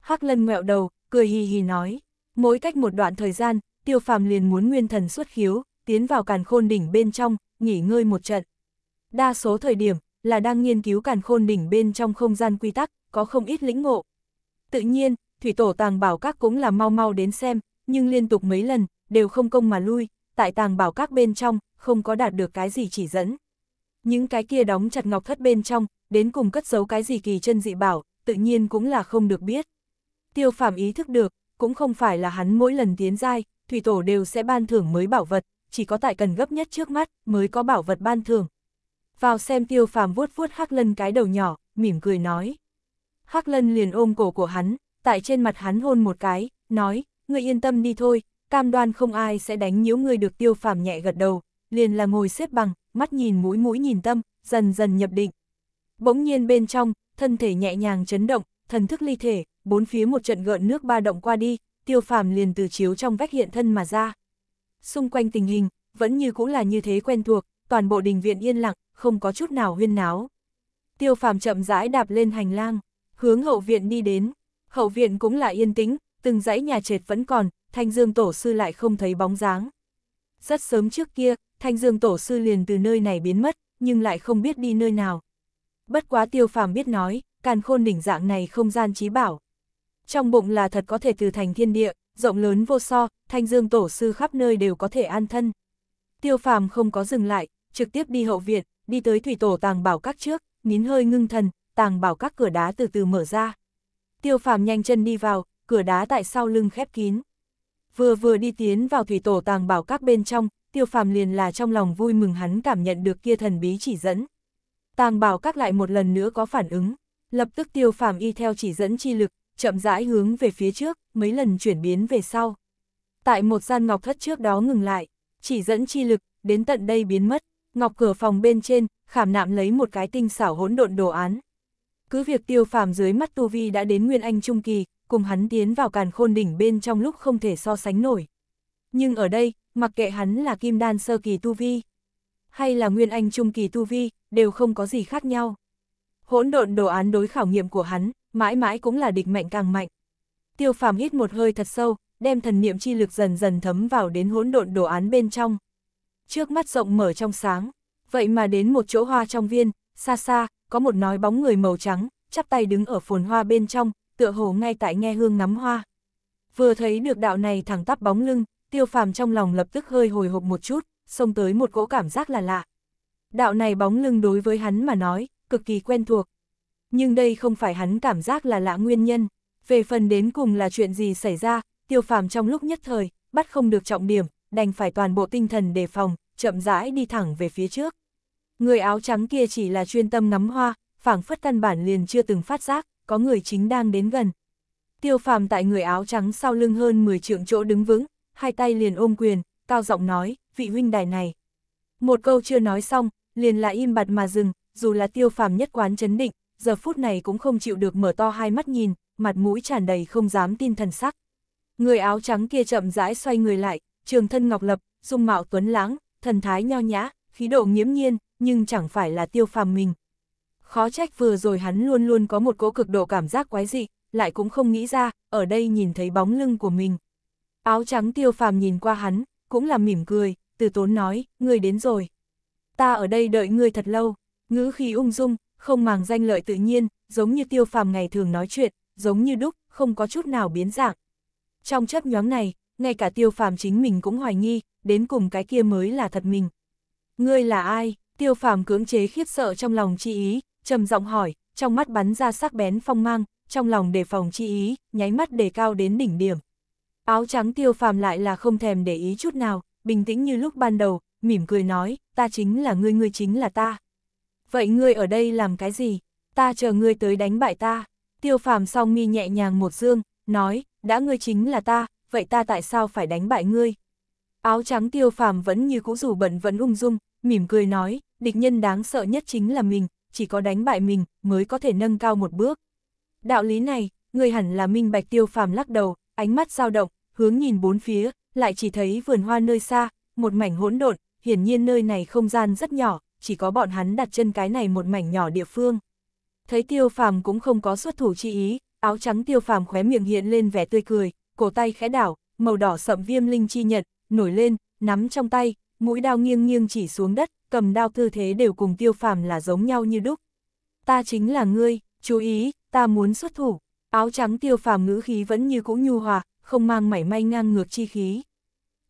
[SPEAKER 1] Hắc lân ngẹo đầu, cười hi hi nói. Mỗi cách một đoạn thời gian, tiêu phàm liền muốn nguyên thần xuất khiếu, tiến vào càn khôn đỉnh bên trong, nghỉ ngơi một trận. Đa số thời điểm, là đang nghiên cứu càn khôn đỉnh bên trong không gian quy tắc, có không ít lĩnh ngộ. Tự nhiên, thủy tổ tàng bảo các cũng là mau mau đến xem, nhưng liên tục mấy lần, đều không công mà lui, tại tàng bảo các bên trong, không có đạt được cái gì chỉ dẫn. Những cái kia đóng chặt ngọc thất bên trong, đến cùng cất giấu cái gì kỳ chân dị bảo, tự nhiên cũng là không được biết. Tiêu phạm ý thức được, cũng không phải là hắn mỗi lần tiến giai, thủy tổ đều sẽ ban thưởng mới bảo vật, chỉ có tại cần gấp nhất trước mắt mới có bảo vật ban thưởng. Vào xem tiêu phàm vuốt vuốt hắc lân cái đầu nhỏ, mỉm cười nói. Hắc lân liền ôm cổ của hắn, tại trên mặt hắn hôn một cái, nói, ngươi yên tâm đi thôi, cam đoan không ai sẽ đánh nhiễu người được tiêu phàm nhẹ gật đầu, liền là ngồi xếp bằng, mắt nhìn mũi mũi nhìn tâm, dần dần nhập định. Bỗng nhiên bên trong, thân thể nhẹ nhàng chấn động, thần thức ly thể, bốn phía một trận gợn nước ba động qua đi, tiêu phàm liền từ chiếu trong vách hiện thân mà ra. Xung quanh tình hình, vẫn như cũng là như thế quen thuộc, toàn bộ đình viện yên lặng, không có chút nào huyên náo. Tiêu phàm chậm rãi đạp lên hành lang, hướng hậu viện đi đến. Hậu viện cũng là yên tĩnh, từng dãy nhà trệt vẫn còn, Thanh Dương Tổ Sư lại không thấy bóng dáng. Rất sớm trước kia, Thanh Dương Tổ Sư liền từ nơi này biến mất, nhưng lại không biết đi nơi nào. Bất quá tiêu phàm biết nói, càn khôn đỉnh dạng này không gian trí bảo. Trong bụng là thật có thể từ thành thiên địa, rộng lớn vô so, Thanh Dương Tổ Sư khắp nơi đều có thể an thân. Tiêu phàm không có dừng lại, trực tiếp đi hậu viện, đi tới thủy tổ tàng bảo các trước, nín hơi ngưng thần, tàng bảo các cửa đá từ từ mở ra. Tiêu phàm nhanh chân đi vào, cửa đá tại sau lưng khép kín vừa vừa đi tiến vào thủy tổ tàng bảo các bên trong, tiêu phàm liền là trong lòng vui mừng hắn cảm nhận được kia thần bí chỉ dẫn. Tàng bảo các lại một lần nữa có phản ứng, lập tức tiêu phàm y theo chỉ dẫn chi lực, chậm rãi hướng về phía trước, mấy lần chuyển biến về sau. Tại một gian ngọc thất trước đó ngừng lại, chỉ dẫn chi lực, đến tận đây biến mất, ngọc cửa phòng bên trên, khảm nạm lấy một cái tinh xảo hỗn độn đồ án. Cứ việc tiêu phàm dưới mắt tu vi đã đến nguyên anh trung kỳ, cùng hắn tiến vào càn khôn đỉnh bên trong lúc không thể so sánh nổi. Nhưng ở đây, mặc kệ hắn là kim đan sơ kỳ tu vi, hay là nguyên anh trung kỳ tu vi, đều không có gì khác nhau. Hỗn độn đồ án đối khảo nghiệm của hắn, mãi mãi cũng là địch mạnh càng mạnh. Tiêu phàm hít một hơi thật sâu, đem thần niệm chi lực dần dần thấm vào đến hỗn độn đồ án bên trong. Trước mắt rộng mở trong sáng, vậy mà đến một chỗ hoa trong viên, xa xa, có một nói bóng người màu trắng, chắp tay đứng ở phồn hoa bên trong, tựa hồ ngay tại nghe hương ngắm hoa. Vừa thấy được đạo này thẳng tắp bóng lưng, tiêu phàm trong lòng lập tức hơi hồi hộp một chút, xông tới một cỗ cảm giác là lạ. Đạo này bóng lưng đối với hắn mà nói, cực kỳ quen thuộc. Nhưng đây không phải hắn cảm giác là lạ nguyên nhân. Về phần đến cùng là chuyện gì xảy ra, tiêu phàm trong lúc nhất thời, bắt không được trọng điểm, đành phải toàn bộ tinh thần đề phòng, chậm rãi đi thẳng về phía trước. Người áo trắng kia chỉ là chuyên tâm ngắm hoa, phảng phất căn bản liền chưa từng phát giác, có người chính đang đến gần. Tiêu phàm tại người áo trắng sau lưng hơn 10 trượng chỗ đứng vững, hai tay liền ôm quyền, cao giọng nói, vị huynh đài này. Một câu chưa nói xong, liền là im bặt mà dừng, dù là tiêu phàm nhất quán chấn định, giờ phút này cũng không chịu được mở to hai mắt nhìn, mặt mũi tràn đầy không dám tin thần sắc. Người áo trắng kia chậm rãi xoay người lại, trường thân ngọc lập, dung mạo tuấn lãng, thần thái nho nhã, khí độ nghiễm nhiên, nhưng chẳng phải là tiêu phàm mình, khó trách vừa rồi hắn luôn luôn có một cỗ cực độ cảm giác quái dị, lại cũng không nghĩ ra, ở đây nhìn thấy bóng lưng của mình. Áo trắng tiêu phàm nhìn qua hắn, cũng là mỉm cười, từ tốn nói, ngươi đến rồi. Ta ở đây đợi ngươi thật lâu, ngữ khí ung dung, không màng danh lợi tự nhiên, giống như tiêu phàm ngày thường nói chuyện, giống như đúc, không có chút nào biến dạng. Trong chấp nhoáng này, ngay cả tiêu phàm chính mình cũng hoài nghi, đến cùng cái kia mới là thật mình. Ngươi là ai? Tiêu phàm cưỡng chế khiếp sợ trong lòng chi ý, trầm giọng hỏi, trong mắt bắn ra sắc bén phong mang, trong lòng đề phòng chi ý, nháy mắt đề cao đến đỉnh điểm. Áo trắng tiêu phàm lại là không thèm để ý chút nào, bình tĩnh như lúc ban đầu, mỉm cười nói, ta chính là ngươi ngươi chính là ta. Vậy ngươi ở đây làm cái gì? Ta chờ ngươi tới đánh bại ta. Tiêu phàm song mi nhẹ nhàng một dương, nói, đã ngươi chính là ta, vậy ta tại sao phải đánh bại ngươi? Áo trắng tiêu phàm vẫn như cũ rủ bận vẫn ung dung, mỉm cười nói, địch nhân đáng sợ nhất chính là mình, chỉ có đánh bại mình mới có thể nâng cao một bước. Đạo lý này, người hẳn là minh bạch tiêu phàm lắc đầu, ánh mắt dao động, hướng nhìn bốn phía, lại chỉ thấy vườn hoa nơi xa, một mảnh hỗn độn, hiển nhiên nơi này không gian rất nhỏ, chỉ có bọn hắn đặt chân cái này một mảnh nhỏ địa phương. Thấy tiêu phàm cũng không có xuất thủ chi ý, áo trắng tiêu phàm khóe miệng hiện lên vẻ tươi cười, cổ tay khẽ đảo, màu đỏ sậm viêm linh chi nhật, nổi lên, nắm trong tay, mũi đao nghiêng nghiêng chỉ xuống đất, cầm đao tư thế đều cùng tiêu phàm là giống nhau như đúc. Ta chính là ngươi, chú ý, ta muốn xuất thủ. Áo trắng tiêu phàm ngữ khí vẫn như cũ nhu hòa, không mang mảy may ngang ngược chi khí.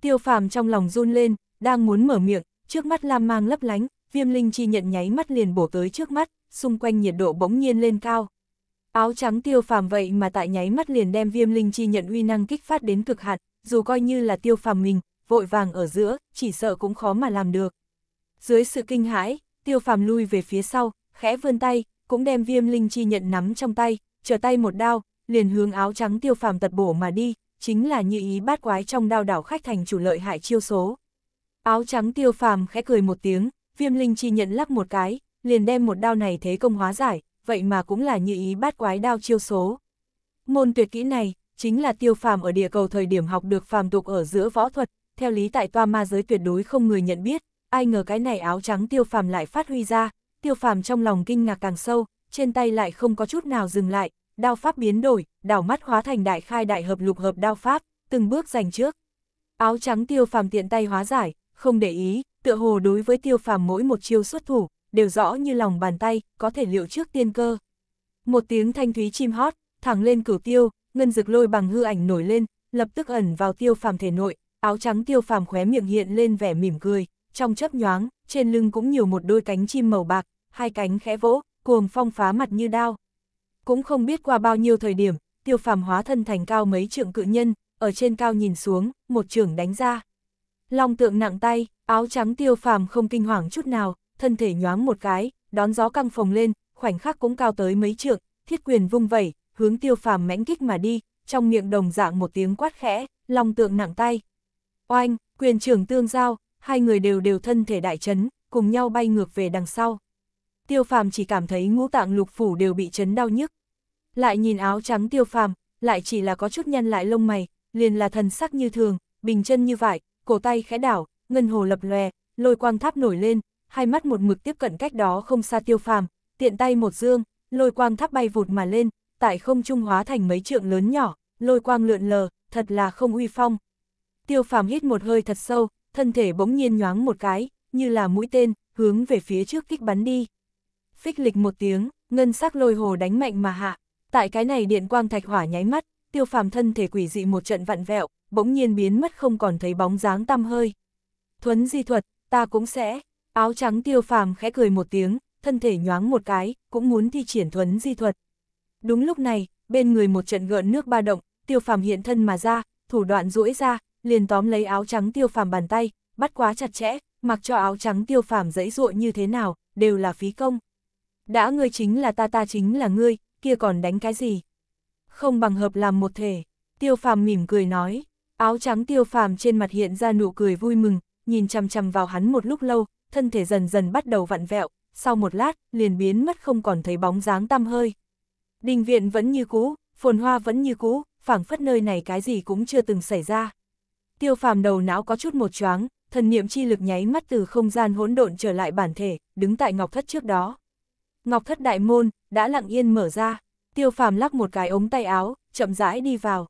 [SPEAKER 1] Tiêu phàm trong lòng run lên, đang muốn mở miệng, trước mắt lam mang lấp lánh, viêm linh chi nhận nháy mắt liền bổ tới trước mắt, xung quanh nhiệt độ bỗng nhiên lên cao. Áo trắng tiêu phàm vậy mà tại nháy mắt liền đem viêm linh chi nhận uy năng kích phát đến cực hạn, dù coi như là tiêu phàm mình, vội vàng ở giữa, chỉ sợ cũng khó mà làm được. Dưới sự kinh hãi, tiêu phàm lui về phía sau, khẽ vươn tay, cũng đem viêm linh chi nhận nắm trong tay, trở tay một đao, liền hướng áo trắng tiêu phàm tật bổ mà đi, chính là như ý bát quái trong đao đảo khách thành chủ lợi hại chiêu số. Áo trắng tiêu phàm khẽ cười một tiếng, viêm linh chi nhận lắc một cái, liền đem một đao này thế công hóa giải, vậy mà cũng là như ý bát quái đao chiêu số. Môn tuyệt kỹ này, chính là tiêu phàm ở địa cầu thời điểm học được phàm tục ở giữa võ thuật, theo lý tại toa ma giới tuyệt đối không người nhận biết, ai ngờ cái này áo trắng tiêu phàm lại phát huy ra, tiêu phàm trong lòng kinh ngạc càng sâu, trên tay lại không có chút nào dừng lại, đao pháp biến đổi, đảo mắt hóa thành đại khai đại hợp lục hợp đao pháp, từng bước giành trước. Áo trắng tiêu phàm tiện tay hóa giải, không để ý, tựa hồ đối với tiêu phàm mỗi một chiêu xuất thủ, đều rõ như lòng bàn tay, có thể liệu trước tiên cơ. Một tiếng thanh thúy chim hót, thẳng lên cửu tiêu, ngân dực lôi bằng hư ảnh nổi lên, lập tức ẩn vào tiêu phàm thể nội, áo trắng tiêu phàm khóe miệng hiện lên vẻ mỉm cười, trong chớp nhoáng, trên lưng cũng nhiều một đôi cánh chim màu bạc, hai cánh khẽ vỗ, cuồng phong phá mặt như đao. Cũng không biết qua bao nhiêu thời điểm, tiêu phàm hóa thân thành cao mấy trượng cự nhân, ở trên cao nhìn xuống, một trường đánh ra. Long tượng nặng tay, áo trắng tiêu phàm không kinh hoàng chút nào, thân thể nhoáng một cái, đón gió căng phồng lên, khoảnh khắc cũng cao tới mấy trượng, thiết quyền vung vẩy, hướng tiêu phàm mãnh kích mà đi, trong miệng đồng dạng một tiếng quát khẽ, long tượng nặng tay. Oanh, quyền trưởng tương giao, hai người đều đều thân thể đại chấn, cùng nhau bay ngược về đằng sau. Tiêu phàm chỉ cảm thấy ngũ tạng lục phủ đều bị chấn đau nhức. Lại nhìn áo trắng tiêu phàm, lại chỉ là có chút nhăn lại lông mày, liền là thần sắc như thường, bình chân như vải, cổ tay khẽ đảo, ngân hồ lập lòe, lôi quang tháp nổi lên, hai mắt một mực tiếp cận cách đó không xa tiêu phàm, tiện tay một dương, lôi quang tháp bay vụt mà lên, tại không trung hóa thành mấy trượng lớn nhỏ, lôi quang lượn lờ, thật là không uy phong. Tiêu phàm hít một hơi thật sâu, thân thể bỗng nhiên nhoáng một cái, như là mũi tên, hướng về phía trước kích bắn đi. Phích lịch một tiếng, ngân sắc lôi hồ đánh mạnh mà hạ, tại cái này điện quang thạch hỏa nháy mắt, tiêu phàm thân thể quỷ dị một trận vặn vẹo, bỗng nhiên biến mất không còn thấy bóng dáng tăm hơi. Thuấn di thuật, ta cũng sẽ, áo trắng tiêu phàm khẽ cười một tiếng, thân thể nhoáng một cái, cũng muốn thi triển thuấn di thuật. Đúng lúc này, bên người một trận gợn nước ba động, tiêu phàm hiện thân mà ra, thủ đoạn duỗi ra, liền tóm lấy áo trắng tiêu phàm bàn tay, bắt quá chặt chẽ, mặc cho áo trắng tiêu phàm dẫy dụa như thế nào, đều là phí công. Đã ngươi chính là ta ta chính là ngươi, kia còn đánh cái gì? Không bằng hợp làm một thể, tiêu phàm mỉm cười nói, áo trắng tiêu phàm trên mặt hiện ra nụ cười vui mừng, nhìn chằm chằm vào hắn một lúc lâu, thân thể dần dần bắt đầu vặn vẹo, sau một lát, liền biến mất không còn thấy bóng dáng tăm hơi. Đình viện vẫn như cũ, phồn hoa vẫn như cũ, phảng phất nơi này cái gì cũng chưa từng xảy ra tiêu phàm đầu não có chút một choáng, thần niệm chi lực nháy mắt từ không gian hỗn độn trở lại bản thể, đứng tại Ngọc Thất trước đó. Ngọc Thất đại môn, đã lặng yên mở ra, tiêu phàm lắc một cái ống tay áo, chậm rãi đi vào.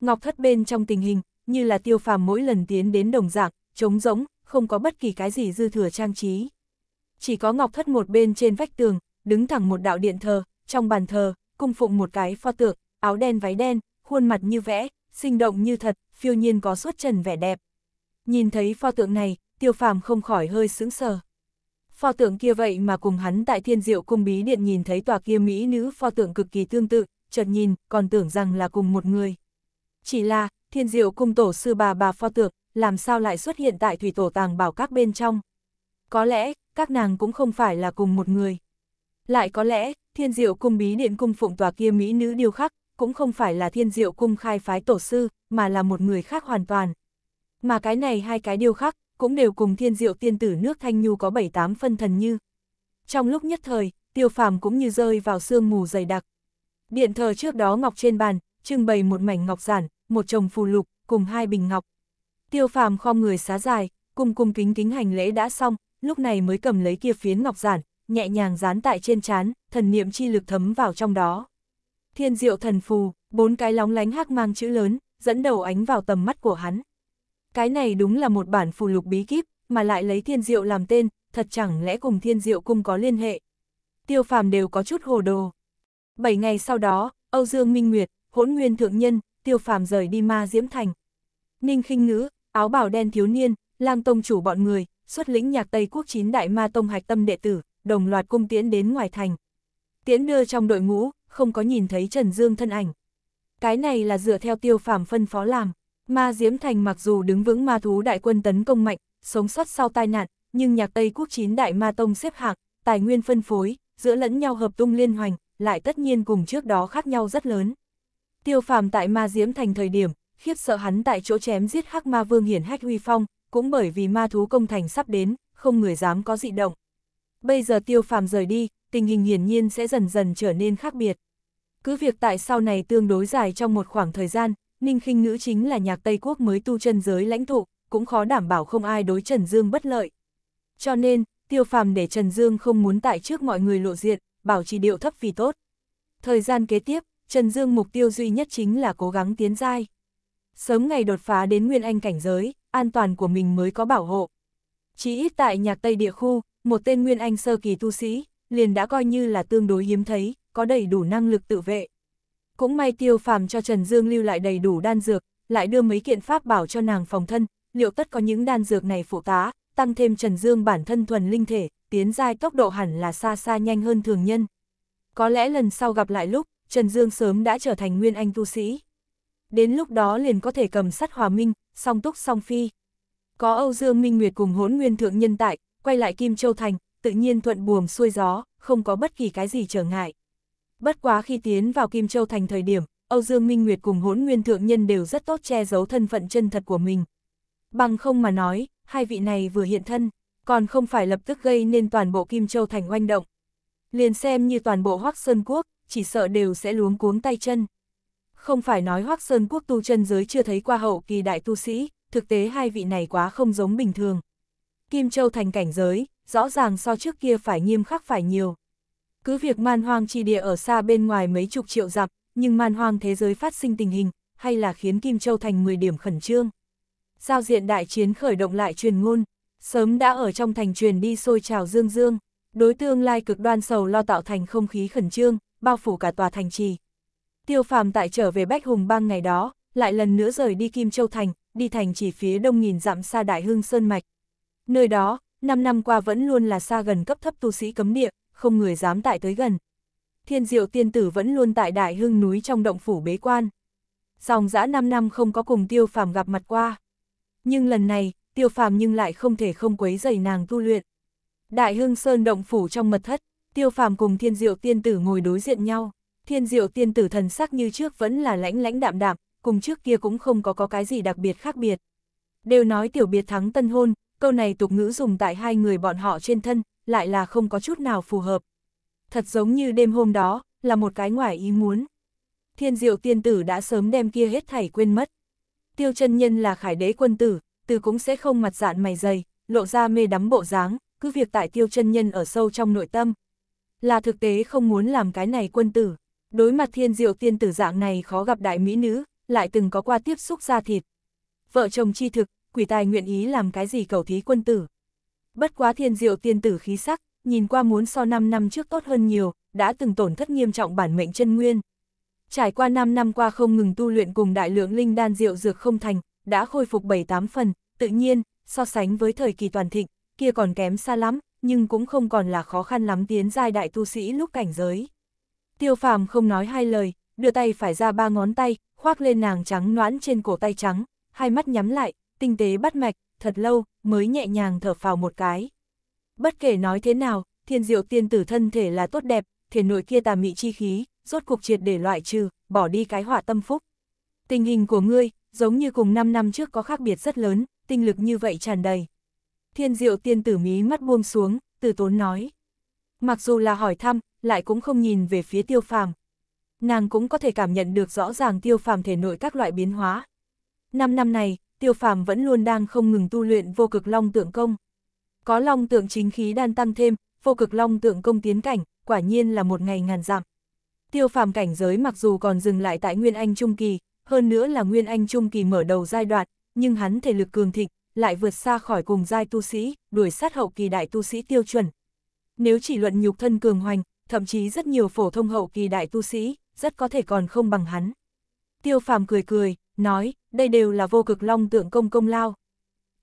[SPEAKER 1] Ngọc Thất bên trong tình hình, như là tiêu phàm mỗi lần tiến đến đồng dạng, trống rỗng, không có bất kỳ cái gì dư thừa trang trí. Chỉ có Ngọc Thất một bên trên vách tường, đứng thẳng một đạo điện thờ, trong bàn thờ, cung phụng một cái pho tượng, áo đen váy đen, khuôn mặt như vẽ, sinh động như thật, phiêu nhiên có suốt trần vẻ đẹp. Nhìn thấy pho tượng này, tiêu phàm không khỏi hơi sững sờ. Pho tượng kia vậy mà cùng hắn tại thiên diệu cung bí điện nhìn thấy tòa kia mỹ nữ pho tượng cực kỳ tương tự, chợt nhìn, còn tưởng rằng là cùng một người. Chỉ là, thiên diệu cung tổ sư bà bà pho tượng, làm sao lại xuất hiện tại thủy tổ tàng bảo các bên trong. Có lẽ, các nàng cũng không phải là cùng một người. Lại có lẽ, thiên diệu cung bí điện cung phụng tòa kia mỹ nữ điêu khắc, cũng không phải là thiên diệu cung khai phái tổ sư, mà là một người khác hoàn toàn. Mà cái này hai cái điều khác, cũng đều cùng thiên diệu tiên tử nước Thanh Nhu có bảy tám phân thần như. Trong lúc nhất thời, tiêu phàm cũng như rơi vào sương mù dày đặc. Điện thờ trước đó ngọc trên bàn, trưng bày một mảnh ngọc giản, một chồng phù lục, cùng hai bình ngọc. Tiêu phàm khom người xá dài, cùng cung kính kính hành lễ đã xong, lúc này mới cầm lấy kia phiến ngọc giản, nhẹ nhàng dán tại trên chán, thần niệm chi lực thấm vào trong đó. Thiên diệu thần phù, bốn cái lóng lánh hắc mang chữ lớn, dẫn đầu ánh vào tầm mắt của hắn. Cái này đúng là một bản phù lục bí kíp, mà lại lấy thiên diệu làm tên, thật chẳng lẽ cùng thiên diệu cung có liên hệ. Tiêu phàm đều có chút hồ đồ. Bảy ngày sau đó, Âu Dương Minh Nguyệt, hỗn nguyên thượng nhân, tiêu phàm rời đi ma diễm thành. Ninh khinh ngữ, áo bảo đen thiếu niên, lang tông chủ bọn người, xuất lĩnh nhạc Tây quốc chín đại ma tông hạch tâm đệ tử, đồng loạt cung tiến đến ngoài thành. tiến đưa trong đội ngũ, không có nhìn thấy Trần Dương thân ảnh. Cái này là dựa theo tiêu phàm phân phó làm. Ma Diễm Thành mặc dù đứng vững ma thú đại quân tấn công mạnh, sống sót sau tai nạn, nhưng nhạc Tây Quốc chín đại ma tông xếp hạng, tài nguyên phân phối, giữa lẫn nhau hợp tung liên hoành, lại tất nhiên cùng trước đó khác nhau rất lớn. Tiêu phàm tại ma Diễm Thành thời điểm, khiếp sợ hắn tại chỗ chém giết hắc ma vương hiển hách huy phong, cũng bởi vì ma thú công thành sắp đến, không người dám có dị động. Bây giờ tiêu phàm rời đi, tình hình hiển nhiên sẽ dần dần trở nên khác biệt. Cứ việc tại sau này tương đối dài trong một khoảng thời gian, Ninh khinh Ngữ chính là nhạc Tây Quốc mới tu chân giới lãnh thụ, cũng khó đảm bảo không ai đối Trần Dương bất lợi. Cho nên, tiêu phàm để Trần Dương không muốn tại trước mọi người lộ diện, bảo trì điệu thấp vì tốt. Thời gian kế tiếp, Trần Dương mục tiêu duy nhất chính là cố gắng tiến giai. Sớm ngày đột phá đến nguyên anh cảnh giới, an toàn của mình mới có bảo hộ. Chỉ ít tại nhạc Tây địa khu, một tên nguyên anh sơ kỳ tu sĩ, liền đã coi như là tương đối hiếm thấy, có đầy đủ năng lực tự vệ. Cũng may tiêu phàm cho Trần Dương lưu lại đầy đủ đan dược, lại đưa mấy kiện pháp bảo cho nàng phòng thân, liệu tất có những đan dược này phụ tá, tăng thêm Trần Dương bản thân thuần linh thể, tiến giai tốc độ hẳn là xa xa nhanh hơn thường nhân. Có lẽ lần sau gặp lại lúc, Trần Dương sớm đã trở thành nguyên anh tu sĩ. Đến lúc đó liền có thể cầm sắt hòa minh, song túc song phi. Có Âu Dương Minh Nguyệt cùng hỗn nguyên thượng nhân tại, quay lại Kim Châu Thành, tự nhiên thuận buồm xuôi gió, không có bất kỳ cái gì trở ngại. Bất quá khi tiến vào Kim Châu Thành thời điểm, Âu Dương Minh Nguyệt cùng hỗn nguyên thượng nhân đều rất tốt che giấu thân phận chân thật của mình. Bằng không mà nói, hai vị này vừa hiện thân, còn không phải lập tức gây nên toàn bộ Kim Châu Thành oanh động. Liền xem như toàn bộ Hoác Sơn Quốc, chỉ sợ đều sẽ luống cuống tay chân. Không phải nói Hoác Sơn Quốc tu chân giới chưa thấy qua hậu kỳ đại tu sĩ, thực tế hai vị này quá không giống bình thường. Kim Châu Thành cảnh giới, rõ ràng so trước kia phải nghiêm khắc phải nhiều. Cứ việc man hoang chi địa ở xa bên ngoài mấy chục triệu dặm, nhưng man hoang thế giới phát sinh tình hình, hay là khiến Kim Châu thành 10 điểm khẩn trương. Giao diện đại chiến khởi động lại truyền ngôn, sớm đã ở trong thành truyền đi sôi trào dương dương, đối tương lai cực đoan sầu lo tạo thành không khí khẩn trương, bao phủ cả tòa thành trì. Tiêu phàm tại trở về Bách Hùng bang ngày đó, lại lần nữa rời đi Kim Châu Thành, đi thành chỉ phía đông nghìn dặm xa Đại hương Sơn Mạch. Nơi đó, 5 năm qua vẫn luôn là xa gần cấp thấp tu sĩ cấm địa, không người dám tại tới gần. Thiên diệu tiên tử vẫn luôn tại đại hưng núi trong động phủ bế quan. Song dã 5 năm không có cùng tiêu phàm gặp mặt qua. Nhưng lần này, tiêu phàm nhưng lại không thể không quấy dày nàng tu luyện. Đại hưng sơn động phủ trong mật thất, tiêu phàm cùng thiên diệu tiên tử ngồi đối diện nhau. Thiên diệu tiên tử thần sắc như trước vẫn là lãnh lãnh đạm đạm, cùng trước kia cũng không có có cái gì đặc biệt khác biệt. Đều nói tiểu biệt thắng tân hôn, câu này tục ngữ dùng tại hai người bọn họ trên thân, lại là không có chút nào phù hợp. Thật giống như đêm hôm đó, là một cái ngoài ý muốn. Thiên diệu tiên tử đã sớm đem kia hết thảy quên mất. Tiêu chân nhân là khải đế quân tử, từ cũng sẽ không mặt dạn mày dày, lộ ra mê đắm bộ dáng, cứ việc tại tiêu chân nhân ở sâu trong nội tâm. Là thực tế không muốn làm cái này quân tử. Đối mặt thiên diệu tiên tử dạng này khó gặp đại mỹ nữ, lại từng có qua tiếp xúc ra thịt. Vợ chồng chi thực, quỷ tài nguyện ý làm cái gì cầu thí quân tử. Bất quá thiên diệu tiên tử khí sắc, nhìn qua muốn so 5 năm trước tốt hơn nhiều, đã từng tổn thất nghiêm trọng bản mệnh chân nguyên. Trải qua 5 năm qua không ngừng tu luyện cùng đại lượng linh đan diệu dược không thành, đã khôi phục 7-8 phần, tự nhiên, so sánh với thời kỳ toàn thịnh, kia còn kém xa lắm, nhưng cũng không còn là khó khăn lắm tiến giai đại tu sĩ lúc cảnh giới. Tiêu phàm không nói hai lời, đưa tay phải ra ba ngón tay, khoác lên nàng trắng noãn trên cổ tay trắng, hai mắt nhắm lại, tinh tế bắt mạch, thật lâu, mới nhẹ nhàng thở phào một cái. Bất kể nói thế nào, thiên diệu tiên tử thân thể là tốt đẹp, thể nội kia tà mị chi khí, rốt cuộc triệt để loại trừ, bỏ đi cái họa tâm phúc. Tình hình của ngươi, giống như cùng 5 năm trước có khác biệt rất lớn, tinh lực như vậy tràn đầy. Thiên diệu tiên tử mí mắt buông xuống, từ tốn nói. Mặc dù là hỏi thăm, lại cũng không nhìn về phía tiêu phàm. Nàng cũng có thể cảm nhận được rõ ràng tiêu phàm thể nội các loại biến hóa. Năm năm này, tiêu phàm vẫn luôn đang không ngừng tu luyện vô cực long tượng công. Có long tượng chính khí đan tăng thêm, vô cực long tượng công tiến cảnh, quả nhiên là một ngày ngàn dặm. Tiêu phàm cảnh giới mặc dù còn dừng lại tại Nguyên Anh Trung Kỳ, hơn nữa là Nguyên Anh Trung Kỳ mở đầu giai đoạn, nhưng hắn thể lực cường thịnh, lại vượt xa khỏi cùng giai tu sĩ, đuổi sát hậu kỳ đại tu sĩ tiêu chuẩn. Nếu chỉ luận nhục thân cường hoành, thậm chí rất nhiều phổ thông hậu kỳ đại tu sĩ, rất có thể còn không bằng hắn. Tiêu phàm cười cười, nói, đây đều là vô cực long tượng công công lao.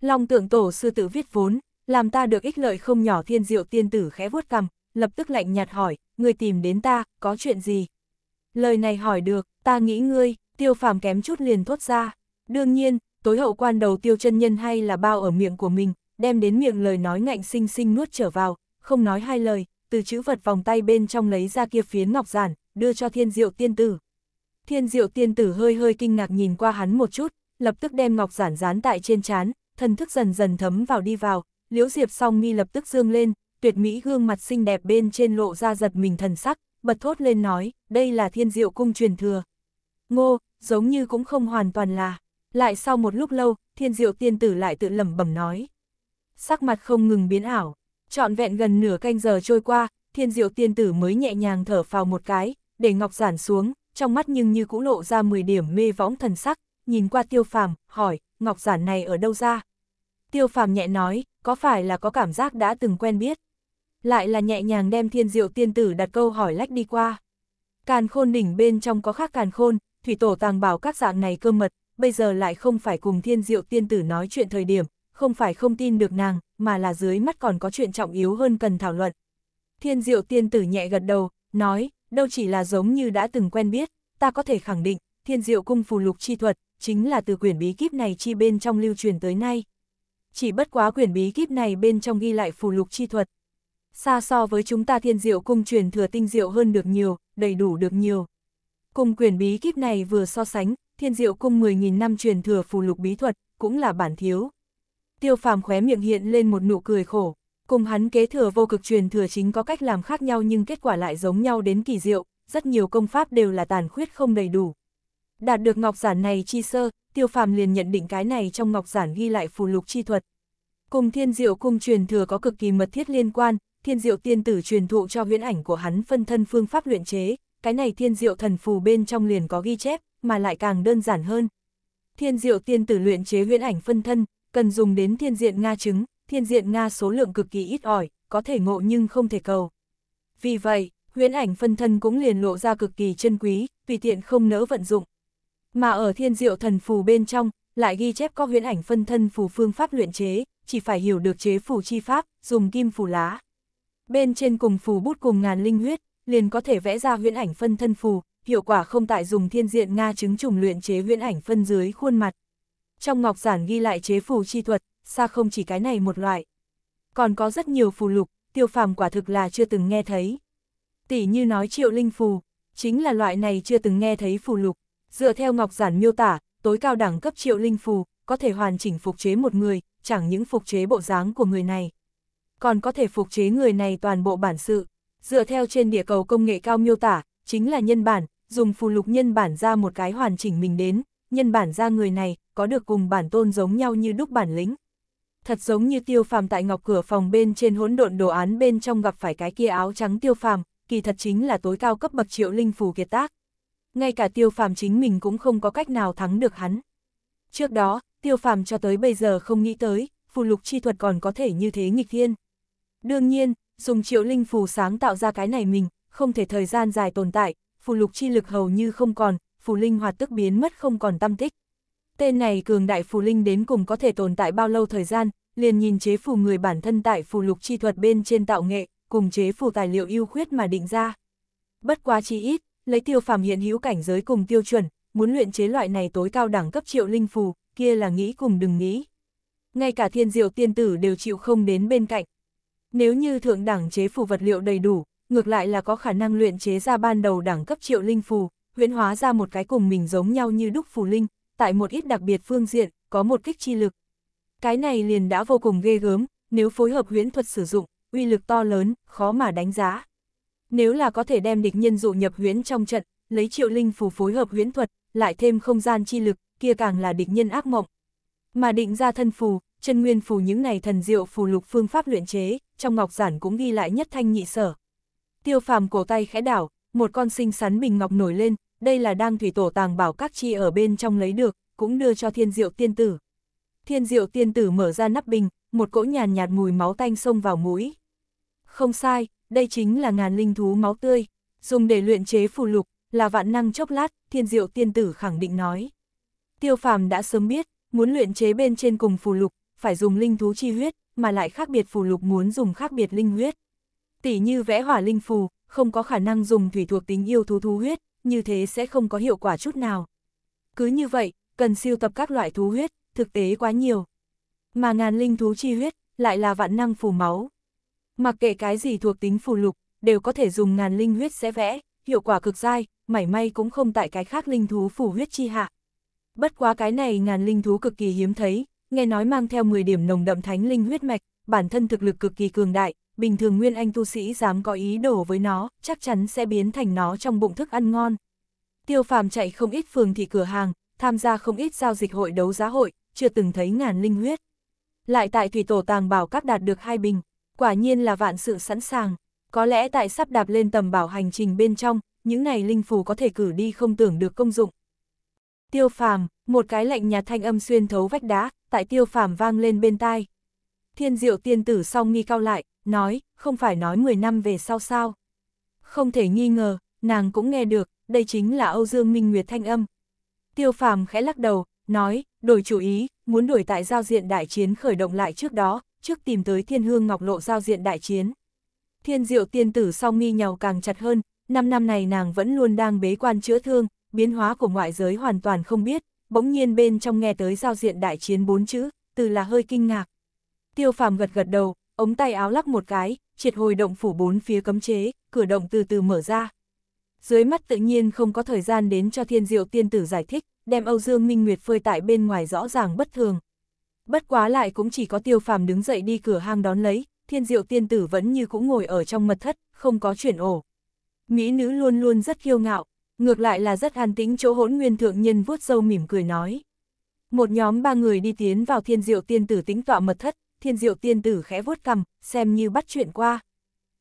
[SPEAKER 1] Long tượng tổ sư tự viết vốn, làm ta được ích lợi không nhỏ thiên diệu tiên tử khẽ vuốt cằm, lập tức lạnh nhạt hỏi, người tìm đến ta, có chuyện gì? Lời này hỏi được, ta nghĩ ngươi, tiêu phàm kém chút liền thốt ra. Đương nhiên, tối hậu quan đầu tiêu chân nhân hay là bao ở miệng của mình, đem đến miệng lời nói ngạnh sinh sinh nuốt trở vào, không nói hai lời, từ chữ vật vòng tay bên trong lấy ra kia phiến ngọc giản, đưa cho thiên diệu tiên tử. Thiên diệu tiên tử hơi hơi kinh ngạc nhìn qua hắn một chút, lập tức đem ngọc giản dán tại trên chán, thần thức dần dần thấm vào đi vào, liễu diệp song mi lập tức dương lên, tuyệt mỹ gương mặt xinh đẹp bên trên lộ ra giật mình thần sắc, bật thốt lên nói, đây là thiên diệu cung truyền thừa. Ngô, giống như cũng không hoàn toàn là, lại sau một lúc lâu, thiên diệu tiên tử lại tự lẩm bẩm nói. Sắc mặt không ngừng biến ảo, trọn vẹn gần nửa canh giờ trôi qua, thiên diệu tiên tử mới nhẹ nhàng thở phào một cái, để ngọc giản xuống, trong mắt nhưng như cũng lộ ra 10 điểm mê võng thần sắc, nhìn qua tiêu phàm, hỏi, ngọc giản này ở đâu ra? Tiêu phàm nhẹ nói, có phải là có cảm giác đã từng quen biết? Lại là nhẹ nhàng đem thiên diệu tiên tử đặt câu hỏi lách đi qua. Càn khôn đỉnh bên trong có khác càn khôn, thủy tổ tàng bảo các dạng này cơ mật, bây giờ lại không phải cùng thiên diệu tiên tử nói chuyện thời điểm, không phải không tin được nàng, mà là dưới mắt còn có chuyện trọng yếu hơn cần thảo luận. Thiên diệu tiên tử nhẹ gật đầu, nói, đâu chỉ là giống như đã từng quen biết, ta có thể khẳng định, thiên diệu cung phù lục chi thuật, chính là từ quyển bí kíp này chi bên trong lưu truyền tới nay. Chỉ bất quá quyển bí kíp này bên trong ghi lại phù lục chi thuật. Xa so với chúng ta thiên diệu cung truyền thừa tinh diệu hơn được nhiều, đầy đủ được nhiều. Cùng quyển bí kíp này vừa so sánh, thiên diệu cung 10.000 năm truyền thừa phù lục bí thuật, cũng là bản thiếu. Tiêu phàm khóe miệng hiện lên một nụ cười khổ, Cùng hắn kế thừa vô cực truyền thừa chính có cách làm khác nhau nhưng kết quả lại giống nhau đến kỳ diệu, rất nhiều công pháp đều là tàn khuyết không đầy đủ. Đạt được ngọc giản này chi sơ, tiêu phàm liền nhận định cái này trong ngọc giản ghi lại phù lục chi thuật. Cùng thiên diệu cung truyền thừa có cực kỳ mật thiết liên quan, thiên diệu tiên tử truyền thụ cho huyễn ảnh của hắn phân thân phương pháp luyện chế, cái này thiên diệu thần phù bên trong liền có ghi chép, mà lại càng đơn giản hơn. Thiên diệu tiên tử luyện chế huyễn ảnh phân thân, cần dùng đến thiên diện Nga trứng, thiên diện Nga số lượng cực kỳ ít ỏi, có thể ngộ nhưng không thể cầu. Vì vậy, huyễn ảnh phân thân cũng liền lộ ra cực kỳ chân quý, tùy tiện không nỡ vận dụng. Mà ở thiên diệu thần phù bên trong, lại ghi chép có huyễn ảnh phân thân phù phương pháp luyện chế, chỉ phải hiểu được chế phù chi pháp, dùng kim phù lá. Bên trên cùng phù bút cùng ngàn linh huyết, liền có thể vẽ ra huyễn ảnh phân thân phù, hiệu quả không tại dùng thiên diện Nga chứng trùng luyện chế huyễn ảnh phân dưới khuôn mặt. Trong ngọc giản ghi lại chế phù chi thuật, xa không chỉ cái này một loại. Còn có rất nhiều phù lục, tiêu phàm quả thực là chưa từng nghe thấy. Tỷ như nói triệu linh phù, chính là loại này chưa từng nghe thấy phù lục. Dựa theo Ngọc Giản miêu tả, tối cao đẳng cấp triệu linh phù, có thể hoàn chỉnh phục chế một người, chẳng những phục chế bộ dáng của người này. Còn có thể phục chế người này toàn bộ bản sự. Dựa theo trên địa cầu công nghệ cao miêu tả, chính là nhân bản, dùng phù lục nhân bản ra một cái hoàn chỉnh mình đến, nhân bản ra người này, có được cùng bản tôn giống nhau như đúc bản lĩnh, thật giống như tiêu phàm tại ngọc cửa phòng bên trên hỗn độn đồ án bên trong gặp phải cái kia áo trắng tiêu phàm, kỳ thật chính là tối cao cấp bậc triệu linh phù kiệt tác. Ngay cả tiêu phàm chính mình cũng không có cách nào thắng được hắn. Trước đó, tiêu phàm cho tới bây giờ không nghĩ tới, phù lục chi thuật còn có thể như thế nghịch thiên. Đương nhiên, dùng triệu linh phù sáng tạo ra cái này mình, không thể thời gian dài tồn tại, phù lục chi lực hầu như không còn, phù linh hoạt tức biến mất không còn tâm tích. Tên này cường đại phù linh đến cùng có thể tồn tại bao lâu thời gian, liền nhìn chế phù người bản thân tại phù lục chi thuật bên trên tạo nghệ, cùng chế phù tài liệu ưu khuyết mà định ra. Bất quá chi ít, lấy tiêu phàm hiện hữu cảnh giới cùng tiêu chuẩn, muốn luyện chế loại này tối cao đẳng cấp triệu linh phù, kia là nghĩ cùng đừng nghĩ. Ngay cả thiên diệu tiên tử đều chịu không đến bên cạnh. Nếu như thượng đẳng chế phù vật liệu đầy đủ, ngược lại là có khả năng luyện chế ra ban đầu đẳng cấp triệu linh phù, huyễn hóa ra một cái cùng mình giống nhau như đúc phù linh, tại một ít đặc biệt phương diện, có một kích chi lực. Cái này liền đã vô cùng ghê gớm, nếu phối hợp huyễn thuật sử dụng, uy lực to lớn, khó mà đánh giá. Nếu là có thể đem địch nhân dụ nhập huyễn trong trận, lấy triệu linh phù phối hợp huyễn thuật, lại thêm không gian chi lực, kia càng là địch nhân ác mộng. Mà định ra thân phù, chân nguyên phù những này thần diệu phù lục phương pháp luyện chế, trong ngọc giản cũng ghi lại nhất thanh nhị sở. Tiêu phàm cổ tay khẽ đảo, một con sinh sắn bình ngọc nổi lên, đây là đang thủy tổ tàng bảo các chi ở bên trong lấy được, cũng đưa cho thiên diệu tiên tử. Thiên diệu tiên tử mở ra nắp bình, một cỗ nhàn nhạt, mùi máu tanh xông vào mũi. Không sai, đây chính là ngàn linh thú máu tươi, dùng để luyện chế phù lục, là vạn năng chốc lát, thiên diệu tiên tử khẳng định nói. Tiêu phàm đã sớm biết, muốn luyện chế bên trên cùng phù lục, phải dùng linh thú chi huyết, mà lại khác biệt phù lục muốn dùng khác biệt linh huyết. Tỷ như vẽ hỏa linh phù, không có khả năng dùng thủy thuộc tính yêu thú thú huyết, như thế sẽ không có hiệu quả chút nào. Cứ như vậy, cần siêu tập các loại thú huyết, thực tế quá nhiều. Mà ngàn linh thú chi huyết, lại là vạn năng phù máu. Mặc kệ cái gì thuộc tính phù lục, đều có thể dùng ngàn linh huyết sẽ vẽ, hiệu quả cực dai, mảy may cũng không tại cái khác linh thú phù huyết chi hạ. Bất quá cái này ngàn linh thú cực kỳ hiếm thấy, nghe nói mang theo 10 điểm nồng đậm thánh linh huyết mạch, bản thân thực lực cực kỳ cường đại, bình thường nguyên anh tu sĩ dám có ý đồ với nó, chắc chắn sẽ biến thành nó trong bụng thức ăn ngon. Tiêu phàm chạy không ít phường thị cửa hàng, tham gia không ít giao dịch hội đấu giá hội, chưa từng thấy ngàn linh huyết. Lại tại thủy tổ tàng bảo các đạt được hai bình, quả nhiên là vạn sự sẵn sàng. Có lẽ tại sắp đạp lên tầm bảo hành trình bên trong, những này linh phù có thể cử đi không tưởng được công dụng. Tiêu phàm, một cái lạnh nhà thanh âm xuyên thấu vách đá, tại tiêu phàm vang lên bên tai. Thiên diệu tiên tử song nghi cao lại, nói, không phải nói 10 năm về sau sao. Không thể nghi ngờ, nàng cũng nghe được, đây chính là Âu Dương Minh Nguyệt thanh âm. Tiêu phàm khẽ lắc đầu, nói, đổi chủ ý, muốn đổi tại giao diện đại chiến khởi động lại trước đó, trước tìm tới thiên hương ngọc lộ giao diện đại chiến. Thiên diệu tiên tử sau mi nhào càng chặt hơn, năm năm này nàng vẫn luôn đang bế quan chữa thương, biến hóa của ngoại giới hoàn toàn không biết, bỗng nhiên bên trong nghe tới giao diện đại chiến bốn chữ, từ là hơi kinh ngạc. Tiêu phàm gật gật đầu, ống tay áo lắc một cái, triệt hồi động phủ bốn phía cấm chế, cửa động từ từ mở ra. Dưới mắt tự nhiên không có thời gian đến cho thiên diệu tiên tử giải thích, đem Âu Dương Minh Nguyệt phơi tại bên ngoài rõ ràng bất thường. Bất quá lại cũng chỉ có tiêu phàm đứng dậy đi cửa hang đón lấy, thiên diệu tiên tử vẫn như cũng ngồi ở trong mật thất, không có chuyển ổ. Mỹ nữ luôn luôn rất kiêu ngạo, ngược lại là rất an tĩnh chỗ hỗn nguyên thượng nhân vuốt dâu mỉm cười nói. Một nhóm ba người đi tiến vào thiên diệu tiên tử tính tọa mật thất, thiên diệu tiên tử khẽ vuốt cầm, xem như bắt chuyện qua.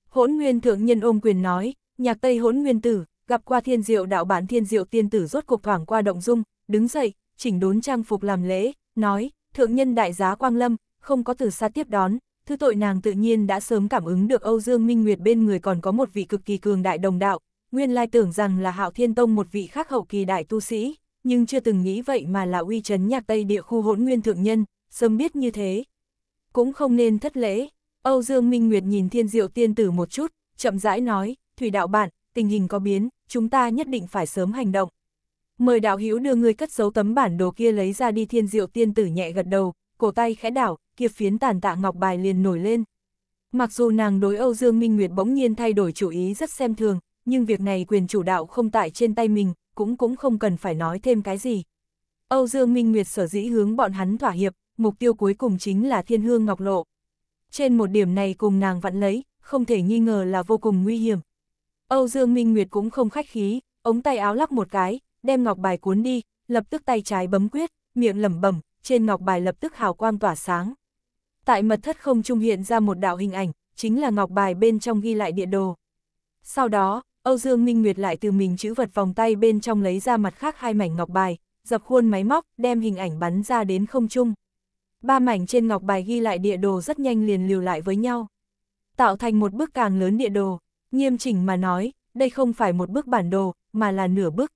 [SPEAKER 1] Hỗn nguyên thượng nhân ôm quyền nói, nhạc tây hỗn nguyên tử, gặp qua thiên diệu đạo bản thiên diệu tiên tử rốt cuộc thoảng qua động dung, đứng dậy, chỉnh đốn trang phục làm lễ, nói, thượng nhân đại giá quang lâm, không có từ xa tiếp đón, thứ tội nàng tự nhiên đã sớm cảm ứng được Âu Dương Minh Nguyệt bên người còn có một vị cực kỳ cường đại đồng đạo, nguyên lai tưởng rằng là Hạo Thiên Tông một vị khác hậu kỳ đại tu sĩ, nhưng chưa từng nghĩ vậy mà là uy chấn nhạc Tây địa khu hỗn nguyên thượng nhân, sớm biết như thế, cũng không nên thất lễ. Âu Dương Minh Nguyệt nhìn thiên diệu tiên tử một chút, chậm rãi nói, Thủy đạo bạn, tình hình có biến, chúng ta nhất định phải sớm hành động. Mời đạo hữu đưa người cất giấu tấm bản đồ kia lấy ra đi thiên diệu tiên tử nhẹ gật đầu, cổ tay khẽ đảo, kia phiến tàn tạ ngọc bài liền nổi lên. Mặc dù nàng đối Âu Dương Minh Nguyệt bỗng nhiên thay đổi chủ ý rất xem thường, nhưng việc này quyền chủ đạo không tại trên tay mình, cũng cũng không cần phải nói thêm cái gì. Âu Dương Minh Nguyệt sở dĩ hướng bọn hắn thỏa hiệp, mục tiêu cuối cùng chính là thiên hương ngọc lộ. Trên một điểm này cùng nàng vặn lấy, không thể nghi ngờ là vô cùng nguy hiểm. Âu Dương Minh Nguyệt cũng không khách khí, ống tay áo lắc một cái, đem ngọc bài cuốn đi, lập tức tay trái bấm quyết, miệng lẩm bẩm, trên ngọc bài lập tức hào quang tỏa sáng. Tại mật thất không trung hiện ra một đạo hình ảnh, chính là ngọc bài bên trong ghi lại địa đồ. Sau đó, Âu Dương Minh Nguyệt lại từ mình chữ vật vòng tay bên trong lấy ra mặt khác hai mảnh ngọc bài, dập khuôn máy móc, đem hình ảnh bắn ra đến không trung. Ba mảnh trên ngọc bài ghi lại địa đồ rất nhanh liền liều lại với nhau. Tạo thành một bức càng lớn địa đồ, nghiêm chỉnh mà nói, đây không phải một bức bản đồ, mà là nửa bức.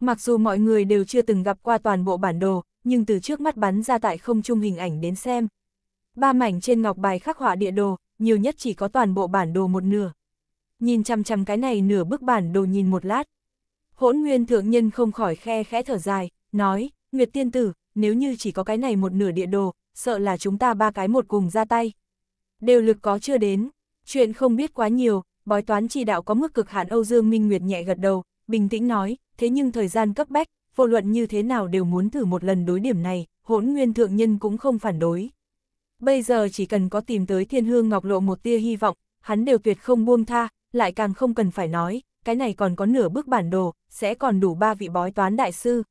[SPEAKER 1] Mặc dù mọi người đều chưa từng gặp qua toàn bộ bản đồ, nhưng từ trước mắt bắn ra tại không trung hình ảnh đến xem. Ba mảnh trên ngọc bài khắc họa địa đồ, nhiều nhất chỉ có toàn bộ bản đồ một nửa. Nhìn chăm chăm cái này nửa bức bản đồ nhìn một lát. Hỗn nguyên thượng nhân không khỏi khe khẽ thở dài, nói, Nguyệt tiên tử, nếu như chỉ có cái này một nửa địa đồ, sợ là chúng ta ba cái một cùng ra tay. Đều lực có chưa đến, chuyện không biết quá nhiều, bói toán chỉ đạo có mức cực hạn Âu Dương Minh Nguyệt nhẹ gật đầu, bình tĩnh nói, thế nhưng thời gian cấp bách, vô luận như thế nào đều muốn thử một lần đối điểm này, hỗn nguyên thượng nhân cũng không phản đối. Bây giờ chỉ cần có tìm tới thiên hương ngọc lộ một tia hy vọng, hắn đều tuyệt không buông tha, lại càng không cần phải nói, cái này còn có nửa bước bản đồ, sẽ còn đủ ba vị bói toán đại sư.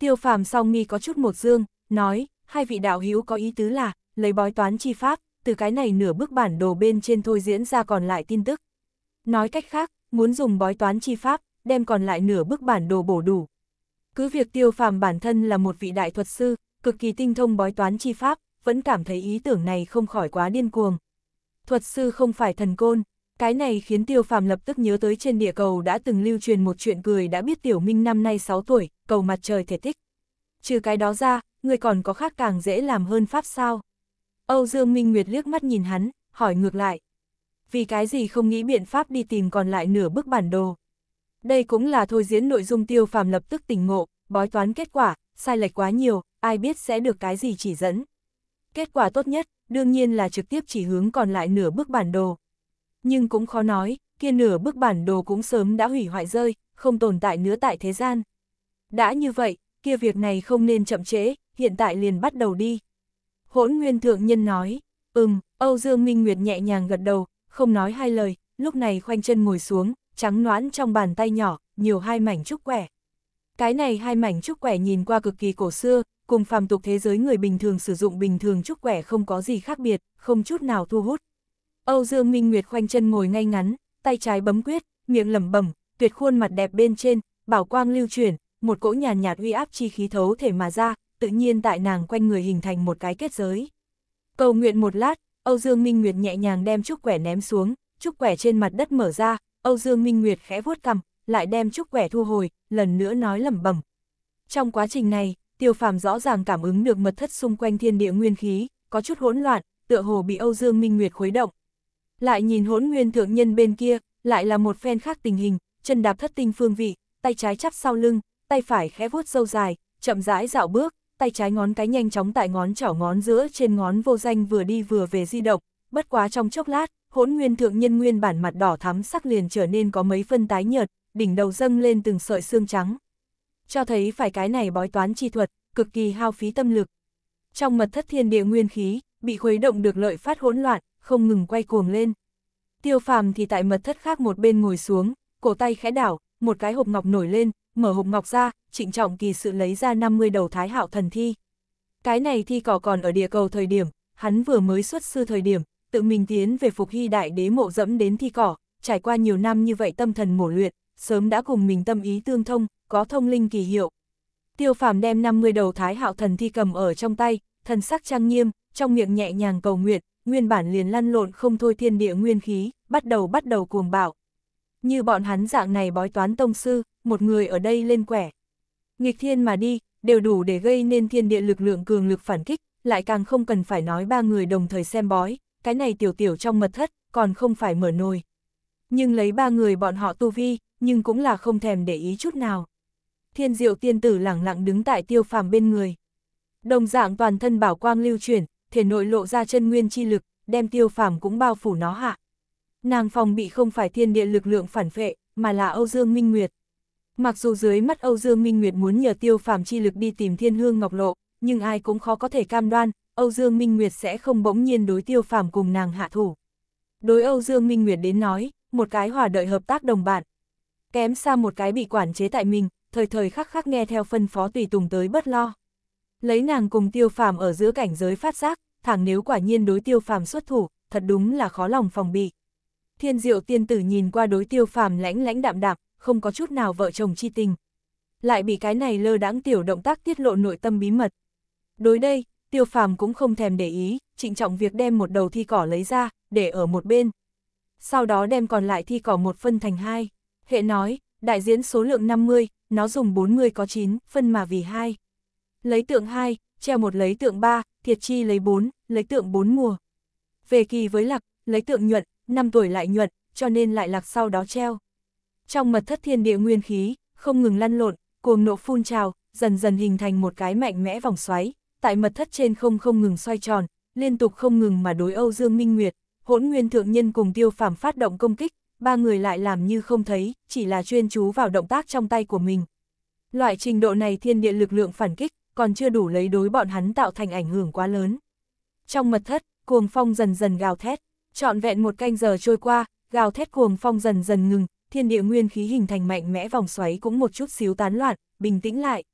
[SPEAKER 1] Tiêu phàm song mi có chút một dương, nói, hai vị đạo hữu có ý tứ là, lấy bói toán chi pháp, từ cái này nửa bức bản đồ bên trên thôi diễn ra còn lại tin tức. Nói cách khác, muốn dùng bói toán chi pháp, đem còn lại nửa bức bản đồ bổ đủ. Cứ việc tiêu phàm bản thân là một vị đại thuật sư, cực kỳ tinh thông bói toán chi pháp, vẫn cảm thấy ý tưởng này không khỏi quá điên cuồng. Thuật sư không phải thần côn, cái này khiến Tiêu Phàm lập tức nhớ tới trên địa cầu đã từng lưu truyền một chuyện cười đã biết Tiểu Minh năm nay 6 tuổi, cầu mặt trời thể thích. Trừ cái đó ra, người còn có khác càng dễ làm hơn pháp sao? Âu Dương Minh Nguyệt liếc mắt nhìn hắn, hỏi ngược lại. Vì cái gì không nghĩ biện pháp đi tìm còn lại nửa bức bản đồ? Đây cũng là thôi diễn nội dung Tiêu Phàm lập tức tỉnh ngộ, bói toán kết quả, sai lệch quá nhiều, ai biết sẽ được cái gì chỉ dẫn. Kết quả tốt nhất, đương nhiên là trực tiếp chỉ hướng còn lại nửa bức bản đồ, nhưng cũng khó nói, kia nửa bức bản đồ cũng sớm đã hủy hoại rơi, không tồn tại nữa tại thế gian. Đã như vậy, kia việc này không nên chậm trễ, hiện tại liền bắt đầu đi. Hỗn Nguyên Thượng Nhân nói, ừm, Âu Dương Minh Nguyệt nhẹ nhàng gật đầu, không nói hai lời, lúc này khoanh chân ngồi xuống, trắng noãn trong bàn tay nhỏ, nhiều hai mảnh trúc quẻ. Cái này hai mảnh trúc quẻ nhìn qua cực kỳ cổ xưa, cùng phàm tục thế giới người bình thường sử dụng bình thường trúc quẻ không có gì khác biệt, không chút nào thu hút. Âu Dương Minh Nguyệt khoanh chân ngồi ngay ngắn, tay trái bấm quyết, miệng lẩm bẩm, tuyệt khuôn mặt đẹp bên trên, bảo quang lưu chuyển, một cỗ nhàn nhạt uy áp chi khí thấu thể mà ra, tự nhiên tại nàng quanh người hình thành một cái kết giới. Cầu nguyện một lát, Âu Dương Minh Nguyệt nhẹ nhàng đem trúc quẻ ném xuống, trúc quẻ trên mặt đất mở ra, Âu Dương Minh Nguyệt khẽ vuốt cằm, lại đem trúc quẻ thu hồi, lần nữa nói lẩm bẩm. Trong quá trình này, Tiêu Phàm rõ ràng cảm ứng được mật thất xung quanh thiên địa nguyên khí, có chút hỗn loạn, tựa hồ bị Âu Dương Minh Nguyệt khuấy động, lại nhìn hỗn nguyên thượng nhân bên kia, lại là một phen khác tình hình, chân đạp thất tinh phương vị, tay trái chắp sau lưng, tay phải khẽ vuốt sâu dài, chậm rãi dạo bước, tay trái ngón cái nhanh chóng tại ngón trỏ ngón giữa trên ngón vô danh vừa đi vừa về di động, bất quá trong chốc lát, hỗn nguyên thượng nhân nguyên bản mặt đỏ thắm sắc liền trở nên có mấy phân tái nhợt, đỉnh đầu dâng lên từng sợi xương trắng. Cho thấy phải cái này bói toán chi thuật, cực kỳ hao phí tâm lực. Trong mật thất thiên địa nguyên khí, bị khuấy động được lợi phát hỗn loạn, không ngừng quay cuồng lên. Tiêu phàm thì tại mật thất khác một bên ngồi xuống, cổ tay khẽ đảo, một cái hộp ngọc nổi lên, mở hộp ngọc ra, trịnh trọng kỳ sự lấy ra 50 đầu thái hạo thần thi. Cái này thi cỏ còn ở địa cầu thời điểm, hắn vừa mới xuất sư thời điểm, tự mình tiến về phục hy đại đế mộ dẫm đến thi cỏ, trải qua nhiều năm như vậy tâm thần mổ luyện, sớm đã cùng mình tâm ý tương thông, có thông linh kỳ hiệu. Tiêu phàm đem 50 đầu thái hạo thần thi cầm ở trong tay, thần sắc trang nghiêm, trong miệng nhẹ nhàng cầu nguyện, nguyên bản liền lăn lộn không thôi thiên địa nguyên khí, bắt đầu bắt đầu cuồng bạo. Như bọn hắn dạng này bói toán tông sư, một người ở đây lên quẻ. Nghịch thiên mà đi, đều đủ để gây nên thiên địa lực lượng cường lực phản kích, lại càng không cần phải nói ba người đồng thời xem bói, cái này tiểu tiểu trong mật thất, còn không phải mở nồi. Nhưng lấy ba người bọn họ tu vi, nhưng cũng là không thèm để ý chút nào. Thiên diệu tiên tử lẳng lặng đứng tại tiêu phàm bên người. Đồng dạng toàn thân bảo quang lưu chuyển, thể nội lộ ra chân nguyên chi lực, đem tiêu phàm cũng bao phủ nó hạ. Nàng phòng bị không phải thiên địa lực lượng phản phệ, mà là Âu Dương Minh Nguyệt. Mặc dù dưới mắt Âu Dương Minh Nguyệt muốn nhờ tiêu phàm chi lực đi tìm thiên hương ngọc lộ, nhưng ai cũng khó có thể cam đoan, Âu Dương Minh Nguyệt sẽ không bỗng nhiên đối tiêu phàm cùng nàng hạ thủ. Đối Âu Dương Minh Nguyệt đến nói, một cái hòa đợi hợp tác đồng bạn. Kém xa một cái bị quản chế tại mình, thời thời khắc khắc nghe theo phân phó tùy tùng tới bất lo. Lấy nàng cùng tiêu phàm ở giữa cảnh giới phát giác, thẳng nếu quả nhiên đối tiêu phàm xuất thủ, thật đúng là khó lòng phòng bị. Thiên diệu tiên tử nhìn qua đối tiêu phàm lãnh lãnh đạm đạm, không có chút nào vợ chồng chi tình. Lại bị cái này lơ đãng tiểu động tác tiết lộ nội tâm bí mật. Đối đây, tiêu phàm cũng không thèm để ý, trịnh trọng việc đem một đầu thi cỏ lấy ra, để ở một bên. Sau đó đem còn lại thi cỏ một phân thành hai. Hệ nói, đại diễn số lượng 50, nó dùng 40 có 9, phân mà vì hai lấy tượng 2, treo một lấy tượng 3, thiệt chi lấy 4, lấy tượng 4 mùa. Về kỳ với lạc, lấy tượng nhuận, 5 tuổi lại nhuận, cho nên lại lạc sau đó treo. Trong mật thất thiên địa nguyên khí, không ngừng lăn lộn, cuồng nộ phun trào, dần dần hình thành một cái mạnh mẽ vòng xoáy, tại mật thất trên không không ngừng xoay tròn, liên tục không ngừng mà đối Âu Dương Minh Nguyệt, hỗn nguyên thượng nhân cùng tiêu Phạm phát động công kích, ba người lại làm như không thấy, chỉ là chuyên chú vào động tác trong tay của mình. Loại trình độ này thiên địa lực lượng phản kích, còn chưa đủ lấy đối bọn hắn tạo thành ảnh hưởng quá lớn. Trong mật thất, cuồng phong dần dần gào thét, trọn vẹn một canh giờ trôi qua, gào thét cuồng phong dần dần ngừng, thiên địa nguyên khí hình thành mạnh mẽ vòng xoáy cũng một chút xíu tán loạn, bình tĩnh lại.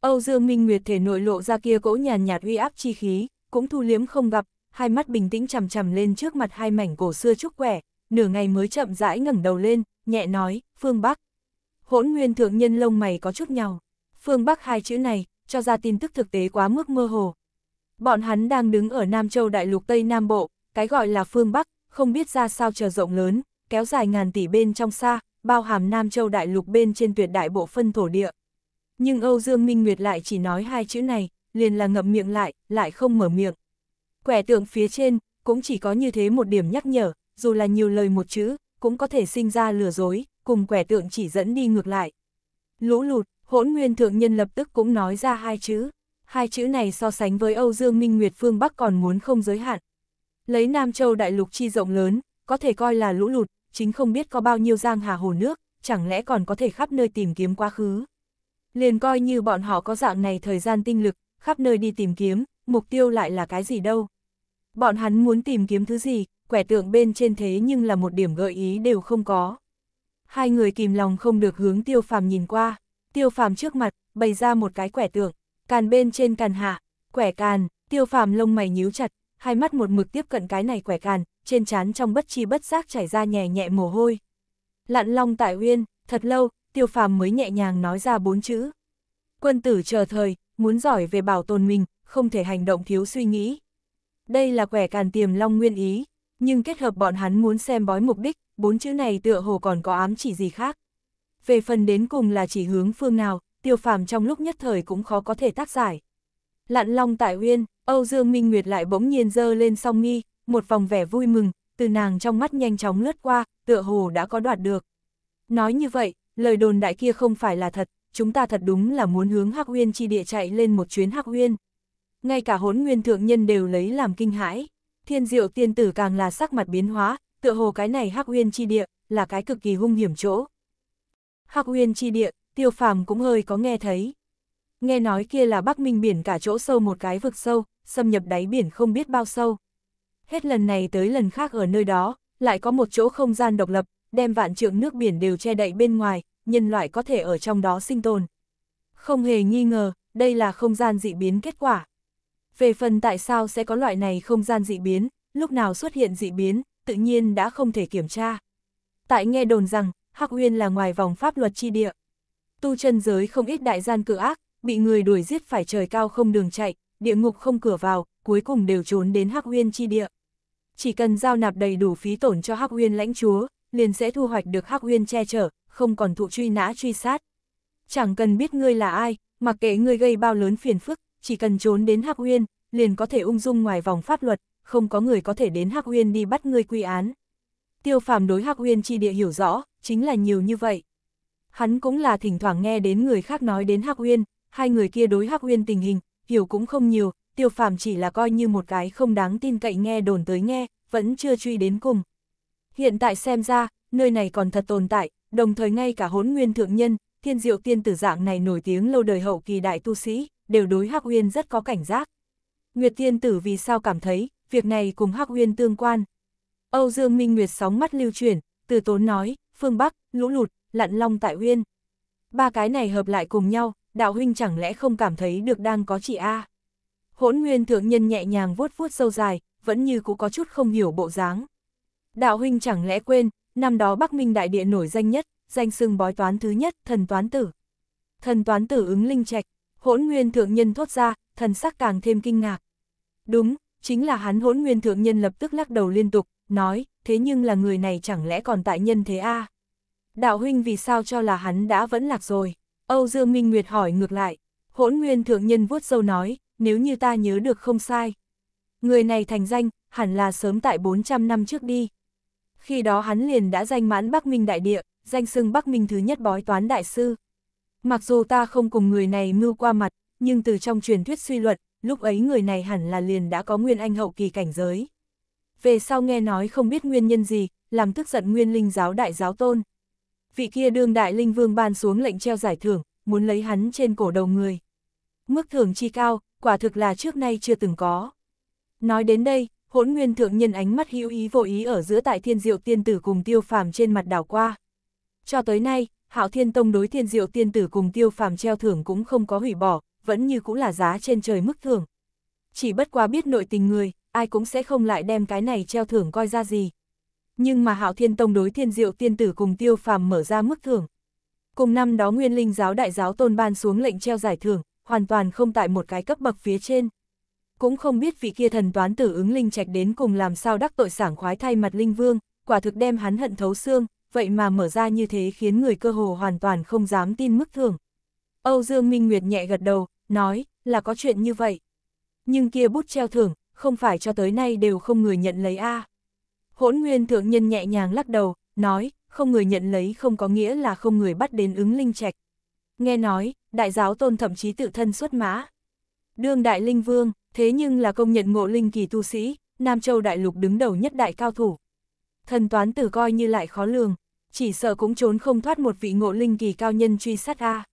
[SPEAKER 1] Âu Dương Minh Nguyệt thể nội lộ ra kia cỗ nhàn nhạt uy áp chi khí, cũng thu liếm không gặp, hai mắt bình tĩnh chằm chằm lên trước mặt hai mảnh cổ xưa trúc quẻ, nửa ngày mới chậm rãi ngẩng đầu lên, nhẹ nói, "Phương Bắc." Hỗn Nguyên thượng nhân lông mày có chút nhào. Phương Bắc hai chữ này, cho ra tin tức thực tế quá mức mơ hồ. Bọn hắn đang đứng ở Nam Châu Đại lục Tây Nam Bộ, cái gọi là phương Bắc, không biết ra sao chờ rộng lớn, kéo dài ngàn tỷ bên trong xa, bao hàm Nam Châu Đại lục bên trên tuyệt đại bộ phân thổ địa. Nhưng Âu Dương Minh Nguyệt lại chỉ nói hai chữ này, liền là ngậm miệng lại, lại không mở miệng. Quẻ tượng phía trên, cũng chỉ có như thế một điểm nhắc nhở, dù là nhiều lời một chữ, cũng có thể sinh ra lừa dối, cùng quẻ tượng chỉ dẫn đi ngược lại. Lũ lụt, hỗn nguyên thượng nhân lập tức cũng nói ra hai chữ. Hai chữ này so sánh với Âu Dương Minh Nguyệt phương Bắc còn muốn không giới hạn. Lấy Nam Châu đại lục chi rộng lớn, có thể coi là lũ lụt, chính không biết có bao nhiêu giang hà hồ nước, chẳng lẽ còn có thể khắp nơi tìm kiếm quá khứ. Liền coi như bọn họ có dạng này thời gian tinh lực, khắp nơi đi tìm kiếm, mục tiêu lại là cái gì đâu. Bọn hắn muốn tìm kiếm thứ gì, quẻ tượng bên trên thế nhưng là một điểm gợi ý đều không có. Hai người kìm lòng không được hướng tiêu phàm nhìn qua tiêu phàm trước mặt, bày ra một cái quẻ tượng, càn bên trên càn hạ, quẻ càn, tiêu phàm lông mày nhíu chặt, hai mắt một mực tiếp cận cái này quẻ càn, trên trán trong bất chi bất giác chảy ra nhẹ nhẹ mồ hôi. Lặn long tại uyên, thật lâu, tiêu phàm mới nhẹ nhàng nói ra bốn chữ. Quân tử chờ thời, muốn giỏi về bảo tồn mình, không thể hành động thiếu suy nghĩ. Đây là quẻ càn tiềm long nguyên ý, nhưng kết hợp bọn hắn muốn xem bói mục đích, bốn chữ này tựa hồ còn có ám chỉ gì khác về phần đến cùng là chỉ hướng phương nào, tiêu phàm trong lúc nhất thời cũng khó có thể tác giải. Lặn long tại uyên, Âu Dương Minh Nguyệt lại bỗng nhiên dơ lên song nghi, một vòng vẻ vui mừng, từ nàng trong mắt nhanh chóng lướt qua, tựa hồ đã có đoạt được. Nói như vậy, lời đồn đại kia không phải là thật, chúng ta thật đúng là muốn hướng Hắc Uyên chi địa chạy lên một chuyến Hắc Uyên. Ngay cả hốn nguyên thượng nhân đều lấy làm kinh hãi, thiên diệu tiên tử càng là sắc mặt biến hóa, tựa hồ cái này Hắc Uyên chi địa, là cái cực kỳ hung hiểm chỗ. Hắc Uyên chi địa, Tiêu Phàm cũng hơi có nghe thấy. Nghe nói kia là Bắc Minh biển cả chỗ sâu một cái vực sâu, xâm nhập đáy biển không biết bao sâu. Hết lần này tới lần khác ở nơi đó, lại có một chỗ không gian độc lập, đem vạn trượng nước biển đều che đậy bên ngoài, nhân loại có thể ở trong đó sinh tồn. Không hề nghi ngờ, đây là không gian dị biến kết quả. Về phần tại sao sẽ có loại này không gian dị biến, lúc nào xuất hiện dị biến, tự nhiên đã không thể kiểm tra. Tại nghe đồn rằng, Hắc Uyên là ngoài vòng pháp luật chi địa. Tu chân giới không ít đại gian cự ác, bị người đuổi giết phải trời cao không đường chạy, địa ngục không cửa vào, cuối cùng đều trốn đến Hắc Uyên chi địa. Chỉ cần giao nạp đầy đủ phí tổn cho Hắc Uyên lãnh chúa, liền sẽ thu hoạch được Hắc Uyên che chở, không còn thụ truy nã truy sát. Chẳng cần biết ngươi là ai, mặc kệ ngươi gây bao lớn phiền phức, chỉ cần trốn đến Hắc Uyên, liền có thể ung dung ngoài vòng pháp luật, không có người có thể đến Hắc Uyên đi bắt ngươi quy án. Tiêu Phàm đối Hắc Uyên chi địa hiểu rõ, chính là nhiều như vậy. Hắn cũng là thỉnh thoảng nghe đến người khác nói đến Hắc Uyên, hai người kia đối Hắc Uyên tình hình, hiểu cũng không nhiều, tiêu phàm chỉ là coi như một cái không đáng tin cậy nghe đồn tới nghe, vẫn chưa truy đến cùng. Hiện tại xem ra, nơi này còn thật tồn tại, đồng thời ngay cả hốn nguyên thượng nhân, thiên diệu tiên tử dạng này nổi tiếng lâu đời hậu kỳ đại tu sĩ, đều đối Hắc Uyên rất có cảnh giác. Nguyệt tiên tử vì sao cảm thấy, việc này cùng Hắc Uyên tương quan. Âu Dương Minh Nguyệt sóng mắt lưu chuyển, từ tốn nói, phương Bắc, lũ lụt, lặn long tại huyên. Ba cái này hợp lại cùng nhau, đạo huynh chẳng lẽ không cảm thấy được đang có chị A. Hỗn nguyên thượng nhân nhẹ nhàng vuốt vuốt sâu dài, vẫn như cũng có chút không hiểu bộ dáng. Đạo huynh chẳng lẽ quên, năm đó Bắc Minh đại địa nổi danh nhất, danh xưng bói toán thứ nhất, thần toán tử. Thần toán tử ứng linh trạch, hỗn nguyên thượng nhân thốt ra, thần sắc càng thêm kinh ngạc. Đúng, chính là hắn hỗn nguyên thượng nhân lập tức lắc đầu liên tục, nói, thế nhưng là người này chẳng lẽ còn tại nhân thế a à? Đạo huynh vì sao cho là hắn đã vẫn lạc rồi? Âu Dương Minh Nguyệt hỏi ngược lại, hỗn nguyên thượng nhân vuốt dâu nói, nếu như ta nhớ được không sai. Người này thành danh, hẳn là sớm tại 400 năm trước đi. Khi đó hắn liền đã danh mãn Bắc Minh Đại Địa, danh xưng Bắc Minh thứ nhất bói toán đại sư. Mặc dù ta không cùng người này mưu qua mặt, nhưng từ trong truyền thuyết suy luận, lúc ấy người này hẳn là liền đã có nguyên anh hậu kỳ cảnh giới về sau nghe nói không biết nguyên nhân gì, làm tức giận nguyên linh giáo đại giáo tôn. Vị kia đương đại linh vương ban xuống lệnh treo giải thưởng, muốn lấy hắn trên cổ đầu người. Mức thưởng chi cao, quả thực là trước nay chưa từng có. Nói đến đây, hỗn nguyên thượng nhân ánh mắt hữu ý vô ý ở giữa tại thiên diệu tiên tử cùng tiêu phàm trên mặt đảo qua. Cho tới nay, hạo thiên tông đối thiên diệu tiên tử cùng tiêu phàm treo thưởng cũng không có hủy bỏ, vẫn như cũng là giá trên trời mức thưởng. Chỉ bất qua biết nội tình người, ai cũng sẽ không lại đem cái này treo thưởng coi ra gì. Nhưng mà Hạo Thiên Tông đối thiên diệu tiên tử cùng tiêu phàm mở ra mức thưởng. Cùng năm đó nguyên linh giáo đại giáo tôn ban xuống lệnh treo giải thưởng, hoàn toàn không tại một cái cấp bậc phía trên. Cũng không biết vị kia thần toán tử ứng linh trạch đến cùng làm sao đắc tội sảng khoái thay mặt linh vương, quả thực đem hắn hận thấu xương, vậy mà mở ra như thế khiến người cơ hồ hoàn toàn không dám tin mức thưởng. Âu Dương Minh Nguyệt nhẹ gật đầu, nói, là có chuyện như vậy. Nhưng kia bút treo thưởng, không phải cho tới nay đều không người nhận lấy a à. Hỗn nguyên thượng nhân nhẹ nhàng lắc đầu, nói, không người nhận lấy không có nghĩa là không người bắt đến ứng linh trạch. Nghe nói, đại giáo tôn thậm chí tự thân xuất mã. Đương đại linh vương, thế nhưng là công nhận ngộ linh kỳ tu sĩ, Nam Châu đại lục đứng đầu nhất đại cao thủ. Thần toán tử coi như lại khó lường, chỉ sợ cũng trốn không thoát một vị ngộ linh kỳ cao nhân truy sát a.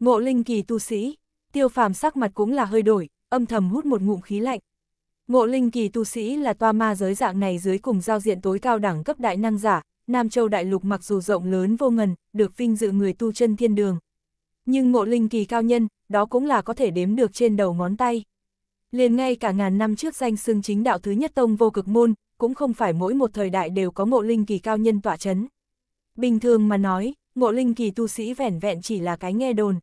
[SPEAKER 1] Ngộ linh kỳ tu sĩ, tiêu phàm sắc mặt cũng là hơi đổi, âm thầm hút một ngụm khí lạnh. Ngộ linh kỳ tu sĩ là toa ma giới dạng này dưới cùng giao diện tối cao đẳng cấp đại năng giả, Nam Châu Đại Lục mặc dù rộng lớn vô ngần, được vinh dự người tu chân thiên đường. Nhưng ngộ linh kỳ cao nhân, đó cũng là có thể đếm được trên đầu ngón tay. Liền ngay cả ngàn năm trước danh xưng chính đạo thứ nhất tông vô cực môn, cũng không phải mỗi một thời đại đều có ngộ linh kỳ cao nhân tỏa chấn. Bình thường mà nói, ngộ linh kỳ tu sĩ vẻn vẹn chỉ là cái nghe đồn.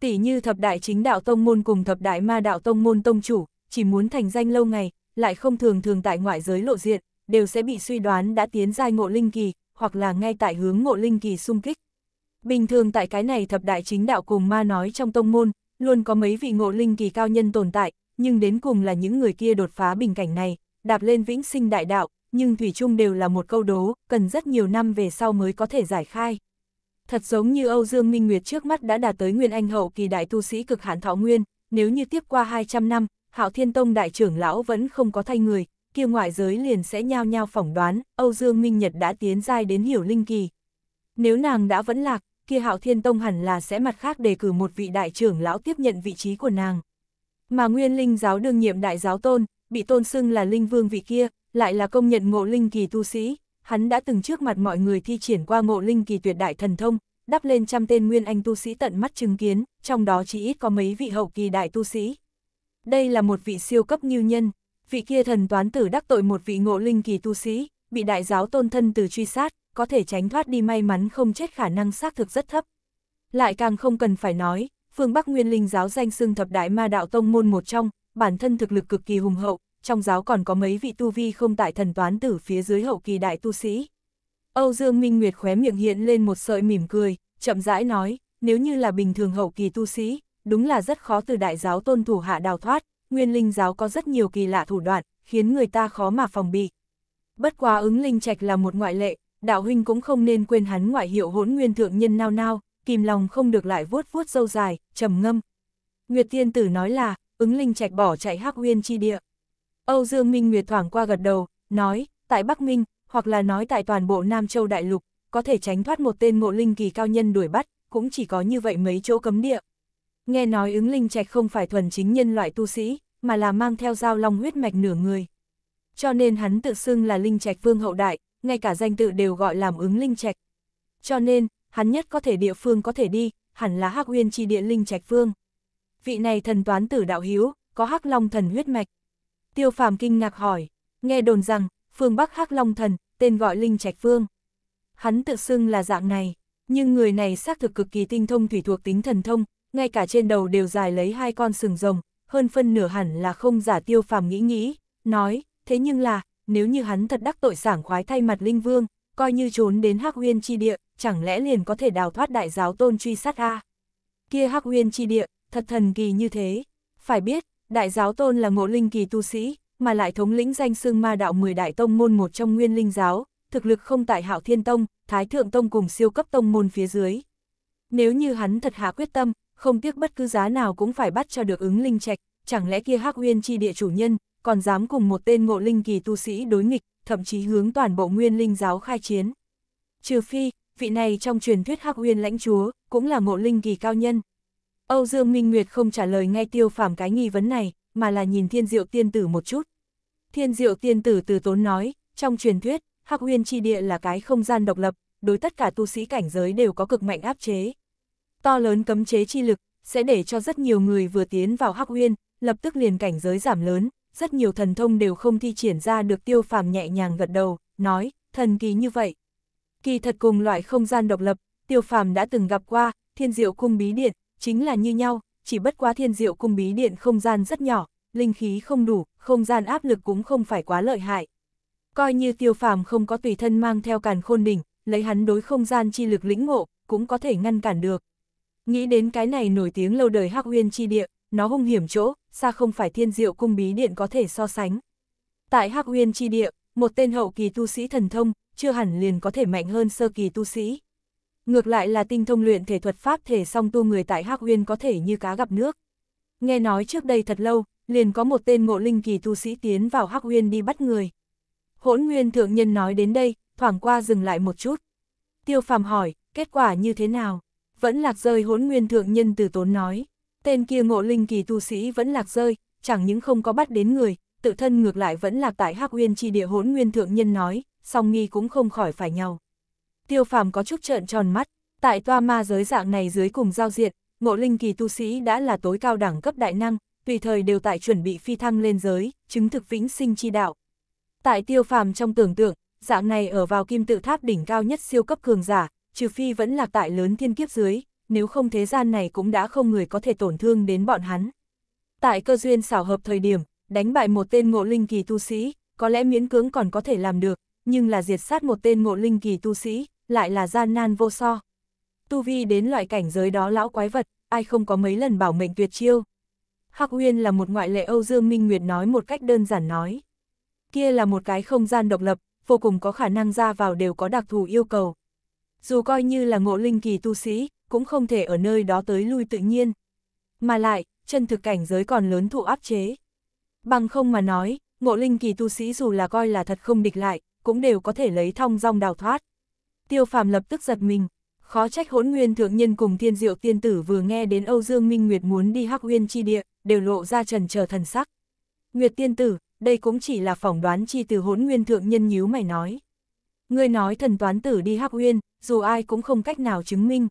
[SPEAKER 1] Tỷ như thập đại chính đạo tông môn cùng thập đại ma đạo tông môn tông chủ, chỉ muốn thành danh lâu ngày, lại không thường thường tại ngoại giới lộ diện, đều sẽ bị suy đoán đã tiến giai ngộ linh kỳ, hoặc là ngay tại hướng ngộ linh kỳ xung kích. Bình thường tại cái này thập đại chính đạo cùng ma nói trong tông môn, luôn có mấy vị ngộ linh kỳ cao nhân tồn tại, nhưng đến cùng là những người kia đột phá bình cảnh này, đạp lên vĩnh sinh đại đạo, nhưng thủy chung đều là một câu đố, cần rất nhiều năm về sau mới có thể giải khai. Thật giống như Âu Dương Minh Nguyệt trước mắt đã đạt tới Nguyên Anh hậu kỳ đại tu sĩ cực hạn thọ nguyên, nếu như tiếp qua 200 năm, Hạo Thiên Tông đại trưởng lão vẫn không có thay người, kia ngoại giới liền sẽ nhao nhao phỏng đoán, Âu Dương Minh Nhật đã tiến giai đến hiểu linh kỳ. Nếu nàng đã vẫn lạc, kia Hạo Thiên Tông hẳn là sẽ mặt khác đề cử một vị đại trưởng lão tiếp nhận vị trí của nàng. Mà Nguyên Linh giáo đương nhiệm đại giáo tôn, bị tôn xưng là linh vương vị kia, lại là công nhận ngộ linh kỳ tu sĩ, hắn đã từng trước mặt mọi người thi triển qua ngộ linh kỳ tuyệt đại thần thông, đắp lên trăm tên nguyên anh tu sĩ tận mắt chứng kiến, trong đó chỉ ít có mấy vị hậu kỳ đại tu sĩ, đây là một vị siêu cấp nghiêu nhân, vị kia thần toán tử đắc tội một vị ngộ linh kỳ tu sĩ, bị đại giáo tôn thân từ truy sát, có thể tránh thoát đi may mắn không chết khả năng xác thực rất thấp. Lại càng không cần phải nói, phương Bắc Nguyên Linh giáo danh xưng thập đại ma đạo tông môn một trong, bản thân thực lực cực kỳ hùng hậu, trong giáo còn có mấy vị tu vi không tại thần toán tử phía dưới hậu kỳ đại tu sĩ. Âu Dương Minh Nguyệt khóe miệng hiện lên một sợi mỉm cười, chậm rãi nói, nếu như là bình thường hậu kỳ tu sĩ, đúng là rất khó từ đại giáo tôn thủ hạ đào thoát, nguyên linh giáo có rất nhiều kỳ lạ thủ đoạn, khiến người ta khó mà phòng bị. Bất quá ứng linh trạch là một ngoại lệ, đạo huynh cũng không nên quên hắn ngoại hiệu hỗn nguyên thượng nhân nao nao, kìm lòng không được lại vuốt vuốt dâu dài, trầm ngâm. Nguyệt tiên tử nói là, ứng linh trạch bỏ chạy hắc nguyên chi địa. Âu Dương Minh Nguyệt thoảng qua gật đầu, nói, tại Bắc Minh, hoặc là nói tại toàn bộ Nam Châu Đại Lục, có thể tránh thoát một tên ngộ linh kỳ cao nhân đuổi bắt, cũng chỉ có như vậy mấy chỗ cấm địa. Nghe nói ứng linh trạch không phải thuần chính nhân loại tu sĩ, mà là mang theo dao long huyết mạch nửa người. Cho nên hắn tự xưng là linh trạch vương hậu đại, ngay cả danh tự đều gọi làm ứng linh trạch. Cho nên, hắn nhất có thể địa phương có thể đi, hẳn là Hắc Uyên chi địa linh trạch vương. Vị này thần toán tử đạo hiếu, có Hắc Long thần huyết mạch. Tiêu Phàm kinh ngạc hỏi, nghe đồn rằng phương Bắc Hắc Long thần, tên gọi linh trạch vương. Hắn tự xưng là dạng này, nhưng người này xác thực cực kỳ tinh thông thủy thuộc tính thần thông, ngay cả trên đầu đều dài lấy hai con sừng rồng, hơn phân nửa hẳn là không giả tiêu phàm nghĩ nghĩ, nói, thế nhưng là, nếu như hắn thật đắc tội sảng khoái thay mặt Linh Vương, coi như trốn đến Hắc Huyên chi địa, chẳng lẽ liền có thể đào thoát đại giáo tôn truy sát a? Kia Hắc Huyên chi địa, thật thần kỳ như thế. Phải biết, đại giáo tôn là ngộ linh kỳ tu sĩ, mà lại thống lĩnh danh xưng ma đạo 10 đại tông môn một trong Nguyên Linh giáo, thực lực không tại Hạo Thiên tông, Thái Thượng tông cùng siêu cấp tông môn phía dưới. Nếu như hắn thật hạ quyết tâm, không tiếc bất cứ giá nào cũng phải bắt cho được ứng linh trạch, chẳng lẽ kia Hắc Uyên chi địa chủ nhân còn dám cùng một tên ngộ linh kỳ tu sĩ đối nghịch, thậm chí hướng toàn bộ Nguyên Linh giáo khai chiến. Trừ phi, vị này trong truyền thuyết Hắc Uyên lãnh chúa cũng là ngộ linh kỳ cao nhân. Âu Dương Minh Nguyệt không trả lời ngay Tiêu Phàm cái nghi vấn này, mà là nhìn Thiên Diệu Tiên tử một chút. Thiên Diệu Tiên tử từ tốn nói, trong truyền thuyết, Hắc Uyên chi địa là cái không gian độc lập, đối tất cả tu sĩ cảnh giới đều có cực mạnh áp chế. To lớn cấm chế chi lực, sẽ để cho rất nhiều người vừa tiến vào hắc uyên, lập tức liền cảnh giới giảm lớn, rất nhiều thần thông đều không thi triển ra được tiêu phàm nhẹ nhàng gật đầu, nói, thần kỳ như vậy. Kỳ thật cùng loại không gian độc lập, tiêu phàm đã từng gặp qua, thiên diệu cung bí điện, chính là như nhau, chỉ bất quá thiên diệu cung bí điện không gian rất nhỏ, linh khí không đủ, không gian áp lực cũng không phải quá lợi hại. Coi như tiêu phàm không có tùy thân mang theo càn khôn đỉnh, lấy hắn đối không gian chi lực lĩnh ngộ, cũng có thể ngăn cản được. Nghĩ đến cái này nổi tiếng lâu đời Hắc Uyên chi địa, nó hung hiểm chỗ, xa không phải thiên diệu cung bí điện có thể so sánh. Tại Hắc Uyên chi địa, một tên hậu kỳ tu sĩ thần thông, chưa hẳn liền có thể mạnh hơn sơ kỳ tu sĩ. Ngược lại là tinh thông luyện thể thuật pháp thể song tu người tại Hắc Uyên có thể như cá gặp nước. Nghe nói trước đây thật lâu, liền có một tên ngộ linh kỳ tu sĩ tiến vào Hắc Uyên đi bắt người. Hỗn Nguyên thượng nhân nói đến đây, thoảng qua dừng lại một chút. Tiêu Phàm hỏi, kết quả như thế nào? vẫn lạc rơi hốn nguyên thượng nhân từ tốn nói. Tên kia ngộ linh kỳ tu sĩ vẫn lạc rơi, chẳng những không có bắt đến người, tự thân ngược lại vẫn lạc tại hắc uyên chi địa hốn nguyên thượng nhân nói, song nghi cũng không khỏi phải nhau. Tiêu phàm có chút trợn tròn mắt, tại toa ma giới dạng này dưới cùng giao diện, ngộ linh kỳ tu sĩ đã là tối cao đẳng cấp đại năng, tùy thời đều tại chuẩn bị phi thăng lên giới, chứng thực vĩnh sinh chi đạo. Tại tiêu phàm trong tưởng tượng, dạng này ở vào kim tự tháp đỉnh cao nhất siêu cấp cường giả, trừ phi vẫn lạc tại lớn thiên kiếp dưới, nếu không thế gian này cũng đã không người có thể tổn thương đến bọn hắn. Tại cơ duyên xảo hợp thời điểm, đánh bại một tên ngộ linh kỳ tu sĩ, có lẽ miễn cưỡng còn có thể làm được, nhưng là diệt sát một tên ngộ linh kỳ tu sĩ, lại là gian nan vô so. Tu vi đến loại cảnh giới đó lão quái vật, ai không có mấy lần bảo mệnh tuyệt chiêu. Hắc Uyên là một ngoại lệ Âu Dương Minh Nguyệt nói một cách đơn giản nói. Kia là một cái không gian độc lập, vô cùng có khả năng ra vào đều có đặc thù yêu cầu, dù coi như là ngộ linh kỳ tu sĩ, cũng không thể ở nơi đó tới lui tự nhiên. Mà lại, chân thực cảnh giới còn lớn thụ áp chế. Bằng không mà nói, ngộ linh kỳ tu sĩ dù là coi là thật không địch lại, cũng đều có thể lấy thong dong đào thoát. Tiêu phàm lập tức giật mình, khó trách hỗn nguyên thượng nhân cùng thiên diệu tiên tử vừa nghe đến Âu Dương Minh Nguyệt muốn đi hắc huyên chi địa, đều lộ ra trần chờ thần sắc. Nguyệt tiên tử, đây cũng chỉ là phỏng đoán chi từ hỗn nguyên thượng nhân nhíu mày nói. Ngươi nói thần toán tử đi Hắc Uyên, dù ai cũng không cách nào chứng minh.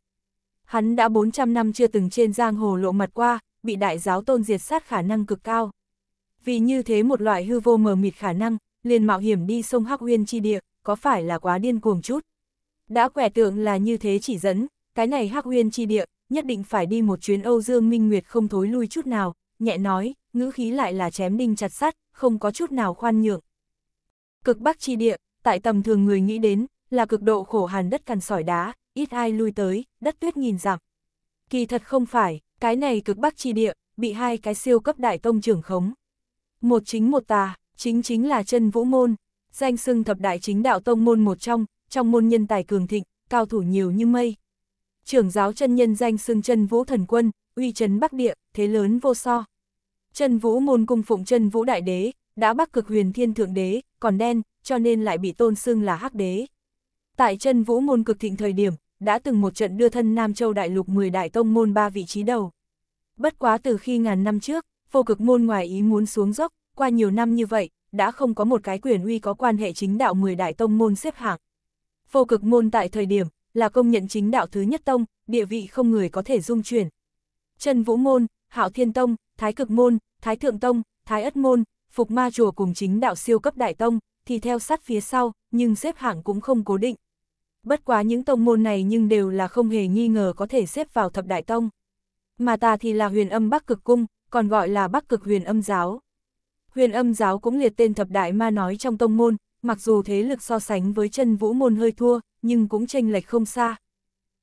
[SPEAKER 1] Hắn đã 400 năm chưa từng trên giang hồ lộ mặt qua, bị đại giáo tôn diệt sát khả năng cực cao. Vì như thế một loại hư vô mờ mịt khả năng, liền mạo hiểm đi sông Hắc Uyên chi địa, có phải là quá điên cuồng chút? Đã quẻ tượng là như thế chỉ dẫn, cái này Hắc Uyên chi địa, nhất định phải đi một chuyến Âu Dương Minh Nguyệt không thối lui chút nào, nhẹ nói, ngữ khí lại là chém đinh chặt sắt, không có chút nào khoan nhượng. Cực Bắc chi địa, tại tầm thường người nghĩ đến, là cực độ khổ hàn đất cằn sỏi đá, ít ai lui tới, đất tuyết nghìn dặm. Kỳ thật không phải, cái này cực bắc chi địa, bị hai cái siêu cấp đại tông trưởng khống. Một chính một tà, chính chính là chân vũ môn, danh xưng thập đại chính đạo tông môn một trong, trong môn nhân tài cường thịnh, cao thủ nhiều như mây. Trưởng giáo chân nhân danh xưng chân vũ thần quân, uy trấn bắc địa, thế lớn vô so. Chân vũ môn cung phụng chân vũ đại đế, đã bắc cực huyền thiên thượng đế, còn đen, cho nên lại bị tôn xưng là hắc đế. Tại chân vũ môn cực thịnh thời điểm, đã từng một trận đưa thân Nam Châu Đại Lục 10 đại tông môn ba vị trí đầu. Bất quá từ khi ngàn năm trước, phô cực môn ngoài ý muốn xuống dốc, qua nhiều năm như vậy, đã không có một cái quyền uy có quan hệ chính đạo 10 đại tông môn xếp hạng. phô cực môn tại thời điểm, là công nhận chính đạo thứ nhất tông, địa vị không người có thể dung chuyển. chân Vũ Môn, Hạo Thiên Tông, Thái Cực Môn, Thái Thượng Tông, Thái Ất Môn, Phục Ma Chùa cùng chính đạo siêu cấp đại tông, thì theo sát phía sau, nhưng xếp hạng cũng không cố định. Bất quá những tông môn này nhưng đều là không hề nghi ngờ có thể xếp vào thập đại tông. Mà ta thì là huyền âm bắc cực cung, còn gọi là bắc cực huyền âm giáo. Huyền âm giáo cũng liệt tên thập đại ma nói trong tông môn, mặc dù thế lực so sánh với chân vũ môn hơi thua, nhưng cũng chênh lệch không xa.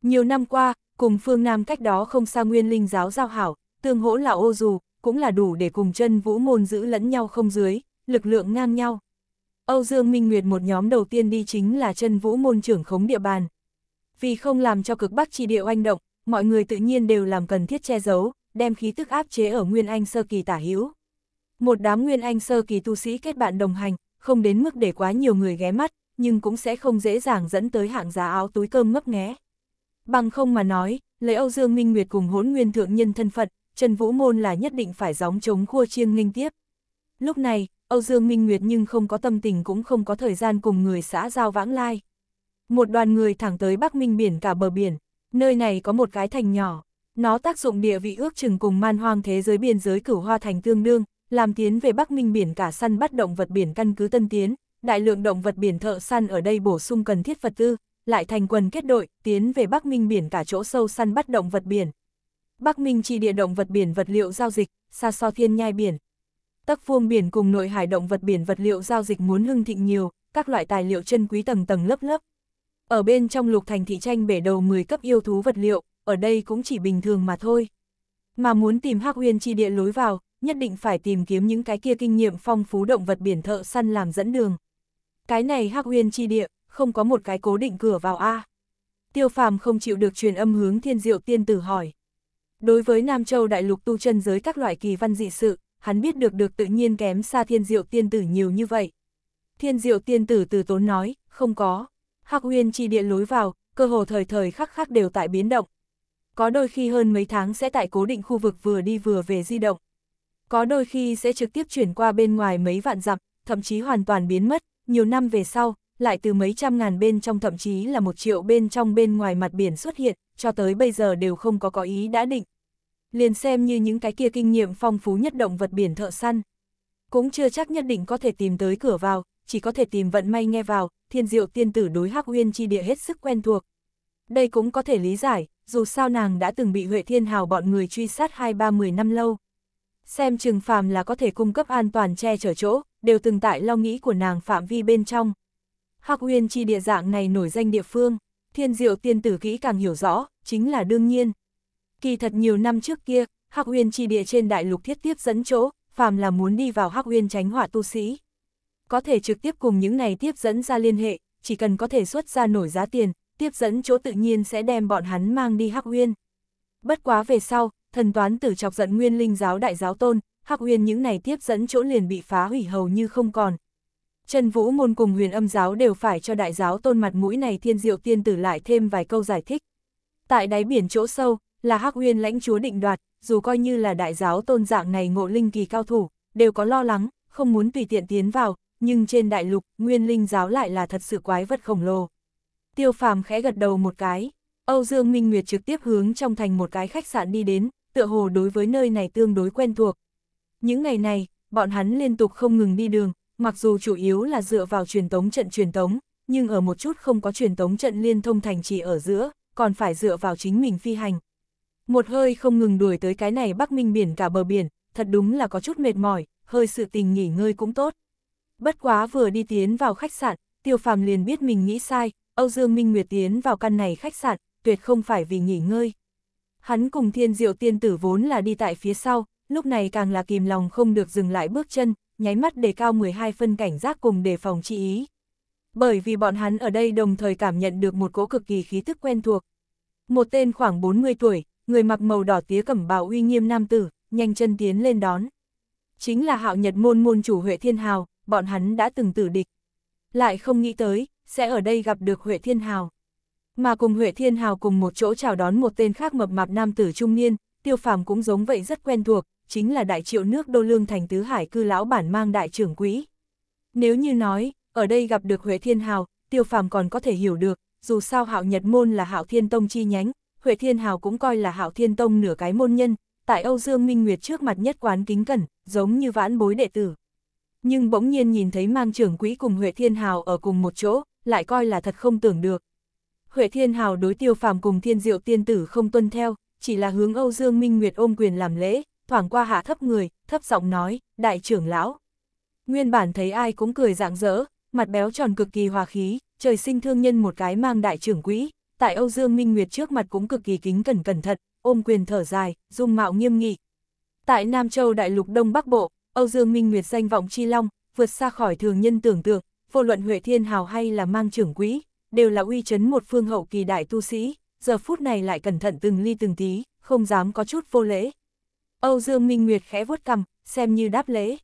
[SPEAKER 1] Nhiều năm qua, cùng phương Nam cách đó không xa nguyên linh giáo giao hảo, tương hỗ là ô dù, cũng là đủ để cùng chân vũ môn giữ lẫn nhau không dưới, lực lượng ngang nhau. Âu Dương Minh Nguyệt một nhóm đầu tiên đi chính là chân vũ môn trưởng khống địa bàn. Vì không làm cho cực bắc chi địa oanh động, mọi người tự nhiên đều làm cần thiết che giấu, đem khí tức áp chế ở Nguyên Anh Sơ Kỳ tả hữu. Một đám Nguyên Anh Sơ Kỳ tu sĩ kết bạn đồng hành, không đến mức để quá nhiều người ghé mắt, nhưng cũng sẽ không dễ dàng dẫn tới hạng giá áo túi cơm ngấp nghé. Bằng không mà nói, lấy Âu Dương Minh Nguyệt cùng hỗn nguyên thượng nhân thân phận, Trần Vũ Môn là nhất định phải gióng chống khua chiêng nghinh tiếp. Lúc này, Âu Dương Minh Nguyệt nhưng không có tâm tình cũng không có thời gian cùng người xã giao vãng lai. Một đoàn người thẳng tới Bắc Minh biển cả bờ biển, nơi này có một cái thành nhỏ, nó tác dụng địa vị ước chừng cùng man hoang thế giới biên giới cửu hoa thành tương đương, làm tiến về Bắc Minh biển cả săn bắt động vật biển căn cứ Tân Tiến, đại lượng động vật biển thợ săn ở đây bổ sung cần thiết vật tư, lại thành quần kết đội, tiến về Bắc Minh biển cả chỗ sâu săn bắt động vật biển. Bắc Minh chỉ địa động vật biển vật liệu giao dịch, xa so thiên nhai biển, Tắc vuông biển cùng nội hải động vật biển vật liệu giao dịch muốn hưng thịnh nhiều, các loại tài liệu chân quý tầng tầng lớp lớp. Ở bên trong lục thành thị tranh bể đầu 10 cấp yêu thú vật liệu, ở đây cũng chỉ bình thường mà thôi. Mà muốn tìm hắc huyên chi địa lối vào, nhất định phải tìm kiếm những cái kia kinh nghiệm phong phú động vật biển thợ săn làm dẫn đường. Cái này hắc huyên chi địa, không có một cái cố định cửa vào A. Tiêu phàm không chịu được truyền âm hướng thiên diệu tiên tử hỏi. Đối với Nam Châu đại lục tu chân giới các loại kỳ văn dị sự, hắn biết được được tự nhiên kém xa thiên diệu tiên tử nhiều như vậy. Thiên diệu tiên tử từ tốn nói, không có. Hắc huyên chi địa lối vào, cơ hồ thời thời khắc khắc đều tại biến động. Có đôi khi hơn mấy tháng sẽ tại cố định khu vực vừa đi vừa về di động. Có đôi khi sẽ trực tiếp chuyển qua bên ngoài mấy vạn dặm, thậm chí hoàn toàn biến mất, nhiều năm về sau, lại từ mấy trăm ngàn bên trong thậm chí là một triệu bên trong bên ngoài mặt biển xuất hiện, cho tới bây giờ đều không có có ý đã định liền xem như những cái kia kinh nghiệm phong phú nhất động vật biển thợ săn. Cũng chưa chắc nhất định có thể tìm tới cửa vào, chỉ có thể tìm vận may nghe vào, thiên diệu tiên tử đối hắc huyên chi địa hết sức quen thuộc. Đây cũng có thể lý giải, dù sao nàng đã từng bị Huệ Thiên Hào bọn người truy sát hai ba mười năm lâu. Xem trừng phàm là có thể cung cấp an toàn che chở chỗ, đều từng tại lo nghĩ của nàng phạm vi bên trong. Hắc huyên chi địa dạng này nổi danh địa phương, thiên diệu tiên tử kỹ càng hiểu rõ, chính là đương nhiên. Kỳ thật nhiều năm trước kia, Hắc Uyên chi địa trên đại lục thiết tiếp dẫn chỗ, phàm là muốn đi vào Hắc Uyên tránh hỏa tu sĩ. Có thể trực tiếp cùng những này tiếp dẫn ra liên hệ, chỉ cần có thể xuất ra nổi giá tiền, tiếp dẫn chỗ tự nhiên sẽ đem bọn hắn mang đi Hắc Uyên. Bất quá về sau, thần toán tử chọc giận nguyên linh giáo đại giáo tôn, Hắc Uyên những này tiếp dẫn chỗ liền bị phá hủy hầu như không còn. Trần Vũ môn cùng huyền âm giáo đều phải cho đại giáo tôn mặt mũi này thiên diệu tiên tử lại thêm vài câu giải thích. Tại đáy biển chỗ sâu, là Hắc Uyên lãnh chúa định đoạt, dù coi như là đại giáo tôn dạng này ngộ linh kỳ cao thủ, đều có lo lắng, không muốn tùy tiện tiến vào, nhưng trên đại lục, nguyên linh giáo lại là thật sự quái vật khổng lồ. Tiêu phàm khẽ gật đầu một cái, Âu Dương Minh Nguyệt trực tiếp hướng trong thành một cái khách sạn đi đến, tựa hồ đối với nơi này tương đối quen thuộc. Những ngày này, bọn hắn liên tục không ngừng đi đường, mặc dù chủ yếu là dựa vào truyền tống trận truyền tống, nhưng ở một chút không có truyền tống trận liên thông thành trì ở giữa, còn phải dựa vào chính mình phi hành, một hơi không ngừng đuổi tới cái này Bắc Minh biển cả bờ biển, thật đúng là có chút mệt mỏi, hơi sự tình nghỉ ngơi cũng tốt. Bất quá vừa đi tiến vào khách sạn, Tiêu Phàm liền biết mình nghĩ sai, Âu Dương Minh Nguyệt tiến vào căn này khách sạn, tuyệt không phải vì nghỉ ngơi. Hắn cùng Thiên Diệu Tiên Tử vốn là đi tại phía sau, lúc này càng là kìm lòng không được dừng lại bước chân, nháy mắt đề cao 12 phân cảnh giác cùng đề phòng chi ý. Bởi vì bọn hắn ở đây đồng thời cảm nhận được một cỗ cực kỳ khí thức quen thuộc. Một tên khoảng 40 tuổi, người mặc màu đỏ tía cẩm bào uy nghiêm nam tử, nhanh chân tiến lên đón. Chính là hạo nhật môn môn chủ Huệ Thiên Hào, bọn hắn đã từng tử địch. Lại không nghĩ tới, sẽ ở đây gặp được Huệ Thiên Hào. Mà cùng Huệ Thiên Hào cùng một chỗ chào đón một tên khác mập mạp nam tử trung niên, tiêu phàm cũng giống vậy rất quen thuộc, chính là đại triệu nước đô lương thành tứ hải cư lão bản mang đại trưởng quỹ. Nếu như nói, ở đây gặp được Huệ Thiên Hào, tiêu phàm còn có thể hiểu được, dù sao hạo nhật môn là hạo thiên tông chi nhánh, Huệ Thiên Hào cũng coi là Hạo Thiên Tông nửa cái môn nhân, tại Âu Dương Minh Nguyệt trước mặt nhất quán kính cẩn, giống như vãn bối đệ tử. Nhưng bỗng nhiên nhìn thấy mang trưởng quỹ cùng Huệ Thiên Hào ở cùng một chỗ, lại coi là thật không tưởng được. Huệ Thiên Hào đối tiêu phàm cùng thiên diệu tiên tử không tuân theo, chỉ là hướng Âu Dương Minh Nguyệt ôm quyền làm lễ, thoảng qua hạ thấp người, thấp giọng nói, đại trưởng lão. Nguyên bản thấy ai cũng cười rạng rỡ, mặt béo tròn cực kỳ hòa khí, trời sinh thương nhân một cái mang đại trưởng quỹ, tại Âu Dương Minh Nguyệt trước mặt cũng cực kỳ kính cẩn cẩn thận, ôm quyền thở dài, dung mạo nghiêm nghị. Tại Nam Châu Đại Lục Đông Bắc Bộ, Âu Dương Minh Nguyệt danh vọng chi long, vượt xa khỏi thường nhân tưởng tượng, vô luận Huệ Thiên Hào hay là mang trưởng quỹ, đều là uy chấn một phương hậu kỳ đại tu sĩ, giờ phút này lại cẩn thận từng ly từng tí, không dám có chút vô lễ. Âu Dương Minh Nguyệt khẽ vuốt cằm, xem như đáp lễ.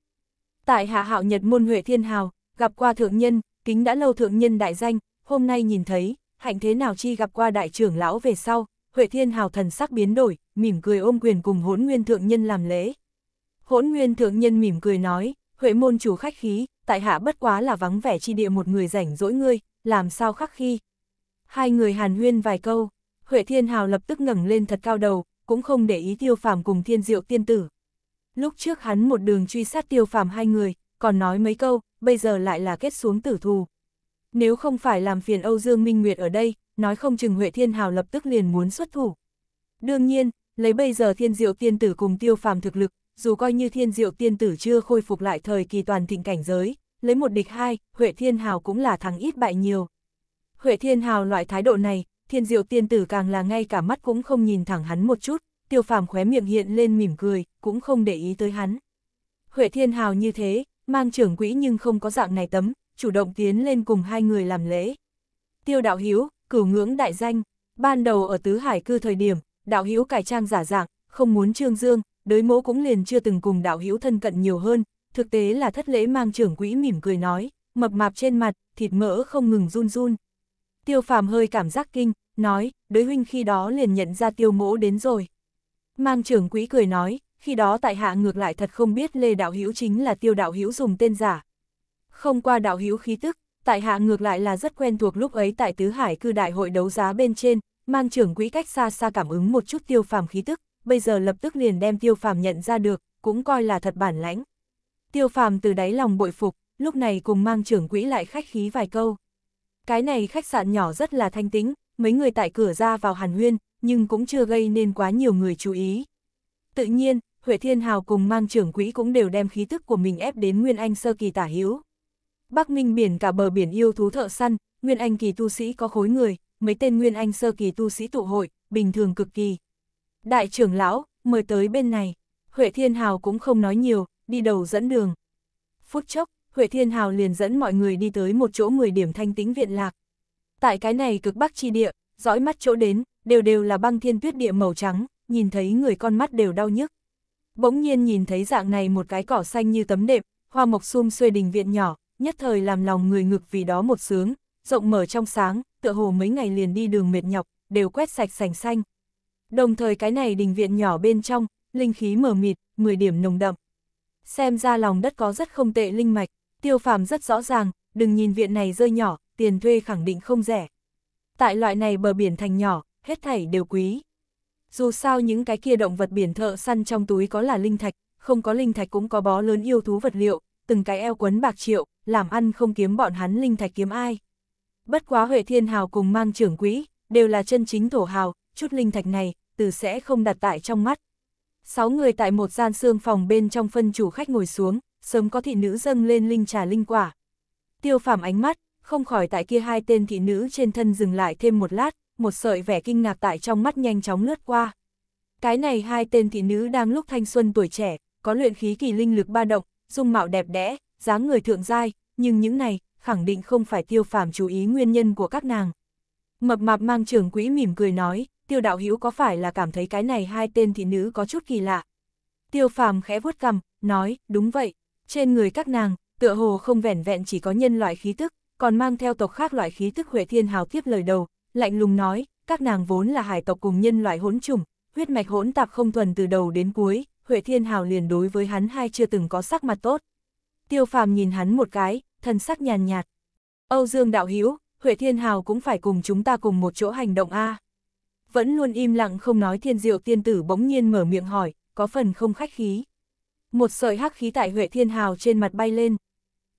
[SPEAKER 1] Tại Hạ Hạo Nhật môn Huệ Thiên Hào, gặp qua thượng nhân, kính đã lâu thượng nhân đại danh, hôm nay nhìn thấy, hạnh thế nào chi gặp qua đại trưởng lão về sau, Huệ Thiên Hào thần sắc biến đổi, mỉm cười ôm quyền cùng hỗn nguyên thượng nhân làm lễ. Hỗn nguyên thượng nhân mỉm cười nói, Huệ môn chủ khách khí, tại hạ bất quá là vắng vẻ chi địa một người rảnh rỗi ngươi, làm sao khắc khi. Hai người hàn huyên vài câu, Huệ Thiên Hào lập tức ngẩng lên thật cao đầu, cũng không để ý tiêu phàm cùng thiên diệu tiên tử. Lúc trước hắn một đường truy sát tiêu phàm hai người, còn nói mấy câu, bây giờ lại là kết xuống tử thù. Nếu không phải làm phiền Âu Dương Minh Nguyệt ở đây, nói không chừng Huệ Thiên Hào lập tức liền muốn xuất thủ. Đương nhiên, lấy bây giờ thiên diệu tiên tử cùng tiêu phàm thực lực, dù coi như thiên diệu tiên tử chưa khôi phục lại thời kỳ toàn thịnh cảnh giới, lấy một địch hai, Huệ Thiên Hào cũng là thắng ít bại nhiều. Huệ Thiên Hào loại thái độ này, thiên diệu tiên tử càng là ngay cả mắt cũng không nhìn thẳng hắn một chút, tiêu phàm khóe miệng hiện lên mỉm cười, cũng không để ý tới hắn. Huệ Thiên Hào như thế, mang trưởng quỹ nhưng không có dạng này tấm, chủ động tiến lên cùng hai người làm lễ. Tiêu đạo hiếu, cửu ngưỡng đại danh, ban đầu ở Tứ Hải cư thời điểm, đạo hiếu cải trang giả dạng, không muốn trương dương, đới mỗ cũng liền chưa từng cùng đạo hiếu thân cận nhiều hơn, thực tế là thất lễ mang trưởng quỹ mỉm cười nói, mập mạp trên mặt, thịt mỡ không ngừng run run. Tiêu phàm hơi cảm giác kinh, nói, đới huynh khi đó liền nhận ra tiêu mỗ đến rồi. Mang trưởng quỹ cười nói, khi đó tại hạ ngược lại thật không biết Lê Đạo Hiếu chính là tiêu đạo Hiếu dùng tên giả, không qua đạo hữu khí tức, tại hạ ngược lại là rất quen thuộc lúc ấy tại Tứ Hải cư đại hội đấu giá bên trên, mang trưởng quỹ cách xa xa cảm ứng một chút tiêu phàm khí tức, bây giờ lập tức liền đem tiêu phàm nhận ra được, cũng coi là thật bản lãnh. Tiêu phàm từ đáy lòng bội phục, lúc này cùng mang trưởng quỹ lại khách khí vài câu. Cái này khách sạn nhỏ rất là thanh tĩnh, mấy người tại cửa ra vào hàn huyên, nhưng cũng chưa gây nên quá nhiều người chú ý. Tự nhiên, Huệ Thiên Hào cùng mang trưởng quỹ cũng đều đem khí tức của mình ép đến Nguyên Anh sơ kỳ tả hữu. Bắc Minh biển cả bờ biển yêu thú thợ săn, Nguyên Anh kỳ tu sĩ có khối người, mấy tên Nguyên Anh sơ kỳ tu sĩ tụ hội, bình thường cực kỳ. Đại trưởng lão, mời tới bên này. Huệ Thiên Hào cũng không nói nhiều, đi đầu dẫn đường. Phút chốc, Huệ Thiên Hào liền dẫn mọi người đi tới một chỗ 10 điểm thanh tĩnh viện lạc. Tại cái này cực bắc chi địa, dõi mắt chỗ đến, đều đều là băng thiên tuyết địa màu trắng, nhìn thấy người con mắt đều đau nhức. Bỗng nhiên nhìn thấy dạng này một cái cỏ xanh như tấm đệm, hoa mộc sum xuê đình viện nhỏ, nhất thời làm lòng người ngực vì đó một sướng, rộng mở trong sáng, tựa hồ mấy ngày liền đi đường mệt nhọc, đều quét sạch sành xanh. Đồng thời cái này đình viện nhỏ bên trong, linh khí mờ mịt, 10 điểm nồng đậm. Xem ra lòng đất có rất không tệ linh mạch, tiêu phàm rất rõ ràng, đừng nhìn viện này rơi nhỏ, tiền thuê khẳng định không rẻ. Tại loại này bờ biển thành nhỏ, hết thảy đều quý. Dù sao những cái kia động vật biển thợ săn trong túi có là linh thạch, không có linh thạch cũng có bó lớn yêu thú vật liệu, từng cái eo quấn bạc triệu, làm ăn không kiếm bọn hắn linh thạch kiếm ai. Bất quá Huệ Thiên Hào cùng mang trưởng quỹ, đều là chân chính thổ hào, chút linh thạch này, từ sẽ không đặt tại trong mắt. Sáu người tại một gian xương phòng bên trong phân chủ khách ngồi xuống, sớm có thị nữ dâng lên linh trà linh quả. Tiêu phàm ánh mắt, không khỏi tại kia hai tên thị nữ trên thân dừng lại thêm một lát, một sợi vẻ kinh ngạc tại trong mắt nhanh chóng lướt qua. Cái này hai tên thị nữ đang lúc thanh xuân tuổi trẻ, có luyện khí kỳ linh lực ba động, dung mạo đẹp đẽ, dáng người thượng giai, nhưng những này, khẳng định không phải tiêu phàm chú ý nguyên nhân của các nàng. Mập mạp mang trưởng quỹ mỉm cười nói, tiêu đạo hữu có phải là cảm thấy cái này hai tên thị nữ có chút kỳ lạ? Tiêu phàm khẽ vuốt cằm, nói, đúng vậy, trên người các nàng, tựa hồ không vẻn vẹn chỉ có nhân loại khí tức, còn mang theo tộc khác loại khí tức Huệ Thiên Hào tiếp lời đầu, lạnh lùng nói, các nàng vốn là hải tộc cùng nhân loại hỗn trùng, huyết mạch hỗn tạp không thuần từ đầu đến cuối, Huệ Thiên Hào liền đối với hắn hai chưa từng có sắc mặt tốt tiêu phàm nhìn hắn một cái, thân sắc nhàn nhạt. Âu Dương đạo Hiếu, Huệ Thiên Hào cũng phải cùng chúng ta cùng một chỗ hành động A. Vẫn luôn im lặng không nói thiên diệu tiên tử bỗng nhiên mở miệng hỏi, có phần không khách khí. Một sợi hắc khí tại Huệ Thiên Hào trên mặt bay lên.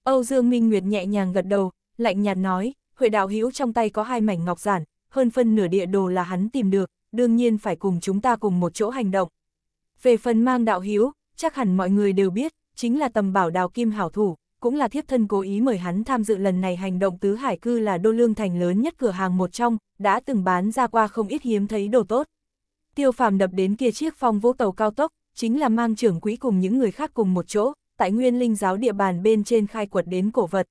[SPEAKER 1] Âu Dương Minh Nguyệt nhẹ nhàng gật đầu, lạnh nhạt nói, Huệ đạo Hiếu trong tay có hai mảnh ngọc giản, hơn phân nửa địa đồ là hắn tìm được, đương nhiên phải cùng chúng ta cùng một chỗ hành động. Về phần mang đạo Hiếu, chắc hẳn mọi người đều biết, chính là tầm bảo đào kim hảo thủ, cũng là thiếp thân cố ý mời hắn tham dự lần này hành động tứ hải cư là đô lương thành lớn nhất cửa hàng một trong, đã từng bán ra qua không ít hiếm thấy đồ tốt. Tiêu phàm đập đến kia chiếc phong vũ tàu cao tốc, chính là mang trưởng quỹ cùng những người khác cùng một chỗ, tại nguyên linh giáo địa bàn bên trên khai quật đến cổ vật.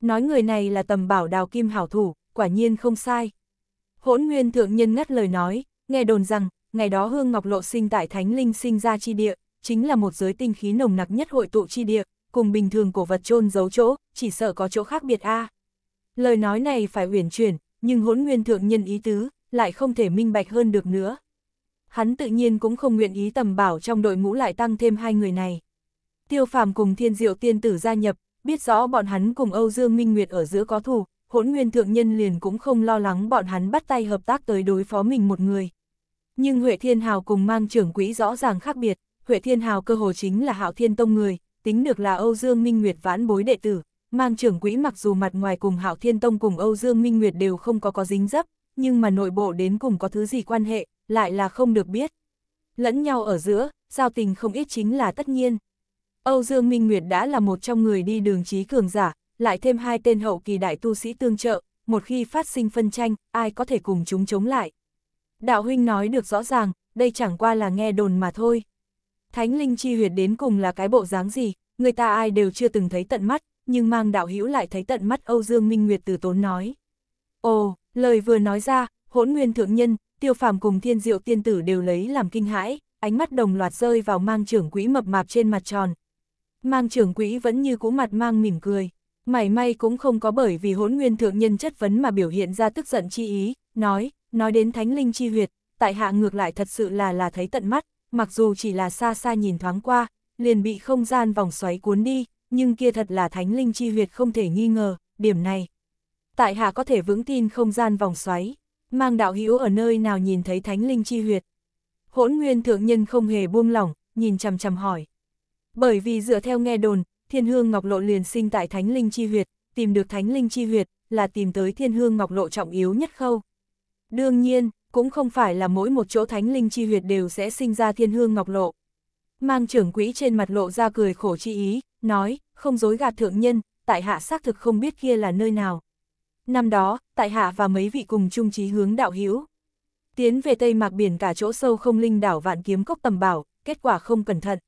[SPEAKER 1] Nói người này là tầm bảo đào kim hảo thủ, quả nhiên không sai. Hỗn nguyên thượng nhân ngắt lời nói, nghe đồn rằng, ngày đó Hương Ngọc Lộ sinh tại Thánh Linh sinh ra chi địa, chính là một giới tinh khí nồng nặc nhất hội tụ chi địa, cùng bình thường cổ vật chôn giấu chỗ, chỉ sợ có chỗ khác biệt a. Lời nói này phải uyển chuyển, nhưng hỗn nguyên thượng nhân ý tứ, lại không thể minh bạch hơn được nữa. Hắn tự nhiên cũng không nguyện ý tầm bảo trong đội ngũ lại tăng thêm hai người này. Tiêu phàm cùng thiên diệu tiên tử gia nhập, biết rõ bọn hắn cùng Âu Dương Minh Nguyệt ở giữa có thù, hỗn nguyên thượng nhân liền cũng không lo lắng bọn hắn bắt tay hợp tác tới đối phó mình một người. Nhưng Huệ Thiên Hào cùng mang trưởng quỹ rõ ràng khác biệt. Huệ Thiên Hào cơ hồ chính là Hạo Thiên Tông người, tính được là Âu Dương Minh Nguyệt vãn bối đệ tử, mang trưởng quỹ mặc dù mặt ngoài cùng Hạo Thiên Tông cùng Âu Dương Minh Nguyệt đều không có có dính dấp, nhưng mà nội bộ đến cùng có thứ gì quan hệ, lại là không được biết. Lẫn nhau ở giữa, giao tình không ít chính là tất nhiên. Âu Dương Minh Nguyệt đã là một trong người đi đường trí cường giả, lại thêm hai tên hậu kỳ đại tu sĩ tương trợ, một khi phát sinh phân tranh, ai có thể cùng chúng chống lại. Đạo huynh nói được rõ ràng, đây chẳng qua là nghe đồn mà thôi. Thánh linh chi huyệt đến cùng là cái bộ dáng gì, người ta ai đều chưa từng thấy tận mắt, nhưng mang đạo hữu lại thấy tận mắt Âu Dương Minh Nguyệt từ tốn nói. Ồ, lời vừa nói ra, hỗn nguyên thượng nhân, tiêu phàm cùng thiên diệu tiên tử đều lấy làm kinh hãi, ánh mắt đồng loạt rơi vào mang trưởng quỹ mập mạp trên mặt tròn. Mang trưởng quỹ vẫn như cũ mặt mang mỉm cười, mảy may cũng không có bởi vì hỗn nguyên thượng nhân chất vấn mà biểu hiện ra tức giận chi ý, nói, nói đến thánh linh chi huyệt, tại hạ ngược lại thật sự là là thấy tận mắt, mặc dù chỉ là xa xa nhìn thoáng qua, liền bị không gian vòng xoáy cuốn đi, nhưng kia thật là thánh linh chi huyệt không thể nghi ngờ, điểm này. Tại hạ có thể vững tin không gian vòng xoáy, mang đạo hữu ở nơi nào nhìn thấy thánh linh chi huyệt. Hỗn nguyên thượng nhân không hề buông lỏng, nhìn chằm chằm hỏi. Bởi vì dựa theo nghe đồn, thiên hương ngọc lộ liền sinh tại thánh linh chi huyệt, tìm được thánh linh chi huyệt, là tìm tới thiên hương ngọc lộ trọng yếu nhất khâu. Đương nhiên, cũng không phải là mỗi một chỗ thánh linh chi huyệt đều sẽ sinh ra thiên hương ngọc lộ. Mang trưởng quỹ trên mặt lộ ra cười khổ chi ý, nói, không dối gạt thượng nhân, tại hạ xác thực không biết kia là nơi nào. Năm đó, tại hạ và mấy vị cùng chung chí hướng đạo hiếu. Tiến về Tây Mạc Biển cả chỗ sâu không linh đảo vạn kiếm cốc tầm bảo, kết quả không cẩn thận.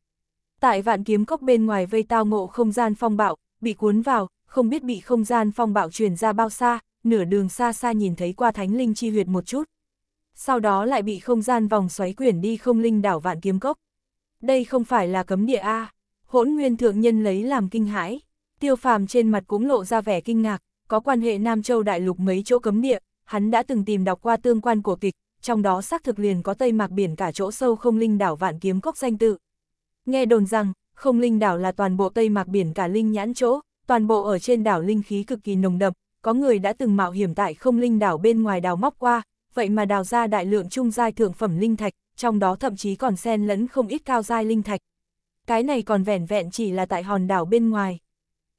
[SPEAKER 1] Tại vạn kiếm cốc bên ngoài vây tao ngộ không gian phong bạo, bị cuốn vào, không biết bị không gian phong bạo truyền ra bao xa, nửa đường xa xa nhìn thấy qua thánh linh chi huyệt một chút sau đó lại bị không gian vòng xoáy quyển đi không linh đảo vạn kiếm cốc. Đây không phải là cấm địa A, hỗn nguyên thượng nhân lấy làm kinh hãi, tiêu phàm trên mặt cũng lộ ra vẻ kinh ngạc, có quan hệ Nam Châu Đại Lục mấy chỗ cấm địa, hắn đã từng tìm đọc qua tương quan của kịch, trong đó xác thực liền có Tây Mạc Biển cả chỗ sâu không linh đảo vạn kiếm cốc danh tự. Nghe đồn rằng, không linh đảo là toàn bộ Tây Mạc Biển cả linh nhãn chỗ, toàn bộ ở trên đảo linh khí cực kỳ nồng đậm, có người đã từng mạo hiểm tại không linh đảo bên ngoài đào móc qua, vậy mà đào ra đại lượng trung giai thượng phẩm linh thạch, trong đó thậm chí còn xen lẫn không ít cao giai linh thạch. Cái này còn vẻn vẹn chỉ là tại hòn đảo bên ngoài.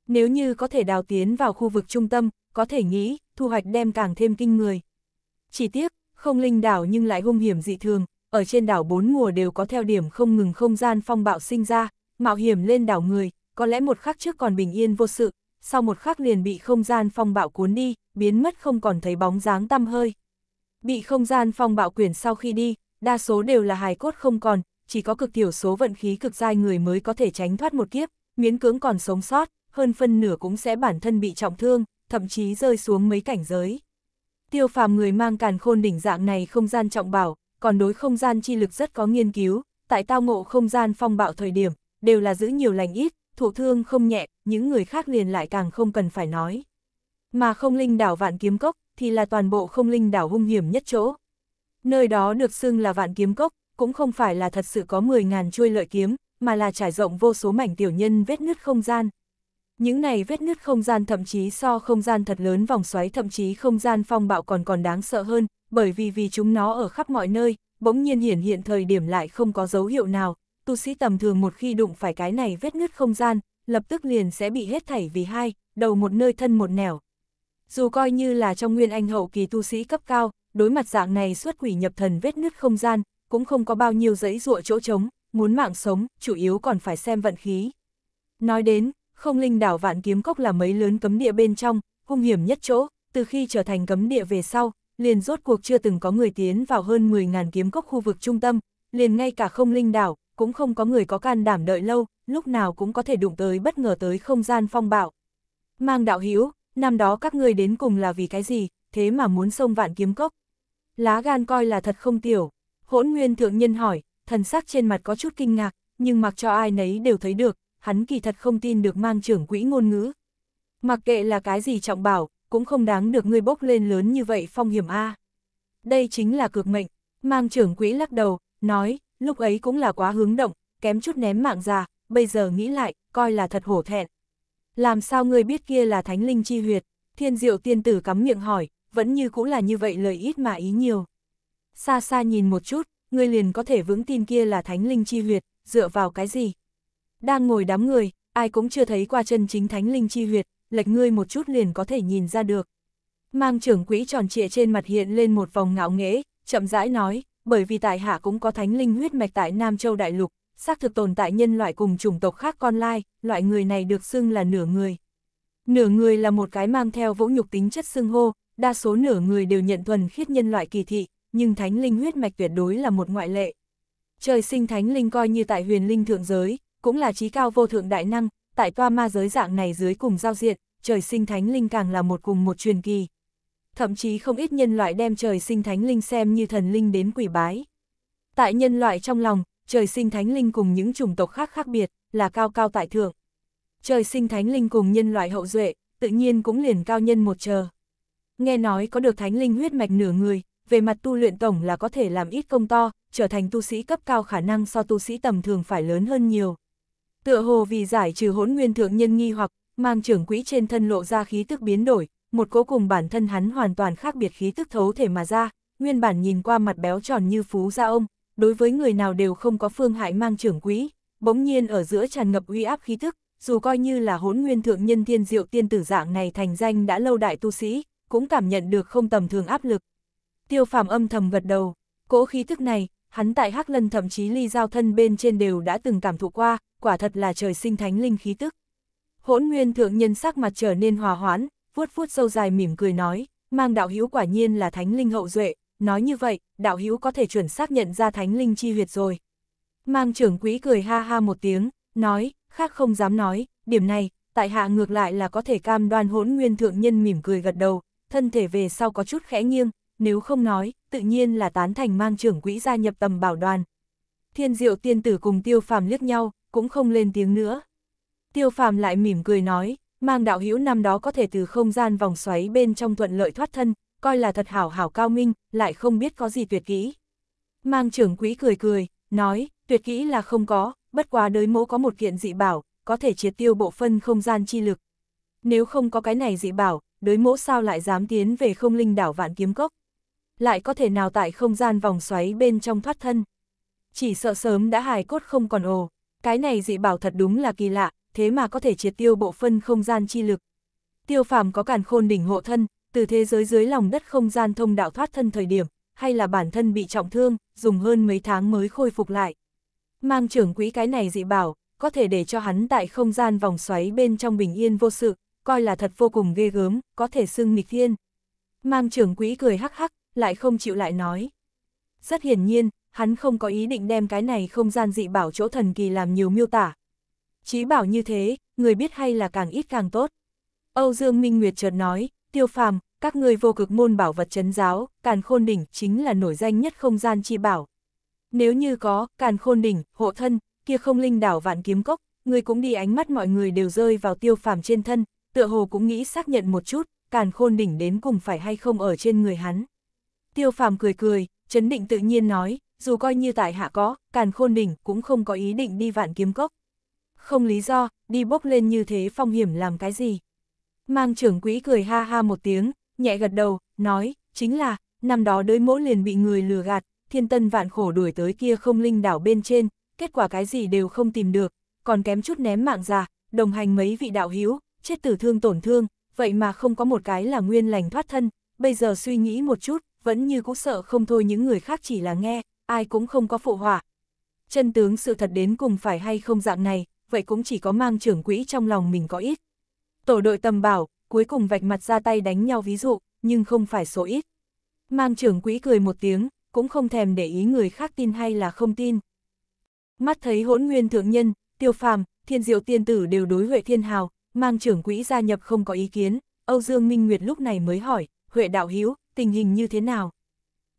[SPEAKER 1] Nếu như có thể đào tiến vào khu vực trung tâm, có thể nghĩ, thu hoạch đem càng thêm kinh người. Chỉ tiếc, không linh đảo nhưng lại hung hiểm dị thường, ở trên đảo bốn mùa đều có theo điểm không ngừng không gian phong bạo sinh ra, mạo hiểm lên đảo người, có lẽ một khắc trước còn bình yên vô sự, sau một khắc liền bị không gian phong bạo cuốn đi, biến mất không còn thấy bóng dáng tăm hơi. Bị không gian phong bạo quyển sau khi đi, đa số đều là hài cốt không còn, chỉ có cực thiểu số vận khí cực dai người mới có thể tránh thoát một kiếp, miễn cưỡng còn sống sót, hơn phân nửa cũng sẽ bản thân bị trọng thương, thậm chí rơi xuống mấy cảnh giới. Tiêu phàm người mang càn khôn đỉnh dạng này không gian trọng bảo, còn đối không gian chi lực rất có nghiên cứu, tại tao ngộ không gian phong bạo thời điểm, đều là giữ nhiều lành ít, thụ thương không nhẹ, những người khác liền lại càng không cần phải nói. Mà không linh đảo vạn kiếm cốc, thì là toàn bộ không linh đảo hung hiểm nhất chỗ. Nơi đó được xưng là vạn kiếm cốc, cũng không phải là thật sự có 10.000 chuôi lợi kiếm, mà là trải rộng vô số mảnh tiểu nhân vết nứt không gian. Những này vết nứt không gian thậm chí so không gian thật lớn vòng xoáy thậm chí không gian phong bạo còn còn đáng sợ hơn, bởi vì vì chúng nó ở khắp mọi nơi, bỗng nhiên hiển hiện thời điểm lại không có dấu hiệu nào, tu sĩ tầm thường một khi đụng phải cái này vết nứt không gian, lập tức liền sẽ bị hết thảy vì hai, đầu một nơi thân một nẻo, dù coi như là trong nguyên anh hậu kỳ tu sĩ cấp cao, đối mặt dạng này xuất quỷ nhập thần vết nứt không gian, cũng không có bao nhiêu giấy ruộng chỗ trống, muốn mạng sống, chủ yếu còn phải xem vận khí. Nói đến, không linh đảo vạn kiếm cốc là mấy lớn cấm địa bên trong, hung hiểm nhất chỗ, từ khi trở thành cấm địa về sau, liền rốt cuộc chưa từng có người tiến vào hơn 10.000 kiếm cốc khu vực trung tâm, liền ngay cả không linh đảo, cũng không có người có can đảm đợi lâu, lúc nào cũng có thể đụng tới bất ngờ tới không gian phong bạo. Mang đạo hiếu năm đó các ngươi đến cùng là vì cái gì, thế mà muốn xông vạn kiếm cốc. Lá gan coi là thật không tiểu, hỗn nguyên thượng nhân hỏi, thần sắc trên mặt có chút kinh ngạc, nhưng mặc cho ai nấy đều thấy được, hắn kỳ thật không tin được mang trưởng quỹ ngôn ngữ. Mặc kệ là cái gì trọng bảo, cũng không đáng được ngươi bốc lên lớn như vậy phong hiểm A. Đây chính là cược mệnh, mang trưởng quỹ lắc đầu, nói, lúc ấy cũng là quá hướng động, kém chút ném mạng già, bây giờ nghĩ lại, coi là thật hổ thẹn. Làm sao người biết kia là thánh linh chi huyệt? Thiên diệu tiên tử cắm miệng hỏi, vẫn như cũng là như vậy lời ít mà ý nhiều. Xa xa nhìn một chút, người liền có thể vững tin kia là thánh linh chi huyệt, dựa vào cái gì? Đang ngồi đám người, ai cũng chưa thấy qua chân chính thánh linh chi huyệt, lệch ngươi một chút liền có thể nhìn ra được. Mang trưởng quỹ tròn trịa trên mặt hiện lên một vòng ngạo nghễ, chậm rãi nói, bởi vì tại hạ cũng có thánh linh huyết mạch tại Nam Châu Đại Lục, xác thực tồn tại nhân loại cùng chủng tộc khác con lai, loại người này được xưng là nửa người. Nửa người là một cái mang theo vũ nhục tính chất xưng hô, đa số nửa người đều nhận thuần khiết nhân loại kỳ thị, nhưng thánh linh huyết mạch tuyệt đối là một ngoại lệ. Trời sinh thánh linh coi như tại huyền linh thượng giới, cũng là trí cao vô thượng đại năng, tại toa ma giới dạng này dưới cùng giao diện, trời sinh thánh linh càng là một cùng một truyền kỳ. Thậm chí không ít nhân loại đem trời sinh thánh linh xem như thần linh đến quỷ bái. Tại nhân loại trong lòng, trời sinh thánh linh cùng những chủng tộc khác khác biệt, là cao cao tại thượng. Trời sinh thánh linh cùng nhân loại hậu duệ, tự nhiên cũng liền cao nhân một chờ. Nghe nói có được thánh linh huyết mạch nửa người, về mặt tu luyện tổng là có thể làm ít công to, trở thành tu sĩ cấp cao khả năng so tu sĩ tầm thường phải lớn hơn nhiều. Tựa hồ vì giải trừ hỗn nguyên thượng nhân nghi hoặc, mang trưởng quỹ trên thân lộ ra khí tức biến đổi, một cố cùng bản thân hắn hoàn toàn khác biệt khí tức thấu thể mà ra, nguyên bản nhìn qua mặt béo tròn như phú gia ông, đối với người nào đều không có phương hại mang trưởng quỹ, bỗng nhiên ở giữa tràn ngập uy áp khí thức, dù coi như là hốn nguyên thượng nhân thiên diệu tiên tử dạng này thành danh đã lâu đại tu sĩ, cũng cảm nhận được không tầm thường áp lực. Tiêu phàm âm thầm gật đầu, cỗ khí thức này, hắn tại Hắc Lân thậm chí ly giao thân bên trên đều đã từng cảm thụ qua, quả thật là trời sinh thánh linh khí tức. Hỗn Nguyên thượng nhân sắc mặt trở nên hòa hoãn, vuốt vuốt sâu dài mỉm cười nói, mang đạo hữu quả nhiên là thánh linh hậu duệ, nói như vậy, đạo hữu có thể chuẩn xác nhận ra thánh linh chi huyệt rồi. Mang trưởng quỹ cười ha ha một tiếng, nói, khác không dám nói, điểm này, tại hạ ngược lại là có thể cam đoan hỗn nguyên thượng nhân mỉm cười gật đầu, thân thể về sau có chút khẽ nghiêng, nếu không nói, tự nhiên là tán thành mang trưởng quỹ gia nhập tầm bảo đoàn. Thiên diệu tiên tử cùng tiêu phàm liếc nhau, cũng không lên tiếng nữa. Tiêu phàm lại mỉm cười nói, mang đạo hữu năm đó có thể từ không gian vòng xoáy bên trong thuận lợi thoát thân, coi là thật hảo hảo cao minh, lại không biết có gì tuyệt kỹ. Mang trưởng quỹ cười cười, nói, tuyệt kỹ là không có, bất quá đới mẫu có một kiện dị bảo, có thể triệt tiêu bộ phân không gian chi lực. Nếu không có cái này dị bảo, đới mẫu sao lại dám tiến về không linh đảo vạn kiếm cốc. Lại có thể nào tại không gian vòng xoáy bên trong thoát thân. Chỉ sợ sớm đã hài cốt không còn ồ, cái này dị bảo thật đúng là kỳ lạ, thế mà có thể triệt tiêu bộ phân không gian chi lực. Tiêu phàm có càn khôn đỉnh hộ thân, từ thế giới dưới lòng đất không gian thông đạo thoát thân thời điểm, hay là bản thân bị trọng thương, dùng hơn mấy tháng mới khôi phục lại. Mang trưởng quỹ cái này dị bảo, có thể để cho hắn tại không gian vòng xoáy bên trong bình yên vô sự, coi là thật vô cùng ghê gớm, có thể xưng nghịch thiên. Mang trưởng quỹ cười hắc hắc, lại không chịu lại nói. Rất hiển nhiên, hắn không có ý định đem cái này không gian dị bảo chỗ thần kỳ làm nhiều miêu tả. Chí bảo như thế, người biết hay là càng ít càng tốt. Âu Dương Minh Nguyệt chợt nói, tiêu phàm, các ngươi vô cực môn bảo vật chấn giáo, càn khôn đỉnh chính là nổi danh nhất không gian chi bảo. Nếu như có, càn khôn đỉnh, hộ thân, kia không linh đảo vạn kiếm cốc, người cũng đi ánh mắt mọi người đều rơi vào tiêu phàm trên thân, tựa hồ cũng nghĩ xác nhận một chút, càn khôn đỉnh đến cùng phải hay không ở trên người hắn. Tiêu phàm cười cười, chấn định tự nhiên nói, dù coi như tại hạ có, càn khôn đỉnh cũng không có ý định đi vạn kiếm cốc. Không lý do, đi bốc lên như thế phong hiểm làm cái gì. Mang trưởng quỹ cười ha ha một tiếng, nhẹ gật đầu, nói, chính là, năm đó đới mỗ liền bị người lừa gạt, thiên tân vạn khổ đuổi tới kia không linh đảo bên trên, kết quả cái gì đều không tìm được, còn kém chút ném mạng ra, đồng hành mấy vị đạo hiếu, chết tử thương tổn thương, vậy mà không có một cái là nguyên lành thoát thân, bây giờ suy nghĩ một chút, vẫn như cũ sợ không thôi những người khác chỉ là nghe, ai cũng không có phụ họa. Chân tướng sự thật đến cùng phải hay không dạng này, vậy cũng chỉ có mang trưởng quỹ trong lòng mình có ít. Tổ đội tầm bảo, cuối cùng vạch mặt ra tay đánh nhau ví dụ, nhưng không phải số ít. Mang trưởng quỹ cười một tiếng, cũng không thèm để ý người khác tin hay là không tin. Mắt thấy hỗn nguyên thượng nhân, tiêu phàm, thiên diệu tiên tử đều đối Huệ Thiên Hào, mang trưởng quỹ gia nhập không có ý kiến, Âu Dương Minh Nguyệt lúc này mới hỏi, Huệ Đạo Hiếu, tình hình như thế nào?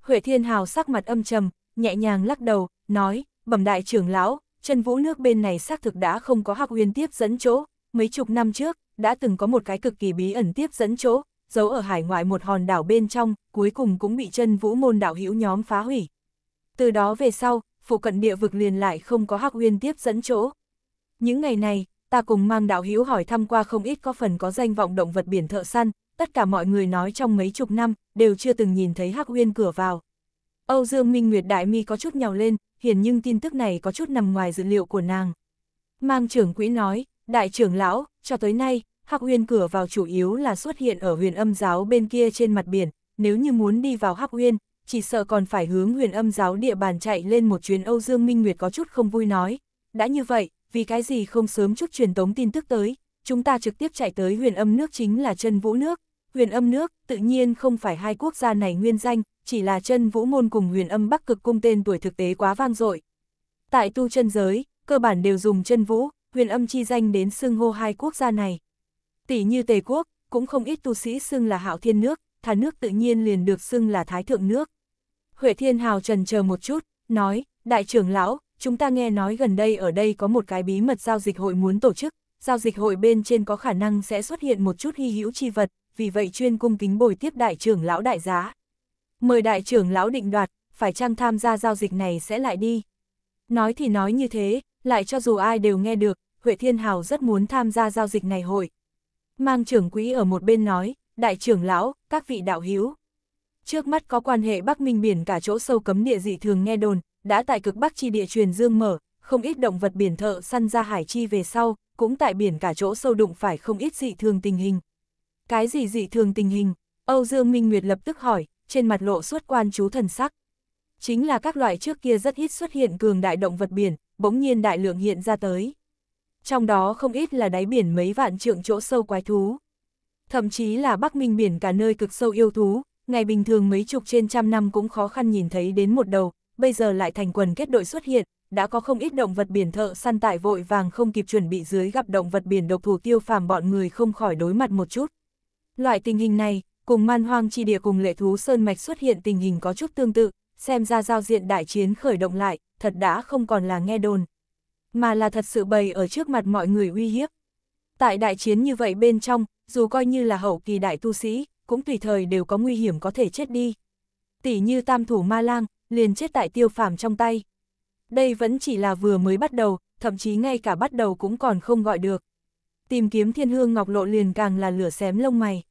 [SPEAKER 1] Huệ Thiên Hào sắc mặt âm trầm, nhẹ nhàng lắc đầu, nói, bẩm đại trưởng lão, chân vũ nước bên này xác thực đã không có học huyền tiếp dẫn chỗ, mấy chục năm trước, đã từng có một cái cực kỳ bí ẩn tiếp dẫn chỗ, giấu ở hải ngoại một hòn đảo bên trong, cuối cùng cũng bị chân vũ môn đảo hữu nhóm phá hủy. Từ đó về sau, phụ cận địa vực liền lại không có hắc uyên tiếp dẫn chỗ. Những ngày này, ta cùng mang đạo hữu hỏi thăm qua không ít có phần có danh vọng động vật biển thợ săn, tất cả mọi người nói trong mấy chục năm, đều chưa từng nhìn thấy hắc uyên cửa vào. Âu Dương Minh Nguyệt Đại Mi có chút nhào lên, hiển nhưng tin tức này có chút nằm ngoài dữ liệu của nàng. Mang trưởng quỹ nói, đại trưởng lão, cho tới nay, Hắc Uyên cửa vào chủ yếu là xuất hiện ở huyền âm giáo bên kia trên mặt biển, nếu như muốn đi vào Hắc Uyên, chỉ sợ còn phải hướng huyền âm giáo địa bàn chạy lên một chuyến Âu Dương Minh Nguyệt có chút không vui nói. Đã như vậy, vì cái gì không sớm chút truyền tống tin tức tới, chúng ta trực tiếp chạy tới huyền âm nước chính là chân vũ nước. Huyền âm nước, tự nhiên không phải hai quốc gia này nguyên danh, chỉ là chân vũ môn cùng huyền âm bắc cực cung tên tuổi thực tế quá vang dội. Tại tu chân giới, cơ bản đều dùng chân vũ, huyền âm chi danh đến xưng hô hai quốc gia này. Tỷ như Tề Quốc, cũng không ít tu sĩ xưng là hạo thiên nước, thà nước tự nhiên liền được xưng là thái thượng nước. Huệ Thiên Hào trần chờ một chút, nói, đại trưởng lão, chúng ta nghe nói gần đây ở đây có một cái bí mật giao dịch hội muốn tổ chức, giao dịch hội bên trên có khả năng sẽ xuất hiện một chút hy hữu chi vật, vì vậy chuyên cung kính bồi tiếp đại trưởng lão đại giá. Mời đại trưởng lão định đoạt, phải chăng tham gia giao dịch này sẽ lại đi. Nói thì nói như thế, lại cho dù ai đều nghe được, Huệ Thiên Hào rất muốn tham gia giao dịch này hội. Mang trưởng quý ở một bên nói, đại trưởng lão, các vị đạo hữu Trước mắt có quan hệ Bắc Minh biển cả chỗ sâu cấm địa dị thường nghe đồn, đã tại cực Bắc chi địa truyền dương mở, không ít động vật biển thợ săn ra hải chi về sau, cũng tại biển cả chỗ sâu đụng phải không ít dị thường tình hình. Cái gì dị thường tình hình? Âu Dương Minh Nguyệt lập tức hỏi, trên mặt lộ suốt quan chú thần sắc. Chính là các loại trước kia rất ít xuất hiện cường đại động vật biển, bỗng nhiên đại lượng hiện ra tới trong đó không ít là đáy biển mấy vạn trượng chỗ sâu quái thú. Thậm chí là Bắc Minh biển cả nơi cực sâu yêu thú, ngày bình thường mấy chục trên trăm năm cũng khó khăn nhìn thấy đến một đầu, bây giờ lại thành quần kết đội xuất hiện, đã có không ít động vật biển thợ săn tại vội vàng không kịp chuẩn bị dưới gặp động vật biển độc thủ tiêu phàm bọn người không khỏi đối mặt một chút. Loại tình hình này, cùng man hoang chi địa cùng lệ thú sơn mạch xuất hiện tình hình có chút tương tự, xem ra giao diện đại chiến khởi động lại, thật đã không còn là nghe đồn, mà là thật sự bày ở trước mặt mọi người uy hiếp. Tại đại chiến như vậy bên trong, dù coi như là hậu kỳ đại tu sĩ, cũng tùy thời đều có nguy hiểm có thể chết đi. Tỷ như tam thủ ma lang, liền chết tại tiêu phàm trong tay. Đây vẫn chỉ là vừa mới bắt đầu, thậm chí ngay cả bắt đầu cũng còn không gọi được. Tìm kiếm thiên hương ngọc lộ liền càng là lửa xém lông mày.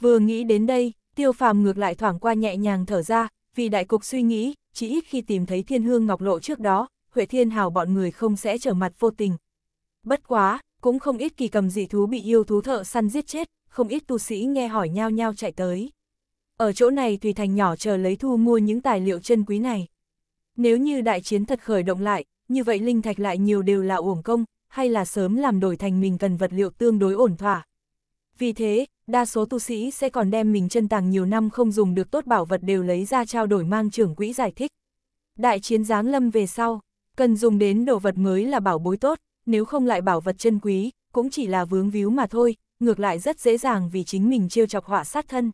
[SPEAKER 1] Vừa nghĩ đến đây, tiêu phàm ngược lại thoảng qua nhẹ nhàng thở ra, vì đại cục suy nghĩ, chỉ ít khi tìm thấy thiên hương ngọc lộ trước đó, Huệ Thiên Hào bọn người không sẽ trở mặt vô tình. Bất quá, cũng không ít kỳ cầm dị thú bị yêu thú thợ săn giết chết, không ít tu sĩ nghe hỏi nhau nhau chạy tới. Ở chỗ này tùy thành nhỏ chờ lấy thu mua những tài liệu chân quý này. Nếu như đại chiến thật khởi động lại, như vậy linh thạch lại nhiều đều là uổng công, hay là sớm làm đổi thành mình cần vật liệu tương đối ổn thỏa. Vì thế, đa số tu sĩ sẽ còn đem mình chân tàng nhiều năm không dùng được tốt bảo vật đều lấy ra trao đổi mang trưởng quỹ giải thích. Đại chiến giáng lâm về sau, Cần dùng đến đồ vật mới là bảo bối tốt, nếu không lại bảo vật chân quý, cũng chỉ là vướng víu mà thôi, ngược lại rất dễ dàng vì chính mình chiêu chọc họa sát thân.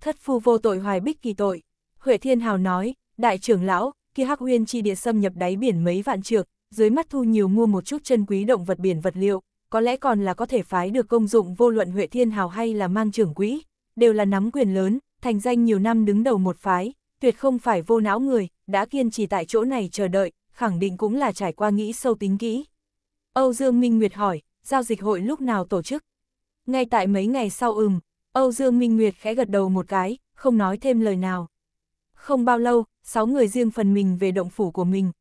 [SPEAKER 1] Thất phu vô tội hoài bích kỳ tội. Huệ Thiên Hào nói, đại trưởng lão, kia hắc huyên chi địa xâm nhập đáy biển mấy vạn trượng, dưới mắt thu nhiều mua một chút chân quý động vật biển vật liệu, có lẽ còn là có thể phái được công dụng vô luận Huệ Thiên Hào hay là mang trưởng quỹ, đều là nắm quyền lớn, thành danh nhiều năm đứng đầu một phái, tuyệt không phải vô não người, đã kiên trì tại chỗ này chờ đợi, khẳng định cũng là trải qua nghĩ sâu tính kỹ. Âu Dương Minh Nguyệt hỏi, giao dịch hội lúc nào tổ chức? Ngay tại mấy ngày sau ừm, Âu Dương Minh Nguyệt khẽ gật đầu một cái, không nói thêm lời nào. Không bao lâu, sáu người riêng phần mình về động phủ của mình.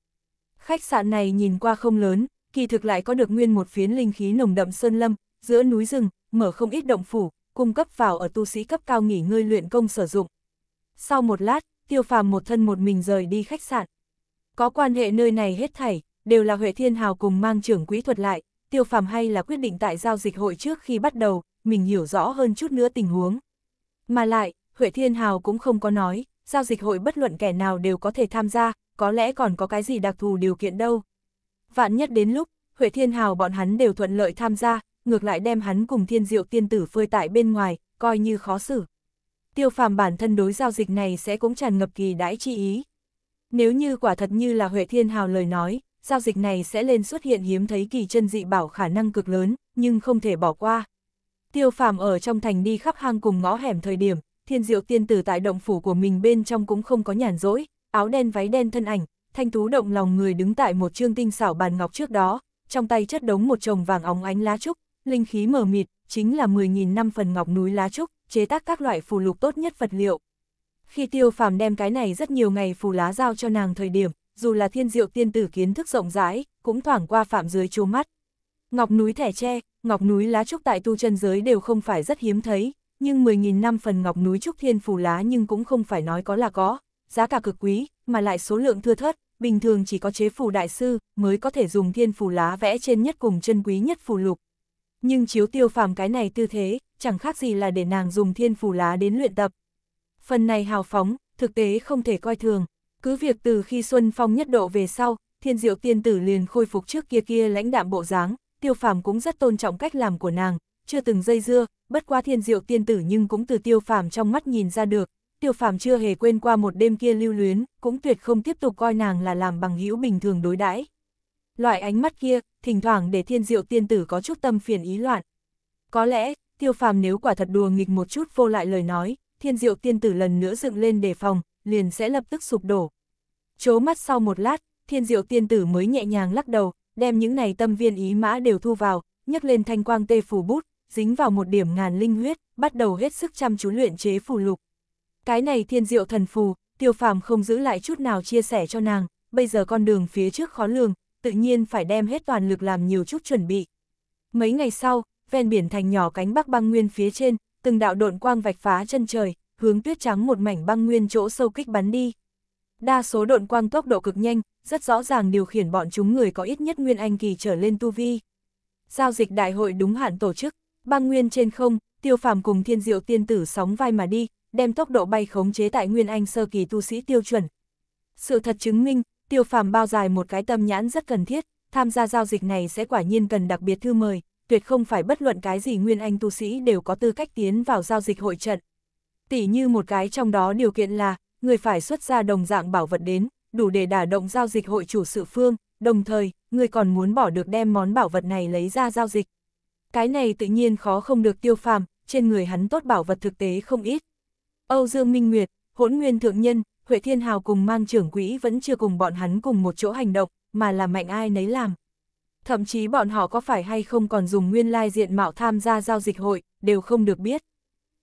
[SPEAKER 1] Khách sạn này nhìn qua không lớn, kỳ thực lại có được nguyên một phiến linh khí nồng đậm sơn lâm, giữa núi rừng, mở không ít động phủ, cung cấp vào ở tu sĩ cấp cao nghỉ ngơi luyện công sử dụng. Sau một lát, tiêu phàm một thân một mình rời đi khách sạn. Có quan hệ nơi này hết thảy, đều là Huệ Thiên Hào cùng mang trưởng quỹ thuật lại, tiêu phàm hay là quyết định tại giao dịch hội trước khi bắt đầu, mình hiểu rõ hơn chút nữa tình huống. Mà lại, Huệ Thiên Hào cũng không có nói, giao dịch hội bất luận kẻ nào đều có thể tham gia, có lẽ còn có cái gì đặc thù điều kiện đâu. Vạn nhất đến lúc, Huệ Thiên Hào bọn hắn đều thuận lợi tham gia, ngược lại đem hắn cùng thiên diệu tiên tử phơi tại bên ngoài, coi như khó xử. Tiêu phàm bản thân đối giao dịch này sẽ cũng tràn ngập kỳ đãi chi ý. Nếu như quả thật như là Huệ Thiên Hào lời nói, giao dịch này sẽ lên xuất hiện hiếm thấy kỳ chân dị bảo khả năng cực lớn, nhưng không thể bỏ qua. Tiêu phàm ở trong thành đi khắp hang cùng ngõ hẻm thời điểm, thiên diệu tiên tử tại động phủ của mình bên trong cũng không có nhàn rỗi, áo đen váy đen thân ảnh, thanh tú động lòng người đứng tại một trương tinh xảo bàn ngọc trước đó, trong tay chất đống một chồng vàng óng ánh lá trúc, linh khí mờ mịt, chính là 10.000 năm phần ngọc núi lá trúc, chế tác các loại phù lục tốt nhất vật liệu, khi tiêu phàm đem cái này rất nhiều ngày phù lá giao cho nàng thời điểm, dù là thiên diệu tiên tử kiến thức rộng rãi, cũng thoảng qua phạm dưới chố mắt. Ngọc núi thẻ tre, ngọc núi lá trúc tại tu chân giới đều không phải rất hiếm thấy, nhưng 10.000 năm phần ngọc núi trúc thiên phù lá nhưng cũng không phải nói có là có, giá cả cực quý, mà lại số lượng thưa thớt, bình thường chỉ có chế phù đại sư mới có thể dùng thiên phù lá vẽ trên nhất cùng chân quý nhất phù lục. Nhưng chiếu tiêu phàm cái này tư thế, chẳng khác gì là để nàng dùng thiên phù lá đến luyện tập, phần này hào phóng, thực tế không thể coi thường. Cứ việc từ khi Xuân Phong nhất độ về sau, thiên diệu tiên tử liền khôi phục trước kia kia lãnh đạm bộ dáng, tiêu phàm cũng rất tôn trọng cách làm của nàng, chưa từng dây dưa, bất qua thiên diệu tiên tử nhưng cũng từ tiêu phàm trong mắt nhìn ra được. Tiêu phàm chưa hề quên qua một đêm kia lưu luyến, cũng tuyệt không tiếp tục coi nàng là làm bằng hữu bình thường đối đãi. Loại ánh mắt kia, thỉnh thoảng để thiên diệu tiên tử có chút tâm phiền ý loạn. Có lẽ, tiêu phàm nếu quả thật đùa nghịch một chút vô lại lời nói, thiên diệu tiên tử lần nữa dựng lên đề phòng, liền sẽ lập tức sụp đổ. Chố mắt sau một lát, thiên diệu tiên tử mới nhẹ nhàng lắc đầu, đem những này tâm viên ý mã đều thu vào, nhấc lên thanh quang tê phù bút, dính vào một điểm ngàn linh huyết, bắt đầu hết sức chăm chú luyện chế phù lục. Cái này thiên diệu thần phù, tiêu phàm không giữ lại chút nào chia sẻ cho nàng, bây giờ con đường phía trước khó lường, tự nhiên phải đem hết toàn lực làm nhiều chút chuẩn bị. Mấy ngày sau, ven biển thành nhỏ cánh bắc băng nguyên phía trên, từng đạo độn quang vạch phá chân trời, hướng tuyết trắng một mảnh băng nguyên chỗ sâu kích bắn đi. Đa số độn quang tốc độ cực nhanh, rất rõ ràng điều khiển bọn chúng người có ít nhất nguyên anh kỳ trở lên tu vi. Giao dịch đại hội đúng hạn tổ chức, băng nguyên trên không, tiêu phàm cùng thiên diệu tiên tử sóng vai mà đi, đem tốc độ bay khống chế tại nguyên anh sơ kỳ tu sĩ tiêu chuẩn. Sự thật chứng minh, tiêu phàm bao dài một cái tâm nhãn rất cần thiết, tham gia giao dịch này sẽ quả nhiên cần đặc biệt thư mời, tuyệt không phải bất luận cái gì nguyên anh tu sĩ đều có tư cách tiến vào giao dịch hội trận. Tỷ như một cái trong đó điều kiện là, người phải xuất ra đồng dạng bảo vật đến, đủ để đả động giao dịch hội chủ sự phương, đồng thời, người còn muốn bỏ được đem món bảo vật này lấy ra giao dịch. Cái này tự nhiên khó không được tiêu phàm, trên người hắn tốt bảo vật thực tế không ít. Âu Dương Minh Nguyệt, hỗn nguyên thượng nhân, Huệ Thiên Hào cùng mang trưởng quỹ vẫn chưa cùng bọn hắn cùng một chỗ hành động, mà là mạnh ai nấy làm. Thậm chí bọn họ có phải hay không còn dùng nguyên lai diện mạo tham gia giao dịch hội, đều không được biết.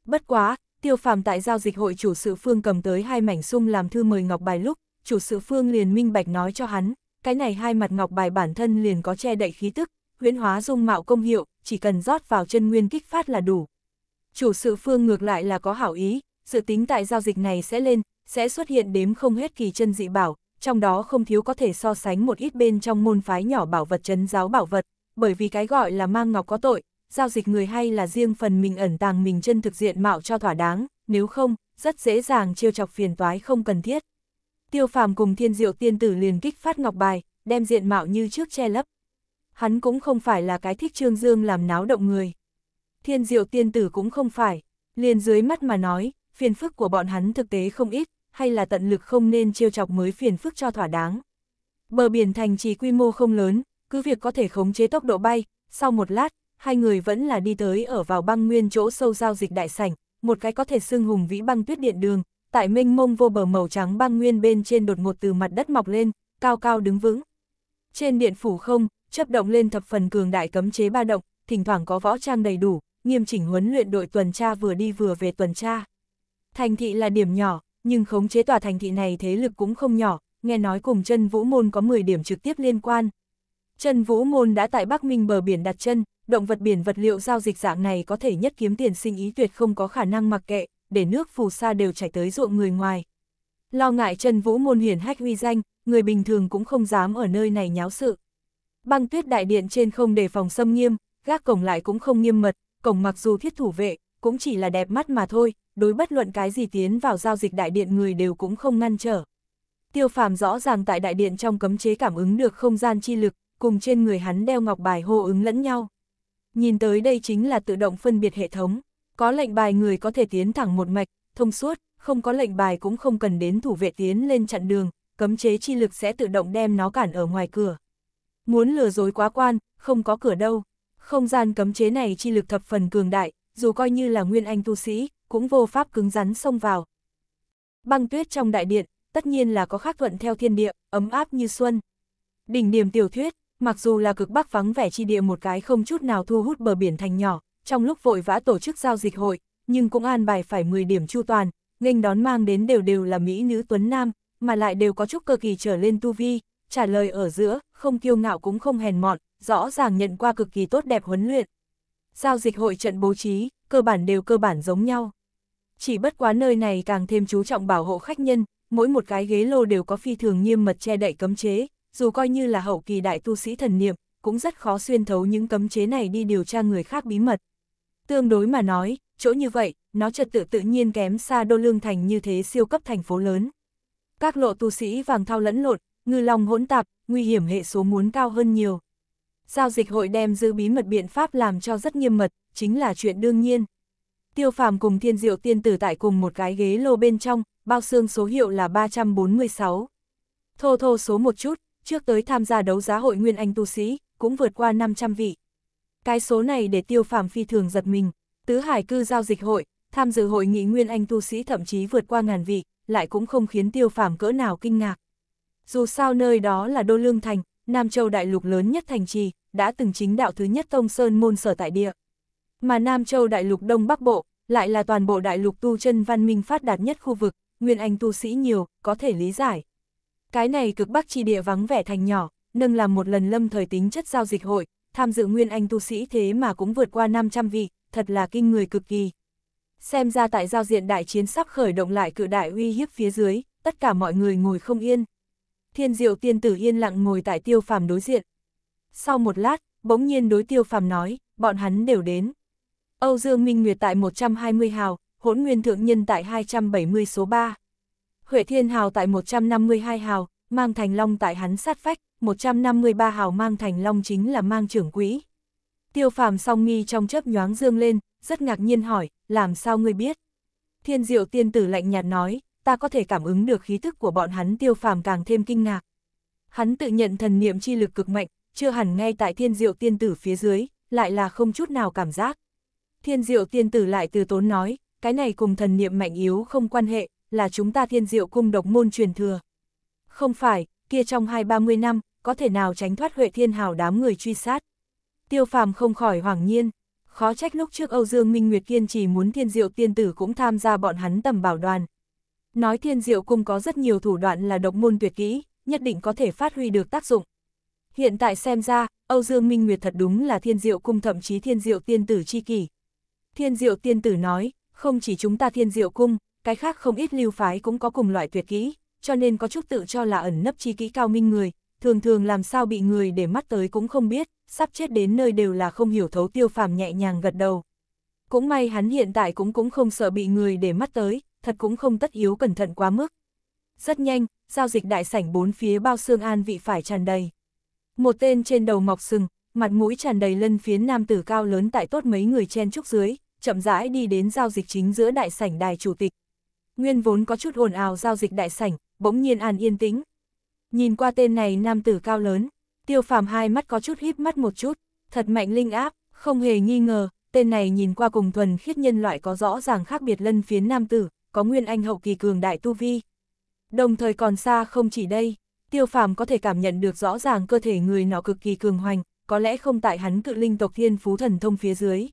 [SPEAKER 1] Bất quá, tiêu phàm tại giao dịch hội chủ sự phương cầm tới hai mảnh sung làm thư mời ngọc bài lúc, chủ sự phương liền minh bạch nói cho hắn, cái này hai mặt ngọc bài bản thân liền có che đậy khí tức, huyễn hóa dung mạo công hiệu, chỉ cần rót vào chân nguyên kích phát là đủ. Chủ sự phương ngược lại là có hảo ý, dự tính tại giao dịch này sẽ lên, sẽ xuất hiện đếm không hết kỳ chân dị bảo, trong đó không thiếu có thể so sánh một ít bên trong môn phái nhỏ bảo vật chấn giáo bảo vật, bởi vì cái gọi là mang ngọc có tội, giao dịch người hay là riêng phần mình ẩn tàng mình chân thực diện mạo cho thỏa đáng, nếu không, rất dễ dàng chiêu chọc phiền toái không cần thiết. Tiêu phàm cùng thiên diệu tiên tử liền kích phát ngọc bài, đem diện mạo như trước che lấp. Hắn cũng không phải là cái thích trương dương làm náo động người. Thiên diệu tiên tử cũng không phải, liền dưới mắt mà nói, phiền phức của bọn hắn thực tế không ít, hay là tận lực không nên trêu chọc mới phiền phức cho thỏa đáng. Bờ biển thành trì quy mô không lớn, cứ việc có thể khống chế tốc độ bay, sau một lát, hai người vẫn là đi tới ở vào băng nguyên chỗ sâu giao dịch đại sảnh, một cái có thể xưng hùng vĩ băng tuyết điện đường, tại mênh mông vô bờ màu trắng băng nguyên bên trên đột ngột từ mặt đất mọc lên, cao cao đứng vững. Trên điện phủ không, chấp động lên thập phần cường đại cấm chế ba động, thỉnh thoảng có võ trang đầy đủ, nghiêm chỉnh huấn luyện đội tuần tra vừa đi vừa về tuần tra. Thành thị là điểm nhỏ, nhưng khống chế tòa thành thị này thế lực cũng không nhỏ, nghe nói cùng chân vũ môn có 10 điểm trực tiếp liên quan. Chân vũ môn đã tại Bắc Minh bờ biển đặt chân, động vật biển vật liệu giao dịch dạng này có thể nhất kiếm tiền sinh ý tuyệt không có khả năng mặc kệ, để nước phù sa đều chảy tới ruộng người ngoài. Lo ngại chân vũ môn hiển hách uy danh, người bình thường cũng không dám ở nơi này nháo sự. Băng tuyết đại điện trên không đề phòng xâm nghiêm, gác cổng lại cũng không nghiêm mật, cổng mặc dù thiết thủ vệ, cũng chỉ là đẹp mắt mà thôi, đối bất luận cái gì tiến vào giao dịch đại điện người đều cũng không ngăn trở. Tiêu phàm rõ ràng tại đại điện trong cấm chế cảm ứng được không gian chi lực, cùng trên người hắn đeo ngọc bài hô ứng lẫn nhau. Nhìn tới đây chính là tự động phân biệt hệ thống, có lệnh bài người có thể tiến thẳng một mạch, thông suốt, không có lệnh bài cũng không cần đến thủ vệ tiến lên chặn đường, cấm chế chi lực sẽ tự động đem nó cản ở ngoài cửa. Muốn lừa dối quá quan, không có cửa đâu. Không gian cấm chế này chi lực thập phần cường đại, dù coi như là nguyên anh tu sĩ, cũng vô pháp cứng rắn xông vào. Băng tuyết trong đại điện, tất nhiên là có khác thuận theo thiên địa, ấm áp như xuân. Đỉnh điểm tiểu thuyết, mặc dù là cực bắc vắng vẻ chi địa một cái không chút nào thu hút bờ biển thành nhỏ, trong lúc vội vã tổ chức giao dịch hội, nhưng cũng an bài phải 10 điểm chu toàn, nghênh đón mang đến đều đều là mỹ nữ tuấn nam, mà lại đều có chút cơ kỳ trở lên tu vi, trả lời ở giữa, không kiêu ngạo cũng không hèn mọn, rõ ràng nhận qua cực kỳ tốt đẹp huấn luyện. Giao dịch hội trận bố trí, cơ bản đều cơ bản giống nhau chỉ bất quá nơi này càng thêm chú trọng bảo hộ khách nhân, mỗi một cái ghế lô đều có phi thường nghiêm mật che đậy cấm chế, dù coi như là hậu kỳ đại tu sĩ thần niệm, cũng rất khó xuyên thấu những cấm chế này đi điều tra người khác bí mật. Tương đối mà nói, chỗ như vậy, nó trật tự tự nhiên kém xa đô lương thành như thế siêu cấp thành phố lớn. Các lộ tu sĩ vàng thao lẫn lộn, ngư lòng hỗn tạp, nguy hiểm hệ số muốn cao hơn nhiều. Giao dịch hội đem giữ bí mật biện pháp làm cho rất nghiêm mật, chính là chuyện đương nhiên. Tiêu phàm cùng thiên diệu tiên tử tại cùng một cái ghế lô bên trong, bao xương số hiệu là 346. Thô thô số một chút, trước tới tham gia đấu giá hội Nguyên Anh Tu Sĩ, cũng vượt qua 500 vị. Cái số này để tiêu phàm phi thường giật mình, tứ hải cư giao dịch hội, tham dự hội nghị Nguyên Anh Tu Sĩ thậm chí vượt qua ngàn vị, lại cũng không khiến tiêu phàm cỡ nào kinh ngạc. Dù sao nơi đó là Đô Lương Thành, Nam Châu Đại Lục lớn nhất thành trì, đã từng chính đạo thứ nhất Tông Sơn môn sở tại địa. Mà Nam Châu đại lục Đông Bắc Bộ, lại là toàn bộ đại lục tu chân văn minh phát đạt nhất khu vực, nguyên anh tu sĩ nhiều, có thể lý giải. Cái này cực bắc chi địa vắng vẻ thành nhỏ, nâng làm một lần lâm thời tính chất giao dịch hội, tham dự nguyên anh tu sĩ thế mà cũng vượt qua 500 vị, thật là kinh người cực kỳ. Xem ra tại giao diện đại chiến sắp khởi động lại cự đại uy hiếp phía dưới, tất cả mọi người ngồi không yên. Thiên diệu tiên tử yên lặng ngồi tại tiêu phàm đối diện. Sau một lát, bỗng nhiên đối tiêu phàm nói, bọn hắn đều đến. Âu Dương Minh Nguyệt tại 120 hào, hỗn nguyên thượng nhân tại 270 số 3. Huệ Thiên Hào tại 152 hào, mang thành long tại hắn sát phách, 153 hào mang thành long chính là mang trưởng quỹ. Tiêu phàm song Mi trong chớp nhoáng dương lên, rất ngạc nhiên hỏi, làm sao ngươi biết? Thiên diệu tiên tử lạnh nhạt nói, ta có thể cảm ứng được khí thức của bọn hắn tiêu phàm càng thêm kinh ngạc. Hắn tự nhận thần niệm chi lực cực mạnh, chưa hẳn ngay tại thiên diệu tiên tử phía dưới, lại là không chút nào cảm giác. Thiên diệu tiên tử lại từ tốn nói, cái này cùng thần niệm mạnh yếu không quan hệ, là chúng ta thiên diệu cung độc môn truyền thừa. Không phải, kia trong hai ba mươi năm, có thể nào tránh thoát Huệ Thiên Hào đám người truy sát. Tiêu phàm không khỏi hoảng nhiên, khó trách lúc trước Âu Dương Minh Nguyệt kiên trì muốn thiên diệu tiên tử cũng tham gia bọn hắn tầm bảo đoàn. Nói thiên diệu cung có rất nhiều thủ đoạn là độc môn tuyệt kỹ, nhất định có thể phát huy được tác dụng. Hiện tại xem ra, Âu Dương Minh Nguyệt thật đúng là thiên diệu cung thậm chí thiên diệu tiên tử chi kỷ. Thiên diệu tiên tử nói, không chỉ chúng ta thiên diệu cung, cái khác không ít lưu phái cũng có cùng loại tuyệt kỹ, cho nên có chút tự cho là ẩn nấp chi kỹ cao minh người, thường thường làm sao bị người để mắt tới cũng không biết, sắp chết đến nơi đều là không hiểu thấu tiêu phàm nhẹ nhàng gật đầu. Cũng may hắn hiện tại cũng cũng không sợ bị người để mắt tới, thật cũng không tất yếu cẩn thận quá mức. Rất nhanh, giao dịch đại sảnh bốn phía bao xương an vị phải tràn đầy. Một tên trên đầu mọc sừng, mặt mũi tràn đầy lân phiến nam tử cao lớn tại tốt mấy người chen trúc dưới, chậm rãi đi đến giao dịch chính giữa đại sảnh đài chủ tịch. Nguyên vốn có chút ồn ào giao dịch đại sảnh, bỗng nhiên an yên tĩnh. Nhìn qua tên này nam tử cao lớn, tiêu phàm hai mắt có chút híp mắt một chút, thật mạnh linh áp, không hề nghi ngờ, tên này nhìn qua cùng thuần khiết nhân loại có rõ ràng khác biệt lân phiến nam tử, có nguyên anh hậu kỳ cường đại tu vi. Đồng thời còn xa không chỉ đây, tiêu phàm có thể cảm nhận được rõ ràng cơ thể người nó cực kỳ cường hoành, có lẽ không tại hắn cự linh tộc thiên phú thần thông phía dưới.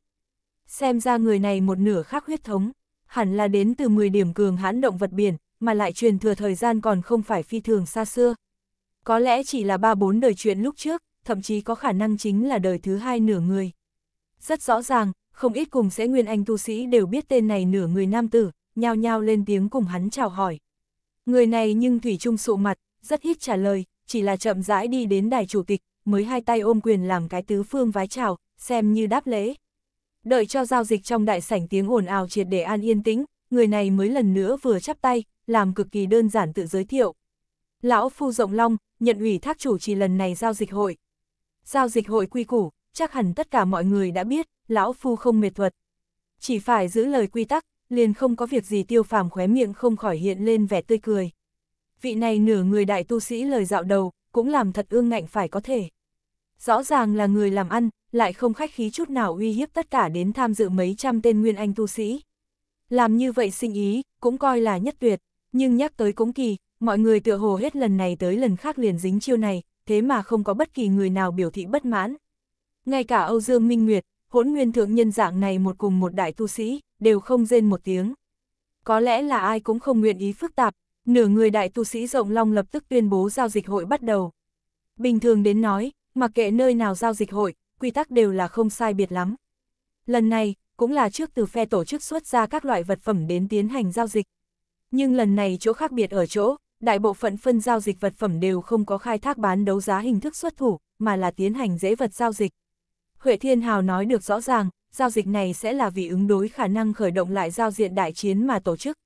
[SPEAKER 1] Xem ra người này một nửa khác huyết thống, hẳn là đến từ 10 điểm cường hãn động vật biển, mà lại truyền thừa thời gian còn không phải phi thường xa xưa. Có lẽ chỉ là ba bốn đời chuyện lúc trước, thậm chí có khả năng chính là đời thứ hai nửa người. Rất rõ ràng, không ít cùng sẽ nguyên anh tu sĩ đều biết tên này nửa người nam tử, nhao nhao lên tiếng cùng hắn chào hỏi. Người này nhưng Thủy Trung sụ mặt, rất ít trả lời, chỉ là chậm rãi đi đến đài chủ tịch, mới hai tay ôm quyền làm cái tứ phương vái chào, xem như đáp lễ. Đợi cho giao dịch trong đại sảnh tiếng ồn ào triệt để an yên tĩnh, người này mới lần nữa vừa chắp tay, làm cực kỳ đơn giản tự giới thiệu. Lão Phu Rộng Long, nhận ủy thác chủ trì lần này giao dịch hội. Giao dịch hội quy củ, chắc hẳn tất cả mọi người đã biết, Lão Phu không mệt thuật. Chỉ phải giữ lời quy tắc, liền không có việc gì tiêu phàm khóe miệng không khỏi hiện lên vẻ tươi cười. Vị này nửa người đại tu sĩ lời dạo đầu, cũng làm thật ương ngạnh phải có thể. Rõ ràng là người làm ăn, lại không khách khí chút nào uy hiếp tất cả đến tham dự mấy trăm tên nguyên anh tu sĩ. Làm như vậy sinh ý, cũng coi là nhất tuyệt, nhưng nhắc tới cũng kỳ, mọi người tựa hồ hết lần này tới lần khác liền dính chiêu này, thế mà không có bất kỳ người nào biểu thị bất mãn. Ngay cả Âu Dương Minh Nguyệt, hỗn nguyên thượng nhân dạng này một cùng một đại tu sĩ, đều không rên một tiếng. Có lẽ là ai cũng không nguyện ý phức tạp, nửa người đại tu sĩ rộng long lập tức tuyên bố giao dịch hội bắt đầu. Bình thường đến nói, Mặc kệ nơi nào giao dịch hội, quy tắc đều là không sai biệt lắm. Lần này, cũng là trước từ phe tổ chức xuất ra các loại vật phẩm đến tiến hành giao dịch. Nhưng lần này chỗ khác biệt ở chỗ, đại bộ phận phân giao dịch vật phẩm đều không có khai thác bán đấu giá hình thức xuất thủ, mà là tiến hành dễ vật giao dịch. Huệ Thiên Hào nói được rõ ràng, giao dịch này sẽ là vì ứng đối khả năng khởi động lại giao diện đại chiến mà tổ chức.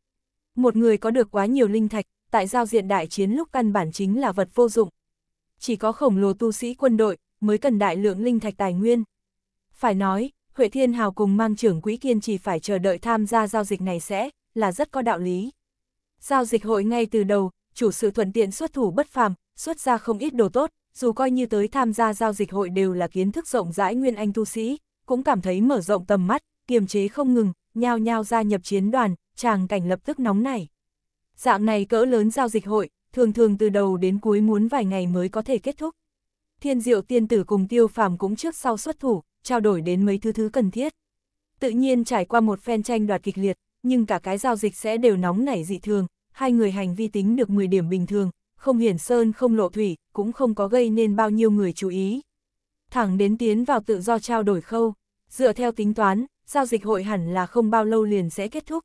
[SPEAKER 1] Một người có được quá nhiều linh thạch, tại giao diện đại chiến lúc căn bản chính là vật vô dụng, chỉ có khổng lồ tu sĩ quân đội mới cần đại lượng linh thạch tài nguyên. Phải nói, Huệ Thiên Hào cùng mang trưởng quỹ kiên chỉ phải chờ đợi tham gia giao dịch này sẽ là rất có đạo lý. Giao dịch hội ngay từ đầu, chủ sự thuận tiện xuất thủ bất phàm, xuất ra không ít đồ tốt, dù coi như tới tham gia giao dịch hội đều là kiến thức rộng rãi nguyên anh tu sĩ, cũng cảm thấy mở rộng tầm mắt, kiềm chế không ngừng, nhao nhao gia nhập chiến đoàn, chàng cảnh lập tức nóng nảy. Dạng này cỡ lớn giao dịch hội, thường thường từ đầu đến cuối muốn vài ngày mới có thể kết thúc. Thiên diệu tiên tử cùng tiêu phàm cũng trước sau xuất thủ, trao đổi đến mấy thứ thứ cần thiết. Tự nhiên trải qua một phen tranh đoạt kịch liệt, nhưng cả cái giao dịch sẽ đều nóng nảy dị thường, hai người hành vi tính được 10 điểm bình thường, không hiển sơn không lộ thủy, cũng không có gây nên bao nhiêu người chú ý. Thẳng đến tiến vào tự do trao đổi khâu, dựa theo tính toán, giao dịch hội hẳn là không bao lâu liền sẽ kết thúc.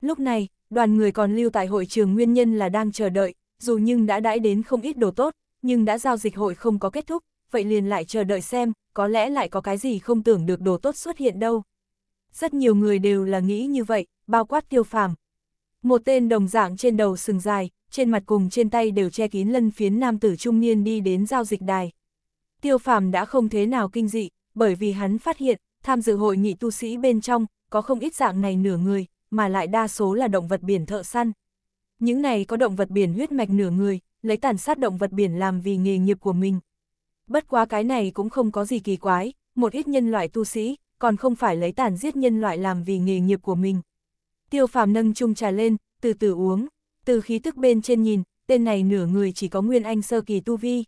[SPEAKER 1] Lúc này, đoàn người còn lưu tại hội trường nguyên nhân là đang chờ đợi, dù nhưng đã đãi đến không ít đồ tốt, nhưng đã giao dịch hội không có kết thúc, vậy liền lại chờ đợi xem, có lẽ lại có cái gì không tưởng được đồ tốt xuất hiện đâu. Rất nhiều người đều là nghĩ như vậy, bao quát tiêu phàm. Một tên đồng dạng trên đầu sừng dài, trên mặt cùng trên tay đều che kín lân phiến nam tử trung niên đi đến giao dịch đài. Tiêu phàm đã không thế nào kinh dị, bởi vì hắn phát hiện, tham dự hội nghị tu sĩ bên trong, có không ít dạng này nửa người, mà lại đa số là động vật biển thợ săn những này có động vật biển huyết mạch nửa người, lấy tàn sát động vật biển làm vì nghề nghiệp của mình. Bất quá cái này cũng không có gì kỳ quái, một ít nhân loại tu sĩ, còn không phải lấy tàn giết nhân loại làm vì nghề nghiệp của mình. Tiêu phàm nâng chung trà lên, từ từ uống, từ khí tức bên trên nhìn, tên này nửa người chỉ có nguyên anh sơ kỳ tu vi.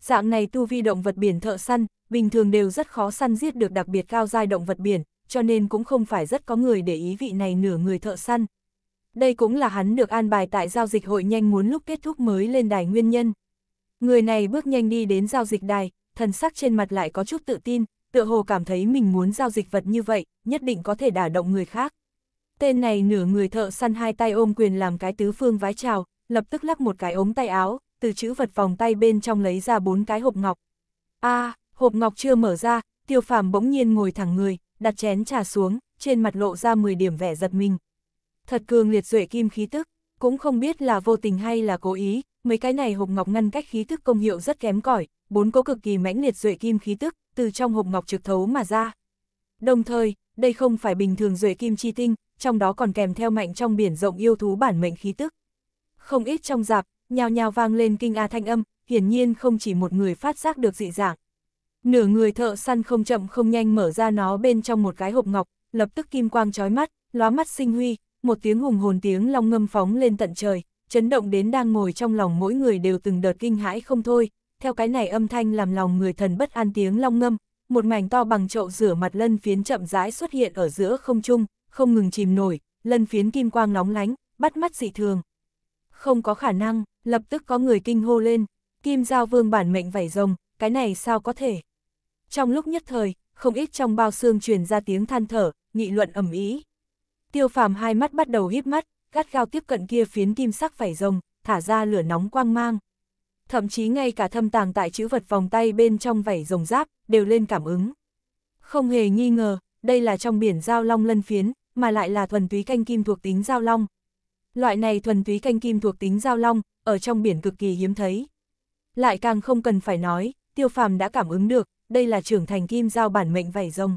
[SPEAKER 1] Dạng này tu vi động vật biển thợ săn, bình thường đều rất khó săn giết được đặc biệt cao giai động vật biển, cho nên cũng không phải rất có người để ý vị này nửa người thợ săn đây cũng là hắn được an bài tại giao dịch hội nhanh muốn lúc kết thúc mới lên đài nguyên nhân. Người này bước nhanh đi đến giao dịch đài, thần sắc trên mặt lại có chút tự tin, tựa hồ cảm thấy mình muốn giao dịch vật như vậy, nhất định có thể đả động người khác. Tên này nửa người thợ săn hai tay ôm quyền làm cái tứ phương vái chào, lập tức lắc một cái ống tay áo, từ chữ vật vòng tay bên trong lấy ra bốn cái hộp ngọc. a hộp ngọc chưa mở ra, tiêu phàm bỗng nhiên ngồi thẳng người, đặt chén trà xuống, trên mặt lộ ra 10 điểm vẻ giật mình thật cường liệt duệ kim khí tức, cũng không biết là vô tình hay là cố ý, mấy cái này hộp ngọc ngăn cách khí tức công hiệu rất kém cỏi, bốn cỗ cực kỳ mãnh liệt duệ kim khí tức từ trong hộp ngọc trực thấu mà ra. Đồng thời, đây không phải bình thường duệ kim chi tinh, trong đó còn kèm theo mạnh trong biển rộng yêu thú bản mệnh khí tức. Không ít trong dạp, nhào nhào vang lên kinh a thanh âm, hiển nhiên không chỉ một người phát giác được dị dạng. Nửa người thợ săn không chậm không nhanh mở ra nó bên trong một cái hộp ngọc, lập tức kim quang chói mắt, lóa mắt sinh huy, một tiếng hùng hồn tiếng long ngâm phóng lên tận trời, chấn động đến đang ngồi trong lòng mỗi người đều từng đợt kinh hãi không thôi, theo cái này âm thanh làm lòng người thần bất an tiếng long ngâm, một mảnh to bằng chậu rửa mặt lân phiến chậm rãi xuất hiện ở giữa không trung, không ngừng chìm nổi, lân phiến kim quang nóng lánh, bắt mắt dị thường. Không có khả năng, lập tức có người kinh hô lên, kim giao vương bản mệnh vảy rồng, cái này sao có thể. Trong lúc nhất thời, không ít trong bao xương truyền ra tiếng than thở, nghị luận ẩm ý. Tiêu phàm hai mắt bắt đầu híp mắt, gắt gao tiếp cận kia phiến kim sắc vảy rồng, thả ra lửa nóng quang mang. Thậm chí ngay cả thâm tàng tại chữ vật vòng tay bên trong vảy rồng giáp, đều lên cảm ứng. Không hề nghi ngờ, đây là trong biển giao long lân phiến, mà lại là thuần túy canh kim thuộc tính giao long. Loại này thuần túy canh kim thuộc tính giao long, ở trong biển cực kỳ hiếm thấy. Lại càng không cần phải nói, tiêu phàm đã cảm ứng được, đây là trưởng thành kim giao bản mệnh vảy rồng.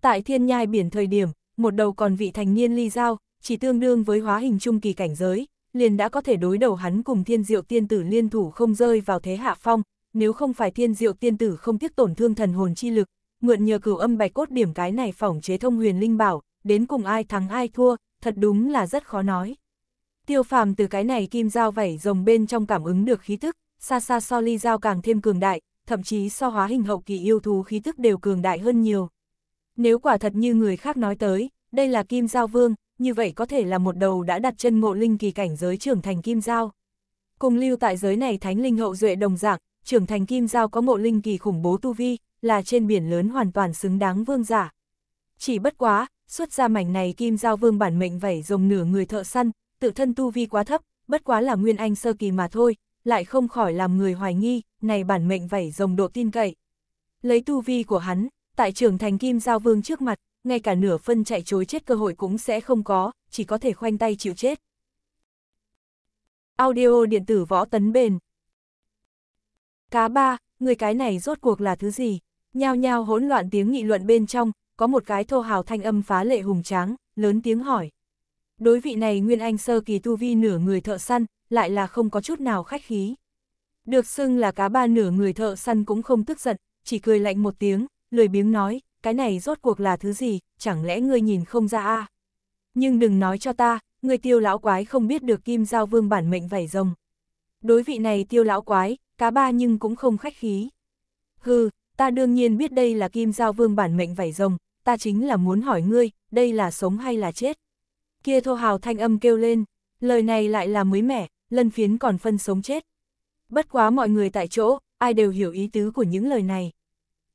[SPEAKER 1] Tại thiên nhai biển thời điểm, một đầu còn vị thành niên ly giao, chỉ tương đương với hóa hình trung kỳ cảnh giới, liền đã có thể đối đầu hắn cùng thiên diệu tiên tử liên thủ không rơi vào thế hạ phong, nếu không phải thiên diệu tiên tử không tiếc tổn thương thần hồn chi lực, mượn nhờ cửu âm bạch cốt điểm cái này phỏng chế thông huyền linh bảo, đến cùng ai thắng ai thua, thật đúng là rất khó nói. Tiêu phàm từ cái này kim dao vảy rồng bên trong cảm ứng được khí tức, xa xa so ly dao càng thêm cường đại, thậm chí so hóa hình hậu kỳ yêu thú khí tức đều cường đại hơn nhiều. Nếu quả thật như người khác nói tới, đây là Kim Giao Vương, như vậy có thể là một đầu đã đặt chân ngộ linh kỳ cảnh giới trưởng thành Kim Giao. Cùng lưu tại giới này thánh linh hậu duệ đồng dạng, trưởng thành Kim Giao có ngộ linh kỳ khủng bố tu vi, là trên biển lớn hoàn toàn xứng đáng vương giả. Chỉ bất quá, xuất ra mảnh này Kim Giao Vương bản mệnh vảy rồng nửa người thợ săn, tự thân tu vi quá thấp, bất quá là nguyên anh sơ kỳ mà thôi, lại không khỏi làm người hoài nghi, này bản mệnh vảy rồng độ tin cậy. Lấy tu vi của hắn, tại trưởng thành Kim Giao Vương trước mặt, ngay cả nửa phân chạy chối chết cơ hội cũng sẽ không có, chỉ có thể khoanh tay chịu chết. Audio điện tử võ tấn bền Cá ba, người cái này rốt cuộc là thứ gì? Nhao nhao hỗn loạn tiếng nghị luận bên trong, có một cái thô hào thanh âm phá lệ hùng tráng, lớn tiếng hỏi. Đối vị này Nguyên Anh sơ kỳ tu vi nửa người thợ săn, lại là không có chút nào khách khí. Được xưng là cá ba nửa người thợ săn cũng không tức giận, chỉ cười lạnh một tiếng, lười biếng nói, cái này rốt cuộc là thứ gì, chẳng lẽ ngươi nhìn không ra a? À? Nhưng đừng nói cho ta, người tiêu lão quái không biết được kim giao vương bản mệnh vảy rồng. Đối vị này tiêu lão quái, cá ba nhưng cũng không khách khí. Hừ, ta đương nhiên biết đây là kim giao vương bản mệnh vảy rồng, ta chính là muốn hỏi ngươi, đây là sống hay là chết? Kia thô hào thanh âm kêu lên, lời này lại là mới mẻ, lân phiến còn phân sống chết. Bất quá mọi người tại chỗ, ai đều hiểu ý tứ của những lời này.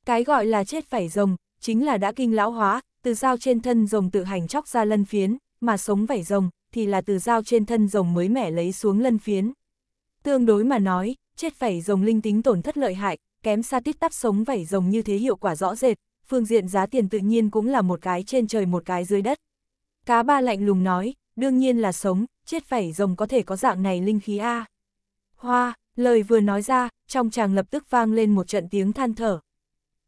[SPEAKER 1] Cái gọi là chết phải rồng, chính là đã kinh lão hóa, từ dao trên thân rồng tự hành chóc ra lân phiến, mà sống vảy rồng, thì là từ dao trên thân rồng mới mẻ lấy xuống lân phiến. Tương đối mà nói, chết vảy rồng linh tính tổn thất lợi hại, kém xa tít tắp sống vảy rồng như thế hiệu quả rõ rệt, phương diện giá tiền tự nhiên cũng là một cái trên trời một cái dưới đất. Cá ba lạnh lùng nói, đương nhiên là sống, chết vảy rồng có thể có dạng này linh khí a. Hoa, lời vừa nói ra, trong chàng lập tức vang lên một trận tiếng than thở,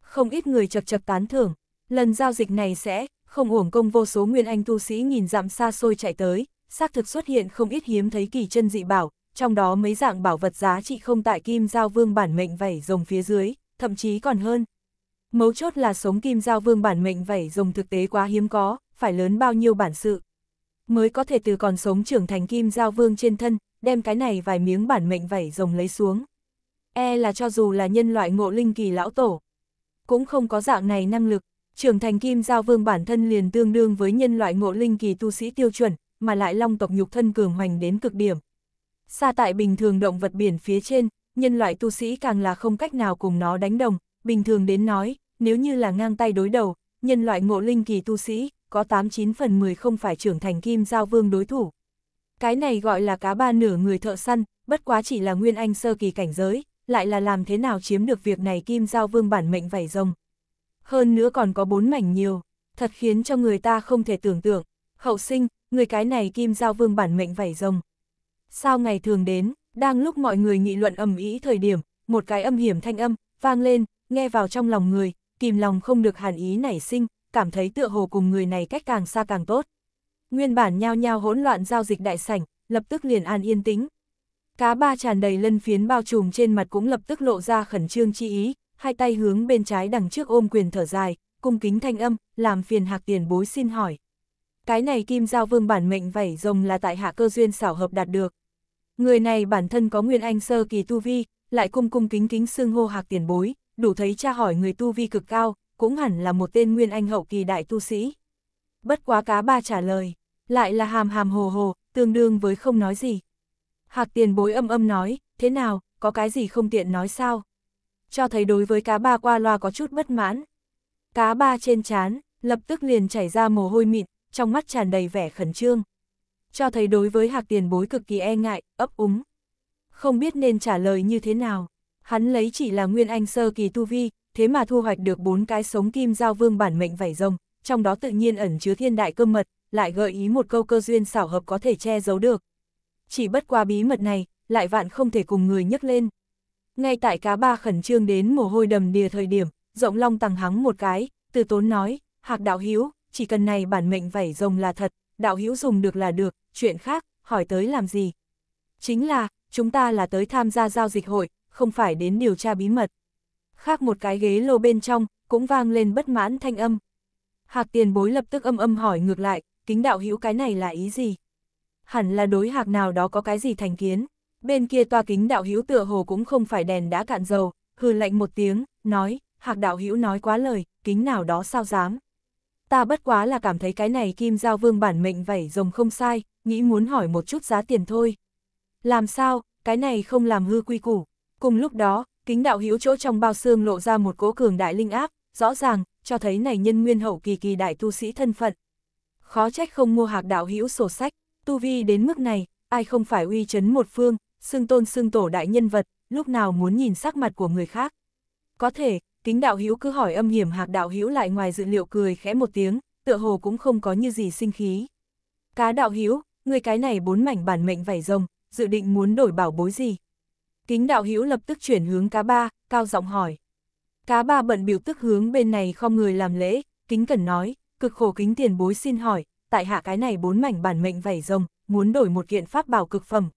[SPEAKER 1] không ít người chật chật tán thưởng. Lần giao dịch này sẽ, không uổng công vô số nguyên anh tu sĩ nhìn dặm xa xôi chạy tới, xác thực xuất hiện không ít hiếm thấy kỳ chân dị bảo, trong đó mấy dạng bảo vật giá trị không tại kim giao vương bản mệnh vảy rồng phía dưới, thậm chí còn hơn. Mấu chốt là sống kim giao vương bản mệnh vảy rồng thực tế quá hiếm có, phải lớn bao nhiêu bản sự. Mới có thể từ còn sống trưởng thành kim giao vương trên thân, đem cái này vài miếng bản mệnh vảy rồng lấy xuống. E là cho dù là nhân loại ngộ linh kỳ lão tổ, cũng không có dạng này năng lực. Trưởng thành kim giao vương bản thân liền tương đương với nhân loại ngộ linh kỳ tu sĩ tiêu chuẩn, mà lại long tộc nhục thân cường hoành đến cực điểm. Xa tại bình thường động vật biển phía trên, nhân loại tu sĩ càng là không cách nào cùng nó đánh đồng, bình thường đến nói, nếu như là ngang tay đối đầu, nhân loại ngộ linh kỳ tu sĩ, có 89 phần 10 không phải trưởng thành kim giao vương đối thủ. Cái này gọi là cá ba nửa người thợ săn, bất quá chỉ là nguyên anh sơ kỳ cảnh giới, lại là làm thế nào chiếm được việc này Kim Giao Vương bản mệnh vảy rồng. Hơn nữa còn có bốn mảnh nhiều, thật khiến cho người ta không thể tưởng tượng. Hậu sinh, người cái này Kim Giao Vương bản mệnh vảy rồng. Sao ngày thường đến, đang lúc mọi người nghị luận ầm ý thời điểm, một cái âm hiểm thanh âm, vang lên, nghe vào trong lòng người, kìm lòng không được hàn ý nảy sinh, cảm thấy tựa hồ cùng người này cách càng xa càng tốt. Nguyên bản nhao nhao hỗn loạn giao dịch đại sảnh, lập tức liền an yên tĩnh, Cá ba tràn đầy lân phiến bao trùm trên mặt cũng lập tức lộ ra khẩn trương chi ý, hai tay hướng bên trái đằng trước ôm quyền thở dài, cung kính thanh âm, làm phiền hạc tiền bối xin hỏi. Cái này kim giao vương bản mệnh vảy rồng là tại hạ cơ duyên xảo hợp đạt được. Người này bản thân có nguyên anh sơ kỳ tu vi, lại cung cung kính kính xưng hô hạc tiền bối, đủ thấy tra hỏi người tu vi cực cao, cũng hẳn là một tên nguyên anh hậu kỳ đại tu sĩ. Bất quá cá ba trả lời, lại là hàm hàm hồ hồ, tương đương với không nói gì. Hạc tiền bối âm âm nói, thế nào, có cái gì không tiện nói sao? Cho thấy đối với cá ba qua loa có chút bất mãn. Cá ba trên chán, lập tức liền chảy ra mồ hôi mịn, trong mắt tràn đầy vẻ khẩn trương. Cho thấy đối với hạc tiền bối cực kỳ e ngại, ấp úng. Không biết nên trả lời như thế nào. Hắn lấy chỉ là nguyên anh sơ kỳ tu vi, thế mà thu hoạch được bốn cái sống kim giao vương bản mệnh vảy rồng, trong đó tự nhiên ẩn chứa thiên đại cơ mật, lại gợi ý một câu cơ duyên xảo hợp có thể che giấu được, chỉ bất qua bí mật này, lại vạn không thể cùng người nhấc lên. Ngay tại cá ba khẩn trương đến mồ hôi đầm đìa thời điểm, rộng long tằng hắng một cái, từ tốn nói, hạc đạo hiếu, chỉ cần này bản mệnh vảy rồng là thật, đạo hiếu dùng được là được, chuyện khác, hỏi tới làm gì. Chính là, chúng ta là tới tham gia giao dịch hội, không phải đến điều tra bí mật. Khác một cái ghế lô bên trong, cũng vang lên bất mãn thanh âm. Hạc tiền bối lập tức âm âm hỏi ngược lại, kính đạo hữu cái này là ý gì? hẳn là đối hạc nào đó có cái gì thành kiến. Bên kia toa kính đạo hữu tựa hồ cũng không phải đèn đã cạn dầu, hừ lạnh một tiếng, nói, hạc đạo hữu nói quá lời, kính nào đó sao dám. Ta bất quá là cảm thấy cái này kim giao vương bản mệnh vảy rồng không sai, nghĩ muốn hỏi một chút giá tiền thôi. Làm sao, cái này không làm hư quy củ. Cùng lúc đó, kính đạo hữu chỗ trong bao xương lộ ra một cỗ cường đại linh áp, rõ ràng, cho thấy này nhân nguyên hậu kỳ kỳ đại tu sĩ thân phận. Khó trách không mua hạc đạo hữu sổ sách, tu vi đến mức này, ai không phải uy chấn một phương, xưng tôn xưng tổ đại nhân vật, lúc nào muốn nhìn sắc mặt của người khác. Có thể, kính đạo hiếu cứ hỏi âm hiểm hạc đạo hiếu lại ngoài dự liệu cười khẽ một tiếng, tựa hồ cũng không có như gì sinh khí. Cá đạo hiếu, người cái này bốn mảnh bản mệnh vảy rồng, dự định muốn đổi bảo bối gì? Kính đạo hiếu lập tức chuyển hướng cá ba, cao giọng hỏi. Cá ba bận biểu tức hướng bên này không người làm lễ, kính cần nói, cực khổ kính tiền bối xin hỏi, tại hạ cái này bốn mảnh bản mệnh vảy rồng, muốn đổi một kiện pháp bảo cực phẩm.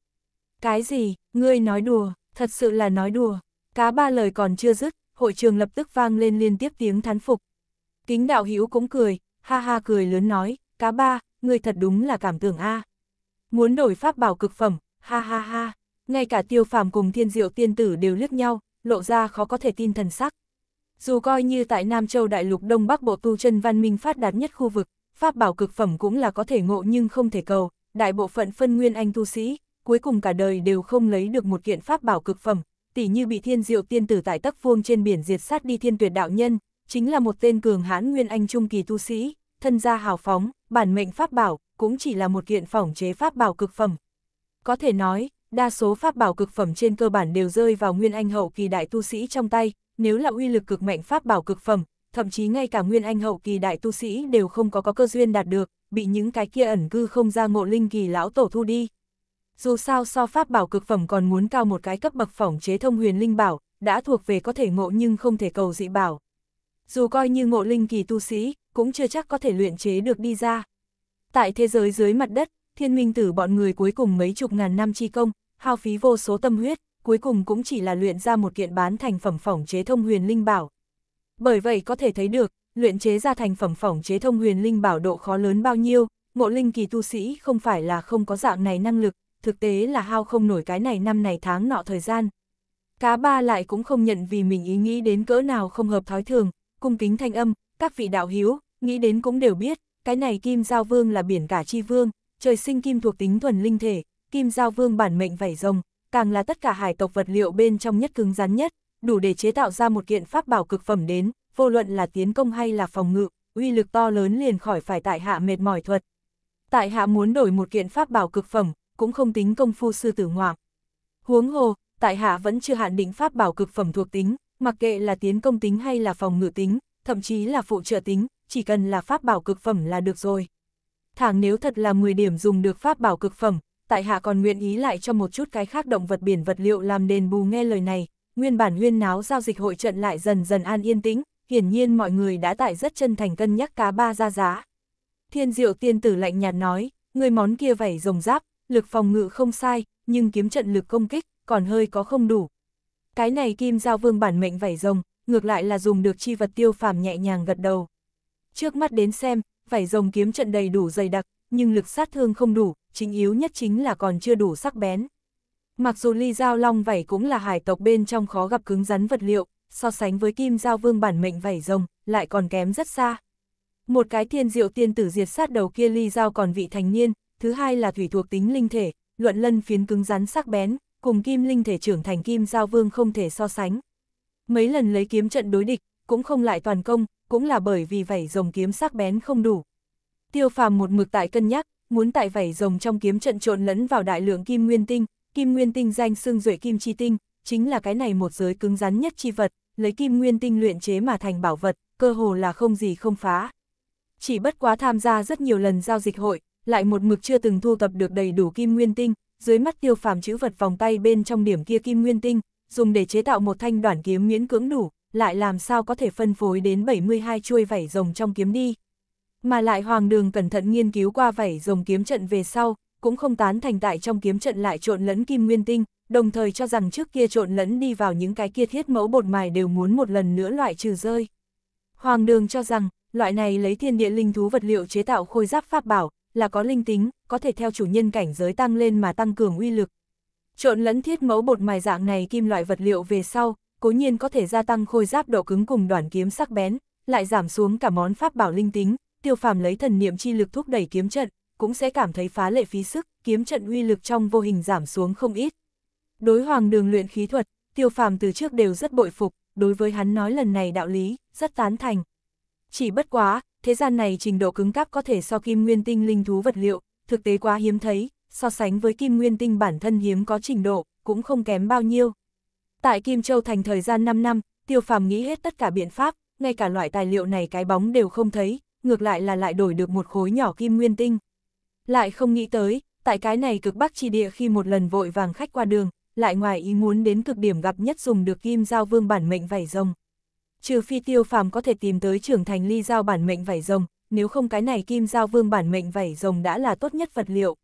[SPEAKER 1] Cái gì, ngươi nói đùa, thật sự là nói đùa. Cá ba lời còn chưa dứt, hội trường lập tức vang lên liên tiếp tiếng thán phục. Kính đạo hữu cũng cười, ha ha cười lớn nói, cá ba, ngươi thật đúng là cảm tưởng a. Muốn đổi pháp bảo cực phẩm, ha ha ha. Ngay cả tiêu phàm cùng thiên diệu tiên tử đều liếc nhau, lộ ra khó có thể tin thần sắc. Dù coi như tại Nam Châu Đại lục Đông Bắc Bộ tu chân văn minh phát đạt nhất khu vực, pháp bảo cực phẩm cũng là có thể ngộ nhưng không thể cầu, đại bộ phận phân nguyên anh tu sĩ, cuối cùng cả đời đều không lấy được một kiện pháp bảo cực phẩm, tỉ như bị thiên diệu tiên tử tại tắc vuông trên biển diệt sát đi thiên tuyệt đạo nhân, chính là một tên cường hãn nguyên anh trung kỳ tu sĩ, thân gia hào phóng, bản mệnh pháp bảo, cũng chỉ là một kiện phỏng chế pháp bảo cực phẩm. Có thể nói, đa số pháp bảo cực phẩm trên cơ bản đều rơi vào nguyên anh hậu kỳ đại tu sĩ trong tay, nếu là uy lực cực mạnh pháp bảo cực phẩm, thậm chí ngay cả nguyên anh hậu kỳ đại tu sĩ đều không có có cơ duyên đạt được, bị những cái kia ẩn cư không ra ngộ linh kỳ lão tổ thu đi. Dù sao so pháp bảo cực phẩm còn muốn cao một cái cấp bậc phỏng chế thông huyền linh bảo, đã thuộc về có thể ngộ nhưng không thể cầu dị bảo. Dù coi như ngộ linh kỳ tu sĩ, cũng chưa chắc có thể luyện chế được đi ra. Tại thế giới dưới mặt đất, thiên minh tử bọn người cuối cùng mấy chục ngàn năm chi công, hao phí vô số tâm huyết, cuối cùng cũng chỉ là luyện ra một kiện bán thành phẩm phỏng chế thông huyền linh bảo, bởi vậy có thể thấy được, luyện chế ra thành phẩm phỏng chế thông huyền linh bảo độ khó lớn bao nhiêu, ngộ linh kỳ tu sĩ không phải là không có dạng này năng lực, thực tế là hao không nổi cái này năm này tháng nọ thời gian. Cá ba lại cũng không nhận vì mình ý nghĩ đến cỡ nào không hợp thói thường, cung kính thanh âm, các vị đạo hiếu, nghĩ đến cũng đều biết, cái này kim giao vương là biển cả chi vương, trời sinh kim thuộc tính thuần linh thể, kim giao vương bản mệnh vảy rồng, càng là tất cả hải tộc vật liệu bên trong nhất cứng rắn nhất, đủ để chế tạo ra một kiện pháp bảo cực phẩm đến, vô luận là tiến công hay là phòng ngự, uy lực to lớn liền khỏi phải tại hạ mệt mỏi thuật. Tại hạ muốn đổi một kiện pháp bảo cực phẩm, cũng không tính công phu sư tử ngoạm. Huống hồ, tại hạ vẫn chưa hạn định pháp bảo cực phẩm thuộc tính, mặc kệ là tiến công tính hay là phòng ngự tính, thậm chí là phụ trợ tính, chỉ cần là pháp bảo cực phẩm là được rồi. Thẳng nếu thật là 10 điểm dùng được pháp bảo cực phẩm, tại hạ còn nguyện ý lại cho một chút cái khác động vật biển vật liệu làm đền bù nghe lời này, nguyên bản huyên náo giao dịch hội trận lại dần dần an yên tĩnh, hiển nhiên mọi người đã tại rất chân thành cân nhắc cá ba ra giá. Thiên diệu tiên tử lạnh nhạt nói, người món kia vảy rồng giáp, lực phòng ngự không sai, nhưng kiếm trận lực công kích, còn hơi có không đủ. Cái này kim giao vương bản mệnh vảy rồng, ngược lại là dùng được chi vật tiêu phàm nhẹ nhàng gật đầu. Trước mắt đến xem, vảy rồng kiếm trận đầy đủ dày đặc, nhưng lực sát thương không đủ, chính yếu nhất chính là còn chưa đủ sắc bén. Mặc dù ly dao long vảy cũng là hải tộc bên trong khó gặp cứng rắn vật liệu, so sánh với kim dao vương bản mệnh vảy rồng, lại còn kém rất xa. Một cái thiên diệu tiên tử diệt sát đầu kia ly dao còn vị thành niên, thứ hai là thủy thuộc tính linh thể, luận lân phiến cứng rắn sắc bén, cùng kim linh thể trưởng thành kim dao vương không thể so sánh. Mấy lần lấy kiếm trận đối địch, cũng không lại toàn công, cũng là bởi vì vảy rồng kiếm sắc bén không đủ. Tiêu phàm một mực tại cân nhắc, muốn tại vảy rồng trong kiếm trận trộn lẫn vào đại lượng kim nguyên tinh, Kim nguyên tinh danh xương duệ kim chi tinh, chính là cái này một giới cứng rắn nhất chi vật, lấy kim nguyên tinh luyện chế mà thành bảo vật, cơ hồ là không gì không phá. Chỉ bất quá tham gia rất nhiều lần giao dịch hội, lại một mực chưa từng thu tập được đầy đủ kim nguyên tinh, dưới mắt tiêu phàm chữ vật vòng tay bên trong điểm kia kim nguyên tinh, dùng để chế tạo một thanh đoạn kiếm miễn cưỡng đủ, lại làm sao có thể phân phối đến 72 chuôi vảy rồng trong kiếm đi. Mà lại hoàng đường cẩn thận nghiên cứu qua vảy rồng kiếm trận về sau, cũng không tán thành tại trong kiếm trận lại trộn lẫn kim nguyên tinh, đồng thời cho rằng trước kia trộn lẫn đi vào những cái kia thiết mẫu bột mài đều muốn một lần nữa loại trừ rơi. Hoàng đường cho rằng, loại này lấy thiên địa linh thú vật liệu chế tạo khôi giáp pháp bảo, là có linh tính, có thể theo chủ nhân cảnh giới tăng lên mà tăng cường uy lực. Trộn lẫn thiết mẫu bột mài dạng này kim loại vật liệu về sau, cố nhiên có thể gia tăng khôi giáp độ cứng cùng đoàn kiếm sắc bén, lại giảm xuống cả món pháp bảo linh tính, tiêu phàm lấy thần niệm chi lực thúc đẩy kiếm trận, cũng sẽ cảm thấy phá lệ phí sức, kiếm trận uy lực trong vô hình giảm xuống không ít. Đối hoàng đường luyện khí thuật, tiêu phàm từ trước đều rất bội phục, đối với hắn nói lần này đạo lý, rất tán thành. Chỉ bất quá, thế gian này trình độ cứng cáp có thể so kim nguyên tinh linh thú vật liệu, thực tế quá hiếm thấy, so sánh với kim nguyên tinh bản thân hiếm có trình độ, cũng không kém bao nhiêu. Tại Kim Châu thành thời gian 5 năm, tiêu phàm nghĩ hết tất cả biện pháp, ngay cả loại tài liệu này cái bóng đều không thấy, ngược lại là lại đổi được một khối nhỏ kim nguyên tinh. Lại không nghĩ tới, tại cái này cực bắc chi địa khi một lần vội vàng khách qua đường, lại ngoài ý muốn đến cực điểm gặp nhất dùng được kim giao vương bản mệnh vảy rồng. Trừ phi tiêu phàm có thể tìm tới trưởng thành ly giao bản mệnh vảy rồng, nếu không cái này kim giao vương bản mệnh vảy rồng đã là tốt nhất vật liệu.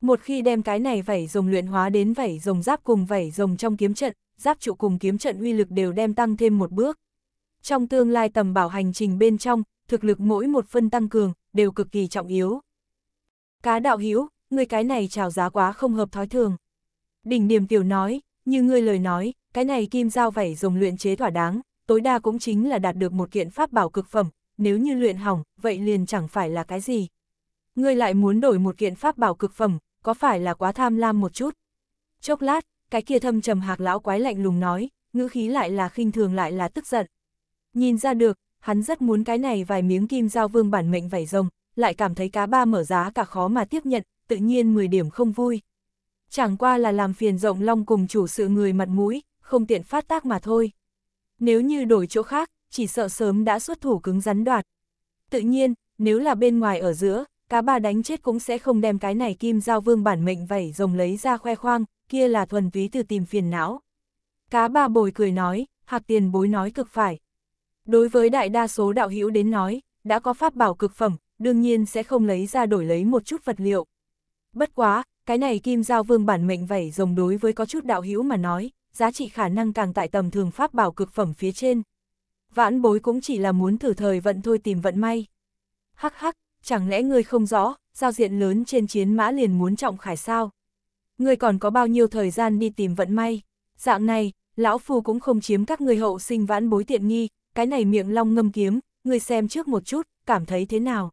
[SPEAKER 1] Một khi đem cái này vảy rồng luyện hóa đến vảy rồng giáp cùng vảy rồng trong kiếm trận, giáp trụ cùng kiếm trận uy lực đều đem tăng thêm một bước. Trong tương lai tầm bảo hành trình bên trong, thực lực mỗi một phân tăng cường, đều cực kỳ trọng yếu. Cá đạo hiếu, người cái này trào giá quá không hợp thói thường. Đỉnh điểm tiểu nói, như ngươi lời nói, cái này kim giao vảy dùng luyện chế thỏa đáng, tối đa cũng chính là đạt được một kiện pháp bảo cực phẩm, nếu như luyện hỏng, vậy liền chẳng phải là cái gì. Ngươi lại muốn đổi một kiện pháp bảo cực phẩm, có phải là quá tham lam một chút? Chốc lát, cái kia thâm trầm hạc lão quái lạnh lùng nói, ngữ khí lại là khinh thường lại là tức giận. Nhìn ra được, hắn rất muốn cái này vài miếng kim giao vương bản mệnh vảy rồng, lại cảm thấy cá ba mở giá cả khó mà tiếp nhận, tự nhiên 10 điểm không vui. Chẳng qua là làm phiền rộng long cùng chủ sự người mặt mũi, không tiện phát tác mà thôi. Nếu như đổi chỗ khác, chỉ sợ sớm đã xuất thủ cứng rắn đoạt. Tự nhiên, nếu là bên ngoài ở giữa, cá ba đánh chết cũng sẽ không đem cái này kim giao vương bản mệnh vẩy rồng lấy ra khoe khoang, kia là thuần ví từ tìm phiền não. Cá ba bồi cười nói, hạc tiền bối nói cực phải. Đối với đại đa số đạo hữu đến nói, đã có pháp bảo cực phẩm, đương nhiên sẽ không lấy ra đổi lấy một chút vật liệu. Bất quá, cái này kim giao vương bản mệnh vảy rồng đối với có chút đạo hữu mà nói, giá trị khả năng càng tại tầm thường pháp bảo cực phẩm phía trên. Vãn bối cũng chỉ là muốn thử thời vận thôi tìm vận may. Hắc hắc, chẳng lẽ ngươi không rõ, giao diện lớn trên chiến mã liền muốn trọng khải sao? Ngươi còn có bao nhiêu thời gian đi tìm vận may? Dạng này, lão phu cũng không chiếm các ngươi hậu sinh vãn bối tiện nghi, cái này miệng long ngâm kiếm, ngươi xem trước một chút, cảm thấy thế nào?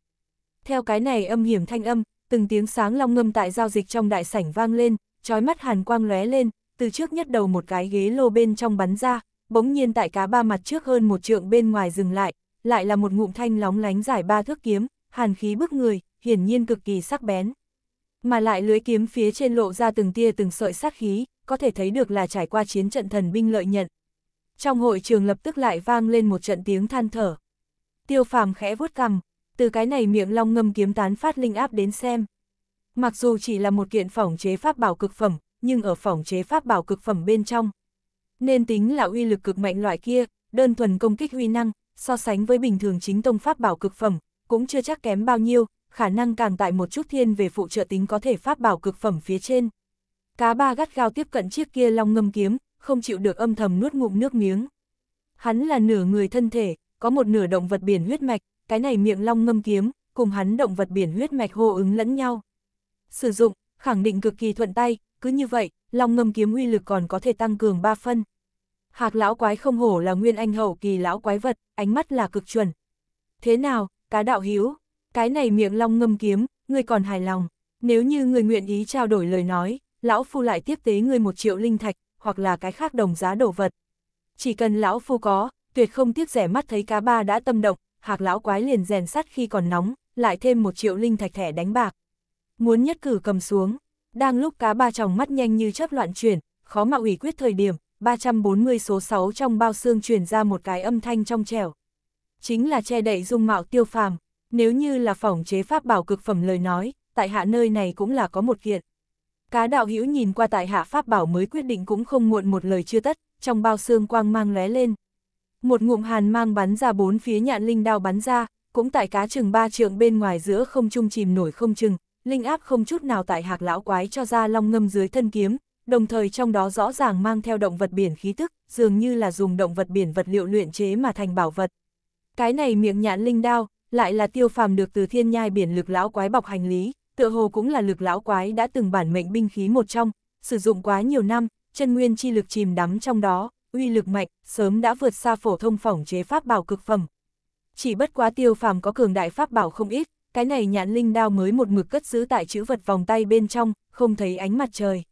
[SPEAKER 1] Theo cái này âm hiểm thanh âm, từng tiếng sáng long ngâm tại giao dịch trong đại sảnh vang lên, trói mắt hàn quang lóe lên, từ trước nhất đầu một cái ghế lô bên trong bắn ra, bỗng nhiên tại cá ba mặt trước hơn một trượng bên ngoài dừng lại, lại là một ngụm thanh lóng lánh giải ba thước kiếm, hàn khí bức người, hiển nhiên cực kỳ sắc bén. Mà lại lưới kiếm phía trên lộ ra từng tia từng sợi sát khí, có thể thấy được là trải qua chiến trận thần binh lợi nhận. Trong hội trường lập tức lại vang lên một trận tiếng than thở. Tiêu phàm khẽ vuốt cằm, từ cái này miệng long ngâm kiếm tán phát linh áp đến xem. Mặc dù chỉ là một kiện phỏng chế pháp bảo cực phẩm, nhưng ở phỏng chế pháp bảo cực phẩm bên trong. Nên tính là uy lực cực mạnh loại kia, đơn thuần công kích huy năng, so sánh với bình thường chính tông pháp bảo cực phẩm, cũng chưa chắc kém bao nhiêu, khả năng càng tại một chút thiên về phụ trợ tính có thể pháp bảo cực phẩm phía trên. Cá ba gắt gao tiếp cận chiếc kia long ngâm kiếm, không chịu được âm thầm nuốt ngụm nước miếng. Hắn là nửa người thân thể, có một nửa động vật biển huyết mạch, cái này miệng long ngâm kiếm, cùng hắn động vật biển huyết mạch hô ứng lẫn nhau. Sử dụng, khẳng định cực kỳ thuận tay, cứ như vậy, long ngâm kiếm uy lực còn có thể tăng cường 3 phân. Hạc lão quái không hổ là nguyên anh hậu kỳ lão quái vật, ánh mắt là cực chuẩn. Thế nào, cá đạo hiếu, cái này miệng long ngâm kiếm, ngươi còn hài lòng, nếu như người nguyện ý trao đổi lời nói, lão phu lại tiếp tế người một triệu linh thạch, hoặc là cái khác đồng giá đồ vật. Chỉ cần lão phu có, tuyệt không tiếc rẻ mắt thấy cá ba đã tâm động, hạc lão quái liền rèn sắt khi còn nóng, lại thêm một triệu linh thạch thẻ đánh bạc. Muốn nhất cử cầm xuống, đang lúc cá ba tròng mắt nhanh như chớp loạn chuyển, khó mà ủy quyết thời điểm, 340 số 6 trong bao xương truyền ra một cái âm thanh trong trẻo. Chính là che đậy dung mạo tiêu phàm, nếu như là phỏng chế pháp bảo cực phẩm lời nói, tại hạ nơi này cũng là có một kiện. Cá đạo hữu nhìn qua tại hạ pháp bảo mới quyết định cũng không muộn một lời chưa tất, trong bao xương quang mang lé lên. Một ngụm hàn mang bắn ra bốn phía nhạn linh đao bắn ra, cũng tại cá chừng ba trượng bên ngoài giữa không trung chìm nổi không chừng, linh áp không chút nào tại hạc lão quái cho ra long ngâm dưới thân kiếm, đồng thời trong đó rõ ràng mang theo động vật biển khí tức, dường như là dùng động vật biển vật liệu luyện chế mà thành bảo vật. Cái này miệng nhạn linh đao, lại là tiêu phàm được từ thiên nhai biển lực lão quái bọc hành lý, tựa hồ cũng là lực lão quái đã từng bản mệnh binh khí một trong, sử dụng quá nhiều năm, chân nguyên chi lực chìm đắm trong đó, uy lực mạnh, sớm đã vượt xa phổ thông phỏng chế pháp bảo cực phẩm. Chỉ bất quá tiêu phàm có cường đại pháp bảo không ít, cái này nhãn linh đao mới một mực cất giữ tại chữ vật vòng tay bên trong, không thấy ánh mặt trời.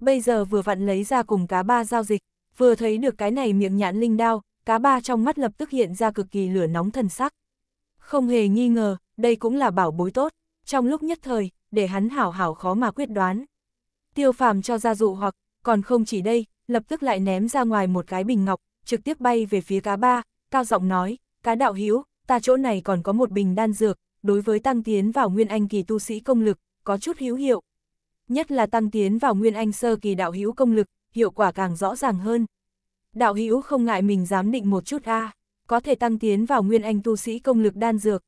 [SPEAKER 1] Bây giờ vừa vặn lấy ra cùng cá ba giao dịch, vừa thấy được cái này miệng nhãn linh đao, cá ba trong mắt lập tức hiện ra cực kỳ lửa nóng thần sắc. Không hề nghi ngờ, đây cũng là bảo bối tốt, trong lúc nhất thời, để hắn hảo hảo khó mà quyết đoán. Tiêu phàm cho ra dụ hoặc, còn không chỉ đây, lập tức lại ném ra ngoài một cái bình ngọc, trực tiếp bay về phía cá ba, cao giọng nói, cá đạo hiếu, ta chỗ này còn có một bình đan dược, đối với tăng tiến vào nguyên anh kỳ tu sĩ công lực, có chút hữu hiệu. Nhất là tăng tiến vào nguyên anh sơ kỳ đạo hiếu công lực, hiệu quả càng rõ ràng hơn. Đạo hiếu không ngại mình dám định một chút a, có thể tăng tiến vào nguyên anh tu sĩ công lực đan dược.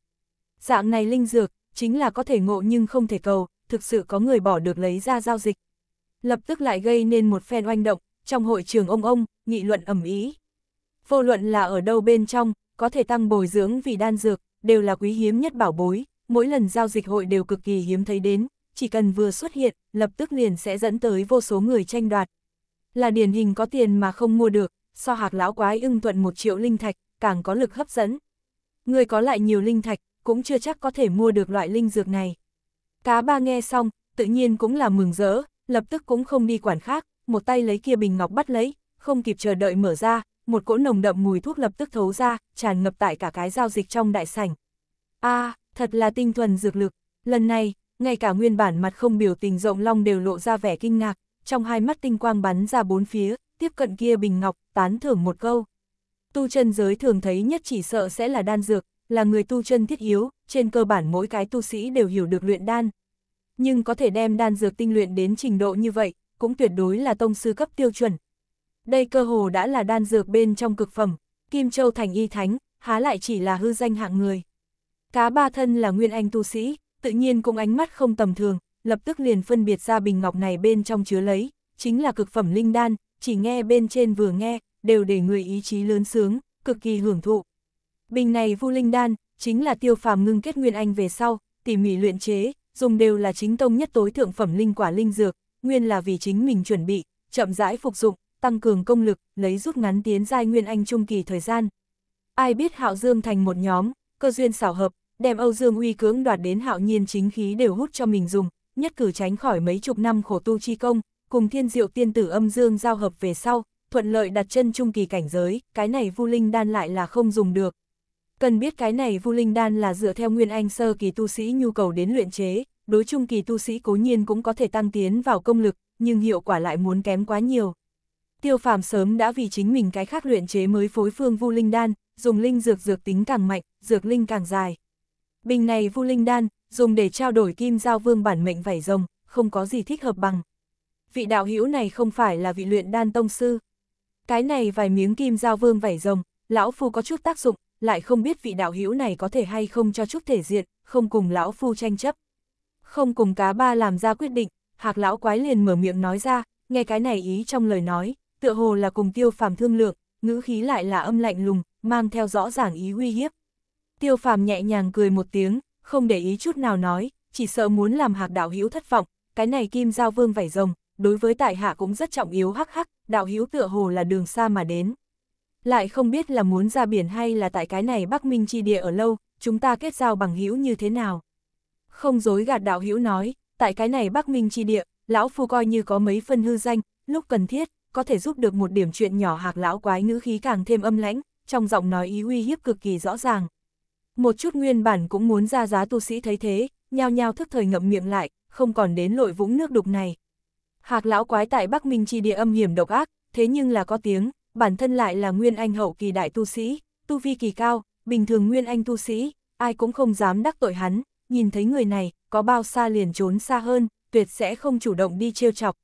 [SPEAKER 1] Dạng này linh dược, chính là có thể ngộ nhưng không thể cầu, thực sự có người bỏ được lấy ra giao dịch lập tức lại gây nên một phen oanh động, trong hội trường ông ông, nghị luận ẩm ý. Vô luận là ở đâu bên trong, có thể tăng bồi dưỡng vì đan dược, đều là quý hiếm nhất bảo bối, mỗi lần giao dịch hội đều cực kỳ hiếm thấy đến, chỉ cần vừa xuất hiện, lập tức liền sẽ dẫn tới vô số người tranh đoạt. Là điển hình có tiền mà không mua được, so hạc lão quái ưng thuận một triệu linh thạch, càng có lực hấp dẫn. Người có lại nhiều linh thạch, cũng chưa chắc có thể mua được loại linh dược này. Cá ba nghe xong, tự nhiên cũng là mừng rỡ, lập tức cũng không đi quản khác, một tay lấy kia bình ngọc bắt lấy, không kịp chờ đợi mở ra, một cỗ nồng đậm mùi thuốc lập tức thấu ra, tràn ngập tại cả cái giao dịch trong đại sảnh. A, thật là tinh thuần dược lực, lần này, ngay cả nguyên bản mặt không biểu tình rộng long đều lộ ra vẻ kinh ngạc, trong hai mắt tinh quang bắn ra bốn phía, tiếp cận kia bình ngọc, tán thưởng một câu. Tu chân giới thường thấy nhất chỉ sợ sẽ là đan dược, là người tu chân thiết yếu, trên cơ bản mỗi cái tu sĩ đều hiểu được luyện đan, nhưng có thể đem đan dược tinh luyện đến trình độ như vậy, cũng tuyệt đối là tông sư cấp tiêu chuẩn. Đây cơ hồ đã là đan dược bên trong cực phẩm, Kim Châu thành y thánh, há lại chỉ là hư danh hạng người. Cá ba thân là nguyên anh tu sĩ, tự nhiên cũng ánh mắt không tầm thường, lập tức liền phân biệt ra bình ngọc này bên trong chứa lấy, chính là cực phẩm linh đan, chỉ nghe bên trên vừa nghe, đều để người ý chí lớn sướng, cực kỳ hưởng thụ. Bình này vu linh đan, chính là tiêu phàm ngưng kết nguyên anh về sau, tỉ mỉ luyện chế, dùng đều là chính tông nhất tối thượng phẩm linh quả linh dược, nguyên là vì chính mình chuẩn bị, chậm rãi phục dụng, tăng cường công lực, lấy rút ngắn tiến giai nguyên anh trung kỳ thời gian. Ai biết Hạo Dương thành một nhóm, cơ duyên xảo hợp, đem Âu Dương Uy cưỡng đoạt đến Hạo Nhiên chính khí đều hút cho mình dùng, nhất cử tránh khỏi mấy chục năm khổ tu chi công, cùng Thiên Diệu tiên tử âm dương giao hợp về sau, thuận lợi đặt chân trung kỳ cảnh giới, cái này Vu Linh đan lại là không dùng được, Cần biết cái này Vu Linh Đan là dựa theo nguyên anh sơ kỳ tu sĩ nhu cầu đến luyện chế, đối chung kỳ tu sĩ cố nhiên cũng có thể tăng tiến vào công lực, nhưng hiệu quả lại muốn kém quá nhiều. Tiêu phàm sớm đã vì chính mình cái khác luyện chế mới phối phương Vu Linh Đan, dùng linh dược dược tính càng mạnh, dược linh càng dài. Bình này Vu Linh Đan, dùng để trao đổi kim giao vương bản mệnh vảy rồng, không có gì thích hợp bằng. Vị đạo hữu này không phải là vị luyện đan tông sư. Cái này vài miếng kim giao vương vảy rồng, lão phu có chút tác dụng, lại không biết vị đạo hữu này có thể hay không cho chút thể diện, không cùng lão phu tranh chấp. Không cùng cá ba làm ra quyết định, hạc lão quái liền mở miệng nói ra, nghe cái này ý trong lời nói, tựa hồ là cùng tiêu phàm thương lượng, ngữ khí lại là âm lạnh lùng, mang theo rõ ràng ý uy hiếp. Tiêu phàm nhẹ nhàng cười một tiếng, không để ý chút nào nói, chỉ sợ muốn làm hạc đạo hữu thất vọng, cái này kim giao vương vảy rồng, đối với tại hạ cũng rất trọng yếu hắc hắc, đạo hữu tựa hồ là đường xa mà đến lại không biết là muốn ra biển hay là tại cái này Bắc Minh chi địa ở lâu, chúng ta kết giao bằng hữu như thế nào. Không dối gạt đạo hữu nói, tại cái này Bắc Minh chi địa, lão phu coi như có mấy phân hư danh, lúc cần thiết, có thể giúp được một điểm chuyện nhỏ hạc lão quái ngữ khí càng thêm âm lãnh, trong giọng nói ý uy hiếp cực kỳ rõ ràng. Một chút nguyên bản cũng muốn ra giá tu sĩ thấy thế, nhao nhao thức thời ngậm miệng lại, không còn đến lội vũng nước đục này. Hạc lão quái tại Bắc Minh chi địa âm hiểm độc ác, thế nhưng là có tiếng, bản thân lại là nguyên anh hậu kỳ đại tu sĩ, tu vi kỳ cao, bình thường nguyên anh tu sĩ, ai cũng không dám đắc tội hắn, nhìn thấy người này, có bao xa liền trốn xa hơn, tuyệt sẽ không chủ động đi trêu chọc.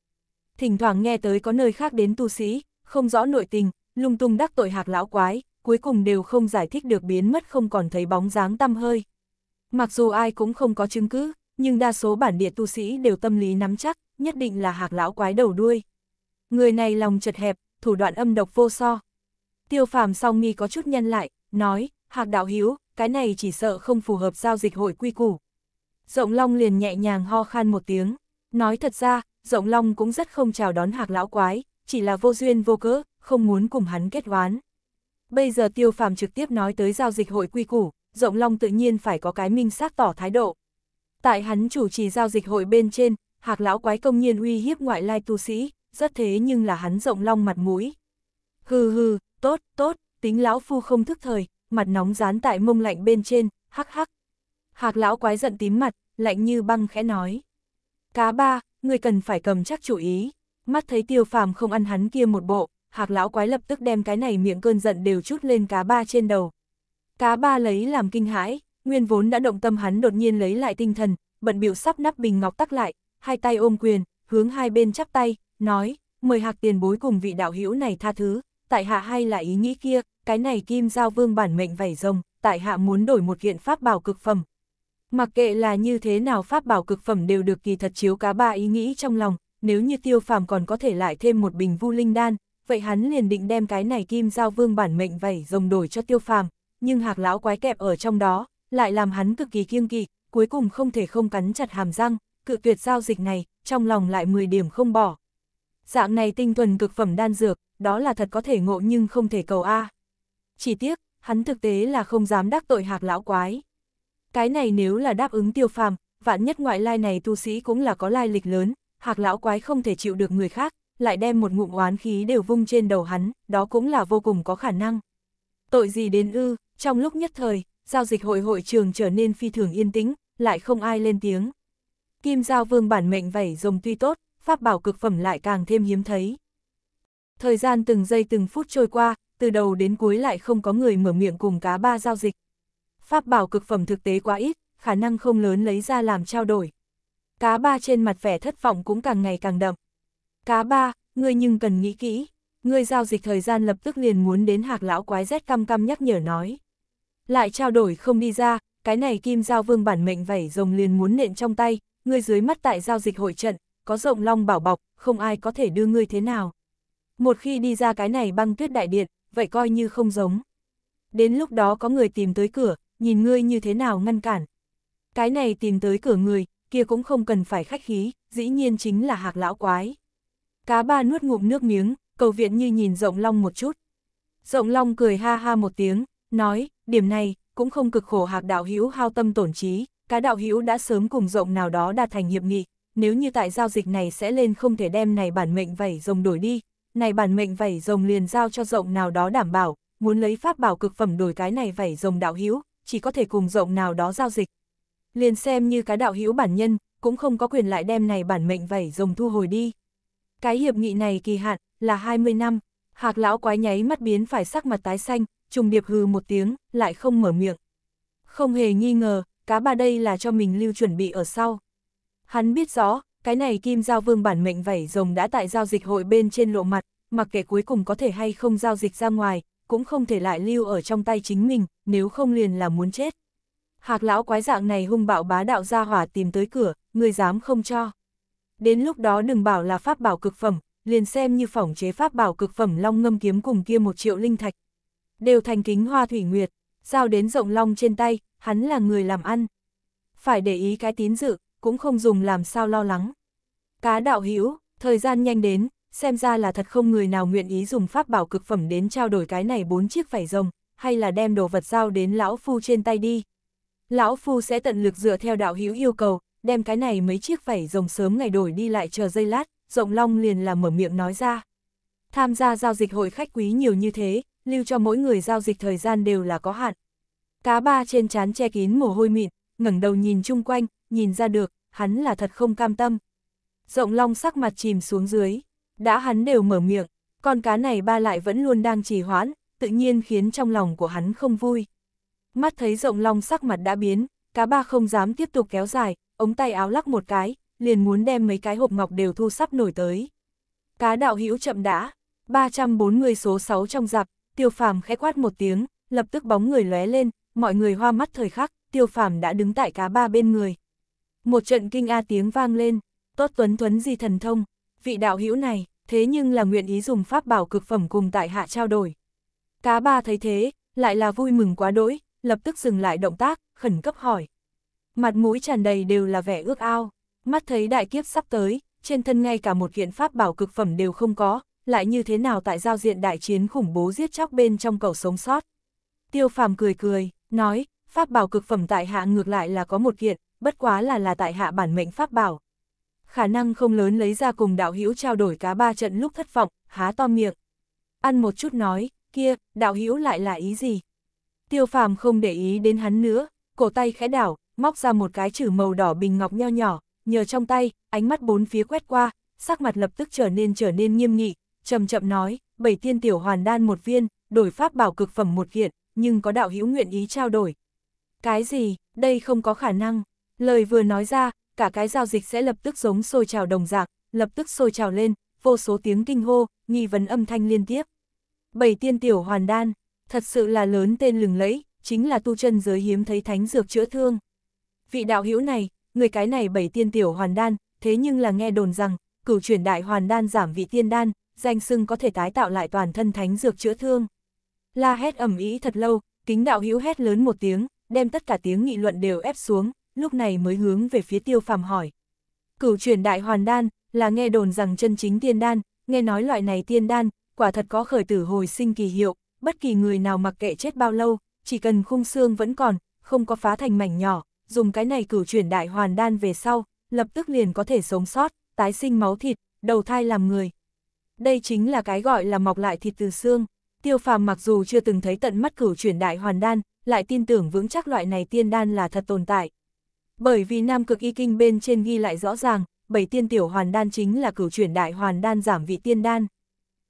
[SPEAKER 1] Thỉnh thoảng nghe tới có nơi khác đến tu sĩ, không rõ nội tình, lung tung đắc tội hạc lão quái, cuối cùng đều không giải thích được biến mất không còn thấy bóng dáng tăm hơi. Mặc dù ai cũng không có chứng cứ, nhưng đa số bản địa tu sĩ đều tâm lý nắm chắc, nhất định là hạc lão quái đầu đuôi. Người này lòng chật hẹp, thủ đoạn âm độc vô so. Tiêu phàm song mi có chút nhân lại, nói, hạc đạo hiếu, cái này chỉ sợ không phù hợp giao dịch hội quy củ. Rộng long liền nhẹ nhàng ho khan một tiếng, nói thật ra, rộng long cũng rất không chào đón hạc lão quái, chỉ là vô duyên vô cớ, không muốn cùng hắn kết oán. Bây giờ tiêu phàm trực tiếp nói tới giao dịch hội quy củ, rộng long tự nhiên phải có cái minh xác tỏ thái độ. Tại hắn chủ trì giao dịch hội bên trên, hạc lão quái công nhiên uy hiếp ngoại lai tu sĩ, rất thế nhưng là hắn rộng long mặt mũi. Hừ hừ, tốt, tốt, tính lão phu không thức thời, mặt nóng dán tại mông lạnh bên trên, hắc hắc. Hạc lão quái giận tím mặt, lạnh như băng khẽ nói. Cá ba, người cần phải cầm chắc chủ ý. Mắt thấy tiêu phàm không ăn hắn kia một bộ, hạc lão quái lập tức đem cái này miệng cơn giận đều chút lên cá ba trên đầu. Cá ba lấy làm kinh hãi, nguyên vốn đã động tâm hắn đột nhiên lấy lại tinh thần, bận biểu sắp nắp bình ngọc tắc lại, hai tay ôm quyền, hướng hai bên chắp tay, nói, mời hạc tiền bối cùng vị đạo hữu này tha thứ, tại hạ hay là ý nghĩ kia, cái này kim giao vương bản mệnh vảy rồng, tại hạ muốn đổi một kiện pháp bảo cực phẩm. Mặc kệ là như thế nào pháp bảo cực phẩm đều được kỳ thật chiếu cá ba ý nghĩ trong lòng, nếu như tiêu phàm còn có thể lại thêm một bình vu linh đan, vậy hắn liền định đem cái này kim giao vương bản mệnh vảy rồng đổi cho tiêu phàm, nhưng hạc lão quái kẹp ở trong đó, lại làm hắn cực kỳ kiêng kỵ, cuối cùng không thể không cắn chặt hàm răng, cự tuyệt giao dịch này, trong lòng lại 10 điểm không bỏ. Dạng này tinh thuần cực phẩm đan dược, đó là thật có thể ngộ nhưng không thể cầu A. Chỉ tiếc, hắn thực tế là không dám đắc tội hạc lão quái. Cái này nếu là đáp ứng tiêu phàm, vạn nhất ngoại lai này tu sĩ cũng là có lai lịch lớn, hạc lão quái không thể chịu được người khác, lại đem một ngụm oán khí đều vung trên đầu hắn, đó cũng là vô cùng có khả năng. Tội gì đến ư, trong lúc nhất thời, giao dịch hội hội trường trở nên phi thường yên tĩnh, lại không ai lên tiếng. Kim Giao Vương bản mệnh vảy rồng tuy tốt, pháp bảo cực phẩm lại càng thêm hiếm thấy. Thời gian từng giây từng phút trôi qua, từ đầu đến cuối lại không có người mở miệng cùng cá ba giao dịch. Pháp bảo cực phẩm thực tế quá ít, khả năng không lớn lấy ra làm trao đổi. Cá ba trên mặt vẻ thất vọng cũng càng ngày càng đậm. Cá ba, ngươi nhưng cần nghĩ kỹ, ngươi giao dịch thời gian lập tức liền muốn đến hạc lão quái rét căm căm nhắc nhở nói. Lại trao đổi không đi ra, cái này kim giao vương bản mệnh vẩy rồng liền muốn nện trong tay, ngươi dưới mắt tại giao dịch hội trận, có rộng long bảo bọc, không ai có thể đưa ngươi thế nào. Một khi đi ra cái này băng tuyết đại điện, vậy coi như không giống. Đến lúc đó có người tìm tới cửa, nhìn ngươi như thế nào ngăn cản. Cái này tìm tới cửa người, kia cũng không cần phải khách khí, dĩ nhiên chính là hạc lão quái. Cá ba nuốt ngụm nước miếng, cầu viện như nhìn rộng long một chút. Rộng long cười ha ha một tiếng, nói, điểm này, cũng không cực khổ hạc đạo hữu hao tâm tổn trí, cá đạo hữu đã sớm cùng rộng nào đó đạt thành hiệp nghị, nếu như tại giao dịch này sẽ lên không thể đem này bản mệnh vảy rồng đổi đi, này bản mệnh vảy rồng liền giao cho rộng nào đó đảm bảo, muốn lấy pháp bảo cực phẩm đổi cái này vảy rồng đạo hữu, chỉ có thể cùng rộng nào đó giao dịch. Liền xem như cái đạo hữu bản nhân, cũng không có quyền lại đem này bản mệnh vảy rồng thu hồi đi. Cái hiệp nghị này kỳ hạn là 20 năm, hạc lão quái nháy mắt biến phải sắc mặt tái xanh, trùng điệp hừ một tiếng, lại không mở miệng. Không hề nghi ngờ, cá ba đây là cho mình lưu chuẩn bị ở sau. Hắn biết rõ, cái này Kim Giao Vương bản mệnh vảy rồng đã tại giao dịch hội bên trên lộ mặt, mặc kệ cuối cùng có thể hay không giao dịch ra ngoài, cũng không thể lại lưu ở trong tay chính mình, nếu không liền là muốn chết. Hạc lão quái dạng này hung bạo bá đạo ra hỏa tìm tới cửa, người dám không cho. Đến lúc đó đừng bảo là pháp bảo cực phẩm, liền xem như phỏng chế pháp bảo cực phẩm long ngâm kiếm cùng kia một triệu linh thạch. Đều thành kính hoa thủy nguyệt, giao đến rộng long trên tay, hắn là người làm ăn. Phải để ý cái tín dự, cũng không dùng làm sao lo lắng. Cá đạo hữu thời gian nhanh đến, xem ra là thật không người nào nguyện ý dùng pháp bảo cực phẩm đến trao đổi cái này bốn chiếc vảy rồng, hay là đem đồ vật giao đến lão phu trên tay đi. Lão phu sẽ tận lực dựa theo đạo hữu yêu cầu, đem cái này mấy chiếc vảy rồng sớm ngày đổi đi lại chờ dây lát, rộng long liền là mở miệng nói ra. Tham gia giao dịch hội khách quý nhiều như thế, lưu cho mỗi người giao dịch thời gian đều là có hạn. Cá ba trên chán che kín mồ hôi mịn, ngẩng đầu nhìn chung quanh, nhìn ra được, hắn là thật không cam tâm. Rộng long sắc mặt chìm xuống dưới, đã hắn đều mở miệng, con cá này ba lại vẫn luôn đang trì hoãn, tự nhiên khiến trong lòng của hắn không vui. Mắt thấy rộng long sắc mặt đã biến, cá ba không dám tiếp tục kéo dài, ống tay áo lắc một cái, liền muốn đem mấy cái hộp ngọc đều thu sắp nổi tới. Cá đạo hữu chậm đã, 340 số 6 trong dạp, tiêu phàm khẽ quát một tiếng, lập tức bóng người lóe lên, mọi người hoa mắt thời khắc, tiêu phàm đã đứng tại cá ba bên người. Một trận kinh a tiếng vang lên, tốt tuấn tuấn di thần thông, vị đạo hữu này, thế nhưng là nguyện ý dùng pháp bảo cực phẩm cùng tại hạ trao đổi. Cá ba thấy thế, lại là vui mừng quá đỗi, lập tức dừng lại động tác, khẩn cấp hỏi. Mặt mũi tràn đầy đều là vẻ ước ao, mắt thấy đại kiếp sắp tới, trên thân ngay cả một kiện pháp bảo cực phẩm đều không có, lại như thế nào tại giao diện đại chiến khủng bố giết chóc bên trong cầu sống sót. Tiêu phàm cười cười, nói, pháp bảo cực phẩm tại hạ ngược lại là có một kiện, bất quá là là tại hạ bản mệnh pháp bảo. Khả năng không lớn lấy ra cùng đạo hữu trao đổi cá ba trận lúc thất vọng, há to miệng. Ăn một chút nói, kia, đạo hữu lại là ý gì? Tiêu phàm không để ý đến hắn nữa, cổ tay khẽ đảo, móc ra một cái chữ màu đỏ bình ngọc nho nhỏ, nhờ trong tay, ánh mắt bốn phía quét qua, sắc mặt lập tức trở nên trở nên nghiêm nghị, chậm chậm nói, bảy tiên tiểu hoàn đan một viên, đổi pháp bảo cực phẩm một kiện, nhưng có đạo hữu nguyện ý trao đổi. Cái gì, đây không có khả năng. Lời vừa nói ra, cả cái giao dịch sẽ lập tức giống sôi trào đồng dạng, lập tức sôi trào lên, vô số tiếng kinh hô, nghi vấn âm thanh liên tiếp. Bảy tiên tiểu hoàn đan, thật sự là lớn tên lừng lẫy, chính là tu chân giới hiếm thấy thánh dược chữa thương. Vị đạo hữu này, người cái này bảy tiên tiểu hoàn đan, thế nhưng là nghe đồn rằng, cửu chuyển đại hoàn đan giảm vị tiên đan, danh sưng có thể tái tạo lại toàn thân thánh dược chữa thương. La hét ẩm ý thật lâu, kính đạo hữu hét lớn một tiếng, đem tất cả tiếng nghị luận đều ép xuống, lúc này mới hướng về phía tiêu phàm hỏi. Cửu chuyển đại hoàn đan, là nghe đồn rằng chân chính tiên đan, nghe nói loại này tiên đan, quả thật có khởi tử hồi sinh kỳ hiệu, bất kỳ người nào mặc kệ chết bao lâu, chỉ cần khung xương vẫn còn, không có phá thành mảnh nhỏ, dùng cái này cửu chuyển đại hoàn đan về sau, lập tức liền có thể sống sót, tái sinh máu thịt, đầu thai làm người. Đây chính là cái gọi là mọc lại thịt từ xương. Tiêu phàm mặc dù chưa từng thấy tận mắt cửu chuyển đại hoàn đan, lại tin tưởng vững chắc loại này tiên đan là thật tồn tại, bởi vì Nam Cực Y Kinh bên trên ghi lại rõ ràng, bảy tiên tiểu hoàn đan chính là cửu chuyển đại hoàn đan giảm vị tiên đan.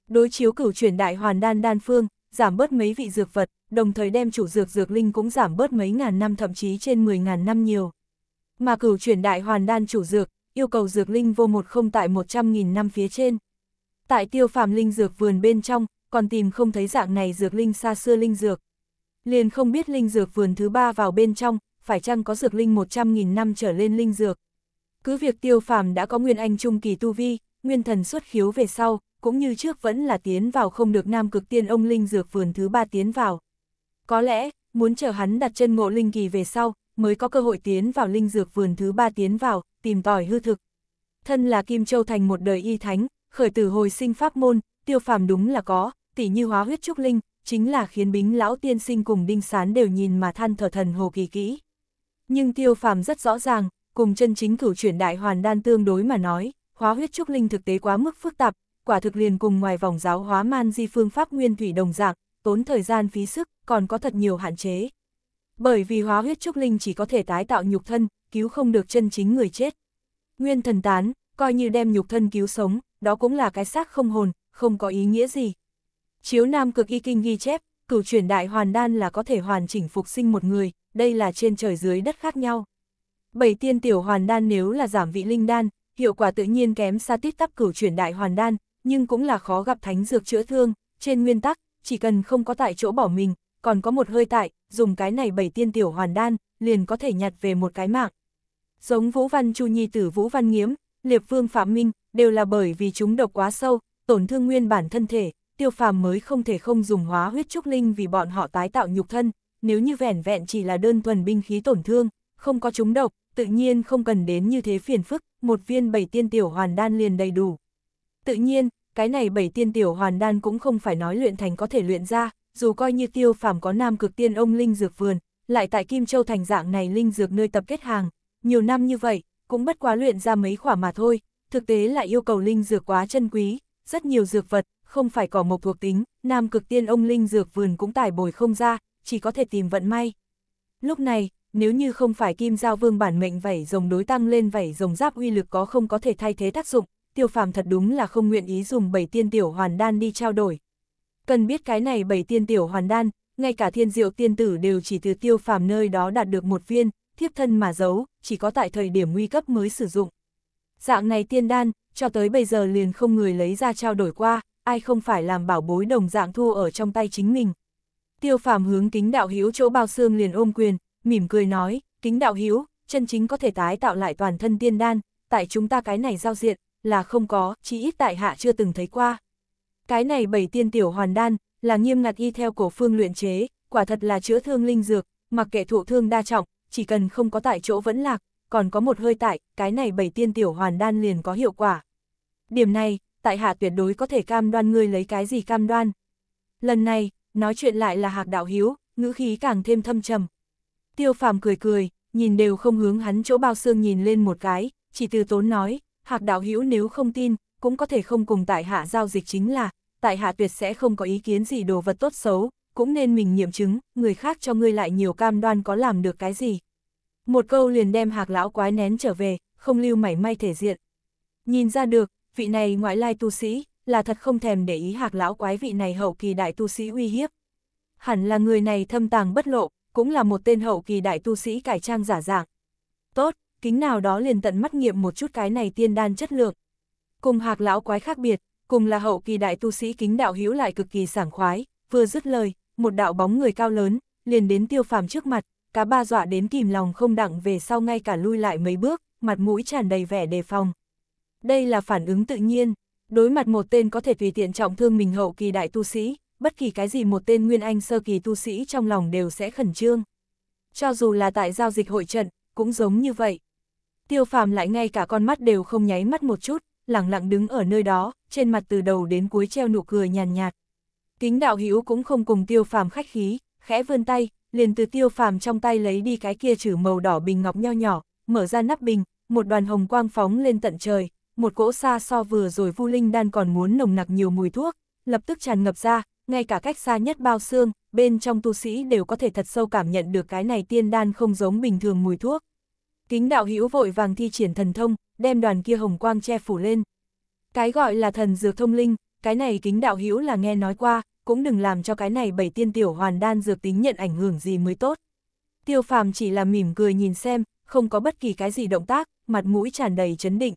[SPEAKER 1] Đối chiếu cửu chuyển đại hoàn đan đan phương, giảm bớt mấy vị dược vật, đồng thời đem chủ dược dược linh cũng giảm bớt mấy ngàn năm thậm chí trên 10 ngàn năm nhiều. Mà cửu chuyển đại hoàn đan chủ dược, yêu cầu dược linh vô một không tại 100.000 năm phía trên. Tại tiêu phàm linh dược vườn bên trong, còn tìm không thấy dạng này dược linh xa xưa linh dược. Liền không biết linh dược vườn thứ ba vào bên trong, phải chăng có dược linh 100.000 năm trở lên linh dược. Cứ việc tiêu phàm đã có nguyên anh trung kỳ tu vi, nguyên thần xuất khiếu về sau, cũng như trước vẫn là tiến vào không được nam cực tiên ông linh dược vườn thứ ba tiến vào. Có lẽ, muốn chờ hắn đặt chân ngộ linh kỳ về sau, mới có cơ hội tiến vào linh dược vườn thứ ba tiến vào, tìm tòi hư thực. Thân là Kim Châu Thành một đời y thánh, khởi tử hồi sinh pháp môn, tiêu phàm đúng là có, tỷ như hóa huyết trúc linh, chính là khiến bính lão tiên sinh cùng đinh sán đều nhìn mà than thở thần hồ kỳ kỹ. Nhưng tiêu phàm rất rõ ràng, cùng chân chính cửu chuyển đại hoàn đan tương đối mà nói, hóa huyết trúc linh thực tế quá mức phức tạp, quả thực liền cùng ngoài vòng giáo hóa man di phương pháp nguyên thủy đồng dạng, tốn thời gian phí sức, còn có thật nhiều hạn chế. Bởi vì hóa huyết trúc linh chỉ có thể tái tạo nhục thân, cứu không được chân chính người chết. Nguyên thần tán, coi như đem nhục thân cứu sống, đó cũng là cái xác không hồn, không có ý nghĩa gì. Chiếu Nam cực y kinh ghi chép, cửu chuyển đại hoàn đan là có thể hoàn chỉnh phục sinh một người, đây là trên trời dưới đất khác nhau. Bảy tiên tiểu hoàn đan nếu là giảm vị linh đan, hiệu quả tự nhiên kém xa tít tắp cửu chuyển đại hoàn đan, nhưng cũng là khó gặp thánh dược chữa thương, trên nguyên tắc, chỉ cần không có tại chỗ bỏ mình, còn có một hơi tại, dùng cái này bảy tiên tiểu hoàn đan, liền có thể nhặt về một cái mạng. Giống Vũ Văn Chu Nhi tử Vũ Văn nghiễm Liệp Vương Phạm Minh, đều là bởi vì chúng độc quá sâu, tổn thương nguyên bản thân thể, tiêu phàm mới không thể không dùng hóa huyết trúc linh vì bọn họ tái tạo nhục thân, nếu như vẻn vẹn chỉ là đơn thuần binh khí tổn thương, không có trúng độc, tự nhiên không cần đến như thế phiền phức, một viên bảy tiên tiểu hoàn đan liền đầy đủ. Tự nhiên, cái này bảy tiên tiểu hoàn đan cũng không phải nói luyện thành có thể luyện ra, dù coi như tiêu phàm có nam cực tiên ông linh dược vườn, lại tại Kim Châu thành dạng này linh dược nơi tập kết hàng, nhiều năm như vậy, cũng bất quá luyện ra mấy khỏa mà thôi, thực tế là yêu cầu linh dược quá chân quý, rất nhiều dược vật, không phải cỏ mộc thuộc tính, nam cực tiên ông linh dược vườn cũng tải bồi không ra, chỉ có thể tìm vận may. Lúc này, nếu như không phải kim giao vương bản mệnh vảy rồng đối tăng lên vảy rồng giáp uy lực có không có thể thay thế tác dụng, tiêu phàm thật đúng là không nguyện ý dùng bảy tiên tiểu hoàn đan đi trao đổi. Cần biết cái này bảy tiên tiểu hoàn đan, ngay cả thiên diệu tiên tử đều chỉ từ tiêu phàm nơi đó đạt được một viên, thiếp thân mà giấu, chỉ có tại thời điểm nguy cấp mới sử dụng. Dạng này tiên đan, cho tới bây giờ liền không người lấy ra trao đổi qua, ai không phải làm bảo bối đồng dạng thu ở trong tay chính mình. Tiêu phàm hướng kính đạo hiếu chỗ bao xương liền ôm quyền, mỉm cười nói, kính đạo hiếu, chân chính có thể tái tạo lại toàn thân tiên đan, tại chúng ta cái này giao diện, là không có, chỉ ít tại hạ chưa từng thấy qua. Cái này bảy tiên tiểu hoàn đan, là nghiêm ngặt y theo cổ phương luyện chế, quả thật là chữa thương linh dược, mặc kệ thụ thương đa trọng, chỉ cần không có tại chỗ vẫn lạc, còn có một hơi tại, cái này bảy tiên tiểu hoàn đan liền có hiệu quả. Điểm này, tại hạ tuyệt đối có thể cam đoan ngươi lấy cái gì cam đoan. Lần này, Nói chuyện lại là hạc đạo hiếu, ngữ khí càng thêm thâm trầm. Tiêu phàm cười cười, nhìn đều không hướng hắn chỗ bao xương nhìn lên một cái, chỉ từ tốn nói, hạc đạo hiếu nếu không tin, cũng có thể không cùng tại hạ giao dịch chính là, tại hạ tuyệt sẽ không có ý kiến gì đồ vật tốt xấu, cũng nên mình nghiệm chứng, người khác cho ngươi lại nhiều cam đoan có làm được cái gì. Một câu liền đem hạc lão quái nén trở về, không lưu mảy may thể diện. Nhìn ra được, vị này ngoại lai tu sĩ, là thật không thèm để ý hạc lão quái vị này hậu kỳ đại tu sĩ uy hiếp. Hẳn là người này thâm tàng bất lộ, cũng là một tên hậu kỳ đại tu sĩ cải trang giả dạng. Tốt, kính nào đó liền tận mắt nghiệm một chút cái này tiên đan chất lượng. Cùng hạc lão quái khác biệt, cùng là hậu kỳ đại tu sĩ kính đạo hữu lại cực kỳ sảng khoái, vừa dứt lời, một đạo bóng người cao lớn, liền đến tiêu phàm trước mặt, cá ba dọa đến kìm lòng không đặng về sau ngay cả lui lại mấy bước, mặt mũi tràn đầy vẻ đề phòng. Đây là phản ứng tự nhiên, Đối mặt một tên có thể tùy tiện trọng thương mình hậu kỳ đại tu sĩ, bất kỳ cái gì một tên nguyên anh sơ kỳ tu sĩ trong lòng đều sẽ khẩn trương. Cho dù là tại giao dịch hội trận, cũng giống như vậy. Tiêu phàm lại ngay cả con mắt đều không nháy mắt một chút, lẳng lặng đứng ở nơi đó, trên mặt từ đầu đến cuối treo nụ cười nhàn nhạt, nhạt. Kính đạo hữu cũng không cùng tiêu phàm khách khí, khẽ vươn tay, liền từ tiêu phàm trong tay lấy đi cái kia chữ màu đỏ bình ngọc nho nhỏ, mở ra nắp bình, một đoàn hồng quang phóng lên tận trời, một cỗ xa so vừa rồi Vu Linh Đan còn muốn nồng nặc nhiều mùi thuốc, lập tức tràn ngập ra, ngay cả cách xa nhất bao xương, bên trong tu sĩ đều có thể thật sâu cảm nhận được cái này tiên đan không giống bình thường mùi thuốc. Kính đạo hữu vội vàng thi triển thần thông, đem đoàn kia hồng quang che phủ lên. Cái gọi là thần dược thông linh, cái này kính đạo hữu là nghe nói qua, cũng đừng làm cho cái này bảy tiên tiểu hoàn đan dược tính nhận ảnh hưởng gì mới tốt. Tiêu phàm chỉ là mỉm cười nhìn xem, không có bất kỳ cái gì động tác, mặt mũi tràn đầy chấn định.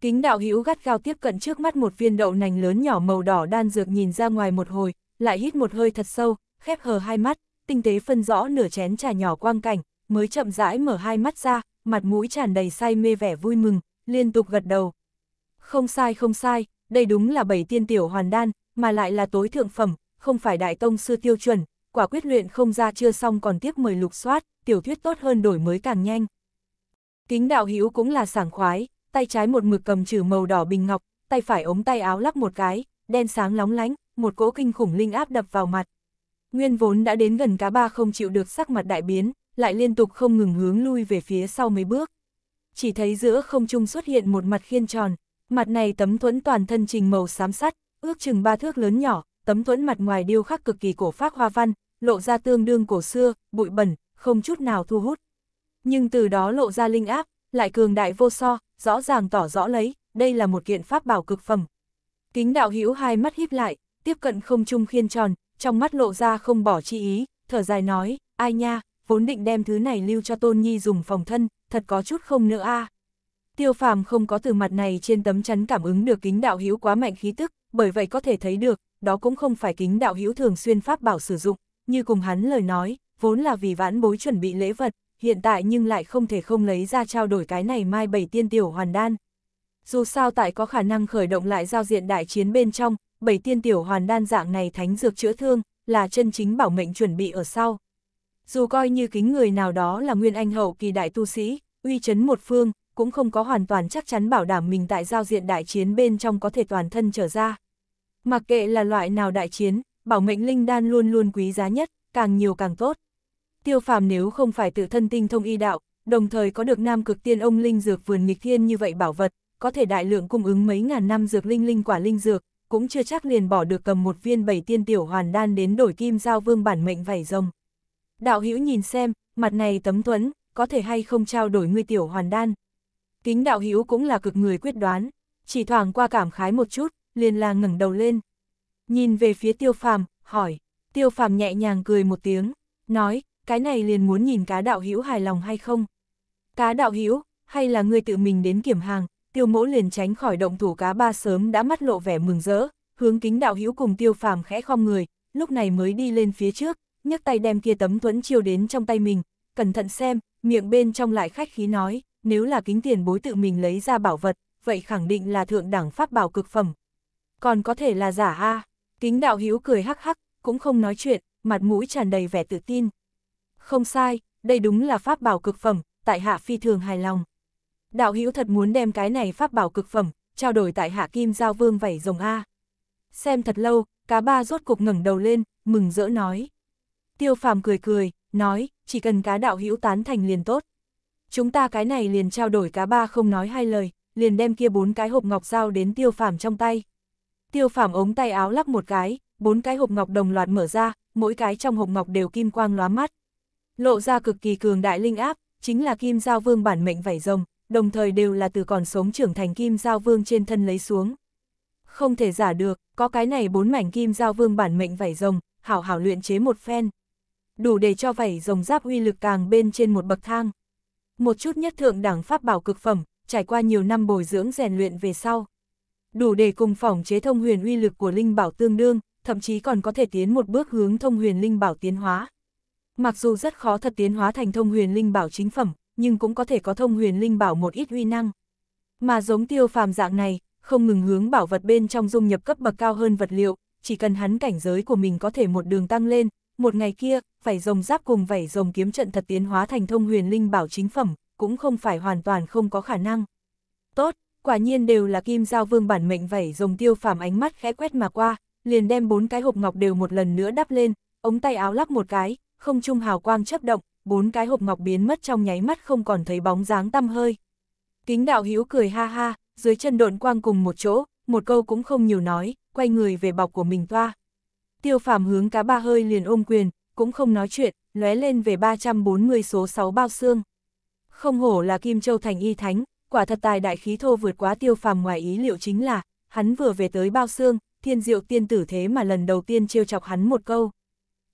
[SPEAKER 1] Kính đạo hữu gắt gao tiếp cận trước mắt một viên đậu nành lớn nhỏ màu đỏ đan dược nhìn ra ngoài một hồi, lại hít một hơi thật sâu, khép hờ hai mắt, tinh tế phân rõ nửa chén trà nhỏ quang cảnh, mới chậm rãi mở hai mắt ra, mặt mũi tràn đầy say mê vẻ vui mừng, liên tục gật đầu. Không sai không sai, đây đúng là bảy tiên tiểu hoàn đan, mà lại là tối thượng phẩm, không phải đại tông sư tiêu chuẩn, quả quyết luyện không ra chưa xong còn tiếp mời lục soát, tiểu thuyết tốt hơn đổi mới càng nhanh. Kính đạo hữu cũng là sảng khoái, tay trái một mực cầm trừ màu đỏ bình ngọc, tay phải ống tay áo lắc một cái, đen sáng lóng lánh, một cỗ kinh khủng linh áp đập vào mặt. Nguyên vốn đã đến gần cá ba không chịu được sắc mặt đại biến, lại liên tục không ngừng hướng lui về phía sau mấy bước. Chỉ thấy giữa không trung xuất hiện một mặt khiên tròn, mặt này tấm thuẫn toàn thân trình màu xám sắt, ước chừng ba thước lớn nhỏ, tấm thuẫn mặt ngoài điêu khắc cực kỳ cổ phác hoa văn, lộ ra tương đương cổ xưa, bụi bẩn, không chút nào thu hút. Nhưng từ đó lộ ra linh áp, lại cường đại vô so, rõ ràng tỏ rõ lấy, đây là một kiện pháp bảo cực phẩm. Kính đạo hữu hai mắt híp lại, tiếp cận không trung khiên tròn, trong mắt lộ ra không bỏ chi ý, thở dài nói, ai nha, vốn định đem thứ này lưu cho Tôn Nhi dùng phòng thân, thật có chút không nữa a. Tiêu phàm không có từ mặt này trên tấm chắn cảm ứng được kính đạo hữu quá mạnh khí tức, bởi vậy có thể thấy được, đó cũng không phải kính đạo hữu thường xuyên pháp bảo sử dụng, như cùng hắn lời nói, vốn là vì vãn bối chuẩn bị lễ vật, hiện tại nhưng lại không thể không lấy ra trao đổi cái này mai bảy tiên tiểu hoàn đan. Dù sao tại có khả năng khởi động lại giao diện đại chiến bên trong, bảy tiên tiểu hoàn đan dạng này thánh dược chữa thương, là chân chính bảo mệnh chuẩn bị ở sau. Dù coi như kính người nào đó là nguyên anh hậu kỳ đại tu sĩ, uy chấn một phương, cũng không có hoàn toàn chắc chắn bảo đảm mình tại giao diện đại chiến bên trong có thể toàn thân trở ra. Mặc kệ là loại nào đại chiến, bảo mệnh linh đan luôn luôn quý giá nhất, càng nhiều càng tốt tiêu phàm nếu không phải tự thân tinh thông y đạo, đồng thời có được nam cực tiên ông linh dược vườn nghịch thiên như vậy bảo vật, có thể đại lượng cung ứng mấy ngàn năm dược linh linh quả linh dược, cũng chưa chắc liền bỏ được cầm một viên bảy tiên tiểu hoàn đan đến đổi kim giao vương bản mệnh vảy rồng. Đạo hữu nhìn xem, mặt này tấm tuấn, có thể hay không trao đổi ngươi tiểu hoàn đan. Kính đạo hữu cũng là cực người quyết đoán, chỉ thoảng qua cảm khái một chút, liền là ngẩng đầu lên. Nhìn về phía tiêu phàm, hỏi, tiêu phàm nhẹ nhàng cười một tiếng, nói, cái này liền muốn nhìn cá đạo hữu hài lòng hay không. Cá đạo hữu hay là người tự mình đến kiểm hàng, tiêu mỗ liền tránh khỏi động thủ cá ba sớm đã mắt lộ vẻ mừng rỡ, hướng kính đạo hữu cùng tiêu phàm khẽ khom người, lúc này mới đi lên phía trước, nhấc tay đem kia tấm thuẫn chiêu đến trong tay mình, cẩn thận xem, miệng bên trong lại khách khí nói, nếu là kính tiền bối tự mình lấy ra bảo vật, vậy khẳng định là thượng đẳng pháp bảo cực phẩm. Còn có thể là giả a kính đạo hữu cười hắc hắc, cũng không nói chuyện, mặt mũi tràn đầy vẻ tự tin. Không sai, đây đúng là pháp bảo cực phẩm, tại hạ phi thường hài lòng. Đạo hữu thật muốn đem cái này pháp bảo cực phẩm, trao đổi tại hạ kim giao vương vảy rồng A. Xem thật lâu, cá ba rốt cục ngẩng đầu lên, mừng rỡ nói. Tiêu phàm cười cười, nói, chỉ cần cá đạo hữu tán thành liền tốt. Chúng ta cái này liền trao đổi cá ba không nói hai lời, liền đem kia bốn cái hộp ngọc giao đến tiêu phàm trong tay. Tiêu phàm ống tay áo lắc một cái, bốn cái hộp ngọc đồng loạt mở ra, mỗi cái trong hộp ngọc đều kim quang lóa mắt lộ ra cực kỳ cường đại linh áp, chính là kim giao vương bản mệnh vảy rồng, đồng thời đều là từ còn sống trưởng thành kim giao vương trên thân lấy xuống. Không thể giả được, có cái này bốn mảnh kim giao vương bản mệnh vảy rồng, hảo hảo luyện chế một phen. Đủ để cho vảy rồng giáp uy lực càng bên trên một bậc thang. Một chút nhất thượng đẳng pháp bảo cực phẩm, trải qua nhiều năm bồi dưỡng rèn luyện về sau. Đủ để cùng phòng chế thông huyền uy lực của linh bảo tương đương, thậm chí còn có thể tiến một bước hướng thông huyền linh bảo tiến hóa. Mặc dù rất khó thật tiến hóa thành thông huyền linh bảo chính phẩm, nhưng cũng có thể có thông huyền linh bảo một ít uy năng. Mà giống tiêu phàm dạng này, không ngừng hướng bảo vật bên trong dung nhập cấp bậc cao hơn vật liệu, chỉ cần hắn cảnh giới của mình có thể một đường tăng lên, một ngày kia, phải rồng giáp cùng vảy rồng kiếm trận thật tiến hóa thành thông huyền linh bảo chính phẩm, cũng không phải hoàn toàn không có khả năng. Tốt, quả nhiên đều là kim giao vương bản mệnh vảy rồng tiêu phàm ánh mắt khẽ quét mà qua, liền đem bốn cái hộp ngọc đều một lần nữa đắp lên, ống tay áo lắp một cái, không trung hào quang chấp động, bốn cái hộp ngọc biến mất trong nháy mắt không còn thấy bóng dáng tăm hơi. Kính đạo hiếu cười ha ha, dưới chân độn quang cùng một chỗ, một câu cũng không nhiều nói, quay người về bọc của mình toa. Tiêu phàm hướng cá ba hơi liền ôm quyền, cũng không nói chuyện, lóe lên về 340 số 6 bao xương. Không hổ là Kim Châu Thành y thánh, quả thật tài đại khí thô vượt quá tiêu phàm ngoài ý liệu chính là, hắn vừa về tới bao xương, thiên diệu tiên tử thế mà lần đầu tiên trêu chọc hắn một câu.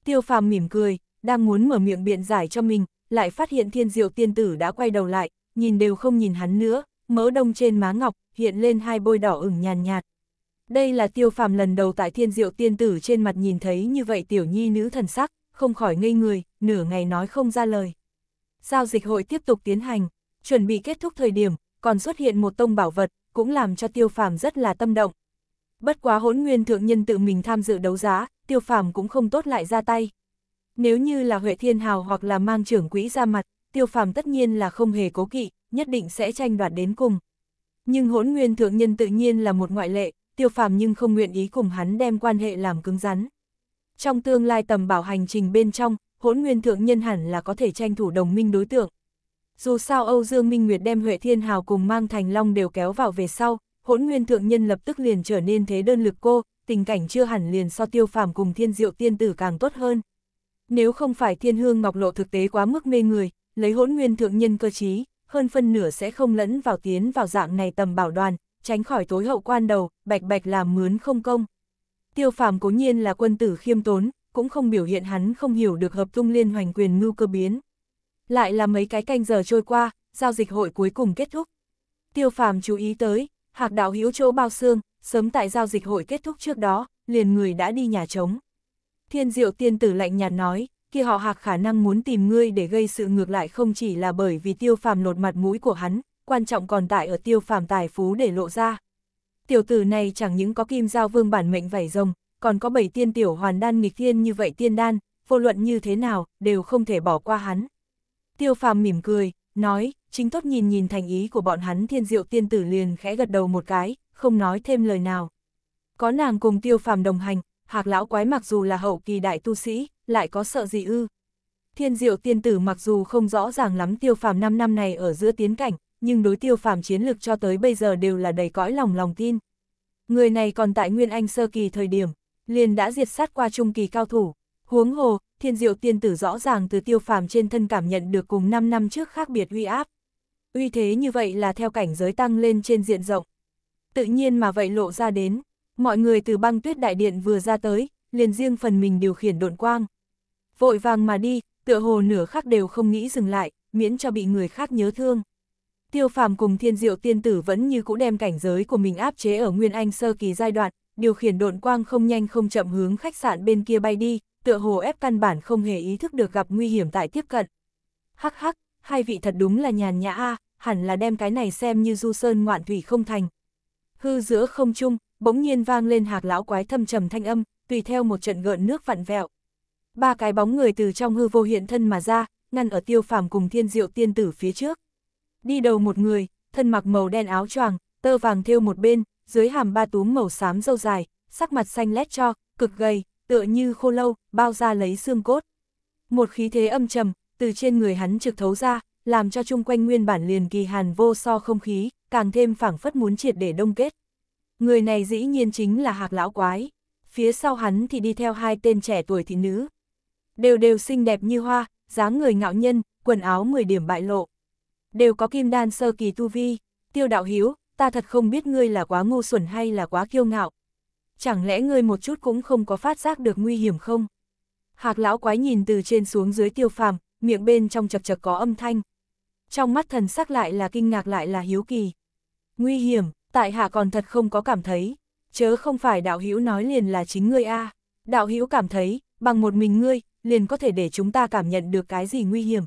[SPEAKER 1] Tiêu phàm mỉm cười, đang muốn mở miệng biện giải cho mình, lại phát hiện thiên diệu tiên tử đã quay đầu lại, nhìn đều không nhìn hắn nữa, mỡ đông trên má ngọc, hiện lên hai bôi đỏ ửng nhàn nhạt, Đây là tiêu phàm lần đầu tại thiên diệu tiên tử trên mặt nhìn thấy như vậy tiểu nhi nữ thần sắc, không khỏi ngây người, nửa ngày nói không ra lời. Giao dịch hội tiếp tục tiến hành, chuẩn bị kết thúc thời điểm, còn xuất hiện một tông bảo vật, cũng làm cho tiêu phàm rất là tâm động. Bất quá hỗn nguyên thượng nhân tự mình tham dự đấu giá, tiêu phàm cũng không tốt lại ra tay, nếu như là Huệ Thiên Hào hoặc là mang trưởng quỹ ra mặt, tiêu phàm tất nhiên là không hề cố kỵ, nhất định sẽ tranh đoạt đến cùng. Nhưng hỗn nguyên thượng nhân tự nhiên là một ngoại lệ, tiêu phàm nhưng không nguyện ý cùng hắn đem quan hệ làm cứng rắn. Trong tương lai tầm bảo hành trình bên trong, hỗn nguyên thượng nhân hẳn là có thể tranh thủ đồng minh đối tượng. Dù sao Âu Dương Minh Nguyệt đem Huệ Thiên Hào cùng mang thành long đều kéo vào về sau, hỗn nguyên thượng nhân lập tức liền trở nên thế đơn lực cô, tình cảnh chưa hẳn liền so tiêu phàm cùng thiên diệu tiên tử càng tốt hơn. Nếu không phải thiên hương ngọc lộ thực tế quá mức mê người, lấy hỗn nguyên thượng nhân cơ trí, hơn phân nửa sẽ không lẫn vào tiến vào dạng này tầm bảo đoàn, tránh khỏi tối hậu quan đầu, bạch bạch làm mướn không công. Tiêu phàm cố nhiên là quân tử khiêm tốn, cũng không biểu hiện hắn không hiểu được hợp tung liên hoành quyền ngưu cơ biến. Lại là mấy cái canh giờ trôi qua, giao dịch hội cuối cùng kết thúc. Tiêu phàm chú ý tới, hạc đạo hữu chỗ bao xương, sớm tại giao dịch hội kết thúc trước đó, liền người đã đi nhà trống. Thiên diệu tiên tử lạnh nhạt nói, kia họ hạc khả năng muốn tìm ngươi để gây sự ngược lại không chỉ là bởi vì tiêu phàm lột mặt mũi của hắn, quan trọng còn tại ở tiêu phàm tài phú để lộ ra. Tiểu tử này chẳng những có kim giao vương bản mệnh vảy rồng, còn có bảy tiên tiểu hoàn đan nghịch thiên như vậy tiên đan, vô luận như thế nào, đều không thể bỏ qua hắn. Tiêu phàm mỉm cười, nói, chính tốt nhìn nhìn thành ý của bọn hắn thiên diệu tiên tử liền khẽ gật đầu một cái, không nói thêm lời nào. Có nàng cùng tiêu phàm đồng hành, hạc lão quái mặc dù là hậu kỳ đại tu sĩ, lại có sợ gì ư. Thiên diệu tiên tử mặc dù không rõ ràng lắm tiêu phàm 5 năm này ở giữa tiến cảnh, nhưng đối tiêu phàm chiến lược cho tới bây giờ đều là đầy cõi lòng lòng tin. Người này còn tại Nguyên Anh sơ kỳ thời điểm, liền đã diệt sát qua trung kỳ cao thủ. Huống hồ, thiên diệu tiên tử rõ ràng từ tiêu phàm trên thân cảm nhận được cùng 5 năm trước khác biệt uy áp. Uy thế như vậy là theo cảnh giới tăng lên trên diện rộng. Tự nhiên mà vậy lộ ra đến, mọi người từ băng tuyết đại điện vừa ra tới, liền riêng phần mình điều khiển độn quang. Vội vàng mà đi, tựa hồ nửa khắc đều không nghĩ dừng lại, miễn cho bị người khác nhớ thương. Tiêu phàm cùng thiên diệu tiên tử vẫn như cũ đem cảnh giới của mình áp chế ở Nguyên Anh sơ kỳ giai đoạn, điều khiển độn quang không nhanh không chậm hướng khách sạn bên kia bay đi, tựa hồ ép căn bản không hề ý thức được gặp nguy hiểm tại tiếp cận. Hắc hắc, hai vị thật đúng là nhàn nhã a, hẳn là đem cái này xem như du sơn ngoạn thủy không thành. Hư giữa không chung, bỗng nhiên vang lên hạc lão quái thâm trầm thanh âm, tùy theo một trận gợn nước vặn vẹo. Ba cái bóng người từ trong hư vô hiện thân mà ra, ngăn ở tiêu phàm cùng thiên diệu tiên tử phía trước. Đi đầu một người, thân mặc màu đen áo choàng, tơ vàng thêu một bên, dưới hàm ba túm màu xám râu dài, sắc mặt xanh lét cho, cực gầy, tựa như khô lâu, bao ra lấy xương cốt. Một khí thế âm trầm, từ trên người hắn trực thấu ra, làm cho chung quanh nguyên bản liền kỳ hàn vô so không khí, càng thêm phảng phất muốn triệt để đông kết. Người này dĩ nhiên chính là hạc lão quái, phía sau hắn thì đi theo hai tên trẻ tuổi thị nữ. Đều đều xinh đẹp như hoa, dáng người ngạo nhân, quần áo 10 điểm bại lộ. Đều có kim đan sơ kỳ tu vi, tiêu đạo hiếu, ta thật không biết ngươi là quá ngu xuẩn hay là quá kiêu ngạo. Chẳng lẽ ngươi một chút cũng không có phát giác được nguy hiểm không? Hạc lão quái nhìn từ trên xuống dưới tiêu phàm, miệng bên trong chật chật có âm thanh. Trong mắt thần sắc lại là kinh ngạc lại là hiếu kỳ. Nguy hiểm, tại hạ còn thật không có cảm thấy, chớ không phải đạo hữu nói liền là chính ngươi a đạo hữu cảm thấy, bằng một mình ngươi, liền có thể để chúng ta cảm nhận được cái gì nguy hiểm.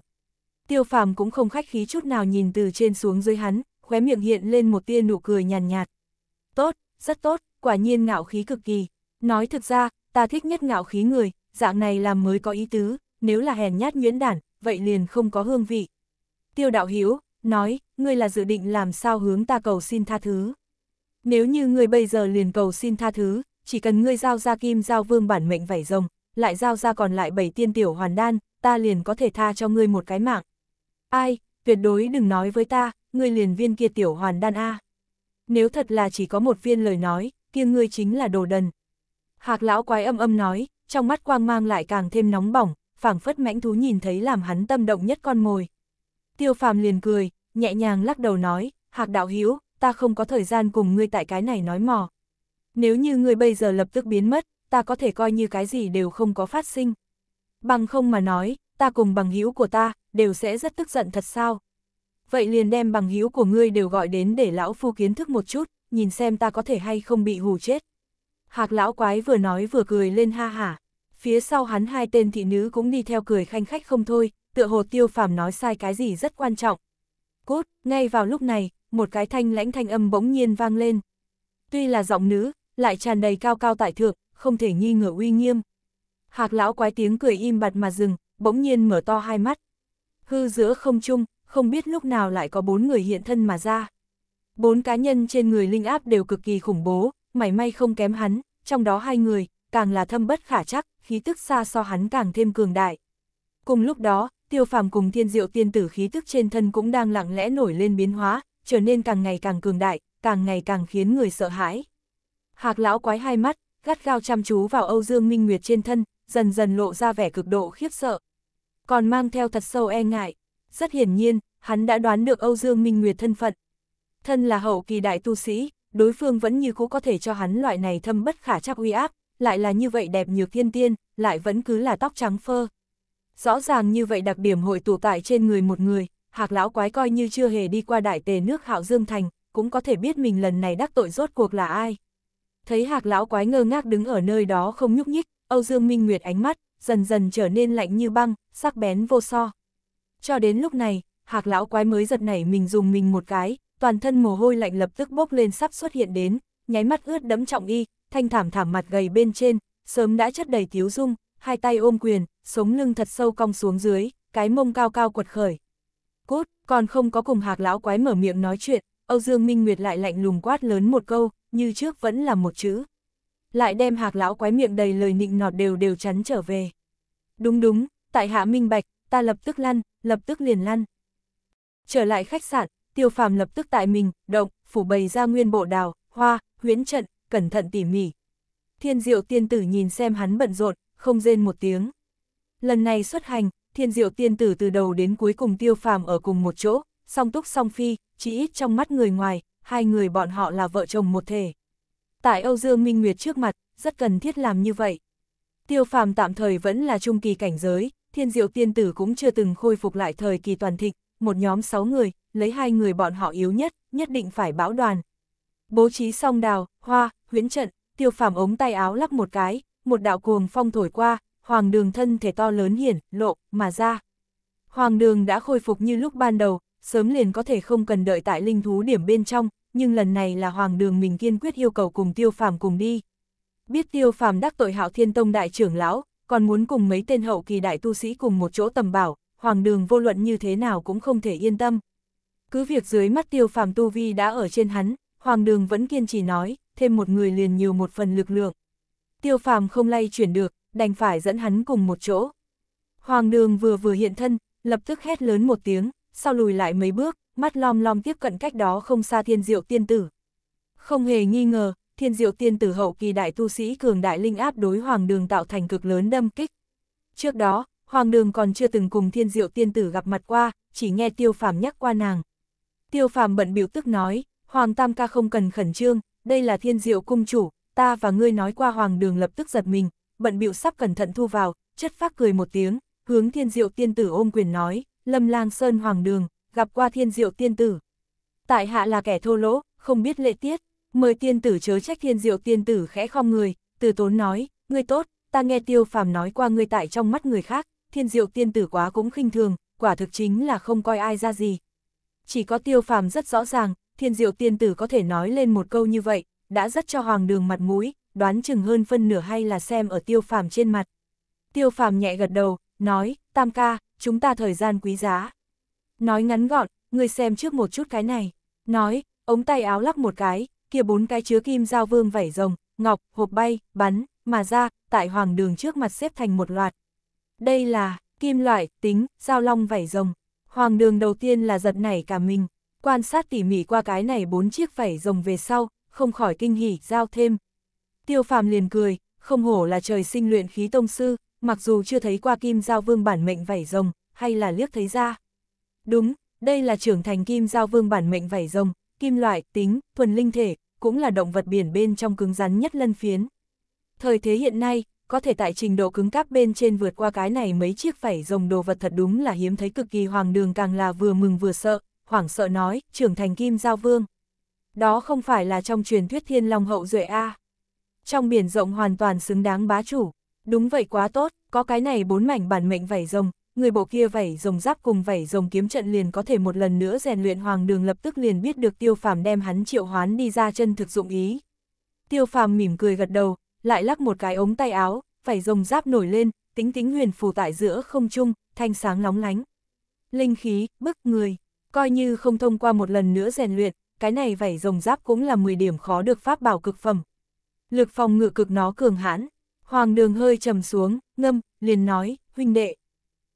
[SPEAKER 1] Tiêu phàm cũng không khách khí chút nào nhìn từ trên xuống dưới hắn, khóe miệng hiện lên một tia nụ cười nhàn nhạt, Tốt, rất tốt, quả nhiên ngạo khí cực kỳ. Nói thực ra, ta thích nhất ngạo khí người, dạng này làm mới có ý tứ, nếu là hèn nhát nhuyễn đản, vậy liền không có hương vị. Tiêu đạo Hữu nói, ngươi là dự định làm sao hướng ta cầu xin tha thứ. Nếu như ngươi bây giờ liền cầu xin tha thứ, chỉ cần ngươi giao ra kim giao vương bản mệnh vảy rồng, lại giao ra còn lại bảy tiên tiểu hoàn đan, ta liền có thể tha cho ngươi một cái mạng. Ai, tuyệt đối đừng nói với ta, ngươi liền viên kia tiểu hoàn đan A. Nếu thật là chỉ có một viên lời nói, kia ngươi chính là đồ đần. Hạc lão quái âm âm nói, trong mắt quang mang lại càng thêm nóng bỏng, phảng phất mãnh thú nhìn thấy làm hắn tâm động nhất con mồi. Tiêu phàm liền cười, nhẹ nhàng lắc đầu nói, Hạc đạo hiếu, ta không có thời gian cùng ngươi tại cái này nói mò. Nếu như ngươi bây giờ lập tức biến mất, ta có thể coi như cái gì đều không có phát sinh. Bằng không mà nói, ta cùng bằng hữu của ta, đều sẽ rất tức giận thật sao. Vậy liền đem bằng hữu của ngươi đều gọi đến để lão phu kiến thức một chút, nhìn xem ta có thể hay không bị hù chết. Hạc lão quái vừa nói vừa cười lên ha hả. Phía sau hắn hai tên thị nữ cũng đi theo cười khanh khách không thôi, tựa hồ tiêu phàm nói sai cái gì rất quan trọng. cút, ngay vào lúc này, một cái thanh lãnh thanh âm bỗng nhiên vang lên. Tuy là giọng nữ, lại tràn đầy cao cao tại thượng, không thể nghi ngờ uy nghiêm. Hạc lão quái tiếng cười im bặt mà dừng, bỗng nhiên mở to hai mắt. Hư giữa không trung, không biết lúc nào lại có bốn người hiện thân mà ra. Bốn cá nhân trên người linh áp đều cực kỳ khủng bố, mảy may không kém hắn, trong đó hai người, càng là thâm bất khả chắc, khí tức xa so hắn càng thêm cường đại. Cùng lúc đó, tiêu phàm cùng thiên diệu tiên tử khí tức trên thân cũng đang lặng lẽ nổi lên biến hóa, trở nên càng ngày càng cường đại, càng ngày càng khiến người sợ hãi. Hạc lão quái hai mắt, gắt gao chăm chú vào Âu Dương Minh Nguyệt trên thân, dần dần lộ ra vẻ cực độ khiếp sợ. Còn mang theo thật sâu e ngại. Rất hiển nhiên, hắn đã đoán được Âu Dương Minh Nguyệt thân phận. Thân là hậu kỳ đại tu sĩ, đối phương vẫn như cũ có thể cho hắn loại này thâm bất khả chắc uy áp, lại là như vậy đẹp nhược thiên tiên, lại vẫn cứ là tóc trắng phơ. Rõ ràng như vậy đặc điểm hội tụ tại trên người một người, hạc lão quái coi như chưa hề đi qua đại tề nước hạo dương thành, cũng có thể biết mình lần này đắc tội rốt cuộc là ai. Thấy hạc lão quái ngơ ngác đứng ở nơi đó không nhúc nhích, Âu Dương Minh Nguyệt ánh mắt, dần dần trở nên lạnh như băng, sắc bén vô so. Cho đến lúc này, hạc lão quái mới giật nảy mình dùng mình một cái, toàn thân mồ hôi lạnh lập tức bốc lên sắp xuất hiện đến, nháy mắt ướt đẫm trọng y, thanh thảm thảm mặt gầy bên trên, sớm đã chất đầy thiếu dung, hai tay ôm quyền, sống lưng thật sâu cong xuống dưới, cái mông cao cao quật khởi, cốt, còn không có cùng hạc lão quái mở miệng nói chuyện, Âu Dương Minh Nguyệt lại lạnh lùng quát lớn một câu, như trước vẫn là một chữ. Lại đem hạc lão quái miệng đầy lời nịnh nọt đều đều chắn trở về. Đúng đúng, tại hạ minh bạch, ta lập tức lăn, lập tức liền lăn. Trở lại khách sạn, tiêu phàm lập tức tại mình, động, phủ bày ra nguyên bộ đào, hoa, huyến trận, cẩn thận tỉ mỉ. Thiên diệu tiên tử nhìn xem hắn bận rộn, không rên một tiếng. Lần này xuất hành, thiên diệu tiên tử từ đầu đến cuối cùng tiêu phàm ở cùng một chỗ, song túc song phi, chỉ ít trong mắt người ngoài, hai người bọn họ là vợ chồng một thể. Tại Âu Dương Minh Nguyệt trước mặt, rất cần thiết làm như vậy. Tiêu phàm tạm thời vẫn là trung kỳ cảnh giới, thiên diệu tiên tử cũng chưa từng khôi phục lại thời kỳ toàn thịnh, một nhóm sáu người, lấy hai người bọn họ yếu nhất, nhất định phải bão đoàn. Bố trí song đào, hoa, huyễn trận, tiêu phàm ống tay áo lắp một cái, một đạo cuồng phong thổi qua, hoàng đường thân thể to lớn hiển, lộ, mà ra. Hoàng đường đã khôi phục như lúc ban đầu, sớm liền có thể không cần đợi tại linh thú điểm bên trong, nhưng lần này là hoàng đường mình kiên quyết yêu cầu cùng tiêu phàm cùng đi. Biết tiêu phàm đắc tội hạo thiên tông đại trưởng lão, còn muốn cùng mấy tên hậu kỳ đại tu sĩ cùng một chỗ tầm bảo, hoàng đường vô luận như thế nào cũng không thể yên tâm. Cứ việc dưới mắt tiêu phàm tu vi đã ở trên hắn, hoàng đường vẫn kiên trì nói, thêm một người liền nhiều một phần lực lượng. Tiêu phàm không lay chuyển được, đành phải dẫn hắn cùng một chỗ. Hoàng đường vừa vừa hiện thân, lập tức hét lớn một tiếng, sau lùi lại mấy bước, mắt lom lom tiếp cận cách đó không xa thiên diệu tiên tử. Không hề nghi ngờ, thiên diệu tiên tử hậu kỳ đại tu sĩ cường đại linh áp đối hoàng đường tạo thành cực lớn đâm kích. Trước đó, hoàng đường còn chưa từng cùng thiên diệu tiên tử gặp mặt qua, chỉ nghe tiêu phàm nhắc qua nàng. Tiêu phàm bận biểu tức nói, hoàng tam ca không cần khẩn trương, đây là thiên diệu cung chủ, ta và ngươi nói qua hoàng đường lập tức giật mình, bận bịu sắp cẩn thận thu vào, chất phác cười một tiếng, hướng thiên diệu tiên tử ôm quyền nói, lâm lang sơn hoàng đường, gặp qua thiên diệu tiên tử. Tại hạ là kẻ thô lỗ, không biết lệ tiết, mời tiên tử chớ trách thiên diệu tiên tử khẽ không người, từ tốn nói, ngươi tốt, ta nghe tiêu phàm nói qua ngươi tại trong mắt người khác, thiên diệu tiên tử quá cũng khinh thường, quả thực chính là không coi ai ra gì. Chỉ có tiêu phàm rất rõ ràng, thiên diệu tiên tử có thể nói lên một câu như vậy, đã rất cho hoàng đường mặt mũi, đoán chừng hơn phân nửa hay là xem ở tiêu phàm trên mặt. Tiêu phàm nhẹ gật đầu, nói, tam ca, chúng ta thời gian quý giá. Nói ngắn gọn, người xem trước một chút cái này. Nói, ống tay áo lắc một cái, kia bốn cái chứa kim giao vương vảy rồng, ngọc, hộp bay, bắn, mà ra, tại hoàng đường trước mặt xếp thành một loạt. Đây là, kim loại, tính, giao long vảy rồng. Hoàng đường đầu tiên là giật nảy cả mình, quan sát tỉ mỉ qua cái này bốn chiếc vảy rồng về sau, không khỏi kinh hỉ, giao thêm, Tiêu phàm liền cười, không hổ là trời sinh luyện khí tông sư, mặc dù chưa thấy qua kim giao vương bản mệnh vảy rồng, hay là liếc thấy ra. Đúng, đây là trưởng thành kim giao vương bản mệnh vảy rồng, kim loại, tính, thuần linh thể, cũng là động vật biển bên trong cứng rắn nhất lân phiến. Thời thế hiện nay, có thể tại trình độ cứng cáp bên trên vượt qua cái này mấy chiếc vảy rồng đồ vật thật đúng là hiếm thấy cực kỳ hoàng đường càng là vừa mừng vừa sợ, hoảng sợ nói, trưởng thành kim giao vương. Đó không phải là trong truyền thuyết thiên long hậu duệ A trong biển rộng hoàn toàn xứng đáng bá chủ. Đúng vậy quá tốt, có cái này bốn mảnh bản mệnh vảy rồng, người bộ kia vảy rồng giáp cùng vảy rồng kiếm trận liền có thể một lần nữa rèn luyện hoàng đường lập tức liền biết được tiêu phàm đem hắn triệu hoán đi ra chân thực dụng ý. Tiêu phàm mỉm cười gật đầu, lại lắc một cái ống tay áo, vảy rồng giáp nổi lên, tính tính huyền phù tại giữa không trung, thanh sáng nóng lánh. Linh khí, bức người, coi như không thông qua một lần nữa rèn luyện, cái này vảy rồng giáp cũng là 10 điểm khó được pháp bảo cực phẩm, Lực phòng ngự cực nó cường hãn, hoàng đường hơi trầm xuống, ngâm, liền nói, huynh đệ.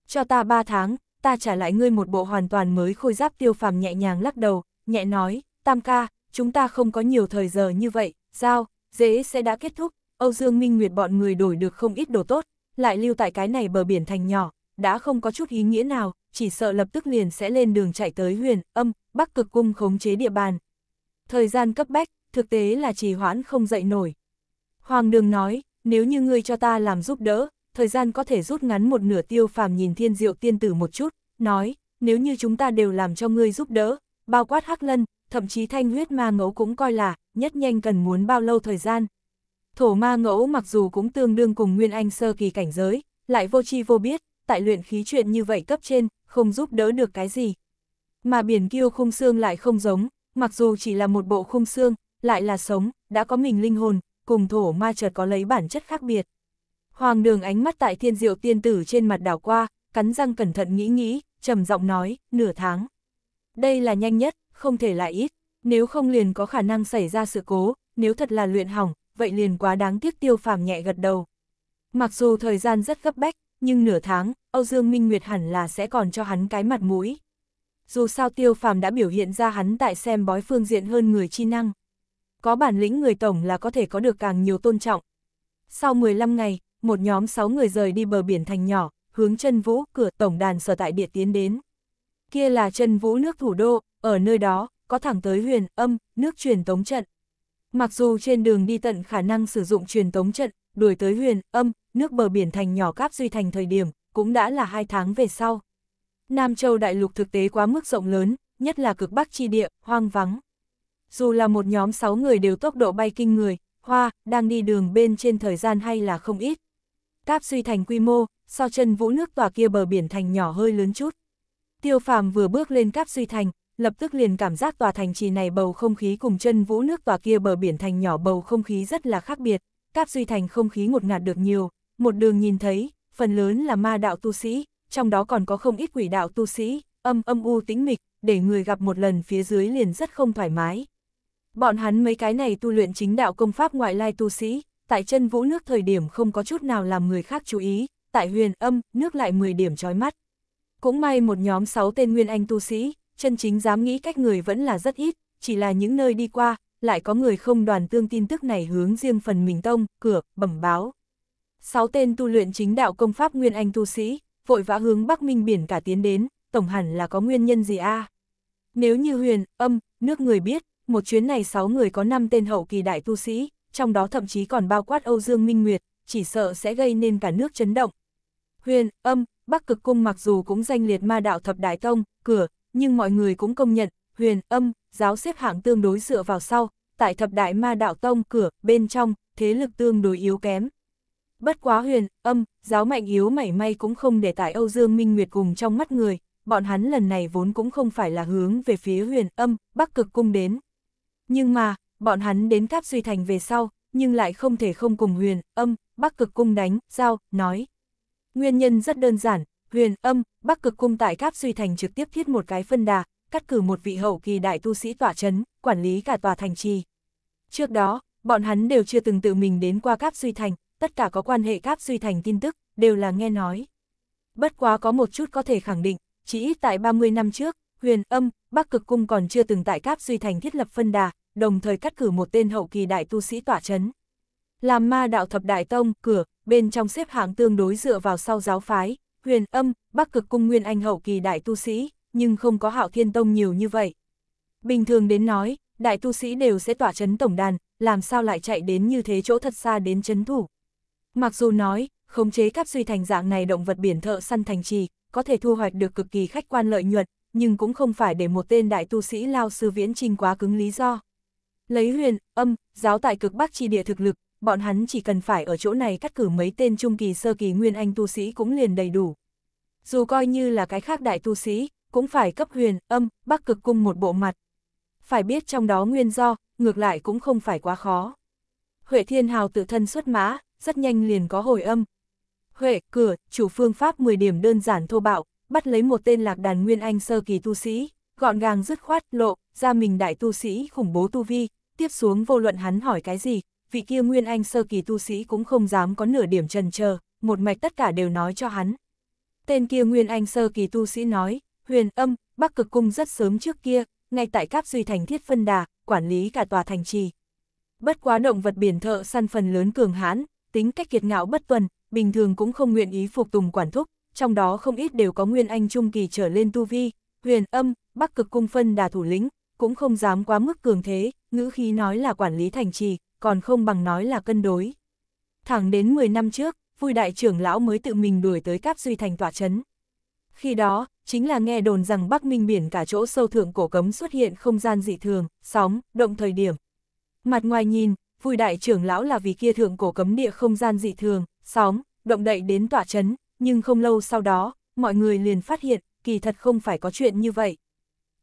[SPEAKER 1] Cho ta ba tháng, ta trả lại ngươi một bộ hoàn toàn mới khôi giáp tiêu phàm nhẹ nhàng lắc đầu, nhẹ nói, tam ca, chúng ta không có nhiều thời giờ như vậy, giao, dễ sẽ đã kết thúc, Âu Dương Minh Nguyệt bọn người đổi được không ít đồ tốt, lại lưu tại cái này bờ biển thành nhỏ, đã không có chút ý nghĩa nào, chỉ sợ lập tức liền sẽ lên đường chạy tới huyền, âm, bắc cực cung khống chế địa bàn. Thời gian cấp bách, thực tế là trì hoãn không dậy nổi. Hoàng đường nói, nếu như ngươi cho ta làm giúp đỡ, thời gian có thể rút ngắn một nửa tiêu phàm nhìn thiên diệu tiên tử một chút, nói, nếu như chúng ta đều làm cho ngươi giúp đỡ, bao quát hắc lân, thậm chí thanh huyết ma ngẫu cũng coi là, nhất nhanh cần muốn bao lâu thời gian. Thổ ma ngẫu mặc dù cũng tương đương cùng Nguyên Anh sơ kỳ cảnh giới, lại vô chi vô biết, tại luyện khí chuyện như vậy cấp trên, không giúp đỡ được cái gì. Mà biển kiêu khung xương lại không giống, mặc dù chỉ là một bộ khung xương, lại là sống, đã có mình linh hồn, cùng thổ ma chợt có lấy bản chất khác biệt. Hoàng đường ánh mắt tại thiên diệu tiên tử trên mặt đảo qua, cắn răng cẩn thận nghĩ nghĩ, trầm giọng nói, nửa tháng. Đây là nhanh nhất, không thể là ít, nếu không liền có khả năng xảy ra sự cố, nếu thật là luyện hỏng, vậy liền quá đáng tiếc tiêu phàm nhẹ gật đầu. Mặc dù thời gian rất gấp bách, nhưng nửa tháng, Âu Dương Minh Nguyệt hẳn là sẽ còn cho hắn cái mặt mũi. Dù sao tiêu phàm đã biểu hiện ra hắn tại xem bói phương diện hơn người chi năng có bản lĩnh người tổng là có thể có được càng nhiều tôn trọng. Sau 15 ngày, một nhóm 6 người rời đi bờ biển thành nhỏ, hướng chân vũ cửa tổng đàn sở tại địa tiến đến. Kia là chân vũ nước thủ đô, ở nơi đó, có thẳng tới huyền, âm, nước truyền tống trận. Mặc dù trên đường đi tận khả năng sử dụng truyền tống trận, đuổi tới huyền, âm, nước bờ biển thành nhỏ cáp duy thành thời điểm, cũng đã là hai tháng về sau. Nam Châu đại lục thực tế quá mức rộng lớn, nhất là cực bắc chi địa, hoang vắng. Dù là một nhóm 6 người đều tốc độ bay kinh người, hoa, đang đi đường bên trên thời gian hay là không ít. Cáp suy thành quy mô, so chân vũ nước tòa kia bờ biển thành nhỏ hơi lớn chút. Tiêu phàm vừa bước lên cáp suy thành, lập tức liền cảm giác tòa thành trì này bầu không khí cùng chân vũ nước tòa kia bờ biển thành nhỏ bầu không khí rất là khác biệt. Cáp suy thành không khí ngột ngạt được nhiều, một đường nhìn thấy, phần lớn là ma đạo tu sĩ, trong đó còn có không ít quỷ đạo tu sĩ, âm âm u tĩnh mịch, để người gặp một lần phía dưới liền rất không thoải mái. Bọn hắn mấy cái này tu luyện chính đạo công pháp ngoại lai tu sĩ, tại chân vũ nước thời điểm không có chút nào làm người khác chú ý, tại huyền âm, nước lại 10 điểm chói mắt. Cũng may một nhóm 6 tên nguyên anh tu sĩ, chân chính dám nghĩ cách người vẫn là rất ít, chỉ là những nơi đi qua, lại có người không đoàn tương tin tức này hướng riêng phần mình tông, cửa, bẩm báo. 6 tên tu luyện chính đạo công pháp nguyên anh tu sĩ, vội vã hướng Bắc Minh biển cả tiến đến, tổng hẳn là có nguyên nhân gì a? Nếu như huyền, âm, nước người biết, một chuyến này 6 người có 5 tên hậu kỳ đại tu sĩ, trong đó thậm chí còn bao quát Âu Dương Minh Nguyệt, chỉ sợ sẽ gây nên cả nước chấn động. Huyền, âm, Bắc Cực Cung mặc dù cũng danh liệt ma đạo thập đại tông, cửa, nhưng mọi người cũng công nhận, huyền, âm, giáo xếp hạng tương đối dựa vào sau, tại thập đại ma đạo tông cửa, bên trong, thế lực tương đối yếu kém. Bất quá huyền, âm, giáo mạnh yếu mảy may cũng không để tại Âu Dương Minh Nguyệt cùng trong mắt người, bọn hắn lần này vốn cũng không phải là hướng về phía huyền, âm, Bắc Cực Cung đến, nhưng mà, bọn hắn đến tháp suy Thành về sau, nhưng lại không thể không cùng huyền, âm, bắc cực cung đánh, giao, nói. Nguyên nhân rất đơn giản, huyền, âm, bắc cực cung tại tháp suy Thành trực tiếp thiết một cái phân đà, cắt cử một vị hậu kỳ đại tu sĩ tỏa chấn, quản lý cả tòa thành trì. Trước đó, bọn hắn đều chưa từng tự mình đến qua Cáp suy Thành, tất cả có quan hệ Cáp suy Thành tin tức, đều là nghe nói. Bất quá có một chút có thể khẳng định, chỉ ít tại 30 năm trước, huyền, âm, Bắc Cực Cung còn chưa từng tại Cáp Duy Thành thiết lập phân đà, đồng thời cắt cử một tên hậu kỳ đại tu sĩ tỏa chấn. Làm ma đạo thập đại tông, cửa, bên trong xếp hạng tương đối dựa vào sau giáo phái, huyền, âm, Bắc Cực Cung nguyên anh hậu kỳ đại tu sĩ, nhưng không có hạo thiên tông nhiều như vậy. Bình thường đến nói, đại tu sĩ đều sẽ tỏa chấn tổng đàn, làm sao lại chạy đến như thế chỗ thật xa đến chấn thủ. Mặc dù nói, khống chế cáp suy thành dạng này động vật biển thợ săn thành trì, có thể thu hoạch được cực kỳ khách quan lợi nhuận, nhưng cũng không phải để một tên đại tu sĩ lao sư viễn trinh quá cứng lý do. Lấy huyền, âm, giáo tại cực bắc chi địa thực lực, bọn hắn chỉ cần phải ở chỗ này cắt cử mấy tên trung kỳ sơ kỳ nguyên anh tu sĩ cũng liền đầy đủ. Dù coi như là cái khác đại tu sĩ, cũng phải cấp huyền, âm, bắc cực cung một bộ mặt. Phải biết trong đó nguyên do, ngược lại cũng không phải quá khó. Huệ Thiên Hào tự thân xuất mã, rất nhanh liền có hồi âm. Huệ, cửa, chủ phương pháp 10 điểm đơn giản thô bạo, bắt lấy một tên lạc đàn nguyên anh sơ kỳ tu sĩ, gọn gàng dứt khoát lộ, ra mình đại tu sĩ khủng bố tu vi, tiếp xuống vô luận hắn hỏi cái gì, vị kia nguyên anh sơ kỳ tu sĩ cũng không dám có nửa điểm trần chờ một mạch tất cả đều nói cho hắn. Tên kia nguyên anh sơ kỳ tu sĩ nói, huyền âm, bắc cực cung rất sớm trước kia, ngay tại cáp duy thành thiết phân đà, quản lý cả tòa thành trì. Bất quá động vật biển thợ săn phần lớn cường hãn, tính cách kiệt ngạo bất tuần, bình thường cũng không nguyện ý phục tùng quản thúc, trong đó không ít đều có nguyên anh trung kỳ trở lên tu vi, huyền âm, bắc cực cung phân đà thủ lĩnh, cũng không dám quá mức cường thế, ngữ khí nói là quản lý thành trì, còn không bằng nói là cân đối. Thẳng đến 10 năm trước, vui đại trưởng lão mới tự mình đuổi tới cáp duy thành tỏa chấn. Khi đó, chính là nghe đồn rằng Bắc Minh biển cả chỗ sâu thượng cổ cấm xuất hiện không gian dị thường, sóng, động thời điểm. Mặt ngoài nhìn, vui đại trưởng lão là vì kia thượng cổ cấm địa không gian dị thường, sóng, động đậy đến tỏa chấn, nhưng không lâu sau đó, mọi người liền phát hiện, kỳ thật không phải có chuyện như vậy.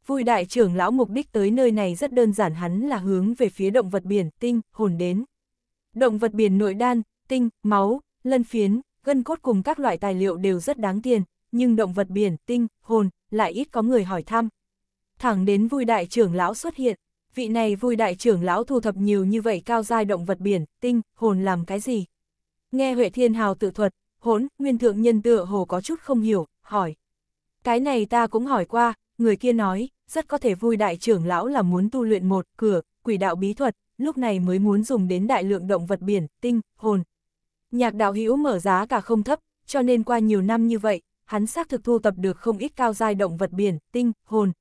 [SPEAKER 1] Vui đại trưởng lão mục đích tới nơi này rất đơn giản hắn là hướng về phía động vật biển, tinh, hồn đến. Động vật biển nội đan, tinh, máu, lân phiến, gân cốt cùng các loại tài liệu đều rất đáng tiền, nhưng động vật biển, tinh, hồn, lại ít có người hỏi thăm. Thẳng đến vui đại trưởng lão xuất hiện, vị này vui đại trưởng lão thu thập nhiều như vậy cao giai động vật biển, tinh, hồn làm cái gì? Nghe Huệ Thiên Hào tự thuật, hỗn, nguyên thượng nhân tựa hồ có chút không hiểu, hỏi. Cái này ta cũng hỏi qua, người kia nói, rất có thể vui đại trưởng lão là muốn tu luyện một cửa, quỷ đạo bí thuật, lúc này mới muốn dùng đến đại lượng động vật biển, tinh, hồn. Nhạc đạo hữu mở giá cả không thấp, cho nên qua nhiều năm như vậy, hắn xác thực thu tập được không ít cao giai động vật biển, tinh, hồn.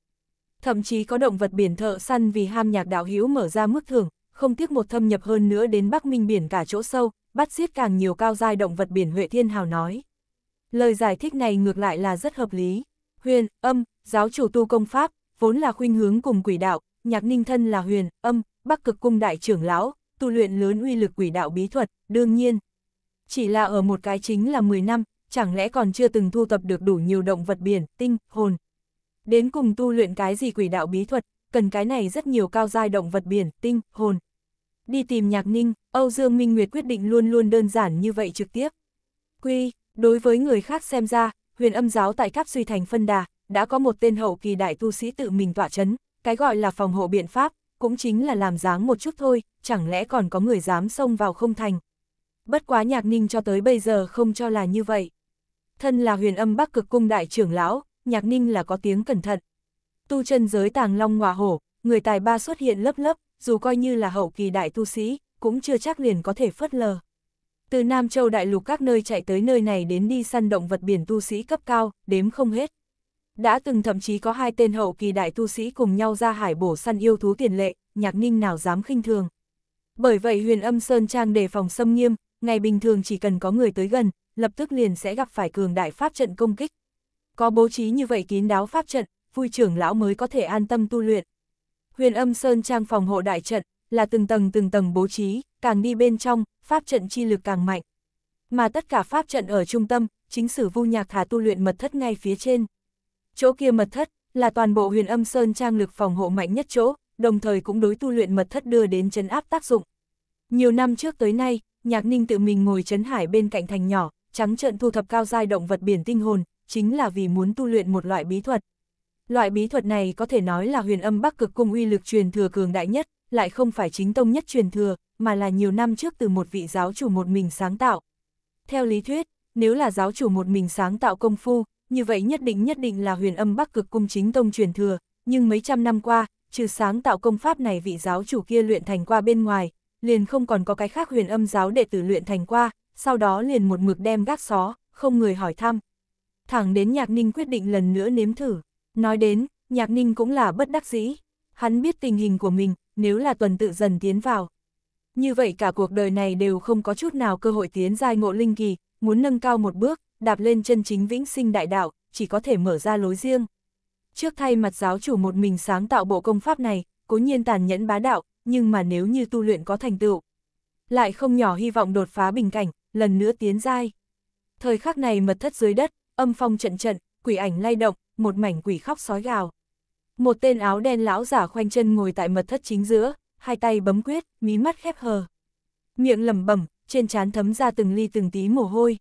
[SPEAKER 1] Thậm chí có động vật biển thợ săn vì ham nhạc đạo hữu mở ra mức thưởng, không tiếc một thâm nhập hơn nữa đến Bắc Minh biển cả chỗ sâu, bắt giết càng nhiều cao giai động vật biển Huệ Thiên Hào nói. Lời giải thích này ngược lại là rất hợp lý. Huyền, âm, giáo chủ tu công pháp, vốn là khuynh hướng cùng quỷ đạo, nhạc ninh thân là huyền, âm, bắc cực cung đại trưởng lão, tu luyện lớn uy lực quỷ đạo bí thuật, đương nhiên. Chỉ là ở một cái chính là 10 năm, chẳng lẽ còn chưa từng thu tập được đủ nhiều động vật biển, tinh, hồn. Đến cùng tu luyện cái gì quỷ đạo bí thuật, cần cái này rất nhiều cao giai động vật biển, tinh, hồn đi tìm Nhạc Ninh, Âu Dương Minh Nguyệt quyết định luôn luôn đơn giản như vậy trực tiếp. Quy, đối với người khác xem ra, huyền âm giáo tại Cáp Suy Thành Phân Đà, đã có một tên hậu kỳ đại tu sĩ tự mình tỏa chấn, cái gọi là phòng hộ biện pháp, cũng chính là làm dáng một chút thôi, chẳng lẽ còn có người dám xông vào không thành. Bất quá Nhạc Ninh cho tới bây giờ không cho là như vậy. Thân là huyền âm bắc cực cung đại trưởng lão, Nhạc Ninh là có tiếng cẩn thận. Tu chân giới tàng long ngọa hổ, người tài ba xuất hiện lớp lớp, dù coi như là hậu kỳ đại tu sĩ, cũng chưa chắc liền có thể phớt lờ. Từ Nam Châu đại lục các nơi chạy tới nơi này đến đi săn động vật biển tu sĩ cấp cao, đếm không hết. Đã từng thậm chí có hai tên hậu kỳ đại tu sĩ cùng nhau ra hải bổ săn yêu thú tiền lệ, nhạc ninh nào dám khinh thường. Bởi vậy huyền âm Sơn Trang đề phòng xâm nghiêm, ngày bình thường chỉ cần có người tới gần, lập tức liền sẽ gặp phải cường đại pháp trận công kích. Có bố trí như vậy kín đáo pháp trận, vui trưởng lão mới có thể an tâm tu luyện huyền âm sơn trang phòng hộ đại trận, là từng tầng từng tầng bố trí, càng đi bên trong, pháp trận chi lực càng mạnh. Mà tất cả pháp trận ở trung tâm, chính sử vu nhạc thả tu luyện mật thất ngay phía trên. Chỗ kia mật thất, là toàn bộ huyền âm sơn trang lực phòng hộ mạnh nhất chỗ, đồng thời cũng đối tu luyện mật thất đưa đến chấn áp tác dụng. Nhiều năm trước tới nay, Nhạc Ninh tự mình ngồi chấn hải bên cạnh thành nhỏ, trắng trận thu thập cao giai động vật biển tinh hồn, chính là vì muốn tu luyện một loại bí thuật. Loại bí thuật này có thể nói là huyền âm bắc cực cung uy lực truyền thừa cường đại nhất, lại không phải chính tông nhất truyền thừa, mà là nhiều năm trước từ một vị giáo chủ một mình sáng tạo. Theo lý thuyết, nếu là giáo chủ một mình sáng tạo công phu, như vậy nhất định nhất định là huyền âm bắc cực cung chính tông truyền thừa, nhưng mấy trăm năm qua, trừ sáng tạo công pháp này vị giáo chủ kia luyện thành qua bên ngoài, liền không còn có cái khác huyền âm giáo đệ tử luyện thành qua, sau đó liền một mực đem gác xó, không người hỏi thăm. Thẳng đến nhạc ninh quyết định lần nữa nếm thử. Nói đến, Nhạc Ninh cũng là bất đắc dĩ. Hắn biết tình hình của mình, nếu là tuần tự dần tiến vào. Như vậy cả cuộc đời này đều không có chút nào cơ hội tiến giai ngộ linh kỳ, muốn nâng cao một bước, đạp lên chân chính vĩnh sinh đại đạo, chỉ có thể mở ra lối riêng. Trước thay mặt giáo chủ một mình sáng tạo bộ công pháp này, cố nhiên tàn nhẫn bá đạo, nhưng mà nếu như tu luyện có thành tựu, lại không nhỏ hy vọng đột phá bình cảnh, lần nữa tiến giai. Thời khắc này mật thất dưới đất, âm phong trận trận, quỷ ảnh lay động, một mảnh quỷ khóc sói gào. Một tên áo đen lão giả khoanh chân ngồi tại mật thất chính giữa, hai tay bấm quyết, mí mắt khép hờ. Miệng lẩm bẩm, trên trán thấm ra từng ly từng tí mồ hôi.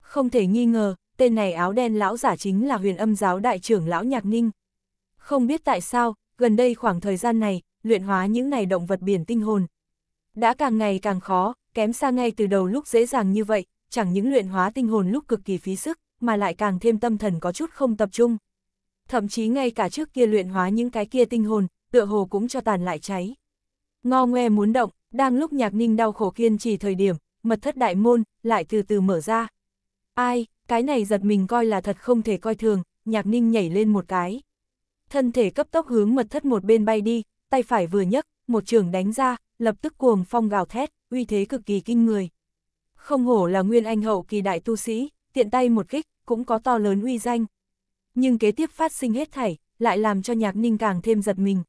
[SPEAKER 1] Không thể nghi ngờ, tên này áo đen lão giả chính là huyền âm giáo đại trưởng lão Nhạc Ninh. Không biết tại sao, gần đây khoảng thời gian này, luyện hóa những này động vật biển tinh hồn. Đã càng ngày càng khó, kém xa ngay từ đầu lúc dễ dàng như vậy, chẳng những luyện hóa tinh hồn lúc cực kỳ phí sức, mà lại càng thêm tâm thần có chút không tập trung thậm chí ngay cả trước kia luyện hóa những cái kia tinh hồn, tựa hồ cũng cho tàn lại cháy. Ngo ngoe muốn động, đang lúc nhạc ninh đau khổ kiên trì thời điểm, mật thất đại môn, lại từ từ mở ra. Ai, cái này giật mình coi là thật không thể coi thường, nhạc ninh nhảy lên một cái. Thân thể cấp tốc hướng mật thất một bên bay đi, tay phải vừa nhấc, một trường đánh ra, lập tức cuồng phong gào thét, uy thế cực kỳ kinh người. Không hổ là nguyên anh hậu kỳ đại tu sĩ, tiện tay một kích, cũng có to lớn uy danh nhưng kế tiếp phát sinh hết thảy, lại làm cho nhạc ninh càng thêm giật mình.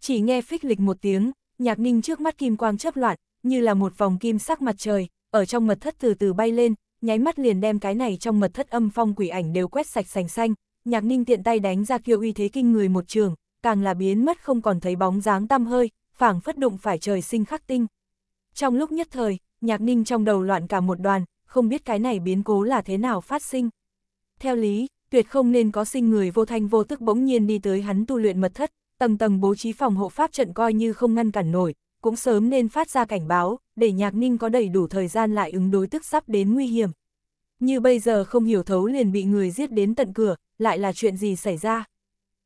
[SPEAKER 1] Chỉ nghe phích lịch một tiếng, nhạc ninh trước mắt kim quang chấp loạn, như là một vòng kim sắc mặt trời, ở trong mật thất từ từ bay lên, nháy mắt liền đem cái này trong mật thất âm phong quỷ ảnh đều quét sạch sành xanh, nhạc ninh tiện tay đánh ra kiêu uy thế kinh người một trường, càng là biến mất không còn thấy bóng dáng tăm hơi, phảng phất đụng phải trời sinh khắc tinh. Trong lúc nhất thời, nhạc ninh trong đầu loạn cả một đoàn, không biết cái này biến cố là thế nào phát sinh. Theo lý, tuyệt không nên có sinh người vô thanh vô tức bỗng nhiên đi tới hắn tu luyện mật thất, tầng tầng bố trí phòng hộ pháp trận coi như không ngăn cản nổi, cũng sớm nên phát ra cảnh báo, để Nhạc Ninh có đầy đủ thời gian lại ứng đối tức sắp đến nguy hiểm. Như bây giờ không hiểu thấu liền bị người giết đến tận cửa, lại là chuyện gì xảy ra.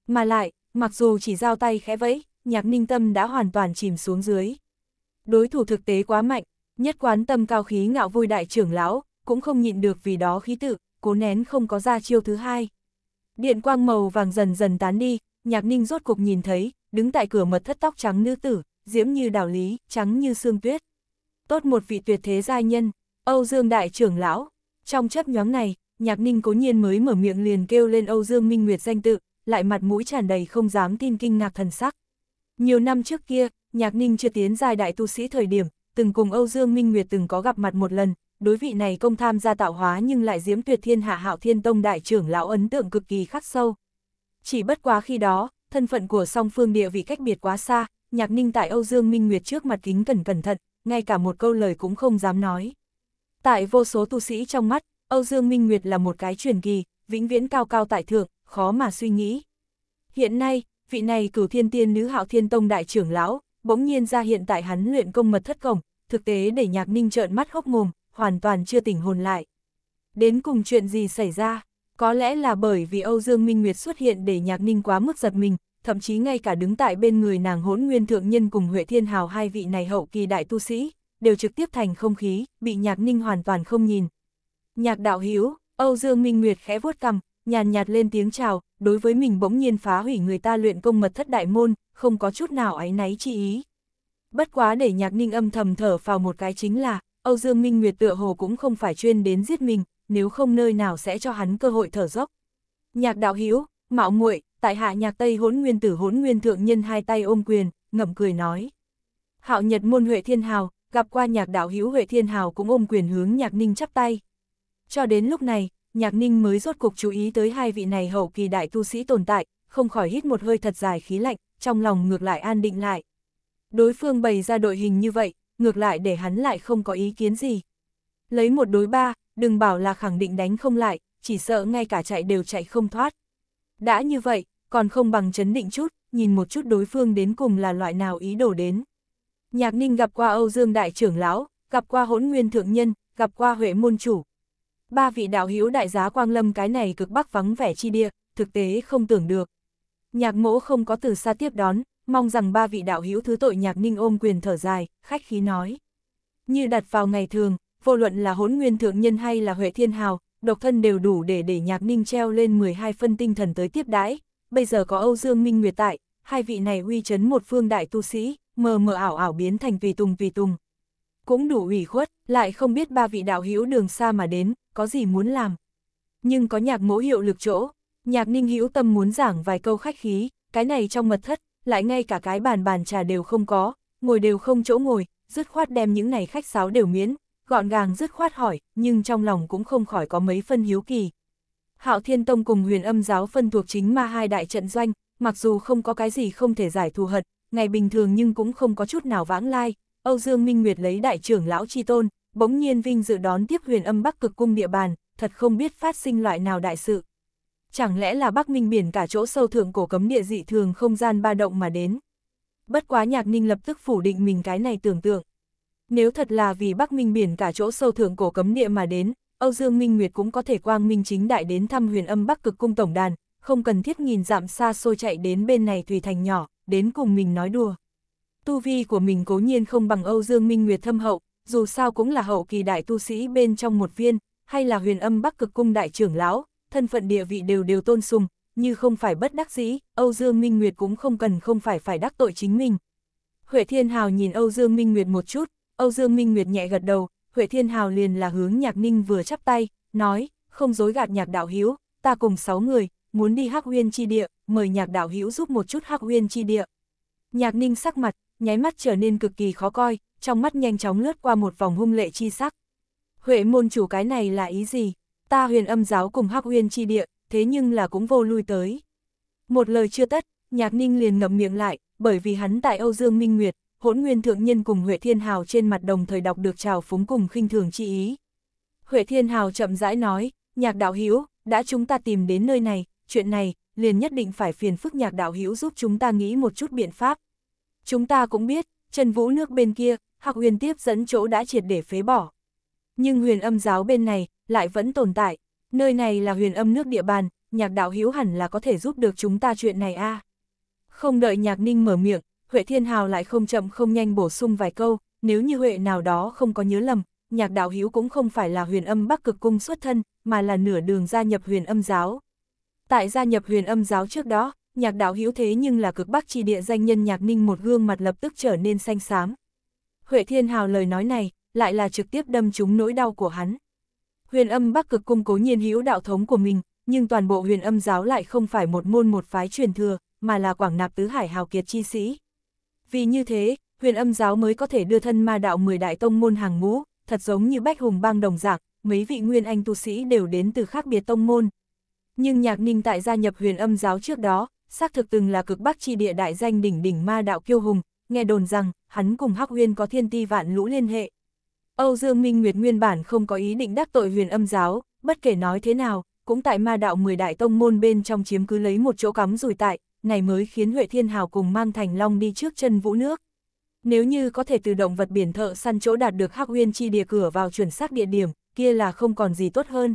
[SPEAKER 1] Mà lại, mặc dù chỉ giao tay khẽ vẫy, Nhạc Ninh tâm đã hoàn toàn chìm xuống dưới. Đối thủ thực tế quá mạnh, nhất quán tâm cao khí ngạo vui đại trưởng lão, cũng không nhịn được vì đó khí tự, cố nén không có ra chiêu thứ hai. Điện quang màu vàng dần dần tán đi, nhạc ninh rốt cục nhìn thấy, đứng tại cửa mật thất tóc trắng nữ tử, diễm như đảo lý, trắng như xương tuyết. Tốt một vị tuyệt thế giai nhân, Âu Dương Đại trưởng lão. Trong chấp nhóm này, nhạc ninh cố nhiên mới mở miệng liền kêu lên Âu Dương Minh Nguyệt danh tự, lại mặt mũi tràn đầy không dám tin kinh ngạc thần sắc. Nhiều năm trước kia, nhạc ninh chưa tiến giai đại tu sĩ thời điểm, từng cùng Âu Dương Minh Nguyệt từng có gặp mặt một lần, đối vị này công tham gia tạo hóa nhưng lại diếm tuyệt thiên hạ hạo thiên tông đại trưởng lão ấn tượng cực kỳ khắc sâu. Chỉ bất quá khi đó, thân phận của song phương địa vị cách biệt quá xa, nhạc ninh tại Âu Dương Minh Nguyệt trước mặt kính cẩn cẩn thận, ngay cả một câu lời cũng không dám nói. Tại vô số tu sĩ trong mắt, Âu Dương Minh Nguyệt là một cái truyền kỳ, vĩnh viễn cao cao tại thượng, khó mà suy nghĩ. Hiện nay, vị này cửu thiên tiên nữ hạo thiên tông đại trưởng lão, bỗng nhiên ra hiện tại hắn luyện công mật thất cổng, thực tế để nhạc ninh trợn mắt hốc mồm, hoàn toàn chưa tỉnh hồn lại. Đến cùng chuyện gì xảy ra? Có lẽ là bởi vì Âu Dương Minh Nguyệt xuất hiện để nhạc ninh quá mức giật mình, thậm chí ngay cả đứng tại bên người nàng Hỗn nguyên thượng nhân cùng Huệ Thiên Hào hai vị này hậu kỳ đại tu sĩ, đều trực tiếp thành không khí, bị nhạc ninh hoàn toàn không nhìn. Nhạc đạo hiếu, Âu Dương Minh Nguyệt khẽ vuốt cằm, nhàn nhạt lên tiếng chào, đối với mình bỗng nhiên phá hủy người ta luyện công mật thất đại môn, không có chút nào áy náy chi ý. Bất quá để nhạc ninh âm thầm thở vào một cái chính là, Âu Dương Minh Nguyệt tựa hồ cũng không phải chuyên đến giết mình, nếu không nơi nào sẽ cho hắn cơ hội thở dốc. Nhạc đạo hữu mạo muội tại hạ nhạc Tây hốn nguyên tử hốn nguyên thượng nhân hai tay ôm quyền, ngậm cười nói. Hạo Nhật môn Huệ Thiên Hào, gặp qua nhạc đạo hữu Huệ Thiên Hào cũng ôm quyền hướng nhạc ninh chắp tay. Cho đến lúc này, nhạc ninh mới rốt cục chú ý tới hai vị này hậu kỳ đại tu sĩ tồn tại, không khỏi hít một hơi thật dài khí lạnh, trong lòng ngược lại an định lại. Đối phương bày ra đội hình như vậy, ngược lại để hắn lại không có ý kiến gì. Lấy một đối ba, đừng bảo là khẳng định đánh không lại, chỉ sợ ngay cả chạy đều chạy không thoát. Đã như vậy, còn không bằng chấn định chút, nhìn một chút đối phương đến cùng là loại nào ý đồ đến. Nhạc Ninh gặp qua Âu Dương Đại trưởng lão, gặp qua hỗn nguyên thượng nhân, gặp qua Huệ môn chủ. Ba vị đạo hiếu đại giá Quang Lâm cái này cực bắc vắng vẻ chi địa, thực tế không tưởng được. Nhạc mỗ không có từ xa tiếp đón, mong rằng ba vị đạo hữu thứ tội nhạc ninh ôm quyền thở dài, khách khí nói. Như đặt vào ngày thường, vô luận là hốn nguyên thượng nhân hay là Huệ Thiên Hào, độc thân đều đủ để để nhạc ninh treo lên 12 phân tinh thần tới tiếp đãi, bây giờ có Âu Dương Minh Nguyệt tại, hai vị này uy chấn một phương đại tu sĩ, mờ mờ ảo ảo biến thành tùy tùng tùy tùng. Cũng đủ ủy khuất, lại không biết ba vị đạo hữu đường xa mà đến, có gì muốn làm. Nhưng có nhạc mẫu hiệu lực chỗ, nhạc ninh hữu tâm muốn giảng vài câu khách khí, cái này trong mật thất, lại ngay cả cái bàn bàn trà đều không có, ngồi đều không chỗ ngồi, dứt khoát đem những này khách sáo đều miễn, gọn gàng dứt khoát hỏi, nhưng trong lòng cũng không khỏi có mấy phân hiếu kỳ. Hạo Thiên Tông cùng huyền âm giáo phân thuộc chính ma hai đại trận doanh, mặc dù không có cái gì không thể giải thù hận, ngày bình thường nhưng cũng không có chút nào vãng lai, Âu Dương Minh Nguyệt lấy đại trưởng lão chi tôn, bỗng nhiên vinh dự đón tiếp huyền âm bắc cực cung địa bàn, thật không biết phát sinh loại nào đại sự chẳng lẽ là Bắc Minh biển cả chỗ sâu thượng cổ cấm địa dị thường không gian ba động mà đến. Bất quá Nhạc Ninh lập tức phủ định mình cái này tưởng tượng. Nếu thật là vì Bắc Minh biển cả chỗ sâu thượng cổ cấm địa mà đến, Âu Dương Minh Nguyệt cũng có thể quang minh chính đại đến thăm huyền âm Bắc Cực Cung Tổng Đàn, không cần thiết nghìn dặm xa xôi chạy đến bên này tùy thành nhỏ, đến cùng mình nói đùa. Tu vi của mình cố nhiên không bằng Âu Dương Minh Nguyệt thâm hậu, dù sao cũng là hậu kỳ đại tu sĩ bên trong một viên, hay là huyền âm Bắc Cực Cung đại trưởng lão, thân phận địa vị đều đều tôn sùng, như không phải bất đắc dĩ, Âu Dương Minh Nguyệt cũng không cần không phải phải đắc tội chính mình. Huệ Thiên Hào nhìn Âu Dương Minh Nguyệt một chút, Âu Dương Minh Nguyệt nhẹ gật đầu, Huệ Thiên Hào liền là hướng Nhạc Ninh vừa chắp tay, nói, không dối gạt Nhạc Đạo Hiếu, ta cùng 6 người, muốn đi Hắc Huyên Chi Địa, mời Nhạc Đạo Hiếu giúp một chút Hắc Huyên Chi Địa. Nhạc Ninh sắc mặt, nháy mắt trở nên cực kỳ khó coi, trong mắt nhanh chóng lướt qua một vòng hung lệ chi sắc. Huệ môn chủ cái này là ý gì? ta huyền âm giáo cùng hắc huyền chi địa, thế nhưng là cũng vô lui tới. Một lời chưa tất, nhạc ninh liền ngậm miệng lại, bởi vì hắn tại Âu Dương Minh Nguyệt, hỗn nguyên thượng nhân cùng Huệ Thiên Hào trên mặt đồng thời đọc được trào phúng cùng khinh thường chi ý. Huệ Thiên Hào chậm rãi nói, nhạc đạo hữu đã chúng ta tìm đến nơi này, chuyện này, liền nhất định phải phiền phức nhạc đạo hữu giúp chúng ta nghĩ một chút biện pháp. Chúng ta cũng biết, Trần Vũ nước bên kia, Hạc Huyền tiếp dẫn chỗ đã triệt để phế bỏ. Nhưng huyền âm giáo bên này lại vẫn tồn tại, nơi này là huyền âm nước địa bàn, nhạc đạo hữu hẳn là có thể giúp được chúng ta chuyện này a. Không đợi nhạc ninh mở miệng, Huệ Thiên Hào lại không chậm không nhanh bổ sung vài câu, nếu như Huệ nào đó không có nhớ lầm, nhạc đạo hữu cũng không phải là huyền âm bắc cực cung xuất thân, mà là nửa đường gia nhập huyền âm giáo. Tại gia nhập huyền âm giáo trước đó, nhạc đạo hữu thế nhưng là cực bắc chi địa danh nhân nhạc ninh một gương mặt lập tức trở nên xanh xám. Huệ Thiên Hào lời nói này, lại là trực tiếp đâm trúng nỗi đau của hắn. Huyền âm bắc cực cung cố nhiên hữu đạo thống của mình, nhưng toàn bộ huyền âm giáo lại không phải một môn một phái truyền thừa, mà là quảng nạp tứ hải hào kiệt chi sĩ. Vì như thế, huyền âm giáo mới có thể đưa thân ma đạo 10 đại tông môn hàng ngũ, thật giống như bách hùng bang đồng giạc, mấy vị nguyên anh tu sĩ đều đến từ khác biệt tông môn. Nhưng nhạc ninh tại gia nhập huyền âm giáo trước đó, xác thực từng là cực bắc chi địa đại danh đỉnh đỉnh ma đạo kiêu hùng, nghe đồn rằng hắn cùng Hắc Huyên có thiên ti vạn lũ liên hệ, Âu Dương Minh Nguyệt nguyên bản không có ý định đắc tội huyền âm giáo, bất kể nói thế nào, cũng tại ma đạo 10 đại tông môn bên trong chiếm cứ lấy một chỗ cắm rùi tại, này mới khiến Huệ Thiên Hào cùng mang thành long đi trước chân vũ nước. Nếu như có thể từ động vật biển thợ săn chỗ đạt được hắc huyên chi địa cửa vào chuẩn xác địa điểm, kia là không còn gì tốt hơn.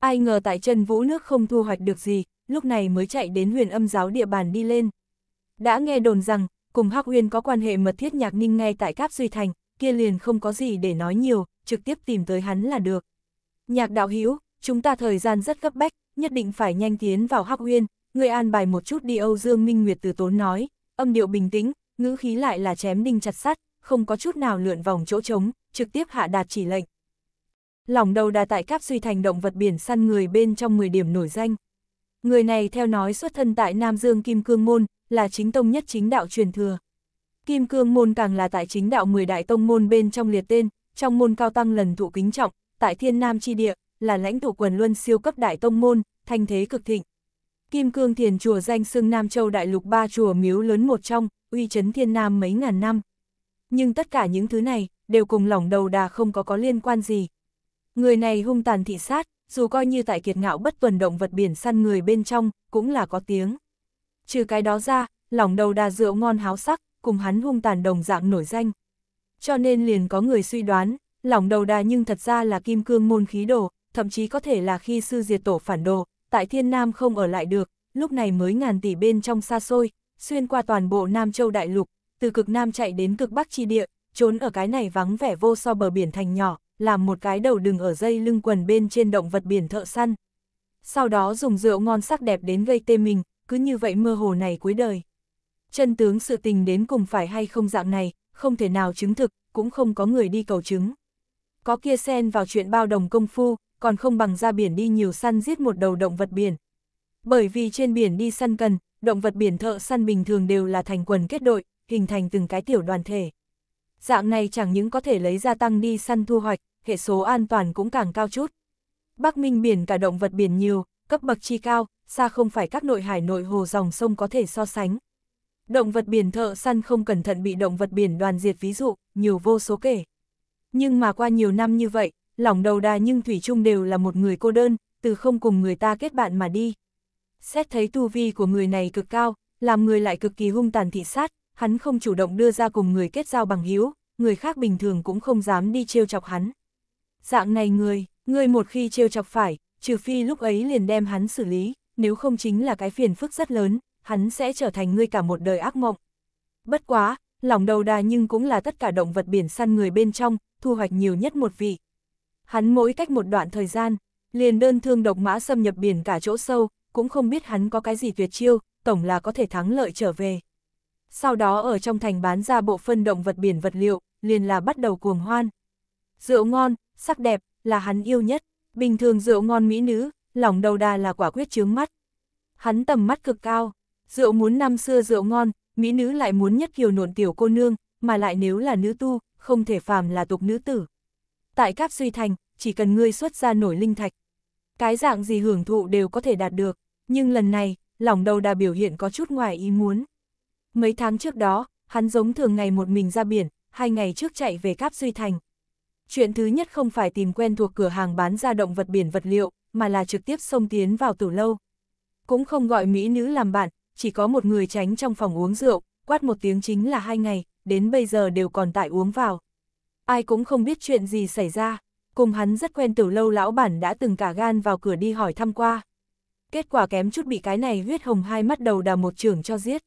[SPEAKER 1] Ai ngờ tại chân vũ nước không thu hoạch được gì, lúc này mới chạy đến huyền âm giáo địa bàn đi lên. Đã nghe đồn rằng, cùng hắc huyên có quan hệ mật thiết nhạc ninh ngay tại Cáp Duy Thành, kia liền không có gì để nói nhiều, trực tiếp tìm tới hắn là được. Nhạc đạo hữu chúng ta thời gian rất gấp bách, nhất định phải nhanh tiến vào Hắc Uyên, người an bài một chút đi Âu Dương Minh Nguyệt từ tốn nói, âm điệu bình tĩnh, ngữ khí lại là chém đinh chặt sắt, không có chút nào lượn vòng chỗ trống, trực tiếp hạ đạt chỉ lệnh. Lòng đầu đà tại cáp suy thành động vật biển săn người bên trong 10 điểm nổi danh. Người này theo nói xuất thân tại Nam Dương Kim Cương Môn, là chính tông nhất chính đạo truyền thừa. Kim cương môn càng là tại chính đạo 10 đại tông môn bên trong liệt tên, trong môn cao tăng lần thụ kính trọng, tại thiên nam chi địa, là lãnh tụ quần luân siêu cấp đại tông môn, thanh thế cực thịnh. Kim cương thiền chùa danh xưng Nam Châu đại lục ba chùa miếu lớn một trong, uy chấn thiên nam mấy ngàn năm. Nhưng tất cả những thứ này, đều cùng lỏng đầu đà không có có liên quan gì. Người này hung tàn thị sát, dù coi như tại kiệt ngạo bất tuần động vật biển săn người bên trong, cũng là có tiếng. Trừ cái đó ra, lỏng đầu đà rượu ngon háo sắc, cùng hắn hung tàn đồng dạng nổi danh. Cho nên liền có người suy đoán, lỏng đầu đà nhưng thật ra là kim cương môn khí đồ, thậm chí có thể là khi sư diệt tổ phản đồ, tại thiên nam không ở lại được, lúc này mới ngàn tỷ bên trong xa xôi, xuyên qua toàn bộ Nam Châu Đại Lục, từ cực Nam chạy đến cực Bắc chi địa, trốn ở cái này vắng vẻ vô so bờ biển thành nhỏ, làm một cái đầu đừng ở dây lưng quần bên trên động vật biển thợ săn. Sau đó dùng rượu ngon sắc đẹp đến gây tê mình, cứ như vậy mơ hồ này cuối đời chân tướng sự tình đến cùng phải hay không dạng này, không thể nào chứng thực, cũng không có người đi cầu chứng. Có kia xen vào chuyện bao đồng công phu, còn không bằng ra biển đi nhiều săn giết một đầu động vật biển. Bởi vì trên biển đi săn cần, động vật biển thợ săn bình thường đều là thành quần kết đội, hình thành từng cái tiểu đoàn thể. Dạng này chẳng những có thể lấy gia tăng đi săn thu hoạch, hệ số an toàn cũng càng cao chút. Bắc Minh biển cả động vật biển nhiều, cấp bậc chi cao, xa không phải các nội hải nội hồ dòng sông có thể so sánh. Động vật biển thợ săn không cẩn thận bị động vật biển đoàn diệt ví dụ, nhiều vô số kể. Nhưng mà qua nhiều năm như vậy, lỏng đầu đà nhưng Thủy chung đều là một người cô đơn, từ không cùng người ta kết bạn mà đi. Xét thấy tu vi của người này cực cao, làm người lại cực kỳ hung tàn thị sát, hắn không chủ động đưa ra cùng người kết giao bằng hiếu, người khác bình thường cũng không dám đi trêu chọc hắn. Dạng này người, người một khi trêu chọc phải, trừ phi lúc ấy liền đem hắn xử lý, nếu không chính là cái phiền phức rất lớn hắn sẽ trở thành ngươi cả một đời ác mộng. Bất quá, lòng đầu đà nhưng cũng là tất cả động vật biển săn người bên trong, thu hoạch nhiều nhất một vị. Hắn mỗi cách một đoạn thời gian, liền đơn thương độc mã xâm nhập biển cả chỗ sâu, cũng không biết hắn có cái gì tuyệt chiêu, tổng là có thể thắng lợi trở về. Sau đó ở trong thành bán ra bộ phân động vật biển vật liệu, liền là bắt đầu cuồng hoan. Rượu ngon, sắc đẹp, là hắn yêu nhất, bình thường rượu ngon mỹ nữ, lòng đầu đà là quả quyết chướng mắt. Hắn tầm mắt cực cao, Rượu muốn năm xưa rượu ngon, mỹ nữ lại muốn nhất kiều nộn tiểu cô nương, mà lại nếu là nữ tu, không thể phàm là tục nữ tử. Tại Cáp Suy Thành, chỉ cần ngươi xuất ra nổi linh thạch. Cái dạng gì hưởng thụ đều có thể đạt được, nhưng lần này, lòng đầu đà biểu hiện có chút ngoài ý muốn. Mấy tháng trước đó, hắn giống thường ngày một mình ra biển, hai ngày trước chạy về Cáp Suy Thành. Chuyện thứ nhất không phải tìm quen thuộc cửa hàng bán ra động vật biển vật liệu, mà là trực tiếp xông tiến vào tủ lâu. Cũng không gọi mỹ nữ làm bạn, chỉ có một người tránh trong phòng uống rượu, quát một tiếng chính là hai ngày, đến bây giờ đều còn tại uống vào. Ai cũng không biết chuyện gì xảy ra, cùng hắn rất quen từ lâu lão bản đã từng cả gan vào cửa đi hỏi thăm qua. Kết quả kém chút bị cái này huyết hồng hai mắt đầu đào một trưởng cho giết.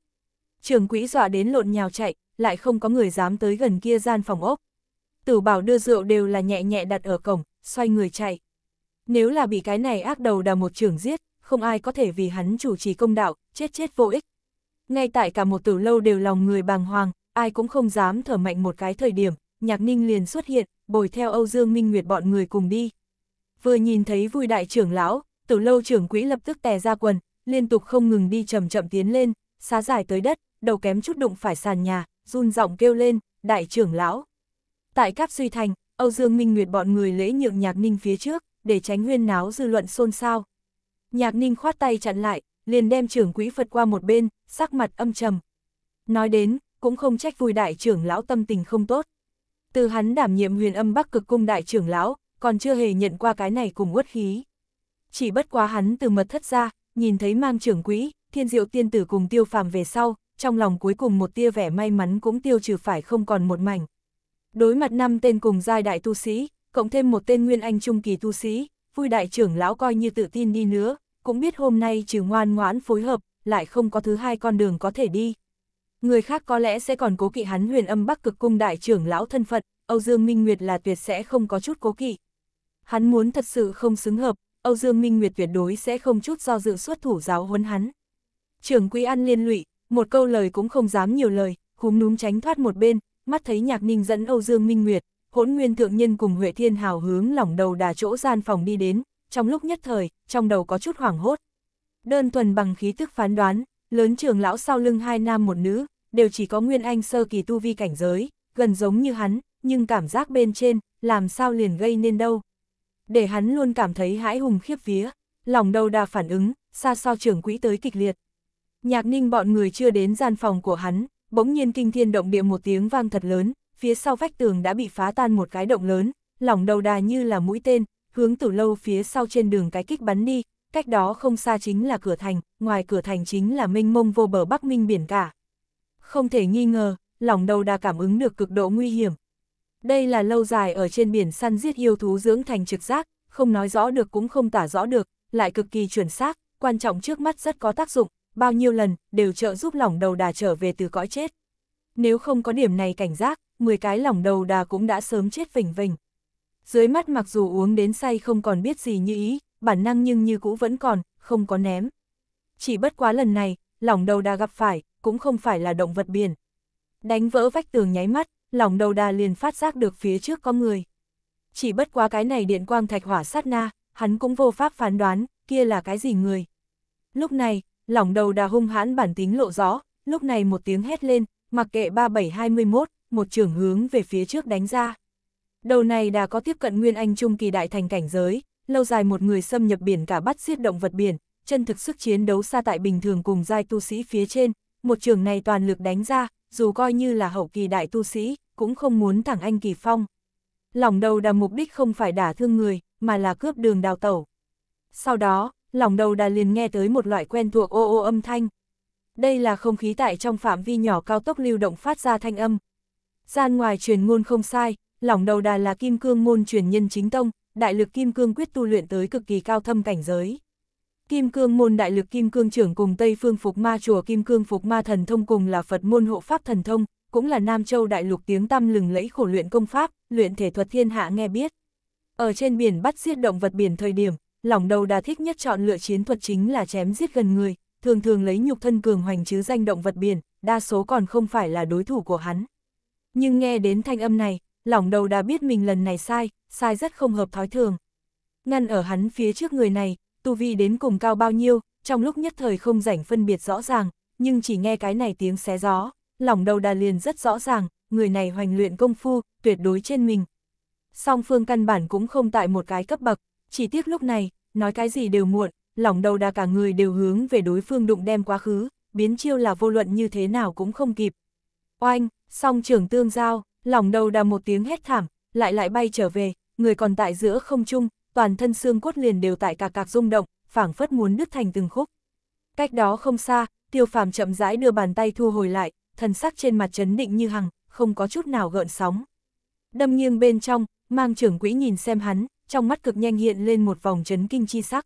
[SPEAKER 1] Trường quỹ dọa đến lộn nhào chạy, lại không có người dám tới gần kia gian phòng ốc. Tử bảo đưa rượu đều là nhẹ nhẹ đặt ở cổng, xoay người chạy. Nếu là bị cái này ác đầu đào một trưởng giết, không ai có thể vì hắn chủ trì công đạo, chết chết vô ích. Ngay tại cả một tử lâu đều lòng người bàng hoàng, ai cũng không dám thở mạnh một cái thời điểm, Nhạc Ninh liền xuất hiện, bồi theo Âu Dương Minh Nguyệt bọn người cùng đi. Vừa nhìn thấy vui đại trưởng lão, tử lâu trưởng quỹ lập tức tè ra quần, liên tục không ngừng đi chậm chậm tiến lên, xá dài tới đất, đầu kém chút đụng phải sàn nhà, run giọng kêu lên, đại trưởng lão. Tại Cáp Suy Thành, Âu Dương Minh Nguyệt bọn người lễ nhượng Nhạc Ninh phía trước, để tránh huyên náo dư luận xôn xao. Nhạc ninh khoát tay chặn lại, liền đem trưởng quỹ Phật qua một bên, sắc mặt âm trầm. Nói đến, cũng không trách vui đại trưởng lão tâm tình không tốt. Từ hắn đảm nhiệm huyền âm bắc cực cung đại trưởng lão, còn chưa hề nhận qua cái này cùng uất khí. Chỉ bất quá hắn từ mật thất ra, nhìn thấy mang trưởng quỹ, thiên diệu tiên tử cùng tiêu phàm về sau, trong lòng cuối cùng một tia vẻ may mắn cũng tiêu trừ phải không còn một mảnh. Đối mặt năm tên cùng giai đại tu sĩ, cộng thêm một tên nguyên anh trung kỳ tu sĩ, vui đại trưởng lão coi như tự tin đi nữa, cũng biết hôm nay trừ ngoan ngoãn phối hợp, lại không có thứ hai con đường có thể đi. Người khác có lẽ sẽ còn cố kỵ hắn huyền âm bắc cực cung đại trưởng lão thân phận, Âu Dương Minh Nguyệt là tuyệt sẽ không có chút cố kỵ. Hắn muốn thật sự không xứng hợp, Âu Dương Minh Nguyệt tuyệt đối sẽ không chút do dự xuất thủ giáo huấn hắn. Trưởng quý ăn liên lụy, một câu lời cũng không dám nhiều lời, húm núm tránh thoát một bên, mắt thấy nhạc ninh dẫn Âu Dương Minh Nguyệt, hỗn nguyên thượng nhân cùng Huệ Thiên Hào hướng lỏng đầu đà chỗ gian phòng đi đến, trong lúc nhất thời, trong đầu có chút hoảng hốt. Đơn thuần bằng khí tức phán đoán, lớn trưởng lão sau lưng hai nam một nữ, đều chỉ có nguyên anh sơ kỳ tu vi cảnh giới, gần giống như hắn, nhưng cảm giác bên trên, làm sao liền gây nên đâu. Để hắn luôn cảm thấy hãi hùng khiếp vía, lỏng đầu đà phản ứng, xa so trưởng quỹ tới kịch liệt. Nhạc ninh bọn người chưa đến gian phòng của hắn, bỗng nhiên kinh thiên động địa một tiếng vang thật lớn, phía sau vách tường đã bị phá tan một cái động lớn, lỏng đầu đà như là mũi tên, hướng tử lâu phía sau trên đường cái kích bắn đi, cách đó không xa chính là cửa thành, ngoài cửa thành chính là mênh mông vô bờ Bắc Minh biển cả. Không thể nghi ngờ, lỏng đầu đà cảm ứng được cực độ nguy hiểm. Đây là lâu dài ở trên biển săn giết yêu thú dưỡng thành trực giác, không nói rõ được cũng không tả rõ được, lại cực kỳ chuẩn xác, quan trọng trước mắt rất có tác dụng, bao nhiêu lần đều trợ giúp lỏng đầu đà trở về từ cõi chết nếu không có điểm này cảnh giác, 10 cái lỏng đầu đà cũng đã sớm chết vỉnh vỉnh. Dưới mắt mặc dù uống đến say không còn biết gì như ý, bản năng nhưng như cũ vẫn còn, không có ném. Chỉ bất quá lần này, lỏng đầu đà gặp phải, cũng không phải là động vật biển. Đánh vỡ vách tường nháy mắt, lỏng đầu đà liền phát giác được phía trước có người. Chỉ bất quá cái này điện quang thạch hỏa sát na, hắn cũng vô pháp phán đoán, kia là cái gì người. Lúc này, lỏng đầu đà hung hãn bản tính lộ rõ, lúc này một tiếng hét lên, mặc kệ 3721, một trường hướng về phía trước đánh ra. Đầu này đã có tiếp cận Nguyên Anh Trung kỳ đại thành cảnh giới, lâu dài một người xâm nhập biển cả bắt giết động vật biển, chân thực sức chiến đấu xa tại bình thường cùng giai tu sĩ phía trên, một trường này toàn lực đánh ra, dù coi như là hậu kỳ đại tu sĩ, cũng không muốn thẳng anh kỳ phong. Lòng đầu đà mục đích không phải đả thương người, mà là cướp đường đào tẩu. Sau đó, lòng đầu đà liền nghe tới một loại quen thuộc ô ô âm thanh, đây là không khí tại trong phạm vi nhỏ cao tốc lưu động phát ra thanh âm. Gian ngoài truyền ngôn không sai, lỏng đầu đà là kim cương môn truyền nhân chính tông, đại lực kim cương quyết tu luyện tới cực kỳ cao thâm cảnh giới. Kim cương môn đại lực kim cương trưởng cùng Tây Phương Phục Ma chùa Kim cương Phục Ma thần thông cùng là Phật môn hộ pháp thần thông, cũng là Nam Châu đại lục tiếng tăm lừng lẫy khổ luyện công pháp, luyện thể thuật thiên hạ nghe biết. Ở trên biển bắt giết động vật biển thời điểm, lỏng đầu đà thích nhất chọn lựa chiến thuật chính là chém giết gần người, thường thường lấy nhục thân cường hoành chứ danh động vật biển, đa số còn không phải là đối thủ của hắn. Nhưng nghe đến thanh âm này, lỏng đầu đã biết mình lần này sai, sai rất không hợp thói thường. Ngăn ở hắn phía trước người này, tu vi đến cùng cao bao nhiêu, trong lúc nhất thời không rảnh phân biệt rõ ràng, nhưng chỉ nghe cái này tiếng xé gió, lỏng đầu đà liền rất rõ ràng, người này hoành luyện công phu, tuyệt đối trên mình. Song phương căn bản cũng không tại một cái cấp bậc, chỉ tiếc lúc này, nói cái gì đều muộn, lòng đầu đà cả người đều hướng về đối phương đụng đem quá khứ, biến chiêu là vô luận như thế nào cũng không kịp. Oanh, song trưởng tương giao, lòng đầu đà một tiếng hét thảm, lại lại bay trở về, người còn tại giữa không trung, toàn thân xương cốt liền đều tại cả cạc rung động, phảng phất muốn nứt thành từng khúc. Cách đó không xa, tiêu phàm chậm rãi đưa bàn tay thu hồi lại, thần sắc trên mặt chấn định như hằng, không có chút nào gợn sóng. Đâm nghiêng bên trong, mang trưởng quỹ nhìn xem hắn, trong mắt cực nhanh hiện lên một vòng chấn kinh chi sắc.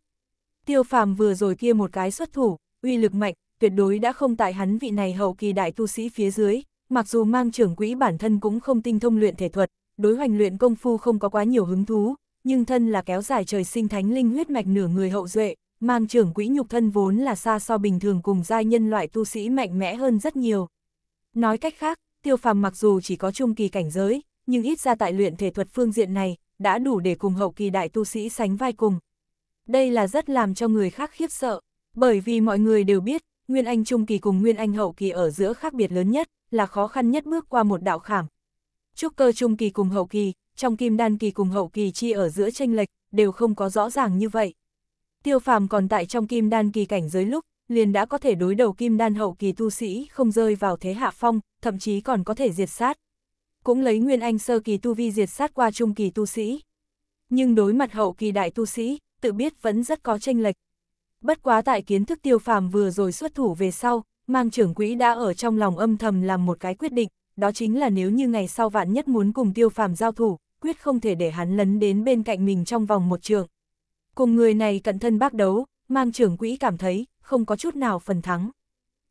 [SPEAKER 1] Tiêu phàm vừa rồi kia một cái xuất thủ, uy lực mạnh, tuyệt đối đã không tại hắn vị này hậu kỳ đại tu sĩ phía dưới, mặc dù mang trưởng quỹ bản thân cũng không tinh thông luyện thể thuật, đối hoành luyện công phu không có quá nhiều hứng thú, nhưng thân là kéo dài trời sinh thánh linh huyết mạch nửa người hậu duệ, mang trưởng quỹ nhục thân vốn là xa so bình thường cùng giai nhân loại tu sĩ mạnh mẽ hơn rất nhiều. Nói cách khác, tiêu phàm mặc dù chỉ có trung kỳ cảnh giới, nhưng ít ra tại luyện thể thuật phương diện này, đã đủ để cùng hậu kỳ đại tu sĩ sánh vai cùng, đây là rất làm cho người khác khiếp sợ, bởi vì mọi người đều biết, Nguyên Anh Trung Kỳ cùng Nguyên Anh Hậu Kỳ ở giữa khác biệt lớn nhất, là khó khăn nhất bước qua một đạo khảm. Trúc cơ Trung Kỳ cùng Hậu Kỳ, trong Kim Đan Kỳ cùng Hậu Kỳ chi ở giữa tranh lệch, đều không có rõ ràng như vậy. Tiêu phàm còn tại trong Kim Đan Kỳ cảnh giới lúc, liền đã có thể đối đầu Kim Đan Hậu Kỳ tu sĩ không rơi vào thế hạ phong, thậm chí còn có thể diệt sát. Cũng lấy Nguyên Anh Sơ Kỳ tu vi diệt sát qua Trung Kỳ tu sĩ. Nhưng đối mặt Hậu Kỳ Đại tu sĩ, tự biết vẫn rất có tranh lệch. Bất quá tại kiến thức tiêu phàm vừa rồi xuất thủ về sau, mang trưởng quỹ đã ở trong lòng âm thầm làm một cái quyết định, đó chính là nếu như ngày sau vạn nhất muốn cùng tiêu phàm giao thủ, quyết không thể để hắn lấn đến bên cạnh mình trong vòng một trường. Cùng người này cận thân bác đấu, mang trưởng quỹ cảm thấy, không có chút nào phần thắng.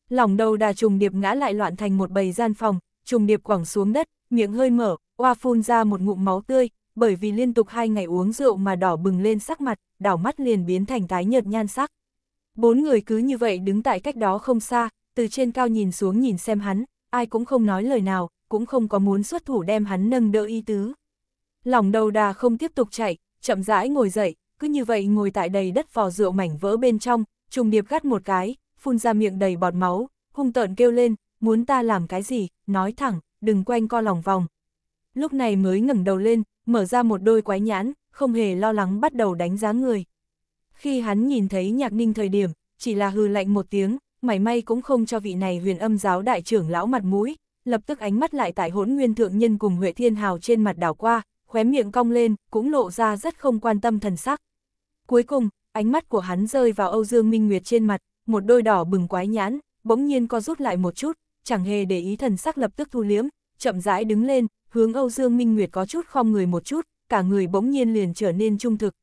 [SPEAKER 1] Lòng đầu đà trùng điệp ngã lại loạn thành một bầy gian phòng, trùng điệp quẳng xuống đất, miệng hơi mở, oa phun ra một ngụm máu tươi, bởi vì liên tục hai ngày uống rượu mà đỏ bừng lên sắc mặt, đảo mắt liền biến thành tái nhợt nhan sắc. Bốn người cứ như vậy đứng tại cách đó không xa, từ trên cao nhìn xuống nhìn xem hắn, ai cũng không nói lời nào, cũng không có muốn xuất thủ đem hắn nâng đỡ y tứ. Lòng đầu đà không tiếp tục chạy, chậm rãi ngồi dậy, cứ như vậy ngồi tại đầy đất vò rượu mảnh vỡ bên trong, trùng điệp gắt một cái, phun ra miệng đầy bọt máu, hung tợn kêu lên, muốn ta làm cái gì, nói thẳng, đừng quanh co lòng vòng. Lúc này mới ngẩng đầu lên, mở ra một đôi quái nhãn, không hề lo lắng bắt đầu đánh giá người. Khi hắn nhìn thấy nhạc ninh thời điểm, chỉ là hừ lạnh một tiếng, mảy may cũng không cho vị này huyền âm giáo đại trưởng lão mặt mũi, lập tức ánh mắt lại tại hỗn nguyên thượng nhân cùng Huệ Thiên Hào trên mặt đảo qua, khóe miệng cong lên, cũng lộ ra rất không quan tâm thần sắc. Cuối cùng, ánh mắt của hắn rơi vào Âu Dương Minh Nguyệt trên mặt, một đôi đỏ bừng quái nhãn, bỗng nhiên co rút lại một chút, chẳng hề để ý thần sắc lập tức thu liếm, chậm rãi đứng lên, hướng Âu Dương Minh Nguyệt có chút khom người một chút, cả người bỗng nhiên liền trở nên trung thực.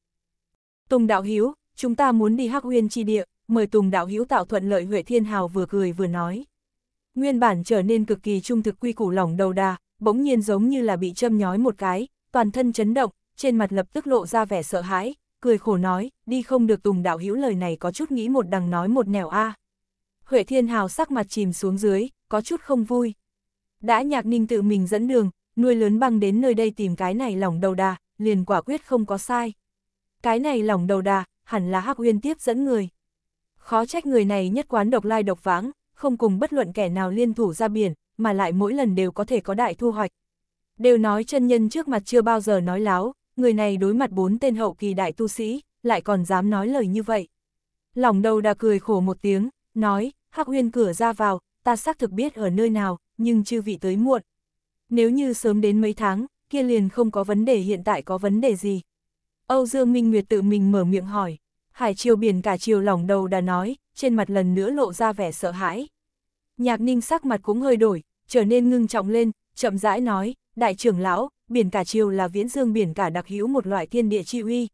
[SPEAKER 1] Tùng Đạo Hiếu, chúng ta muốn đi Hắc Huyên Chi Địa, mời Tùng Đạo Hiếu tạo thuận lợi Huệ Thiên Hào vừa cười vừa nói. Nguyên bản trở nên cực kỳ trung thực quy củ lỏng đầu đà, bỗng nhiên giống như là bị châm nhói một cái, toàn thân chấn động, trên mặt lập tức lộ ra vẻ sợ hãi, cười khổ nói, đi không được Tùng Đạo Hiếu lời này có chút nghĩ một đằng nói một nẻo a. À. Huệ Thiên Hào sắc mặt chìm xuống dưới, có chút không vui. Đã nhạc ninh tự mình dẫn đường, nuôi lớn băng đến nơi đây tìm cái này lỏng đầu đà, liền quả quyết không có sai. Cái này lỏng đầu đà, hẳn là Hắc Uyên tiếp dẫn người. Khó trách người này nhất quán độc lai độc vãng, không cùng bất luận kẻ nào liên thủ ra biển, mà lại mỗi lần đều có thể có đại thu hoạch. Đều nói chân nhân trước mặt chưa bao giờ nói láo, người này đối mặt bốn tên hậu kỳ đại tu sĩ, lại còn dám nói lời như vậy. lỏng đầu đà cười khổ một tiếng, nói, Hắc Huyên cửa ra vào, ta xác thực biết ở nơi nào, nhưng chư vị tới muộn, nếu như sớm đến mấy tháng, kia liền không có vấn đề hiện tại có vấn đề gì. Âu Dương Minh Nguyệt tự mình mở miệng hỏi. Hải triều biển cả chiều lỏng đầu đã nói, trên mặt lần nữa lộ ra vẻ sợ hãi. Nhạc ninh sắc mặt cũng hơi đổi, trở nên ngưng trọng lên, chậm rãi nói, đại trưởng lão, biển cả chiều là viễn dương biển cả đặc hữu một loại thiên địa chi uy.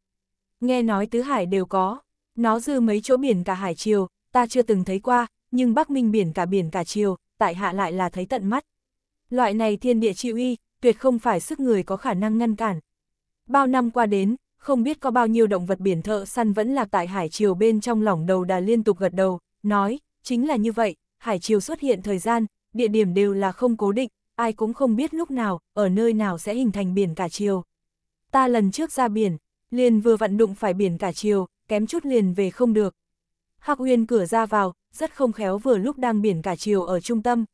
[SPEAKER 1] Nghe nói tứ hải đều có, nó dư mấy chỗ biển cả hải chiều, ta chưa từng thấy qua, nhưng Bắc Minh biển cả biển cả chiều, tại hạ lại là thấy tận mắt. Loại này thiên địa chịu y, tuyệt không phải sức người có khả năng ngăn cản. Bao năm qua đến, không biết có bao nhiêu động vật biển thợ săn vẫn lạc tại hải triều bên trong lỏng đầu đà liên tục gật đầu, nói, chính là như vậy, hải triều xuất hiện thời gian, địa điểm đều là không cố định, ai cũng không biết lúc nào, ở nơi nào sẽ hình thành biển cả triều. Ta lần trước ra biển, liền vừa vận đụng phải biển cả triều, kém chút liền về không được. Hạc Uyên cửa ra vào, rất không khéo vừa lúc đang biển cả chiều ở trung tâm.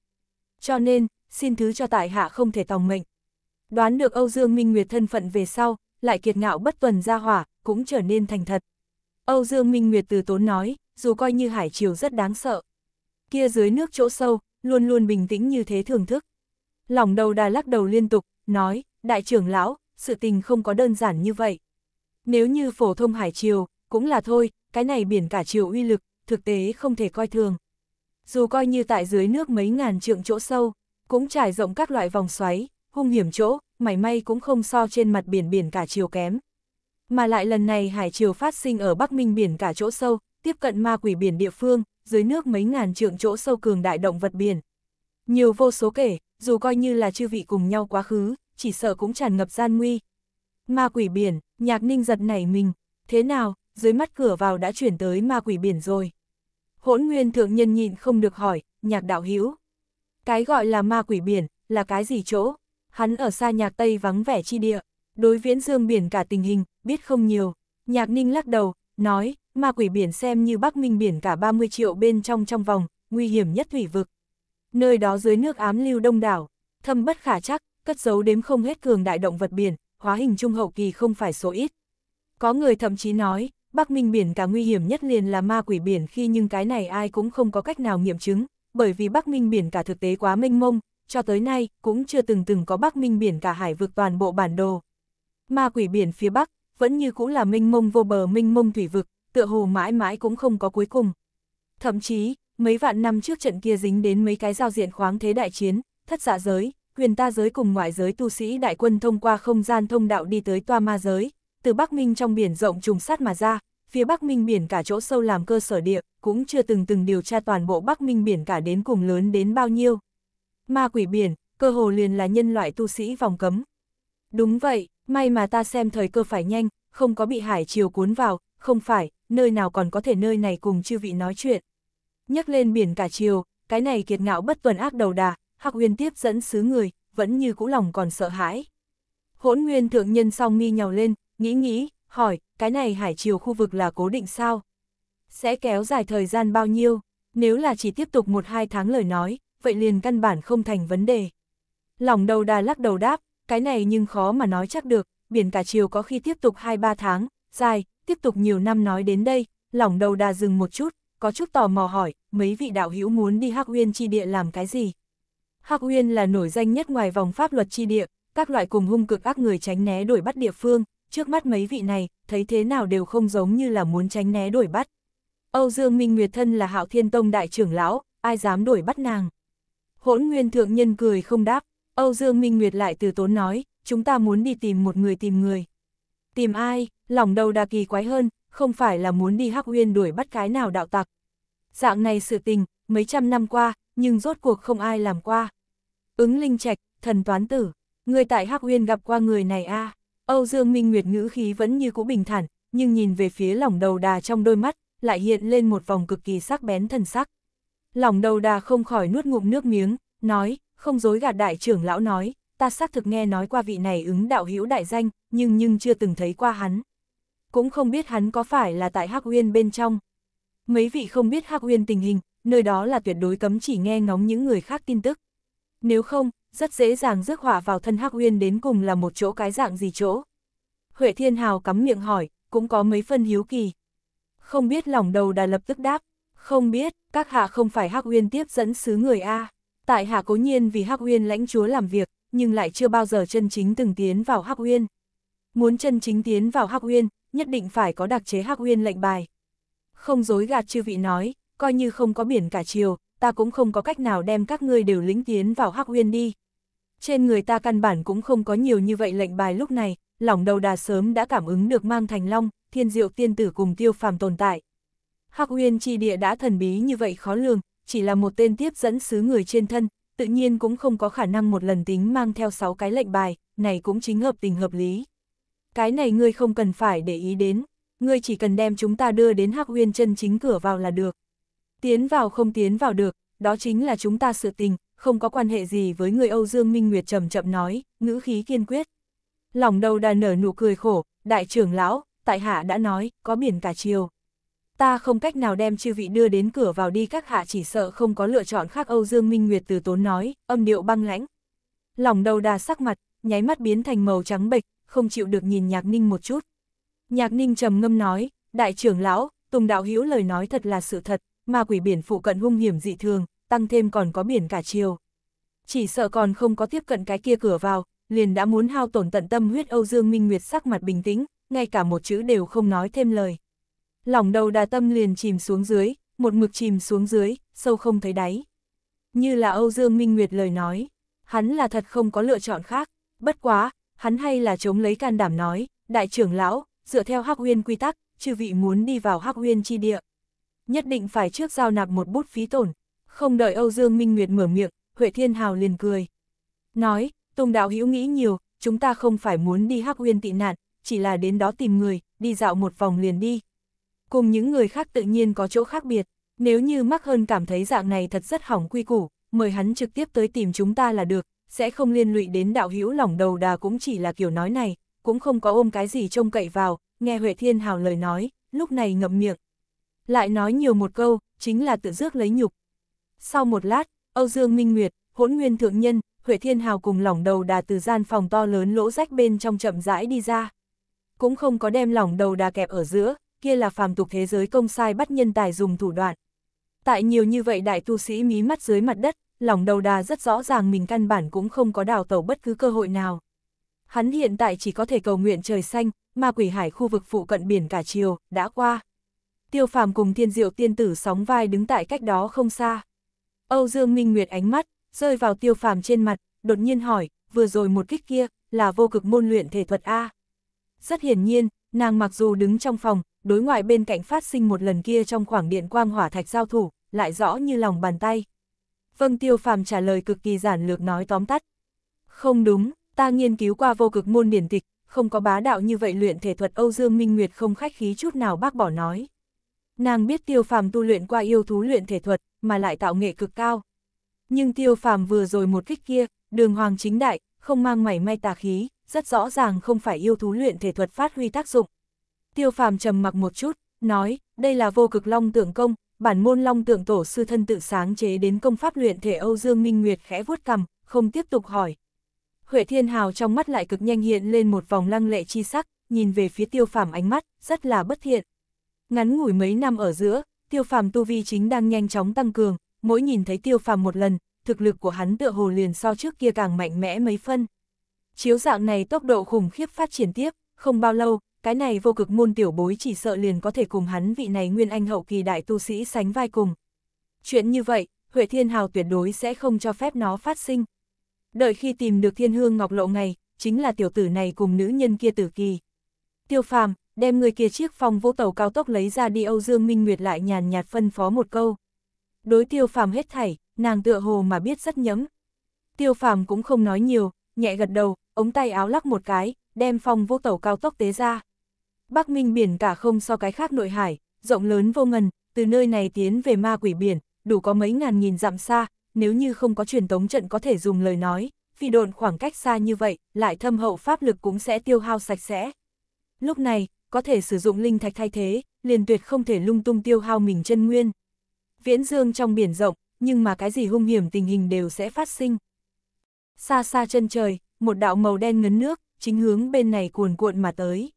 [SPEAKER 1] Cho nên, xin thứ cho tại hạ không thể tòng mệnh. Đoán được Âu Dương Minh Nguyệt thân phận về sau, lại kiệt ngạo bất tuần ra hỏa, cũng trở nên thành thật. Âu Dương Minh Nguyệt từ tốn nói, dù coi như hải triều rất đáng sợ. Kia dưới nước chỗ sâu, luôn luôn bình tĩnh như thế thưởng thức. Lòng đầu đà lắc đầu liên tục, nói, đại trưởng lão, sự tình không có đơn giản như vậy. Nếu như phổ thông hải triều, cũng là thôi, cái này biển cả triều uy lực, thực tế không thể coi thường. Dù coi như tại dưới nước mấy ngàn trượng chỗ sâu, cũng trải rộng các loại vòng xoáy, hung hiểm chỗ, mảy may cũng không so trên mặt biển biển cả chiều kém. Mà lại lần này hải chiều phát sinh ở Bắc Minh biển cả chỗ sâu, tiếp cận ma quỷ biển địa phương, dưới nước mấy ngàn trượng chỗ sâu cường đại động vật biển. Nhiều vô số kể, dù coi như là chư vị cùng nhau quá khứ, chỉ sợ cũng tràn ngập gian nguy. Ma quỷ biển, nhạc ninh giật nảy mình, thế nào, dưới mắt cửa vào đã chuyển tới ma quỷ biển rồi. Hỗn nguyên thượng nhân nhịn không được hỏi, nhạc đạo hữu cái gọi là ma quỷ biển, là cái gì chỗ? Hắn ở xa nhạc Tây vắng vẻ chi địa, đối viễn dương biển cả tình hình, biết không nhiều. Nhạc Ninh lắc đầu, nói, ma quỷ biển xem như Bắc Minh biển cả 30 triệu bên trong trong vòng, nguy hiểm nhất thủy vực. Nơi đó dưới nước ám lưu đông đảo, thâm bất khả chắc, cất giấu đếm không hết cường đại động vật biển, hóa hình trung hậu kỳ không phải số ít. Có người thậm chí nói, Bắc Minh biển cả nguy hiểm nhất liền là ma quỷ biển khi nhưng cái này ai cũng không có cách nào nghiệm chứng, bởi vì Bắc Minh biển cả thực tế quá mênh mông, cho tới nay cũng chưa từng từng có Bắc Minh biển cả hải vực toàn bộ bản đồ. Ma quỷ biển phía Bắc vẫn như cũ là mênh mông vô bờ mênh mông thủy vực, tựa hồ mãi mãi cũng không có cuối cùng. Thậm chí, mấy vạn năm trước trận kia dính đến mấy cái giao diện khoáng thế đại chiến, thất dạ giới, huyền ta giới cùng ngoại giới tu sĩ đại quân thông qua không gian thông đạo đi tới toa ma giới, từ Bắc Minh trong biển rộng trùng sát mà ra, phía Bắc Minh Biển cả chỗ sâu làm cơ sở địa, cũng chưa từng từng điều tra toàn bộ Bắc Minh Biển cả đến cùng lớn đến bao nhiêu. Ma quỷ biển, cơ hồ liền là nhân loại tu sĩ vòng cấm. Đúng vậy, may mà ta xem thời cơ phải nhanh, không có bị hải chiều cuốn vào, không phải, nơi nào còn có thể nơi này cùng chư vị nói chuyện. Nhắc lên biển cả chiều, cái này kiệt ngạo bất tuần ác đầu đà, Hắc Uyên tiếp dẫn xứ người, vẫn như cũ lòng còn sợ hãi. Hỗn Nguyên thượng nhân song mi nhào lên, nghĩ nghĩ, hỏi, cái này hải chiều khu vực là cố định sao? Sẽ kéo dài thời gian bao nhiêu? Nếu là chỉ tiếp tục một hai tháng lời nói, vậy liền căn bản không thành vấn đề. Lòng đầu đà lắc đầu đáp, cái này nhưng khó mà nói chắc được, biển cả chiều có khi tiếp tục hai ba tháng, dài, tiếp tục nhiều năm nói đến đây, lòng đầu đà dừng một chút, có chút tò mò hỏi, mấy vị đạo hữu muốn đi Hắc Uyên chi địa làm cái gì? Hắc Uyên là nổi danh nhất ngoài vòng pháp luật chi địa, các loại cùng hung cực ác người tránh né đuổi bắt địa phương, trước mắt mấy vị này, thấy thế nào đều không giống như là muốn tránh né đuổi bắt. Âu Dương Minh Nguyệt thân là Hạo Thiên Tông đại trưởng lão, ai dám đuổi bắt nàng. Hỗn Nguyên Thượng Nhân cười không đáp, Âu Dương Minh Nguyệt lại từ tốn nói, chúng ta muốn đi tìm một người tìm người. Tìm ai, lòng đầu đà kỳ quái hơn, không phải là muốn đi Hắc Uyên đuổi bắt cái nào đạo tặc. Dạng này sự tình, mấy trăm năm qua, nhưng rốt cuộc không ai làm qua. Ứng Linh Trạch, thần toán tử, người tại Hắc Uyên gặp qua người này a. À. Âu Dương Minh Nguyệt ngữ khí vẫn như cũ bình thản, nhưng nhìn về phía lòng đầu đà trong đôi mắt, lại hiện lên một vòng cực kỳ sắc bén thần sắc. Lòng đầu đà không khỏi nuốt ngụm nước miếng, nói, không dối gạt đại trưởng lão nói, ta xác thực nghe nói qua vị này ứng đạo hữu đại danh, nhưng nhưng chưa từng thấy qua hắn. Cũng không biết hắn có phải là tại Hắc Uyên bên trong. Mấy vị không biết Hắc Uyên tình hình, nơi đó là tuyệt đối cấm chỉ nghe ngóng những người khác tin tức. Nếu không, rất dễ dàng rước họa vào thân Hắc Uyên đến cùng là một chỗ cái dạng gì chỗ. Huệ Thiên Hào cắm miệng hỏi, cũng có mấy phân hiếu kỳ. Không biết lòng đầu đà lập tức đáp, không biết, các hạ không phải Hắc Uyên tiếp dẫn sứ người A. Tại hạ cố nhiên vì Hắc Uyên lãnh chúa làm việc, nhưng lại chưa bao giờ chân chính từng tiến vào Hắc Uyên. Muốn chân chính tiến vào Hắc Uyên, nhất định phải có đặc chế Hắc Uyên lệnh bài. Không dối gạt chư vị nói, coi như không có biển cả chiều, ta cũng không có cách nào đem các ngươi đều lính tiến vào Hắc Uyên đi. Trên người ta căn bản cũng không có nhiều như vậy lệnh bài lúc này, lỏng đầu đà sớm đã cảm ứng được mang thành long, thiên diệu tiên tử cùng tiêu phàm tồn tại. Hắc huyên chi địa đã thần bí như vậy khó lường, chỉ là một tên tiếp dẫn xứ người trên thân, tự nhiên cũng không có khả năng một lần tính mang theo 6 cái lệnh bài, này cũng chính hợp tình hợp lý. Cái này ngươi không cần phải để ý đến, ngươi chỉ cần đem chúng ta đưa đến Hắc Huyên chân chính cửa vào là được. Tiến vào không tiến vào được, đó chính là chúng ta sự tình, không có quan hệ gì với người Âu Dương Minh Nguyệt chậm chậm nói, ngữ khí kiên quyết. Lòng đầu đà nở nụ cười khổ, đại trưởng lão, tại hạ đã nói, có biển cả chiều. Ta không cách nào đem chư vị đưa đến cửa vào đi các hạ chỉ sợ không có lựa chọn khác Âu Dương Minh Nguyệt từ tốn nói, âm điệu băng lãnh. Lòng đầu đà sắc mặt, nháy mắt biến thành màu trắng bệch, không chịu được nhìn Nhạc Ninh một chút. Nhạc Ninh trầm ngâm nói, đại trưởng lão, Tùng đạo hữu lời nói thật là sự thật, mà quỷ biển phụ cận hung hiểm dị thường, tăng thêm còn có biển cả chiều. Chỉ sợ còn không có tiếp cận cái kia cửa vào, liền đã muốn hao tổn tận tâm huyết Âu Dương Minh Nguyệt sắc mặt bình tĩnh, ngay cả một chữ đều không nói thêm lời. Lòng đầu đà tâm liền chìm xuống dưới, một mực chìm xuống dưới, sâu không thấy đáy. Như là Âu Dương Minh Nguyệt lời nói, hắn là thật không có lựa chọn khác, bất quá, hắn hay là chống lấy can đảm nói, đại trưởng lão, dựa theo Hắc Huyên quy tắc, chư vị muốn đi vào Hắc Huyên chi địa. Nhất định phải trước giao nạp một bút phí tổn, không đợi Âu Dương Minh Nguyệt mở miệng, Huệ Thiên Hào liền cười. Nói, Tùng Đạo Hữu nghĩ nhiều, chúng ta không phải muốn đi hắc huyên tị nạn, chỉ là đến đó tìm người, đi dạo một vòng liền đi. Cùng những người khác tự nhiên có chỗ khác biệt, nếu như Mắc Hơn cảm thấy dạng này thật rất hỏng quy củ, mời hắn trực tiếp tới tìm chúng ta là được, sẽ không liên lụy đến đạo hữu lỏng đầu đà cũng chỉ là kiểu nói này, cũng không có ôm cái gì trông cậy vào, nghe Huệ Thiên Hào lời nói, lúc này ngậm miệng. Lại nói nhiều một câu, chính là tự dước lấy nhục, sau một lát, Âu Dương Minh Nguyệt, hỗn nguyên thượng nhân, Huệ Thiên Hào cùng lỏng đầu đà từ gian phòng to lớn lỗ rách bên trong chậm rãi đi ra. Cũng không có đem lỏng đầu đà kẹp ở giữa, kia là phàm tục thế giới công sai bắt nhân tài dùng thủ đoạn. Tại nhiều như vậy đại tu sĩ mí mắt dưới mặt đất, lỏng đầu đà rất rõ ràng mình căn bản cũng không có đào tẩu bất cứ cơ hội nào. Hắn hiện tại chỉ có thể cầu nguyện trời xanh, ma quỷ hải khu vực phụ cận biển cả chiều, đã qua. Tiêu phàm cùng thiên diệu tiên tử sóng vai đứng tại cách đó không xa. Âu Dương Minh Nguyệt ánh mắt, rơi vào tiêu phàm trên mặt, đột nhiên hỏi, vừa rồi một kích kia, là vô cực môn luyện thể thuật A. Rất hiển nhiên, nàng mặc dù đứng trong phòng, đối ngoại bên cạnh phát sinh một lần kia trong khoảng điện quang hỏa thạch giao thủ, lại rõ như lòng bàn tay. Vâng tiêu phàm trả lời cực kỳ giản lược nói tóm tắt. Không đúng, ta nghiên cứu qua vô cực môn điển tịch, không có bá đạo như vậy luyện thể thuật Âu Dương Minh Nguyệt không khách khí chút nào bác bỏ nói. Nàng biết tiêu phàm tu luyện qua yêu thú luyện thể thuật, mà lại tạo nghệ cực cao. Nhưng tiêu phàm vừa rồi một kích kia, đường hoàng chính đại, không mang mảy may tà khí, rất rõ ràng không phải yêu thú luyện thể thuật phát huy tác dụng. Tiêu phàm trầm mặc một chút, nói, đây là vô cực long tượng công, bản môn long tượng tổ sư thân tự sáng chế đến công pháp luyện thể Âu Dương Minh Nguyệt khẽ vuốt cầm không tiếp tục hỏi. Huệ Thiên Hào trong mắt lại cực nhanh hiện lên một vòng lăng lệ chi sắc, nhìn về phía tiêu phàm ánh mắt, rất là bất thiện. Ngắn ngủi mấy năm ở giữa, tiêu phàm tu vi chính đang nhanh chóng tăng cường, mỗi nhìn thấy tiêu phàm một lần, thực lực của hắn tựa hồ liền so trước kia càng mạnh mẽ mấy phân. Chiếu dạng này tốc độ khủng khiếp phát triển tiếp, không bao lâu, cái này vô cực môn tiểu bối chỉ sợ liền có thể cùng hắn vị này nguyên anh hậu kỳ đại tu sĩ sánh vai cùng. Chuyện như vậy, Huệ Thiên Hào tuyệt đối sẽ không cho phép nó phát sinh. Đợi khi tìm được thiên hương ngọc lộ ngày, chính là tiểu tử này cùng nữ nhân kia tử kỳ. Tiêu phàm, đem người kia chiếc phong vũ tàu cao tốc lấy ra đi Âu Dương Minh Nguyệt lại nhàn nhạt phân phó một câu. Đối tiêu phàm hết thảy, nàng tựa hồ mà biết rất nhấm. Tiêu phàm cũng không nói nhiều, nhẹ gật đầu, ống tay áo lắc một cái, đem phong vũ tàu cao tốc tế ra. Bắc Minh biển cả không so cái khác nội hải, rộng lớn vô ngần, từ nơi này tiến về ma quỷ biển, đủ có mấy ngàn nghìn dặm xa, nếu như không có truyền tống trận có thể dùng lời nói, phi độn khoảng cách xa như vậy, lại thâm hậu pháp lực cũng sẽ tiêu hao sạch sẽ. Lúc này, có thể sử dụng linh thạch thay thế, liền tuyệt không thể lung tung tiêu hao mình chân nguyên. Viễn dương trong biển rộng, nhưng mà cái gì hung hiểm tình hình đều sẽ phát sinh. Xa xa chân trời, một đạo màu đen ngấn nước, chính hướng bên này cuồn cuộn mà tới.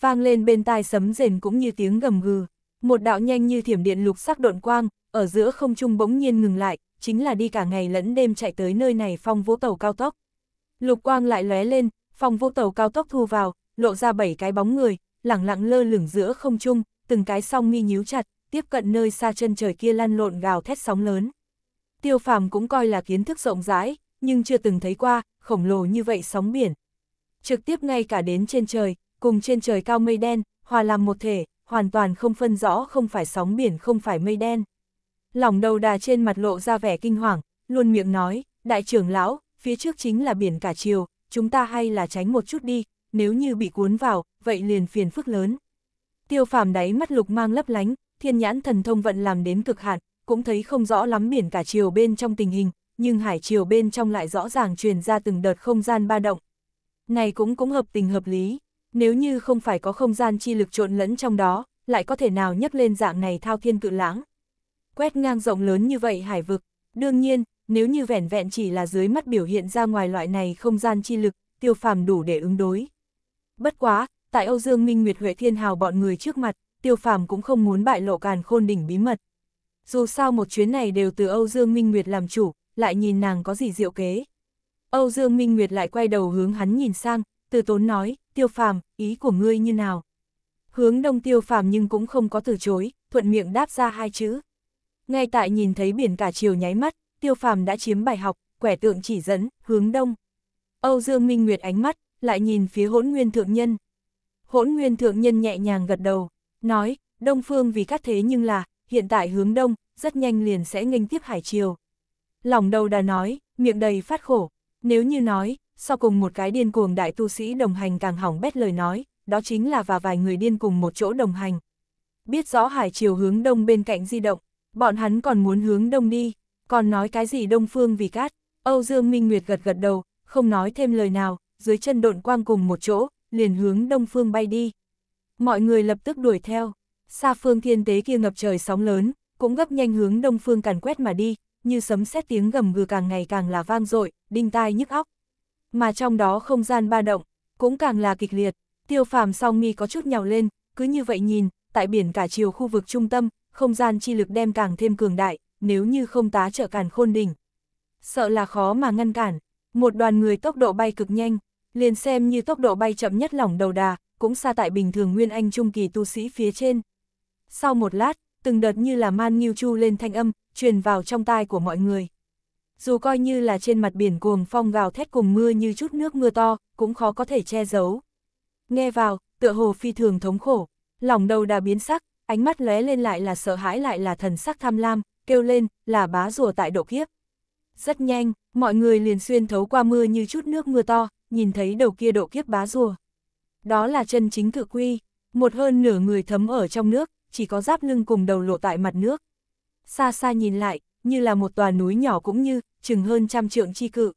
[SPEAKER 1] Vang lên bên tai sấm rền cũng như tiếng gầm gừ, một đạo nhanh như thiểm điện lục sắc độn quang, ở giữa không trung bỗng nhiên ngừng lại, chính là đi cả ngày lẫn đêm chạy tới nơi này phong vũ tàu cao tốc. Lục quang lại lóe lên, phong vũ tàu cao tốc thu vào, lộ ra bảy cái bóng người, lẳng lặng lơ lửng giữa không trung, từng cái song mi nhíu chặt, tiếp cận nơi xa chân trời kia lăn lộn gào thét sóng lớn. Tiêu phàm cũng coi là kiến thức rộng rãi, nhưng chưa từng thấy qua, khổng lồ như vậy sóng biển. Trực tiếp ngay cả đến trên trời, cùng trên trời cao mây đen, hòa làm một thể, hoàn toàn không phân rõ không phải sóng biển không phải mây đen. Lòng đầu đà trên mặt lộ ra vẻ kinh hoàng, luôn miệng nói, đại trưởng lão, phía trước chính là biển cả chiều, chúng ta hay là tránh một chút đi, nếu như bị cuốn vào, vậy liền phiền phức lớn. Tiêu phàm đáy mắt lục mang lấp lánh, thiên nhãn thần thông vận làm đến cực hạn, cũng thấy không rõ lắm biển cả chiều bên trong tình hình, nhưng hải chiều bên trong lại rõ ràng truyền ra từng đợt không gian ba động. Này cũng cũng hợp tình hợp lý, nếu như không phải có không gian chi lực trộn lẫn trong đó, lại có thể nào nhấc lên dạng này thao thiên cự lãng. Quét ngang rộng lớn như vậy hải vực, đương nhiên, nếu như vẻn vẹn chỉ là dưới mắt biểu hiện ra ngoài loại này không gian chi lực, tiêu phàm đủ để ứng đối. Bất quá, tại Âu Dương Minh Nguyệt Huệ Thiên Hào bọn người trước mặt, tiêu phàm cũng không muốn bại lộ càn khôn đỉnh bí mật. Dù sao một chuyến này đều từ Âu Dương Minh Nguyệt làm chủ, lại nhìn nàng có gì diệu kế. Âu Dương Minh Nguyệt lại quay đầu hướng hắn nhìn sang, từ tốn nói, tiêu phàm, ý của ngươi như nào? Hướng đông tiêu phàm nhưng cũng không có từ chối, thuận miệng đáp ra hai chữ. Ngay tại nhìn thấy biển cả chiều nháy mắt, tiêu phàm đã chiếm bài học, quẻ tượng chỉ dẫn, hướng đông. Âu Dương Minh Nguyệt ánh mắt, lại nhìn phía hỗn nguyên thượng nhân, Hỗn nguyên thượng nhân nhẹ nhàng gật đầu, nói, đông phương vì các thế nhưng là, hiện tại hướng đông, rất nhanh liền sẽ nghênh tiếp hải triều. Lòng đầu đã nói, miệng đầy phát khổ, nếu như nói, so cùng một cái điên cuồng đại tu sĩ đồng hành càng hỏng bét lời nói, đó chính là và vài người điên cùng một chỗ đồng hành. Biết rõ hải triều hướng đông bên cạnh di động, bọn hắn còn muốn hướng đông đi, còn nói cái gì đông phương vì cát, Âu Dương Minh Nguyệt gật gật đầu, không nói thêm lời nào, dưới chân độn quang cùng một chỗ, liền hướng đông phương bay đi. Mọi người lập tức đuổi theo, xa phương thiên tế kia ngập trời sóng lớn, cũng gấp nhanh hướng đông phương càn quét mà đi, như sấm sét tiếng gầm gừ càng ngày càng là vang dội, đinh tai nhức óc. Mà trong đó không gian ba động, cũng càng là kịch liệt, tiêu phàm song mi có chút nhào lên, cứ như vậy nhìn, tại biển cả chiều khu vực trung tâm, không gian chi lực đem càng thêm cường đại, nếu như không tá trợ càn khôn đỉnh. Sợ là khó mà ngăn cản, một đoàn người tốc độ bay cực nhanh, liền xem như tốc độ bay chậm nhất lỏng đầu đà, cũng xa tại bình thường nguyên anh trung kỳ tu sĩ phía trên. Sau một lát, từng đợt như là man nghiêu chu lên thanh âm, truyền vào trong tai của mọi người. Dù coi như là trên mặt biển cuồng phong gào thét cùng mưa như chút nước mưa to, cũng khó có thể che giấu. Nghe vào, tựa hồ phi thường thống khổ, lỏng đầu đà biến sắc, ánh mắt lóe lên lại là sợ hãi lại là thần sắc tham lam, kêu lên là bá rùa tại độ kiếp. Rất nhanh, mọi người liền xuyên thấu qua mưa như chút nước mưa to, nhìn thấy đầu kia độ kiếp bá rùa. Đó là chân chính cự quy, một hơn nửa người thấm ở trong nước, chỉ có giáp lưng cùng đầu lộ tại mặt nước. Xa xa nhìn lại, như là một tòa núi nhỏ cũng như, chừng hơn trăm trượng chi cự.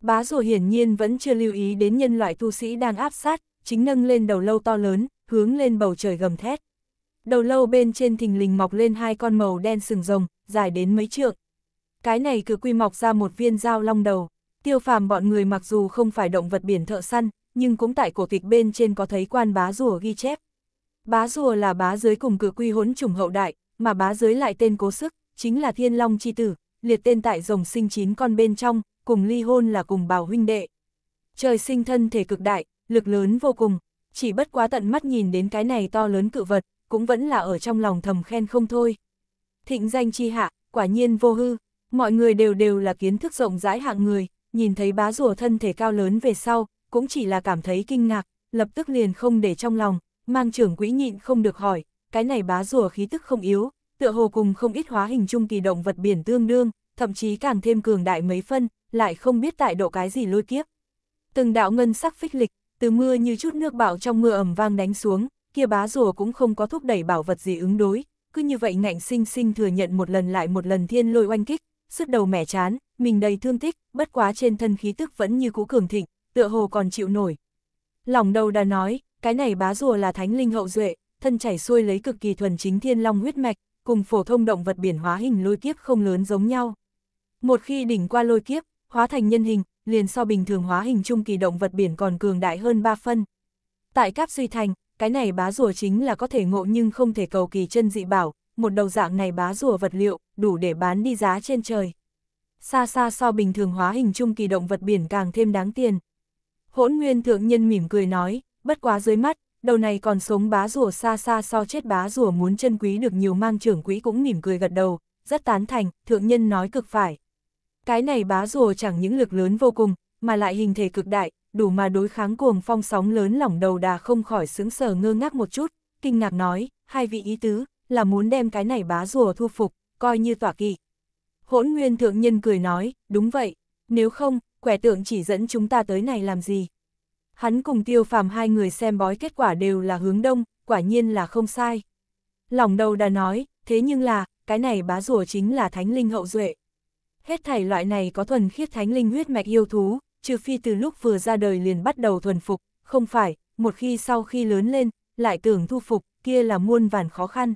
[SPEAKER 1] Bá rùa hiển nhiên vẫn chưa lưu ý đến nhân loại tu sĩ đang áp sát, chính nâng lên đầu lâu to lớn, hướng lên bầu trời gầm thét. Đầu lâu bên trên thình lình mọc lên hai con màu đen sừng rồng, dài đến mấy trượng. Cái này cứ quy mọc ra một viên dao long đầu. Tiêu phàm bọn người mặc dù không phải động vật biển thợ săn, nhưng cũng tại cổ tịch bên trên có thấy quan bá rùa ghi chép. Bá rùa là bá dưới cùng cử quy hỗn chủng hậu đại, mà bá dưới lại tên cố sức, chính là thiên long chi tử, liệt tên tại rồng sinh chín con bên trong, cùng ly hôn là cùng bào huynh đệ. Trời sinh thân thể cực đại, lực lớn vô cùng, chỉ bất quá tận mắt nhìn đến cái này to lớn cự vật, cũng vẫn là ở trong lòng thầm khen không thôi. Thịnh danh chi hạ, quả nhiên vô hư, mọi người đều đều là kiến thức rộng rãi hạng người, nhìn thấy bá rùa thân thể cao lớn về sau, cũng chỉ là cảm thấy kinh ngạc, lập tức liền không để trong lòng, mang trưởng quỹ nhịn không được hỏi, cái này bá rùa khí tức không yếu, tựa hồ cùng không ít hóa hình trung kỳ động vật biển tương đương, thậm chí càng thêm cường đại mấy phân, lại không biết tại độ cái gì lôi kiếp. Từng đạo ngân sắc phích lịch, từ mưa như chút nước bão trong mưa ẩm vang đánh xuống, kia bá rùa cũng không có thúc đẩy bảo vật gì ứng đối, cứ như vậy ngạnh sinh sinh thừa nhận một lần lại một lần thiên lôi oanh kích, sứt đầu mẻ chán, mình đầy thương tích, bất quá trên thân khí tức vẫn như cũ cường thịnh, tựa hồ còn chịu nổi. Lòng đầu đã nói, cái này bá rùa là thánh linh hậu duệ, thân chảy xuôi lấy cực kỳ thuần chính thiên long huyết mạch, cùng phổ thông động vật biển hóa hình lôi kiếp không lớn giống nhau. Một khi đỉnh qua lôi kiếp, hóa thành nhân hình, liền so bình thường hóa hình trung kỳ động vật biển còn cường đại hơn 3 phân. Tại Cáp Duy Thành, cái này bá rùa chính là có thể ngộ nhưng không thể cầu kỳ chân dị bảo, một đầu dạng này bá rùa vật liệu, đủ để bán đi giá trên trời. Xa xa so bình thường hóa hình trung kỳ động vật biển càng thêm đáng tiền. Hỗn nguyên thượng nhân mỉm cười nói, bất quá dưới mắt, đầu này còn sống bá rùa xa xa so chết bá rùa muốn chân quý được nhiều mang trưởng quý cũng mỉm cười gật đầu, rất tán thành, thượng nhân nói cực phải. Cái này bá rùa chẳng những lực lớn vô cùng, mà lại hình thể cực đại, đủ mà đối kháng cuồng phong sóng lớn lỏng đầu đà không khỏi sướng sờ ngơ ngác một chút, kinh ngạc nói, hai vị ý tứ, là muốn đem cái này bá rùa thu phục, coi như tỏa kỵ. Hỗn nguyên thượng nhân cười nói, đúng vậy, nếu không, quẻ tượng chỉ dẫn chúng ta tới này làm gì. Hắn cùng tiêu phàm hai người xem bói kết quả đều là hướng đông, quả nhiên là không sai. Lòng đầu đã nói, thế nhưng là, cái này bá rùa chính là thánh linh hậu duệ. Hết thảy loại này có thuần khiết thánh linh huyết mạch yêu thú, trừ phi từ lúc vừa ra đời liền bắt đầu thuần phục, không phải, một khi sau khi lớn lên, lại tưởng thu phục, kia là muôn vàn khó khăn.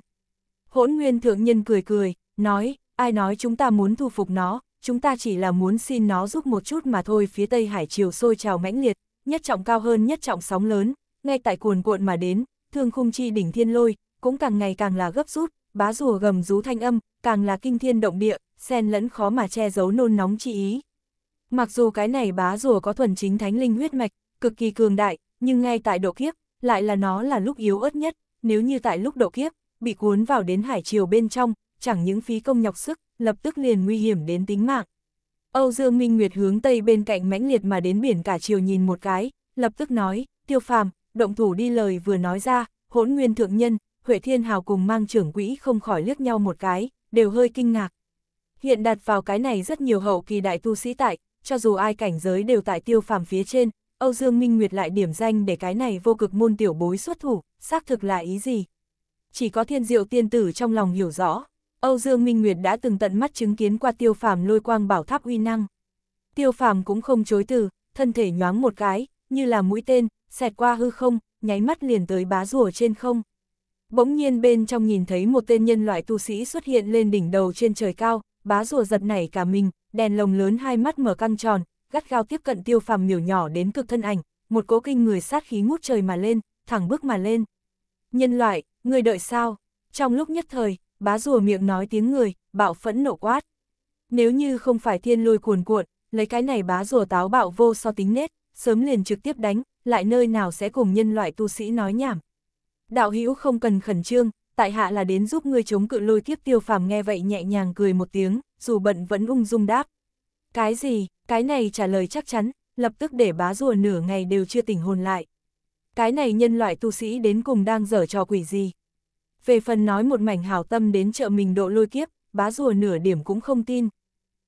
[SPEAKER 1] Hỗn nguyên thượng nhân cười cười, nói, ai nói chúng ta muốn thu phục nó, chúng ta chỉ là muốn xin nó giúp một chút mà thôi phía Tây Hải triều sôi trào mãnh liệt, nhất trọng cao hơn nhất trọng sóng lớn, ngay tại cuồn cuộn mà đến, thương khung chi đỉnh thiên lôi, cũng càng ngày càng là gấp rút, bá rùa gầm rú thanh âm, càng là kinh thiên động địa, xen lẫn khó mà che giấu nôn nóng chi ý. Mặc dù cái này bá rùa có thuần chính thánh linh huyết mạch, cực kỳ cường đại, nhưng ngay tại độ kiếp, lại là nó là lúc yếu ớt nhất, nếu như tại lúc độ kiếp, bị cuốn vào đến hải triều bên trong, chẳng những phí công nhọc sức, lập tức liền nguy hiểm đến tính mạng. Âu Dương Minh Nguyệt hướng tây bên cạnh mãnh liệt mà đến biển cả chiều nhìn một cái, lập tức nói, tiêu phàm, động thủ đi lời vừa nói ra, hỗn nguyên thượng nhân, Huệ Thiên Hào cùng mang trưởng quỹ không khỏi liếc nhau một cái, đều hơi kinh ngạc. Hiện đặt vào cái này rất nhiều hậu kỳ đại tu sĩ tại, cho dù ai cảnh giới đều tại tiêu phàm phía trên, Âu Dương Minh Nguyệt lại điểm danh để cái này vô cực môn tiểu bối xuất thủ, xác thực là ý gì? chỉ có thiên diệu tiên tử trong lòng hiểu rõ. Âu Dương Minh Nguyệt đã từng tận mắt chứng kiến qua tiêu phàm lôi quang bảo tháp uy năng. Tiêu phàm cũng không chối từ, thân thể nhoáng một cái, như là mũi tên, xẹt qua hư không, nháy mắt liền tới bá rùa trên không. Bỗng nhiên bên trong nhìn thấy một tên nhân loại tu sĩ xuất hiện lên đỉnh đầu trên trời cao, bá rùa giật nảy cả mình, đèn lồng lớn hai mắt mở căng tròn, gắt gao tiếp cận tiêu phàm miểu nhỏ đến cực thân ảnh, một cố kinh người sát khí ngút trời mà lên, thẳng bước mà lên. Nhân loại, Người đợi sao? Trong lúc nhất thời, bá rùa miệng nói tiếng người, bạo phẫn nộ quát. Nếu như không phải thiên lôi cuồn cuộn, lấy cái này bá rùa táo bạo vô so tính nết, sớm liền trực tiếp đánh, lại nơi nào sẽ cùng nhân loại tu sĩ nói nhảm. Đạo hữu không cần khẩn trương, tại hạ là đến giúp ngươi chống cự lôi kiếp tiêu phàm nghe vậy nhẹ nhàng cười một tiếng, dù bận vẫn ung dung đáp. Cái gì, cái này trả lời chắc chắn, lập tức để bá rùa nửa ngày đều chưa tỉnh hồn lại cái này nhân loại tu sĩ đến cùng đang dở trò quỷ gì. Về phần nói một mảnh hảo tâm đến chợ mình độ lôi kiếp, bá rùa nửa điểm cũng không tin.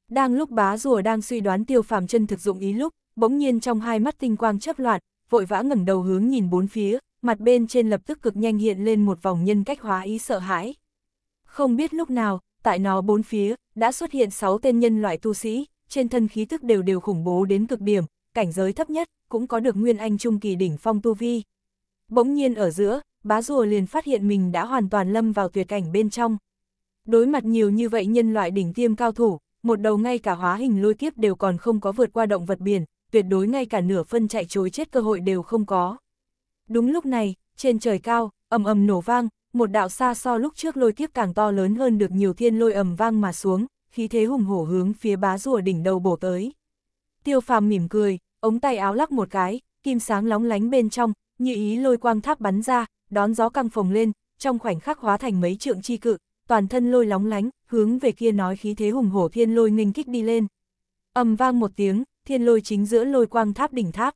[SPEAKER 1] Đang lúc bá rùa đang suy đoán tiêu phàm chân thực dụng ý lúc, bỗng nhiên trong hai mắt tinh quang chấp loạn vội vã ngẩng đầu hướng nhìn bốn phía, mặt bên trên lập tức cực nhanh hiện lên một vòng nhân cách hóa ý sợ hãi. Không biết lúc nào, tại nó bốn phía, đã xuất hiện sáu tên nhân loại tu sĩ, trên thân khí thức đều đều khủng bố đến cực điểm, cảnh giới thấp nhất, cũng có được Nguyên Anh Trung Kỳ đỉnh phong tu vi. Bỗng nhiên ở giữa, bá rùa liền phát hiện mình đã hoàn toàn lâm vào tuyệt cảnh bên trong. Đối mặt nhiều như vậy nhân loại đỉnh tiêm cao thủ, một đầu ngay cả hóa hình lôi kiếp đều còn không có vượt qua động vật biển, tuyệt đối ngay cả nửa phân chạy chối chết cơ hội đều không có. Đúng lúc này, trên trời cao, ầm ầm nổ vang, một đạo xa so lúc trước lôi kiếp càng to lớn hơn được nhiều thiên lôi ầm vang mà xuống, khí thế hùng hổ hướng phía bá rùa đỉnh đầu bổ tới. Tiêu phàm mỉm cười, ống tay áo lắc một cái, kim sáng lóng lánh bên trong, như ý lôi quang tháp bắn ra, đón gió căng phồng lên, trong khoảnh khắc hóa thành mấy trượng chi cự, toàn thân lôi lóng lánh, hướng về kia nói khí thế hùng hổ thiên lôi nghênh kích đi lên. Ầm vang một tiếng, thiên lôi chính giữa lôi quang tháp đỉnh tháp.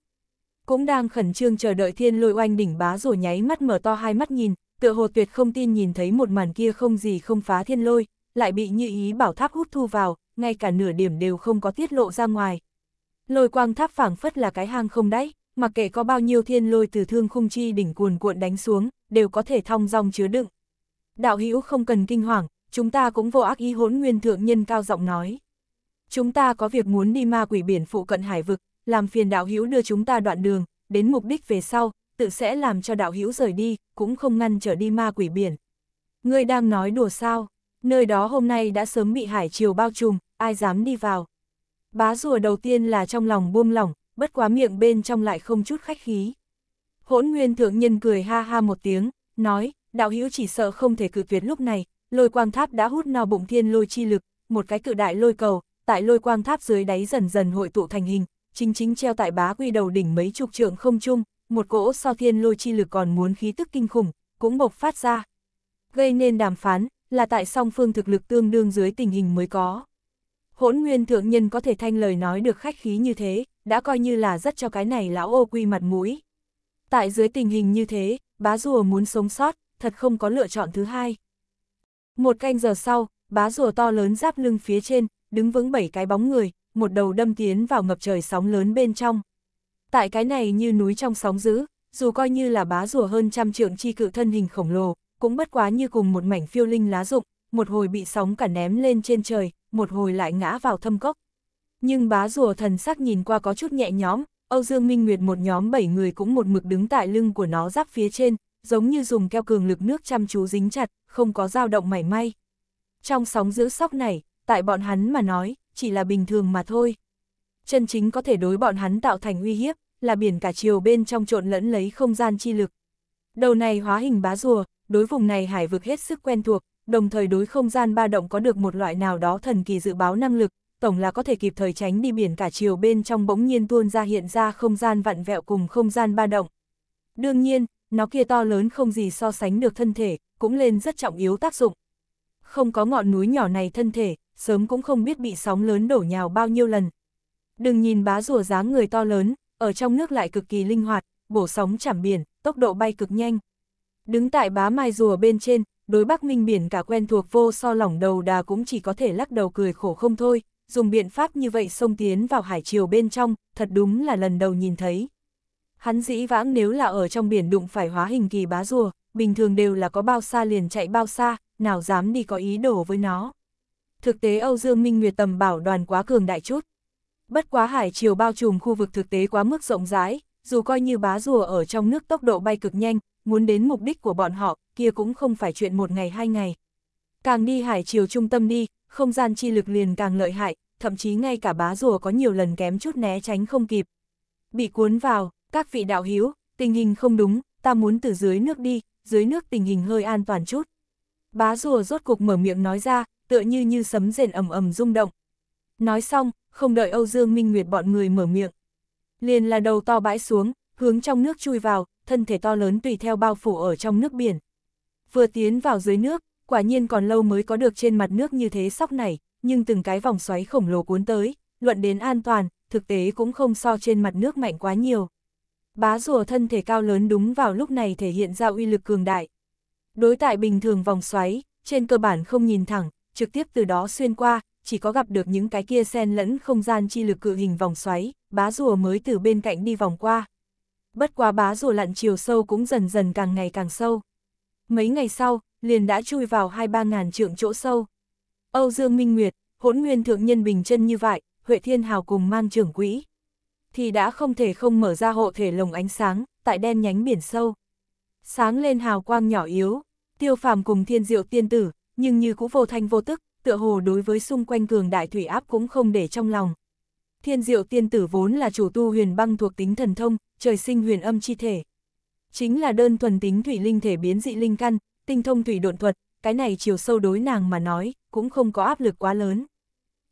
[SPEAKER 1] Cũng đang khẩn trương chờ đợi thiên lôi oanh đỉnh bá rồi nháy mắt mở to hai mắt nhìn, tựa hồ tuyệt không tin nhìn thấy một màn kia không gì không phá thiên lôi, lại bị như ý bảo tháp hút thu vào, ngay cả nửa điểm đều không có tiết lộ ra ngoài lôi quang tháp phảng phất là cái hang không đáy, mặc kệ có bao nhiêu thiên lôi từ thương khung chi đỉnh cuồn cuộn đánh xuống, đều có thể thong dong chứa đựng. Đạo hữu không cần kinh hoàng, chúng ta cũng vô ác ý hỗn nguyên thượng nhân cao giọng nói. Chúng ta có việc muốn đi ma quỷ biển phụ cận hải vực, làm phiền đạo hữu đưa chúng ta đoạn đường, đến mục đích về sau, tự sẽ làm cho đạo hữu rời đi, cũng không ngăn trở đi ma quỷ biển. Ngươi đang nói đùa sao? Nơi đó hôm nay đã sớm bị hải triều bao trùm, ai dám đi vào. Bá rùa đầu tiên là trong lòng buông lỏng, bất quá miệng bên trong lại không chút khách khí. Hỗn nguyên thượng nhân cười ha ha một tiếng, nói, đạo hữu chỉ sợ không thể cự tuyệt lúc này, lôi quang tháp đã hút no bụng thiên lôi chi lực, một cái cự đại lôi cầu, tại lôi quang tháp dưới đáy dần dần hội tụ thành hình, chính chính treo tại bá quy đầu đỉnh mấy chục trượng không chung, một cỗ so thiên lôi chi lực còn muốn khí tức kinh khủng, cũng bộc phát ra. Gây nên đàm phán, là tại song phương thực lực tương đương dưới tình hình mới có hỗn nguyên thượng nhân có thể thanh lời nói được khách khí như thế, đã coi như là rất cho cái này lão ô quy mặt mũi. Tại dưới tình hình như thế, bá rùa muốn sống sót, thật không có lựa chọn thứ hai. Một canh giờ sau, bá rùa to lớn giáp lưng phía trên, đứng vững bảy cái bóng người, một đầu đâm tiến vào ngập trời sóng lớn bên trong. Tại cái này như núi trong sóng dữ, dù coi như là bá rùa hơn trăm trượng chi cự thân hình khổng lồ, cũng bất quá như cùng một mảnh phiêu linh lá rụng, một hồi bị sóng cả ném lên trên trời, một hồi lại ngã vào thâm cốc. Nhưng bá rùa thần sắc nhìn qua có chút nhẹ nhóm Âu Dương Minh Nguyệt một nhóm bảy người cũng một mực đứng tại lưng của nó giáp phía trên, giống như dùng keo cường lực nước chăm chú dính chặt, không có dao động mảy may. Trong sóng giữ sóc này, tại bọn hắn mà nói, chỉ là bình thường mà thôi. Chân chính có thể đối bọn hắn tạo thành uy hiếp, là biển cả chiều bên trong trộn lẫn lấy không gian chi lực. Đầu này hóa hình bá rùa, đối vùng này hải vực hết sức quen thuộc, đồng thời đối không gian ba động có được một loại nào đó thần kỳ dự báo năng lực, tổng là có thể kịp thời tránh đi biển cả chiều bên trong bỗng nhiên tuôn ra hiện ra không gian vặn vẹo cùng không gian ba động. Đương nhiên, nó kia to lớn không gì so sánh được thân thể, cũng lên rất trọng yếu tác dụng. Không có ngọn núi nhỏ này thân thể, sớm cũng không biết bị sóng lớn đổ nhào bao nhiêu lần. Đừng nhìn bá rùa dáng người to lớn, ở trong nước lại cực kỳ linh hoạt, bổ sóng chảm biển, tốc độ bay cực nhanh. Đứng tại bá mai rùa bên trên, đối Bắc Minh biển cả quen thuộc vô so lỏng đầu đà cũng chỉ có thể lắc đầu cười khổ không thôi, dùng biện pháp như vậy xông tiến vào hải triều bên trong, thật đúng là lần đầu nhìn thấy. Hắn dĩ vãng nếu là ở trong biển đụng phải hóa hình kỳ bá rùa, bình thường đều là có bao xa liền chạy bao xa, nào dám đi có ý đồ với nó. Thực tế Âu Dương Minh Nguyệt tầm bảo đoàn quá cường đại chút. Bất quá hải triều bao trùm khu vực thực tế quá mức rộng rãi, dù coi như bá rùa ở trong nước tốc độ bay cực nhanh, muốn đến mục đích của bọn họ, kia cũng không phải chuyện một ngày hai ngày. Càng đi hải chiều trung tâm đi, không gian chi lực liền càng lợi hại, thậm chí ngay cả bá rùa có nhiều lần kém chút né tránh không kịp. Bị cuốn vào, các vị đạo hiếu, tình hình không đúng, ta muốn từ dưới nước đi, dưới nước tình hình hơi an toàn chút. Bá rùa rốt cục mở miệng nói ra, tựa như như sấm rền ầm ầm rung động. Nói xong, không đợi Âu Dương Minh Nguyệt bọn người mở miệng. Liền là đầu to bãi xuống, hướng trong nước chui vào, thân thể to lớn tùy theo bao phủ ở trong nước biển. Vừa tiến vào dưới nước, quả nhiên còn lâu mới có được trên mặt nước như thế sóc này, nhưng từng cái vòng xoáy khổng lồ cuốn tới, luận đến an toàn, thực tế cũng không so trên mặt nước mạnh quá nhiều. Bá rùa thân thể cao lớn đúng vào lúc này thể hiện ra uy lực cường đại. Đối tại bình thường vòng xoáy, trên cơ bản không nhìn thẳng, trực tiếp từ đó xuyên qua, chỉ có gặp được những cái kia xen lẫn không gian chi lực cự hình vòng xoáy, bá rùa mới từ bên cạnh đi vòng qua. Bất quá bá rùa lặn chiều sâu cũng dần dần càng ngày càng sâu mấy ngày sau, liền đã chui vào hai ba ngàn trượng chỗ sâu. Âu Dương Minh Nguyệt, hỗn nguyên thượng nhân bình chân như vậy, Huệ Thiên Hào cùng mang trưởng quỹ. Thì đã không thể không mở ra hộ thể lồng ánh sáng, tại đen nhánh biển sâu. Sáng lên hào quang nhỏ yếu, tiêu phàm cùng thiên diệu tiên tử, nhưng như cũ vô thanh vô tức, tựa hồ đối với xung quanh cường đại thủy áp cũng không để trong lòng. Thiên diệu tiên tử vốn là chủ tu huyền băng thuộc tính thần thông, trời sinh huyền âm chi thể chính là đơn thuần tính thủy linh thể biến dị linh căn, tinh thông thủy độn thuật, cái này chiều sâu đối nàng mà nói, cũng không có áp lực quá lớn.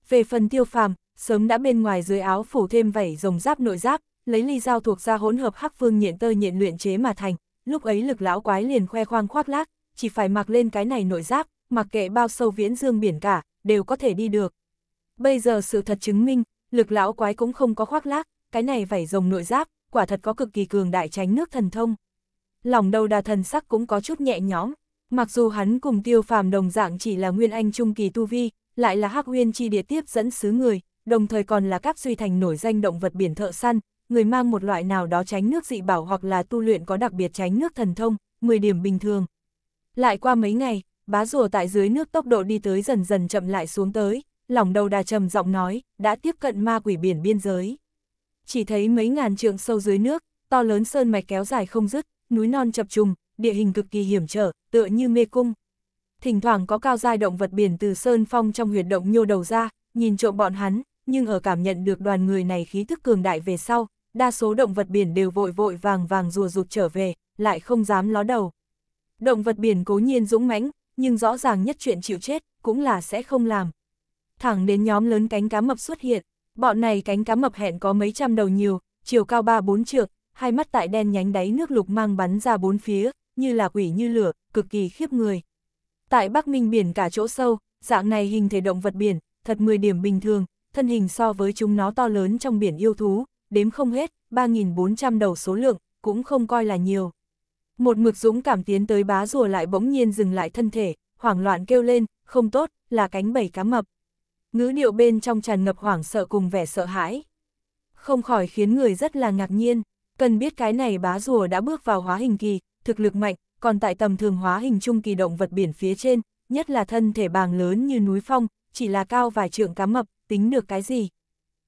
[SPEAKER 1] Về phần tiêu phàm, sớm đã bên ngoài dưới áo phủ thêm vảy rồng giáp nội giáp, lấy ly dao thuộc ra hỗn hợp hắc phương nhện tơ nhện luyện chế mà thành, lúc ấy lực lão quái liền khoe khoang khoác lác, chỉ phải mặc lên cái này nội giáp, mặc kệ bao sâu viễn dương biển cả, đều có thể đi được. Bây giờ sự thật chứng minh, lực lão quái cũng không có khoác lác, cái này vảy rồng nội giáp, quả thật có cực kỳ cường đại tránh nước thần thông lòng đầu đà thần sắc cũng có chút nhẹ nhõm. Mặc dù hắn cùng tiêu phàm đồng dạng chỉ là nguyên anh trung kỳ tu vi, lại là hắc huyên chi địa tiếp dẫn xứ người, đồng thời còn là các duy thành nổi danh động vật biển thợ săn, người mang một loại nào đó tránh nước dị bảo hoặc là tu luyện có đặc biệt tránh nước thần thông, 10 điểm bình thường. Lại qua mấy ngày, bá rùa tại dưới nước tốc độ đi tới dần dần chậm lại xuống tới, lòng đầu đà trầm giọng nói, đã tiếp cận ma quỷ biển biên giới. Chỉ thấy mấy ngàn trượng sâu dưới nước, to lớn sơn mạch kéo dài không dứt, núi non chập trùng, địa hình cực kỳ hiểm trở, tựa như mê cung. Thỉnh thoảng có cao giai động vật biển từ sơn phong trong huyệt động nhô đầu ra, nhìn trộm bọn hắn, nhưng ở cảm nhận được đoàn người này khí thức cường đại về sau, đa số động vật biển đều vội vội vàng vàng rùa rụt trở về, lại không dám ló đầu. Động vật biển cố nhiên dũng mãnh, nhưng rõ ràng nhất chuyện chịu chết, cũng là sẽ không làm. Thẳng đến nhóm lớn cánh cá mập xuất hiện, bọn này cánh cá mập hẹn có mấy trăm đầu nhiều, chiều cao ba bốn trượng, hai mắt tại đen nhánh đáy nước lục mang bắn ra bốn phía, như là quỷ như lửa, cực kỳ khiếp người. Tại Bắc Minh biển cả chỗ sâu, dạng này hình thể động vật biển, thật 10 điểm bình thường, thân hình so với chúng nó to lớn trong biển yêu thú, đếm không hết, 3.400 đầu số lượng, cũng không coi là nhiều. Một mực dũng cảm tiến tới bá rùa lại bỗng nhiên dừng lại thân thể, hoảng loạn kêu lên, không tốt, là cánh bảy cá mập. Ngữ điệu bên trong tràn ngập hoảng sợ cùng vẻ sợ hãi. Không khỏi khiến người rất là ngạc nhiên. Cần biết cái này bá rùa đã bước vào hóa hình kỳ, thực lực mạnh, còn tại tầm thường hóa hình trung kỳ động vật biển phía trên, nhất là thân thể bàng lớn như núi phong, chỉ là cao vài trượng cá mập, tính được cái gì.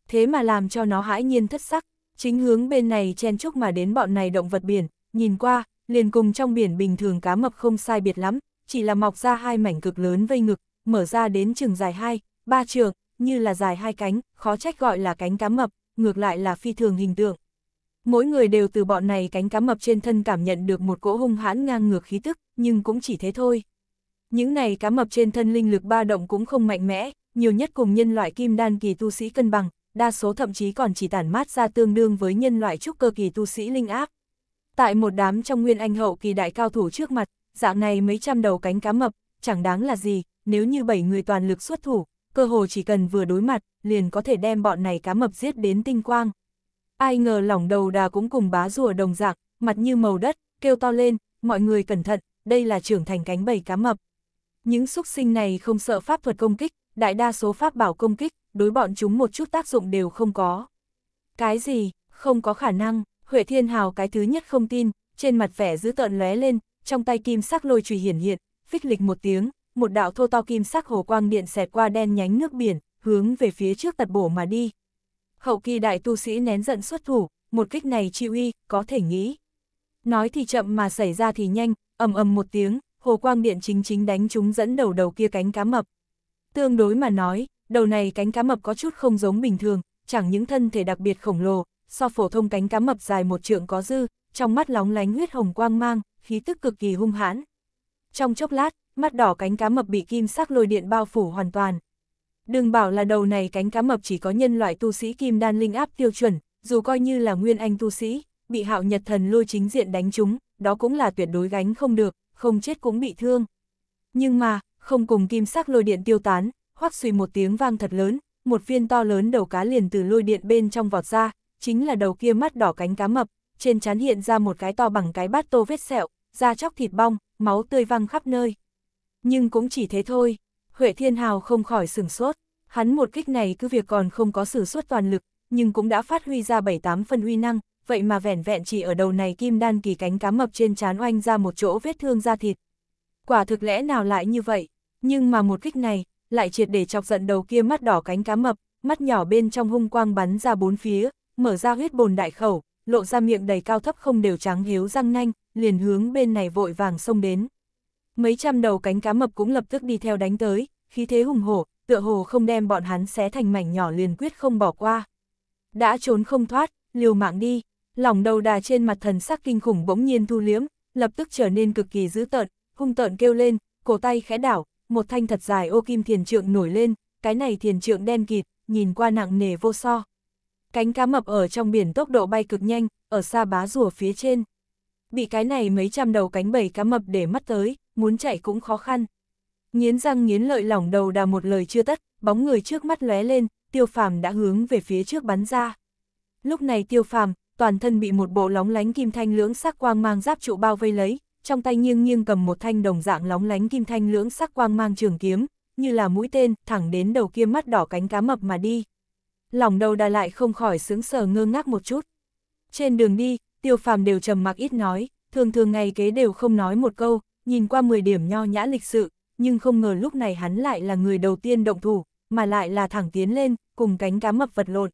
[SPEAKER 1] Thế mà làm cho nó hãi nhiên thất sắc, chính hướng bên này chen chúc mà đến bọn này động vật biển, nhìn qua, liền cùng trong biển bình thường cá mập không sai biệt lắm, chỉ là mọc ra hai mảnh cực lớn vây ngực, mở ra đến chừng dài hai, ba trường, như là dài hai cánh, khó trách gọi là cánh cá mập, ngược lại là phi thường hình tượng. Mỗi người đều từ bọn này cánh cá mập trên thân cảm nhận được một cỗ hung hãn ngang ngược khí tức, nhưng cũng chỉ thế thôi. Những này cá mập trên thân linh lực ba động cũng không mạnh mẽ, nhiều nhất cùng nhân loại kim đan kỳ tu sĩ cân bằng, đa số thậm chí còn chỉ tản mát ra tương đương với nhân loại trúc cơ kỳ tu sĩ linh áp. Tại một đám trong nguyên anh hậu kỳ đại cao thủ trước mặt, dạng này mấy trăm đầu cánh cá mập, chẳng đáng là gì, nếu như bảy người toàn lực xuất thủ, cơ hồ chỉ cần vừa đối mặt, liền có thể đem bọn này cá mập giết đến tinh quang. Ai ngờ lỏng đầu đà cũng cùng bá rùa đồng dạng, mặt như màu đất, kêu to lên, mọi người cẩn thận, đây là trưởng thành cánh bầy cá mập. Những xúc sinh này không sợ pháp thuật công kích, đại đa số pháp bảo công kích, đối bọn chúng một chút tác dụng đều không có. Cái gì, không có khả năng, Huệ Thiên Hào cái thứ nhất không tin, trên mặt vẻ dữ tợn lóe lên, trong tay kim sắc lôi chùy hiển hiện, phích lịch một tiếng, một đạo thô to kim sắc hồ quang điện xẹt qua đen nhánh nước biển, hướng về phía trước tật bổ mà đi hậu kỳ đại tu sĩ nén giận xuất thủ, một kích này chịu uy, có thể nghĩ. Nói thì chậm mà xảy ra thì nhanh, ầm ầm một tiếng, hồ quang điện chính chính đánh chúng dẫn đầu đầu kia cánh cá mập. Tương đối mà nói, đầu này cánh cá mập có chút không giống bình thường, chẳng những thân thể đặc biệt khổng lồ, so phổ thông cánh cá mập dài một trượng có dư, trong mắt lóng lánh huyết hồng quang mang, khí tức cực kỳ hung hãn. Trong chốc lát, mắt đỏ cánh cá mập bị kim sắc lôi điện bao phủ hoàn toàn, Đừng bảo là đầu này cánh cá mập chỉ có nhân loại tu sĩ kim đan linh áp tiêu chuẩn, dù coi như là nguyên anh tu sĩ, bị hạo nhật thần lôi chính diện đánh chúng, đó cũng là tuyệt đối gánh không được, không chết cũng bị thương. Nhưng mà, không cùng kim sắc lôi điện tiêu tán, hoắc suy một tiếng vang thật lớn, một viên to lớn đầu cá liền từ lôi điện bên trong vọt ra, chính là đầu kia mắt đỏ cánh cá mập, trên trán hiện ra một cái to bằng cái bát tô vết sẹo, da chóc thịt bong, máu tươi văng khắp nơi. Nhưng cũng chỉ thế thôi. Huệ Thiên Hào không khỏi sửng sốt, hắn một kích này cứ việc còn không có sử xuất toàn lực, nhưng cũng đã phát huy ra 7-8 phần uy năng, vậy mà vẻn vẹn chỉ ở đầu này kim đan kỳ cánh cá mập trên trán oanh ra một chỗ vết thương da thịt. Quả thực lẽ nào lại như vậy, nhưng mà một kích này, lại triệt để chọc giận đầu kia mắt đỏ cánh cá mập, mắt nhỏ bên trong hung quang bắn ra bốn phía, mở ra huyết bồn đại khẩu, lộ ra miệng đầy cao thấp không đều trắng hiếu răng nanh, liền hướng bên này vội vàng xông đến mấy trăm đầu cánh cá mập cũng lập tức đi theo đánh tới, khí thế hùng hổ, tựa hồ không đem bọn hắn xé thành mảnh nhỏ liền quyết không bỏ qua. Đã trốn không thoát, liều mạng đi, lòng đầu đà trên mặt thần sắc kinh khủng bỗng nhiên thu liếm, lập tức trở nên cực kỳ dữ tợn, hung tợn kêu lên, cổ tay khẽ đảo, một thanh thật dài ô kim thiền trượng nổi lên, cái này thiền trượng đen kịt, nhìn qua nặng nề vô so. Cánh cá mập ở trong biển tốc độ bay cực nhanh, ở xa bá rùa phía trên. Bị cái này mấy trăm đầu cánh bầy cá mập để mắt tới, muốn chạy cũng khó khăn. Nghiến răng nghiến lợi lỏng đầu đà một lời chưa tất, bóng người trước mắt lóe lên, tiêu phàm đã hướng về phía trước bắn ra. Lúc này tiêu phàm, toàn thân bị một bộ lóng lánh kim thanh lưỡng sắc quang mang giáp trụ bao vây lấy, trong tay nghiêng nghiêng cầm một thanh đồng dạng lóng lánh kim thanh lưỡng sắc quang mang trường kiếm, như là mũi tên, thẳng đến đầu kia mắt đỏ cánh cá mập mà đi. lỏng đầu đà lại không khỏi sướng sờ ngơ ngác một chút. Trên đường đi, tiêu phàm đều trầm mặc ít nói, thường thường ngày kế đều không nói một câu, nhìn qua 10 điểm nho nhã lịch sự, nhưng không ngờ lúc này hắn lại là người đầu tiên động thủ, mà lại là thẳng tiến lên, cùng cánh cá mập vật lộn.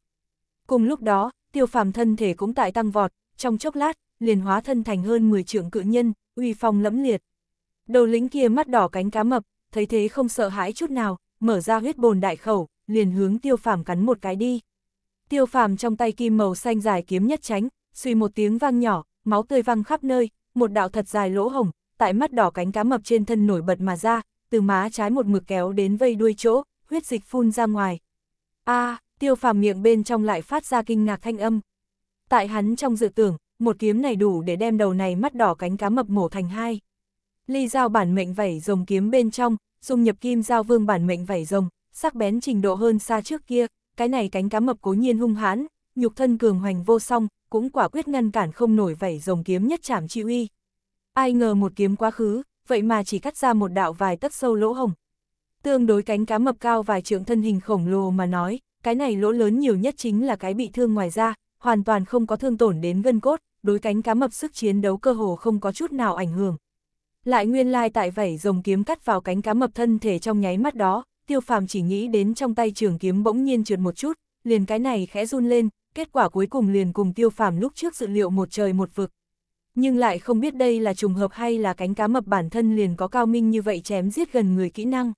[SPEAKER 1] Cùng lúc đó, tiêu phàm thân thể cũng tại tăng vọt, trong chốc lát, liền hóa thân thành hơn 10 trưởng cự nhân, uy phong lẫm liệt. Đầu lính kia mắt đỏ cánh cá mập, thấy thế không sợ hãi chút nào, mở ra huyết bồn đại khẩu, liền hướng tiêu phàm cắn một cái đi. Tiêu phàm trong tay kim màu xanh dài kiếm nhất tránh, suy một tiếng vang nhỏ, máu tươi văng khắp nơi, một đạo thật dài lỗ hồng, tại mắt đỏ cánh cá mập trên thân nổi bật mà ra, từ má trái một mực kéo đến vây đuôi chỗ, huyết dịch phun ra ngoài. a à, tiêu phàm miệng bên trong lại phát ra kinh ngạc thanh âm. Tại hắn trong dự tưởng, một kiếm này đủ để đem đầu này mắt đỏ cánh cá mập mổ thành hai. Ly dao bản mệnh vảy rồng kiếm bên trong, dùng nhập kim dao vương bản mệnh vảy rồng, sắc bén trình độ hơn xa trước kia, cái này cánh cá mập cố nhiên hung hãn, nhục thân cường hoành vô song, cũng quả quyết ngăn cản không nổi vảy rồng kiếm nhất chảm chi uy. Ai ngờ một kiếm quá khứ, vậy mà chỉ cắt ra một đạo vài tấc sâu lỗ hồng. Tương đối cánh cá mập cao vài trượng thân hình khổng lồ mà nói, cái này lỗ lớn nhiều nhất chính là cái bị thương ngoài ra, hoàn toàn không có thương tổn đến gân cốt, đối cánh cá mập sức chiến đấu cơ hồ không có chút nào ảnh hưởng. Lại nguyên lai tại vảy rồng kiếm cắt vào cánh cá mập thân thể trong nháy mắt đó, tiêu phàm chỉ nghĩ đến trong tay trường kiếm bỗng nhiên trượt một chút, liền cái này khẽ run lên, kết quả cuối cùng liền cùng tiêu phàm lúc trước dự liệu một trời một vực, nhưng lại không biết đây là trùng hợp hay là cánh cá mập bản thân liền có cao minh như vậy chém giết gần người kỹ năng.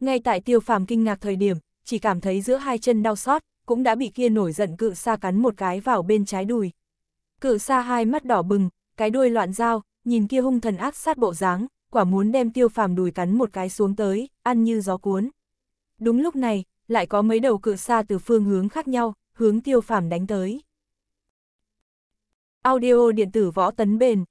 [SPEAKER 1] Ngay tại tiêu phàm kinh ngạc thời điểm, chỉ cảm thấy giữa hai chân đau xót, cũng đã bị kia nổi giận cự sa cắn một cái vào bên trái đùi. Cự sa hai mắt đỏ bừng, cái đuôi loạn dao, nhìn kia hung thần ác sát bộ dáng, quả muốn đem tiêu phàm đùi cắn một cái xuống tới, ăn như gió cuốn. Đúng lúc này, lại có mấy đầu cự sa từ phương hướng khác nhau, hướng tiêu phàm đánh tới. Audio điện tử võ tấn bền.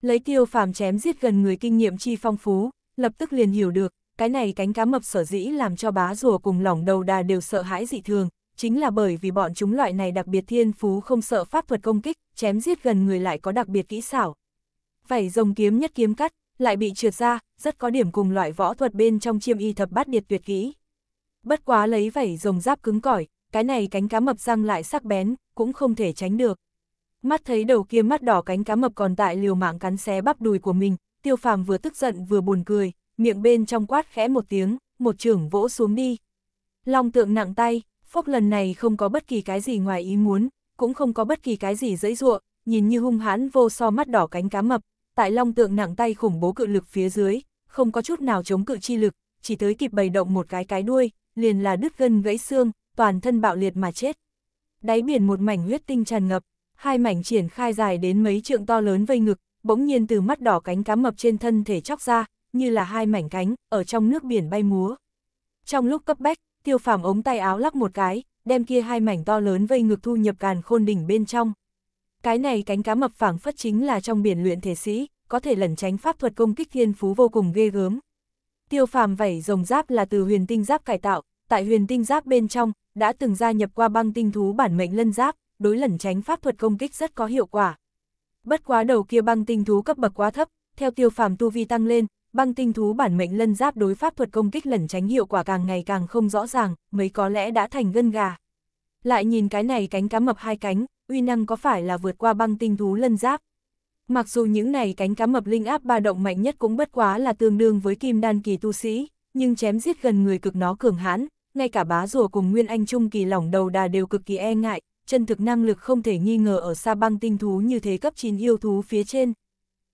[SPEAKER 1] Lấy tiêu phàm chém giết gần người kinh nghiệm chi phong phú, lập tức liền hiểu được, cái này cánh cá mập sở dĩ làm cho bá rùa cùng lỏng đầu đà đều sợ hãi dị thường, chính là bởi vì bọn chúng loại này đặc biệt thiên phú không sợ pháp thuật công kích, chém giết gần người lại có đặc biệt kỹ xảo. Vảy rồng kiếm nhất kiếm cắt, lại bị trượt ra, rất có điểm cùng loại võ thuật bên trong chiêm y thập bát điệt tuyệt kỹ. Bất quá lấy vảy rồng giáp cứng cỏi, cái này cánh cá mập răng lại sắc bén, cũng không thể tránh được. Mắt thấy đầu kia mắt đỏ cánh cá mập còn tại liều mạng cắn xé bắp đùi của mình, tiêu phàm vừa tức giận vừa buồn cười, miệng bên trong quát khẽ một tiếng, một trưởng vỗ xuống đi. Long tượng nặng tay, phốc lần này không có bất kỳ cái gì ngoài ý muốn, cũng không có bất kỳ cái gì dẫy dụa, nhìn như hung hãn vô so mắt đỏ cánh cá mập, tại long tượng nặng tay khủng bố cự lực phía dưới, không có chút nào chống cự chi lực, chỉ tới kịp bày động một cái cái đuôi, liền là đứt gân gãy xương, toàn thân bạo liệt mà chết đáy biển một mảnh huyết tinh tràn ngập, hai mảnh triển khai dài đến mấy trượng to lớn vây ngực, bỗng nhiên từ mắt đỏ cánh cá mập trên thân thể chóc ra, như là hai mảnh cánh, ở trong nước biển bay múa. Trong lúc cấp bách, tiêu phàm ống tay áo lắc một cái, đem kia hai mảnh to lớn vây ngực thu nhập càn khôn đỉnh bên trong. Cái này cánh cá mập phảng phất chính là trong biển luyện thể sĩ, có thể lẩn tránh pháp thuật công kích thiên phú vô cùng ghê gớm. Tiêu phàm vảy rồng giáp là từ huyền tinh giáp cải tạo, tại huyền tinh giáp bên trong, đã từng gia nhập qua băng tinh thú bản mệnh lân giáp, đối lẩn tránh pháp thuật công kích rất có hiệu quả. Bất quá đầu kia băng tinh thú cấp bậc quá thấp, theo tiêu phàm tu vi tăng lên, băng tinh thú bản mệnh lân giáp đối pháp thuật công kích lẩn tránh hiệu quả càng ngày càng không rõ ràng, mấy có lẽ đã thành gân gà. Lại nhìn cái này cánh cá mập hai cánh, uy năng có phải là vượt qua băng tinh thú lân giáp? Mặc dù những này cánh cá mập linh áp ba động mạnh nhất cũng bất quá là tương đương với kim đan kỳ tu sĩ, nhưng chém giết gần người cực nó cường hãn, ngay cả bá rùa cùng Nguyên Anh Trung kỳ lỏng đầu đà đều cực kỳ e ngại, chân thực năng lực không thể nghi ngờ ở xa băng tinh thú như thế cấp 9 yêu thú phía trên.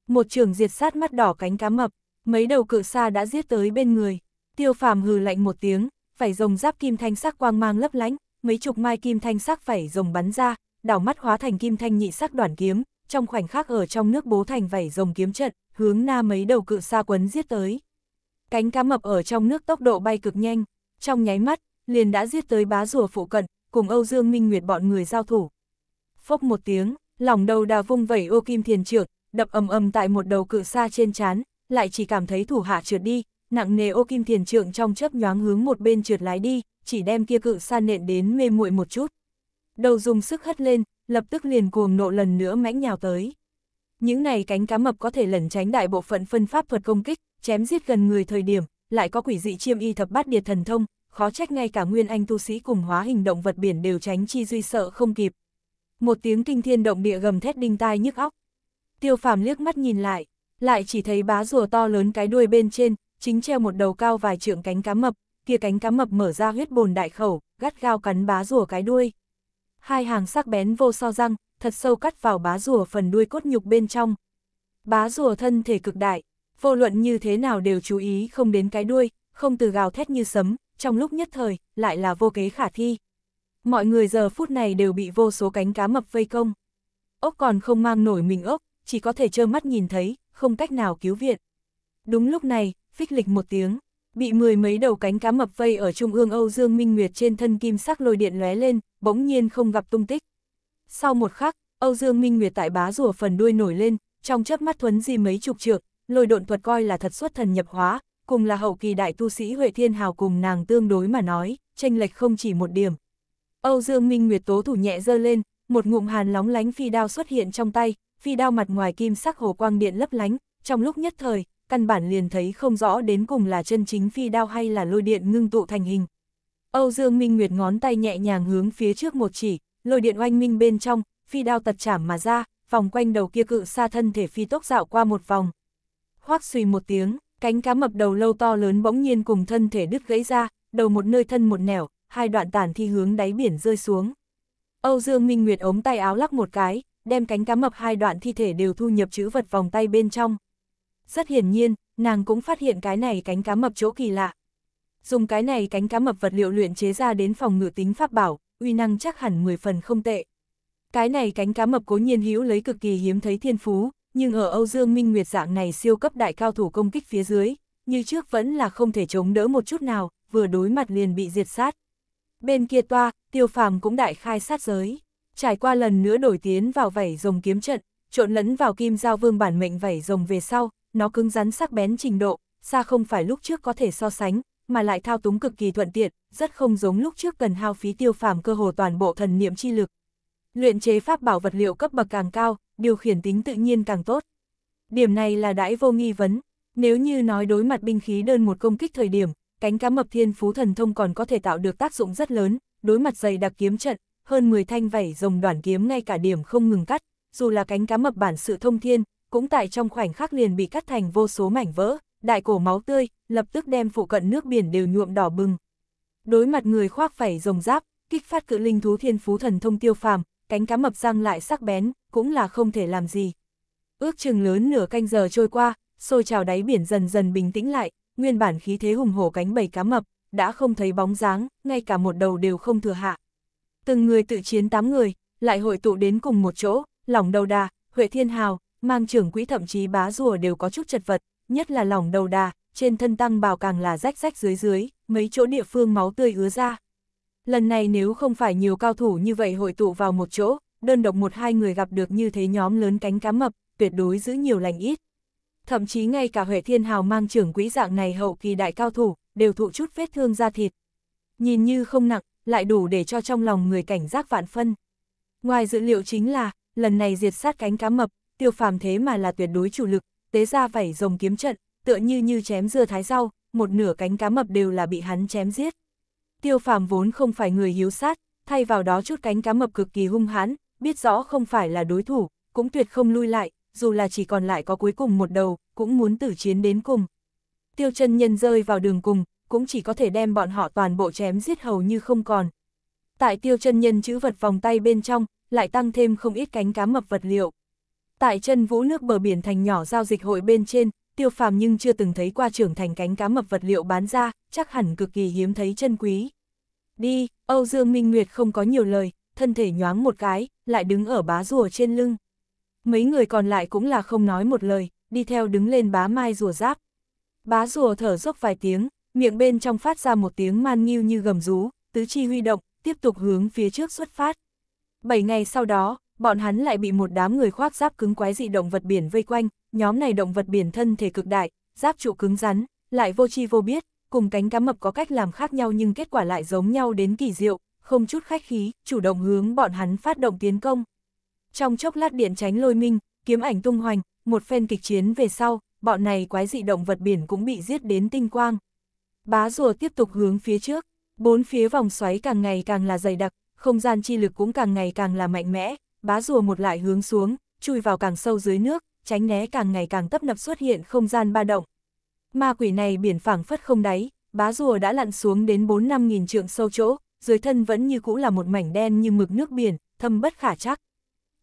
[SPEAKER 1] Một trường diệt sát mắt đỏ cánh cá mập, mấy đầu cự xa đã giết tới bên người, tiêu phàm hừ lạnh một tiếng, phải rồng giáp kim thanh sắc quang mang lấp lánh, mấy chục mai kim thanh sắc phải rồng bắn ra, đảo mắt hóa thành kim thanh nhị sắc đoàn kiếm, trong khoảnh khắc ở trong nước bố thành vảy rồng kiếm trận, hướng na mấy đầu cự xa quấn giết tới. Cánh cá mập ở trong nước tốc độ bay cực nhanh, trong nháy mắt, liền đã giết tới bá rùa phụ cận, cùng Âu Dương Minh Nguyệt bọn người giao thủ. Phốc một tiếng, lòng đầu đà vung vẩy ô kim thiền trượt, đập ầm ầm tại một đầu cự xa trên chán, lại chỉ cảm thấy thủ hạ trượt đi, nặng nề ô kim thiền trượng trong chớp nhoáng hướng một bên trượt lái đi, chỉ đem kia cự xa nện đến mê muội một chút. Đầu dùng sức hất lên, lập tức liền cuồng nộ lần nữa mãnh nhào tới. Những này cánh cá mập có thể lẩn tránh đại bộ phận phân pháp thuật công kích, chém giết gần người thời điểm, lại có quỷ dị chiêm y thập bát điệt thần thông, khó trách ngay cả nguyên anh tu sĩ cùng hóa hình động vật biển đều tránh chi duy sợ không kịp. Một tiếng kinh thiên động địa gầm thét đinh tai nhức óc. Tiêu phàm liếc mắt nhìn lại, lại chỉ thấy bá rùa to lớn cái đuôi bên trên, chính treo một đầu cao vài trượng cánh cá mập, kia cánh cá mập mở ra huyết bồn đại khẩu, gắt gao cắn bá rùa cái đuôi. Hai hàng sắc bén vô so răng, thật sâu cắt vào bá rùa phần đuôi cốt nhục bên trong. Bá rùa thân thể cực đại, vô luận như thế nào đều chú ý không đến cái đuôi, không từ gào thét như sấm, trong lúc nhất thời, lại là vô kế khả thi. Mọi người giờ phút này đều bị vô số cánh cá mập vây công. Ốc còn không mang nổi mình ốc, chỉ có thể trơ mắt nhìn thấy, không cách nào cứu viện. Đúng lúc này, phích lịch một tiếng, bị mười mấy đầu cánh cá mập vây ở trung ương Âu Dương Minh Nguyệt trên thân kim sắc lôi điện lóe lên, bỗng nhiên không gặp tung tích. Sau một khắc, Âu Dương Minh Nguyệt tại bá rùa phần đuôi nổi lên, trong chớp mắt thuấn di mấy chục trượng, lôi độn thuật coi là thật xuất thần nhập hóa, cùng là hậu kỳ đại tu sĩ Huệ Thiên Hào cùng nàng tương đối mà nói, tranh lệch không chỉ một điểm. Âu Dương Minh Nguyệt tố thủ nhẹ giơ lên, một ngụm hàn lóng lánh phi đao xuất hiện trong tay, phi đao mặt ngoài kim sắc hồ quang điện lấp lánh, trong lúc nhất thời, căn bản liền thấy không rõ đến cùng là chân chính phi đao hay là lôi điện ngưng tụ thành hình. Âu Dương Minh Nguyệt ngón tay nhẹ nhàng hướng phía trước một chỉ, lôi điện oanh minh bên trong, phi đao tật chảm mà ra, vòng quanh đầu kia cự xa thân thể phi tốc dạo qua một vòng, Hoác suy một tiếng, cánh cá mập đầu lâu to lớn bỗng nhiên cùng thân thể đứt gãy ra, đầu một nơi thân một nẻo, hai đoạn tàn thi hướng đáy biển rơi xuống. Âu Dương Minh Nguyệt ống tay áo lắc một cái, đem cánh cá mập hai đoạn thi thể đều thu nhập chữ vật vòng tay bên trong. Rất hiển nhiên, nàng cũng phát hiện cái này cánh cá mập chỗ kỳ lạ. Dùng cái này cánh cá mập vật liệu luyện chế ra đến phòng ngự tính pháp bảo, uy năng chắc hẳn 10 phần không tệ. Cái này cánh cá mập cố nhiên hữu lấy cực kỳ hiếm thấy thiên phú, nhưng ở Âu Dương Minh Nguyệt dạng này siêu cấp đại cao thủ công kích phía dưới, như trước vẫn là không thể chống đỡ một chút nào, vừa đối mặt liền bị diệt sát. Bên kia toa, tiêu phàm cũng đại khai sát giới, trải qua lần nữa đổi tiến vào vảy rồng kiếm trận, trộn lẫn vào kim giao vương bản mệnh vảy rồng về sau, nó cứng rắn sắc bén trình độ, xa không phải lúc trước có thể so sánh, mà lại thao túng cực kỳ thuận tiện, rất không giống lúc trước cần hao phí tiêu phàm cơ hồ toàn bộ thần niệm chi lực, Luyện chế pháp bảo vật liệu cấp bậc càng cao, điều khiển tính tự nhiên càng tốt. Điểm này là đãi vô nghi vấn, nếu như nói đối mặt binh khí đơn một công kích thời điểm, cánh cá mập thiên phú thần thông còn có thể tạo được tác dụng rất lớn, đối mặt dày đặc kiếm trận, hơn 10 thanh vảy rồng đoàn kiếm ngay cả điểm không ngừng cắt, dù là cánh cá mập bản sự thông thiên, cũng tại trong khoảnh khắc liền bị cắt thành vô số mảnh vỡ, đại cổ máu tươi, lập tức đem phụ cận nước biển đều nhuộm đỏ bừng. Đối mặt người khoác vảy rồng giáp, kích phát cự linh thú thiên phú thần thông tiêu phàm, cánh cá mập răng lại sắc bén, cũng là không thể làm gì. Ước chừng lớn nửa canh giờ trôi qua, sôi trào đáy biển dần dần bình tĩnh lại, nguyên bản khí thế hùng hổ cánh bầy cá mập, đã không thấy bóng dáng, ngay cả một đầu đều không thừa hạ. Từng người tự chiến tám người, lại hội tụ đến cùng một chỗ, lòng đầu đà, Huệ Thiên Hào, mang trưởng quỹ thậm chí bá rùa đều có chút chật vật, nhất là lòng đầu đà, trên thân tăng bào càng là rách rách dưới dưới, mấy chỗ địa phương máu tươi ứa ra lần này nếu không phải nhiều cao thủ như vậy hội tụ vào một chỗ, đơn độc một hai người gặp được như thế nhóm lớn cánh cá mập, tuyệt đối giữ nhiều lành ít. Thậm chí ngay cả Huệ Thiên Hào mang trưởng quỹ dạng này hậu kỳ đại cao thủ, đều thụ chút vết thương da thịt. Nhìn như không nặng, lại đủ để cho trong lòng người cảnh giác vạn phân. Ngoài dữ liệu chính là, lần này diệt sát cánh cá mập, tiêu phàm thế mà là tuyệt đối chủ lực, tế ra vảy rồng kiếm trận, tựa như như chém dưa thái rau, một nửa cánh cá mập đều là bị hắn chém giết. Tiêu phàm vốn không phải người hiếu sát, thay vào đó chút cánh cá mập cực kỳ hung hãn, biết rõ không phải là đối thủ, cũng tuyệt không lui lại, dù là chỉ còn lại có cuối cùng một đầu, cũng muốn tử chiến đến cùng. Tiêu chân nhân rơi vào đường cùng, cũng chỉ có thể đem bọn họ toàn bộ chém giết hầu như không còn. Tại tiêu chân nhân chữ vật vòng tay bên trong, lại tăng thêm không ít cánh cá mập vật liệu. Tại chân vũ nước bờ biển thành nhỏ giao dịch hội bên trên, tiêu phàm nhưng chưa từng thấy qua trưởng thành cánh cá mập vật liệu bán ra, chắc hẳn cực kỳ hiếm thấy chân quý. Đi, Âu Dương Minh Nguyệt không có nhiều lời, thân thể nhoáng một cái, lại đứng ở bá rùa trên lưng. Mấy người còn lại cũng là không nói một lời, đi theo đứng lên bá mai rùa giáp. Bá rùa thở dốc vài tiếng, miệng bên trong phát ra một tiếng man nghiêu như gầm rú, tứ chi huy động, tiếp tục hướng phía trước xuất phát. Bảy ngày sau đó, bọn hắn lại bị một đám người khoác giáp cứng quái dị động vật biển vây quanh, nhóm này động vật biển thân thể cực đại, giáp trụ cứng rắn, lại vô chi vô biết, cùng cánh cá mập có cách làm khác nhau nhưng kết quả lại giống nhau đến kỳ diệu, không chút khách khí, chủ động hướng bọn hắn phát động tiến công. Trong chốc lát điện tránh lôi minh, kiếm ảnh tung hoành, một phen kịch chiến về sau, bọn này quái dị động vật biển cũng bị giết đến tinh quang. Bá rùa tiếp tục hướng phía trước, bốn phía vòng xoáy càng ngày càng là dày đặc, không gian chi lực cũng càng ngày càng là mạnh mẽ, bá rùa một lại hướng xuống, chui vào càng sâu dưới nước, tránh né càng ngày càng tấp nập xuất hiện không gian ba động. Ma quỷ này biển phẳng phất không đáy, bá rùa đã lặn xuống đến 4 năm nghìn trượng sâu chỗ, dưới thân vẫn như cũ là một mảnh đen như mực nước biển, thâm bất khả chắc.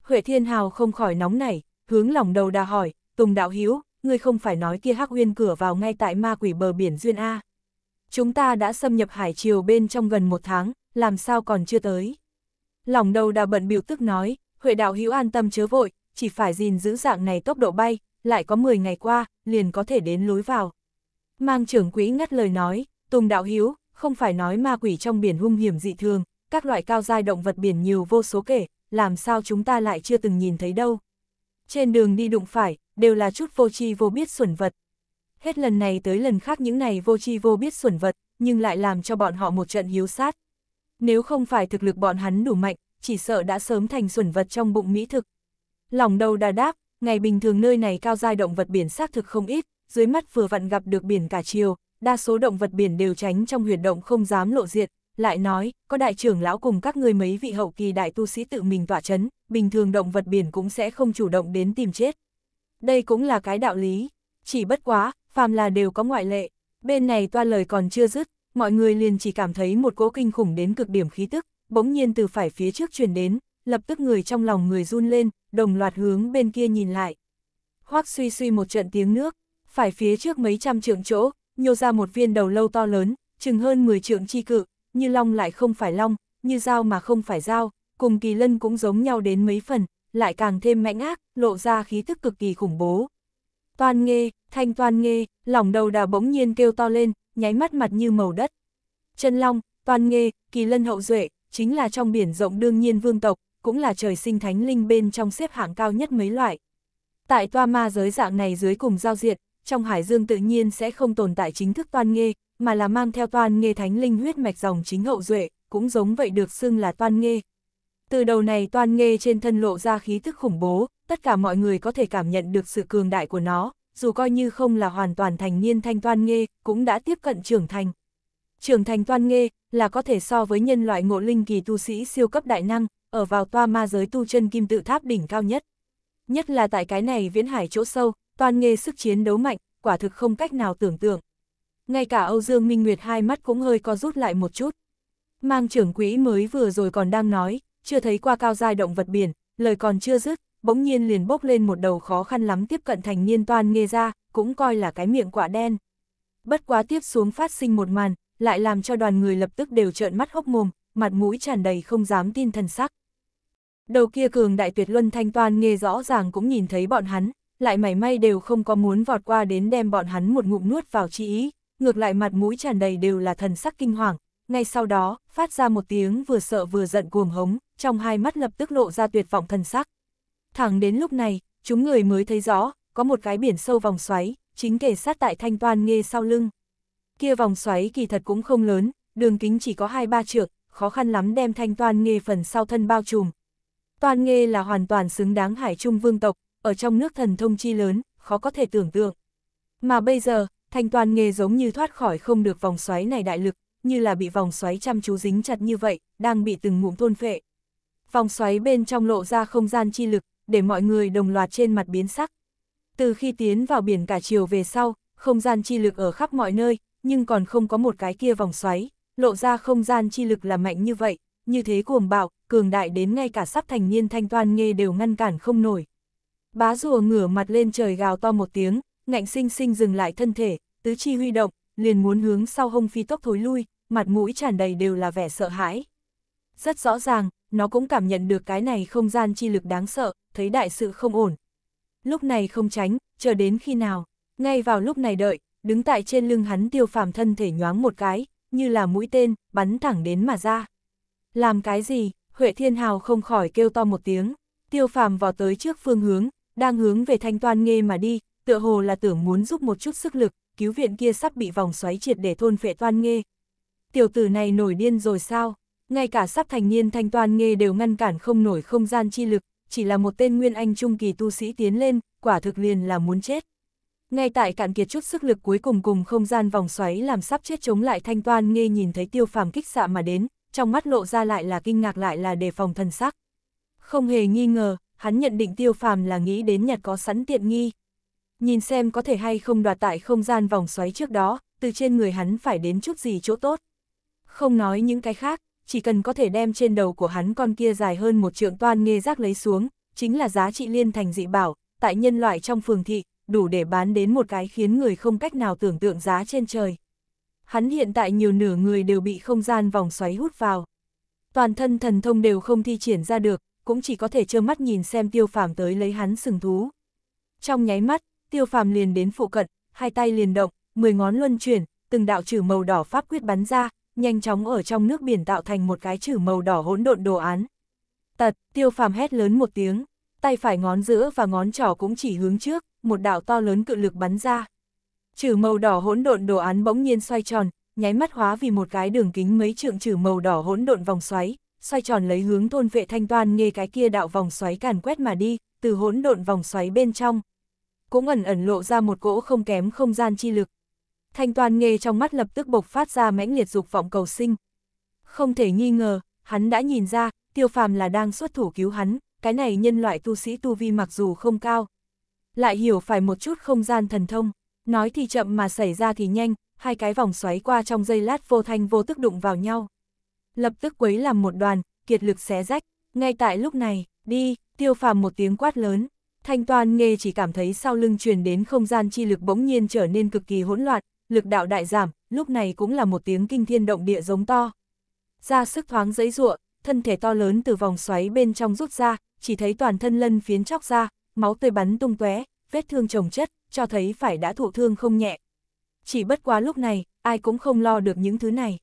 [SPEAKER 1] Huệ Thiên Hào không khỏi nóng nảy, hướng lòng đầu đà hỏi, Tùng Đạo Hiếu, ngươi không phải nói kia hắc huyên cửa vào ngay tại ma quỷ bờ biển Duyên A. Chúng ta đã xâm nhập hải triều bên trong gần một tháng, làm sao còn chưa tới. Lòng đầu đà bận biểu tức nói, Huệ Đạo Hiếu an tâm chớ vội, chỉ phải gìn giữ dạng này tốc độ bay, lại có 10 ngày qua, liền có thể đến lối vào. Mang trưởng quỹ ngắt lời nói, Tùng Đạo Hiếu, không phải nói ma quỷ trong biển hung hiểm dị thường, các loại cao giai động vật biển nhiều vô số kể, làm sao chúng ta lại chưa từng nhìn thấy đâu. Trên đường đi đụng phải, đều là chút vô tri vô biết xuẩn vật. Hết lần này tới lần khác những này vô tri vô biết xuẩn vật, nhưng lại làm cho bọn họ một trận hiếu sát. Nếu không phải thực lực bọn hắn đủ mạnh, chỉ sợ đã sớm thành xuẩn vật trong bụng mỹ thực. Lòng đầu đà đáp, ngày bình thường nơi này cao giai động vật biển xác thực không ít, dưới mắt vừa vặn gặp được biển cả chiều, đa số động vật biển đều tránh trong huyệt động không dám lộ diện, lại nói, có đại trưởng lão cùng các người mấy vị hậu kỳ đại tu sĩ tự mình tỏa chấn, bình thường động vật biển cũng sẽ không chủ động đến tìm chết. Đây cũng là cái đạo lý, chỉ bất quá, phàm là đều có ngoại lệ, bên này toa lời còn chưa dứt, mọi người liền chỉ cảm thấy một cỗ kinh khủng đến cực điểm khí tức, bỗng nhiên từ phải phía trước truyền đến, lập tức người trong lòng người run lên, đồng loạt hướng bên kia nhìn lại. Hoác suy suy một trận tiếng nước, phải phía trước mấy trăm trượng chỗ, nhô ra một viên đầu lâu to lớn, chừng hơn 10 trượng chi cự, như long lại không phải long, như dao mà không phải dao, cùng kỳ lân cũng giống nhau đến mấy phần, lại càng thêm mạnh ác, lộ ra khí thức cực kỳ khủng bố. Toàn nghe, thanh toàn nghe, lòng đầu đà bỗng nhiên kêu to lên, nháy mắt mặt như màu đất. Chân long, toàn nghe, kỳ lân hậu duệ chính là trong biển rộng đương nhiên vương tộc, cũng là trời sinh thánh linh bên trong xếp hạng cao nhất mấy loại. Tại toa ma giới dạng này dưới cùng giao diệt, trong hải dương tự nhiên sẽ không tồn tại chính thức toan nghê, mà là mang theo toan nghê thánh linh huyết mạch dòng chính hậu duệ, cũng giống vậy được xưng là toan nghê. Từ đầu này toan nghê trên thân lộ ra khí thức khủng bố, tất cả mọi người có thể cảm nhận được sự cường đại của nó, dù coi như không là hoàn toàn thành niên thanh toan nghê, cũng đã tiếp cận trưởng thành. Trưởng thành toan nghê là có thể so với nhân loại ngộ linh kỳ tu sĩ siêu cấp đại năng, ở vào toa ma giới tu chân kim tự tháp đỉnh cao nhất. Nhất là tại cái này viễn hải chỗ sâu, toàn nghề sức chiến đấu mạnh, quả thực không cách nào tưởng tượng. Ngay cả Âu Dương Minh Nguyệt hai mắt cũng hơi co rút lại một chút. Mang trưởng quỹ mới vừa rồi còn đang nói, chưa thấy qua cao giai động vật biển, lời còn chưa dứt, bỗng nhiên liền bốc lên một đầu khó khăn lắm tiếp cận thành niên toàn nghề ra, cũng coi là cái miệng quả đen. Bất quá tiếp xuống phát sinh một màn, lại làm cho đoàn người lập tức đều trợn mắt hốc mồm, mặt mũi tràn đầy không dám tin thần sắc. Đầu kia cường đại tuyệt luân thanh toàn nghe rõ ràng cũng nhìn thấy bọn hắn, lại mảy may đều không có muốn vọt qua đến đem bọn hắn một ngụm nuốt vào chi ý, ngược lại mặt mũi tràn đầy đều là thần sắc kinh hoàng. Ngay sau đó, phát ra một tiếng vừa sợ vừa giận cuồng hống, trong hai mắt lập tức lộ ra tuyệt vọng thần sắc. Thẳng đến lúc này, chúng người mới thấy rõ, có một cái biển sâu vòng xoáy, chính kề sát tại thanh toàn nghe sau lưng. Kia vòng xoáy kỳ thật cũng không lớn, đường kính chỉ có hai ba trượng, khó khăn lắm đem thanh toàn nghe phần sau thân bao trùm, Toàn nghê là hoàn toàn xứng đáng hải trung vương tộc, ở trong nước thần thông chi lớn, khó có thể tưởng tượng. Mà bây giờ, thành toàn nghề giống như thoát khỏi không được vòng xoáy này đại lực, như là bị vòng xoáy chăm chú dính chặt như vậy, đang bị từng ngụm thôn phệ. Vòng xoáy bên trong lộ ra không gian chi lực, để mọi người đồng loạt trên mặt biến sắc. Từ khi tiến vào biển cả chiều về sau, không gian chi lực ở khắp mọi nơi, nhưng còn không có một cái kia vòng xoáy, lộ ra không gian chi lực là mạnh như vậy, như thế cuồng bạo, cường đại đến ngay cả sắp thành niên thanh toan nghe đều ngăn cản không nổi. Bá rùa ngửa mặt lên trời gào to một tiếng, ngạnh sinh sinh dừng lại thân thể, tứ chi huy động, liền muốn hướng sau hông phi tốc thối lui, mặt mũi tràn đầy đều là vẻ sợ hãi. Rất rõ ràng, nó cũng cảm nhận được cái này không gian chi lực đáng sợ, thấy đại sự không ổn. Lúc này không tránh, chờ đến khi nào, ngay vào lúc này đợi, đứng tại trên lưng hắn tiêu phàm thân thể nhoáng một cái, như là mũi tên, bắn thẳng đến mà ra. Làm cái gì? Huệ Thiên Hào không khỏi kêu to một tiếng. Tiêu phàm vào tới trước phương hướng, đang hướng về thanh toan nghe mà đi, tựa hồ là tưởng muốn giúp một chút sức lực, cứu viện kia sắp bị vòng xoáy triệt để thôn phệ toan nghe. Tiểu tử này nổi điên rồi sao? Ngay cả sắp thành niên thanh toan nghe đều ngăn cản không nổi không gian chi lực, chỉ là một tên nguyên anh trung kỳ tu sĩ tiến lên, quả thực liền là muốn chết. Ngay tại cạn kiệt chút sức lực cuối cùng cùng không gian vòng xoáy làm sắp chết chống lại thanh toan nghe nhìn thấy tiêu phàm kích xạ mà đến, trong mắt lộ ra lại là kinh ngạc lại là đề phòng thần sắc. Không hề nghi ngờ, hắn nhận định tiêu phàm là nghĩ đến nhật có sẵn tiện nghi. Nhìn xem có thể hay không đoạt tại không gian vòng xoáy trước đó, từ trên người hắn phải đến chút gì chỗ tốt. Không nói những cái khác, chỉ cần có thể đem trên đầu của hắn con kia dài hơn một trượng toan nghê rác lấy xuống, chính là giá trị liên thành dị bảo, tại nhân loại trong phường thị, đủ để bán đến một cái khiến người không cách nào tưởng tượng giá trên trời hắn hiện tại nhiều nửa người đều bị không gian vòng xoáy hút vào. Toàn thân thần thông đều không thi triển ra được, cũng chỉ có thể trơ mắt nhìn xem tiêu phàm tới lấy hắn sừng thú. Trong nháy mắt, tiêu phàm liền đến phụ cận, hai tay liền động, mười ngón luân chuyển, từng đạo trừ màu đỏ pháp quyết bắn ra, nhanh chóng ở trong nước biển tạo thành một cái chữ màu đỏ hỗn độn đồ án. Tật, tiêu phàm hét lớn một tiếng, tay phải ngón giữa và ngón trỏ cũng chỉ hướng trước, một đạo to lớn cự lực bắn ra. Chữ màu đỏ hỗn độn đồ án bỗng nhiên xoay tròn, nháy mắt hóa vì một cái đường kính mấy trượng chữ màu đỏ hỗn độn vòng xoáy, xoay tròn lấy hướng thôn vệ thanh toàn nghe cái kia đạo vòng xoáy càn quét mà đi, từ hỗn độn vòng xoáy bên trong. Cũng ẩn ẩn lộ ra một cỗ không kém không gian chi lực. Thanh toàn nghe trong mắt lập tức bộc phát ra mãnh liệt dục vọng cầu sinh. Không thể nghi ngờ, hắn đã nhìn ra, tiêu phàm là đang xuất thủ cứu hắn, cái này nhân loại tu sĩ tu vi mặc dù không cao. Lại hiểu phải một chút không gian thần thông. Nói thì chậm mà xảy ra thì nhanh, hai cái vòng xoáy qua trong giây lát vô thanh vô tức đụng vào nhau. Lập tức quấy làm một đoàn, kiệt lực xé rách, ngay tại lúc này, đi, tiêu phàm một tiếng quát lớn. Thanh toàn nghe chỉ cảm thấy sau lưng truyền đến không gian chi lực bỗng nhiên trở nên cực kỳ hỗn loạn, lực đạo đại giảm, lúc này cũng là một tiếng kinh thiên động địa giống to. Ra sức thoáng giấy ruộng, thân thể to lớn từ vòng xoáy bên trong rút ra, chỉ thấy toàn thân lân phiến chóc ra, máu tươi bắn tung tóe, vết thương chồng chất, cho thấy phải đã thụ thương không nhẹ. Chỉ bất quá lúc này, ai cũng không lo được những thứ này.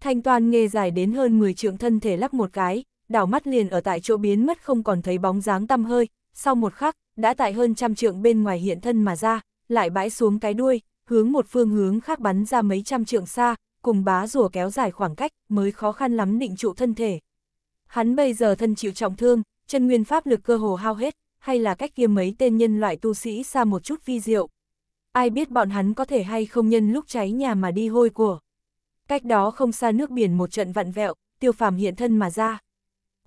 [SPEAKER 1] Thanh toàn nghe dài đến hơn 10 trượng thân thể lắp một cái, đảo mắt liền ở tại chỗ biến mất không còn thấy bóng dáng tăm hơi, sau một khắc, đã tại hơn trăm trượng bên ngoài hiện thân mà ra, lại bãi xuống cái đuôi, hướng một phương hướng khác bắn ra mấy trăm trượng xa, cùng bá rùa kéo dài khoảng cách, mới khó khăn lắm định trụ thân thể. Hắn bây giờ thân chịu trọng thương, chân nguyên pháp lực cơ hồ hao hết, hay là cách kia mấy tên nhân loại tu sĩ xa một chút vi diệu. Ai biết bọn hắn có thể hay không nhân lúc cháy nhà mà đi hôi của. Cách đó không xa nước biển một trận vặn vẹo, tiêu phàm hiện thân mà ra.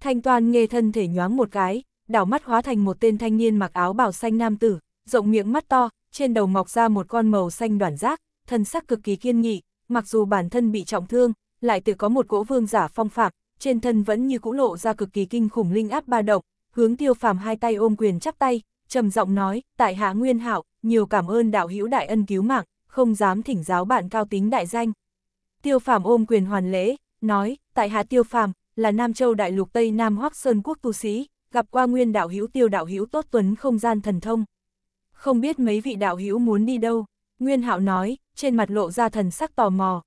[SPEAKER 1] Thanh toàn nghe thân thể nhoáng một cái, đảo mắt hóa thành một tên thanh niên mặc áo bào xanh nam tử, rộng miệng mắt to, trên đầu mọc ra một con màu xanh đoàn rác, thân sắc cực kỳ kiên nghị, mặc dù bản thân bị trọng thương, lại tự có một cỗ vương giả phong phạm, trên thân vẫn như cũ lộ ra cực kỳ kinh khủng linh áp ba động, hướng tiêu phàm hai tay ôm quyền chắp tay, trầm giọng nói, tại hạ nguyên hạo, nhiều cảm ơn đạo hữu đại ân cứu mạng, không dám thỉnh giáo bạn cao tính đại danh. Tiêu phàm ôm quyền hoàn lễ, nói, tại hạ tiêu phàm, là Nam Châu đại lục Tây Nam Hoắc Sơn Quốc tu sĩ, gặp qua nguyên đạo hữu tiêu đạo hữu tốt tuấn không gian thần thông. Không biết mấy vị đạo hữu muốn đi đâu, Nguyên hạo nói, trên mặt lộ ra thần sắc tò mò.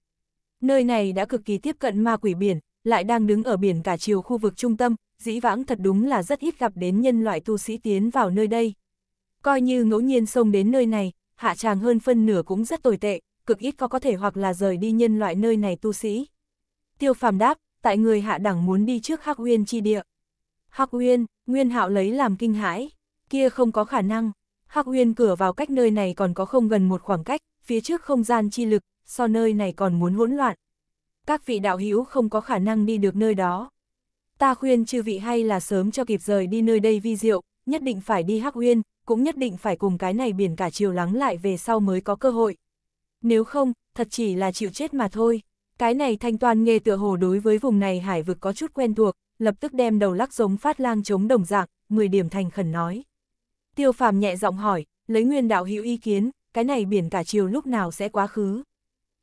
[SPEAKER 1] Nơi này đã cực kỳ tiếp cận ma quỷ biển, lại đang đứng ở biển cả chiều khu vực trung tâm, dĩ vãng thật đúng là rất ít gặp đến nhân loại tu sĩ tiến vào nơi đây. Coi như ngẫu nhiên xông đến nơi này, hạ tràng hơn phân nửa cũng rất tồi tệ, cực ít có có thể hoặc là rời đi nhân loại nơi này tu sĩ. Tiêu phàm đáp, tại người hạ đẳng muốn đi trước Hắc Uyên chi địa. Hắc Uyên, Nguyên Hạo lấy làm kinh hãi, kia không có khả năng. Hắc Uyên cửa vào cách nơi này còn có không gần một khoảng cách, phía trước không gian chi lực, so nơi này còn muốn hỗn loạn. Các vị đạo hữu không có khả năng đi được nơi đó. Ta khuyên chư vị hay là sớm cho kịp rời đi nơi đây vi diệu, nhất định phải đi Hắc Uyên, cũng nhất định phải cùng cái này biển cả chiều lắng lại về sau mới có cơ hội. Nếu không, thật chỉ là chịu chết mà thôi. Cái này thanh toàn nghề tựa hồ đối với vùng này hải vực có chút quen thuộc, lập tức đem đầu lắc giống phát lang chống đồng dạng, 10 điểm thành khẩn nói. Tiêu phàm nhẹ giọng hỏi, lấy nguyên đạo hữu ý kiến, cái này biển cả chiều lúc nào sẽ quá khứ.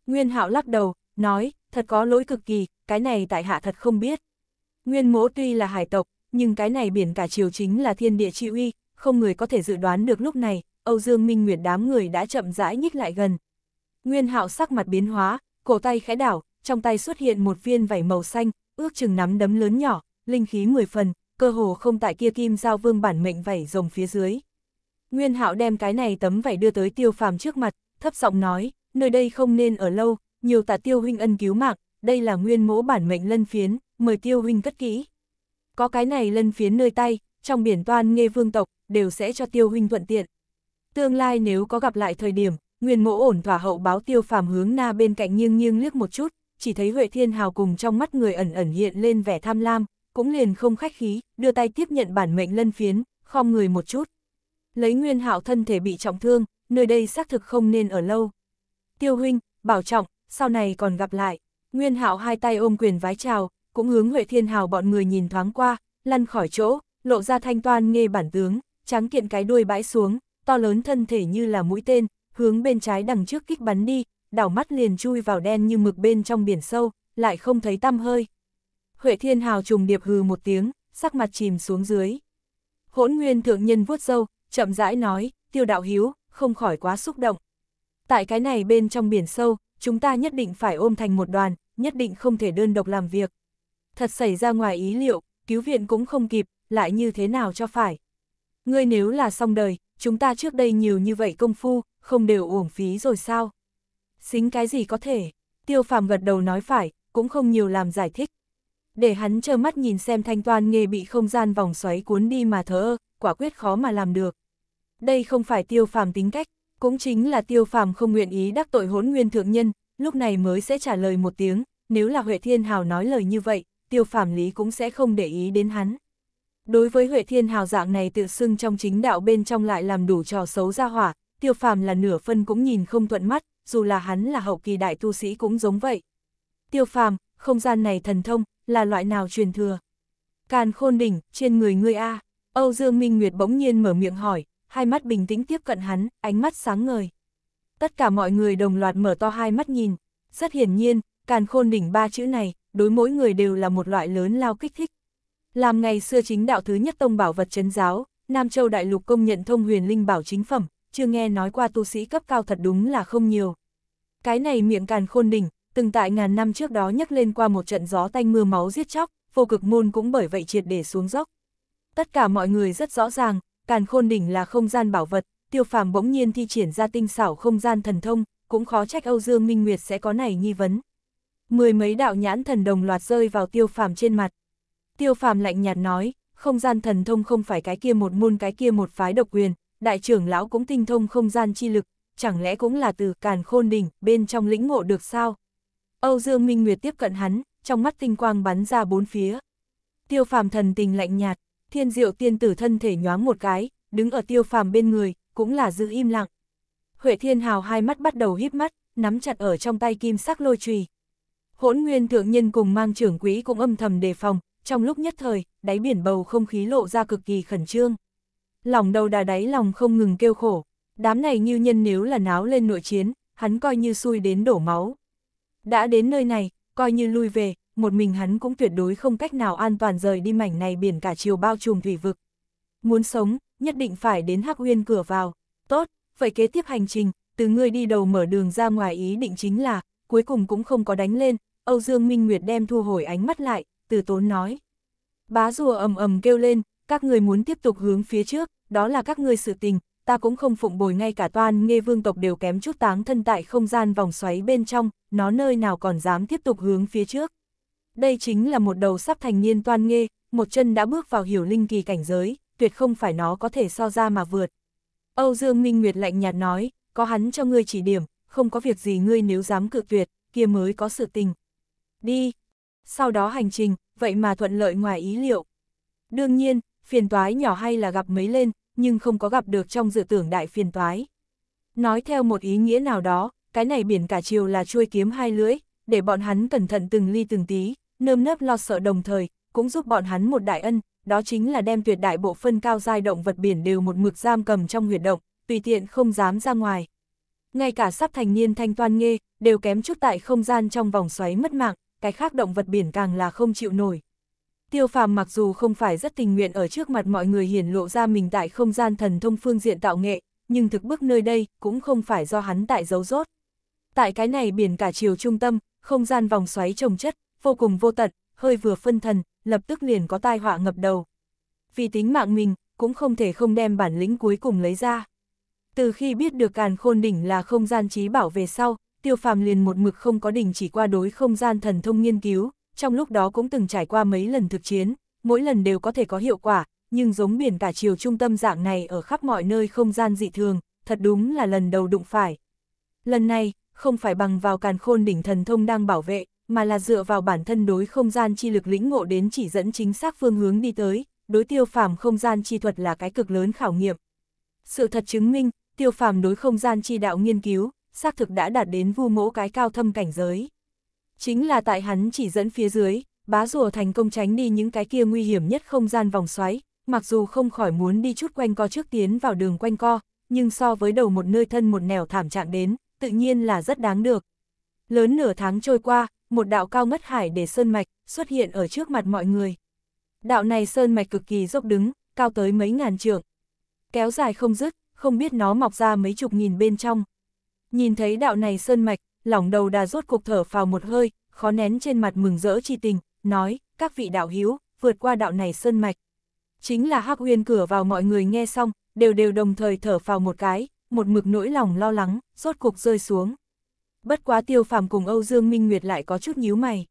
[SPEAKER 1] Nguyên hạo lắc đầu, nói, thật có lỗi cực kỳ, cái này tại hạ thật không biết. Nguyên mỗ tuy là hải tộc, nhưng cái này biển cả triều chính là thiên địa chi uy, không người có thể dự đoán được lúc này, Âu Dương Minh Nguyệt đám người đã chậm rãi nhích lại gần. Nguyên hạo sắc mặt biến hóa, cổ tay khẽ đảo, trong tay xuất hiện một viên vảy màu xanh, ước chừng nắm đấm lớn nhỏ, linh khí mười phần, cơ hồ không tại kia kim giao vương bản mệnh vảy rồng phía dưới. Nguyên hạo đem cái này tấm vảy đưa tới tiêu phàm trước mặt, thấp giọng nói, nơi đây không nên ở lâu, nhiều tà tiêu huynh ân cứu mạng, đây là nguyên mỗ bản mệnh lân phiến, mời tiêu huynh cất kỹ. Có cái này lân phiến nơi tay, trong biển toan nghe vương tộc, đều sẽ cho tiêu huynh thuận tiện. Tương lai nếu có gặp lại thời điểm, nguyên mỗ ổn thỏa hậu báo tiêu phàm hướng na bên cạnh nghiêng nghiêng liếc một chút, chỉ thấy Huệ Thiên Hào cùng trong mắt người ẩn ẩn hiện lên vẻ tham lam, cũng liền không khách khí, đưa tay tiếp nhận bản mệnh lân phiến, khom người một chút. Lấy nguyên hạo thân thể bị trọng thương, nơi đây xác thực không nên ở lâu. Tiêu huynh, bảo trọng, sau này còn gặp lại. Nguyên hạo hai tay ôm quyền vái chào, cũng hướng Huệ Thiên Hào bọn người nhìn thoáng qua, lăn khỏi chỗ, lộ ra thanh toan nghe bản tướng, trắng kiện cái đuôi bãi xuống, to lớn thân thể như là mũi tên, hướng bên trái đằng trước kích bắn đi, đảo mắt liền chui vào đen như mực bên trong biển sâu, lại không thấy tăm hơi. Huệ Thiên Hào trùng điệp hừ một tiếng, sắc mặt chìm xuống dưới. Hỗn Nguyên thượng nhân vuốt râu, chậm rãi nói, "Tiêu đạo hiếu, không khỏi quá xúc động. Tại cái này bên trong biển sâu, chúng ta nhất định phải ôm thành một đoàn, nhất định không thể đơn độc làm việc." thật xảy ra ngoài ý liệu, cứu viện cũng không kịp, lại như thế nào cho phải. Ngươi nếu là xong đời, chúng ta trước đây nhiều như vậy công phu, không đều uổng phí rồi sao? Xính cái gì có thể, tiêu phàm gật đầu nói phải, cũng không nhiều làm giải thích. Để hắn trơ mắt nhìn xem thanh toàn nghề bị không gian vòng xoáy cuốn đi mà thở ơ, quả quyết khó mà làm được. Đây không phải tiêu phàm tính cách, cũng chính là tiêu phàm không nguyện ý đắc tội hỗn nguyên thượng nhân, lúc này mới sẽ trả lời một tiếng, nếu là Huệ Thiên Hào nói lời như vậy, tiêu phàm lý cũng sẽ không để ý đến hắn. Đối với Huệ Thiên Hào dạng này tự xưng trong chính đạo bên trong lại làm đủ trò xấu ra hỏa, tiêu phàm là nửa phân cũng nhìn không thuận mắt, dù là hắn là hậu kỳ đại tu sĩ cũng giống vậy. Tiêu phàm, không gian này thần thông, là loại nào truyền thừa? Càn khôn đỉnh, trên người ngươi A, Âu Dương Minh Nguyệt bỗng nhiên mở miệng hỏi, hai mắt bình tĩnh tiếp cận hắn, ánh mắt sáng ngời. Tất cả mọi người đồng loạt mở to hai mắt nhìn, rất hiển nhiên, càn khôn đỉnh ba chữ này, đối mỗi người đều là một loại lớn lao kích thích. Làm ngày xưa chính đạo thứ nhất tông bảo vật chấn giáo, Nam Châu Đại Lục công nhận thông huyền linh bảo chính phẩm, chưa nghe nói qua tu sĩ cấp cao thật đúng là không nhiều. Cái này miệng càn khôn đỉnh, từng tại ngàn năm trước đó nhắc lên qua một trận gió tanh mưa máu giết chóc, vô cực môn cũng bởi vậy triệt để xuống dốc. Tất cả mọi người rất rõ ràng, càn khôn đỉnh là không gian bảo vật, tiêu phàm bỗng nhiên thi triển ra tinh xảo không gian thần thông, cũng khó trách Âu Dương Minh Nguyệt sẽ có này nghi vấn mười mấy đạo nhãn thần đồng loạt rơi vào tiêu phàm trên mặt. Tiêu phàm lạnh nhạt nói, không gian thần thông không phải cái kia một môn cái kia một phái độc quyền, đại trưởng lão cũng tinh thông không gian chi lực, chẳng lẽ cũng là từ càn khôn đỉnh bên trong lĩnh ngộ được sao? Âu Dương Minh Nguyệt tiếp cận hắn, trong mắt tinh quang bắn ra bốn phía. Tiêu phàm thần tình lạnh nhạt, thiên diệu tiên tử thân thể nhoáng một cái, đứng ở tiêu phàm bên người, cũng là giữ im lặng. Huệ Thiên Hào hai mắt bắt đầu híp mắt, nắm chặt ở trong tay kim sắc lôi trùy hỗn nguyên thượng nhân cùng mang trưởng quỹ cũng âm thầm đề phòng, trong lúc nhất thời, đáy biển bầu không khí lộ ra cực kỳ khẩn trương. Lòng đầu đà đáy lòng không ngừng kêu khổ, đám này như nhân nếu là náo lên nội chiến, hắn coi như xui đến đổ máu. Đã đến nơi này, coi như lui về, một mình hắn cũng tuyệt đối không cách nào an toàn rời đi mảnh này biển cả chiều bao trùm thủy vực. Muốn sống, nhất định phải đến Hắc Uyên cửa vào. Tốt, vậy kế tiếp hành trình, từ ngươi đi đầu mở đường ra ngoài ý định chính là, cuối cùng cũng không có đánh lên, Âu Dương Minh Nguyệt đem thu hồi ánh mắt lại, từ tốn nói. Bá rùa ầm ầm kêu lên, các người muốn tiếp tục hướng phía trước, đó là các người sự tình, ta cũng không phụng bồi ngay cả toan nghe vương tộc đều kém chút táng thân tại không gian vòng xoáy bên trong, nó nơi nào còn dám tiếp tục hướng phía trước. Đây chính là một đầu sắp thành niên toan nghe, một chân đã bước vào hiểu linh kỳ cảnh giới, tuyệt không phải nó có thể so ra mà vượt. Âu Dương Minh Nguyệt lạnh nhạt nói, có hắn cho ngươi chỉ điểm, không có việc gì ngươi nếu dám cự tuyệt, kia mới có sự tình đi. Sau đó hành trình, vậy mà thuận lợi ngoài ý liệu. Đương nhiên, phiền toái nhỏ hay là gặp mấy lên, nhưng không có gặp được trong dự tưởng đại phiền toái. Nói theo một ý nghĩa nào đó, cái này biển cả chiều là chuôi kiếm hai lưỡi, để bọn hắn cẩn thận từng ly từng tí, nơm nớp lo sợ đồng thời, cũng giúp bọn hắn một đại ân, đó chính là đem tuyệt đại bộ phân cao giai động vật biển đều một mực giam cầm trong huyệt động, tùy tiện không dám ra ngoài. Ngay cả sắp thành niên thanh toan nghê, đều kém chút tại không gian trong vòng xoáy mất mạng, cái khác động vật biển càng là không chịu nổi. Tiêu phàm mặc dù không phải rất tình nguyện ở trước mặt mọi người hiển lộ ra mình tại không gian thần thông phương diện tạo nghệ, nhưng thực bước nơi đây cũng không phải do hắn tại giấu rốt. Tại cái này biển cả chiều trung tâm, không gian vòng xoáy trồng chất, vô cùng vô tận, hơi vừa phân thần, lập tức liền có tai họa ngập đầu. Vì tính mạng mình, cũng không thể không đem bản lĩnh cuối cùng lấy ra. Từ khi biết được càn khôn đỉnh là không gian trí bảo về sau, tiêu phàm liền một mực không có đình chỉ qua đối không gian thần thông nghiên cứu, trong lúc đó cũng từng trải qua mấy lần thực chiến, mỗi lần đều có thể có hiệu quả, nhưng giống biển cả chiều trung tâm dạng này ở khắp mọi nơi không gian dị thường, thật đúng là lần đầu đụng phải. Lần này, không phải bằng vào càn khôn đỉnh thần thông đang bảo vệ, mà là dựa vào bản thân đối không gian chi lực lĩnh ngộ đến chỉ dẫn chính xác phương hướng đi tới, đối tiêu phàm không gian chi thuật là cái cực lớn khảo nghiệm. Sự thật chứng minh, tiêu phàm đối không gian chi đạo nghiên cứu, xác thực đã đạt đến vu mỗ cái cao thâm cảnh giới. Chính là tại hắn chỉ dẫn phía dưới, bá rùa thành công tránh đi những cái kia nguy hiểm nhất không gian vòng xoáy, mặc dù không khỏi muốn đi chút quanh co trước tiến vào đường quanh co, nhưng so với đầu một nơi thân một nẻo thảm trạng đến, tự nhiên là rất đáng được. Lớn nửa tháng trôi qua, một đạo cao ngất hải để sơn mạch xuất hiện ở trước mặt mọi người. Đạo này sơn mạch cực kỳ dốc đứng, cao tới mấy ngàn trượng. Kéo dài không dứt, không biết nó mọc ra mấy chục nghìn bên trong, Nhìn thấy đạo này sơn mạch, lỏng đầu đà rốt cục thở phào một hơi, khó nén trên mặt mừng rỡ chi tình, nói, các vị đạo hiếu, vượt qua đạo này sơn mạch. Chính là hắc huyên cửa vào mọi người nghe xong, đều đều đồng thời thở phào một cái, một mực nỗi lòng lo lắng, rốt cục rơi xuống. Bất quá tiêu phàm cùng Âu Dương Minh Nguyệt lại có chút nhíu mày.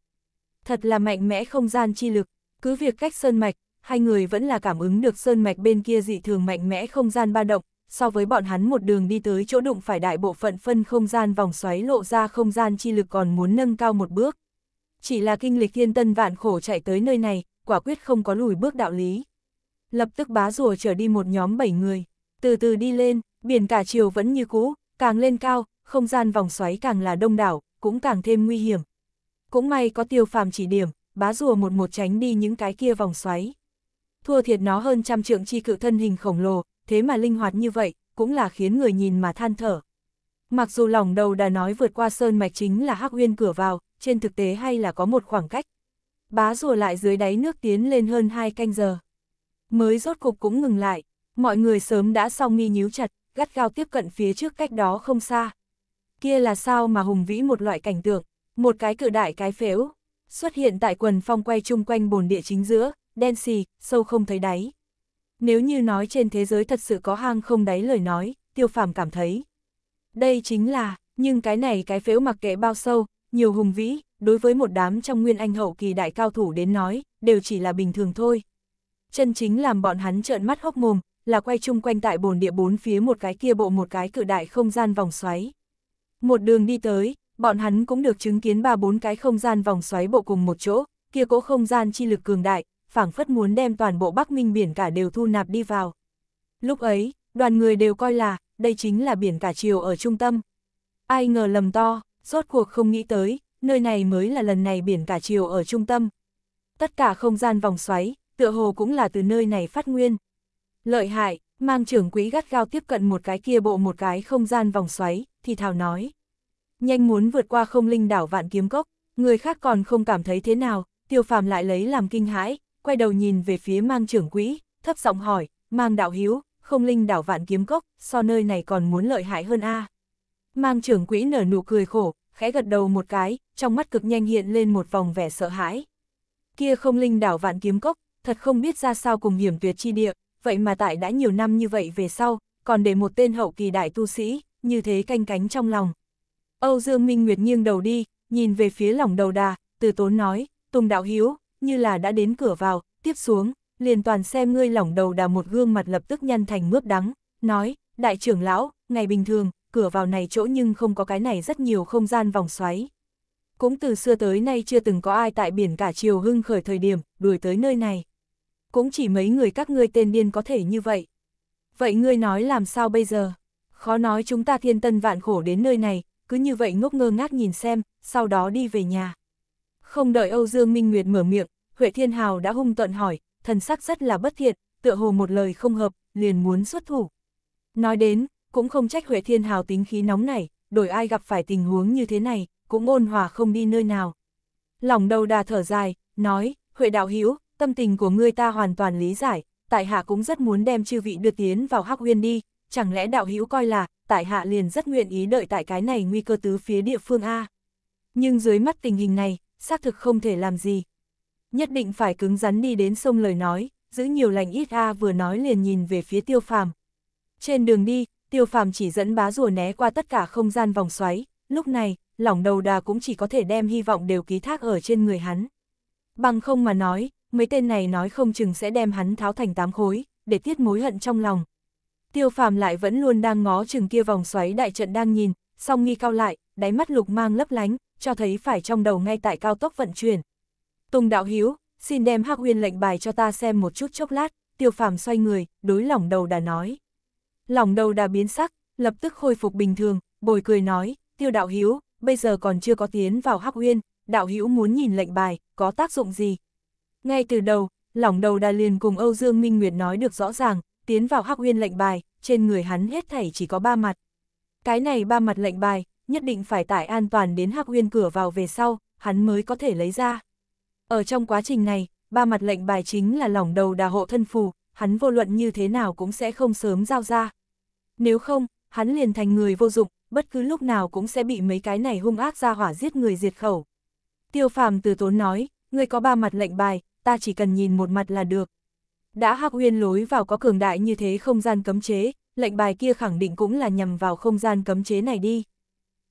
[SPEAKER 1] Thật là mạnh mẽ không gian chi lực, cứ việc cách sơn mạch, hai người vẫn là cảm ứng được sơn mạch bên kia dị thường mạnh mẽ không gian ba động, so với bọn hắn một đường đi tới chỗ đụng phải đại bộ phận phân không gian vòng xoáy lộ ra không gian chi lực còn muốn nâng cao một bước. Chỉ là kinh lịch thiên tân vạn khổ chạy tới nơi này, quả quyết không có lùi bước đạo lý. Lập tức bá rùa trở đi một nhóm 7 người, từ từ đi lên, biển cả chiều vẫn như cũ, càng lên cao, không gian vòng xoáy càng là đông đảo, cũng càng thêm nguy hiểm. Cũng may có tiêu phàm chỉ điểm, bá rùa một một tránh đi những cái kia vòng xoáy. Thua thiệt nó hơn trăm trượng chi cự thân hình khổng lồ, thế mà linh hoạt như vậy, cũng là khiến người nhìn mà than thở. Mặc dù lòng đầu đã nói vượt qua sơn mạch chính là hắc uyên cửa vào, trên thực tế hay là có một khoảng cách. Bá rùa lại dưới đáy nước tiến lên hơn hai canh giờ. Mới rốt cục cũng ngừng lại, mọi người sớm đã xong mi nhíu chặt, gắt gao tiếp cận phía trước cách đó không xa. Kia là sao mà hùng vĩ một loại cảnh tượng, một cái cự đại cái phếu xuất hiện tại quần phong quay chung quanh bồn địa chính giữa, đen xì, sâu không thấy đáy. Nếu như nói trên thế giới thật sự có hang không đáy lời nói, tiêu phàm cảm thấy. Đây chính là, nhưng cái này cái phếu mặc kệ bao sâu, nhiều hùng vĩ, đối với một đám trong nguyên anh hậu kỳ đại cao thủ đến nói, đều chỉ là bình thường thôi. Chân chính làm bọn hắn trợn mắt hốc mồm, là quay chung quanh tại bồn địa bốn phía một cái kia bộ một cái cự đại không gian vòng xoáy. Một đường đi tới, bọn hắn cũng được chứng kiến ba bốn cái không gian vòng xoáy bộ cùng một chỗ, kia cỗ không gian chi lực cường đại, phảng phất muốn đem toàn bộ Bắc Minh biển cả đều thu nạp đi vào. Lúc ấy, đoàn người đều coi là, đây chính là biển cả chiều ở trung tâm. Ai ngờ lầm to, rốt cuộc không nghĩ tới, nơi này mới là lần này biển cả chiều ở trung tâm. Tất cả không gian vòng xoáy, tựa hồ cũng là từ nơi này phát nguyên. Lợi hại, mang trưởng quỹ gắt gao tiếp cận một cái kia bộ một cái không gian vòng xoáy, thì thảo nói. Nhanh muốn vượt qua không linh đảo vạn kiếm cốc, người khác còn không cảm thấy thế nào, tiêu phàm lại lấy làm kinh hãi, quay đầu nhìn về phía mang trưởng quỹ, thấp giọng hỏi, mang đạo hiếu, không linh đảo vạn kiếm cốc, so nơi này còn muốn lợi hại hơn a Mang trưởng quỹ nở nụ cười khổ, khẽ gật đầu một cái, trong mắt cực nhanh hiện lên một vòng vẻ sợ hãi. Kia không linh đảo vạn kiếm cốc, thật không biết ra sao cùng hiểm tuyệt chi địa, vậy mà tại đã nhiều năm như vậy về sau, còn để một tên hậu kỳ đại tu sĩ, như thế canh cánh trong lòng. Âu Dương Minh Nguyệt nghiêng đầu đi, nhìn về phía lòng đầu đà, từ tốn nói, Tùng Đạo Hiếu, như là đã đến cửa vào, tiếp xuống, liền toàn xem ngươi lỏng đầu đà một gương mặt lập tức nhăn thành mướp đắng, nói, đại trưởng lão, ngày bình thường, cửa vào này chỗ nhưng không có cái này rất nhiều không gian vòng xoáy. Cũng từ xưa tới nay chưa từng có ai tại biển cả chiều hưng khởi thời điểm, đuổi tới nơi này. Cũng chỉ mấy người các ngươi tên điên có thể như vậy. Vậy ngươi nói làm sao bây giờ? Khó nói chúng ta thiên tân vạn khổ đến nơi này, cứ như vậy ngốc ngơ ngác nhìn xem, sau đó đi về nhà. Không đợi Âu Dương Minh Nguyệt mở miệng, Huệ Thiên Hào đã hung tận hỏi, thần sắc rất là bất thiện, tựa hồ một lời không hợp, liền muốn xuất thủ. Nói đến, cũng không trách Huệ Thiên Hào tính khí nóng này, đổi ai gặp phải tình huống như thế này, cũng ôn hòa không đi nơi nào. Lòng đầu đà thở dài, nói, Huệ Đạo Hiếu, tâm tình của ngươi ta hoàn toàn lý giải, tại hạ cũng rất muốn đem chư vị đưa tiến vào Hắc Huyên đi, chẳng lẽ Đạo Hiếu coi là, tại hạ liền rất nguyện ý đợi tại cái này nguy cơ tứ phía địa phương A. Nhưng dưới mắt tình hình này, xác thực không thể làm gì. Nhất định phải cứng rắn đi đến sông lời nói, giữ nhiều lành ít a vừa nói liền nhìn về phía tiêu phàm. Trên đường đi, tiêu phàm chỉ dẫn bá rùa né qua tất cả không gian vòng xoáy, lúc này, lỏng đầu đà cũng chỉ có thể đem hy vọng đều ký thác ở trên người hắn. Bằng không mà nói, mấy tên này nói không chừng sẽ đem hắn tháo thành tám khối, để tiết mối hận trong lòng. Tiêu phàm lại vẫn luôn đang ngó chừng kia vòng xoáy đại trận đang nhìn, song nghi cao lại, đáy mắt lục mang lấp lánh, cho thấy phải trong đầu ngay tại cao tốc vận chuyển. Tùng đạo hiếu, xin đem Hắc Huyên lệnh bài cho ta xem một chút chốc lát, tiêu phàm xoay người, đối lòng đầu đã nói. Lòng đầu đã biến sắc, lập tức khôi phục bình thường, bồi cười nói, tiêu đạo hiếu, bây giờ còn chưa có tiến vào Hắc Huyên, đạo hiếu muốn nhìn lệnh bài, có tác dụng gì? Ngay từ đầu, lòng đầu đã liền cùng Âu Dương Minh Nguyệt nói được rõ ràng, tiến vào Hắc Huyên lệnh bài, trên người hắn hết thảy chỉ có ba mặt. Cái này ba mặt lệnh bài, nhất định phải tải an toàn đến hắc uyên cửa vào về sau, hắn mới có thể lấy ra. Ở trong quá trình này, ba mặt lệnh bài chính là lỏng đầu đà hộ thân phù, hắn vô luận như thế nào cũng sẽ không sớm giao ra. Nếu không, hắn liền thành người vô dụng, bất cứ lúc nào cũng sẽ bị mấy cái này hung ác ra hỏa giết người diệt khẩu. Tiêu phàm từ tốn nói, người có ba mặt lệnh bài, ta chỉ cần nhìn một mặt là được. Đã hắc uyên lối vào có cường đại như thế không gian cấm chế, lệnh bài kia khẳng định cũng là nhằm vào không gian cấm chế này đi.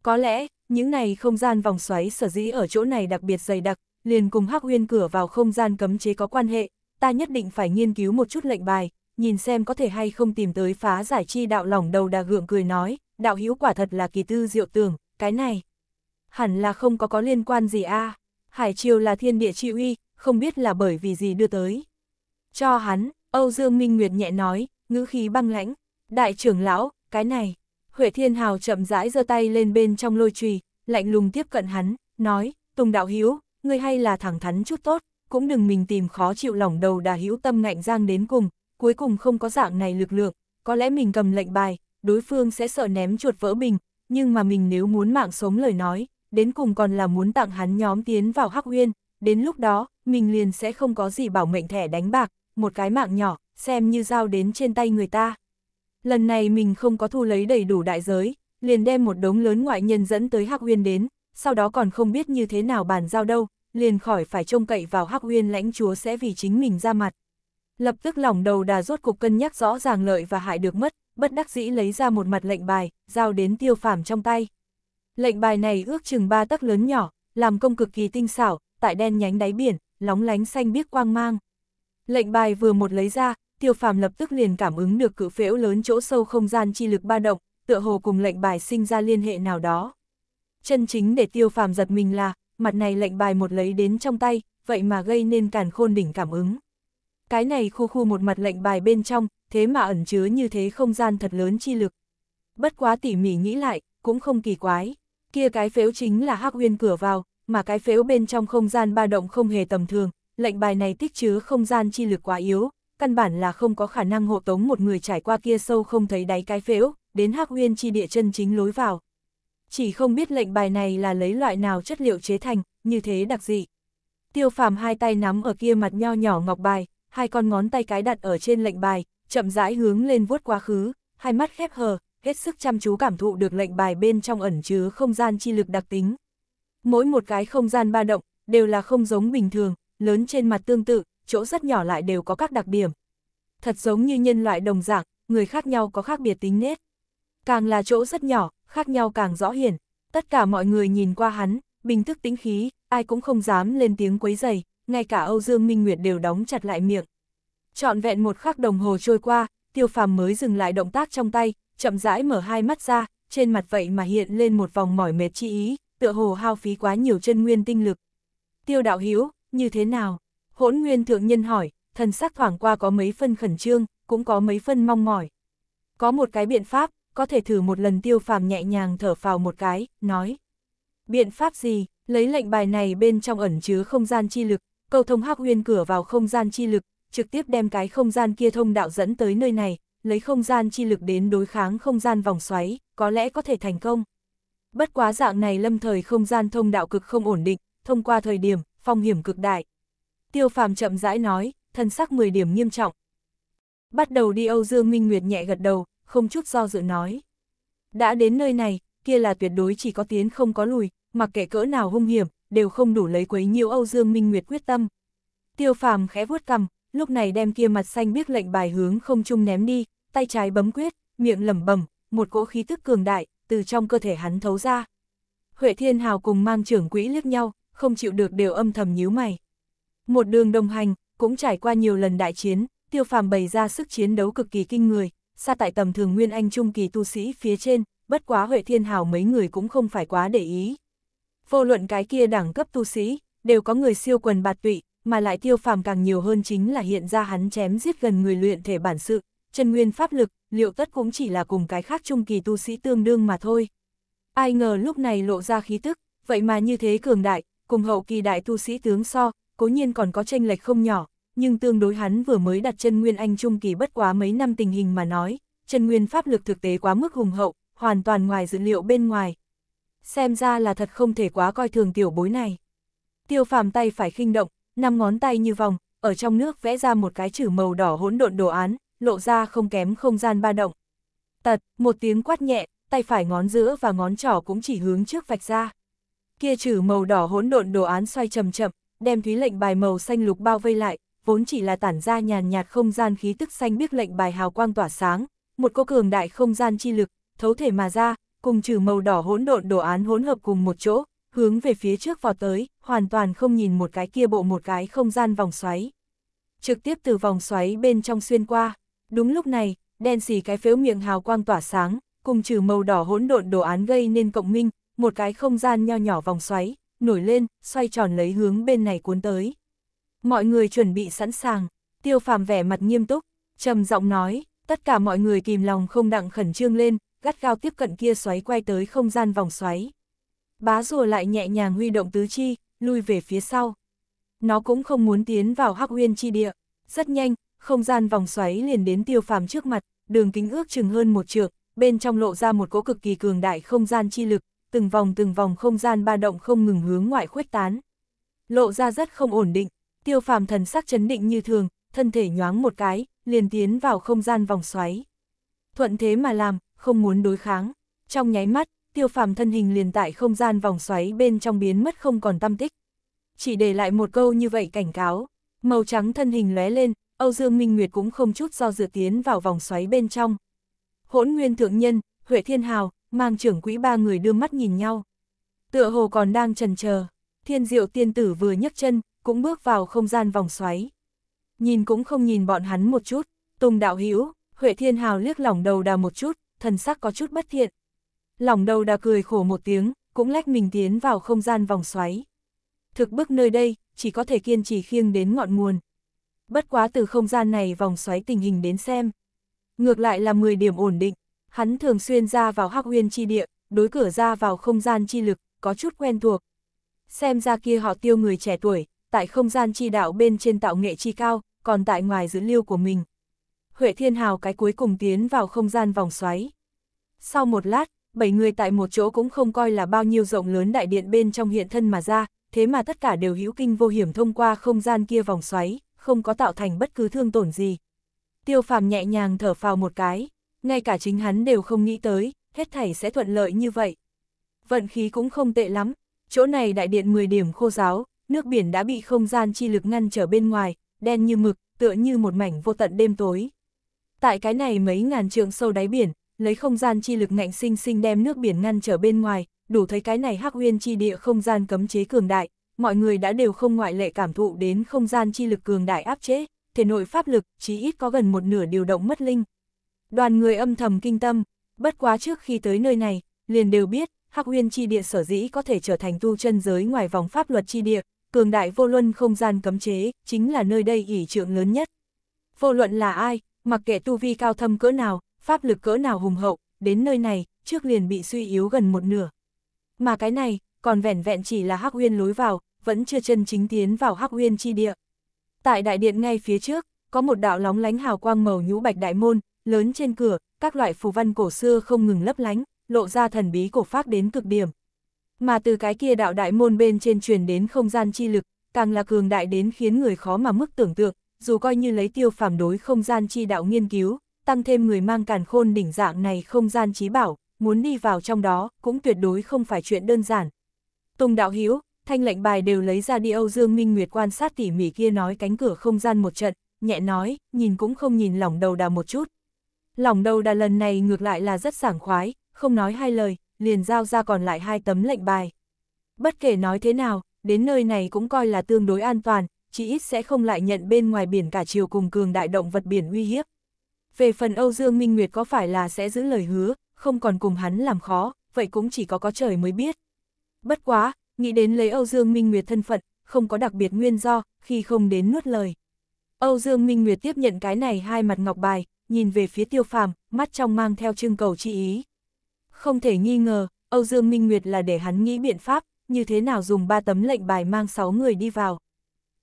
[SPEAKER 1] Có lẽ, những này không gian vòng xoáy sở dĩ ở chỗ này đặc biệt dày đặc, liền cùng hắc huyên cửa vào không gian cấm chế có quan hệ, ta nhất định phải nghiên cứu một chút lệnh bài, nhìn xem có thể hay không tìm tới phá giải chi đạo lỏng đầu đà gượng cười nói, đạo hữu quả thật là kỳ tư diệu tưởng, cái này. Hẳn là không có có liên quan gì a Hải Triều là thiên địa chi uy, không biết là bởi vì gì đưa tới. Cho hắn, Âu Dương Minh Nguyệt nhẹ nói, ngữ khí băng lãnh, đại trưởng lão, cái này, Huệ Thiên Hào chậm rãi giơ tay lên bên trong lôi trùy, lạnh lùng tiếp cận hắn, nói, Tùng Đạo Hiếu, ngươi hay là thẳng thắn chút tốt, cũng đừng mình tìm khó chịu lỏng đầu đà hữu tâm ngạnh giang đến cùng, cuối cùng không có dạng này lực lượng, có lẽ mình cầm lệnh bài, đối phương sẽ sợ ném chuột vỡ bình, nhưng mà mình nếu muốn mạng sống lời nói, đến cùng còn là muốn tặng hắn nhóm tiến vào Hắc Uyên, đến lúc đó, mình liền sẽ không có gì bảo mệnh thẻ đánh bạc, một cái mạng nhỏ, xem như giao đến trên tay người ta lần này mình không có thu lấy đầy đủ đại giới, liền đem một đống lớn ngoại nhân dẫn tới Hắc Uyên đến, sau đó còn không biết như thế nào bàn giao đâu, liền khỏi phải trông cậy vào Hắc Uyên lãnh chúa sẽ vì chính mình ra mặt. Lập tức lòng đầu đà rốt cục cân nhắc rõ ràng lợi và hại được mất, bất đắc dĩ lấy ra một mặt lệnh bài, giao đến tiêu phàm trong tay. Lệnh bài này ước chừng ba tấc lớn nhỏ, làm công cực kỳ tinh xảo, tại đen nhánh đáy biển, lóng lánh xanh biếc quang mang. Lệnh bài vừa một lấy ra, tiêu phàm lập tức liền cảm ứng được cự phễu lớn chỗ sâu không gian chi lực ba động, tựa hồ cùng lệnh bài sinh ra liên hệ nào đó. Chân chính để tiêu phàm giật mình là, mặt này lệnh bài một lấy đến trong tay, vậy mà gây nên càn khôn đỉnh cảm ứng. Cái này khu khu một mặt lệnh bài bên trong, thế mà ẩn chứa như thế không gian thật lớn chi lực. Bất quá tỉ mỉ nghĩ lại, cũng không kỳ quái. Kia cái phếu chính là hắc huyên cửa vào, mà cái phếu bên trong không gian ba động không hề tầm thường, lệnh bài này tích chứa không gian chi lực quá yếu, căn bản là không có khả năng hộ tống một người trải qua kia sâu không thấy đáy cái phễu, đến hắc huyên chi địa chân chính lối vào. Chỉ không biết lệnh bài này là lấy loại nào chất liệu chế thành, như thế đặc dị. Tiêu phàm hai tay nắm ở kia mặt nho nhỏ ngọc bài, hai con ngón tay cái đặt ở trên lệnh bài, chậm rãi hướng lên vuốt quá khứ, hai mắt khép hờ, hết sức chăm chú cảm thụ được lệnh bài bên trong ẩn chứa không gian chi lực đặc tính. Mỗi một cái không gian ba động, đều là không giống bình thường, lớn trên mặt tương tự, chỗ rất nhỏ lại đều có các đặc điểm. Thật giống như nhân loại đồng dạng, người khác nhau có khác biệt tính nết. Càng là chỗ rất nhỏ, khác nhau càng rõ hiển. Tất cả mọi người nhìn qua hắn, bình thức tính khí, ai cũng không dám lên tiếng quấy dày, ngay cả Âu Dương Minh Nguyệt đều đóng chặt lại miệng. Trọn vẹn một khắc đồng hồ trôi qua, tiêu phàm mới dừng lại động tác trong tay, chậm rãi mở hai mắt ra, trên mặt vậy mà hiện lên một vòng mỏi mệt chi ý, tựa hồ hao phí quá nhiều chân nguyên tinh lực. Tiêu đạo hiếu, như thế nào? Hỗn nguyên thượng nhân hỏi, thần sắc thoảng qua có mấy phân khẩn trương, cũng có mấy phân mong mỏi. Có một cái biện pháp, có thể thử một lần tiêu phàm nhẹ nhàng thở phào một cái, nói. Biện pháp gì, lấy lệnh bài này bên trong ẩn chứa không gian chi lực, cầu thông hắc huyên cửa vào không gian chi lực, trực tiếp đem cái không gian kia thông đạo dẫn tới nơi này, lấy không gian chi lực đến đối kháng không gian vòng xoáy, có lẽ có thể thành công. Bất quá dạng này lâm thời không gian thông đạo cực không ổn định, thông qua thời điểm, phong hiểm cực đại, Tiêu phàm chậm rãi nói, thân sắc 10 điểm nghiêm trọng. Bắt đầu đi Âu Dương Minh Nguyệt nhẹ gật đầu, không chút do dự nói. Đã đến nơi này, kia là tuyệt đối chỉ có tiến không có lùi, mặc kệ cỡ nào hung hiểm, đều không đủ lấy quấy Nhiều Âu Dương Minh Nguyệt quyết tâm. Tiêu phàm khẽ vuốt cằm, lúc này đem kia mặt xanh biết lệnh bài hướng không trung ném đi, tay trái bấm quyết, miệng lẩm bẩm, một cỗ khí tức cường đại từ trong cơ thể hắn thấu ra. Huệ Thiên Hào cùng mang trưởng quỹ liếc nhau, không chịu được đều âm thầm nhíu mày. Một đường đồng hành, cũng trải qua nhiều lần đại chiến, tiêu phàm bày ra sức chiến đấu cực kỳ kinh người, xa tại tầm thường nguyên anh trung kỳ tu sĩ phía trên, bất quá Huệ Thiên Hào mấy người cũng không phải quá để ý. Vô luận cái kia đẳng cấp tu sĩ, đều có người siêu quần bạt tụy, mà lại tiêu phàm càng nhiều hơn chính là hiện ra hắn chém giết gần người luyện thể bản sự, chân nguyên pháp lực, liệu tất cũng chỉ là cùng cái khác trung kỳ tu sĩ tương đương mà thôi. Ai ngờ lúc này lộ ra khí tức, vậy mà như thế cường đại, cùng hậu kỳ đại tu sĩ tướng so, cố nhiên còn có tranh lệch không nhỏ, nhưng tương đối hắn vừa mới đặt chân Nguyên Anh Trung Kỳ bất quá mấy năm tình hình mà nói, chân Nguyên pháp lực thực tế quá mức hùng hậu, hoàn toàn ngoài dữ liệu bên ngoài. Xem ra là thật không thể quá coi thường tiểu bối này. Tiêu phàm tay phải khinh động, năm ngón tay như vòng, ở trong nước vẽ ra một cái chữ màu đỏ hỗn độn đồ án, lộ ra không kém không gian ba động. Tật, một tiếng quát nhẹ, tay phải ngón giữa và ngón trỏ cũng chỉ hướng trước vạch ra. Kia chữ màu đỏ hỗn độn đồ án xoay chậm chậm, đem thúy lệnh bài màu xanh lục bao vây lại, vốn chỉ là tản ra nhàn nhạt không gian khí tức xanh biếc lệnh bài hào quang tỏa sáng, một cô cường đại không gian chi lực, thấu thể mà ra, cùng trừ màu đỏ hỗn độn đồ án hỗn hợp cùng một chỗ, hướng về phía trước vào tới, hoàn toàn không nhìn một cái kia bộ một cái không gian vòng xoáy. Trực tiếp từ vòng xoáy bên trong xuyên qua, đúng lúc này, đen xì cái phếu miệng hào quang tỏa sáng, cùng trừ màu đỏ hỗn độn đồ án gây nên cộng minh, một cái không gian nho nhỏ vòng xoáy, nổi lên, xoay tròn lấy hướng bên này cuốn tới. Mọi người chuẩn bị sẵn sàng, tiêu phàm vẻ mặt nghiêm túc, trầm giọng nói, tất cả mọi người kìm lòng không đặng khẩn trương lên, gắt gao tiếp cận kia xoáy quay tới không gian vòng xoáy. Bá rùa lại nhẹ nhàng huy động tứ chi, lui về phía sau. Nó cũng không muốn tiến vào hắc huyên chi địa. Rất nhanh, không gian vòng xoáy liền đến tiêu phàm trước mặt, đường kính ước chừng hơn một trượng, bên trong lộ ra một cỗ cực kỳ cường đại không gian chi lực, từng vòng từng vòng không gian ba động không ngừng hướng ngoại khuếch tán. Lộ ra rất không ổn định, tiêu phàm thần sắc chấn định như thường, thân thể nhoáng một cái, liền tiến vào không gian vòng xoáy. Thuận thế mà làm, không muốn đối kháng. Trong nháy mắt, tiêu phàm thân hình liền tại không gian vòng xoáy bên trong biến mất không còn tâm tích. Chỉ để lại một câu như vậy cảnh cáo, màu trắng thân hình lóe lên, Âu Dương Minh Nguyệt cũng không chút do dự tiến vào vòng xoáy bên trong. Hỗn Nguyên Thượng Nhân, Huệ Thiên Hào, mang trưởng quỹ ba người đưa mắt nhìn nhau. Tựa hồ còn đang trần chờ thiên diệu tiên tử vừa nhấc chân, cũng bước vào không gian vòng xoáy. Nhìn cũng không nhìn bọn hắn một chút, Tùng đạo hữu Huệ Thiên Hào liếc lỏng đầu đà một chút, thần sắc có chút bất thiện. Lỏng đầu đà cười khổ một tiếng, cũng lách mình tiến vào không gian vòng xoáy. Thực bước nơi đây, chỉ có thể kiên trì khiêng đến ngọn nguồn. Bất quá từ không gian này vòng xoáy tình hình đến xem. Ngược lại là 10 điểm ổn định, Hắn thường xuyên ra vào hắc huyên chi địa, đối cửa ra vào không gian chi lực, có chút quen thuộc. Xem ra kia họ tiêu người trẻ tuổi, tại không gian chi đạo bên trên tạo nghệ chi cao, còn tại ngoài dữ liêu của mình. Huệ Thiên Hào cái cuối cùng tiến vào không gian vòng xoáy. Sau một lát, bảy người tại một chỗ cũng không coi là bao nhiêu rộng lớn đại điện bên trong hiện thân mà ra, thế mà tất cả đều hữu kinh vô hiểm thông qua không gian kia vòng xoáy, không có tạo thành bất cứ thương tổn gì. Tiêu phàm nhẹ nhàng thở phào một cái ngay cả chính hắn đều không nghĩ tới, hết thảy sẽ thuận lợi như vậy. Vận khí cũng không tệ lắm, chỗ này đại điện 10 điểm khô giáo, nước biển đã bị không gian chi lực ngăn trở bên ngoài, đen như mực, tựa như một mảnh vô tận đêm tối. Tại cái này mấy ngàn trượng sâu đáy biển, lấy không gian chi lực ngạnh sinh sinh đem nước biển ngăn trở bên ngoài, đủ thấy cái này hắc huyên chi địa không gian cấm chế cường đại, mọi người đã đều không ngoại lệ cảm thụ đến không gian chi lực cường đại áp chế, thể nội pháp lực chí ít có gần một nửa điều động mất linh, Đoàn người âm thầm kinh tâm, bất quá trước khi tới nơi này, liền đều biết, Hắc Huyên chi địa sở dĩ có thể trở thành tu chân giới ngoài vòng pháp luật chi địa, cường đại vô luân không gian cấm chế, chính là nơi đây ỷ trượng lớn nhất. Vô luận là ai, mặc kệ tu vi cao thâm cỡ nào, pháp lực cỡ nào hùng hậu, đến nơi này, trước liền bị suy yếu gần một nửa. Mà cái này, còn vẻn vẹn chỉ là Hắc Huyên lối vào, vẫn chưa chân chính tiến vào Hắc Huyên chi địa. Tại đại điện ngay phía trước, có một đạo lóng lánh hào quang màu nhũ bạch đại môn, lớn trên cửa, các loại phù văn cổ xưa không ngừng lấp lánh, lộ ra thần bí cổ phác đến cực điểm. Mà từ cái kia đạo đại môn bên trên truyền đến không gian chi lực, càng là cường đại đến khiến người khó mà mức tưởng tượng, dù coi như lấy tiêu phàm đối không gian chi đạo nghiên cứu, tăng thêm người mang càn khôn đỉnh dạng này không gian trí bảo, muốn đi vào trong đó cũng tuyệt đối không phải chuyện đơn giản. Tùng đạo hiếu, thanh lệnh bài đều lấy ra đi Âu Dương Minh Nguyệt quan sát tỉ mỉ kia nói cánh cửa không gian một trận, nhẹ nói, nhìn cũng không nhìn lỏng đầu đào một chút, Lòng đầu đà lần này ngược lại là rất sảng khoái, không nói hai lời, liền giao ra còn lại hai tấm lệnh bài. Bất kể nói thế nào, đến nơi này cũng coi là tương đối an toàn, chỉ ít sẽ không lại nhận bên ngoài biển cả chiều cùng cường đại động vật biển uy hiếp. Về phần Âu Dương Minh Nguyệt có phải là sẽ giữ lời hứa, không còn cùng hắn làm khó, vậy cũng chỉ có có trời mới biết. Bất quá, nghĩ đến lấy Âu Dương Minh Nguyệt thân phận, không có đặc biệt nguyên do, khi không đến nuốt lời. Âu Dương Minh Nguyệt tiếp nhận cái này hai mặt ngọc bài, nhìn về phía tiêu phàm, mắt trong mang theo trưng cầu chi ý. Không thể nghi ngờ, Âu Dương Minh Nguyệt là để hắn nghĩ biện pháp, như thế nào dùng ba tấm lệnh bài mang sáu người đi vào.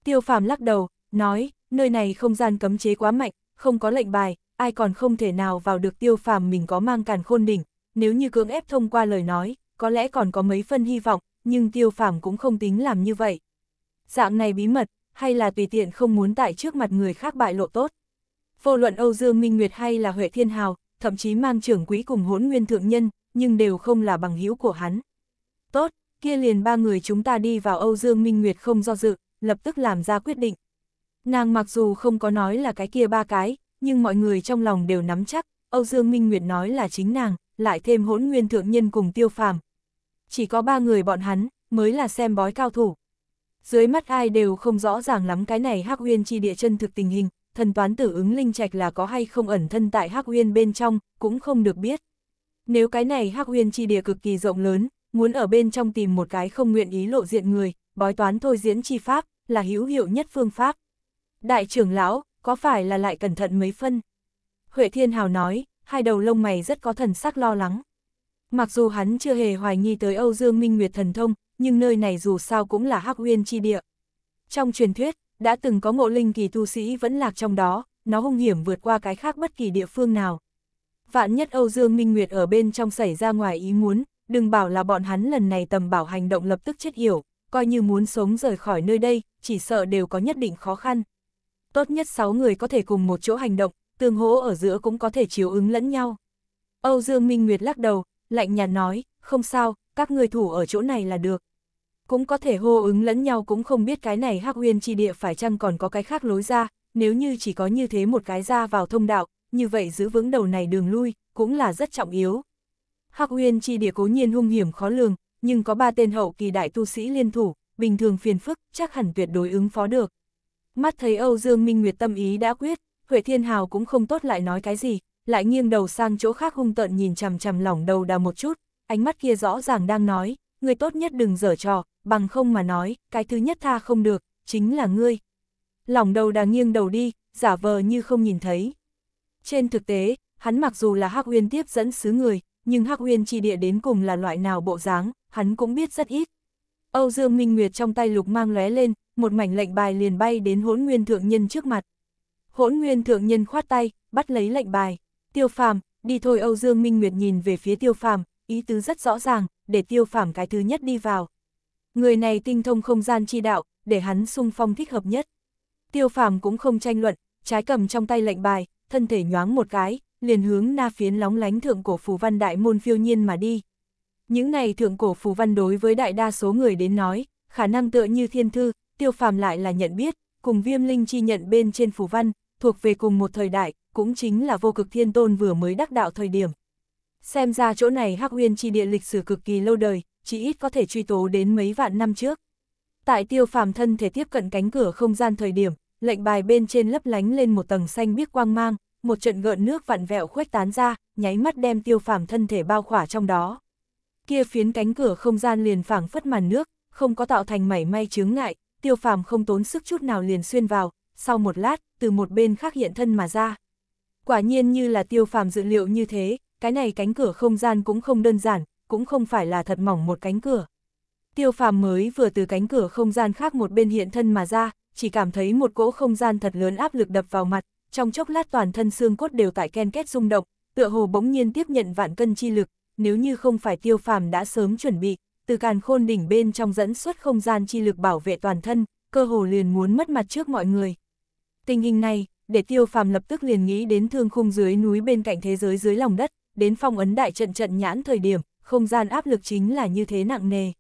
[SPEAKER 1] Tiêu phàm lắc đầu, nói, nơi này không gian cấm chế quá mạnh, không có lệnh bài, ai còn không thể nào vào được tiêu phàm mình có mang càn khôn đỉnh, nếu như cưỡng ép thông qua lời nói, có lẽ còn có mấy phân hy vọng, nhưng tiêu phàm cũng không tính làm như vậy. Dạng này bí mật, hay là tùy tiện không muốn tại trước mặt người khác bại lộ tốt. Vô luận Âu Dương Minh Nguyệt hay là Huệ Thiên Hào, thậm chí mang trưởng quỹ cùng hỗn nguyên thượng nhân, nhưng đều không là bằng hữu của hắn. Tốt, kia liền ba người chúng ta đi vào Âu Dương Minh Nguyệt không do dự, lập tức làm ra quyết định. Nàng mặc dù không có nói là cái kia ba cái, nhưng mọi người trong lòng đều nắm chắc, Âu Dương Minh Nguyệt nói là chính nàng, lại thêm hỗn nguyên thượng nhân cùng tiêu phàm. Chỉ có ba người bọn hắn, mới là xem bói cao thủ. Dưới mắt ai đều không rõ ràng lắm cái này hắc huyên chi địa chân thực tình hình, thần toán tử ứng linh trạch là có hay không ẩn thân tại Hắc Uyên bên trong, cũng không được biết. Nếu cái này Hắc Uyên chi địa cực kỳ rộng lớn, muốn ở bên trong tìm một cái không nguyện ý lộ diện người, bói toán thôi diễn chi pháp, là hữu hiệu nhất phương pháp. Đại trưởng lão, có phải là lại cẩn thận mấy phân? Huệ Thiên Hào nói, hai đầu lông mày rất có thần sắc lo lắng. Mặc dù hắn chưa hề hoài nghi tới Âu Dương Minh Nguyệt thần thông, nhưng nơi này dù sao cũng là Hắc Uyên chi địa. Trong truyền thuyết, đã từng có ngộ linh kỳ tu sĩ vẫn lạc trong đó, nó hung hiểm vượt qua cái khác bất kỳ địa phương nào. Vạn nhất Âu Dương Minh Nguyệt ở bên trong xảy ra ngoài ý muốn, đừng bảo là bọn hắn lần này tầm bảo hành động lập tức chết hiểu, coi như muốn sống rời khỏi nơi đây, chỉ sợ đều có nhất định khó khăn. Tốt nhất 6 người có thể cùng một chỗ hành động, tương hỗ ở giữa cũng có thể chiếu ứng lẫn nhau. Âu Dương Minh Nguyệt lắc đầu, lạnh nhạt nói, không sao, các người thủ ở chỗ này là được cũng có thể hô ứng lẫn nhau cũng không biết cái này hắc Huyên chi địa phải chăng còn có cái khác lối ra, nếu như chỉ có như thế một cái ra vào thông đạo, như vậy giữ vững đầu này đường lui, cũng là rất trọng yếu. Hắc Huyên chi địa cố nhiên hung hiểm khó lường, nhưng có ba tên hậu kỳ đại tu sĩ liên thủ, bình thường phiền phức, chắc hẳn tuyệt đối ứng phó được. Mắt thấy Âu Dương Minh Nguyệt tâm ý đã quyết, Huệ Thiên Hào cũng không tốt lại nói cái gì, lại nghiêng đầu sang chỗ khác hung tợn nhìn chằm chằm lỏng đầu đào một chút, ánh mắt kia rõ ràng đang nói, người tốt nhất đừng dở trò, bằng không mà nói, cái thứ nhất tha không được, chính là ngươi. Lòng đầu đà nghiêng đầu đi, giả vờ như không nhìn thấy. Trên thực tế, hắn mặc dù là Hắc Uyên tiếp dẫn xứ người, nhưng Hắc Uyên chi địa đến cùng là loại nào bộ dáng, hắn cũng biết rất ít. Âu Dương Minh Nguyệt trong tay lục mang lóe lên, một mảnh lệnh bài liền bay đến hỗn nguyên thượng nhân trước mặt. Hỗn nguyên thượng nhân khoát tay, bắt lấy lệnh bài. Tiêu phàm, đi thôi Âu Dương Minh Nguyệt nhìn về phía tiêu phàm, ý tứ rất rõ ràng, để tiêu phàm cái thứ nhất đi vào. Người này tinh thông không gian chi đạo, để hắn sung phong thích hợp nhất. Tiêu phàm cũng không tranh luận, trái cầm trong tay lệnh bài, thân thể nhoáng một cái, liền hướng na phiến lóng lánh thượng cổ phù văn đại môn phiêu nhiên mà đi. Những này thượng cổ phù văn đối với đại đa số người đến nói, khả năng tựa như thiên thư, tiêu phàm lại là nhận biết, cùng viêm linh chi nhận bên trên phù văn, thuộc về cùng một thời đại, cũng chính là vô cực thiên tôn vừa mới đắc đạo thời điểm. Xem ra chỗ này Hắc Uyên chi địa lịch sử cực kỳ lâu đời, chỉ ít có thể truy tố đến mấy vạn năm trước. Tại tiêu phàm thân thể tiếp cận cánh cửa không gian thời điểm, lệnh bài bên trên lấp lánh lên một tầng xanh biếc quang mang, một trận gợn nước vặn vẹo khuếch tán ra, nháy mắt đem tiêu phàm thân thể bao khỏa trong đó. Kia phiến cánh cửa không gian liền phảng phất màn nước, không có tạo thành mảy may chướng ngại, tiêu phàm không tốn sức chút nào liền xuyên vào, sau một lát, từ một bên khác hiện thân mà ra. Quả nhiên như là tiêu phàm dự liệu như thế, cái này cánh cửa không gian cũng không đơn giản, cũng không phải là thật mỏng một cánh cửa. Tiêu phàm mới vừa từ cánh cửa không gian khác một bên hiện thân mà ra, chỉ cảm thấy một cỗ không gian thật lớn áp lực đập vào mặt, trong chốc lát toàn thân xương cốt đều tại ken kết rung động, tựa hồ bỗng nhiên tiếp nhận vạn cân chi lực, nếu như không phải tiêu phàm đã sớm chuẩn bị, từ càn khôn đỉnh bên trong dẫn xuất không gian chi lực bảo vệ toàn thân, cơ hồ liền muốn mất mặt trước mọi người. Tình hình này, để tiêu phàm lập tức liền nghĩ đến thương khung dưới núi bên cạnh thế giới dưới lòng đất, đến phong ấn đại trận trận nhãn thời điểm, không gian áp lực chính là như thế nặng nề.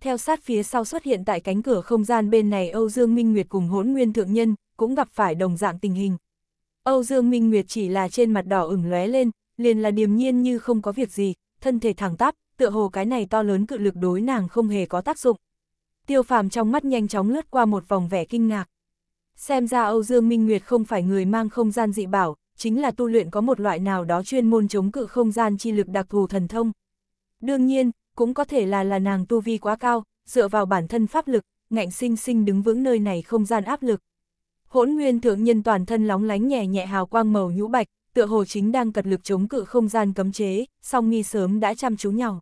[SPEAKER 1] Theo sát phía sau xuất hiện tại cánh cửa không gian bên này Âu Dương Minh Nguyệt cùng hỗn nguyên thượng nhân, cũng gặp phải đồng dạng tình hình. Âu Dương Minh Nguyệt chỉ là trên mặt đỏ ửng lóe lên, liền là điềm nhiên như không có việc gì, thân thể thẳng tắp, tựa hồ cái này to lớn cự lực đối nàng không hề có tác dụng. Tiêu phàm trong mắt nhanh chóng lướt qua một vòng vẻ kinh ngạc. Xem ra Âu Dương Minh Nguyệt không phải người mang không gian dị bảo, chính là tu luyện có một loại nào đó chuyên môn chống cự không gian chi lực đặc thù thần thông. Đương nhiên, cũng có thể là là nàng tu vi quá cao, dựa vào bản thân pháp lực, ngạnh sinh sinh đứng vững nơi này không gian áp lực. Hỗn Nguyên thượng nhân toàn thân lóng lánh nhẹ nhẹ hào quang màu nhũ bạch, tựa hồ chính đang cật lực chống cự không gian cấm chế, song nghi sớm đã chăm chú nhau.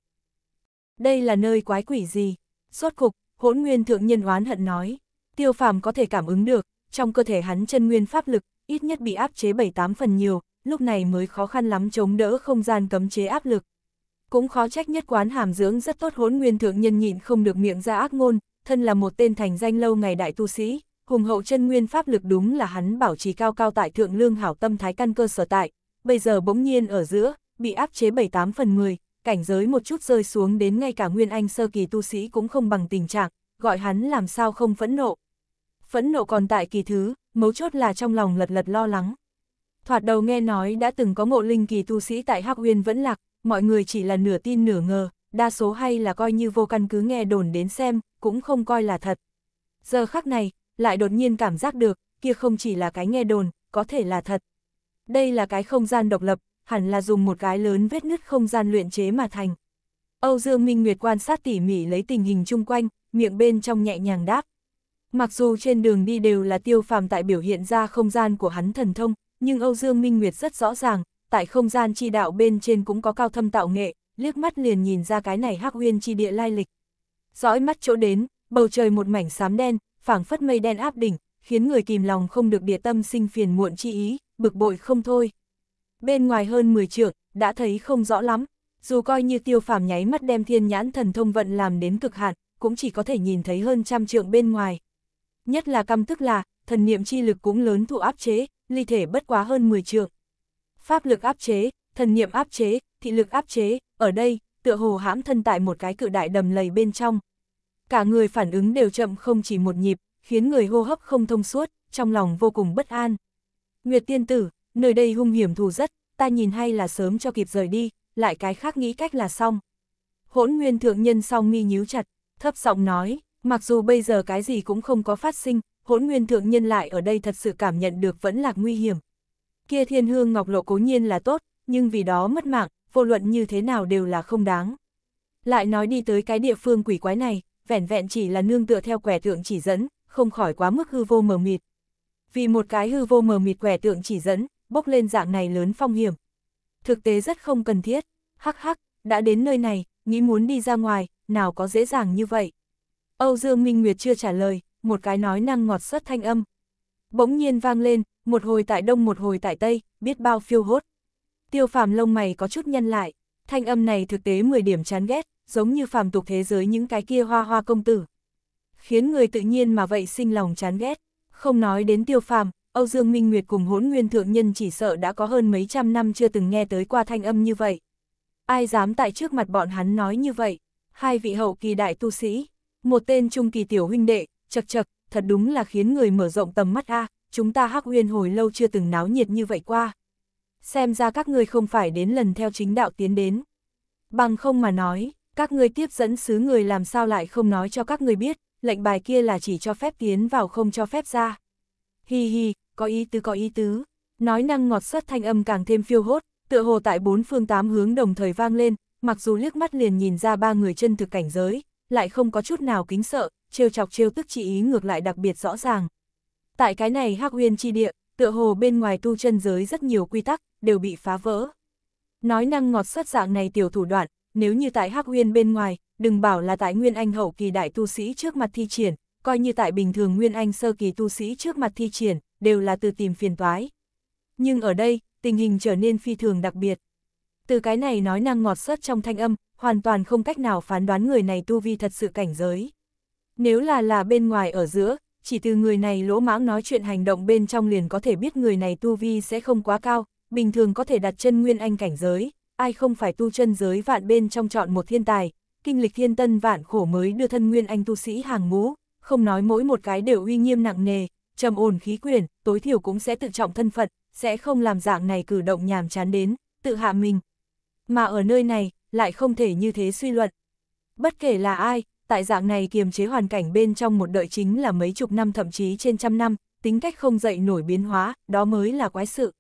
[SPEAKER 1] Đây là nơi quái quỷ gì? Rốt cục, Hỗn Nguyên thượng nhân oán hận nói. Tiêu Phàm có thể cảm ứng được, trong cơ thể hắn chân nguyên pháp lực ít nhất bị áp chế 7-8 phần nhiều, lúc này mới khó khăn lắm chống đỡ không gian cấm chế áp lực. Cũng khó trách nhất quán hàm dưỡng rất tốt hốn nguyên thượng nhân nhịn không được miệng ra ác ngôn, thân là một tên thành danh lâu ngày đại tu sĩ, hùng hậu chân nguyên pháp lực đúng là hắn bảo trì cao cao tại thượng lương hảo tâm thái căn cơ sở tại, bây giờ bỗng nhiên ở giữa, bị áp chế 7-8 phần 10, cảnh giới một chút rơi xuống đến ngay cả nguyên anh sơ kỳ tu sĩ cũng không bằng tình trạng, gọi hắn làm sao không phẫn nộ phẫn nộ còn tại kỳ thứ, mấu chốt là trong lòng lật lật lo lắng. Thoạt đầu nghe nói đã từng có ngộ linh kỳ tu sĩ tại Hắc Uyên vẫn lạc, mọi người chỉ là nửa tin nửa ngờ, đa số hay là coi như vô căn cứ nghe đồn đến xem, cũng không coi là thật. Giờ khắc này, lại đột nhiên cảm giác được, kia không chỉ là cái nghe đồn, có thể là thật. Đây là cái không gian độc lập, hẳn là dùng một cái lớn vết nứt không gian luyện chế mà thành. Âu Dương Minh Nguyệt quan sát tỉ mỉ lấy tình hình chung quanh, miệng bên trong nhẹ nhàng đáp. Mặc dù trên đường đi đều là tiêu phàm tại biểu hiện ra không gian của hắn thần thông, nhưng Âu Dương Minh Nguyệt rất rõ ràng, tại không gian chi đạo bên trên cũng có cao thâm tạo nghệ, liếc mắt liền nhìn ra cái này hắc huyên chi địa lai lịch. Dõi mắt chỗ đến, bầu trời một mảnh xám đen, phảng phất mây đen áp đỉnh, khiến người kìm lòng không được địa tâm sinh phiền muộn chi ý, bực bội không thôi. Bên ngoài hơn 10 trượng, đã thấy không rõ lắm, dù coi như tiêu phàm nháy mắt đem thiên nhãn thần thông vận làm đến cực hạn, cũng chỉ có thể nhìn thấy hơn trăm trượng bên ngoài nhất là căm tức là, thần niệm chi lực cũng lớn thụ áp chế, ly thể bất quá hơn 10 trượng. Pháp lực áp chế, thần niệm áp chế, thị lực áp chế, ở đây, tựa hồ hãm thân tại một cái cự đại đầm lầy bên trong. Cả người phản ứng đều chậm không chỉ một nhịp, khiến người hô hấp không thông suốt, trong lòng vô cùng bất an. Nguyệt tiên tử, nơi đây hung hiểm thù rất, ta nhìn hay là sớm cho kịp rời đi, lại cái khác nghĩ cách là xong. Hỗn nguyên thượng nhân sau mi nhíu chặt, thấp giọng nói. Mặc dù bây giờ cái gì cũng không có phát sinh, hỗn nguyên thượng nhân lại ở đây thật sự cảm nhận được vẫn là nguy hiểm. Kia thiên hương ngọc lộ cố nhiên là tốt, nhưng vì đó mất mạng, vô luận như thế nào đều là không đáng. Lại nói đi tới cái địa phương quỷ quái này, vẻn vẹn chỉ là nương tựa theo quẻ tượng chỉ dẫn, không khỏi quá mức hư vô mờ mịt. Vì một cái hư vô mờ mịt quẻ tượng chỉ dẫn, bốc lên dạng này lớn phong hiểm. Thực tế rất không cần thiết, hắc hắc, đã đến nơi này, nghĩ muốn đi ra ngoài, nào có dễ dàng như vậy. Âu Dương Minh Nguyệt chưa trả lời, một cái nói năng ngọt xuất thanh âm. Bỗng nhiên vang lên, một hồi tại đông một hồi tại tây, biết bao phiêu hốt. Tiêu phàm lông mày có chút nhân lại, thanh âm này thực tế 10 điểm chán ghét, giống như phàm tục thế giới những cái kia hoa hoa công tử. Khiến người tự nhiên mà vậy sinh lòng chán ghét, không nói đến tiêu phàm, Âu Dương Minh Nguyệt cùng Hỗn nguyên thượng nhân chỉ sợ đã có hơn mấy trăm năm chưa từng nghe tới qua thanh âm như vậy. Ai dám tại trước mặt bọn hắn nói như vậy, hai vị hậu kỳ đại tu sĩ một tên trung kỳ tiểu huynh đệ, chật chật, thật đúng là khiến người mở rộng tầm mắt a chúng ta hắc huyên hồi lâu chưa từng náo nhiệt như vậy qua. Xem ra các ngươi không phải đến lần theo chính đạo tiến đến. Bằng không mà nói, các ngươi tiếp dẫn xứ người làm sao lại không nói cho các ngươi biết, lệnh bài kia là chỉ cho phép tiến vào không cho phép ra. Hi hi, có ý tứ có ý tứ, nói năng ngọt sắt thanh âm càng thêm phiêu hốt, tựa hồ tại bốn phương tám hướng đồng thời vang lên, mặc dù liếc mắt liền nhìn ra ba người chân thực cảnh giới, lại không có chút nào kính sợ, trêu chọc trêu tức chỉ ý ngược lại đặc biệt rõ ràng. Tại cái này Hắc Uyên chi địa, tựa hồ bên ngoài tu chân giới rất nhiều quy tắc đều bị phá vỡ. Nói năng ngọt xuất dạng này tiểu thủ đoạn, nếu như tại Hắc Uyên bên ngoài, đừng bảo là tại Nguyên Anh hậu kỳ đại tu sĩ trước mặt thi triển, coi như tại bình thường Nguyên Anh sơ kỳ tu sĩ trước mặt thi triển, đều là từ tìm phiền toái. Nhưng ở đây, tình hình trở nên phi thường đặc biệt. Từ cái này nói năng ngọt xuất trong thanh âm, hoàn toàn không cách nào phán đoán người này tu vi thật sự cảnh giới. Nếu là là bên ngoài ở giữa, chỉ từ người này lỗ mãng nói chuyện hành động bên trong liền có thể biết người này tu vi sẽ không quá cao, bình thường có thể đặt chân nguyên anh cảnh giới, ai không phải tu chân giới vạn bên trong chọn một thiên tài, kinh lịch thiên tân vạn khổ mới đưa thân nguyên anh tu sĩ hàng ngũ, không nói mỗi một cái đều uy nghiêm nặng nề, trầm ổn khí quyển, tối thiểu cũng sẽ tự trọng thân phận, sẽ không làm dạng này cử động nhàm chán đến, tự hạ mình. Mà ở nơi này, lại không thể như thế suy luận. Bất kể là ai, tại dạng này kiềm chế hoàn cảnh bên trong một đợi chính là mấy chục năm thậm chí trên trăm năm, tính cách không dậy nổi biến hóa, đó mới là quái sự.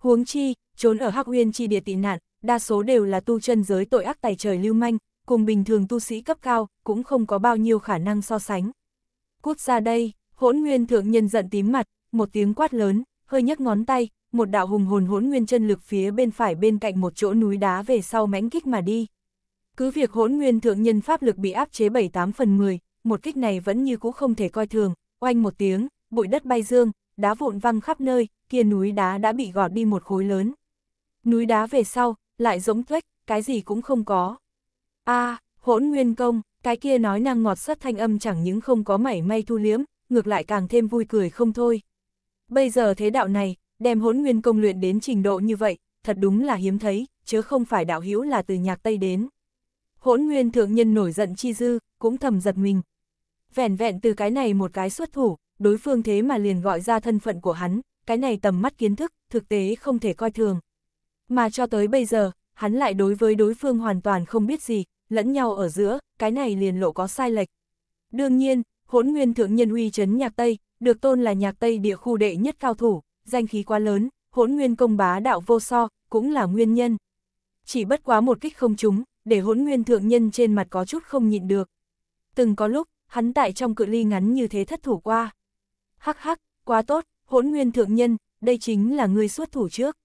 [SPEAKER 1] Huống chi, trốn ở Hắc Uyên chi địa tị nạn, đa số đều là tu chân giới tội ác tài trời lưu manh, cùng bình thường tu sĩ cấp cao, cũng không có bao nhiêu khả năng so sánh. Cút ra đây, hỗn nguyên thượng nhân giận tím mặt, một tiếng quát lớn, hơi nhấc ngón tay, một đạo hùng hồn hỗn nguyên chân lực phía bên phải bên cạnh một chỗ núi đá về sau mãnh kích mà đi. Cứ việc hỗn nguyên thượng nhân pháp lực bị áp chế 7-8 phần 10, một kích này vẫn như cũ không thể coi thường, oanh một tiếng, bụi đất bay dương, đá vụn văng khắp nơi, kia núi đá đã bị gọt đi một khối lớn. Núi đá về sau, lại giống tuếch, cái gì cũng không có. a hỗn nguyên công, cái kia nói năng ngọt sắt thanh âm chẳng những không có mảy may thu liếm, ngược lại càng thêm vui cười không thôi. Bây giờ thế đạo này, đem hỗn nguyên công luyện đến trình độ như vậy, thật đúng là hiếm thấy, chứ không phải đạo hữu là từ nhạc Tây đến. Hỗn nguyên thượng nhân nổi giận chi dư, cũng thầm giật mình. Vẻn vẹn từ cái này một cái xuất thủ, đối phương thế mà liền gọi ra thân phận của hắn, cái này tầm mắt kiến thức, thực tế không thể coi thường. Mà cho tới bây giờ, hắn lại đối với đối phương hoàn toàn không biết gì, lẫn nhau ở giữa, cái này liền lộ có sai lệch. Đương nhiên, hỗn nguyên thượng nhân uy chấn nhạc Tây, được tôn là nhạc Tây địa khu đệ nhất cao thủ, danh khí quá lớn, hỗn nguyên công bá đạo vô so, cũng là nguyên nhân. Chỉ bất quá một kích không trúng, để hỗn nguyên thượng nhân trên mặt có chút không nhịn được. Từng có lúc, hắn tại trong cự ly ngắn như thế thất thủ qua. Hắc hắc, quá tốt, hỗn nguyên thượng nhân, đây chính là người xuất thủ trước.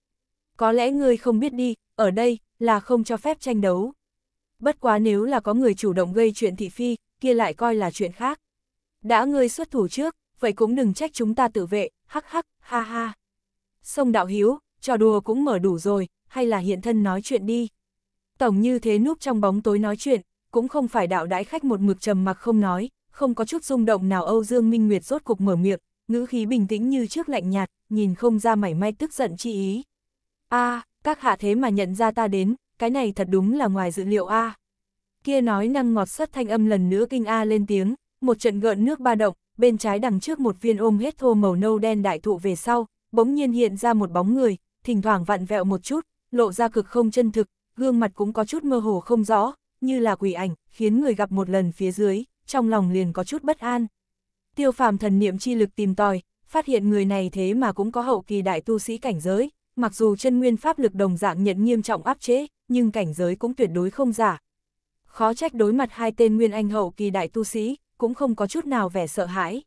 [SPEAKER 1] Có lẽ ngươi không biết đi, ở đây, là không cho phép tranh đấu. Bất quá nếu là có người chủ động gây chuyện thị phi, kia lại coi là chuyện khác. Đã ngươi xuất thủ trước, vậy cũng đừng trách chúng ta tự vệ, hắc hắc, ha ha. Sông đạo hiếu, trò đùa cũng mở đủ rồi, hay là hiện thân nói chuyện đi. Tổng như thế núp trong bóng tối nói chuyện, cũng không phải đạo đãi khách một mực trầm mặc không nói, không có chút rung động nào Âu Dương Minh Nguyệt rốt cục mở miệng, ngữ khí bình tĩnh như trước lạnh nhạt, nhìn không ra mảy may tức giận chi ý. a các hạ thế mà nhận ra ta đến, cái này thật đúng là ngoài dự liệu a Kia nói năng ngọt xuất thanh âm lần nữa kinh A lên tiếng, một trận gợn nước ba động, bên trái đằng trước một viên ôm hết thô màu nâu đen đại thụ về sau, bỗng nhiên hiện ra một bóng người, thỉnh thoảng vặn vẹo một chút, lộ ra cực không chân thực, gương mặt cũng có chút mơ hồ không rõ, như là quỷ ảnh, khiến người gặp một lần phía dưới, trong lòng liền có chút bất an. Tiêu phàm thần niệm chi lực tìm tòi, phát hiện người này thế mà cũng có hậu kỳ đại tu sĩ cảnh giới, mặc dù chân nguyên pháp lực đồng dạng nhận nghiêm trọng áp chế, nhưng cảnh giới cũng tuyệt đối không giả. Khó trách đối mặt hai tên nguyên anh hậu kỳ đại tu sĩ, cũng không có chút nào vẻ sợ hãi.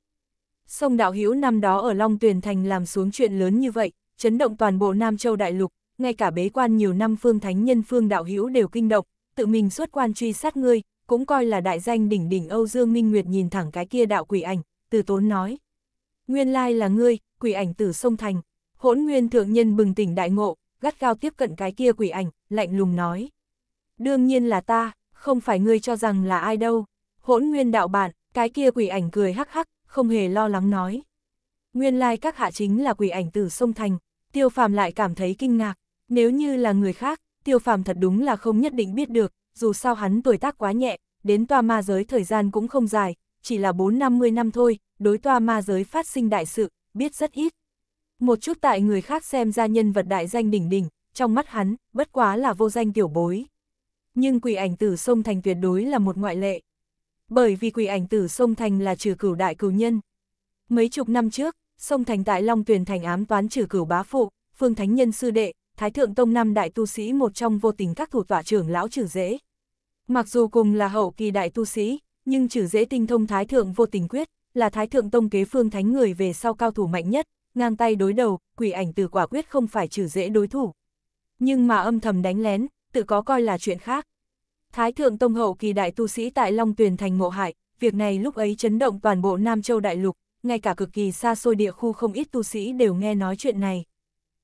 [SPEAKER 1] Sông Đạo Hữu năm đó ở Long Tuyền Thành làm xuống chuyện lớn như vậy, chấn động toàn bộ Nam Châu Đại Lục, ngay cả bế quan nhiều năm phương thánh nhân phương Đạo Hữu đều kinh động, tự mình xuất quan truy sát ngươi, cũng coi là đại danh đỉnh đỉnh Âu Dương Minh Nguyệt nhìn thẳng cái kia đạo quỷ ảnh, từ tốn nói. Nguyên lai là ngươi, quỷ ảnh từ sông Thành, hỗn nguyên thượng nhân bừng tỉnh đại ngộ, gắt gao tiếp cận cái kia quỷ ảnh, lạnh lùng nói. Đương nhiên là ta, không phải ngươi cho rằng là ai đâu. Hỗn nguyên đạo bản, cái kia quỷ ảnh cười hắc hắc, không hề lo lắng nói. Nguyên lai các hạ chính là quỷ ảnh từ sông thành, tiêu phàm lại cảm thấy kinh ngạc, nếu như là người khác, tiêu phàm thật đúng là không nhất định biết được, dù sao hắn tuổi tác quá nhẹ, đến toa ma giới thời gian cũng không dài, chỉ là 4-50 năm thôi, đối toa ma giới phát sinh đại sự, biết rất ít. Một chút tại người khác xem ra nhân vật đại danh đỉnh đỉnh, trong mắt hắn, bất quá là vô danh tiểu bối. Nhưng quỷ ảnh tử sông thành tuyệt đối là một ngoại lệ bởi vì quỷ ảnh tử sông thành là trừ cửu đại cửu nhân. Mấy chục năm trước, sông thành tại Long Tuyền thành ám toán trừ cửu bá phụ, phương thánh nhân sư đệ, thái thượng tông năm đại tu sĩ một trong vô tình các thủ tọa trưởng lão trừ dễ. Mặc dù cùng là hậu kỳ đại tu sĩ, nhưng trừ dễ tinh thông thái thượng vô tình quyết, là thái thượng tông kế phương thánh người về sau cao thủ mạnh nhất, ngang tay đối đầu, quỷ ảnh tử quả quyết không phải trừ dễ đối thủ. Nhưng mà âm thầm đánh lén, tự có coi là chuyện khác. Thái thượng tông hậu kỳ đại tu sĩ tại Long Tuyền thành mộ hải, việc này lúc ấy chấn động toàn bộ Nam Châu đại lục, ngay cả cực kỳ xa xôi địa khu không ít tu sĩ đều nghe nói chuyện này.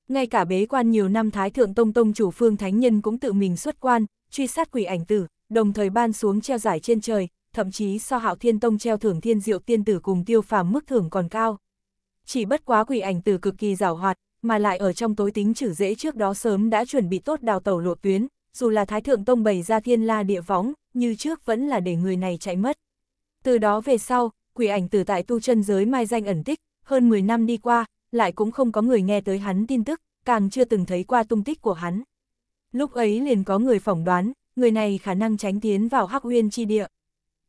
[SPEAKER 1] Ngay cả bế quan nhiều năm Thái thượng tông tông chủ Phương Thánh Nhân cũng tự mình xuất quan, truy sát quỷ ảnh tử, đồng thời ban xuống treo giải trên trời, thậm chí so hạo thiên tông treo thưởng thiên diệu tiên tử cùng tiêu phàm mức thưởng còn cao. Chỉ bất quá quỷ ảnh tử cực kỳ rào hoạt, mà lại ở trong tối tính chữ dễ trước đó sớm đã chuẩn bị tốt đào tàu lộ tuyến, dù là Thái Thượng Tông bày ra thiên la địa võng, như trước vẫn là để người này chạy mất. Từ đó về sau, quỷ ảnh từ tại tu chân giới mai danh ẩn tích, hơn 10 năm đi qua, lại cũng không có người nghe tới hắn tin tức, càng chưa từng thấy qua tung tích của hắn. Lúc ấy liền có người phỏng đoán, người này khả năng tránh tiến vào Hắc Uyên chi địa.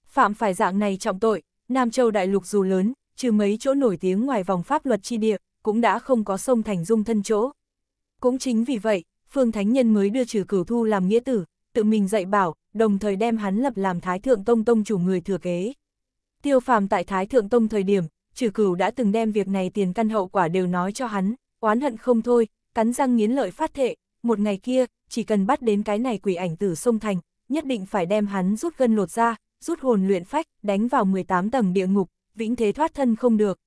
[SPEAKER 1] Phạm phải dạng này trọng tội, Nam Châu đại lục dù lớn, trừ mấy chỗ nổi tiếng ngoài vòng pháp luật chi địa, cũng đã không có sông thành dung thân chỗ. Cũng chính vì vậy, Phương Thánh Nhân mới đưa trừ cửu thu làm nghĩa tử, tự mình dạy bảo, đồng thời đem hắn lập làm Thái Thượng Tông Tông chủ người thừa kế. Tiêu phàm tại Thái Thượng Tông thời điểm, trừ cửu đã từng đem việc này tiền căn hậu quả đều nói cho hắn, oán hận không thôi, cắn răng nghiến lợi phát thệ, một ngày kia, chỉ cần bắt đến cái này quỷ ảnh tử sông thành, nhất định phải đem hắn rút gân lột ra, rút hồn luyện phách, đánh vào 18 tầng địa ngục, vĩnh thế thoát thân không được.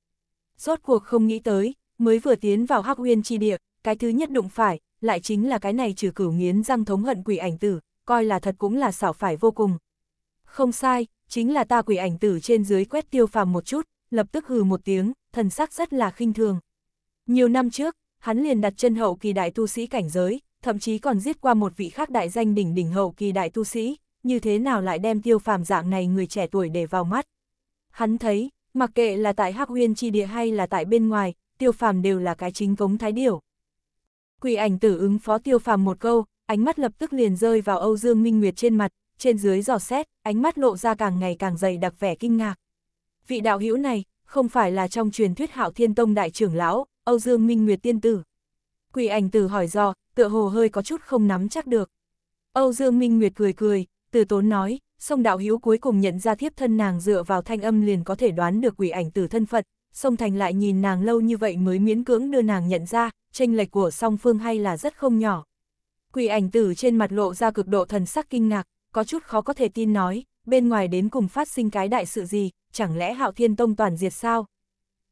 [SPEAKER 1] Rốt cuộc không nghĩ tới, mới vừa tiến vào Hắc Uyên chi địa, cái thứ nhất đụng phải, lại chính là cái này trừ cửu nghiến răng thống hận quỷ ảnh tử, coi là thật cũng là xảo phải vô cùng. Không sai, chính là ta quỷ ảnh tử trên dưới quét tiêu phàm một chút, lập tức hừ một tiếng, thần sắc rất là khinh thường. Nhiều năm trước, hắn liền đặt chân hậu kỳ đại tu sĩ cảnh giới, thậm chí còn giết qua một vị khác đại danh đỉnh đỉnh hậu kỳ đại tu sĩ, như thế nào lại đem tiêu phàm dạng này người trẻ tuổi để vào mắt. Hắn thấy, mặc kệ là tại Hắc Huyên Chi Địa hay là tại bên ngoài, tiêu phàm đều là cái chính cống thái điểu. Quỷ ảnh tử ứng phó tiêu phàm một câu, ánh mắt lập tức liền rơi vào Âu Dương Minh Nguyệt trên mặt, trên dưới giò xét, ánh mắt lộ ra càng ngày càng dày đặc vẻ kinh ngạc. Vị đạo hữu này, không phải là trong truyền thuyết Hạo Thiên Tông đại trưởng lão, Âu Dương Minh Nguyệt tiên tử. Quỷ ảnh tử hỏi dò, tựa hồ hơi có chút không nắm chắc được. Âu Dương Minh Nguyệt cười cười, từ tốn nói, song đạo hữu cuối cùng nhận ra thiếp thân nàng dựa vào thanh âm liền có thể đoán được quỷ ảnh tử thân phận, Song thành lại nhìn nàng lâu như vậy mới miễn cưỡng đưa nàng nhận ra, tranh lệch của song phương hay là rất không nhỏ. Quỷ ảnh tử trên mặt lộ ra cực độ thần sắc kinh ngạc, có chút khó có thể tin nói, bên ngoài đến cùng phát sinh cái đại sự gì, chẳng lẽ hạo thiên tông toàn diệt sao?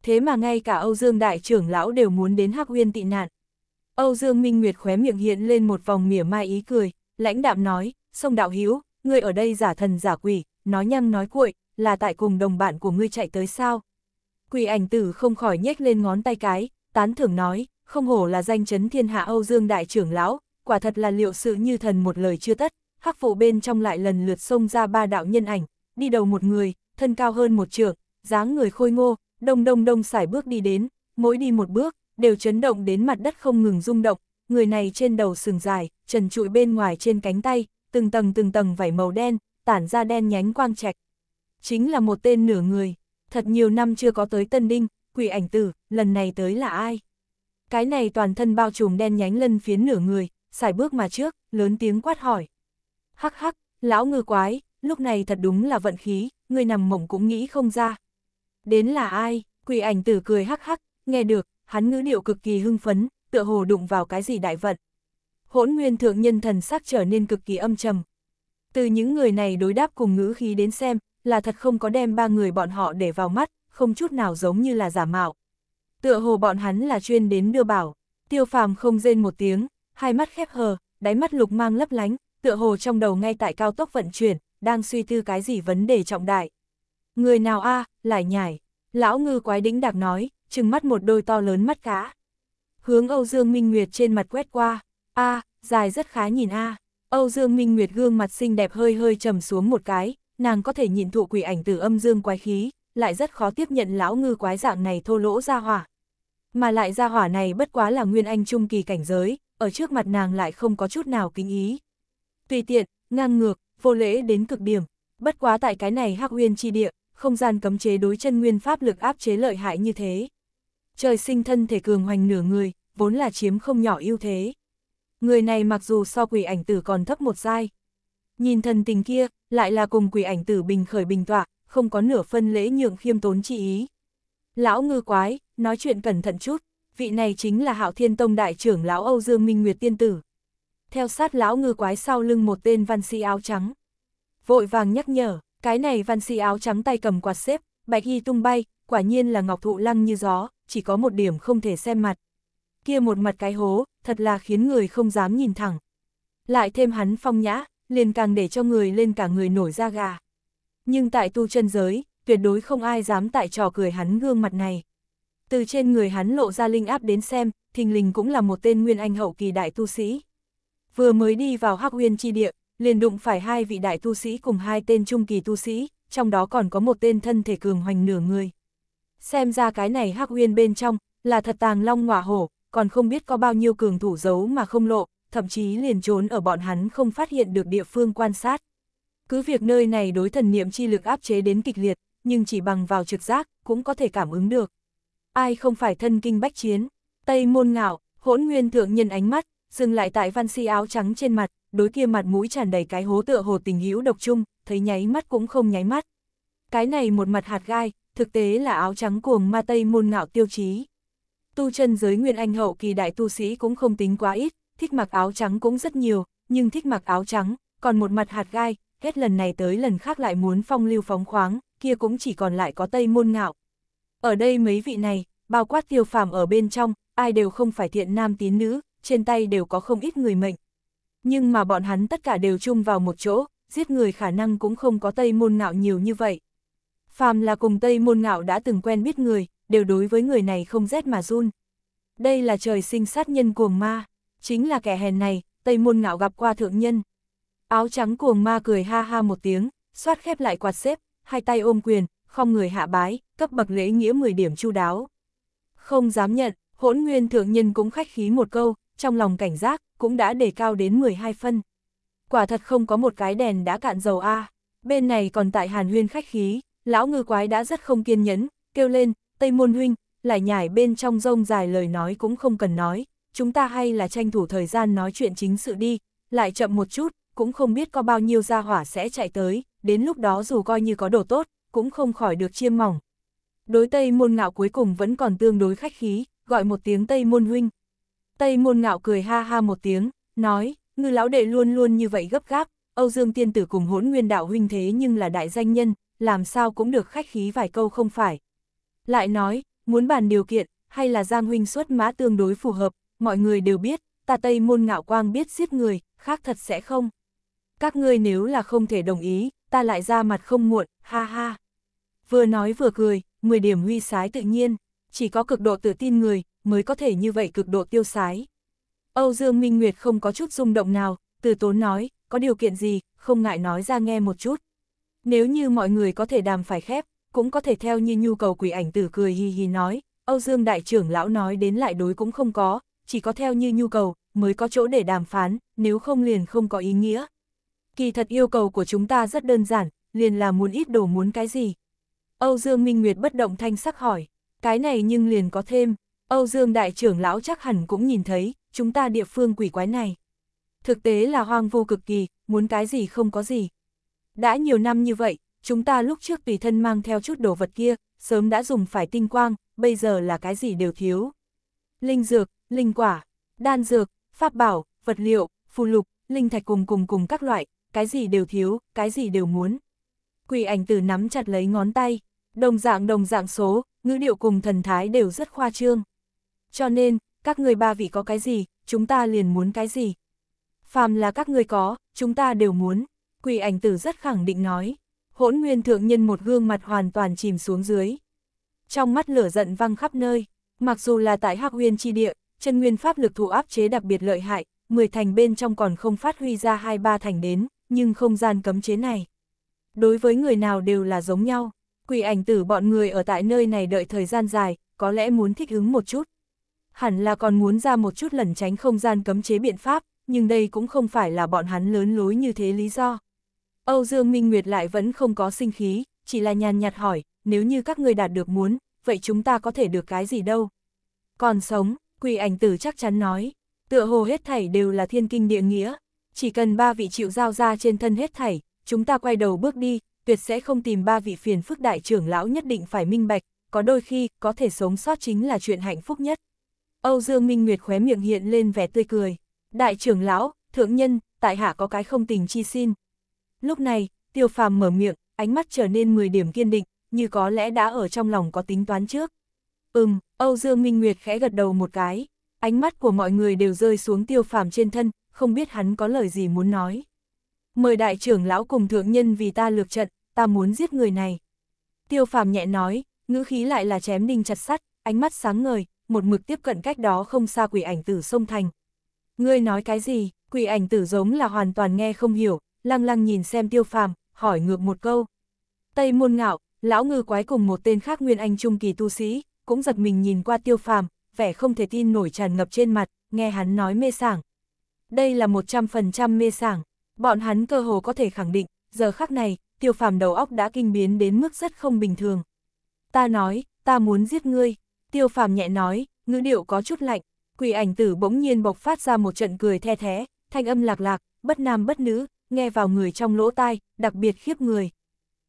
[SPEAKER 1] Thế mà ngay cả Âu Dương đại trưởng lão đều muốn đến Hắc Huyên tị nạn. Âu Dương Minh Nguyệt khóe miệng hiện lên một vòng mỉa mai ý cười, lãnh đạm nói, Song đạo hữu ngươi ở đây giả thần giả quỷ, nói nhăng nói cuội, là tại cùng đồng bạn của ngươi chạy tới sao? Quỷ ảnh tử không khỏi nhếch lên ngón tay cái, tán thưởng nói, không hổ là danh chấn thiên hạ Âu Dương đại trưởng lão, quả thật là liệu sự như thần một lời chưa tất, khắc phụ bên trong lại lần lượt xông ra ba đạo nhân ảnh, đi đầu một người, thân cao hơn một trượng, dáng người khôi ngô, đông đông đông sải bước đi đến, mỗi đi một bước, đều chấn động đến mặt đất không ngừng rung động, người này trên đầu sừng dài, trần trụi bên ngoài trên cánh tay, từng tầng từng tầng vảy màu đen, tản ra đen nhánh quang trạch. Chính là một tên nửa người thật nhiều năm chưa có tới Tân Đinh, quỷ ảnh tử, lần này tới là ai? Cái này toàn thân bao trùm đen nhánh lân phiến nửa người, xài bước mà trước, lớn tiếng quát hỏi. Hắc hắc, lão ngư quái, lúc này thật đúng là vận khí, người nằm mộng cũng nghĩ không ra. Đến là ai? Quỷ ảnh tử cười hắc hắc, nghe được, hắn ngữ điệu cực kỳ hưng phấn, tựa hồ đụng vào cái gì đại vận. Hỗn nguyên thượng nhân thần sắc trở nên cực kỳ âm trầm. Từ những người này đối đáp cùng ngữ khí đến xem, là thật không có đem ba người bọn họ để vào mắt, không chút nào giống như là giả mạo. Tựa hồ bọn hắn là chuyên đến đưa bảo, tiêu phàm không rên một tiếng, hai mắt khép hờ, đáy mắt lục mang lấp lánh, tựa hồ trong đầu ngay tại cao tốc vận chuyển, đang suy tư cái gì vấn đề trọng đại. Người nào a lại nhảy, lão ngư quái đĩnh đạc nói, trừng mắt một đôi to lớn mắt cá. Hướng Âu Dương Minh Nguyệt trên mặt quét qua, a dài rất khá nhìn a Âu Dương Minh Nguyệt gương mặt xinh đẹp hơi hơi trầm xuống một cái, nàng có thể nhịn thụ quỷ ảnh từ âm dương quái khí, lại rất khó tiếp nhận lão ngư quái dạng này thô lỗ ra hỏa. Mà lại ra hỏa này bất quá là nguyên anh trung kỳ cảnh giới, ở trước mặt nàng lại không có chút nào kính ý. Tùy tiện, ngang ngược, vô lễ đến cực điểm, bất quá tại cái này hắc uyên chi địa, không gian cấm chế đối chân nguyên pháp lực áp chế lợi hại như thế. Trời sinh thân thể cường hoành nửa người, vốn là chiếm không nhỏ ưu thế. Người này mặc dù so quỷ ảnh tử còn thấp một giai, Nhìn thần tình kia, lại là cùng quỷ ảnh tử bình khởi bình tọa, không có nửa phân lễ nhượng khiêm tốn chi ý. Lão ngư quái, nói chuyện cẩn thận chút, vị này chính là hạo thiên tông đại trưởng lão Âu Dương Minh Nguyệt Tiên Tử. Theo sát lão ngư quái sau lưng một tên văn sĩ áo trắng. Vội vàng nhắc nhở, cái này văn sĩ áo trắng tay cầm quạt xếp, bạch y tung bay, quả nhiên là ngọc thụ lăng như gió, chỉ có một điểm không thể xem mặt. Kia một mặt cái hố, thật là khiến người không dám nhìn thẳng. Lại thêm hắn phong nhã, liền càng để cho người lên cả người nổi da gà. Nhưng tại tu chân giới, tuyệt đối không ai dám tại trò cười hắn gương mặt này. Từ trên người hắn lộ ra linh áp đến xem, thình lình cũng là một tên nguyên anh hậu kỳ đại tu sĩ. Vừa mới đi vào hắc huyên chi địa, liền đụng phải hai vị đại tu sĩ cùng hai tên trung kỳ tu sĩ, trong đó còn có một tên thân thể cường hoành nửa người. Xem ra cái này hắc huyên bên trong, là thật tàng long ngọa hổ, còn không biết có bao nhiêu cường thủ giấu mà không lộ, thậm chí liền trốn ở bọn hắn không phát hiện được địa phương quan sát. Cứ việc nơi này đối thần niệm chi lực áp chế đến kịch liệt, nhưng chỉ bằng vào trực giác, cũng có thể cảm ứng được. Ai không phải thân kinh bách chiến, tây môn ngạo, hỗn nguyên thượng nhân ánh mắt, dừng lại tại văn si áo trắng trên mặt, đối kia mặt mũi tràn đầy cái hố tựa hồ tình hữu độc chung, thấy nháy mắt cũng không nháy mắt. Cái này một mặt hạt gai, thực tế là áo trắng cuồng ma tây môn ngạo tiêu chí. Tu chân giới nguyên anh hậu kỳ đại tu sĩ cũng không tính quá ít, thích mặc áo trắng cũng rất nhiều, nhưng thích mặc áo trắng, còn một mặt hạt gai, hết lần này tới lần khác lại muốn phong lưu phóng khoáng, kia cũng chỉ còn lại có tây môn ngạo. Ở đây mấy vị này, bao quát tiêu phàm ở bên trong, ai đều không phải thiện nam tín nữ, trên tay đều có không ít người mệnh. Nhưng mà bọn hắn tất cả đều chung vào một chỗ, giết người khả năng cũng không có tây môn ngạo nhiều như vậy. Phàm là cùng tây môn ngạo đã từng quen biết người, đều đối với người này không rét mà run. Đây là trời sinh sát nhân cuồng ma chính là kẻ hèn này, Tây Môn Ngạo gặp qua thượng nhân. Áo trắng cuồng ma cười ha ha một tiếng, xoát khép lại quạt xếp, hai tay ôm quyền, không người hạ bái, cấp bậc lễ nghĩa 10 điểm chu đáo. Không dám nhận, hỗn nguyên thượng nhân cũng khách khí một câu, trong lòng cảnh giác, cũng đã đề cao đến 12 phân. Quả thật không có một cái đèn đã cạn dầu a bên này còn tại hàn huyên khách khí, lão ngư quái đã rất không kiên nhẫn, kêu lên, Tây Môn Huynh, lại nhảy bên trong rông dài lời nói cũng không cần nói, chúng ta hay là tranh thủ thời gian nói chuyện chính sự đi, lại chậm một chút, cũng không biết có bao nhiêu gia hỏa sẽ chạy tới, đến lúc đó dù coi như có đồ tốt, cũng không khỏi được chiêm mỏng. Đối Tây Môn Ngạo cuối cùng vẫn còn tương đối khách khí, gọi một tiếng Tây Môn Huynh. Tây Môn Ngạo cười ha ha một tiếng, nói, ngư lão đệ luôn luôn như vậy gấp gáp, Âu Dương Tiên Tử cùng hỗn nguyên đạo huynh thế nhưng là đại danh nhân, làm sao cũng được khách khí vài câu không phải. Lại nói, muốn bàn điều kiện, hay là Giang Huynh xuất mã tương đối phù hợp, mọi người đều biết, ta Tây Môn Ngạo Quang biết giết người, khác thật sẽ không. Các ngươi nếu là không thể đồng ý, ta lại ra mặt không muộn, ha ha. Vừa nói vừa cười, 10 điểm huy sái tự nhiên, chỉ có cực độ tự tin người, mới có thể như vậy cực độ tiêu sái. Âu Dương Minh Nguyệt không có chút rung động nào, từ tốn nói, có điều kiện gì, không ngại nói ra nghe một chút. Nếu như mọi người có thể đàm phải khép, cũng có thể theo như nhu cầu quỷ ảnh tử cười hi hi nói, Âu Dương Đại trưởng lão nói đến lại đối cũng không có, chỉ có theo như nhu cầu, mới có chỗ để đàm phán, nếu không liền không có ý nghĩa. Kỳ thật yêu cầu của chúng ta rất đơn giản, liền là muốn ít đồ muốn cái gì. Âu Dương Minh Nguyệt bất động thanh sắc hỏi, cái này nhưng liền có thêm, Âu Dương Đại trưởng lão chắc hẳn cũng nhìn thấy, chúng ta địa phương quỷ quái này. Thực tế là hoang vô cực kỳ, muốn cái gì không có gì. Đã nhiều năm như vậy, chúng ta lúc trước tùy thân mang theo chút đồ vật kia, sớm đã dùng phải tinh quang, bây giờ là cái gì đều thiếu. Linh dược, linh quả, đan dược, pháp bảo, vật liệu, phù lục, linh thạch cùng cùng cùng các loại, cái gì đều thiếu, cái gì đều muốn. Quỷ ảnh tử nắm chặt lấy ngón tay, đồng dạng đồng dạng số, ngữ điệu cùng thần thái đều rất khoa trương. Cho nên, các người ba vị có cái gì, chúng ta liền muốn cái gì. Phàm là các người có, chúng ta đều muốn, quỷ ảnh tử rất khẳng định nói. Hỗn nguyên thượng nhân một gương mặt hoàn toàn chìm xuống dưới. Trong mắt lửa giận văng khắp nơi, mặc dù là tại Hắc Uyên chi địa, chân nguyên pháp lực thủ áp chế đặc biệt lợi hại, 10 thành bên trong còn không phát huy ra 2-3 thành đến, nhưng không gian cấm chế này. Đối với người nào đều là giống nhau, quỷ ảnh tử bọn người ở tại nơi này đợi thời gian dài, có lẽ muốn thích ứng một chút. Hẳn là còn muốn ra một chút lẩn tránh không gian cấm chế biện pháp, nhưng đây cũng không phải là bọn hắn lớn lối như thế lý do. Âu Dương Minh Nguyệt lại vẫn không có sinh khí, chỉ là nhàn nhạt hỏi, nếu như các người đạt được muốn, vậy chúng ta có thể được cái gì đâu? Còn sống, Quỷ ảnh tử chắc chắn nói, tựa hồ hết thảy đều là thiên kinh địa nghĩa, chỉ cần ba vị chịu giao ra trên thân hết thảy, chúng ta quay đầu bước đi, tuyệt sẽ không tìm ba vị phiền phức đại trưởng lão nhất định phải minh bạch, có đôi khi có thể sống sót chính là chuyện hạnh phúc nhất. Âu Dương Minh Nguyệt khóe miệng hiện lên vẻ tươi cười, đại trưởng lão, thượng nhân, tại hạ có cái không tình chi xin. Lúc này, tiêu phàm mở miệng, ánh mắt trở nên 10 điểm kiên định, như có lẽ đã ở trong lòng có tính toán trước. Ừm, Âu Dương Minh Nguyệt khẽ gật đầu một cái, ánh mắt của mọi người đều rơi xuống tiêu phàm trên thân, không biết hắn có lời gì muốn nói. Mời đại trưởng lão cùng thượng nhân vì ta lược trận, ta muốn giết người này. Tiêu phàm nhẹ nói, ngữ khí lại là chém đinh chặt sắt, ánh mắt sáng ngời, một mực tiếp cận cách đó không xa quỷ ảnh tử sông thành. Ngươi nói cái gì, quỷ ảnh tử giống là hoàn toàn nghe không hiểu, lăng lăng nhìn xem tiêu phàm, hỏi ngược một câu. Tây môn ngạo, lão ngư quái cùng một tên khác nguyên anh trung kỳ tu sĩ, cũng giật mình nhìn qua tiêu phàm, vẻ không thể tin nổi tràn ngập trên mặt, nghe hắn nói mê sảng. Đây là 100% mê sảng, bọn hắn cơ hồ có thể khẳng định, giờ khắc này, tiêu phàm đầu óc đã kinh biến đến mức rất không bình thường. Ta nói, ta muốn giết ngươi, tiêu phàm nhẹ nói, ngữ điệu có chút lạnh, quỷ ảnh tử bỗng nhiên bộc phát ra một trận cười the thế, thanh âm lạc lạc, bất nam bất nữ, nghe vào người trong lỗ tai, đặc biệt khiếp người.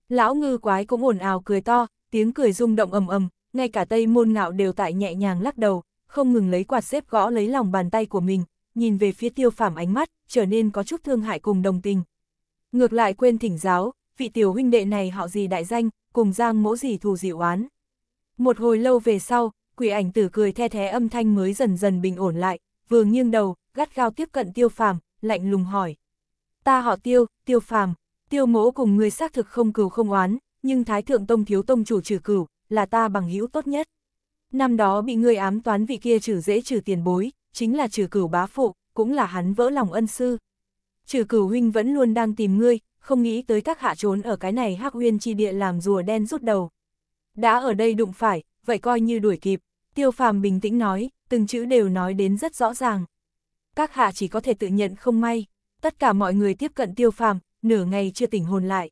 [SPEAKER 1] Lão ngư quái cũng ồn ào cười to, tiếng cười rung động ầm ầm, ngay cả tây môn ngạo đều tại nhẹ nhàng lắc đầu, không ngừng lấy quạt xếp gõ lấy lòng bàn tay của mình, nhìn về phía tiêu phàm ánh mắt, trở nên có chút thương hại cùng đồng tình. Ngược lại quên thỉnh giáo, vị tiểu huynh đệ này họ gì đại danh, cùng giang mỗ gì thù dị oán. Một hồi lâu về sau, quỷ ảnh tử cười the thế âm thanh mới dần dần bình ổn lại, vừa nghiêng đầu, gắt gao tiếp cận tiêu phàm, lạnh lùng hỏi. Ta họ tiêu, tiêu phàm, tiêu mỗ cùng người xác thực không cừu không oán, nhưng thái thượng tông thiếu tông chủ trừ cửu là ta bằng hữu tốt nhất. Năm đó bị người ám toán vị kia trừ dễ trừ tiền bối, chính là trừ cửu bá phụ, cũng là hắn vỡ lòng ân sư. Trừ cửu huynh vẫn luôn đang tìm ngươi, không nghĩ tới các hạ trốn ở cái này hắc huyên chi địa làm rùa đen rút đầu. Đã ở đây đụng phải, vậy coi như đuổi kịp, tiêu phàm bình tĩnh nói, từng chữ đều nói đến rất rõ ràng. Các hạ chỉ có thể tự nhận không may, tất cả mọi người tiếp cận tiêu phàm, nửa ngày chưa tỉnh hồn lại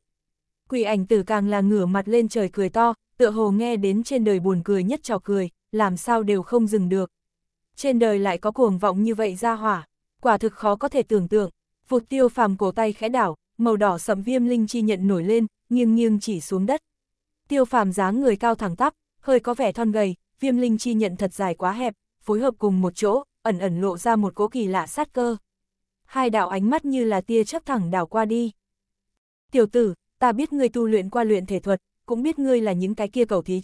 [SPEAKER 1] quỷ ảnh tử càng là ngửa mặt lên trời cười to, tựa hồ nghe đến trên đời buồn cười nhất trò cười, làm sao đều không dừng được. Trên đời lại có cuồng vọng như vậy ra hỏa, quả thực khó có thể tưởng tượng, vụt tiêu phàm cổ tay khẽ đảo, màu đỏ sậm viêm linh chi nhận nổi lên, nghiêng nghiêng chỉ xuống đất. Tiêu phàm dáng người cao thẳng tắp, hơi có vẻ thon gầy, viêm linh chi nhận thật dài quá hẹp, phối hợp cùng một chỗ, ẩn ẩn lộ ra một cỗ kỳ lạ sát cơ. Hai đạo ánh mắt như là tia chớp thẳng đảo qua đi. Tiểu tử, ta biết ngươi tu luyện qua luyện thể thuật, cũng biết ngươi là những cái kia cầu thí